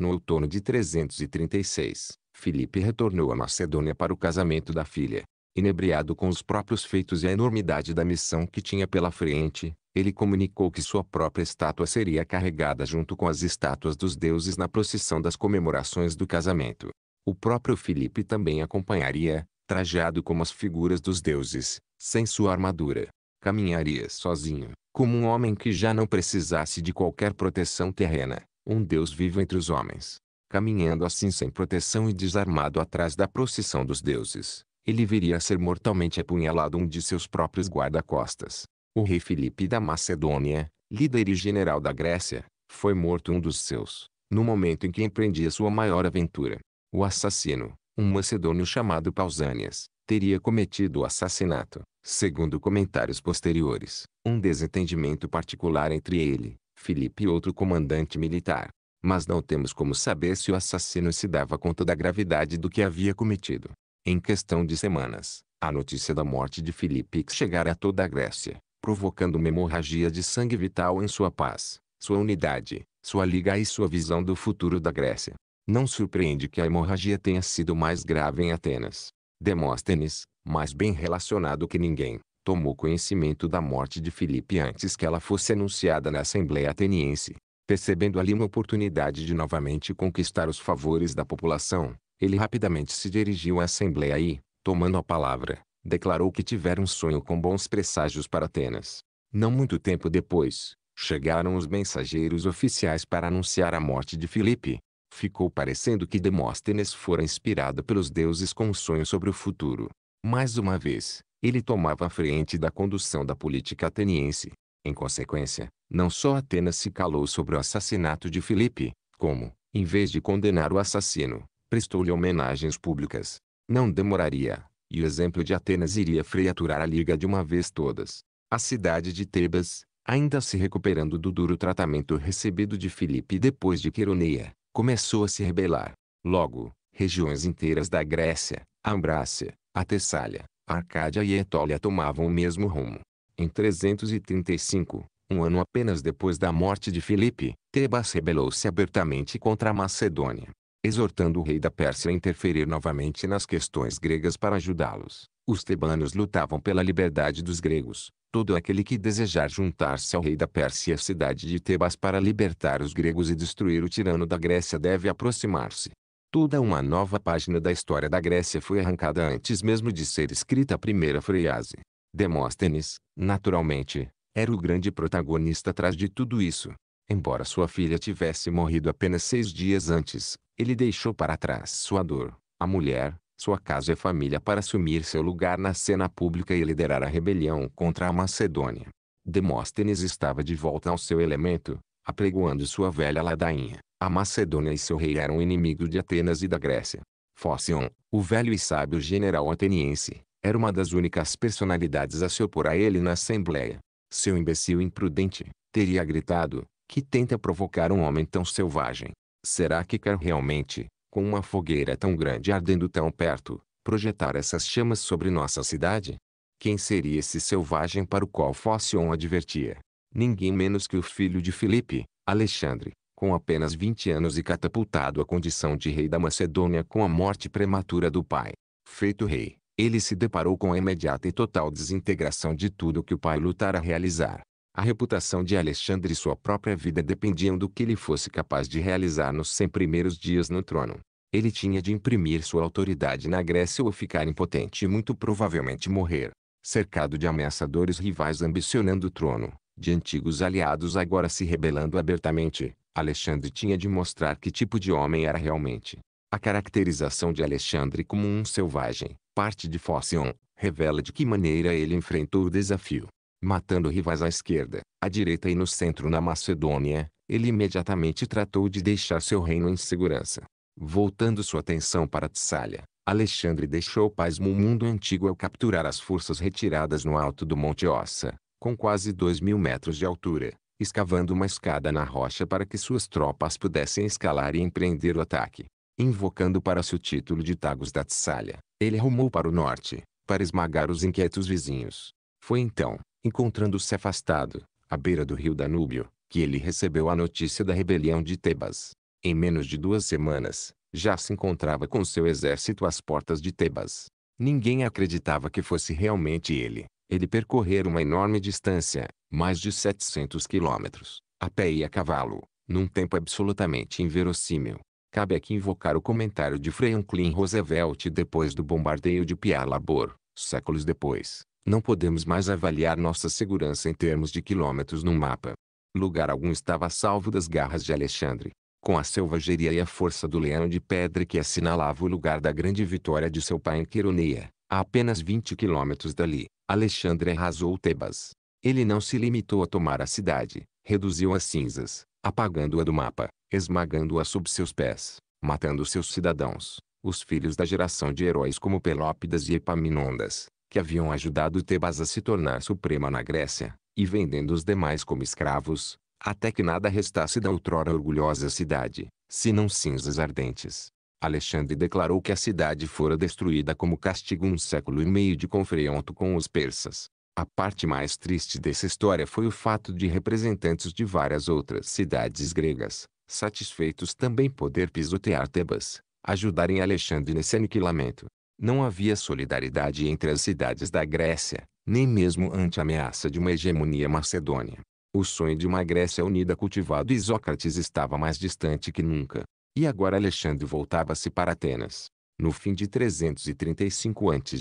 No outono de 336, Filipe retornou à Macedônia para o casamento da filha. Inebriado com os próprios feitos e a enormidade da missão que tinha pela frente, ele comunicou que sua própria estátua seria carregada junto com as estátuas dos deuses na procissão das comemorações do casamento. O próprio Filipe também acompanharia, trajado como as figuras dos deuses, sem sua armadura. Caminharia sozinho, como um homem que já não precisasse de qualquer proteção terrena, um deus vivo entre os homens. Caminhando assim sem proteção e desarmado atrás da procissão dos deuses, ele viria a ser mortalmente apunhalado um de seus próprios guarda-costas. O rei Filipe da Macedônia, líder e general da Grécia, foi morto um dos seus, no momento em que empreendia sua maior aventura. O assassino, um macedônio chamado Pausânias, teria cometido o assassinato, segundo comentários posteriores, um desentendimento particular entre ele, Filipe e outro comandante militar. Mas não temos como saber se o assassino se dava conta da gravidade do que havia cometido. Em questão de semanas, a notícia da morte de Filipe chegara a toda a Grécia, provocando uma hemorragia de sangue vital em sua paz, sua unidade, sua liga e sua visão do futuro da Grécia. Não surpreende que a hemorragia tenha sido mais grave em Atenas. Demóstenes, mais bem relacionado que ninguém, tomou conhecimento da morte de Filipe antes que ela fosse anunciada na Assembleia Ateniense. Percebendo ali uma oportunidade de novamente conquistar os favores da população, ele rapidamente se dirigiu à Assembleia e, tomando a palavra, declarou que tivera um sonho com bons presságios para Atenas. Não muito tempo depois, chegaram os mensageiros oficiais para anunciar a morte de Filipe, Ficou parecendo que Demóstenes fora inspirado pelos deuses com um sonho sobre o futuro. Mais uma vez, ele tomava a frente da condução da política ateniense. Em consequência, não só Atenas se calou sobre o assassinato de Filipe, como, em vez de condenar o assassino, prestou-lhe homenagens públicas. Não demoraria, e o exemplo de Atenas iria freaturar a liga de uma vez todas. A cidade de Tebas, ainda se recuperando do duro tratamento recebido de Filipe depois de Queroneia, começou a se rebelar. Logo, regiões inteiras da Grécia, a Ambrácia, a Tessália, a Arcádia e a Etólia tomavam o mesmo rumo. Em 335, um ano apenas depois da morte de Filipe, Tebas rebelou-se abertamente contra a Macedônia, exortando o rei da Pérsia a interferir novamente nas questões gregas para ajudá-los. Os tebanos lutavam pela liberdade dos gregos, todo aquele que desejar juntar-se ao rei da Pérsia à cidade de Tebas para libertar os gregos e destruir o tirano da Grécia deve aproximar-se. Toda uma nova página da história da Grécia foi arrancada antes mesmo de ser escrita a primeira frase. Demóstenes, naturalmente, era o grande protagonista atrás de tudo isso. Embora sua filha tivesse morrido apenas seis dias antes, ele deixou para trás sua dor, a mulher, sua casa e família para assumir seu lugar na cena pública e liderar a rebelião contra a Macedônia. Demóstenes estava de volta ao seu elemento, apregoando sua velha ladainha. A Macedônia e seu rei eram inimigos de Atenas e da Grécia. Fócion, o velho e sábio general ateniense, era uma das únicas personalidades a se opor a ele na Assembleia. Seu imbecil imprudente, teria gritado, que tenta provocar um homem tão selvagem. Será que quer realmente, com uma fogueira tão grande ardendo tão perto, projetar essas chamas sobre nossa cidade? Quem seria esse selvagem para o qual Fóssion advertia? Ninguém menos que o filho de Filipe, Alexandre, com apenas 20 anos e catapultado à condição de rei da Macedônia com a morte prematura do pai. Feito rei, ele se deparou com a imediata e total desintegração de tudo que o pai lutara realizar. A reputação de Alexandre e sua própria vida dependiam do que ele fosse capaz de realizar nos 100 primeiros dias no trono. Ele tinha de imprimir sua autoridade na Grécia ou ficar impotente e muito provavelmente morrer, cercado de ameaçadores rivais ambicionando o trono, de antigos aliados agora se rebelando abertamente. Alexandre tinha de mostrar que tipo de homem era realmente. A caracterização de Alexandre como um selvagem, parte de Fóssion, revela de que maneira ele enfrentou o desafio matando rivais à esquerda, à direita e no centro na Macedônia, ele imediatamente tratou de deixar seu reino em segurança. Voltando sua atenção para Tessália, Alexandre deixou pasmo no mundo antigo ao capturar as forças retiradas no alto do Monte Ossa, com quase dois mil metros de altura, escavando uma escada na rocha para que suas tropas pudessem escalar e empreender o ataque. Invocando para si o título de Tagos da Tessália, ele rumou para o norte, para esmagar os inquietos vizinhos. Foi então, encontrando-se afastado, à beira do rio Danúbio, que ele recebeu a notícia da rebelião de Tebas. Em menos de duas semanas, já se encontrava com seu exército às portas de Tebas. Ninguém acreditava que fosse realmente ele. Ele percorrer uma enorme distância, mais de 700 quilômetros, a pé e a cavalo, num tempo absolutamente inverossímil. Cabe aqui invocar o comentário de Franklin Roosevelt depois do bombardeio de Pearl Harbor, séculos depois. Não podemos mais avaliar nossa segurança em termos de quilômetros no mapa. Lugar algum estava salvo das garras de Alexandre, com a selvageria e a força do leão de pedra que assinalava o lugar da grande vitória de seu pai em Queroneia, a apenas 20 quilômetros dali. Alexandre arrasou Tebas. Ele não se limitou a tomar a cidade, reduziu a cinzas, apagando-a do mapa, esmagando-a sob seus pés, matando seus cidadãos, os filhos da geração de heróis como Pelópidas e Epaminondas, que haviam ajudado Tebas a se tornar suprema na Grécia, e vendendo os demais como escravos, até que nada restasse da outrora orgulhosa cidade, senão cinzas ardentes. Alexandre declarou que a cidade fora destruída como castigo um século e meio de confronto com os persas. A parte mais triste dessa história foi o fato de representantes de várias outras cidades gregas, satisfeitos também poder pisotear Tebas, ajudarem Alexandre nesse aniquilamento. Não havia solidariedade entre as cidades da Grécia, nem mesmo ante a ameaça de uma hegemonia macedônia. O sonho de uma Grécia unida cultivado Isócrates estava mais distante que nunca. E agora Alexandre voltava-se para Atenas. No fim de 335 a.C.,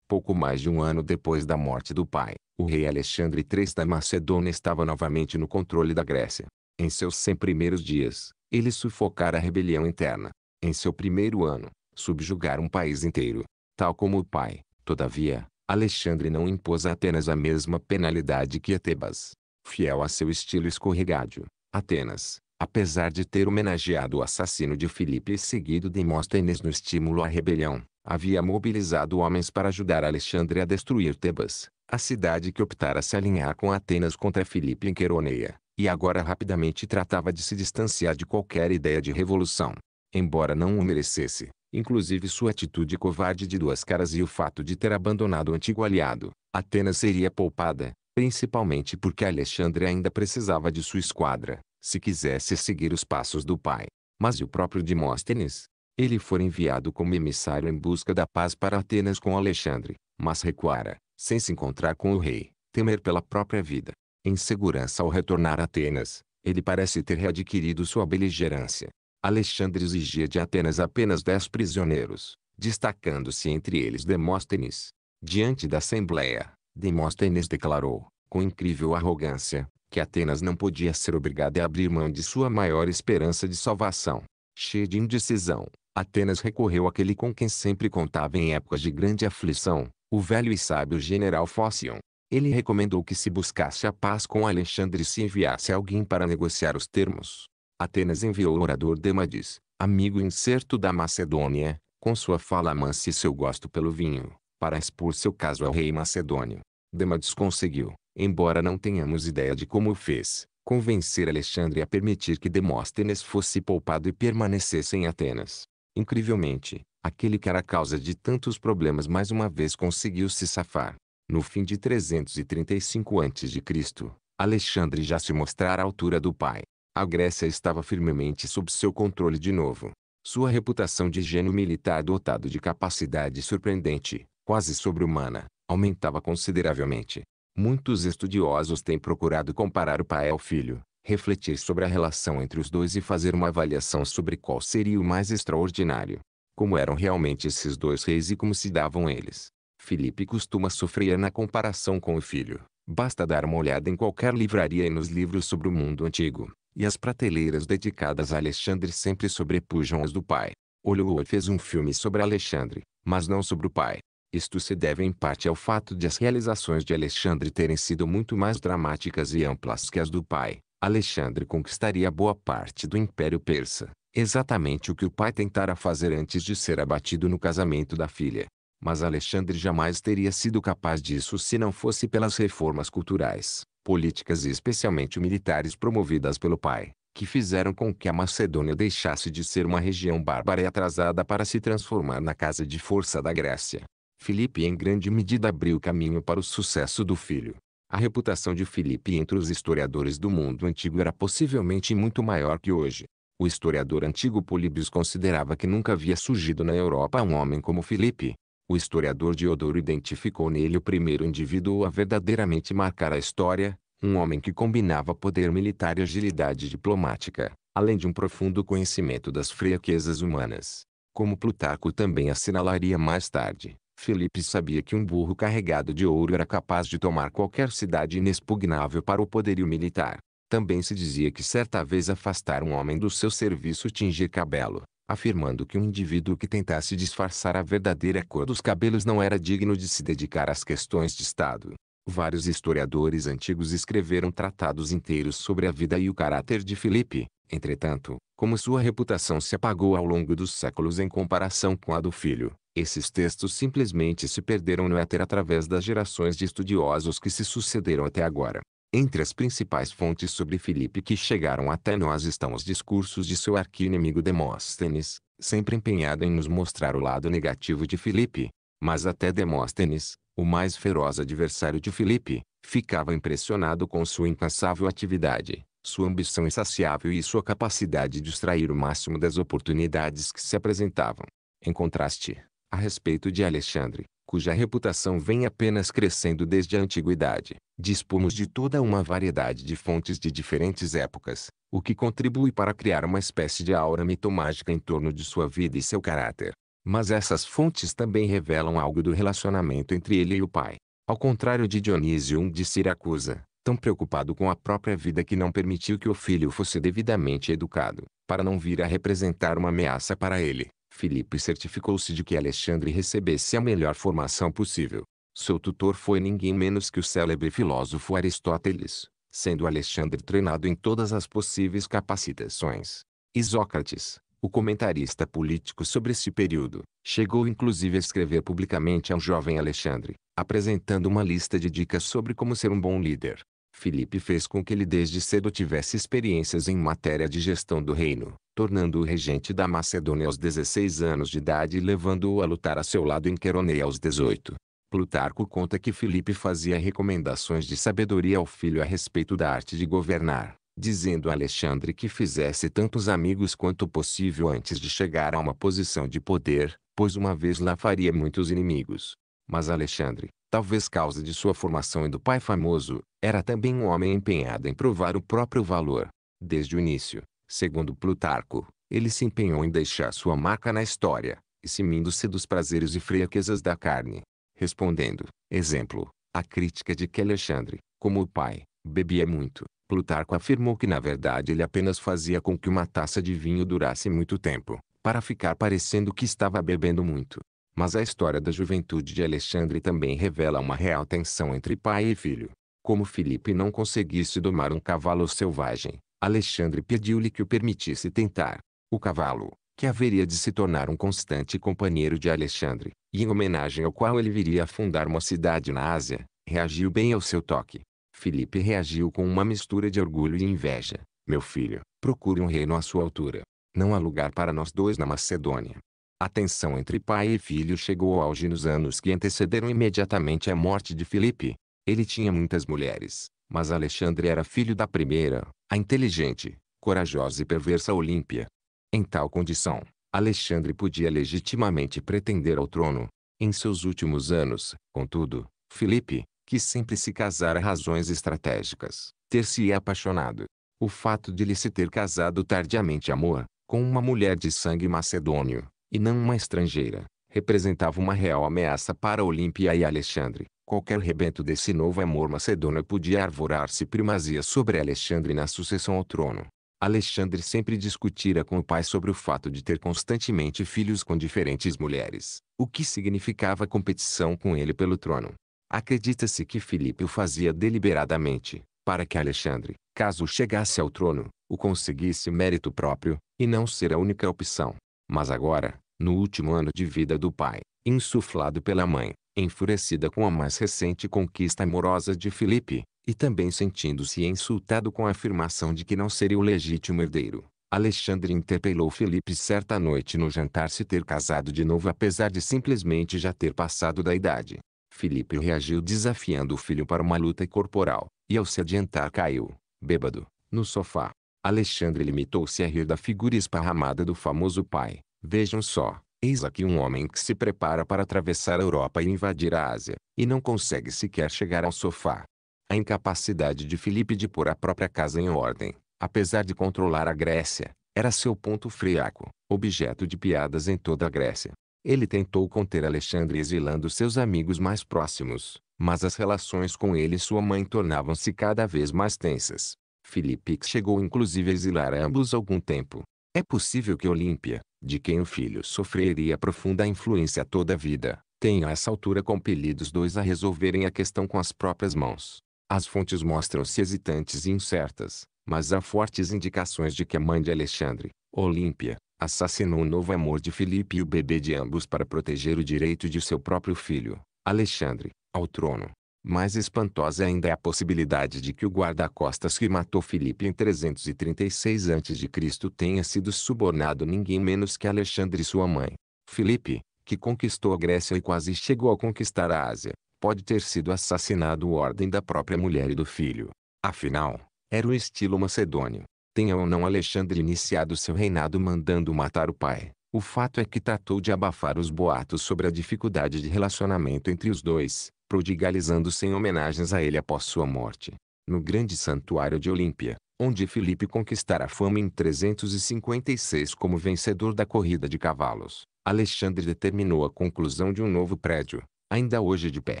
pouco mais de um ano depois da morte do pai, o rei Alexandre III da Macedônia estava novamente no controle da Grécia. Em seus 100 primeiros dias, ele sufocara a rebelião interna. Em seu primeiro ano, subjugar um país inteiro. Tal como o pai, todavia, Alexandre não impôs a Atenas a mesma penalidade que a Tebas. Fiel a seu estilo escorregádio, Atenas, apesar de ter homenageado o assassino de Filipe e seguido Demóstenes no estímulo à rebelião, havia mobilizado homens para ajudar Alexandre a destruir Tebas, a cidade que optara se alinhar com Atenas contra Filipe em Queroneia, e agora rapidamente tratava de se distanciar de qualquer ideia de revolução. Embora não o merecesse, Inclusive sua atitude covarde de duas caras e o fato de ter abandonado o antigo aliado, Atenas seria poupada, principalmente porque Alexandre ainda precisava de sua esquadra, se quisesse seguir os passos do pai. Mas e o próprio Demóstenes? Ele foi enviado como emissário em busca da paz para Atenas com Alexandre, mas recuara, sem se encontrar com o rei, temer pela própria vida. Em segurança ao retornar a Atenas, ele parece ter readquirido sua beligerância, Alexandre exigia de Atenas apenas dez prisioneiros, destacando-se entre eles Demóstenes. Diante da Assembleia, Demóstenes declarou, com incrível arrogância, que Atenas não podia ser obrigada a abrir mão de sua maior esperança de salvação. Cheia de indecisão, Atenas recorreu àquele com quem sempre contava em épocas de grande aflição, o velho e sábio general Fócion. Ele recomendou que se buscasse a paz com Alexandre e se enviasse alguém para negociar os termos. Atenas enviou o orador Demades, amigo incerto da Macedônia, com sua fala mansa e seu gosto pelo vinho, para expor seu caso ao rei macedônio. Demades conseguiu, embora não tenhamos ideia de como o fez, convencer Alexandre a permitir que Demóstenes fosse poupado e permanecesse em Atenas. Incrivelmente, aquele que era a causa de tantos problemas mais uma vez conseguiu se safar. No fim de 335 a.C., Alexandre já se mostrara à altura do pai a Grécia estava firmemente sob seu controle de novo. Sua reputação de gênio militar dotado de capacidade surpreendente, quase sobre-humana, aumentava consideravelmente. Muitos estudiosos têm procurado comparar o pai ao filho, refletir sobre a relação entre os dois e fazer uma avaliação sobre qual seria o mais extraordinário. Como eram realmente esses dois reis e como se davam eles. Filipe costuma sofrer na comparação com o filho, Basta dar uma olhada em qualquer livraria e nos livros sobre o mundo antigo, e as prateleiras dedicadas a Alexandre sempre sobrepujam as do pai. e fez um filme sobre Alexandre, mas não sobre o pai. Isto se deve em parte ao fato de as realizações de Alexandre terem sido muito mais dramáticas e amplas que as do pai. Alexandre conquistaria boa parte do Império Persa, exatamente o que o pai tentara fazer antes de ser abatido no casamento da filha. Mas Alexandre jamais teria sido capaz disso se não fosse pelas reformas culturais, políticas e especialmente militares promovidas pelo pai, que fizeram com que a Macedônia deixasse de ser uma região bárbara e atrasada para se transformar na casa de força da Grécia. Filipe em grande medida abriu caminho para o sucesso do filho. A reputação de Filipe entre os historiadores do mundo antigo era possivelmente muito maior que hoje. O historiador antigo Políbios considerava que nunca havia surgido na Europa um homem como Filipe, o historiador Diodoro identificou nele o primeiro indivíduo a verdadeiramente marcar a história, um homem que combinava poder militar e agilidade diplomática, além de um profundo conhecimento das fraquezas humanas. Como Plutarco também assinalaria mais tarde, Felipe sabia que um burro carregado de ouro era capaz de tomar qualquer cidade inexpugnável para o poderio militar. Também se dizia que certa vez afastar um homem do seu serviço tingir cabelo, afirmando que um indivíduo que tentasse disfarçar a verdadeira cor dos cabelos não era digno de se dedicar às questões de Estado. Vários historiadores antigos escreveram tratados inteiros sobre a vida e o caráter de Filipe. Entretanto, como sua reputação se apagou ao longo dos séculos em comparação com a do filho, esses textos simplesmente se perderam no éter através das gerações de estudiosos que se sucederam até agora. Entre as principais fontes sobre Filipe que chegaram até nós estão os discursos de seu arquinimigo Demóstenes, sempre empenhado em nos mostrar o lado negativo de Filipe. Mas até Demóstenes, o mais feroz adversário de Filipe, ficava impressionado com sua incansável atividade, sua ambição insaciável e sua capacidade de extrair o máximo das oportunidades que se apresentavam. Em contraste, a respeito de Alexandre, cuja reputação vem apenas crescendo desde a antiguidade. Dispomos de toda uma variedade de fontes de diferentes épocas, o que contribui para criar uma espécie de aura mitomágica em torno de sua vida e seu caráter. Mas essas fontes também revelam algo do relacionamento entre ele e o pai. Ao contrário de Dionísio de Siracusa, tão preocupado com a própria vida que não permitiu que o filho fosse devidamente educado, para não vir a representar uma ameaça para ele. Filipe certificou-se de que Alexandre recebesse a melhor formação possível. Seu tutor foi ninguém menos que o célebre filósofo Aristóteles, sendo Alexandre treinado em todas as possíveis capacitações. Isócrates, o comentarista político sobre esse período, chegou inclusive a escrever publicamente ao jovem Alexandre, apresentando uma lista de dicas sobre como ser um bom líder. Filipe fez com que ele desde cedo tivesse experiências em matéria de gestão do reino, tornando-o regente da Macedônia aos 16 anos de idade e levando-o a lutar a seu lado em Queroneia aos 18. Plutarco conta que Filipe fazia recomendações de sabedoria ao filho a respeito da arte de governar, dizendo a Alexandre que fizesse tantos amigos quanto possível antes de chegar a uma posição de poder, pois uma vez lá faria muitos inimigos. Mas Alexandre, talvez causa de sua formação e do pai famoso, era também um homem empenhado em provar o próprio valor. Desde o início, segundo Plutarco, ele se empenhou em deixar sua marca na história, eximindo-se dos prazeres e fraquezas da carne. Respondendo, exemplo, à crítica de que Alexandre, como o pai, bebia muito, Plutarco afirmou que na verdade ele apenas fazia com que uma taça de vinho durasse muito tempo, para ficar parecendo que estava bebendo muito. Mas a história da juventude de Alexandre também revela uma real tensão entre pai e filho. Como Filipe não conseguisse domar um cavalo selvagem, Alexandre pediu-lhe que o permitisse tentar. O cavalo, que haveria de se tornar um constante companheiro de Alexandre, e em homenagem ao qual ele viria a fundar uma cidade na Ásia, reagiu bem ao seu toque. Filipe reagiu com uma mistura de orgulho e inveja. Meu filho, procure um reino à sua altura. Não há lugar para nós dois na Macedônia. A tensão entre pai e filho chegou ao auge nos anos que antecederam imediatamente a morte de Felipe. Ele tinha muitas mulheres, mas Alexandre era filho da primeira, a inteligente, corajosa e perversa Olímpia. Em tal condição, Alexandre podia legitimamente pretender ao trono. Em seus últimos anos, contudo, Felipe, que sempre se casara razões estratégicas, ter-se apaixonado. O fato de lhe se ter casado tardiamente amor, com uma mulher de sangue macedônio, e não uma estrangeira, representava uma real ameaça para Olímpia e Alexandre. Qualquer rebento desse novo amor macedônio podia arvorar-se primazia sobre Alexandre na sucessão ao trono. Alexandre sempre discutira com o pai sobre o fato de ter constantemente filhos com diferentes mulheres, o que significava competição com ele pelo trono. Acredita-se que Filipe o fazia deliberadamente, para que Alexandre, caso chegasse ao trono, o conseguisse mérito próprio, e não ser a única opção. Mas agora, no último ano de vida do pai, insuflado pela mãe, enfurecida com a mais recente conquista amorosa de Felipe, e também sentindo-se insultado com a afirmação de que não seria o legítimo herdeiro, Alexandre interpelou Felipe certa noite no jantar se ter casado de novo apesar de simplesmente já ter passado da idade. Felipe reagiu desafiando o filho para uma luta corporal, e ao se adiantar caiu, bêbado, no sofá, Alexandre limitou-se a rir da figura esparramada do famoso pai. Vejam só, eis aqui um homem que se prepara para atravessar a Europa e invadir a Ásia, e não consegue sequer chegar ao sofá. A incapacidade de Filipe de pôr a própria casa em ordem, apesar de controlar a Grécia, era seu ponto friaco, objeto de piadas em toda a Grécia. Ele tentou conter Alexandre exilando seus amigos mais próximos, mas as relações com ele e sua mãe tornavam-se cada vez mais tensas. Filipe chegou inclusive a exilar ambos algum tempo. É possível que Olímpia, de quem o filho sofreria profunda influência toda a vida, tenha a essa altura compelido os dois a resolverem a questão com as próprias mãos. As fontes mostram-se hesitantes e incertas, mas há fortes indicações de que a mãe de Alexandre, Olímpia, assassinou o novo amor de Filipe e o bebê de ambos para proteger o direito de seu próprio filho, Alexandre, ao trono. Mais espantosa ainda é a possibilidade de que o guarda-costas que matou Filipe em 336 a.C. tenha sido subornado ninguém menos que Alexandre e sua mãe. Filipe, que conquistou a Grécia e quase chegou a conquistar a Ásia, pode ter sido assassinado ordem da própria mulher e do filho. Afinal, era o estilo macedônio. Tenha ou não Alexandre iniciado seu reinado mandando matar o pai, o fato é que tratou de abafar os boatos sobre a dificuldade de relacionamento entre os dois, prodigalizando-se em homenagens a ele após sua morte. No grande santuário de Olímpia, onde Filipe conquistara fama em 356 como vencedor da corrida de cavalos, Alexandre determinou a conclusão de um novo prédio, ainda hoje de pé,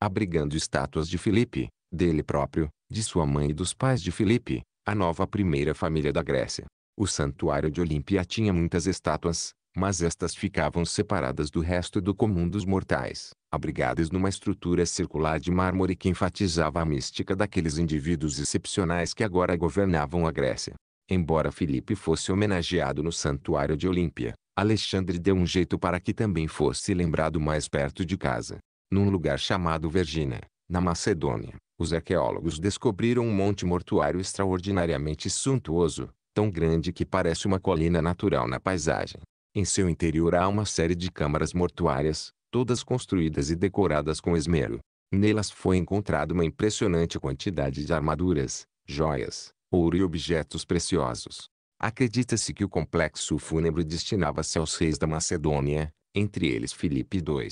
abrigando estátuas de Filipe, dele próprio, de sua mãe e dos pais de Filipe, a nova primeira família da Grécia. O santuário de Olímpia tinha muitas estátuas, mas estas ficavam separadas do resto do comum dos mortais abrigadas numa estrutura circular de mármore que enfatizava a mística daqueles indivíduos excepcionais que agora governavam a Grécia. Embora Filipe fosse homenageado no santuário de Olímpia, Alexandre deu um jeito para que também fosse lembrado mais perto de casa, num lugar chamado Vergina, na Macedônia. Os arqueólogos descobriram um monte mortuário extraordinariamente suntuoso, tão grande que parece uma colina natural na paisagem. Em seu interior há uma série de câmaras mortuárias, todas construídas e decoradas com esmero. Nelas foi encontrada uma impressionante quantidade de armaduras, joias, ouro e objetos preciosos. Acredita-se que o complexo fúnebre destinava-se aos reis da Macedônia, entre eles Filipe II.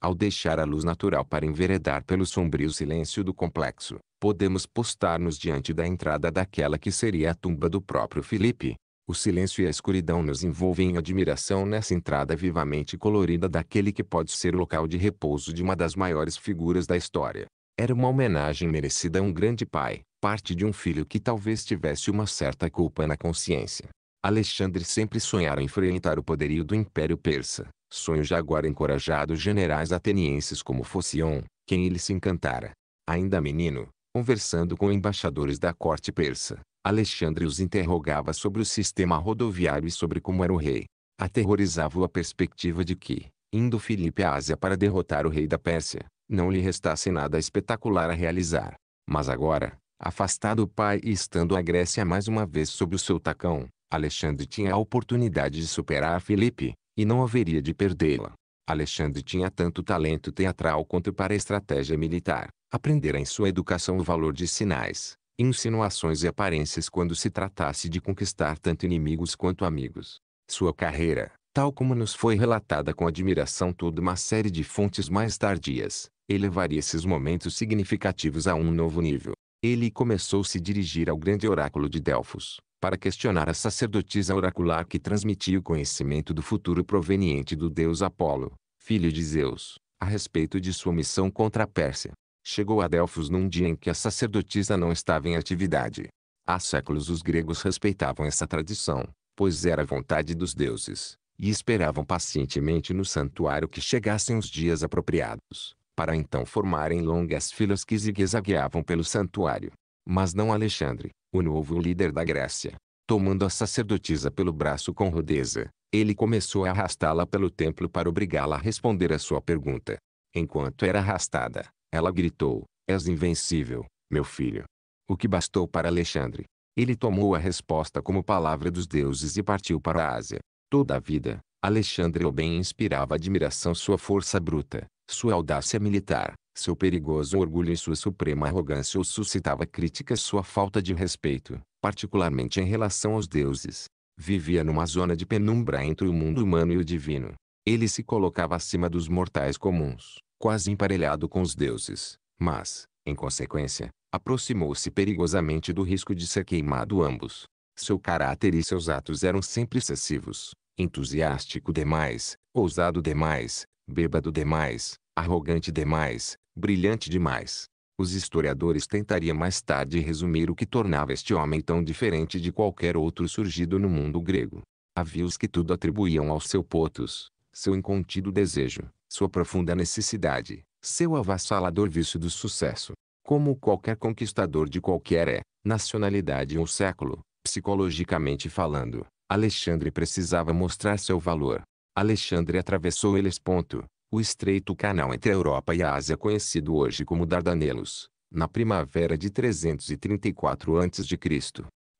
Ao deixar a luz natural para enveredar pelo sombrio silêncio do complexo, podemos postar-nos diante da entrada daquela que seria a tumba do próprio Filipe, o silêncio e a escuridão nos envolvem em admiração nessa entrada vivamente colorida daquele que pode ser o local de repouso de uma das maiores figuras da história. Era uma homenagem merecida a um grande pai, parte de um filho que talvez tivesse uma certa culpa na consciência. Alexandre sempre sonhara enfrentar o poderio do Império Persa, sonho já agora encorajado generais atenienses como Focion, quem ele se encantara. Ainda menino, conversando com embaixadores da corte persa, Alexandre os interrogava sobre o sistema rodoviário e sobre como era o rei. Aterrorizava-o a perspectiva de que, indo Filipe à Ásia para derrotar o rei da Pérsia, não lhe restasse nada espetacular a realizar. Mas agora, afastado o pai e estando a Grécia mais uma vez sob o seu tacão, Alexandre tinha a oportunidade de superar Filipe, e não haveria de perdê-la. Alexandre tinha tanto talento teatral quanto para estratégia militar. Aprendera em sua educação o valor de sinais, insinuações e aparências quando se tratasse de conquistar tanto inimigos quanto amigos. Sua carreira, tal como nos foi relatada com admiração toda uma série de fontes mais tardias, elevaria esses momentos significativos a um novo nível. Ele começou a se dirigir ao grande oráculo de Delfos, para questionar a sacerdotisa oracular que transmitia o conhecimento do futuro proveniente do deus Apolo, filho de Zeus, a respeito de sua missão contra a Pérsia chegou a Delfos num dia em que a sacerdotisa não estava em atividade. Há séculos os gregos respeitavam essa tradição, pois era a vontade dos deuses, e esperavam pacientemente no santuário que chegassem os dias apropriados, para então formarem longas filas que zigue-zagueavam pelo santuário. Mas não Alexandre, o novo líder da Grécia. Tomando a sacerdotisa pelo braço com rudeza, ele começou a arrastá-la pelo templo para obrigá-la a responder a sua pergunta. Enquanto era arrastada, ela gritou: És invencível, meu filho. O que bastou para Alexandre. Ele tomou a resposta como palavra dos deuses e partiu para a Ásia. Toda a vida, Alexandre o bem inspirava admiração sua força bruta, sua audácia militar, seu perigoso orgulho e sua suprema arrogância o suscitava críticas sua falta de respeito, particularmente em relação aos deuses. Vivia numa zona de penumbra entre o mundo humano e o divino. Ele se colocava acima dos mortais comuns, quase emparelhado com os deuses, mas, em consequência, aproximou-se perigosamente do risco de ser queimado ambos. Seu caráter e seus atos eram sempre excessivos, entusiástico demais, ousado demais, bêbado demais, arrogante demais, brilhante demais. Os historiadores tentariam mais tarde resumir o que tornava este homem tão diferente de qualquer outro surgido no mundo grego. Havia os que tudo atribuíam ao seu potos, seu incontido desejo, sua profunda necessidade, seu avassalador vício do sucesso. Como qualquer conquistador de qualquer é, nacionalidade ou século, psicologicamente falando, Alexandre precisava mostrar seu valor. Alexandre atravessou eles ponto, o estreito canal entre a Europa e a Ásia conhecido hoje como Dardanelos, na primavera de 334 a.C.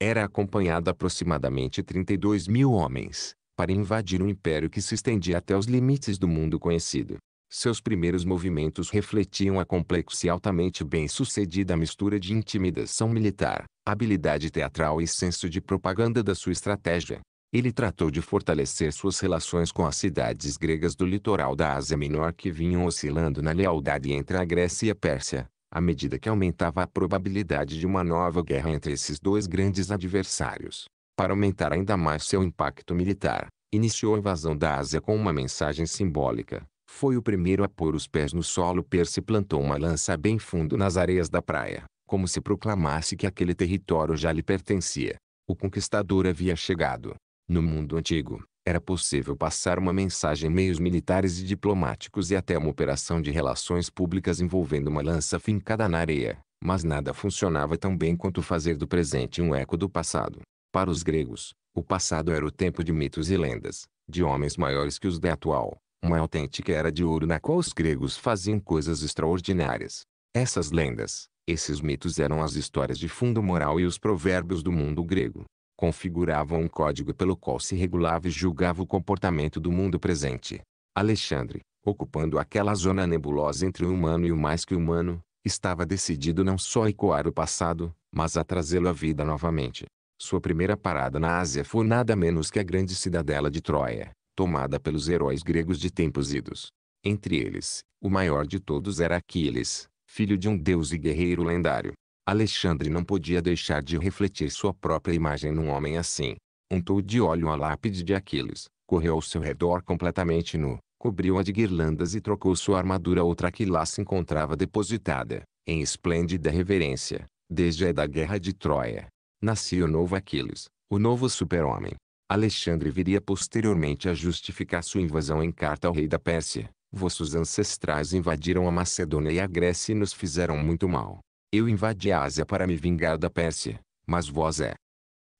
Era acompanhado aproximadamente 32 mil homens, para invadir um império que se estendia até os limites do mundo conhecido. Seus primeiros movimentos refletiam a complexa e altamente bem-sucedida mistura de intimidação militar, habilidade teatral e senso de propaganda da sua estratégia. Ele tratou de fortalecer suas relações com as cidades gregas do litoral da Ásia Menor que vinham oscilando na lealdade entre a Grécia e a Pérsia, à medida que aumentava a probabilidade de uma nova guerra entre esses dois grandes adversários. Para aumentar ainda mais seu impacto militar, iniciou a invasão da Ásia com uma mensagem simbólica. Foi o primeiro a pôr os pés no solo persa e plantou uma lança bem fundo nas areias da praia, como se proclamasse que aquele território já lhe pertencia. O conquistador havia chegado. No mundo antigo, era possível passar uma mensagem em meios militares e diplomáticos e até uma operação de relações públicas envolvendo uma lança fincada na areia, mas nada funcionava tão bem quanto fazer do presente um eco do passado. Para os gregos, o passado era o tempo de mitos e lendas, de homens maiores que os da atual, uma autêntica era de ouro na qual os gregos faziam coisas extraordinárias. Essas lendas, esses mitos eram as histórias de fundo moral e os provérbios do mundo grego. Configuravam um código pelo qual se regulava e julgava o comportamento do mundo presente. Alexandre, ocupando aquela zona nebulosa entre o humano e o mais que humano, estava decidido não só a ecoar o passado, mas a trazê-lo à vida novamente. Sua primeira parada na Ásia foi nada menos que a grande cidadela de Troia, tomada pelos heróis gregos de tempos idos. Entre eles, o maior de todos era Aquiles, filho de um deus e guerreiro lendário. Alexandre não podia deixar de refletir sua própria imagem num homem assim. Untou de óleo a lápide de Aquiles, correu ao seu redor completamente nu, cobriu-a de guirlandas e trocou sua armadura outra que lá se encontrava depositada, em esplêndida reverência, desde a da guerra de Troia, Nascia o novo Aquiles, o novo super-homem. Alexandre viria posteriormente a justificar sua invasão em carta ao rei da Pérsia. Vossos ancestrais invadiram a Macedônia e a Grécia e nos fizeram muito mal. Eu invadi a Ásia para me vingar da Pérsia, mas vós é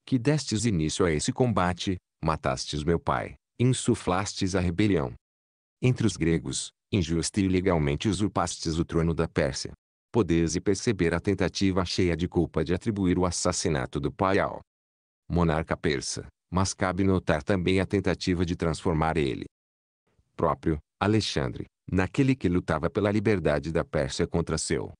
que destes início a esse combate, matastes meu pai, insuflastes a rebelião. Entre os gregos, injusta e ilegalmente usurpastes o trono da Pérsia podeis perceber a tentativa cheia de culpa de atribuir o assassinato do pai ao monarca persa, mas cabe notar também a tentativa de transformar ele próprio, Alexandre, naquele que lutava pela liberdade da Pérsia contra seu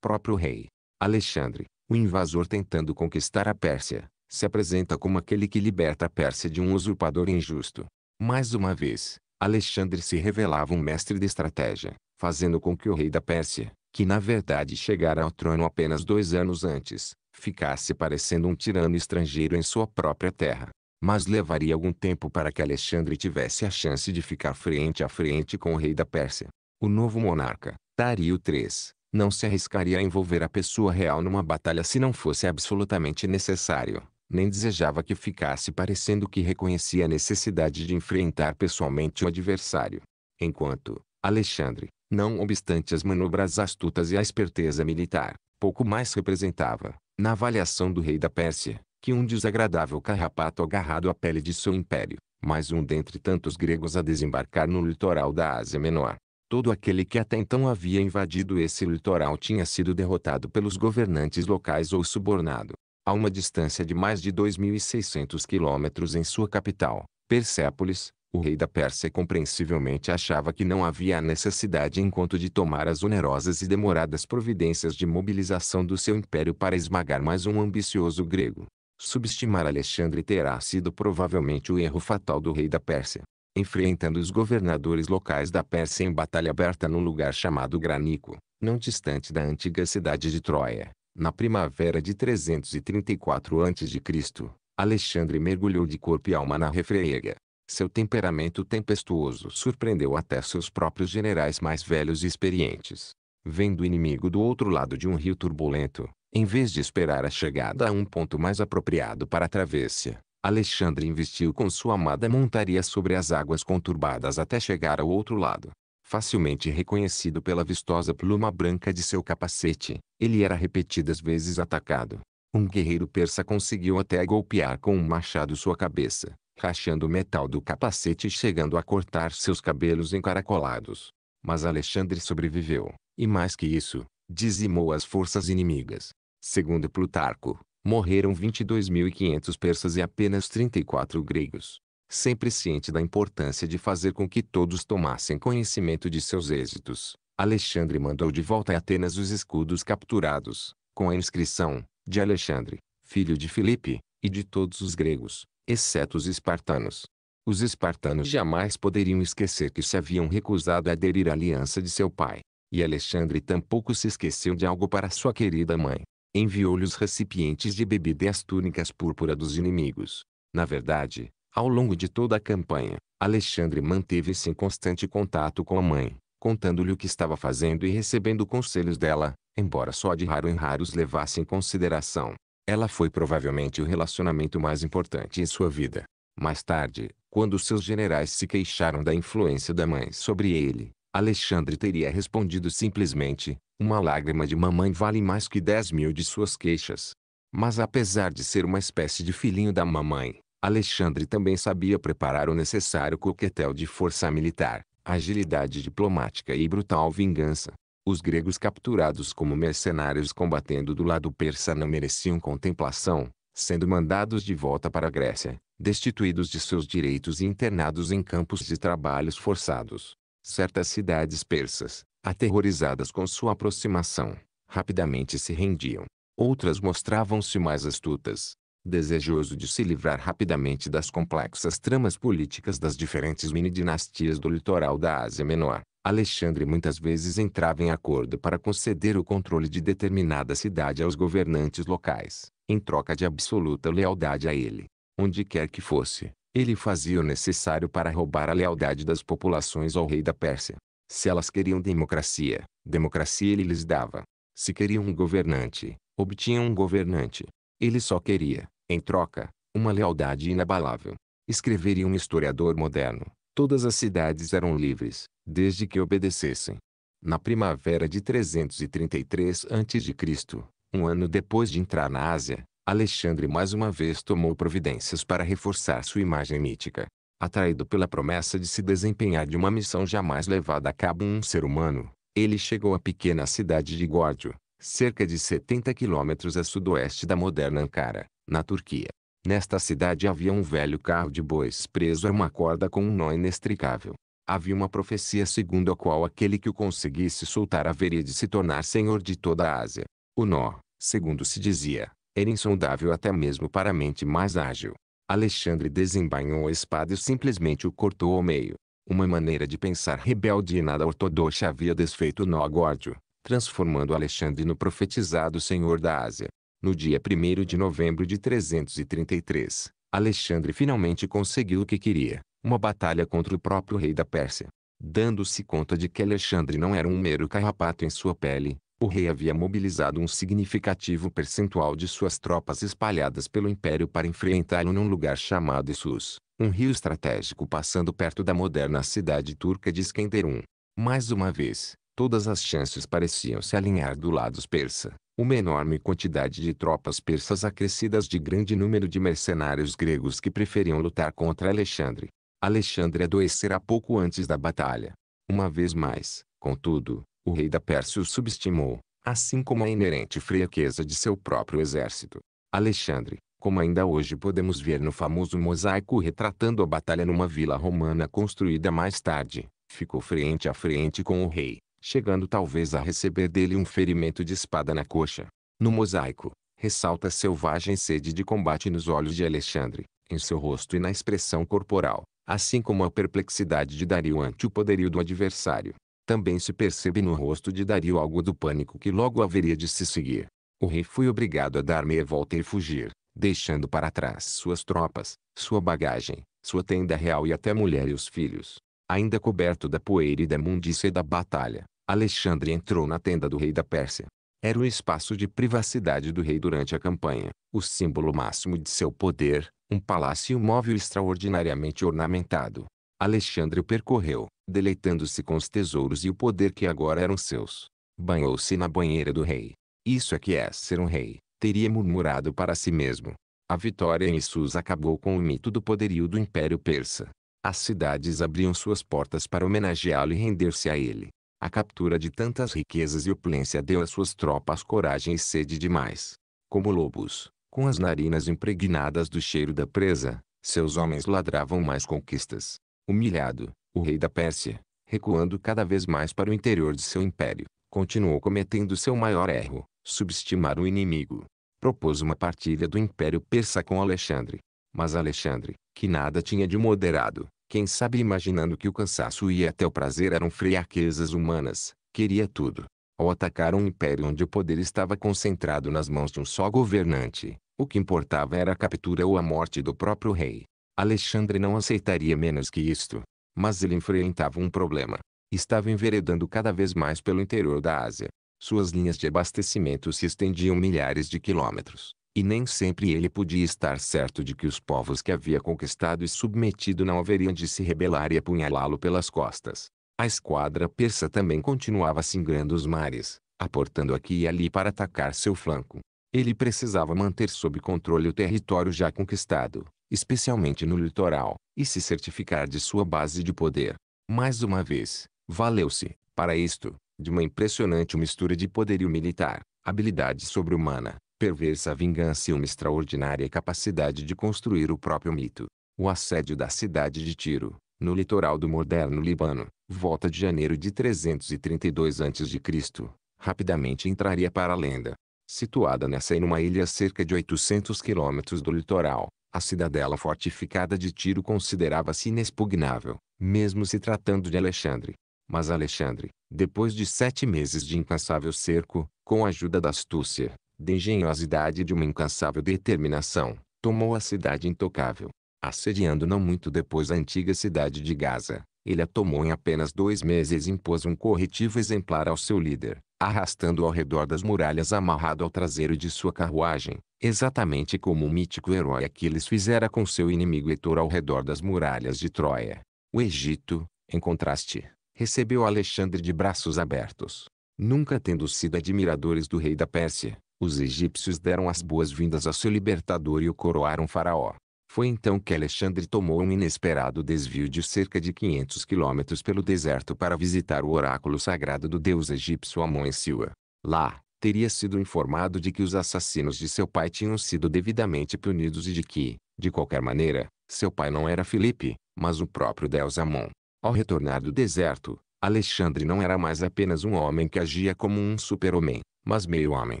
próprio rei. Alexandre, o invasor tentando conquistar a Pérsia, se apresenta como aquele que liberta a Pérsia de um usurpador injusto. Mais uma vez, Alexandre se revelava um mestre de estratégia, fazendo com que o rei da Pérsia, que na verdade chegara ao trono apenas dois anos antes, ficasse parecendo um tirano estrangeiro em sua própria terra. Mas levaria algum tempo para que Alexandre tivesse a chance de ficar frente a frente com o rei da Pérsia. O novo monarca, Dario III, não se arriscaria a envolver a pessoa real numa batalha se não fosse absolutamente necessário, nem desejava que ficasse parecendo que reconhecia a necessidade de enfrentar pessoalmente o adversário. Enquanto, Alexandre, não obstante as manobras astutas e a esperteza militar, pouco mais representava, na avaliação do rei da Pérsia, que um desagradável carrapato agarrado à pele de seu império, mais um dentre tantos gregos a desembarcar no litoral da Ásia Menor. Todo aquele que até então havia invadido esse litoral tinha sido derrotado pelos governantes locais ou subornado. A uma distância de mais de 2.600 quilômetros em sua capital, Persépolis, o rei da Pérsia compreensivelmente achava que não havia necessidade enquanto de tomar as onerosas e demoradas providências de mobilização do seu império para esmagar mais um ambicioso grego. Subestimar Alexandre terá sido provavelmente o erro fatal do rei da Pérsia. Enfrentando os governadores locais da Pérsia em batalha aberta num lugar chamado Granico, não distante da antiga cidade de Troia, na primavera de 334 a.C., Alexandre mergulhou de corpo e alma na refreega seu temperamento tempestuoso surpreendeu até seus próprios generais mais velhos e experientes. Vendo o inimigo do outro lado de um rio turbulento, em vez de esperar a chegada a um ponto mais apropriado para a travessia, Alexandre investiu com sua amada montaria sobre as águas conturbadas até chegar ao outro lado. Facilmente reconhecido pela vistosa pluma branca de seu capacete, ele era repetidas vezes atacado. Um guerreiro persa conseguiu até golpear com um machado sua cabeça, rachando o metal do capacete e chegando a cortar seus cabelos encaracolados. Mas Alexandre sobreviveu, e mais que isso, dizimou as forças inimigas. Segundo Plutarco, morreram 22.500 persas e apenas 34 gregos. Sempre ciente da importância de fazer com que todos tomassem conhecimento de seus êxitos, Alexandre mandou de volta a Atenas os escudos capturados, com a inscrição, de Alexandre, filho de Filipe, e de todos os gregos, exceto os espartanos. Os espartanos jamais poderiam esquecer que se haviam recusado a aderir à aliança de seu pai. E Alexandre tampouco se esqueceu de algo para sua querida mãe. Enviou-lhe os recipientes de bebida e as túnicas púrpura dos inimigos. Na verdade, ao longo de toda a campanha, Alexandre manteve-se em constante contato com a mãe, contando-lhe o que estava fazendo e recebendo conselhos dela, embora só de raro em raro os levasse em consideração. Ela foi provavelmente o relacionamento mais importante em sua vida. Mais tarde, quando seus generais se queixaram da influência da mãe sobre ele, Alexandre teria respondido simplesmente, uma lágrima de mamãe vale mais que 10 mil de suas queixas. Mas apesar de ser uma espécie de filhinho da mamãe, Alexandre também sabia preparar o necessário coquetel de força militar, agilidade diplomática e brutal vingança. Os gregos capturados como mercenários combatendo do lado persa não mereciam contemplação, sendo mandados de volta para a Grécia, destituídos de seus direitos e internados em campos de trabalhos forçados. Certas cidades persas, aterrorizadas com sua aproximação, rapidamente se rendiam. Outras mostravam-se mais astutas, desejoso de se livrar rapidamente das complexas tramas políticas das diferentes mini-dinastias do litoral da Ásia Menor. Alexandre muitas vezes entrava em acordo para conceder o controle de determinada cidade aos governantes locais, em troca de absoluta lealdade a ele. Onde quer que fosse, ele fazia o necessário para roubar a lealdade das populações ao rei da Pérsia. Se elas queriam democracia, democracia ele lhes dava. Se queriam um governante, obtinham um governante. Ele só queria, em troca, uma lealdade inabalável. Escreveria um historiador moderno. Todas as cidades eram livres, desde que obedecessem. Na primavera de 333 a.C., um ano depois de entrar na Ásia, Alexandre mais uma vez tomou providências para reforçar sua imagem mítica. Atraído pela promessa de se desempenhar de uma missão jamais levada a cabo um ser humano, ele chegou à pequena cidade de Górdio, cerca de 70 quilômetros a sudoeste da moderna Ankara, na Turquia. Nesta cidade havia um velho carro de bois preso a uma corda com um nó inextricável havia uma profecia segundo a qual aquele que o conseguisse soltar haveria de se tornar senhor de toda a Ásia. O nó, segundo se dizia, era insondável até mesmo para a mente mais ágil. Alexandre desembainhou a espada e simplesmente o cortou ao meio. Uma maneira de pensar rebelde e nada ortodoxa havia desfeito o nó górdio, transformando Alexandre no profetizado senhor da Ásia. No dia 1 de novembro de 333, Alexandre finalmente conseguiu o que queria, uma batalha contra o próprio rei da Pérsia. Dando-se conta de que Alexandre não era um mero carrapato em sua pele, o rei havia mobilizado um significativo percentual de suas tropas espalhadas pelo império para enfrentá-lo num lugar chamado Issus, um rio estratégico passando perto da moderna cidade turca de Iskenderun. Mais uma vez, todas as chances pareciam se alinhar do lado persa. Uma enorme quantidade de tropas persas acrescidas de grande número de mercenários gregos que preferiam lutar contra Alexandre, Alexandre adoecerá pouco antes da batalha. Uma vez mais, contudo, o rei da Pérsia o subestimou, assim como a inerente fraqueza de seu próprio exército. Alexandre, como ainda hoje podemos ver no famoso mosaico retratando a batalha numa vila romana construída mais tarde, ficou frente a frente com o rei, chegando talvez a receber dele um ferimento de espada na coxa. No mosaico, ressalta a selvagem sede de combate nos olhos de Alexandre, em seu rosto e na expressão corporal, assim como a perplexidade de Dario ante o poderio do adversário. Também se percebe no rosto de Dario algo do pânico que logo haveria de se seguir. O rei foi obrigado a dar meia volta e fugir, deixando para trás suas tropas, sua bagagem, sua tenda real e até a mulher e os filhos. Ainda coberto da poeira e da imundícia da batalha, Alexandre entrou na tenda do rei da Pérsia, era o espaço de privacidade do rei durante a campanha, o símbolo máximo de seu poder, um palácio móvel extraordinariamente ornamentado. Alexandre percorreu, deleitando-se com os tesouros e o poder que agora eram seus. Banhou-se na banheira do rei. Isso é que é ser um rei, teria murmurado para si mesmo. A vitória em Susa acabou com o mito do poderio do Império Persa. As cidades abriam suas portas para homenageá-lo e render-se a ele. A captura de tantas riquezas e opulência deu às suas tropas coragem e sede demais. Como lobos, com as narinas impregnadas do cheiro da presa, seus homens ladravam mais conquistas. Humilhado, o rei da Pérsia, recuando cada vez mais para o interior de seu império, continuou cometendo seu maior erro, subestimar o inimigo. Propôs uma partilha do império persa com Alexandre. Mas Alexandre, que nada tinha de moderado, quem sabe imaginando que o cansaço e até o prazer eram fraquezas humanas, queria tudo. Ao atacar um império onde o poder estava concentrado nas mãos de um só governante, o que importava era a captura ou a morte do próprio rei. Alexandre não aceitaria menos que isto. Mas ele enfrentava um problema. Estava enveredando cada vez mais pelo interior da Ásia. Suas linhas de abastecimento se estendiam milhares de quilômetros, e nem sempre ele podia estar certo de que os povos que havia conquistado e submetido não haveriam de se rebelar e apunhalá-lo pelas costas. A esquadra persa também continuava singrando os mares, aportando aqui e ali para atacar seu flanco. Ele precisava manter sob controle o território já conquistado, especialmente no litoral, e se certificar de sua base de poder. Mais uma vez, valeu-se, para isto, de uma impressionante mistura de poderio militar, habilidade sobre-humana, perversa vingança e uma extraordinária capacidade de construir o próprio mito. O assédio da cidade de Tiro, no litoral do moderno Líbano, volta de janeiro de 332 a.C., rapidamente entraria para a lenda. Situada nessa e numa ilha a cerca de 800 quilômetros do litoral, a cidadela fortificada de Tiro considerava-se inexpugnável, mesmo se tratando de Alexandre. Mas Alexandre, depois de sete meses de incansável cerco, com a ajuda da astúcia, de engenhosidade e de uma incansável determinação, tomou a cidade intocável. Assediando não muito depois a antiga cidade de Gaza, ele a tomou em apenas dois meses e impôs um corretivo exemplar ao seu líder, arrastando ao redor das muralhas amarrado ao traseiro de sua carruagem, exatamente como o mítico herói Aquiles fizera com seu inimigo Heitor ao redor das muralhas de Troia. O Egito, em contraste, recebeu Alexandre de braços abertos. Nunca tendo sido admiradores do rei da Pérsia, os egípcios deram as boas-vindas a seu libertador e o coroaram faraó. Foi então que Alexandre tomou um inesperado desvio de cerca de 500 quilômetros pelo deserto para visitar o oráculo sagrado do deus egípcio Amon-Siwa. Lá, teria sido informado de que os assassinos de seu pai tinham sido devidamente punidos e de que, de qualquer maneira, seu pai não era Filipe, mas o próprio deus Amon. Ao retornar do deserto, Alexandre não era mais apenas um homem que agia como um super-homem, mas meio-homem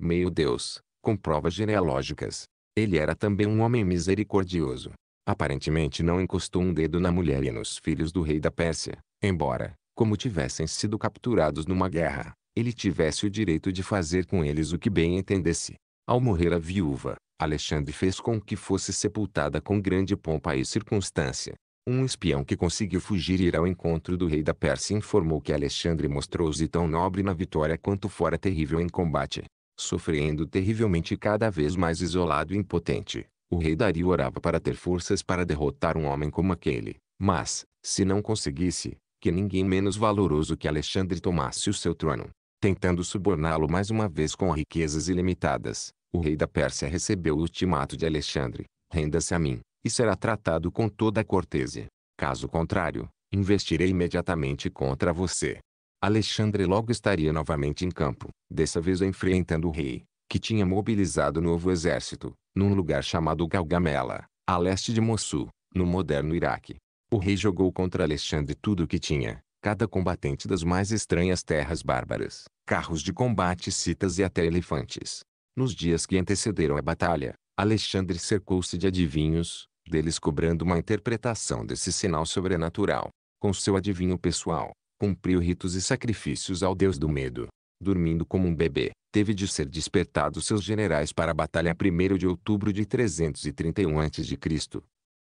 meio Deus, com provas genealógicas. Ele era também um homem misericordioso. Aparentemente não encostou um dedo na mulher e nos filhos do rei da Pérsia, embora, como tivessem sido capturados numa guerra, ele tivesse o direito de fazer com eles o que bem entendesse. Ao morrer a viúva, Alexandre fez com que fosse sepultada com grande pompa e circunstância. Um espião que conseguiu fugir e ir ao encontro do rei da Pérsia informou que Alexandre mostrou-se tão nobre na vitória quanto fora terrível em combate sofrendo terrivelmente e cada vez mais isolado e impotente. O rei Dario orava para ter forças para derrotar um homem como aquele, mas, se não conseguisse, que ninguém menos valoroso que Alexandre tomasse o seu trono. Tentando suborná-lo mais uma vez com riquezas ilimitadas, o rei da Pérsia recebeu o ultimato de Alexandre: renda-se a mim, e será tratado com toda a cortesia. Caso contrário, investirei imediatamente contra você. Alexandre logo estaria novamente em campo, dessa vez enfrentando o rei, que tinha mobilizado novo exército, num lugar chamado Galgamela, a leste de Mossul, no moderno Iraque. O rei jogou contra Alexandre tudo o que tinha, cada combatente das mais estranhas terras bárbaras, carros de combate citas e até elefantes. Nos dias que antecederam a batalha, Alexandre cercou-se de adivinhos, deles cobrando uma interpretação desse sinal sobrenatural. Com seu adivinho pessoal, cumpriu ritos e sacrifícios ao deus do medo. Dormindo como um bebê, teve de ser despertado seus generais para a batalha 1 de outubro de 331 a.C.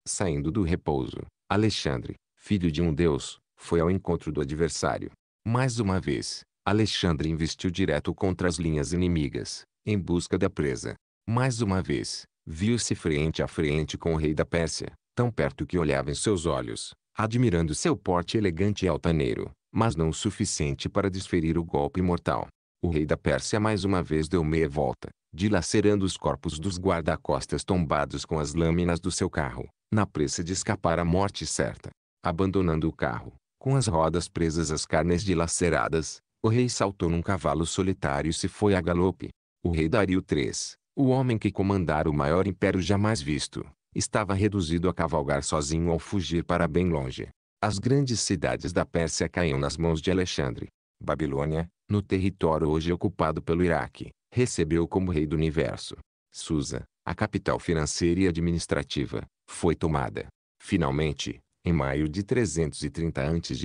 Saindo do repouso, Alexandre, filho de um deus, foi ao encontro do adversário. Mais uma vez, Alexandre investiu direto contra as linhas inimigas, em busca da presa. Mais uma vez, viu-se frente a frente com o rei da Pérsia, tão perto que olhava em seus olhos, admirando seu porte elegante e altaneiro, mas não suficiente para desferir o golpe mortal. O rei da Pérsia mais uma vez deu meia volta, dilacerando os corpos dos guarda-costas tombados com as lâminas do seu carro, na pressa de escapar à morte certa. Abandonando o carro, com as rodas presas às carnes dilaceradas, o rei saltou num cavalo solitário e se foi a galope. O rei Dario III, o homem que comandara o maior império jamais visto, estava reduzido a cavalgar sozinho ao fugir para bem longe. As grandes cidades da Pérsia caíam nas mãos de Alexandre. Babilônia, no território hoje ocupado pelo Iraque, recebeu como rei do universo. Susa, a capital financeira e administrativa, foi tomada. Finalmente, em maio de 330 a.C.,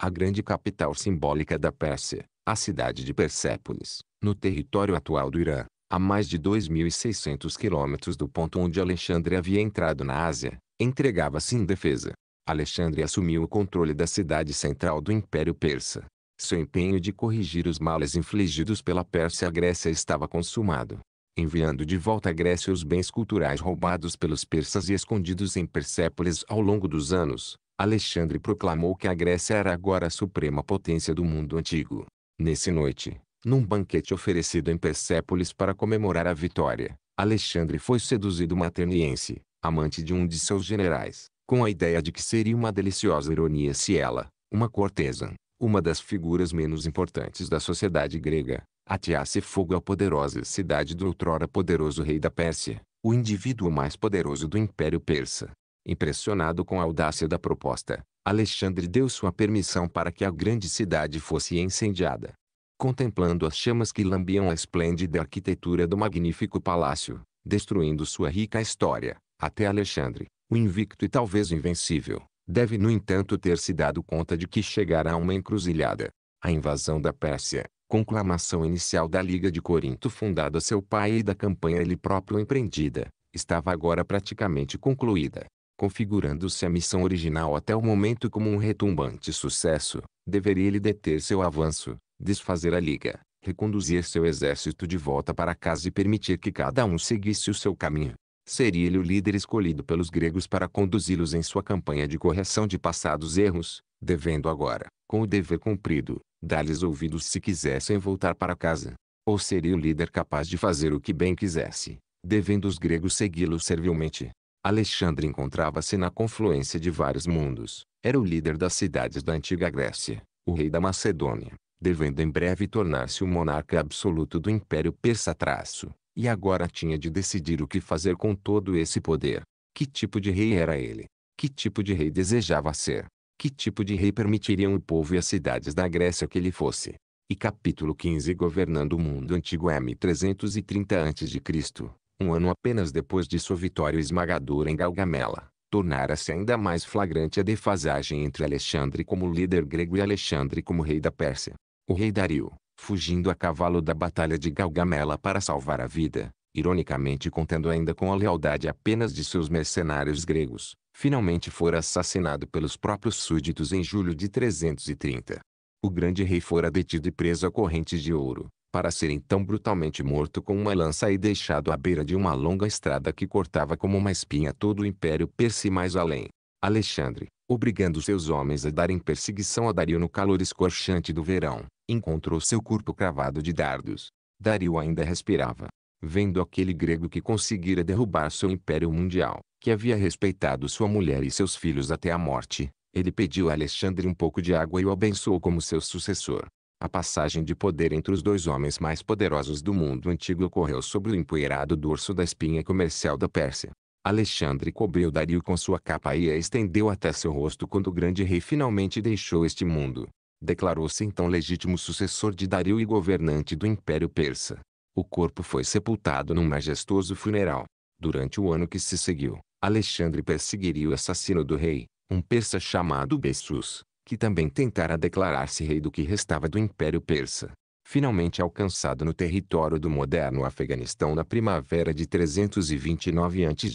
a grande capital simbólica da Pérsia, a cidade de Persépolis, no território atual do Irã, a mais de 2.600 quilômetros do ponto onde Alexandre havia entrado na Ásia, entregava-se em defesa. Alexandre assumiu o controle da cidade central do Império Persa. Seu empenho de corrigir os males infligidos pela Pérsia à Grécia estava consumado. Enviando de volta à Grécia os bens culturais roubados pelos persas e escondidos em Persépolis ao longo dos anos, Alexandre proclamou que a Grécia era agora a suprema potência do mundo antigo. Nesse noite, num banquete oferecido em Persépolis para comemorar a vitória, Alexandre foi seduzido materniense, amante de um de seus generais, com a ideia de que seria uma deliciosa ironia se ela, uma cortesã, uma das figuras menos importantes da sociedade grega, ateasse fogo à poderosa cidade do outrora poderoso rei da Pérsia, o indivíduo mais poderoso do Império Persa. Impressionado com a audácia da proposta, Alexandre deu sua permissão para que a grande cidade fosse incendiada. Contemplando as chamas que lambiam a esplêndida arquitetura do magnífico palácio, destruindo sua rica história, até Alexandre, o invicto e talvez invencível, deve no entanto ter se dado conta de que chegara a uma encruzilhada. A invasão da Pérsia, conclamação inicial da Liga de Corinto fundada a seu pai e da campanha ele próprio empreendida, estava agora praticamente concluída, configurando-se a missão original até o momento como um retumbante sucesso, deveria ele deter seu avanço, desfazer a Liga, reconduzir seu exército de volta para casa e permitir que cada um seguisse o seu caminho seria ele o líder escolhido pelos gregos para conduzi-los em sua campanha de correção de passados erros, devendo agora, com o dever cumprido, dar-lhes ouvidos se quisessem voltar para casa. Ou seria o líder capaz de fazer o que bem quisesse, devendo os gregos segui-lo servilmente. Alexandre encontrava-se na confluência de vários mundos. Era o líder das cidades da antiga Grécia, o rei da Macedônia, devendo em breve tornar-se o monarca absoluto do Império Persa. Traço. E agora tinha de decidir o que fazer com todo esse poder. Que tipo de rei era ele? Que tipo de rei desejava ser? Que tipo de rei permitiriam o povo e as cidades da Grécia que ele fosse? E capítulo 15 Governando o mundo antigo M330 a.C., um ano apenas depois de sua vitória esmagadora em Galgamela, tornara-se ainda mais flagrante a defasagem entre Alexandre como líder grego e Alexandre como rei da Pérsia. O rei Dario, fugindo a cavalo da Batalha de Galgamela para salvar a vida, ironicamente contendo ainda com a lealdade apenas de seus mercenários gregos, finalmente fora assassinado pelos próprios súditos em julho de 330. O grande rei fora detido e preso a corrente de ouro, para ser então brutalmente morto com uma lança e deixado à beira de uma longa estrada que cortava como uma espinha todo o império persa e mais além. Alexandre, obrigando seus homens a darem perseguição a Dario no calor escorchante do verão, encontrou seu corpo cravado de dardos. Dario ainda respirava, vendo aquele grego que conseguira derrubar seu império mundial, que havia respeitado sua mulher e seus filhos até a morte. Ele pediu a Alexandre um pouco de água e o abençoou como seu sucessor. A passagem de poder entre os dois homens mais poderosos do mundo antigo ocorreu sobre o empoeirado dorso da espinha comercial da Pérsia. Alexandre cobriu Dario com sua capa e a estendeu até seu rosto quando o grande rei finalmente deixou este mundo. Declarou-se então legítimo sucessor de Dario e governante do Império Persa. O corpo foi sepultado num majestoso funeral. Durante o ano que se seguiu, Alexandre perseguiria o assassino do rei, um persa chamado Bessus, que também tentara declarar-se rei do que restava do Império Persa. Finalmente alcançado no território do moderno Afeganistão na primavera de 329 a.C.,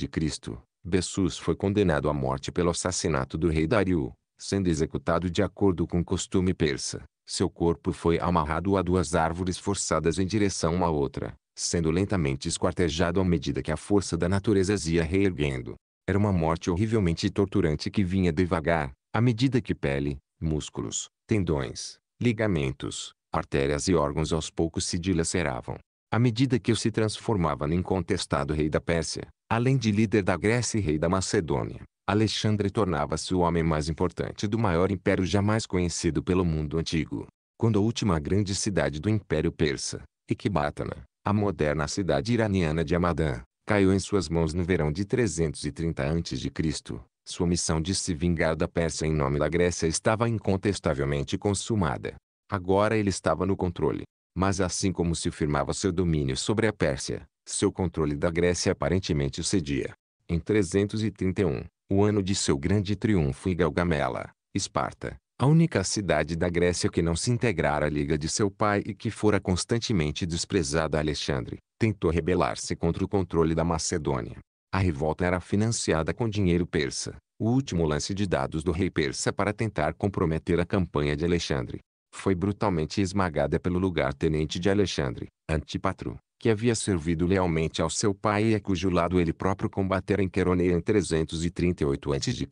Bessus foi condenado à morte pelo assassinato do rei Dario, sendo executado de acordo com o costume persa. Seu corpo foi amarrado a duas árvores forçadas em direção uma à outra, sendo lentamente esquartejado à medida que a força da natureza se ia reerguendo. Era uma morte horrivelmente torturante que vinha devagar, à medida que pele, músculos, tendões, ligamentos, artérias e órgãos aos poucos se dilaceravam. À medida que eu se transformava no incontestado rei da Pérsia, além de líder da Grécia e rei da Macedônia, Alexandre tornava-se o homem mais importante do maior império jamais conhecido pelo mundo antigo. Quando a última grande cidade do Império Persa, Ecbatana, a moderna cidade iraniana de Amadã, caiu em suas mãos no verão de 330 a.C., sua missão de se vingar da Pérsia em nome da Grécia estava incontestavelmente consumada. Agora ele estava no controle. Mas assim como se firmava seu domínio sobre a Pérsia, seu controle da Grécia aparentemente cedia. Em 331, o ano de seu grande triunfo em Galgamela, Esparta, a única cidade da Grécia que não se integrara à liga de seu pai e que fora constantemente desprezada Alexandre, tentou rebelar-se contra o controle da Macedônia. A revolta era financiada com dinheiro persa, o último lance de dados do rei persa para tentar comprometer a campanha de Alexandre. Foi brutalmente esmagada pelo lugar-tenente de Alexandre, Antipatro, que havia servido lealmente ao seu pai e a cujo lado ele próprio combatera em Queroneia em 338 a.C.,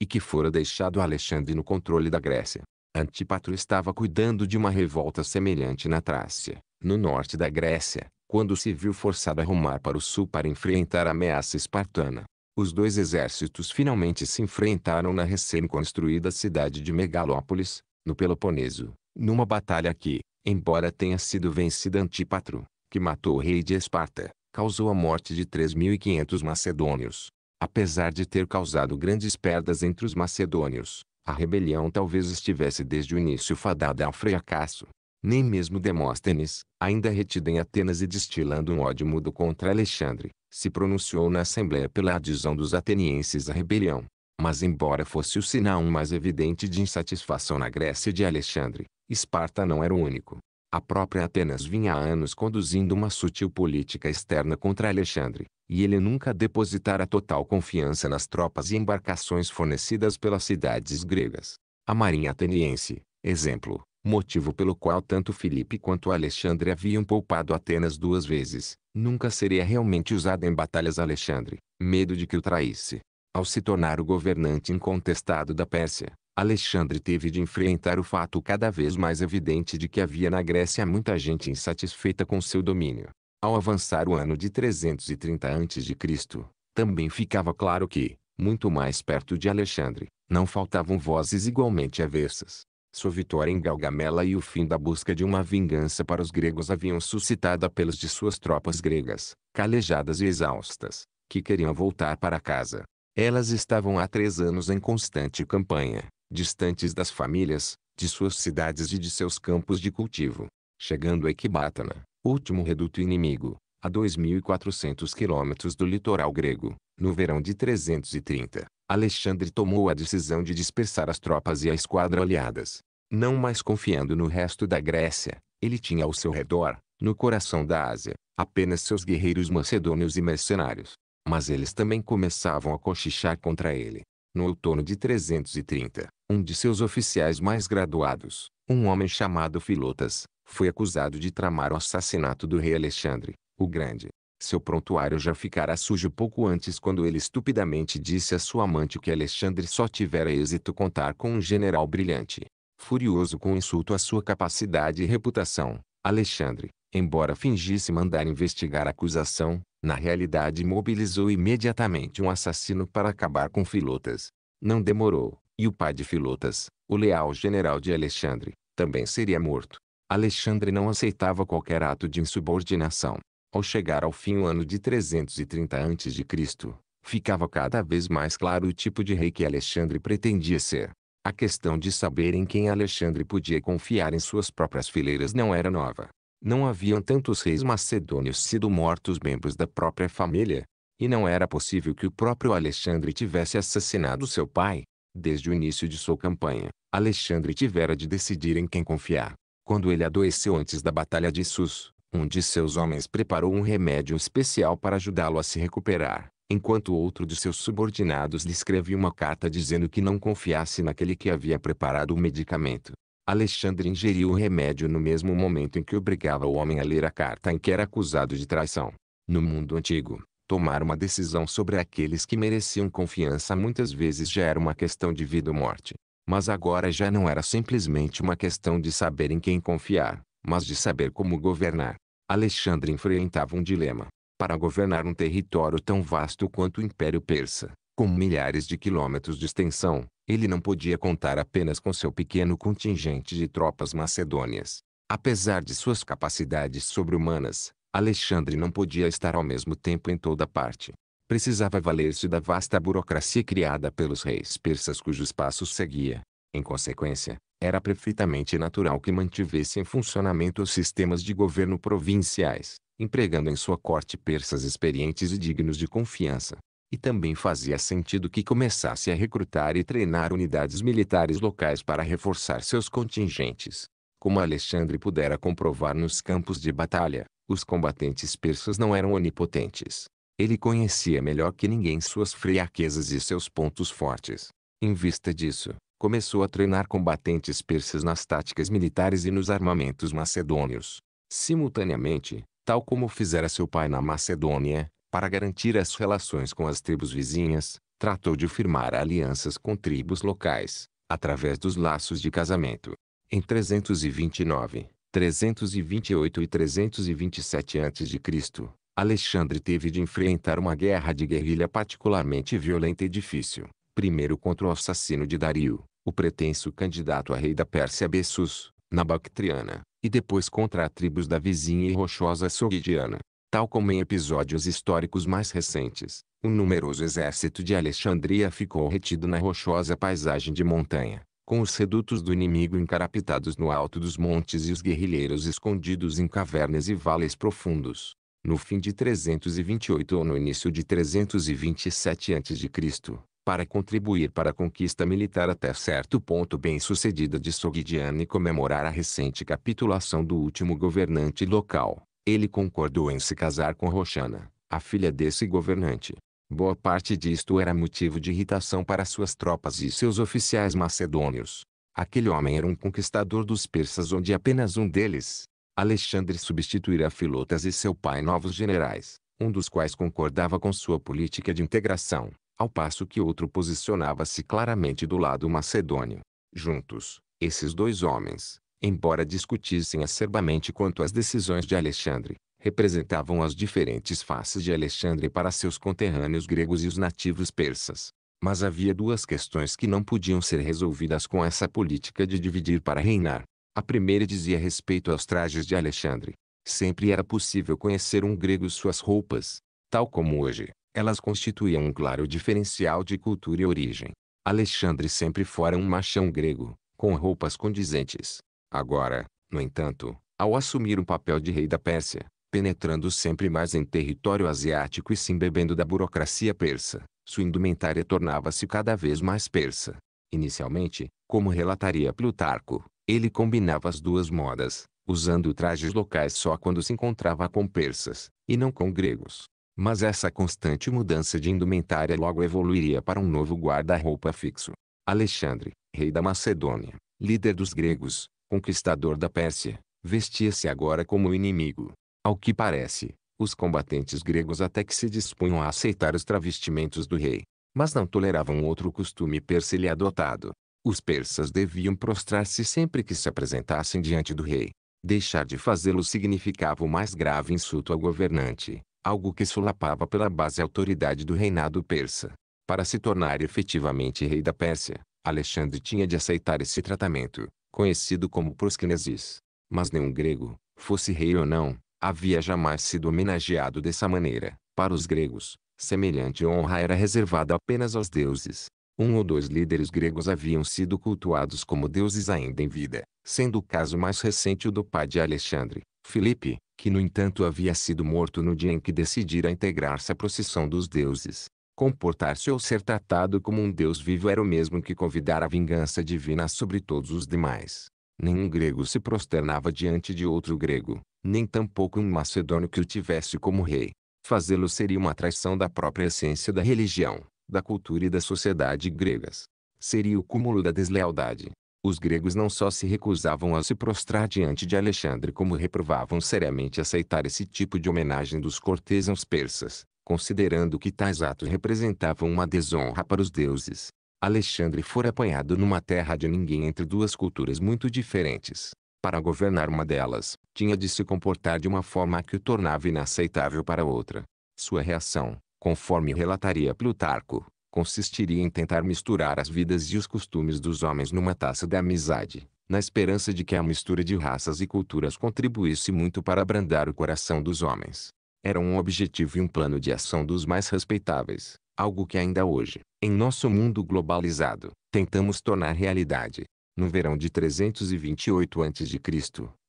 e que fora deixado Alexandre no controle da Grécia. Antipatro estava cuidando de uma revolta semelhante na Trácia, no norte da Grécia, quando se viu forçado a rumar para o sul para enfrentar a ameaça espartana. Os dois exércitos finalmente se enfrentaram na recém-construída cidade de Megalópolis, no Peloponeso, numa batalha que, embora tenha sido vencida Antipatro, que matou o rei de Esparta, causou a morte de 3.500 macedônios. Apesar de ter causado grandes perdas entre os macedônios, a rebelião talvez estivesse desde o início fadada ao fracasso. Nem mesmo Demóstenes, ainda retido em Atenas e destilando um ódio mudo contra Alexandre, se pronunciou na Assembleia pela adesão dos atenienses à rebelião. Mas embora fosse o sinal mais evidente de insatisfação na Grécia de Alexandre, Esparta não era o único. A própria Atenas vinha há anos conduzindo uma sutil política externa contra Alexandre, e ele nunca depositara total confiança nas tropas e embarcações fornecidas pelas cidades gregas. A marinha ateniense, exemplo, motivo pelo qual tanto Filipe quanto Alexandre haviam poupado Atenas duas vezes, nunca seria realmente usada em batalhas Alexandre, medo de que o traísse. Ao se tornar o governante incontestado da Pérsia, Alexandre teve de enfrentar o fato cada vez mais evidente de que havia na Grécia muita gente insatisfeita com seu domínio. Ao avançar o ano de 330 a.C., também ficava claro que, muito mais perto de Alexandre, não faltavam vozes igualmente aversas. Sua vitória em Galgamela e o fim da busca de uma vingança para os gregos haviam suscitado apelos de suas tropas gregas, calejadas e exaustas, que queriam voltar para casa. Elas estavam há três anos em constante campanha, distantes das famílias, de suas cidades e de seus campos de cultivo, chegando a Equibatana, último reduto inimigo, a 2.400 quilômetros do litoral grego. No verão de 330, Alexandre tomou a decisão de dispersar as tropas e a esquadra aliadas. Não mais confiando no resto da Grécia, ele tinha ao seu redor, no coração da Ásia, apenas seus guerreiros macedônios e mercenários. Mas eles também começavam a cochichar contra ele. No outono de 330, um de seus oficiais mais graduados, um homem chamado Filotas, foi acusado de tramar o assassinato do rei Alexandre, o Grande. Seu prontuário já ficara sujo pouco antes quando ele estupidamente disse a sua amante que Alexandre só tivera êxito contar com um general brilhante. Furioso com o insulto à sua capacidade e reputação, Alexandre, embora fingisse mandar investigar a acusação, na realidade mobilizou imediatamente um assassino para acabar com Filotas. Não demorou, e o pai de Filotas, o leal general de Alexandre, também seria morto. Alexandre não aceitava qualquer ato de insubordinação. Ao chegar ao fim o ano de 330 a.C., ficava cada vez mais claro o tipo de rei que Alexandre pretendia ser. A questão de saber em quem Alexandre podia confiar em suas próprias fileiras não era nova. Não haviam tantos reis macedônios sido mortos membros da própria família, e não era possível que o próprio Alexandre tivesse assassinado seu pai, Desde o início de sua campanha, Alexandre tivera de decidir em quem confiar. Quando ele adoeceu antes da Batalha de Sus, um de seus homens preparou um remédio especial para ajudá-lo a se recuperar, enquanto outro de seus subordinados lhe escreveu uma carta dizendo que não confiasse naquele que havia preparado o medicamento. Alexandre ingeriu o remédio no mesmo momento em que obrigava o homem a ler a carta em que era acusado de traição. No mundo antigo, Tomar uma decisão sobre aqueles que mereciam confiança muitas vezes já era uma questão de vida ou morte. Mas agora já não era simplesmente uma questão de saber em quem confiar, mas de saber como governar. Alexandre enfrentava um dilema. Para governar um território tão vasto quanto o Império Persa, com milhares de quilômetros de extensão, ele não podia contar apenas com seu pequeno contingente de tropas macedônias. Apesar de suas capacidades sobre-humanas, Alexandre não podia estar ao mesmo tempo em toda parte. Precisava valer-se da vasta burocracia criada pelos reis persas cujos passos seguia. Em consequência, era perfeitamente natural que mantivesse em funcionamento os sistemas de governo provinciais, empregando em sua corte persas experientes e dignos de confiança. E também fazia sentido que começasse a recrutar e treinar unidades militares locais para reforçar seus contingentes. Como Alexandre pudera comprovar nos campos de batalha, os combatentes persas não eram onipotentes. Ele conhecia melhor que ninguém suas fraquezas e seus pontos fortes. Em vista disso, começou a treinar combatentes persas nas táticas militares e nos armamentos macedônios. Simultaneamente, tal como fizera seu pai na Macedônia, para garantir as relações com as tribos vizinhas, tratou de firmar alianças com tribos locais, através dos laços de casamento. Em 329, 328 e 327 a.C., Alexandre teve de enfrentar uma guerra de guerrilha particularmente violenta e difícil, primeiro contra o assassino de Dario, o pretenso candidato a rei da Pérsia Bessus, na Bactriana, e depois contra tribos da vizinha e rochosa Sogdiana. Tal como em episódios históricos mais recentes, o numeroso exército de Alexandria ficou retido na rochosa paisagem de montanha, com os redutos do inimigo encarapitados no alto dos montes e os guerrilheiros escondidos em cavernas e vales profundos. No fim de 328 ou no início de 327 a.C., para contribuir para a conquista militar até certo ponto bem-sucedida de Sogdiana e comemorar a recente capitulação do último governante local, ele concordou em se casar com Roxana, a filha desse governante. Boa parte disto era motivo de irritação para suas tropas e seus oficiais macedônios. Aquele homem era um conquistador dos persas onde apenas um deles, Alexandre substituíra Filotas e seu pai novos generais, um dos quais concordava com sua política de integração, ao passo que outro posicionava-se claramente do lado macedônio. Juntos, esses dois homens, embora discutissem acerbamente quanto às decisões de Alexandre, representavam as diferentes faces de Alexandre para seus conterrâneos gregos e os nativos persas. Mas havia duas questões que não podiam ser resolvidas com essa política de dividir para reinar. A primeira dizia respeito aos trajes de Alexandre. Sempre era possível conhecer um grego e suas roupas. Tal como hoje, elas constituíam um claro diferencial de cultura e origem. Alexandre sempre fora um machão grego, com roupas condizentes. Agora, no entanto, ao assumir o papel de rei da Pérsia, penetrando sempre mais em território asiático e se embebendo da burocracia persa. Sua indumentária tornava-se cada vez mais persa. Inicialmente, como relataria Plutarco, ele combinava as duas modas, usando trajes locais só quando se encontrava com persas, e não com gregos. Mas essa constante mudança de indumentária logo evoluiria para um novo guarda-roupa fixo. Alexandre, rei da Macedônia, líder dos gregos, conquistador da Pérsia, vestia-se agora como inimigo, ao que parece, os combatentes gregos até que se dispunham a aceitar os travestimentos do rei, mas não toleravam outro costume persa lhe adotado. Os persas deviam prostrar-se sempre que se apresentassem diante do rei. Deixar de fazê-lo significava o mais grave insulto ao governante, algo que solapava pela base a autoridade do reinado persa. Para se tornar efetivamente rei da Pérsia, Alexandre tinha de aceitar esse tratamento, conhecido como prosquinesis. Mas nenhum grego, fosse rei ou não, havia jamais sido homenageado dessa maneira. Para os gregos, semelhante honra era reservada apenas aos deuses. Um ou dois líderes gregos haviam sido cultuados como deuses ainda em vida, sendo o caso mais recente o do pai de Alexandre, Filipe, que no entanto havia sido morto no dia em que decidira integrar-se à procissão dos deuses. Comportar-se ou ser tratado como um deus vivo era o mesmo que convidar a vingança divina sobre todos os demais. Nenhum grego se prosternava diante de outro grego, nem tampouco um macedônio que o tivesse como rei. Fazê-lo seria uma traição da própria essência da religião, da cultura e da sociedade gregas. Seria o cúmulo da deslealdade. Os gregos não só se recusavam a se prostrar diante de Alexandre, como reprovavam seriamente aceitar esse tipo de homenagem dos cortesãos persas, considerando que tais atos representavam uma desonra para os deuses. Alexandre fora apanhado numa terra de ninguém entre duas culturas muito diferentes. Para governar uma delas, tinha de se comportar de uma forma que o tornava inaceitável para outra. Sua reação, conforme relataria Plutarco, consistiria em tentar misturar as vidas e os costumes dos homens numa taça de amizade, na esperança de que a mistura de raças e culturas contribuísse muito para abrandar o coração dos homens. Era um objetivo e um plano de ação dos mais respeitáveis algo que ainda hoje, em nosso mundo globalizado, tentamos tornar realidade. No verão de 328 a.C.,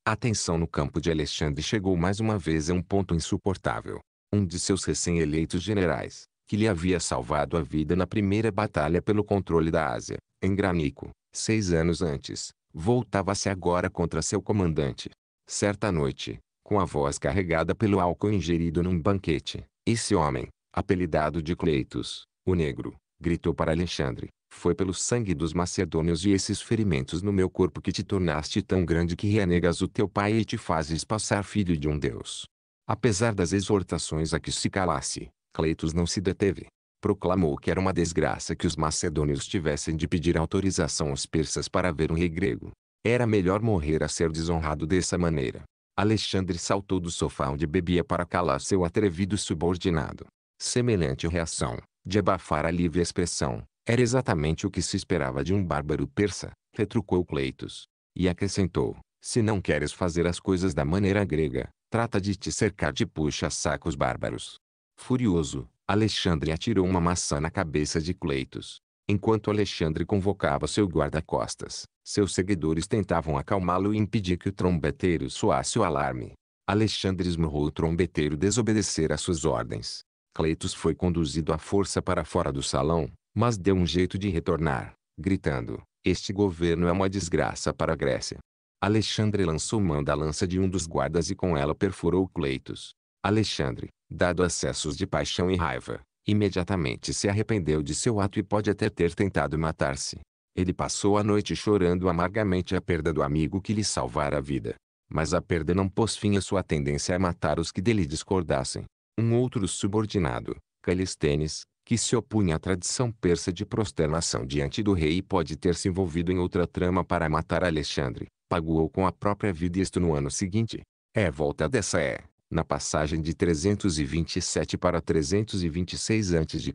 a tensão no campo de Alexandre chegou mais uma vez a um ponto insuportável. Um de seus recém-eleitos generais, que lhe havia salvado a vida na primeira batalha pelo controle da Ásia, em Granico, seis anos antes, voltava-se agora contra seu comandante. Certa noite, com a voz carregada pelo álcool ingerido num banquete, esse homem, apelidado de Cleitos, o Negro, gritou para Alexandre: Foi pelo sangue dos macedônios e esses ferimentos no meu corpo que te tornaste tão grande que renegas o teu pai e te fazes passar filho de um deus. Apesar das exortações a que se calasse, Cleitos não se deteve. Proclamou que era uma desgraça que os macedônios tivessem de pedir autorização aos persas para ver um rei grego. Era melhor morrer a ser desonrado dessa maneira. Alexandre saltou do sofá onde bebia para calar seu atrevido subordinado. Semelhante reação, de abafar a livre expressão, era exatamente o que se esperava de um bárbaro persa, retrucou Cleitos. E acrescentou: Se não queres fazer as coisas da maneira grega, trata de te cercar de puxa-sacos bárbaros. Furioso, Alexandre atirou uma maçã na cabeça de Cleitos. Enquanto Alexandre convocava seu guarda-costas, seus seguidores tentavam acalmá-lo e impedir que o trombeteiro soasse o alarme. Alexandre esmurrou o trombeteiro desobedecer às suas ordens, Cleitos foi conduzido à força para fora do salão, mas deu um jeito de retornar, gritando: Este governo é uma desgraça para a Grécia. Alexandre lançou mão da lança de um dos guardas e com ela perfurou Cleitos. Alexandre, dado acessos de paixão e raiva, imediatamente se arrependeu de seu ato e pode até ter tentado matar-se. Ele passou a noite chorando amargamente a perda do amigo que lhe salvara a vida. Mas a perda não pôs fim à sua tendência a matar os que dele discordassem um outro subordinado, Calistênes, que se opunha à tradição persa de prosternação diante do rei e pode ter se envolvido em outra trama para matar Alexandre, pagou com a própria vida isto no ano seguinte. É volta dessa é, na passagem de 327 para 326 a.C.,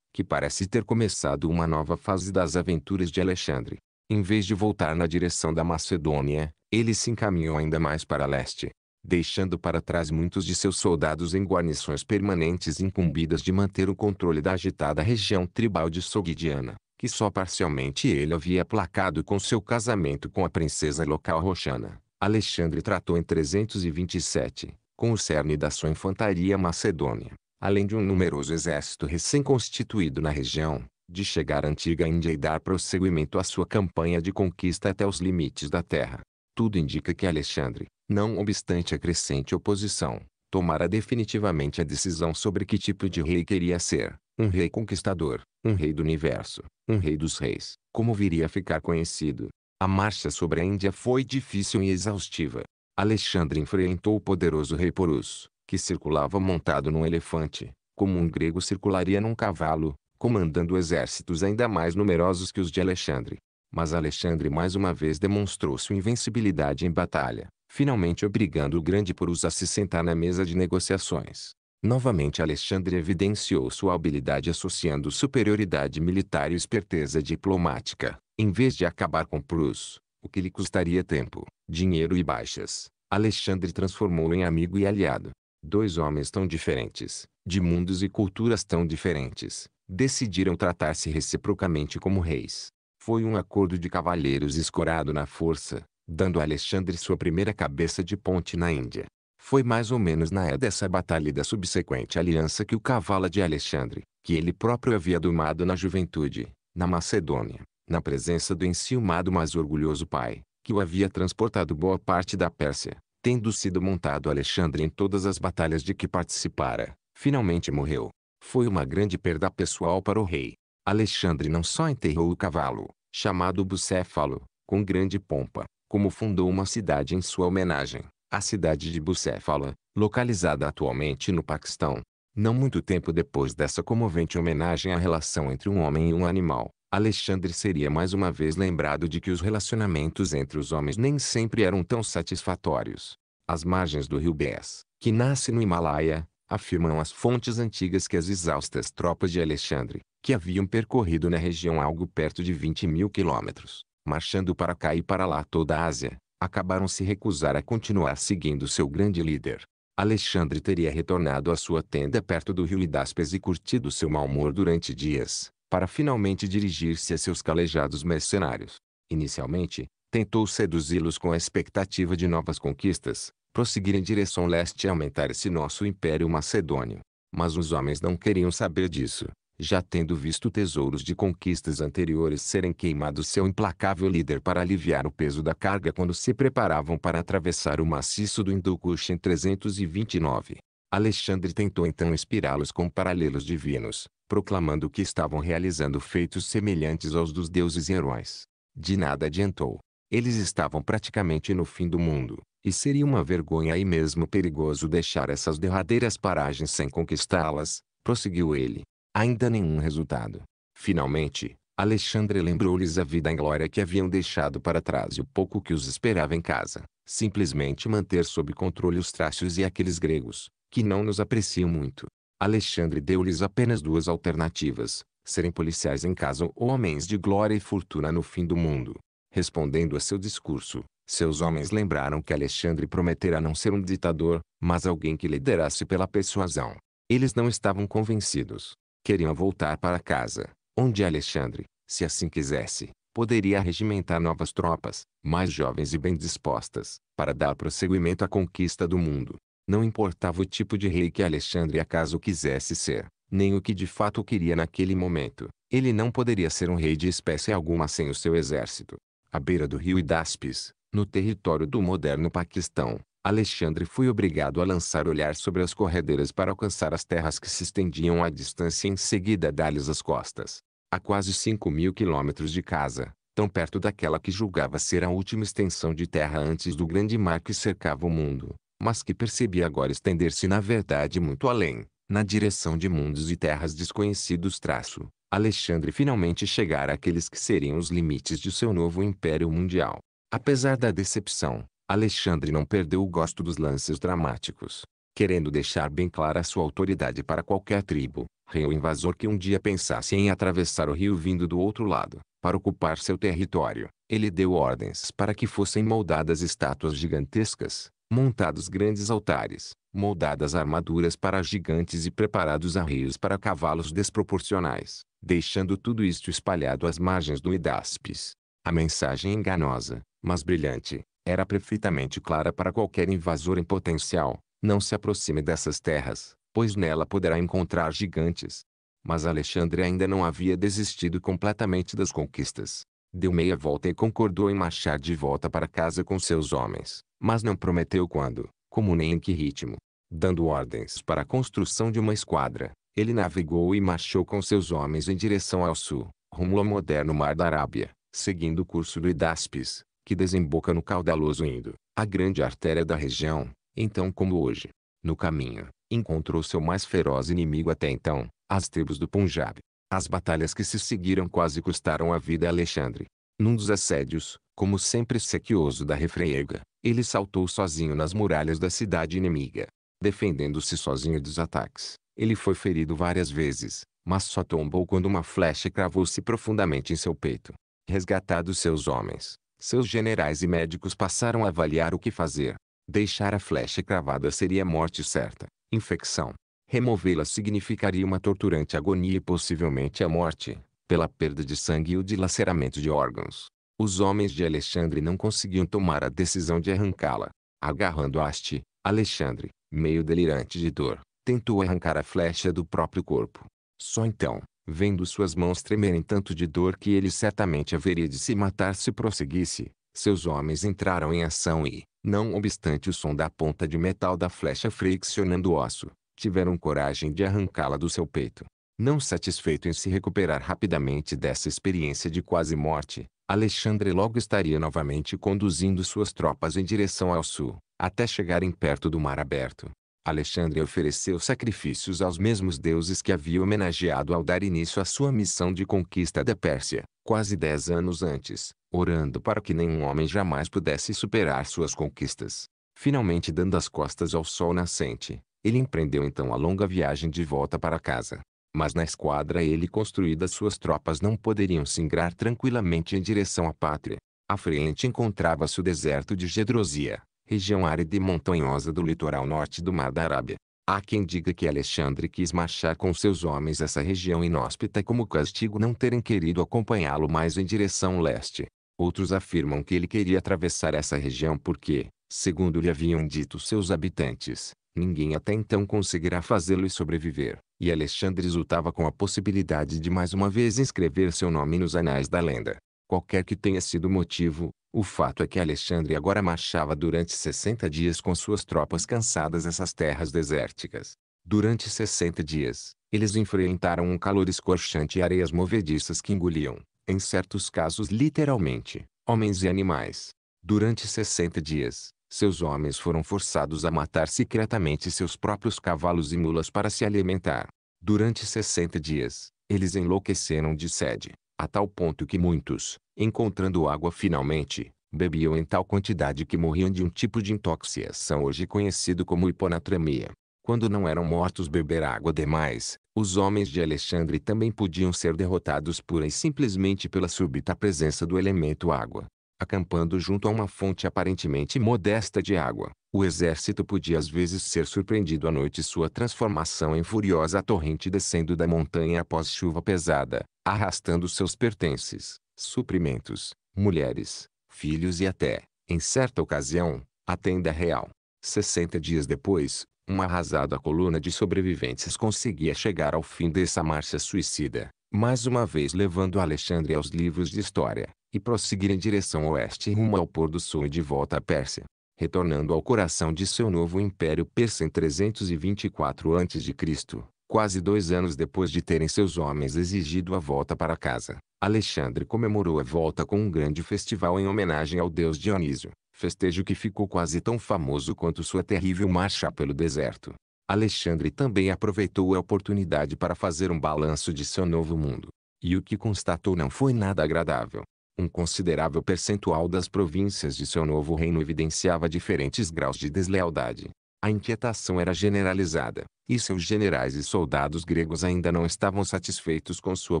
que parece ter começado uma nova fase das aventuras de Alexandre. Em vez de voltar na direção da Macedônia, ele se encaminhou ainda mais para leste, deixando para trás muitos de seus soldados em guarnições permanentes incumbidas de manter o controle da agitada região tribal de Sogdiana, que só parcialmente ele havia aplacado com seu casamento com a princesa local roxana. Alexandre tratou em 327, com o cerne da sua infantaria macedônia, além de um numeroso exército recém-constituído na região, de chegar à antiga Índia e dar prosseguimento à sua campanha de conquista até os limites da terra. Tudo indica que Alexandre, não obstante a crescente oposição, tomara definitivamente a decisão sobre que tipo de rei queria ser, um rei conquistador, um rei do universo, um rei dos reis, como viria a ficar conhecido. A marcha sobre a Índia foi difícil e exaustiva. Alexandre enfrentou o poderoso rei Porus, que circulava montado num elefante, como um grego circularia num cavalo, comandando exércitos ainda mais numerosos que os de Alexandre. Mas Alexandre mais uma vez demonstrou sua invencibilidade em batalha, finalmente obrigando o grande por a se sentar na mesa de negociações. Novamente Alexandre evidenciou sua habilidade associando superioridade militar e esperteza diplomática, em vez de acabar com Prus, o que lhe custaria tempo, dinheiro e baixas. Alexandre transformou o em amigo e aliado. Dois homens tão diferentes, de mundos e culturas tão diferentes, decidiram tratar-se reciprocamente como reis. Foi um acordo de cavalheiros escorado na força, dando a Alexandre sua primeira cabeça de ponte na Índia. Foi mais ou menos na é dessa batalha e da subsequente aliança que o cavalo de Alexandre, que ele próprio havia domado na juventude, na Macedônia, na presença do enciumado mas orgulhoso pai, que o havia transportado boa parte da Pérsia, tendo sido montado Alexandre em todas as batalhas de que participara, finalmente morreu. Foi uma grande perda pessoal para o rei. Alexandre não só enterrou o cavalo, chamado Bucéfalo, com grande pompa, como fundou uma cidade em sua homenagem, a cidade de Bucéfala, localizada atualmente no Paquistão. Não muito tempo depois dessa comovente homenagem à relação entre um homem e um animal, Alexandre seria mais uma vez lembrado de que os relacionamentos entre os homens nem sempre eram tão satisfatórios. As margens do rio Bés, que nasce no Himalaia, afirmam as fontes antigas que as exaustas tropas de Alexandre, que haviam percorrido na região algo perto de 20 mil quilômetros, marchando para cá e para lá toda a Ásia, acabaram se recusar a continuar seguindo seu grande líder. Alexandre teria retornado à sua tenda perto do rio Idaspes e curtido seu mau humor durante dias, para finalmente dirigir-se a seus calejados mercenários. Inicialmente, tentou seduzi-los com a expectativa de novas conquistas, prosseguir em direção leste e aumentar esse nosso império macedônio. Mas os homens não queriam saber disso já tendo visto tesouros de conquistas anteriores serem queimados seu implacável líder para aliviar o peso da carga quando se preparavam para atravessar o maciço do Hindukush em 329. Alexandre tentou então inspirá-los com paralelos divinos, proclamando que estavam realizando feitos semelhantes aos dos deuses e heróis. De nada adiantou. Eles estavam praticamente no fim do mundo, e seria uma vergonha e mesmo perigoso deixar essas derradeiras paragens sem conquistá-las, prosseguiu ele. Ainda nenhum resultado. Finalmente, Alexandre lembrou-lhes a vida em glória que haviam deixado para trás e o pouco que os esperava em casa. Simplesmente manter sob controle os traços e aqueles gregos, que não nos apreciam muito. Alexandre deu-lhes apenas duas alternativas, serem policiais em casa ou homens de glória e fortuna no fim do mundo. Respondendo a seu discurso, seus homens lembraram que Alexandre prometera não ser um ditador, mas alguém que liderasse pela persuasão. Eles não estavam convencidos, queriam voltar para casa, onde Alexandre, se assim quisesse, poderia regimentar novas tropas, mais jovens e bem dispostas, para dar prosseguimento à conquista do mundo. Não importava o tipo de rei que Alexandre acaso quisesse ser, nem o que de fato queria naquele momento. Ele não poderia ser um rei de espécie alguma sem o seu exército. À beira do rio Idaspes, no território do moderno Paquistão, Alexandre foi obrigado a lançar olhar sobre as corredeiras para alcançar as terras que se estendiam à distância e em seguida dar-lhes as costas. A quase cinco mil quilômetros de casa, tão perto daquela que julgava ser a última extensão de terra antes do grande mar que cercava o mundo, mas que percebia agora estender-se na verdade muito além, na direção de mundos e terras desconhecidos traço, Alexandre finalmente chegara àqueles que seriam os limites de seu novo império mundial. Apesar da decepção, Alexandre não perdeu o gosto dos lances dramáticos, querendo deixar bem clara sua autoridade para qualquer tribo, rei ou invasor que um dia pensasse em atravessar o rio vindo do outro lado, para ocupar seu território. Ele deu ordens para que fossem moldadas estátuas gigantescas, montados grandes altares, moldadas armaduras para gigantes e preparados arreios para cavalos desproporcionais, deixando tudo isto espalhado às margens do Idaspes. A mensagem é enganosa, mas brilhante, era perfeitamente clara para qualquer invasor em potencial. Não se aproxime dessas terras, pois nela poderá encontrar gigantes. Mas Alexandre ainda não havia desistido completamente das conquistas. Deu meia volta e concordou em marchar de volta para casa com seus homens, mas não prometeu quando, como nem em que ritmo. Dando ordens para a construção de uma esquadra, ele navegou e marchou com seus homens em direção ao sul, rumo ao moderno Mar da Arábia, seguindo o curso do Idaspes, que desemboca no caudaloso Indo, a grande artéria da região, então como hoje. No caminho, encontrou seu mais feroz inimigo até então, as tribos do Punjab. As batalhas que se seguiram quase custaram a vida a Alexandre. Num dos assédios, como sempre sequioso da refreiega, ele saltou sozinho nas muralhas da cidade inimiga. Defendendo-se sozinho dos ataques, ele foi ferido várias vezes, mas só tombou quando uma flecha cravou-se profundamente em seu peito. Resgatados seus homens, seus generais e médicos passaram a avaliar o que fazer. Deixar a flecha cravada seria morte certa, infecção. Removê-la significaria uma torturante agonia e possivelmente a morte, pela perda de sangue e o dilaceramento de órgãos. Os homens de Alexandre não conseguiam tomar a decisão de arrancá-la. Agarrando a haste, Alexandre, meio delirante de dor, tentou arrancar a flecha do próprio corpo. Só então, vendo suas mãos tremerem tanto de dor que ele certamente haveria de se matar se prosseguisse. Seus homens entraram em ação e, não obstante o som da ponta de metal da flecha friccionando o osso, tiveram coragem de arrancá-la do seu peito. Não satisfeito em se recuperar rapidamente dessa experiência de quase morte, Alexandre logo estaria novamente conduzindo suas tropas em direção ao sul, até chegarem perto do mar aberto. Alexandre ofereceu sacrifícios aos mesmos deuses que havia homenageado ao dar início à sua missão de conquista da Pérsia, quase dez anos antes, orando para que nenhum homem jamais pudesse superar suas conquistas. Finalmente dando as costas ao sol nascente, ele empreendeu então a longa viagem de volta para casa. Mas na esquadra ele construída suas tropas não poderiam singrar tranquilamente em direção à pátria. À frente encontrava-se o deserto de Gedrosia, região árida e montanhosa do litoral norte do Mar da Arábia. Há quem diga que Alexandre quis marchar com seus homens essa região inóspita como castigo não terem querido acompanhá-lo mais em direção leste. Outros afirmam que ele queria atravessar essa região porque, segundo lhe haviam dito seus habitantes, ninguém até então conseguirá fazê-lo e sobreviver. E Alexandre exultava com a possibilidade de mais uma vez inscrever seu nome nos anais da lenda. Qualquer que tenha sido o motivo, o fato é que Alexandre agora marchava durante 60 dias com suas tropas cansadas essas terras desérticas. Durante 60 dias, eles enfrentaram um calor escorchante e areias movediças que engoliam, em certos casos literalmente, homens e animais. Durante 60 dias, seus homens foram forçados a matar secretamente seus próprios cavalos e mulas para se alimentar. Durante 60 dias, eles enlouqueceram de sede a tal ponto que muitos, encontrando água finalmente, bebiam em tal quantidade que morriam de um tipo de intoxicação hoje conhecido como hiponatremia. Quando não eram mortos beber água demais, os homens de Alexandre também podiam ser derrotados pura e simplesmente pela súbita presença do elemento água. Acampando junto a uma fonte aparentemente modesta de água, o exército podia às vezes ser surpreendido à noite sua transformação em furiosa torrente descendo da montanha após chuva pesada, arrastando seus pertences, suprimentos, mulheres, filhos e até, em certa ocasião, a tenda real. 60 dias depois, uma arrasada coluna de sobreviventes conseguia chegar ao fim dessa marcha suicida, mais uma vez levando Alexandre aos livros de história, e prosseguir em direção oeste rumo ao pôr do sul e de volta à Pérsia retornando ao coração de seu novo império persa em 324 a.C., quase dois anos depois de terem seus homens exigido a volta para casa. Alexandre comemorou a volta com um grande festival em homenagem ao deus Dionísio, festejo que ficou quase tão famoso quanto sua terrível marcha pelo deserto. Alexandre também aproveitou a oportunidade para fazer um balanço de seu novo mundo. E o que constatou não foi nada agradável um considerável percentual das províncias de seu novo reino evidenciava diferentes graus de deslealdade. A inquietação era generalizada, e seus generais e soldados gregos ainda não estavam satisfeitos com sua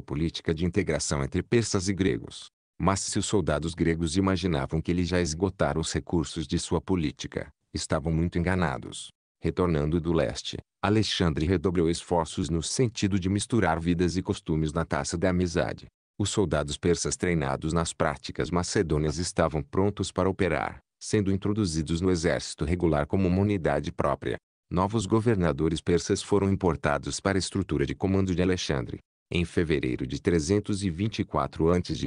política de integração entre persas e gregos. Mas se os soldados gregos imaginavam que ele já esgotara os recursos de sua política, estavam muito enganados. Retornando do leste, Alexandre redobrou esforços no sentido de misturar vidas e costumes na taça da amizade. Os soldados persas treinados nas práticas macedônias estavam prontos para operar, sendo introduzidos no exército regular como uma unidade própria. Novos governadores persas foram importados para a estrutura de comando de Alexandre. Em fevereiro de 324 a.C.,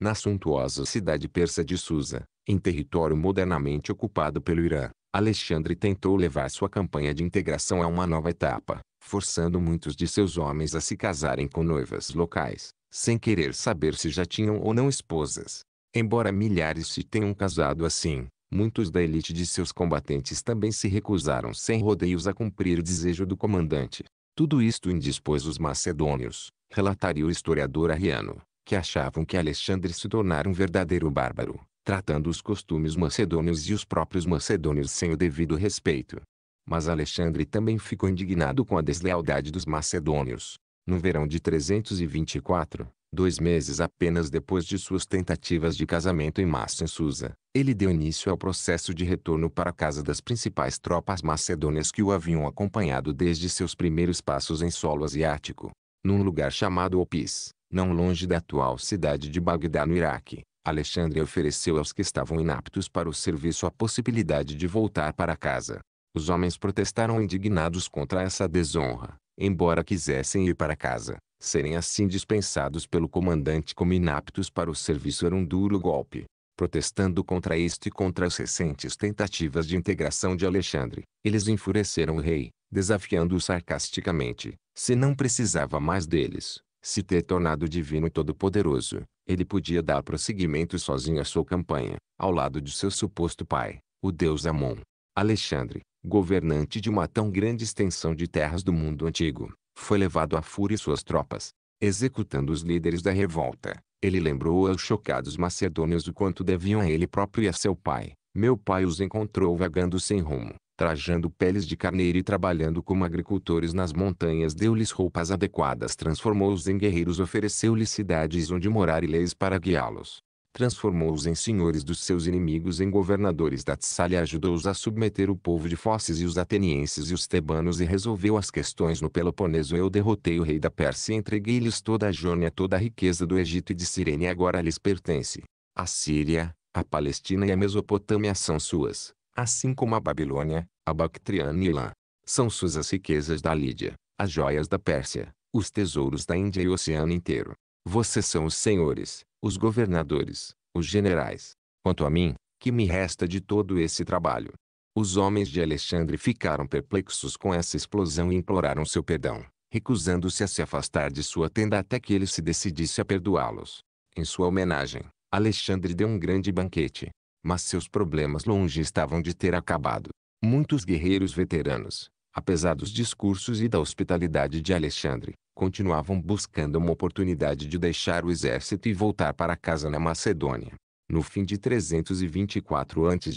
na suntuosa cidade persa de Susa, em território modernamente ocupado pelo Irã, Alexandre tentou levar sua campanha de integração a uma nova etapa, forçando muitos de seus homens a se casarem com noivas locais, sem querer saber se já tinham ou não esposas. Embora milhares se tenham casado assim, muitos da elite de seus combatentes também se recusaram sem rodeios a cumprir o desejo do comandante. Tudo isto indispôs os macedônios, relataria o historiador Ariano, que achavam que Alexandre se tornara um verdadeiro bárbaro, tratando os costumes macedônios e os próprios macedônios sem o devido respeito. Mas Alexandre também ficou indignado com a deslealdade dos macedônios, no verão de 324, dois meses apenas depois de suas tentativas de casamento em massa em Susa, ele deu início ao processo de retorno para casa das principais tropas macedônias que o haviam acompanhado desde seus primeiros passos em solo asiático. Num lugar chamado Opis, não longe da atual cidade de Bagdá no Iraque, Alexandre ofereceu aos que estavam inaptos para o serviço a possibilidade de voltar para casa. Os homens protestaram indignados contra essa desonra, embora quisessem ir para casa, serem assim dispensados pelo comandante como inaptos para o serviço era um duro golpe. Protestando contra isto e contra as recentes tentativas de integração de Alexandre, eles enfureceram o rei, desafiando-o sarcasticamente. Se não precisava mais deles, se ter tornado divino e todo-poderoso, ele podia dar prosseguimento sozinho à sua campanha, ao lado de seu suposto pai, o deus Amon. Alexandre, governante de uma tão grande extensão de terras do mundo antigo, foi levado à fúria e suas tropas, executando os líderes da revolta. Ele lembrou aos chocados macedônios o quanto deviam a ele próprio e a seu pai. Meu pai os encontrou vagando sem rumo, trajando peles de carneiro e trabalhando como agricultores nas montanhas. Deu-lhes roupas adequadas, transformou-os em guerreiros, ofereceu-lhes cidades onde morar e leis para guiá-los transformou-os em senhores dos seus inimigos em governadores da Tsália, ajudou-os a submeter o povo de Fócis e os atenienses e os tebanos e resolveu as questões no Peloponeso eu derrotei o rei da Pérsia entreguei-lhes toda a Jônia toda a riqueza do Egito e de e agora lhes pertence. A Síria, a Palestina e a Mesopotâmia são suas, assim como a Babilônia, a Bactriana e Ilã. São suas as riquezas da Lídia, as joias da Pérsia, os tesouros da Índia e o oceano inteiro. Vocês são os senhores, os governadores, os generais. Quanto a mim, que me resta de todo esse trabalho? Os homens de Alexandre ficaram perplexos com essa explosão e imploraram seu perdão, recusando-se a se afastar de sua tenda até que ele se decidisse a perdoá-los. Em sua homenagem, Alexandre deu um grande banquete. Mas seus problemas longe estavam de ter acabado. Muitos guerreiros veteranos, apesar dos discursos e da hospitalidade de Alexandre, continuavam buscando uma oportunidade de deixar o exército e voltar para casa na Macedônia. No fim de 324 a.C.,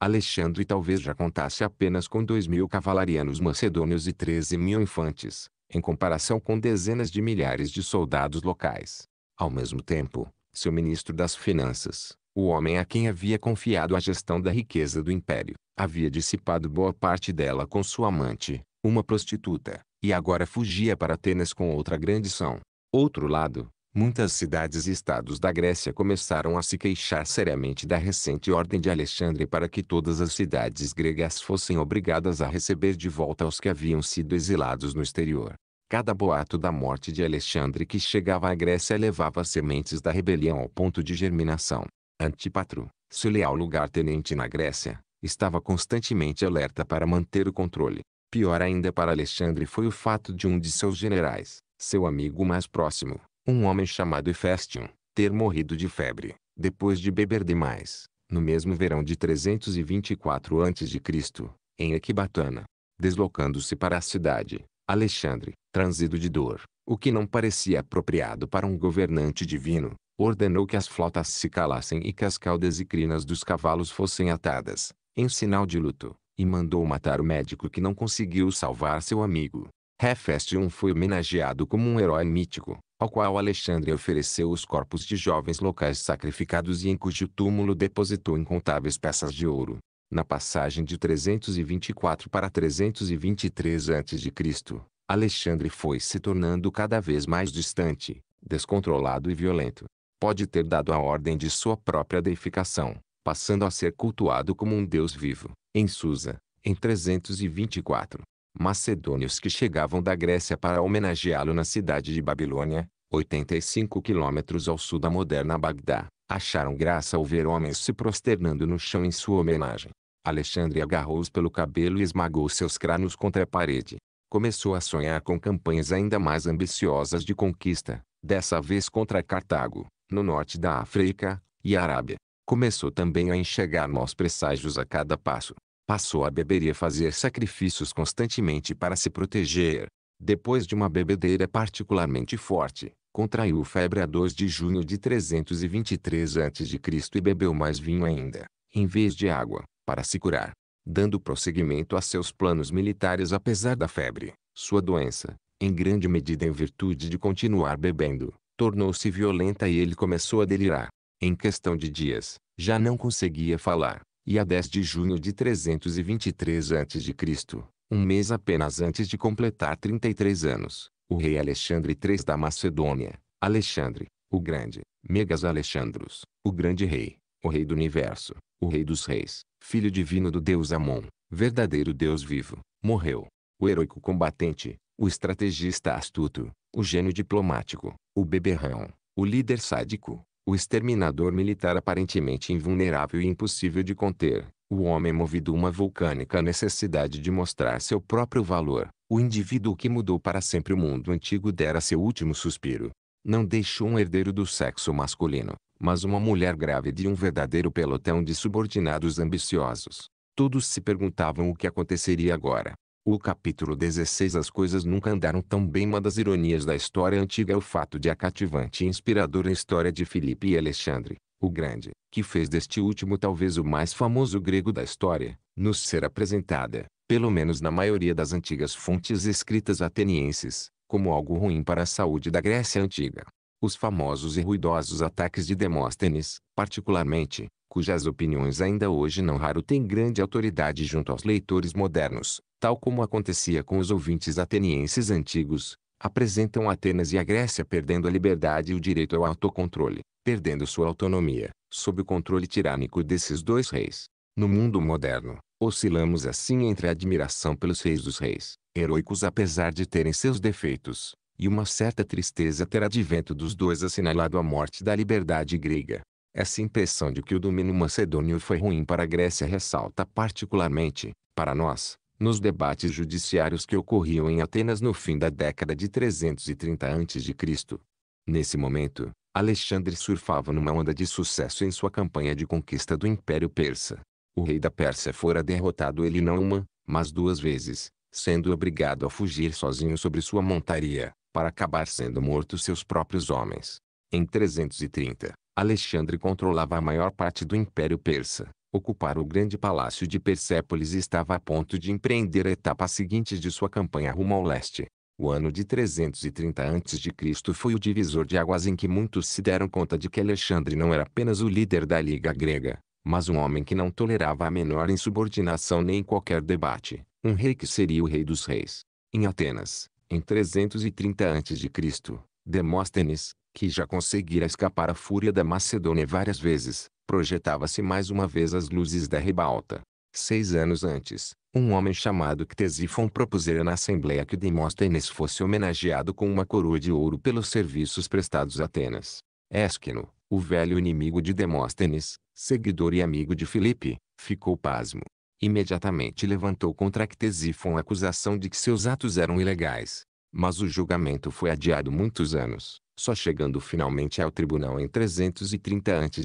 Alexandre talvez já contasse apenas com 2 mil cavalarianos macedônios e 13 mil infantes, em comparação com dezenas de milhares de soldados locais. Ao mesmo tempo, seu ministro das Finanças, o homem a quem havia confiado a gestão da riqueza do império, havia dissipado boa parte dela com sua amante, uma prostituta e agora fugia para Atenas com outra grande são. Outro lado, muitas cidades e estados da Grécia começaram a se queixar seriamente da recente ordem de Alexandre para que todas as cidades gregas fossem obrigadas a receber de volta os que haviam sido exilados no exterior. Cada boato da morte de Alexandre que chegava à Grécia levava as sementes da rebelião ao ponto de germinação. Antipatro, seu leal lugar-tenente na Grécia, estava constantemente alerta para manter o controle. Pior ainda para Alexandre foi o fato de um de seus generais, seu amigo mais próximo, um homem chamado Efestion, ter morrido de febre, depois de beber demais, no mesmo verão de 324 a.C., em Equibatana. Deslocando-se para a cidade, Alexandre, transido de dor, o que não parecia apropriado para um governante divino, ordenou que as flotas se calassem e que as caudas e crinas dos cavalos fossem atadas, em sinal de luto e mandou matar o médico que não conseguiu salvar seu amigo. Hefestium foi homenageado como um herói mítico, ao qual Alexandre ofereceu os corpos de jovens locais sacrificados e em cujo túmulo depositou incontáveis peças de ouro. Na passagem de 324 para 323 a.C., Alexandre foi se tornando cada vez mais distante, descontrolado e violento. Pode ter dado a ordem de sua própria deificação, passando a ser cultuado como um deus vivo. Em Susa, em 324, macedônios que chegavam da Grécia para homenageá-lo na cidade de Babilônia, 85 quilômetros ao sul da moderna Bagdá, acharam graça ao ver homens se prosternando no chão em sua homenagem. Alexandre agarrou-os pelo cabelo e esmagou seus crânios contra a parede. Começou a sonhar com campanhas ainda mais ambiciosas de conquista, dessa vez contra Cartago, no norte da África, e Arábia. Começou também a enxergar maus presságios a cada passo. Passou a beber e a fazer sacrifícios constantemente para se proteger. Depois de uma bebedeira particularmente forte, contraiu febre a 2 de junho de 323 a.C. e bebeu mais vinho ainda, em vez de água, para se curar. Dando prosseguimento a seus planos militares apesar da febre, sua doença, em grande medida em virtude de continuar bebendo, tornou-se violenta e ele começou a delirar. Em questão de dias, já não conseguia falar, e a 10 de junho de 323 a.C., um mês apenas antes de completar 33 anos, o rei Alexandre III da Macedônia, Alexandre, o Grande, Megas Alexandros, o Grande Rei, o Rei do Universo, o Rei dos Reis, Filho Divino do Deus Amon, verdadeiro Deus vivo, morreu. O heróico combatente, o estrategista astuto, o gênio diplomático, o beberrão, o líder sádico, o exterminador militar aparentemente invulnerável e impossível de conter, o homem movido uma vulcânica necessidade de mostrar seu próprio valor, o indivíduo que mudou para sempre o mundo antigo dera seu último suspiro. Não deixou um herdeiro do sexo masculino, mas uma mulher grávida e um verdadeiro pelotão de subordinados ambiciosos. Todos se perguntavam o que aconteceria agora. O capítulo 16 As coisas nunca andaram tão bem Uma das ironias da história antiga é o fato de a cativante e inspiradora história de Filipe e Alexandre, o Grande, que fez deste último talvez o mais famoso grego da história, nos ser apresentada, pelo menos na maioria das antigas fontes escritas atenienses, como algo ruim para a saúde da Grécia Antiga. Os famosos e ruidosos ataques de Demóstenes, particularmente, cujas opiniões ainda hoje não raro têm grande autoridade junto aos leitores modernos, tal como acontecia com os ouvintes atenienses antigos, apresentam Atenas e a Grécia perdendo a liberdade e o direito ao autocontrole, perdendo sua autonomia, sob o controle tirânico desses dois reis. No mundo moderno, oscilamos assim entre a admiração pelos reis dos reis, heróicos apesar de terem seus defeitos, e uma certa tristeza ter advento dos dois assinalado a morte da liberdade grega. Essa impressão de que o domínio macedônio foi ruim para a Grécia ressalta particularmente, para nós, nos debates judiciários que ocorriam em Atenas no fim da década de 330 a.C. Nesse momento, Alexandre surfava numa onda de sucesso em sua campanha de conquista do Império Persa. O rei da Pérsia fora derrotado ele não uma, mas duas vezes, sendo obrigado a fugir sozinho sobre sua montaria, para acabar sendo morto seus próprios homens. Em 330, Alexandre controlava a maior parte do Império Persa, ocupar o grande palácio de Persépolis e estava a ponto de empreender a etapa seguinte de sua campanha rumo ao leste. O ano de 330 a.C. foi o divisor de águas em que muitos se deram conta de que Alexandre não era apenas o líder da Liga Grega, mas um homem que não tolerava a menor insubordinação nem qualquer debate, um rei que seria o rei dos reis. Em Atenas, em 330 a.C., Demóstenes, que já conseguira escapar à fúria da Macedônia várias vezes, projetava-se mais uma vez as luzes da ribalta. Seis anos antes, um homem chamado Ctesifon propusera na Assembleia que Demóstenes fosse homenageado com uma coroa de ouro pelos serviços prestados a Atenas. Esquino, o velho inimigo de Demóstenes, seguidor e amigo de Filipe, ficou pasmo. Imediatamente levantou contra Ctesifon a acusação de que seus atos eram ilegais. Mas o julgamento foi adiado muitos anos, só chegando finalmente ao tribunal em 330 a.C.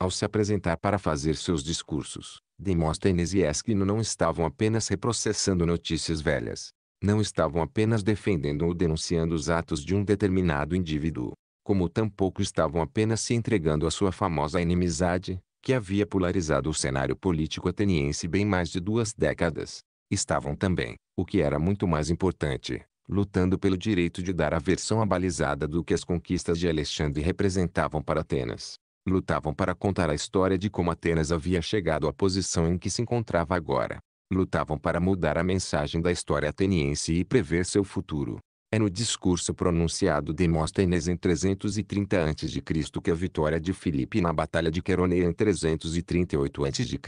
Ao se apresentar para fazer seus discursos, Demóstenes e Esquino não estavam apenas reprocessando notícias velhas. Não estavam apenas defendendo ou denunciando os atos de um determinado indivíduo, como tampouco estavam apenas se entregando à sua famosa inimizade, que havia polarizado o cenário político ateniense bem mais de duas décadas. Estavam também, o que era muito mais importante, lutando pelo direito de dar a versão abalizada do que as conquistas de Alexandre representavam para Atenas. Lutavam para contar a história de como Atenas havia chegado à posição em que se encontrava agora. Lutavam para mudar a mensagem da história ateniense e prever seu futuro. É no discurso pronunciado Demóstenes em 330 a.C. que a vitória de Filipe na Batalha de Queroneia em 338 a.C.,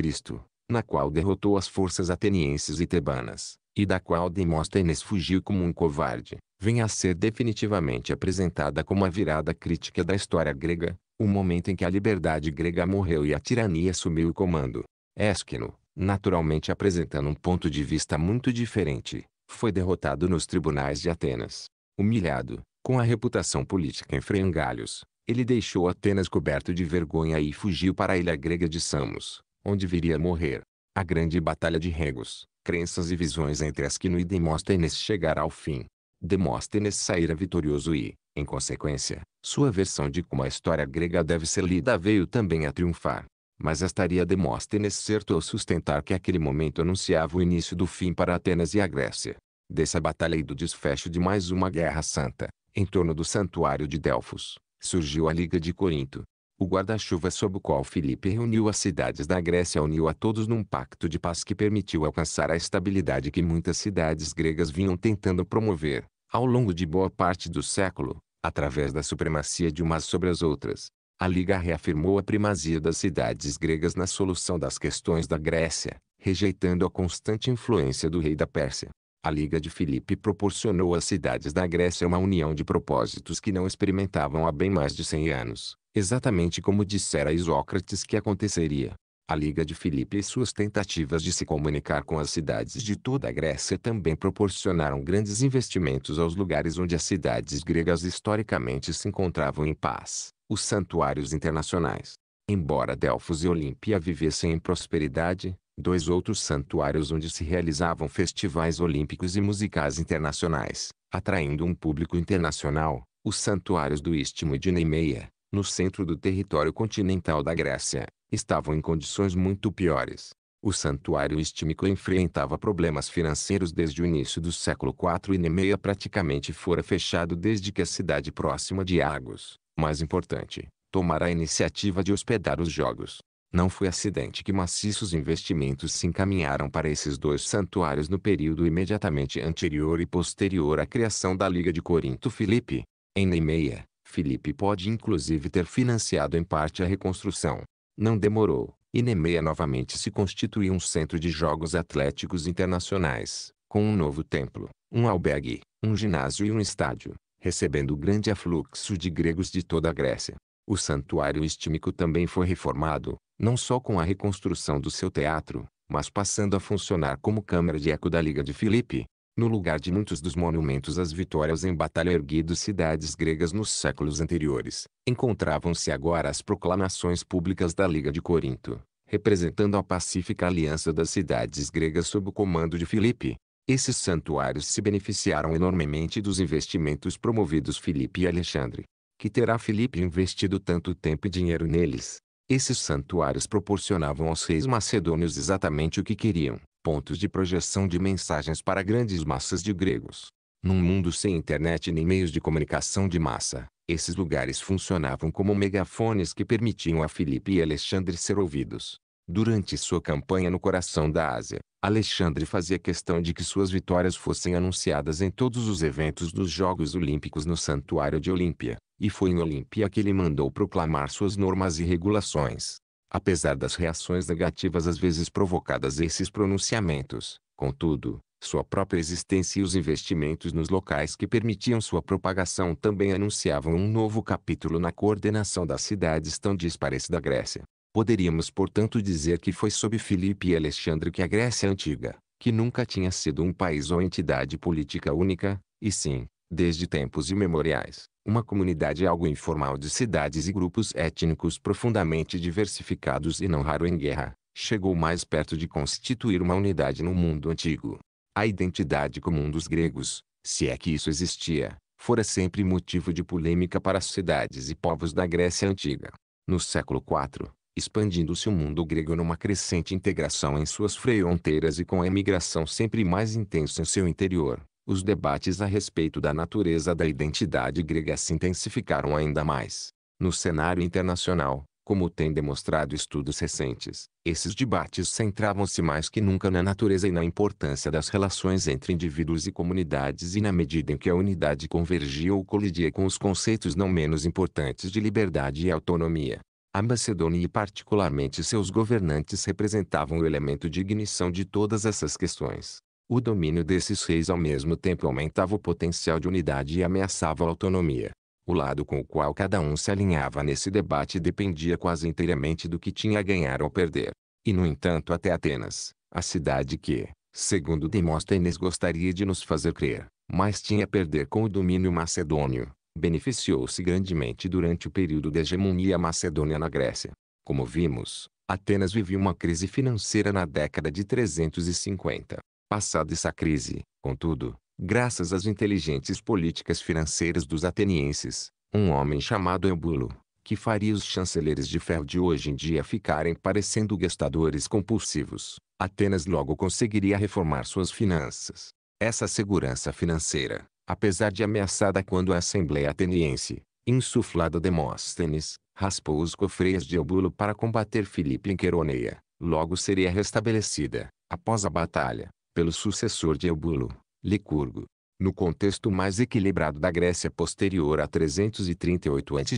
na qual derrotou as forças atenienses e tebanas, e da qual Demóstenes fugiu como um covarde, vem a ser definitivamente apresentada como a virada crítica da história grega, o momento em que a liberdade grega morreu e a tirania assumiu o comando. Esquino, naturalmente apresentando um ponto de vista muito diferente, foi derrotado nos tribunais de Atenas. Humilhado, com a reputação política em frangalhos, ele deixou Atenas coberto de vergonha e fugiu para a ilha grega de Samos, onde viria a morrer. A grande batalha de Regos, crenças e visões entre as que no e Demóstenes chegar ao fim. Demóstenes saíra vitorioso e, em consequência, sua versão de como a história grega deve ser lida veio também a triunfar. Mas estaria Demóstenes certo ao sustentar que aquele momento anunciava o início do fim para Atenas e a Grécia. Dessa batalha e do desfecho de mais uma guerra santa, em torno do santuário de Delfos, surgiu a Liga de Corinto, o guarda-chuva sob o qual Filipe reuniu as cidades da Grécia uniu a todos num pacto de paz que permitiu alcançar a estabilidade que muitas cidades gregas vinham tentando promover, ao longo de boa parte do século, através da supremacia de umas sobre as outras. A Liga reafirmou a primazia das cidades gregas na solução das questões da Grécia, rejeitando a constante influência do rei da Pérsia. A Liga de Filipe proporcionou às cidades da Grécia uma união de propósitos que não experimentavam há bem mais de 100 anos, exatamente como dissera Isócrates que aconteceria. A Liga de Filipe e suas tentativas de se comunicar com as cidades de toda a Grécia também proporcionaram grandes investimentos aos lugares onde as cidades gregas historicamente se encontravam em paz, os santuários internacionais. Embora Delfos e Olímpia vivessem em prosperidade, dois outros santuários onde se realizavam festivais olímpicos e musicais internacionais, atraindo um público internacional, os santuários do Istmo e de Neimeia, no centro do território continental da Grécia, estavam em condições muito piores. O santuário istmico enfrentava problemas financeiros desde o início do século IV e Nemeia praticamente fora fechado desde que a cidade próxima de Argos, mais importante, tomara a iniciativa de hospedar os jogos. Não foi acidente que maciços investimentos se encaminharam para esses dois santuários no período imediatamente anterior e posterior à criação da Liga de Corinto Filipe. Em Nemeia, Filipe pode inclusive ter financiado em parte a reconstrução. Não demorou, e Nemeia novamente se constituiu um centro de jogos atléticos internacionais, com um novo templo, um albergue, um ginásio e um estádio, recebendo grande afluxo de gregos de toda a Grécia. O santuário estímico também foi reformado, não só com a reconstrução do seu teatro, mas passando a funcionar como Câmara de Eco da Liga de Filipe, no lugar de muitos dos monumentos às vitórias em batalha erguidos cidades gregas nos séculos anteriores, encontravam-se agora as proclamações públicas da Liga de Corinto, representando a pacífica aliança das cidades gregas sob o comando de Filipe. Esses santuários se beneficiaram enormemente dos investimentos promovidos Filipe e Alexandre, que terá Filipe investido tanto tempo e dinheiro neles, esses santuários proporcionavam aos reis macedônios exatamente o que queriam, pontos de projeção de mensagens para grandes massas de gregos. Num mundo sem internet nem meios de comunicação de massa, esses lugares funcionavam como megafones que permitiam a Filipe e Alexandre ser ouvidos, Durante sua campanha no coração da Ásia, Alexandre fazia questão de que suas vitórias fossem anunciadas em todos os eventos dos Jogos Olímpicos no Santuário de Olímpia, e foi em Olímpia que ele mandou proclamar suas normas e regulações. Apesar das reações negativas às vezes provocadas a esses pronunciamentos, contudo, sua própria existência e os investimentos nos locais que permitiam sua propagação também anunciavam um novo capítulo na coordenação das cidades tão dispares da Grécia. Poderíamos portanto dizer que foi sob Filipe e Alexandre que a Grécia Antiga, que nunca tinha sido um país ou entidade política única, e sim, desde tempos imemoriais, uma comunidade algo informal de cidades e grupos étnicos profundamente diversificados e não raro em guerra, chegou mais perto de constituir uma unidade no mundo antigo. A identidade comum dos gregos, se é que isso existia, fora sempre motivo de polêmica para as cidades e povos da Grécia Antiga. No século IV, expandindo-se o mundo grego numa crescente integração em suas fronteiras e com a emigração sempre mais intensa em seu interior. Os debates a respeito da natureza da identidade grega se intensificaram ainda mais. No cenário internacional, como têm demonstrado estudos recentes, esses debates centravam-se mais que nunca na natureza e na importância das relações entre indivíduos e comunidades e na medida em que a unidade convergia ou colidia com os conceitos não menos importantes de liberdade e autonomia. A Macedônia e particularmente seus governantes representavam o elemento de ignição de todas essas questões. O domínio desses reis ao mesmo tempo aumentava o potencial de unidade e ameaçava a autonomia. O lado com o qual cada um se alinhava nesse debate dependia quase inteiramente do que tinha a ganhar ou perder. E no entanto até Atenas, a cidade que, segundo Demóstenes gostaria de nos fazer crer, mas tinha a perder com o domínio macedônio, beneficiou-se grandemente durante o período da hegemonia macedônia na Grécia. Como vimos, Atenas vivia uma crise financeira na década de 350. Passada essa crise, contudo, graças às inteligentes políticas financeiras dos atenienses, um homem chamado Eubulo, que faria os chanceleres de ferro de hoje em dia ficarem parecendo gastadores compulsivos, Atenas logo conseguiria reformar suas finanças. Essa segurança financeira, apesar de ameaçada quando a Assembleia Ateniense, insuflada Demóstenes, raspou os cofres de Eubulo para combater Filipe em Queroneia, logo seria restabelecida, após a batalha, pelo sucessor de Eubulo, Licurgo. No contexto mais equilibrado da Grécia posterior a 338 a.C.,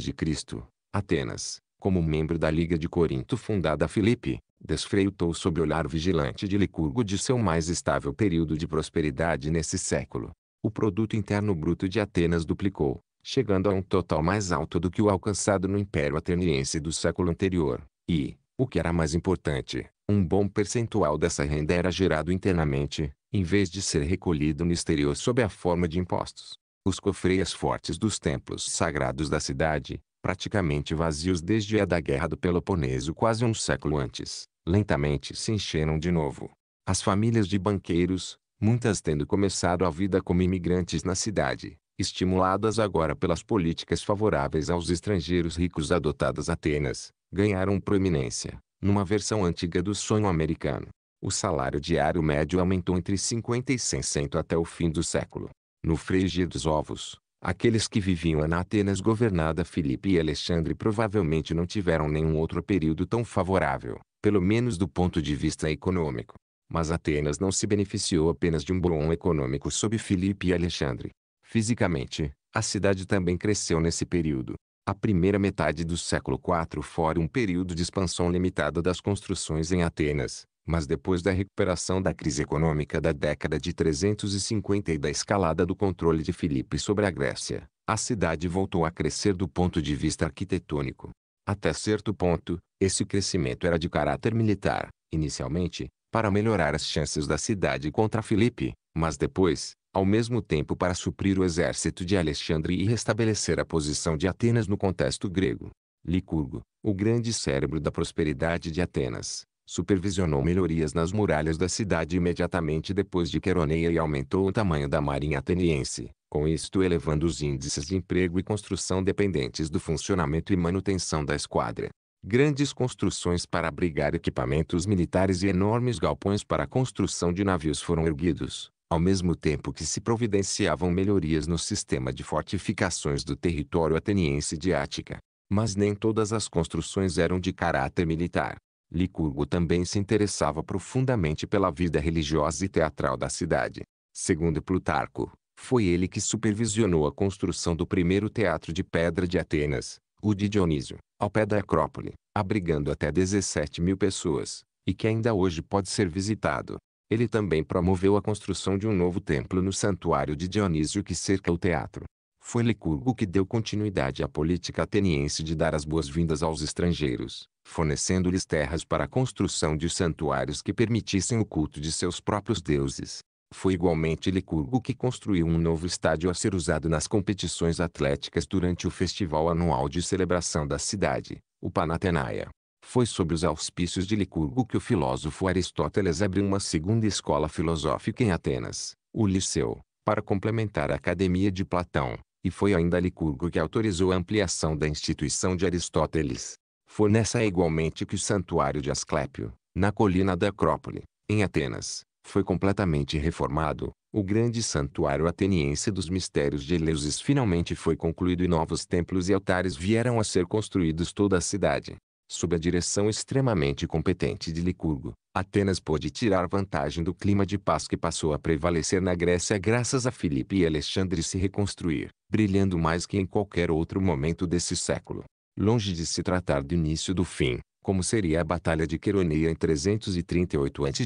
Atenas, como membro da Liga de Corinto fundada Filipe, desfreitou sob o olhar vigilante de Licurgo de seu mais estável período de prosperidade nesse século o produto interno bruto de Atenas duplicou, chegando a um total mais alto do que o alcançado no Império Ateniense do século anterior, e, o que era mais importante, um bom percentual dessa renda era gerado internamente, em vez de ser recolhido no exterior sob a forma de impostos. Os cofreias fortes dos templos sagrados da cidade, praticamente vazios desde a da Guerra do Peloponeso quase um século antes, lentamente se encheram de novo. As famílias de banqueiros, muitas tendo começado a vida como imigrantes na cidade, estimuladas agora pelas políticas favoráveis aos estrangeiros ricos adotadas Atenas, ganharam proeminência, numa versão antiga do sonho americano. O salário diário médio aumentou entre 50 e 100 até o fim do século. No frigir dos ovos, aqueles que viviam na Atenas governada Filipe e Alexandre provavelmente não tiveram nenhum outro período tão favorável, pelo menos do ponto de vista econômico. Mas Atenas não se beneficiou apenas de um boom econômico sob Filipe e Alexandre. Fisicamente, a cidade também cresceu nesse período. A primeira metade do século IV fora um período de expansão limitada das construções em Atenas, mas depois da recuperação da crise econômica da década de 350 e da escalada do controle de Filipe sobre a Grécia, a cidade voltou a crescer do ponto de vista arquitetônico. Até certo ponto, esse crescimento era de caráter militar. Inicialmente, para melhorar as chances da cidade contra Filipe, mas depois, ao mesmo tempo para suprir o exército de Alexandre e restabelecer a posição de Atenas no contexto grego. Licurgo, o grande cérebro da prosperidade de Atenas, supervisionou melhorias nas muralhas da cidade imediatamente depois de Queroneia e aumentou o tamanho da marinha ateniense, com isto elevando os índices de emprego e construção dependentes do funcionamento e manutenção da esquadra grandes construções para abrigar equipamentos militares e enormes galpões para a construção de navios foram erguidos, ao mesmo tempo que se providenciavam melhorias no sistema de fortificações do território ateniense de Ática. Mas nem todas as construções eram de caráter militar. Licurgo também se interessava profundamente pela vida religiosa e teatral da cidade. Segundo Plutarco, foi ele que supervisionou a construção do primeiro teatro de pedra de Atenas, o de Dionísio, ao pé da Acrópole, abrigando até 17 mil pessoas, e que ainda hoje pode ser visitado. Ele também promoveu a construção de um novo templo no santuário de Dionísio que cerca o teatro. Foi Licurgo que deu continuidade à política ateniense de dar as boas-vindas aos estrangeiros, fornecendo-lhes terras para a construção de santuários que permitissem o culto de seus próprios deuses. Foi igualmente Licurgo que construiu um novo estádio a ser usado nas competições atléticas durante o festival anual de celebração da cidade, o Panatenaia. Foi sob os auspícios de Licurgo que o filósofo Aristóteles abriu uma segunda escola filosófica em Atenas, o Liceu, para complementar a Academia de Platão, e foi ainda Licurgo que autorizou a ampliação da instituição de Aristóteles. Foi nessa igualmente que o santuário de Asclépio, na colina da Acrópole, em Atenas, foi completamente reformado, o grande santuário ateniense dos mistérios de Eleusis finalmente foi concluído e novos templos e altares vieram a ser construídos toda a cidade. Sob a direção extremamente competente de Licurgo, Atenas pôde tirar vantagem do clima de paz que passou a prevalecer na Grécia graças a Filipe e Alexandre se reconstruir, brilhando mais que em qualquer outro momento desse século. Longe de se tratar do início do fim, como seria a Batalha de Queroneia em 338 a.C.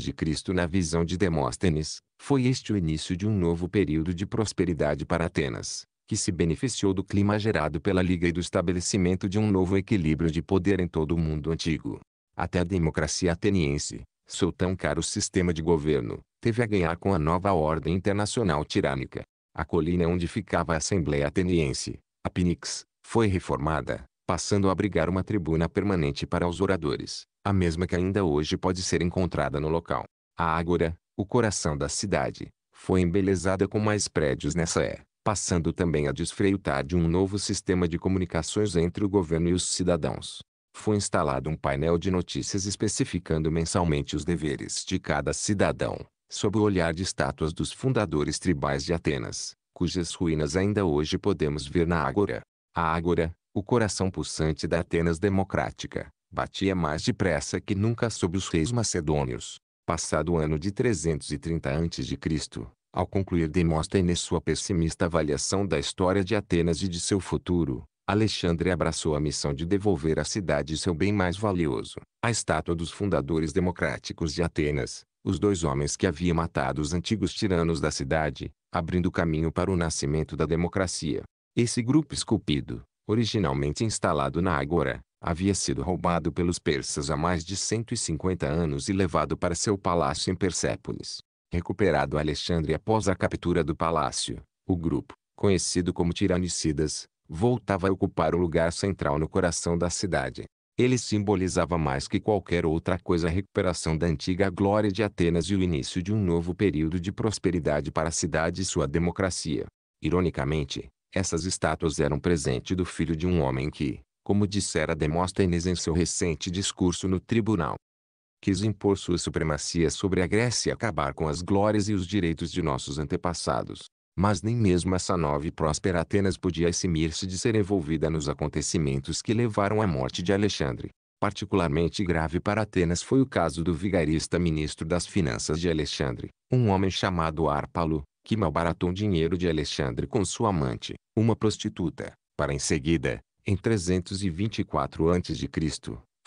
na visão de Demóstenes, foi este o início de um novo período de prosperidade para Atenas, que se beneficiou do clima gerado pela Liga e do estabelecimento de um novo equilíbrio de poder em todo o mundo antigo. Até a democracia ateniense, seu tão caro sistema de governo, teve a ganhar com a nova ordem internacional tirânica. A colina onde ficava a Assembleia Ateniense, a Pinix, foi reformada, passando a abrigar uma tribuna permanente para os oradores, a mesma que ainda hoje pode ser encontrada no local. A Ágora, o coração da cidade, foi embelezada com mais prédios nessa é, passando também a desfreutar de um novo sistema de comunicações entre o governo e os cidadãos. Foi instalado um painel de notícias especificando mensalmente os deveres de cada cidadão, sob o olhar de estátuas dos fundadores tribais de Atenas, cujas ruínas ainda hoje podemos ver na Ágora. A Ágora, o coração pulsante da Atenas democrática batia mais depressa que nunca sob os reis macedônios. Passado o ano de 330 a.C., ao concluir Demóstenes sua pessimista avaliação da história de Atenas e de seu futuro, Alexandre abraçou a missão de devolver à cidade seu bem mais valioso, a estátua dos fundadores democráticos de Atenas, os dois homens que haviam matado os antigos tiranos da cidade, abrindo caminho para o nascimento da democracia. Esse grupo esculpido, originalmente instalado na Ágora, havia sido roubado pelos persas há mais de 150 anos e levado para seu palácio em Persépolis. Recuperado Alexandre após a captura do palácio, o grupo, conhecido como Tiranicidas, voltava a ocupar o lugar central no coração da cidade. Ele simbolizava mais que qualquer outra coisa a recuperação da antiga glória de Atenas e o início de um novo período de prosperidade para a cidade e sua democracia. Ironicamente, essas estátuas eram presente do filho de um homem que, como dissera Demóstenes em seu recente discurso no tribunal, quis impor sua supremacia sobre a Grécia e acabar com as glórias e os direitos de nossos antepassados. Mas nem mesmo essa nova e próspera Atenas podia eximir-se de ser envolvida nos acontecimentos que levaram à morte de Alexandre. Particularmente grave para Atenas foi o caso do vigarista ministro das Finanças de Alexandre, um homem chamado Árpalo, que malbaratou dinheiro de Alexandre com sua amante, uma prostituta, para em seguida, em 324 a.C.,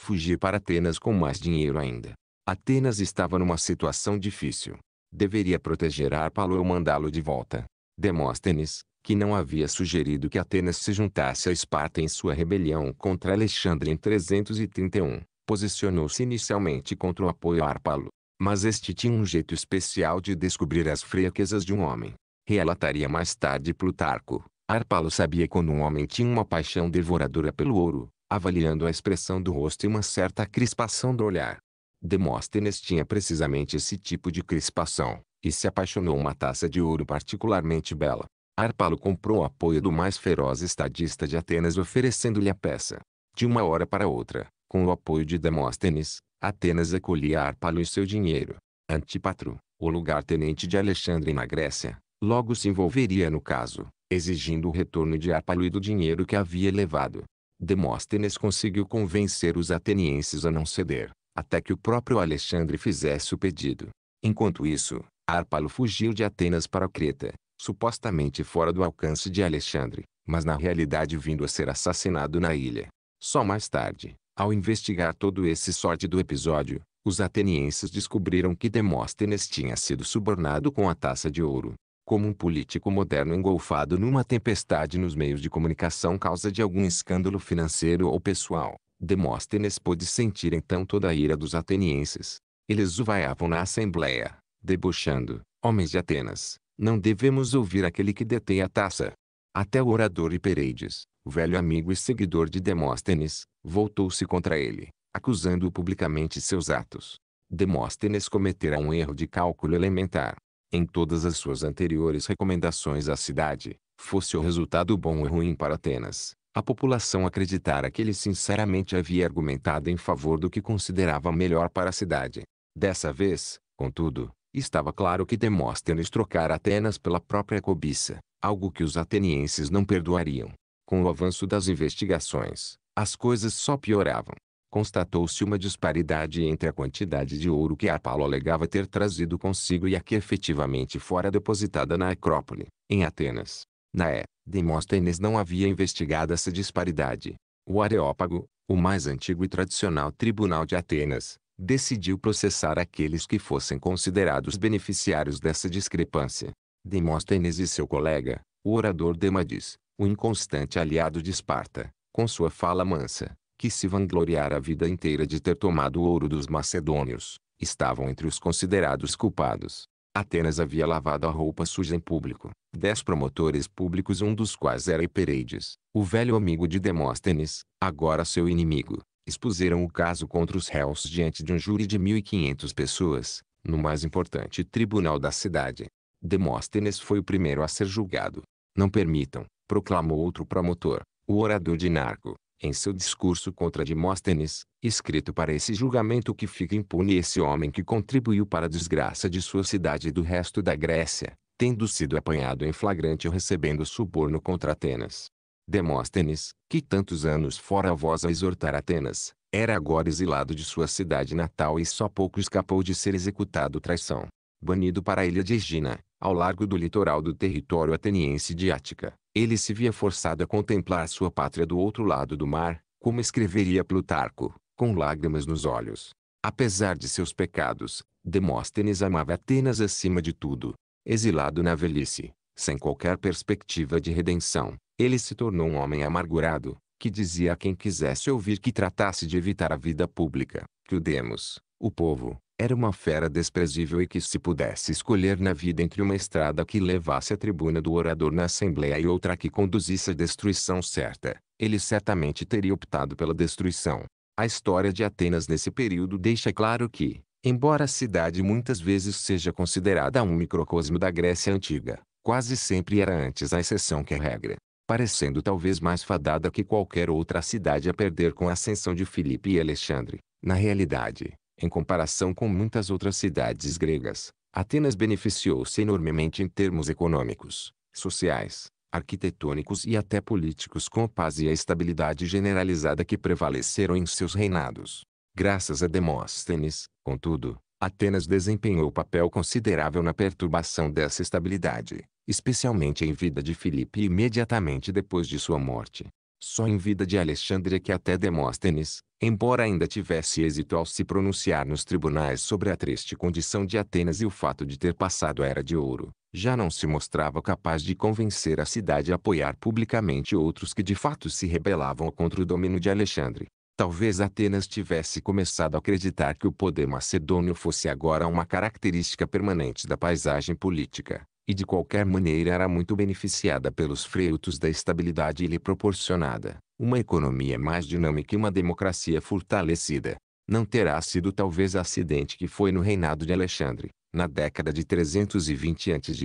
fugir para Atenas com mais dinheiro ainda. Atenas estava numa situação difícil. Deveria proteger Arpalo ou mandá-lo de volta. Demóstenes, que não havia sugerido que Atenas se juntasse a Esparta em sua rebelião contra Alexandre em 331, posicionou-se inicialmente contra o apoio a Arpalo. Mas este tinha um jeito especial de descobrir as fraquezas de um homem. Relataria mais tarde Plutarco. Arpalo sabia quando um homem tinha uma paixão devoradora pelo ouro, avaliando a expressão do rosto e uma certa crispação do olhar. Demóstenes tinha precisamente esse tipo de crispação, e se apaixonou uma taça de ouro particularmente bela. Arpalo comprou o apoio do mais feroz estadista de Atenas oferecendo-lhe a peça. De uma hora para outra, com o apoio de Demóstenes, Atenas acolhia Arpalo e seu dinheiro. Antipatro, o lugar-tenente de Alexandre na Grécia, logo se envolveria no caso, exigindo o retorno de Arpalo e do dinheiro que havia levado. Demóstenes conseguiu convencer os atenienses a não ceder, até que o próprio Alexandre fizesse o pedido. Enquanto isso, Arpalo fugiu de Atenas para Creta, supostamente fora do alcance de Alexandre, mas na realidade vindo a ser assassinado na ilha. Só mais tarde, ao investigar todo esse sórdido episódio, os atenienses descobriram que Demóstenes tinha sido subornado com a taça de ouro. Como um político moderno engolfado numa tempestade nos meios de comunicação causa de algum escândalo financeiro ou pessoal, Demóstenes pôde sentir então toda a ira dos atenienses. Eles o vaiavam na assembleia, debochando, homens de Atenas, não devemos ouvir aquele que detém a taça. Até o orador Hipereides, o velho amigo e seguidor de Demóstenes, voltou-se contra ele, acusando-o publicamente seus atos. Demóstenes cometera um erro de cálculo elementar. Em todas as suas anteriores recomendações à cidade, fosse o resultado bom ou ruim para Atenas, a população acreditara que ele sinceramente havia argumentado em favor do que considerava melhor para a cidade. Dessa vez, contudo, estava claro que Demóstenes trocara Atenas pela própria cobiça, algo que os atenienses não perdoariam. Com o avanço das investigações, as coisas só pioravam. Constatou-se uma disparidade entre a quantidade de ouro que Apolo alegava ter trazido consigo e a que efetivamente fora depositada na Acrópole, em Atenas. Na E, é, Demóstenes não havia investigado essa disparidade. O Areópago, o mais antigo e tradicional tribunal de Atenas, decidiu processar aqueles que fossem considerados beneficiários dessa discrepância. Demóstenes e seu colega, o orador Demades, o inconstante aliado de Esparta, com sua fala mansa, que se vangloriara a vida inteira de ter tomado o ouro dos macedônios, estavam entre os considerados culpados. Atenas havia lavado a roupa suja em público. Dez promotores públicos um dos quais era Hipereides, o velho amigo de Demóstenes, agora seu inimigo, expuseram o caso contra os réus diante de um júri de 1.500 pessoas, no mais importante tribunal da cidade. Demóstenes foi o primeiro a ser julgado. Não permitam, proclamou outro promotor, o orador de Narco, em seu discurso contra Demóstenes, escrito para esse julgamento que fica impune esse homem que contribuiu para a desgraça de sua cidade e do resto da Grécia, tendo sido apanhado em flagrante recebendo suborno contra Atenas. Demóstenes, que tantos anos fora a voz a exortar Atenas, era agora exilado de sua cidade natal e só pouco escapou de ser executado traição. Banido para a ilha de Egina, ao largo do litoral do território ateniense de Ática, ele se via forçado a contemplar sua pátria do outro lado do mar, como escreveria Plutarco, com lágrimas nos olhos. Apesar de seus pecados, Demóstenes amava Atenas acima de tudo. Exilado na velhice, sem qualquer perspectiva de redenção, ele se tornou um homem amargurado, que dizia a quem quisesse ouvir que tratasse de evitar a vida pública, que o demos, o povo, era uma fera desprezível e que se pudesse escolher na vida entre uma estrada que levasse à tribuna do orador na Assembleia e outra que conduzisse à destruição certa, ele certamente teria optado pela destruição. A história de Atenas nesse período deixa claro que, embora a cidade muitas vezes seja considerada um microcosmo da Grécia Antiga, quase sempre era antes a exceção que a regra, parecendo talvez mais fadada que qualquer outra cidade a perder com a ascensão de Filipe e Alexandre. Na realidade, em comparação com muitas outras cidades gregas, Atenas beneficiou-se enormemente em termos econômicos, sociais, arquitetônicos e até políticos com a paz e a estabilidade generalizada que prevaleceram em seus reinados. Graças a Demóstenes, contudo, Atenas desempenhou papel considerável na perturbação dessa estabilidade, especialmente em vida de Filipe e imediatamente depois de sua morte. Só em vida de Alexandre que até Demóstenes, Embora ainda tivesse êxito ao se pronunciar nos tribunais sobre a triste condição de Atenas e o fato de ter passado a Era de Ouro, já não se mostrava capaz de convencer a cidade a apoiar publicamente outros que de fato se rebelavam contra o domínio de Alexandre. Talvez Atenas tivesse começado a acreditar que o poder macedônio fosse agora uma característica permanente da paisagem política, e de qualquer maneira era muito beneficiada pelos freitos da estabilidade lhe proporcionada uma economia mais dinâmica e uma democracia fortalecida. Não terá sido talvez acidente que foi no reinado de Alexandre, na década de 320 a.C.,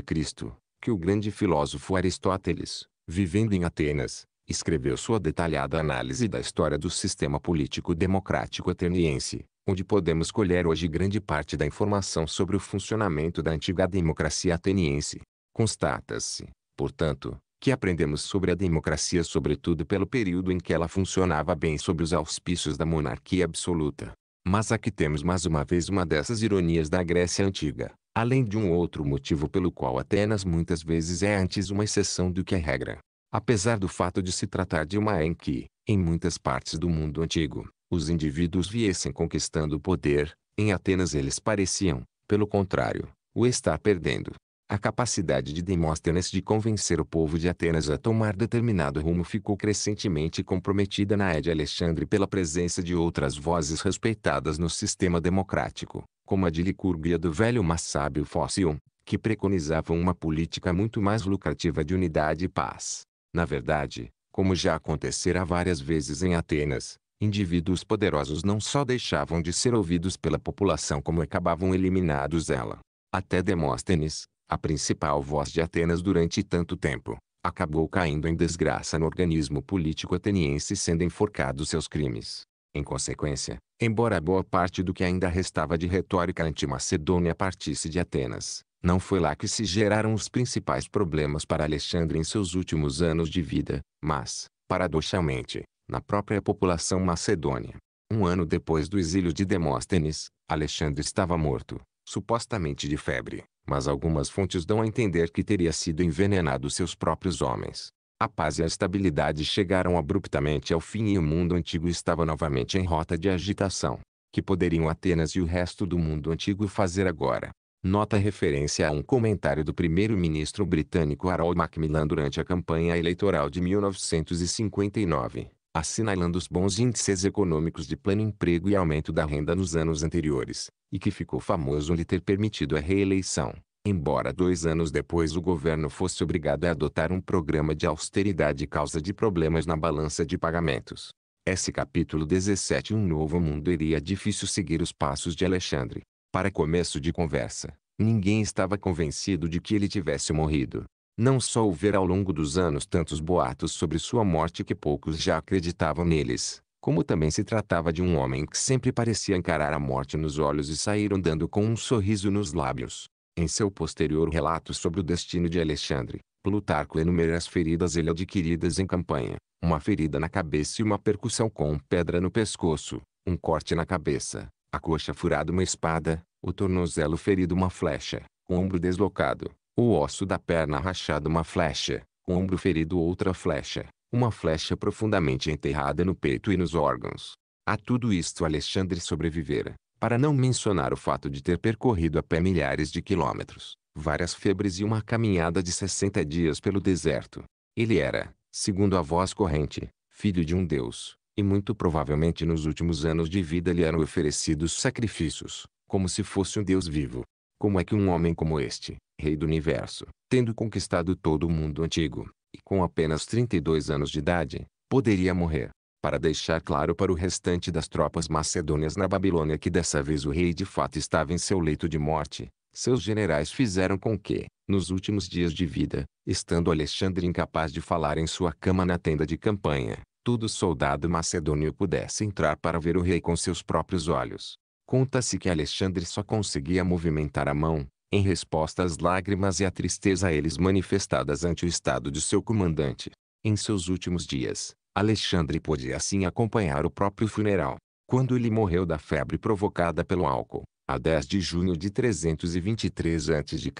que o grande filósofo Aristóteles, vivendo em Atenas, escreveu sua detalhada análise da história do sistema político democrático ateniense, onde podemos colher hoje grande parte da informação sobre o funcionamento da antiga democracia ateniense. Constata-se, portanto, que aprendemos sobre a democracia sobretudo pelo período em que ela funcionava bem sob os auspícios da monarquia absoluta. Mas aqui temos mais uma vez uma dessas ironias da Grécia Antiga, além de um outro motivo pelo qual Atenas muitas vezes é antes uma exceção do que a regra. Apesar do fato de se tratar de uma em que, em muitas partes do mundo antigo, os indivíduos viessem conquistando o poder, em Atenas eles pareciam, pelo contrário, o estar perdendo. A capacidade de Demóstenes de convencer o povo de Atenas a tomar determinado rumo ficou crescentemente comprometida na Ed Alexandre pela presença de outras vozes respeitadas no sistema democrático, como a de Licurgo e a do velho Massábio Fóssil, que preconizavam uma política muito mais lucrativa de unidade e paz. Na verdade, como já acontecera várias vezes em Atenas, indivíduos poderosos não só deixavam de ser ouvidos pela população como acabavam eliminados dela. Até Demóstenes, a principal voz de Atenas durante tanto tempo, acabou caindo em desgraça no organismo político ateniense sendo enforcados seus crimes. Em consequência, embora boa parte do que ainda restava de retórica anti-macedônia partisse de Atenas, não foi lá que se geraram os principais problemas para Alexandre em seus últimos anos de vida, mas, paradoxalmente, na própria população macedônia. Um ano depois do exílio de Demóstenes, Alexandre estava morto, supostamente de febre mas algumas fontes dão a entender que teria sido envenenado seus próprios homens. A paz e a estabilidade chegaram abruptamente ao fim e o mundo antigo estava novamente em rota de agitação, que poderiam Atenas e o resto do mundo antigo fazer agora. Nota referência a um comentário do primeiro-ministro britânico Harold Macmillan durante a campanha eleitoral de 1959 assinalando os bons índices econômicos de pleno emprego e aumento da renda nos anos anteriores, e que ficou famoso lhe ter permitido a reeleição. Embora dois anos depois o governo fosse obrigado a adotar um programa de austeridade causa de problemas na balança de pagamentos. Esse Capítulo 17 Um novo mundo iria difícil seguir os passos de Alexandre. Para começo de conversa, ninguém estava convencido de que ele tivesse morrido. Não só houver ao longo dos anos tantos boatos sobre sua morte que poucos já acreditavam neles, como também se tratava de um homem que sempre parecia encarar a morte nos olhos e sair andando com um sorriso nos lábios. Em seu posterior relato sobre o destino de Alexandre, Plutarco enumera as feridas ele adquiridas em campanha, uma ferida na cabeça e uma percussão com pedra no pescoço, um corte na cabeça, a coxa furada uma espada, o tornozelo ferido uma flecha, o ombro deslocado, o osso da perna rachado uma flecha, o ombro ferido outra flecha, uma flecha profundamente enterrada no peito e nos órgãos. A tudo isto Alexandre sobrevivera, para não mencionar o fato de ter percorrido a pé milhares de quilômetros, várias febres e uma caminhada de 60 dias pelo deserto. Ele era, segundo a voz corrente, filho de um deus, e muito provavelmente nos últimos anos de vida lhe eram oferecidos sacrifícios, como se fosse um deus vivo. Como é que um homem como este, rei do universo, tendo conquistado todo o mundo antigo, e com apenas 32 anos de idade, poderia morrer. Para deixar claro para o restante das tropas macedônias na Babilônia que dessa vez o rei de fato estava em seu leito de morte, seus generais fizeram com que, nos últimos dias de vida, estando Alexandre incapaz de falar em sua cama na tenda de campanha, todo soldado macedônio pudesse entrar para ver o rei com seus próprios olhos. Conta-se que Alexandre só conseguia movimentar a mão, em resposta às lágrimas e à tristeza eles manifestadas ante o estado de seu comandante, em seus últimos dias, Alexandre pôde assim acompanhar o próprio funeral. Quando ele morreu da febre provocada pelo álcool, a 10 de junho de 323 a.C.,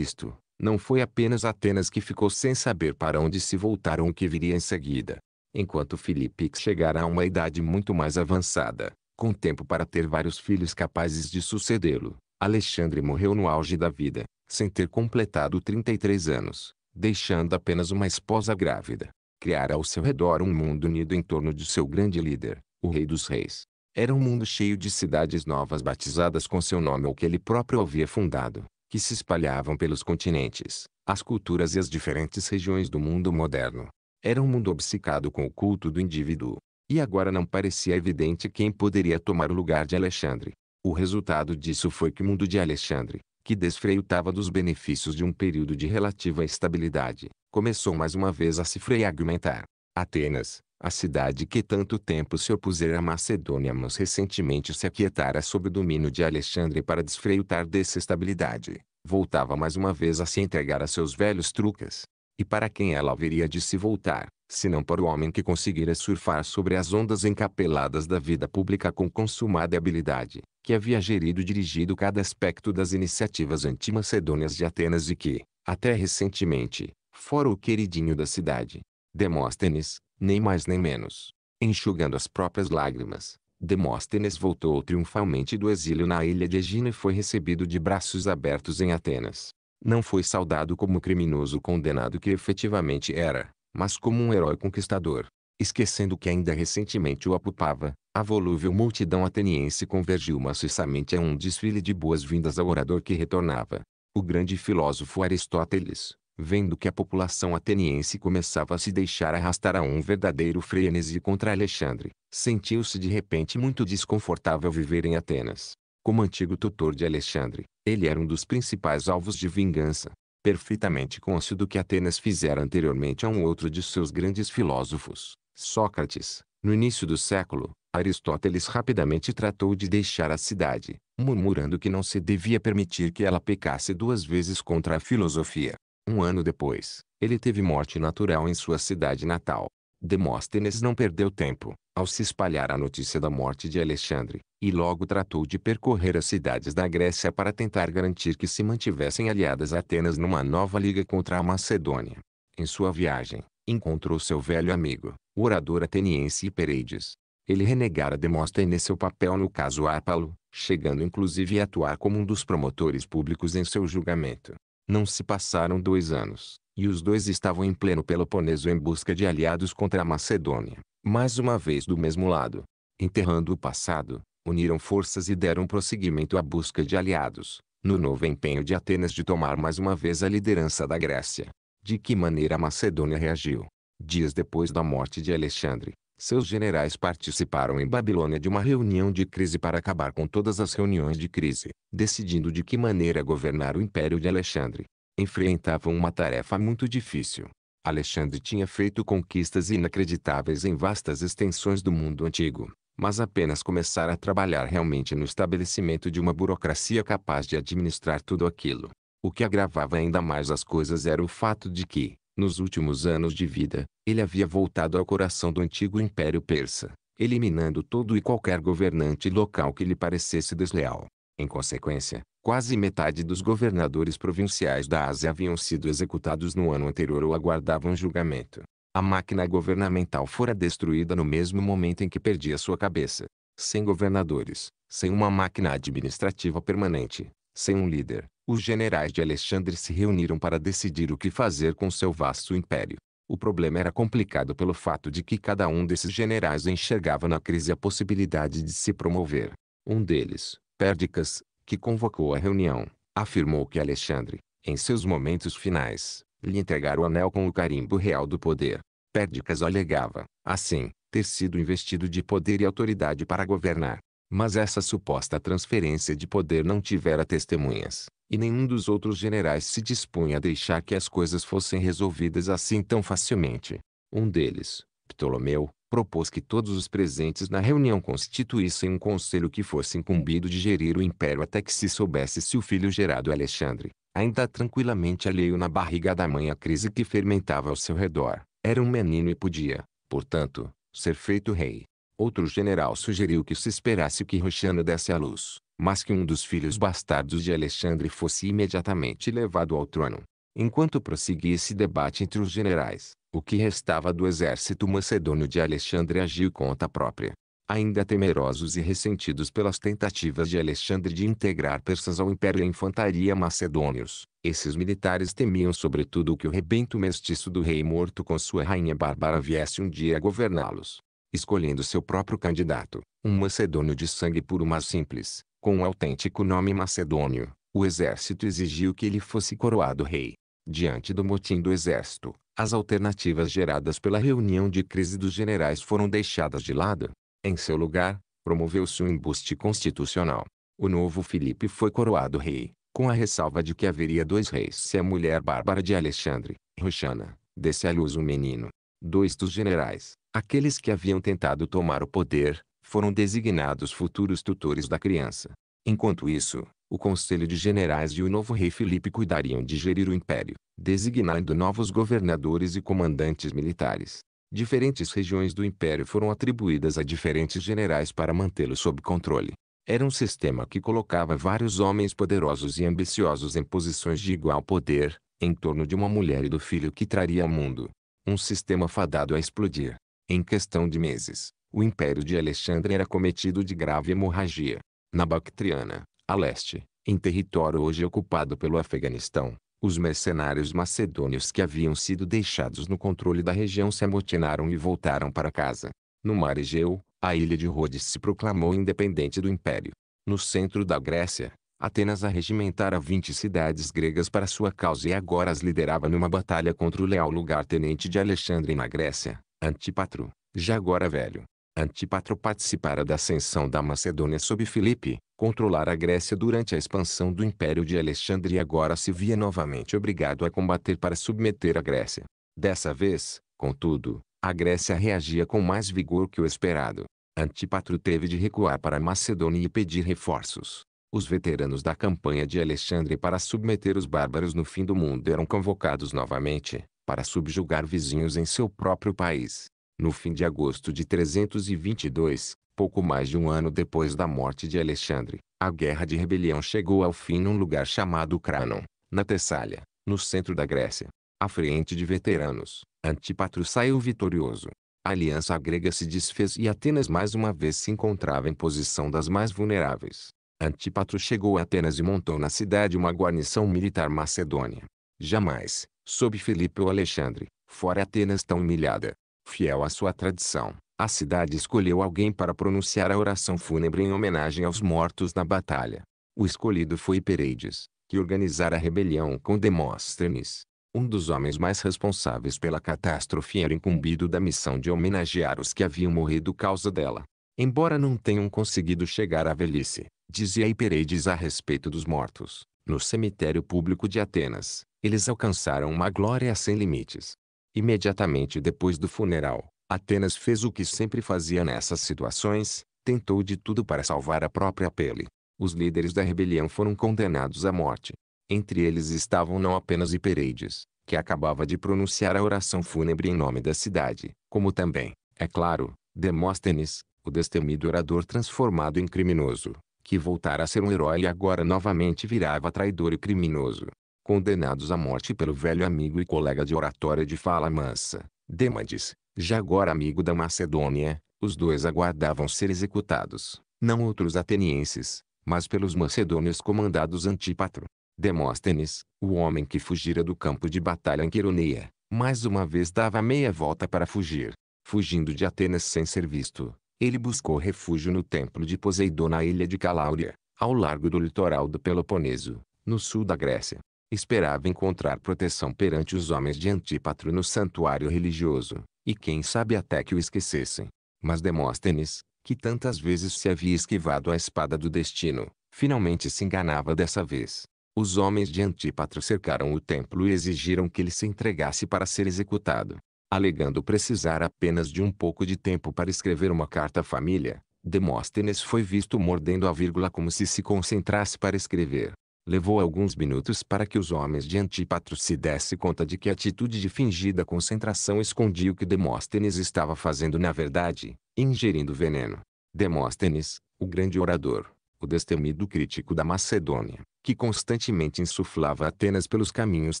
não foi apenas Atenas que ficou sem saber para onde se voltar o que viria em seguida. Enquanto Filipe chegara a uma idade muito mais avançada, com tempo para ter vários filhos capazes de sucedê-lo, Alexandre morreu no auge da vida, sem ter completado 33 anos, deixando apenas uma esposa grávida. Criara ao seu redor um mundo unido em torno de seu grande líder, o Rei dos Reis. Era um mundo cheio de cidades novas batizadas com seu nome ou que ele próprio havia fundado, que se espalhavam pelos continentes, as culturas e as diferentes regiões do mundo moderno. Era um mundo obcecado com o culto do indivíduo. E agora não parecia evidente quem poderia tomar o lugar de Alexandre. O resultado disso foi que o mundo de Alexandre, que desfreutava dos benefícios de um período de relativa estabilidade, começou mais uma vez a se fragmentar. Atenas, a cidade que tanto tempo se opusera à Macedônia mas recentemente se aquietara sob o domínio de Alexandre para desfreutar dessa estabilidade, voltava mais uma vez a se entregar a seus velhos truques. E para quem ela haveria de se voltar? senão para o homem que conseguira surfar sobre as ondas encapeladas da vida pública com consumada habilidade, que havia gerido e dirigido cada aspecto das iniciativas antimacedônias de Atenas e que, até recentemente, fora o queridinho da cidade. Demóstenes, nem mais nem menos. Enxugando as próprias lágrimas, Demóstenes voltou triunfalmente do exílio na ilha de Egina e foi recebido de braços abertos em Atenas. Não foi saudado como criminoso condenado que efetivamente era, mas como um herói conquistador. Esquecendo que ainda recentemente o apupava, a volúvel multidão ateniense convergiu maciçamente a um desfile de boas-vindas ao orador que retornava. O grande filósofo Aristóteles, vendo que a população ateniense começava a se deixar arrastar a um verdadeiro frenesi contra Alexandre, sentiu-se de repente muito desconfortável viver em Atenas. Como antigo tutor de Alexandre, ele era um dos principais alvos de vingança perfeitamente cônscio do que Atenas fizera anteriormente a um outro de seus grandes filósofos, Sócrates. No início do século, Aristóteles rapidamente tratou de deixar a cidade, murmurando que não se devia permitir que ela pecasse duas vezes contra a filosofia. Um ano depois, ele teve morte natural em sua cidade natal. Demóstenes não perdeu tempo, ao se espalhar a notícia da morte de Alexandre, e logo tratou de percorrer as cidades da Grécia para tentar garantir que se mantivessem aliadas Atenas numa nova liga contra a Macedônia. Em sua viagem, encontrou seu velho amigo, o orador ateniense Hipereides. Ele renegara Demóstenes seu papel no caso Ápalo, chegando inclusive a atuar como um dos promotores públicos em seu julgamento. Não se passaram dois anos, e os dois estavam em pleno Peloponeso em busca de aliados contra a Macedônia, mais uma vez do mesmo lado. Enterrando o passado, uniram forças e deram prosseguimento à busca de aliados, no novo empenho de Atenas de tomar mais uma vez a liderança da Grécia. De que maneira a Macedônia reagiu? Dias depois da morte de Alexandre, seus generais participaram em Babilônia de uma reunião de crise para acabar com todas as reuniões de crise, decidindo de que maneira governar o império de Alexandre enfrentavam uma tarefa muito difícil. Alexandre tinha feito conquistas inacreditáveis em vastas extensões do mundo antigo, mas apenas começara a trabalhar realmente no estabelecimento de uma burocracia capaz de administrar tudo aquilo. O que agravava ainda mais as coisas era o fato de que, nos últimos anos de vida, ele havia voltado ao coração do antigo Império Persa, eliminando todo e qualquer governante local que lhe parecesse desleal. Em consequência, Quase metade dos governadores provinciais da Ásia haviam sido executados no ano anterior ou aguardavam julgamento. A máquina governamental fora destruída no mesmo momento em que perdia sua cabeça. Sem governadores, sem uma máquina administrativa permanente, sem um líder, os generais de Alexandre se reuniram para decidir o que fazer com seu vasto império. O problema era complicado pelo fato de que cada um desses generais enxergava na crise a possibilidade de se promover. Um deles, Pérdicas, que convocou a reunião, afirmou que Alexandre, em seus momentos finais, lhe entregara o anel com o carimbo real do poder. Pérdicas alegava, assim, ter sido investido de poder e autoridade para governar. Mas essa suposta transferência de poder não tivera testemunhas, e nenhum dos outros generais se dispunha a deixar que as coisas fossem resolvidas assim tão facilmente. Um deles, Ptolomeu propôs que todos os presentes na reunião constituíssem um conselho que fosse incumbido de gerir o império até que se soubesse se o filho gerado Alexandre, ainda tranquilamente alheio na barriga da mãe a crise que fermentava ao seu redor, era um menino e podia, portanto, ser feito rei. Outro general sugeriu que se esperasse que Roxana desse à luz, mas que um dos filhos bastardos de Alexandre fosse imediatamente levado ao trono. Enquanto prosseguia esse debate entre os generais, o que restava do exército macedônio de Alexandre agiu conta própria. Ainda temerosos e ressentidos pelas tentativas de Alexandre de integrar persas ao império e infantaria macedônios, esses militares temiam sobretudo que o rebento mestiço do rei morto com sua rainha Bárbara viesse um dia a governá-los. Escolhendo seu próprio candidato, um macedônio de sangue puro mas simples, com um autêntico nome macedônio, o exército exigiu que ele fosse coroado rei. Diante do motim do exército, as alternativas geradas pela reunião de crise dos generais foram deixadas de lado. Em seu lugar, promoveu-se um embuste constitucional. O novo Felipe foi coroado rei, com a ressalva de que haveria dois reis se a mulher Bárbara de Alexandre, Roxana, desse à luz um menino. Dois dos generais, aqueles que haviam tentado tomar o poder, foram designados futuros tutores da criança. Enquanto isso, o Conselho de Generais e o novo rei Filipe cuidariam de gerir o império, designando novos governadores e comandantes militares. Diferentes regiões do império foram atribuídas a diferentes generais para mantê-lo sob controle. Era um sistema que colocava vários homens poderosos e ambiciosos em posições de igual poder, em torno de uma mulher e do filho que traria ao mundo. Um sistema fadado a explodir. Em questão de meses, o império de Alexandre era cometido de grave hemorragia. Na Bactriana, a leste, em território hoje ocupado pelo Afeganistão, os mercenários macedônios que haviam sido deixados no controle da região se amotinaram e voltaram para casa. No mar Egeu, a ilha de Rhodes se proclamou independente do império. No centro da Grécia, Atenas arregimentara 20 cidades gregas para sua causa e agora as liderava numa batalha contra o leal lugar-tenente de Alexandre na Grécia, Antipatro, já agora velho. Antípatro participara da ascensão da Macedônia sob Filipe, controlar a Grécia durante a expansão do Império de Alexandre e agora se via novamente obrigado a combater para submeter a Grécia. Dessa vez, contudo, a Grécia reagia com mais vigor que o esperado. Antípatro teve de recuar para a Macedônia e pedir reforços. Os veteranos da campanha de Alexandre para submeter os bárbaros no fim do mundo eram convocados novamente, para subjugar vizinhos em seu próprio país no fim de agosto de 322, pouco mais de um ano depois da morte de Alexandre, a guerra de rebelião chegou ao fim num lugar chamado Cranon, na Tessália, no centro da Grécia. À frente de veteranos, Antipatro saiu vitorioso. A aliança grega se desfez e Atenas mais uma vez se encontrava em posição das mais vulneráveis. Antipatro chegou a Atenas e montou na cidade uma guarnição militar macedônia. Jamais, sob Filipe ou Alexandre, fora Atenas tão humilhada, Fiel à sua tradição, a cidade escolheu alguém para pronunciar a oração fúnebre em homenagem aos mortos na batalha. O escolhido foi Pereides, que organizara a rebelião com Demóstenes. Um dos homens mais responsáveis pela catástrofe era incumbido da missão de homenagear os que haviam morrido causa dela. Embora não tenham conseguido chegar à velhice, dizia Hipereides a respeito dos mortos, no cemitério público de Atenas, eles alcançaram uma glória sem limites. Imediatamente depois do funeral, Atenas fez o que sempre fazia nessas situações, tentou de tudo para salvar a própria pele. Os líderes da rebelião foram condenados à morte. Entre eles estavam não apenas Hipereides, que acabava de pronunciar a oração fúnebre em nome da cidade, como também, é claro, Demóstenes, o destemido orador transformado em criminoso, que voltara a ser um herói e agora novamente virava traidor e criminoso condenados à morte pelo velho amigo e colega de oratória de fala mansa, Demades, já agora amigo da Macedônia, os dois aguardavam ser executados, não outros atenienses, mas pelos macedônios comandados Antípatro. Demóstenes, o homem que fugira do campo de batalha em Queroneia, mais uma vez dava meia volta para fugir. Fugindo de Atenas sem ser visto, ele buscou refúgio no templo de Poseidon na ilha de Caláuria, ao largo do litoral do Peloponeso, no sul da Grécia. Esperava encontrar proteção perante os homens de Antípatro no santuário religioso, e quem sabe até que o esquecessem. Mas Demóstenes, que tantas vezes se havia esquivado à espada do destino, finalmente se enganava dessa vez. Os homens de Antípatro cercaram o templo e exigiram que ele se entregasse para ser executado. Alegando precisar apenas de um pouco de tempo para escrever uma carta à família, Demóstenes foi visto mordendo a vírgula como se se concentrasse para escrever. Levou alguns minutos para que os homens de Antípatro se desse conta de que a atitude de fingida concentração escondia o que Demóstenes estava fazendo na verdade, ingerindo veneno. Demóstenes, o grande orador, o destemido crítico da Macedônia, que constantemente insuflava Atenas pelos caminhos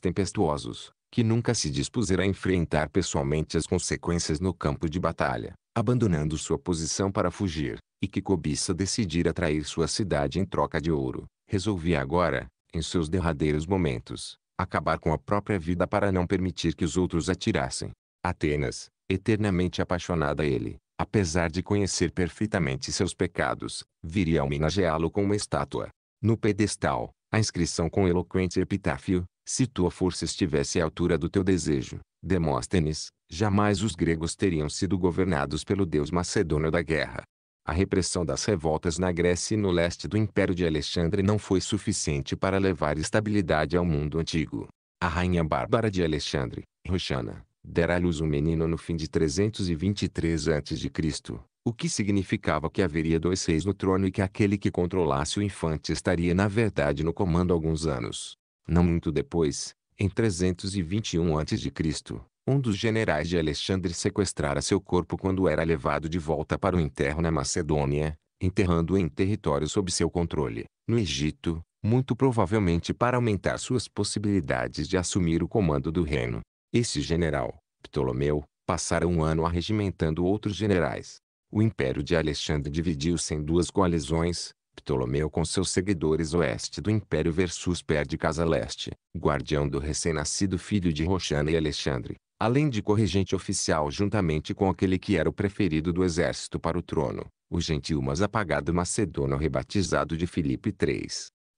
tempestuosos, que nunca se dispusera a enfrentar pessoalmente as consequências no campo de batalha, abandonando sua posição para fugir, e que cobiça decidir atrair sua cidade em troca de ouro, Resolvia agora, em seus derradeiros momentos, acabar com a própria vida para não permitir que os outros a tirassem. Atenas, eternamente apaixonada a ele, apesar de conhecer perfeitamente seus pecados, viria a homenageá-lo com uma estátua. No pedestal, a inscrição com eloquente epitáfio, se tua força estivesse à altura do teu desejo, Demóstenes, jamais os gregos teriam sido governados pelo deus macedônio da guerra. A repressão das revoltas na Grécia e no leste do Império de Alexandre não foi suficiente para levar estabilidade ao mundo antigo. A rainha Bárbara de Alexandre, Roxana, dera à luz um menino no fim de 323 a.C., o que significava que haveria dois reis no trono e que aquele que controlasse o infante estaria na verdade no comando alguns anos. Não muito depois, em 321 a.C., um dos generais de Alexandre sequestrara seu corpo quando era levado de volta para o enterro na Macedônia, enterrando-o em território sob seu controle, no Egito, muito provavelmente para aumentar suas possibilidades de assumir o comando do reino. Esse general, Ptolomeu, passara um ano arregimentando outros generais. O império de Alexandre dividiu-se em duas coalizões, Ptolomeu com seus seguidores oeste do império versus Pé de Casa Leste, guardião do recém-nascido filho de Roxana e Alexandre além de corregente oficial juntamente com aquele que era o preferido do exército para o trono, o gentil mas apagado macedono rebatizado de Filipe III.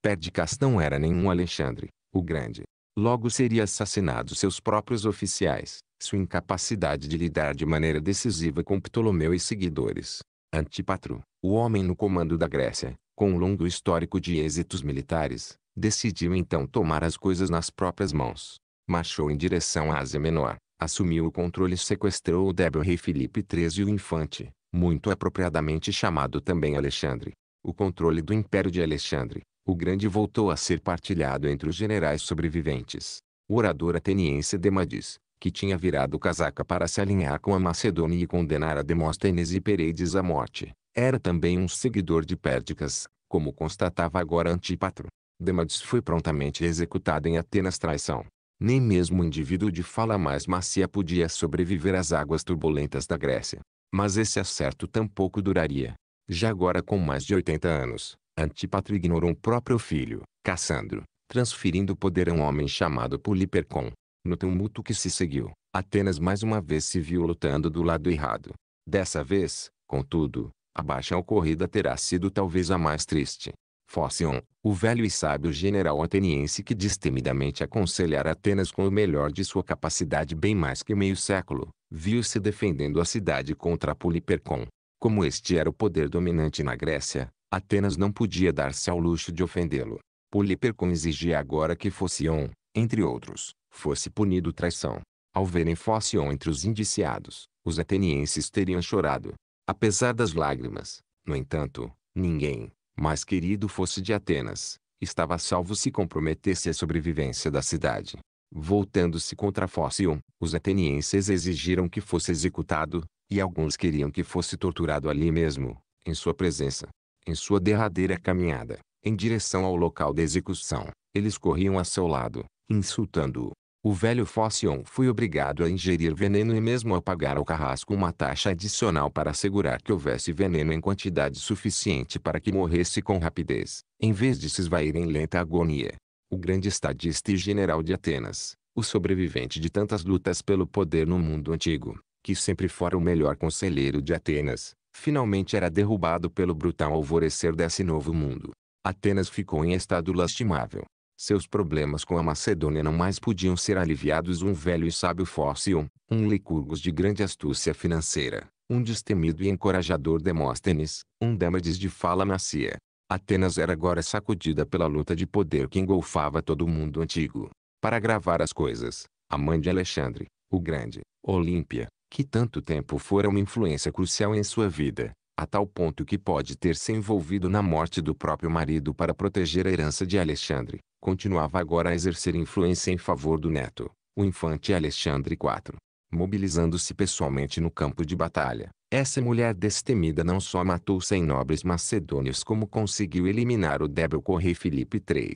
Perdicas não era nenhum Alexandre, o Grande. Logo seria assassinado seus próprios oficiais, sua incapacidade de lidar de maneira decisiva com Ptolomeu e seguidores. Antipatro, o homem no comando da Grécia, com um longo histórico de êxitos militares, decidiu então tomar as coisas nas próprias mãos. Marchou em direção à Ásia Menor, assumiu o controle e sequestrou o débil rei Felipe XIII e o infante, muito apropriadamente chamado também Alexandre. O controle do império de Alexandre, o Grande voltou a ser partilhado entre os generais sobreviventes. O orador ateniense Demades, que tinha virado casaca para se alinhar com a Macedônia e condenar a Demóstenes e Pereides à morte, era também um seguidor de Pérdicas, como constatava agora Antípatro. Demades foi prontamente executado em Atenas traição, nem mesmo um indivíduo de fala mais macia podia sobreviver às águas turbulentas da Grécia. Mas esse acerto tampouco duraria. Já agora com mais de 80 anos, Antípatro ignorou um próprio filho, Cassandro, transferindo o poder a um homem chamado Polipercon. No tumulto que se seguiu, Atenas mais uma vez se viu lutando do lado errado. Dessa vez, contudo, a baixa ocorrida terá sido talvez a mais triste. Fócion, o velho e sábio general ateniense que destemidamente aconselhara Atenas com o melhor de sua capacidade bem mais que meio século, viu-se defendendo a cidade contra Polipercon. Como este era o poder dominante na Grécia, Atenas não podia dar-se ao luxo de ofendê-lo. Polipercon exigia agora que Fócion, entre outros, fosse punido traição. Ao verem Fócion entre os indiciados, os atenienses teriam chorado. Apesar das lágrimas, no entanto, ninguém, mais querido fosse de Atenas, estava salvo se comprometesse a sobrevivência da cidade. Voltando-se contra Fócion, os atenienses exigiram que fosse executado, e alguns queriam que fosse torturado ali mesmo, em sua presença. Em sua derradeira caminhada, em direção ao local da execução, eles corriam a seu lado, insultando-o, o velho Fóssion foi obrigado a ingerir veneno e mesmo a pagar ao carrasco uma taxa adicional para assegurar que houvesse veneno em quantidade suficiente para que morresse com rapidez, em vez de se esvair em lenta agonia. O grande estadista e general de Atenas, o sobrevivente de tantas lutas pelo poder no mundo antigo, que sempre fora o melhor conselheiro de Atenas, finalmente era derrubado pelo brutal alvorecer desse novo mundo. Atenas ficou em estado lastimável, seus problemas com a Macedônia não mais podiam ser aliviados um velho e sábio Fócio, um licurgos de grande astúcia financeira, um destemido e encorajador Demóstenes, um Dâmades de fala macia. Atenas era agora sacudida pela luta de poder que engolfava todo o mundo antigo. Para agravar as coisas, a mãe de Alexandre, o Grande, Olímpia, que tanto tempo fora uma influência crucial em sua vida, a tal ponto que pode ter se envolvido na morte do próprio marido para proteger a herança de Alexandre, continuava agora a exercer influência em favor do neto, o infante Alexandre IV. Mobilizando-se pessoalmente no campo de batalha, essa mulher destemida não só matou cem nobres macedônios como conseguiu eliminar o débil Correio Filipe III.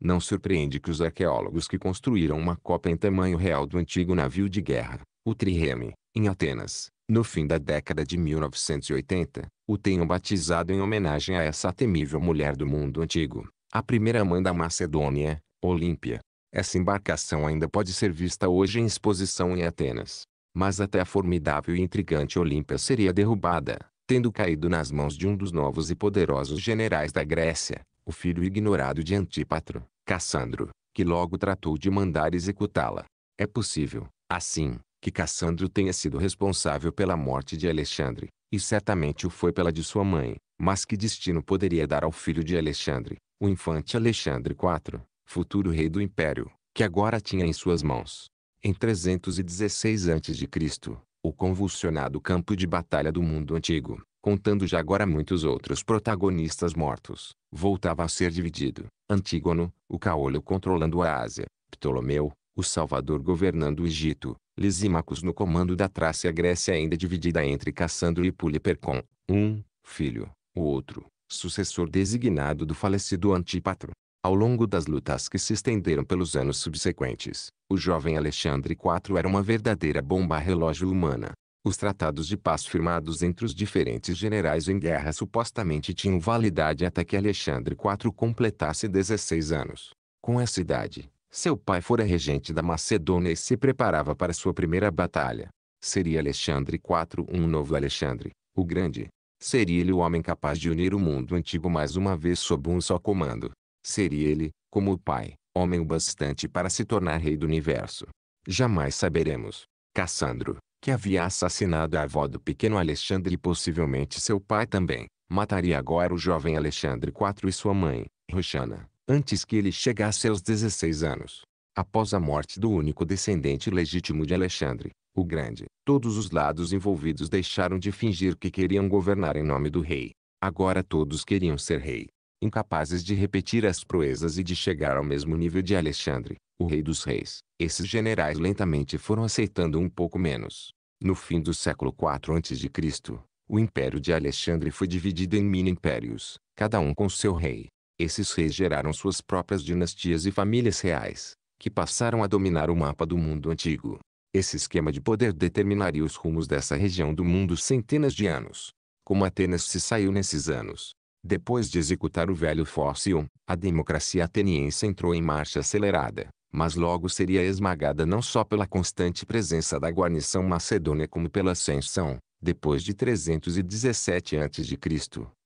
Não surpreende que os arqueólogos que construíram uma cópia em tamanho real do antigo navio de guerra, o Trireme, em Atenas, no fim da década de 1980, o tenham batizado em homenagem a essa temível mulher do mundo antigo, a primeira mãe da Macedônia, Olímpia. Essa embarcação ainda pode ser vista hoje em exposição em Atenas. Mas até a formidável e intrigante Olímpia seria derrubada, tendo caído nas mãos de um dos novos e poderosos generais da Grécia, o filho ignorado de Antípatro, Cassandro, que logo tratou de mandar executá-la. É possível, assim, que Cassandro tenha sido responsável pela morte de Alexandre, e certamente o foi pela de sua mãe, mas que destino poderia dar ao filho de Alexandre, o infante Alexandre IV, futuro rei do império, que agora tinha em suas mãos. Em 316 a.C., o convulsionado campo de batalha do mundo antigo, contando já agora muitos outros protagonistas mortos, voltava a ser dividido. Antígono, o caolho controlando a Ásia, Ptolomeu, o Salvador governando o Egito, Lisímacos no comando da Trácia Grécia ainda dividida entre Cassandro e Pulipercon, um, filho, o outro, sucessor designado do falecido Antípatro. Ao longo das lutas que se estenderam pelos anos subsequentes, o jovem Alexandre IV era uma verdadeira bomba relógio humana. Os tratados de paz firmados entre os diferentes generais em guerra supostamente tinham validade até que Alexandre IV completasse 16 anos. Com essa idade, seu pai fora regente da Macedônia e se preparava para sua primeira batalha. Seria Alexandre IV um novo Alexandre, o Grande. Seria ele o homem capaz de unir o mundo antigo mais uma vez sob um só comando. Seria ele, como o pai, homem o bastante para se tornar rei do universo. Jamais saberemos. Cassandro, que havia assassinado a avó do pequeno Alexandre e possivelmente seu pai também, mataria agora o jovem Alexandre IV e sua mãe, Roxana antes que ele chegasse aos 16 anos. Após a morte do único descendente legítimo de Alexandre, o Grande, todos os lados envolvidos deixaram de fingir que queriam governar em nome do rei. Agora todos queriam ser rei. Incapazes de repetir as proezas e de chegar ao mesmo nível de Alexandre, o rei dos reis, esses generais lentamente foram aceitando um pouco menos. No fim do século IV a.C., o império de Alexandre foi dividido em mini-impérios, cada um com seu rei. Esses reis geraram suas próprias dinastias e famílias reais, que passaram a dominar o mapa do mundo antigo. Esse esquema de poder determinaria os rumos dessa região do mundo centenas de anos. Como Atenas se saiu nesses anos. Depois de executar o velho Fóssil, a democracia ateniense entrou em marcha acelerada, mas logo seria esmagada não só pela constante presença da guarnição macedônia como pela ascensão, depois de 317 a.C.,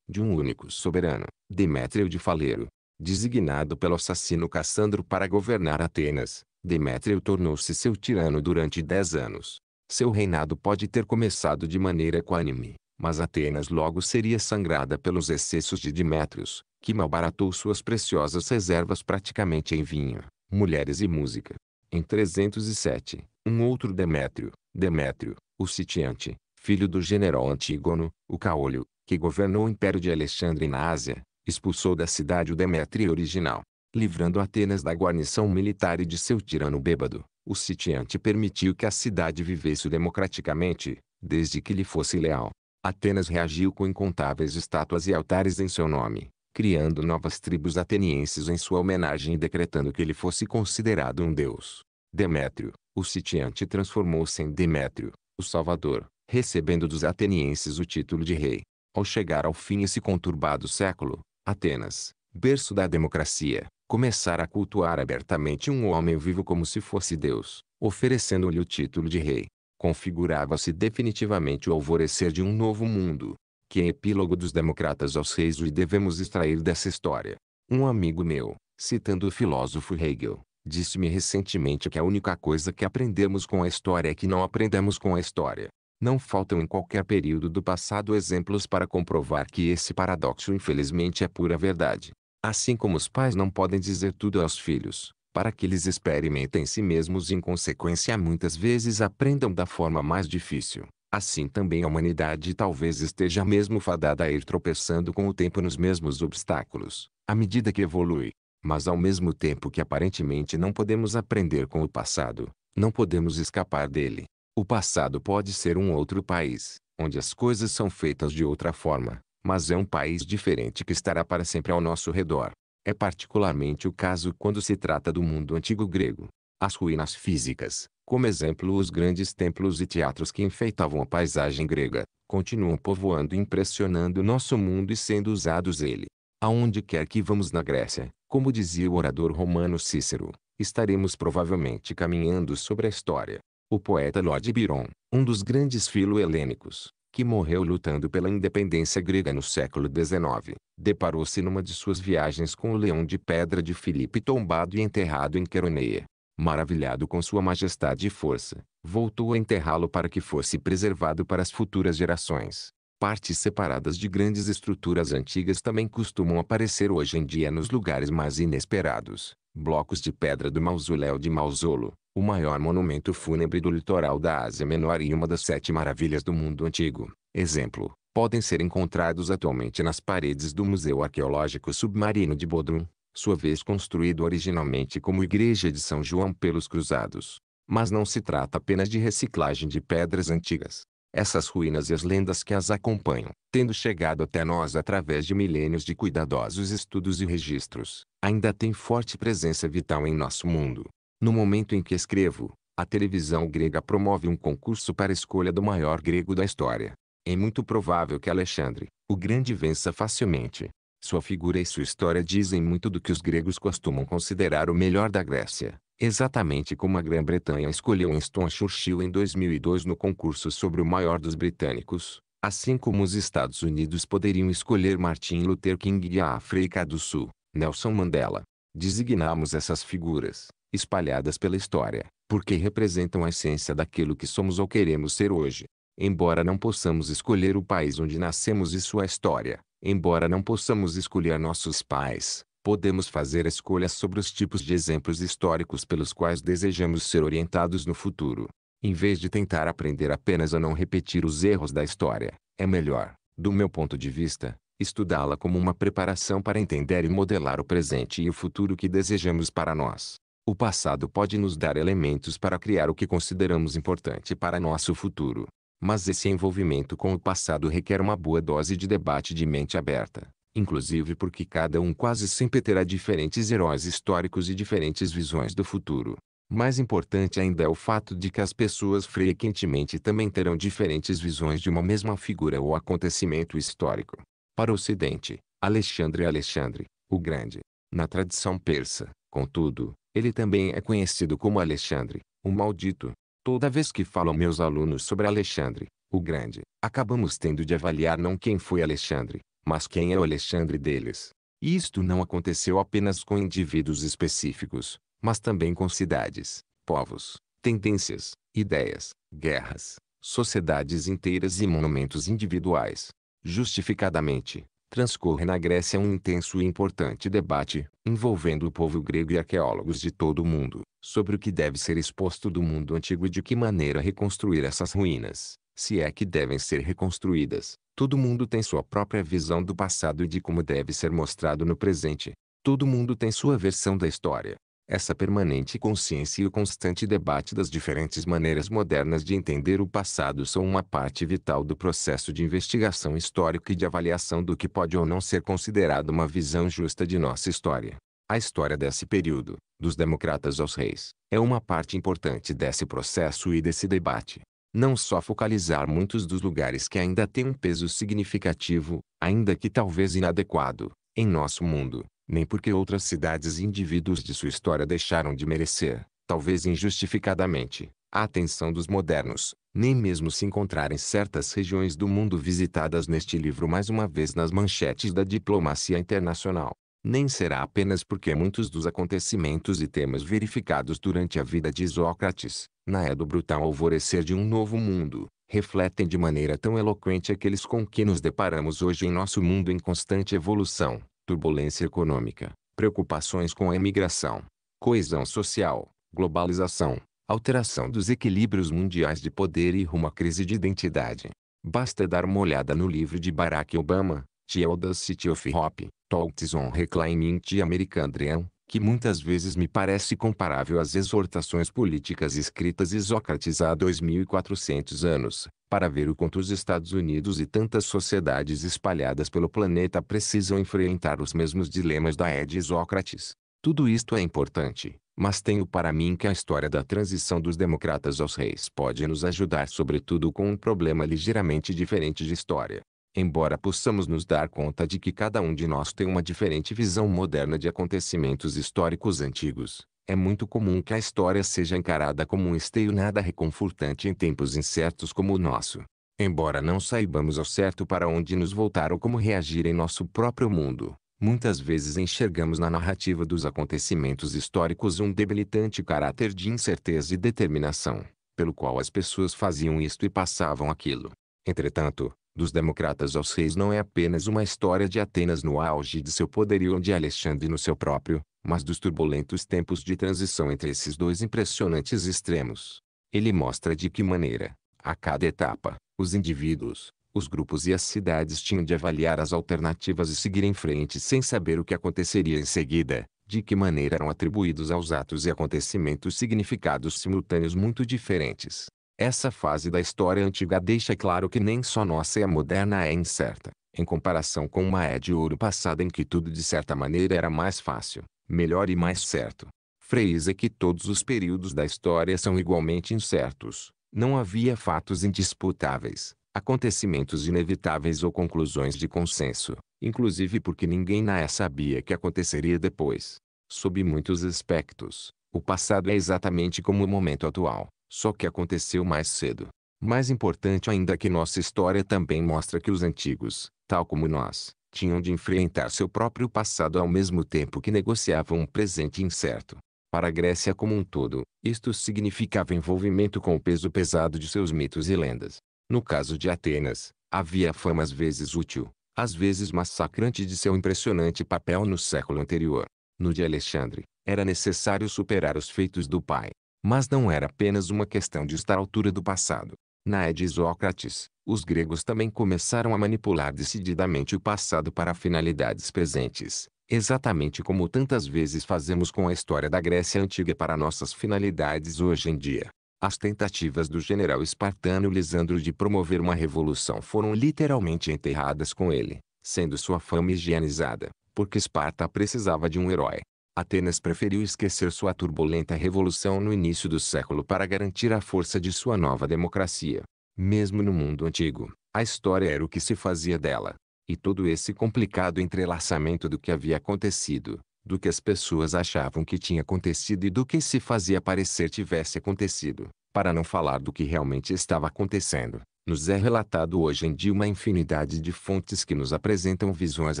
de um único soberano, Demétrio de Faleiro. Designado pelo assassino Cassandro para governar Atenas, Demétrio tornou-se seu tirano durante dez anos. Seu reinado pode ter começado de maneira equânime, mas Atenas logo seria sangrada pelos excessos de Demétrios, que malbaratou suas preciosas reservas praticamente em vinho, mulheres e música. Em 307, um outro Demétrio, Demétrio, o sitiante, filho do general Antígono, o caolho, que governou o império de Alexandre na Ásia, expulsou da cidade o Demétrio original, livrando Atenas da guarnição militar e de seu tirano bêbado. O sitiante permitiu que a cidade vivesse democraticamente, desde que lhe fosse leal. Atenas reagiu com incontáveis estátuas e altares em seu nome, criando novas tribos atenienses em sua homenagem e decretando que ele fosse considerado um deus. Demétrio, o sitiante transformou-se em Demétrio, o Salvador, recebendo dos atenienses o título de rei. Ao chegar ao fim esse conturbado século, Atenas, berço da democracia, começara a cultuar abertamente um homem vivo como se fosse Deus, oferecendo-lhe o título de rei. Configurava-se definitivamente o alvorecer de um novo mundo. Que é epílogo dos democratas aos reis lhe devemos extrair dessa história? Um amigo meu, citando o filósofo Hegel, disse-me recentemente que a única coisa que aprendemos com a história é que não aprendemos com a história. Não faltam em qualquer período do passado exemplos para comprovar que esse paradoxo infelizmente é pura verdade. Assim como os pais não podem dizer tudo aos filhos, para que eles experimentem si mesmos e em consequência muitas vezes aprendam da forma mais difícil. Assim também a humanidade talvez esteja mesmo fadada a ir tropeçando com o tempo nos mesmos obstáculos, à medida que evolui. Mas ao mesmo tempo que aparentemente não podemos aprender com o passado, não podemos escapar dele. O passado pode ser um outro país, onde as coisas são feitas de outra forma, mas é um país diferente que estará para sempre ao nosso redor. É particularmente o caso quando se trata do mundo antigo grego. As ruínas físicas, como exemplo os grandes templos e teatros que enfeitavam a paisagem grega, continuam povoando e impressionando nosso mundo e sendo usados ele. Aonde quer que vamos na Grécia, como dizia o orador romano Cícero, estaremos provavelmente caminhando sobre a história o poeta Lord Byron, um dos grandes filo-helênicos, que morreu lutando pela independência grega no século XIX, deparou-se numa de suas viagens com o leão de pedra de Filipe tombado e enterrado em Queroneia. Maravilhado com sua majestade e força, voltou a enterrá-lo para que fosse preservado para as futuras gerações. Partes separadas de grandes estruturas antigas também costumam aparecer hoje em dia nos lugares mais inesperados. Blocos de pedra do mausoléu de Mausolo, o maior monumento fúnebre do litoral da Ásia Menor e uma das sete maravilhas do mundo antigo. Exemplo, podem ser encontrados atualmente nas paredes do Museu Arqueológico Submarino de Bodrum, sua vez construído originalmente como igreja de São João pelos Cruzados. Mas não se trata apenas de reciclagem de pedras antigas. Essas ruínas e as lendas que as acompanham, tendo chegado até nós através de milênios de cuidadosos estudos e registros, ainda têm forte presença vital em nosso mundo. No momento em que escrevo, a televisão grega promove um concurso para escolha do maior grego da história. É muito provável que Alexandre, o Grande, vença facilmente. Sua figura e sua história dizem muito do que os gregos costumam considerar o melhor da Grécia, exatamente como a Grã-Bretanha escolheu Winston Churchill em 2002 no concurso sobre o maior dos britânicos, assim como os Estados Unidos poderiam escolher Martin Luther King e a África do Sul, Nelson Mandela. Designamos essas figuras, espalhadas pela história, porque representam a essência daquilo que somos ou queremos ser hoje. Embora não possamos escolher o país onde nascemos e sua história, embora não possamos escolher nossos pais, podemos fazer escolhas sobre os tipos de exemplos históricos pelos quais desejamos ser orientados no futuro. Em vez de tentar aprender apenas a não repetir os erros da história, é melhor, do meu ponto de vista, estudá-la como uma preparação para entender e modelar o presente e o futuro que desejamos para nós. O passado pode nos dar elementos para criar o que consideramos importante para nosso futuro. Mas esse envolvimento com o passado requer uma boa dose de debate de mente aberta, inclusive porque cada um quase sempre terá diferentes heróis históricos e diferentes visões do futuro. Mais importante ainda é o fato de que as pessoas frequentemente também terão diferentes visões de uma mesma figura ou acontecimento histórico. Para o Ocidente, Alexandre Alexandre, o Grande, na tradição persa, contudo, ele também é conhecido como Alexandre, o maldito. Toda vez que falam meus alunos sobre Alexandre, o grande, acabamos tendo de avaliar não quem foi Alexandre, mas quem é o Alexandre deles. E isto não aconteceu apenas com indivíduos específicos, mas também com cidades, povos, tendências, ideias, guerras, sociedades inteiras e monumentos individuais. Justificadamente, transcorre na Grécia um intenso e importante debate, envolvendo o povo grego e arqueólogos de todo o mundo, sobre o que deve ser exposto do mundo antigo e de que maneira reconstruir essas ruínas, se é que devem ser reconstruídas. Todo mundo tem sua própria visão do passado e de como deve ser mostrado no presente. Todo mundo tem sua versão da história, essa permanente consciência e o constante debate das diferentes maneiras modernas de entender o passado são uma parte vital do processo de investigação histórica e de avaliação do que pode ou não ser considerado uma visão justa de nossa história. A história desse período, dos democratas aos reis, é uma parte importante desse processo e desse debate. Não só focalizar muitos dos lugares que ainda têm um peso significativo, ainda que talvez inadequado, em nosso mundo, nem porque outras cidades e indivíduos de sua história deixaram de merecer, talvez injustificadamente, a atenção dos modernos, nem mesmo se encontrarem certas regiões do mundo visitadas neste livro mais uma vez nas manchetes da diplomacia internacional. Nem será apenas porque muitos dos acontecimentos e temas verificados durante a vida de Sócrates, na é do brutal alvorecer de um novo mundo, refletem de maneira tão eloquente aqueles com que nos deparamos hoje em nosso mundo em constante evolução, turbulência econômica, preocupações com a imigração, coesão social, globalização, alteração dos equilíbrios mundiais de poder e rumo à crise de identidade. Basta dar uma olhada no livro de Barack Obama, The Audacity of Hope, Talks on Reclaiming the American Dream, que muitas vezes me parece comparável às exortações políticas escritas de Sócrates há 2400 anos, para ver o quanto os Estados Unidos e tantas sociedades espalhadas pelo planeta precisam enfrentar os mesmos dilemas da Ed Sócrates. Tudo isto é importante, mas tenho para mim que a história da transição dos democratas aos reis pode nos ajudar sobretudo com um problema ligeiramente diferente de história. Embora possamos nos dar conta de que cada um de nós tem uma diferente visão moderna de acontecimentos históricos antigos, é muito comum que a história seja encarada como um esteio nada reconfortante em tempos incertos como o nosso. Embora não saibamos ao certo para onde nos voltar ou como reagir em nosso próprio mundo, muitas vezes enxergamos na narrativa dos acontecimentos históricos um debilitante caráter de incerteza e determinação, pelo qual as pessoas faziam isto e passavam aquilo. Entretanto, dos Democratas aos Reis não é apenas uma história de Atenas no auge de seu poderio ou de Alexandre no seu próprio, mas dos turbulentos tempos de transição entre esses dois impressionantes extremos. Ele mostra de que maneira, a cada etapa, os indivíduos, os grupos e as cidades tinham de avaliar as alternativas e seguir em frente sem saber o que aconteceria em seguida, de que maneira eram atribuídos aos atos e acontecimentos significados simultâneos muito diferentes. Essa fase da história antiga deixa claro que nem só nossa e a moderna é incerta, em comparação com uma é de ouro passada em que tudo de certa maneira era mais fácil, melhor e mais certo. Freize que todos os períodos da história são igualmente incertos. Não havia fatos indisputáveis, acontecimentos inevitáveis ou conclusões de consenso, inclusive porque ninguém na é sabia que aconteceria depois. Sob muitos aspectos, o passado é exatamente como o momento atual, só que aconteceu mais cedo. Mais importante ainda é que nossa história também mostra que os antigos, tal como nós, tinham de enfrentar seu próprio passado ao mesmo tempo que negociavam um presente incerto. Para a Grécia como um todo, isto significava envolvimento com o peso pesado de seus mitos e lendas. No caso de Atenas, havia a fama às vezes útil, às vezes massacrante de seu impressionante papel no século anterior. No de Alexandre, era necessário superar os feitos do pai. Mas não era apenas uma questão de estar à altura do passado. Na é de Sócrates, os gregos também começaram a manipular decididamente o passado para finalidades presentes, exatamente como tantas vezes fazemos com a história da Grécia Antiga para nossas finalidades hoje em dia. As tentativas do general espartano Lisandro de promover uma revolução foram literalmente enterradas com ele, sendo sua fama higienizada, porque Esparta precisava de um herói, Atenas preferiu esquecer sua turbulenta revolução no início do século para garantir a força de sua nova democracia. Mesmo no mundo antigo, a história era o que se fazia dela. E todo esse complicado entrelaçamento do que havia acontecido, do que as pessoas achavam que tinha acontecido e do que se fazia parecer tivesse acontecido, para não falar do que realmente estava acontecendo, nos é relatado hoje em dia uma infinidade de fontes que nos apresentam visões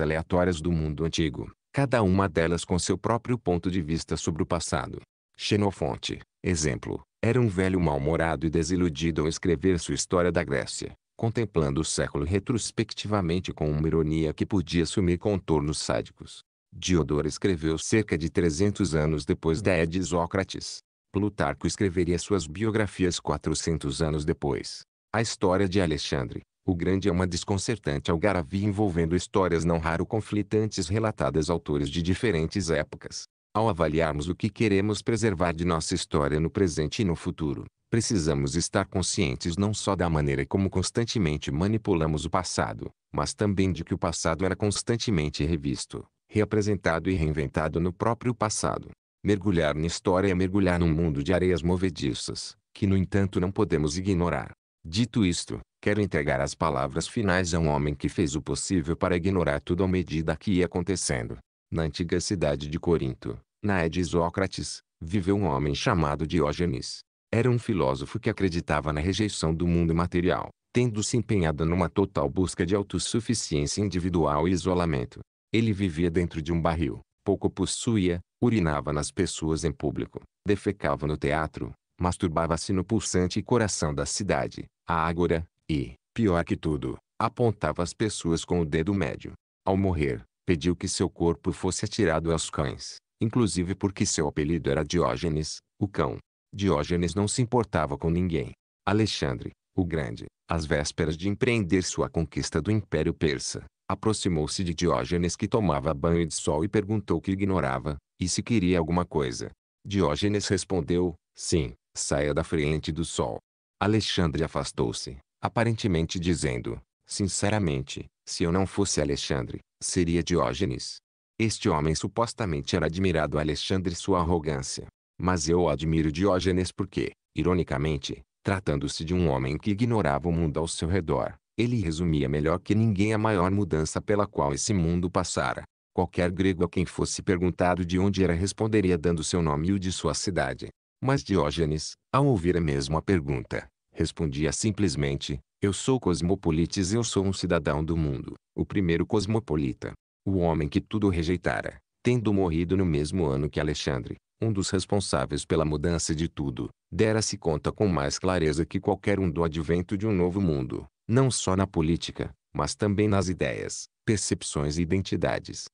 aleatórias do mundo antigo, cada uma delas com seu próprio ponto de vista sobre o passado. Xenofonte, exemplo, era um velho mal-humorado e desiludido ao escrever sua história da Grécia, contemplando o século retrospectivamente com uma ironia que podia assumir contornos sádicos. Diodoro escreveu cerca de 300 anos depois da de Sócrates. Plutarco escreveria suas biografias 400 anos depois. A história de Alexandre, o Grande é uma desconcertante algaravia envolvendo histórias não raro conflitantes relatadas a autores de diferentes épocas. Ao avaliarmos o que queremos preservar de nossa história no presente e no futuro, precisamos estar conscientes não só da maneira como constantemente manipulamos o passado, mas também de que o passado era constantemente revisto, reapresentado e reinventado no próprio passado. Mergulhar na história é mergulhar num mundo de areias movediças, que no entanto não podemos ignorar. Dito isto, Quero entregar as palavras finais a um homem que fez o possível para ignorar tudo à medida que ia acontecendo. Na antiga cidade de Corinto, na de Sócrates, viveu um homem chamado Diógenes. Era um filósofo que acreditava na rejeição do mundo material, tendo se empenhado numa total busca de autossuficiência individual e isolamento. Ele vivia dentro de um barril, pouco possuía, urinava nas pessoas em público, defecava no teatro, masturbava-se no pulsante coração da cidade, a Ágora, e, pior que tudo, apontava as pessoas com o dedo médio. Ao morrer, pediu que seu corpo fosse atirado aos cães, inclusive porque seu apelido era Diógenes, o cão. Diógenes não se importava com ninguém. Alexandre, o Grande, às vésperas de empreender sua conquista do Império Persa, aproximou-se de Diógenes que tomava banho de sol e perguntou que ignorava, e se queria alguma coisa. Diógenes respondeu, sim, saia da frente do sol. Alexandre afastou-se, aparentemente dizendo, sinceramente, se eu não fosse Alexandre, seria Diógenes. Este homem supostamente era admirado Alexandre sua arrogância. Mas eu admiro Diógenes porque, ironicamente, tratando-se de um homem que ignorava o mundo ao seu redor, ele resumia melhor que ninguém a maior mudança pela qual esse mundo passara. Qualquer grego a quem fosse perguntado de onde era responderia dando seu nome e o de sua cidade. Mas Diógenes, ao ouvir a mesma pergunta, Respondia simplesmente: Eu sou cosmopolites, eu sou um cidadão do mundo, o primeiro cosmopolita. O homem que tudo rejeitara, tendo morrido no mesmo ano que Alexandre, um dos responsáveis pela mudança de tudo, dera-se conta com mais clareza que qualquer um do advento de um novo mundo, não só na política, mas também nas ideias, percepções e identidades.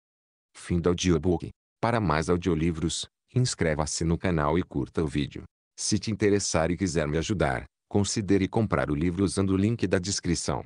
Fim do audiobook. Para mais audiolivros, inscreva-se no canal e curta o vídeo. Se te interessar e quiser me ajudar, considere comprar o livro usando o link da descrição.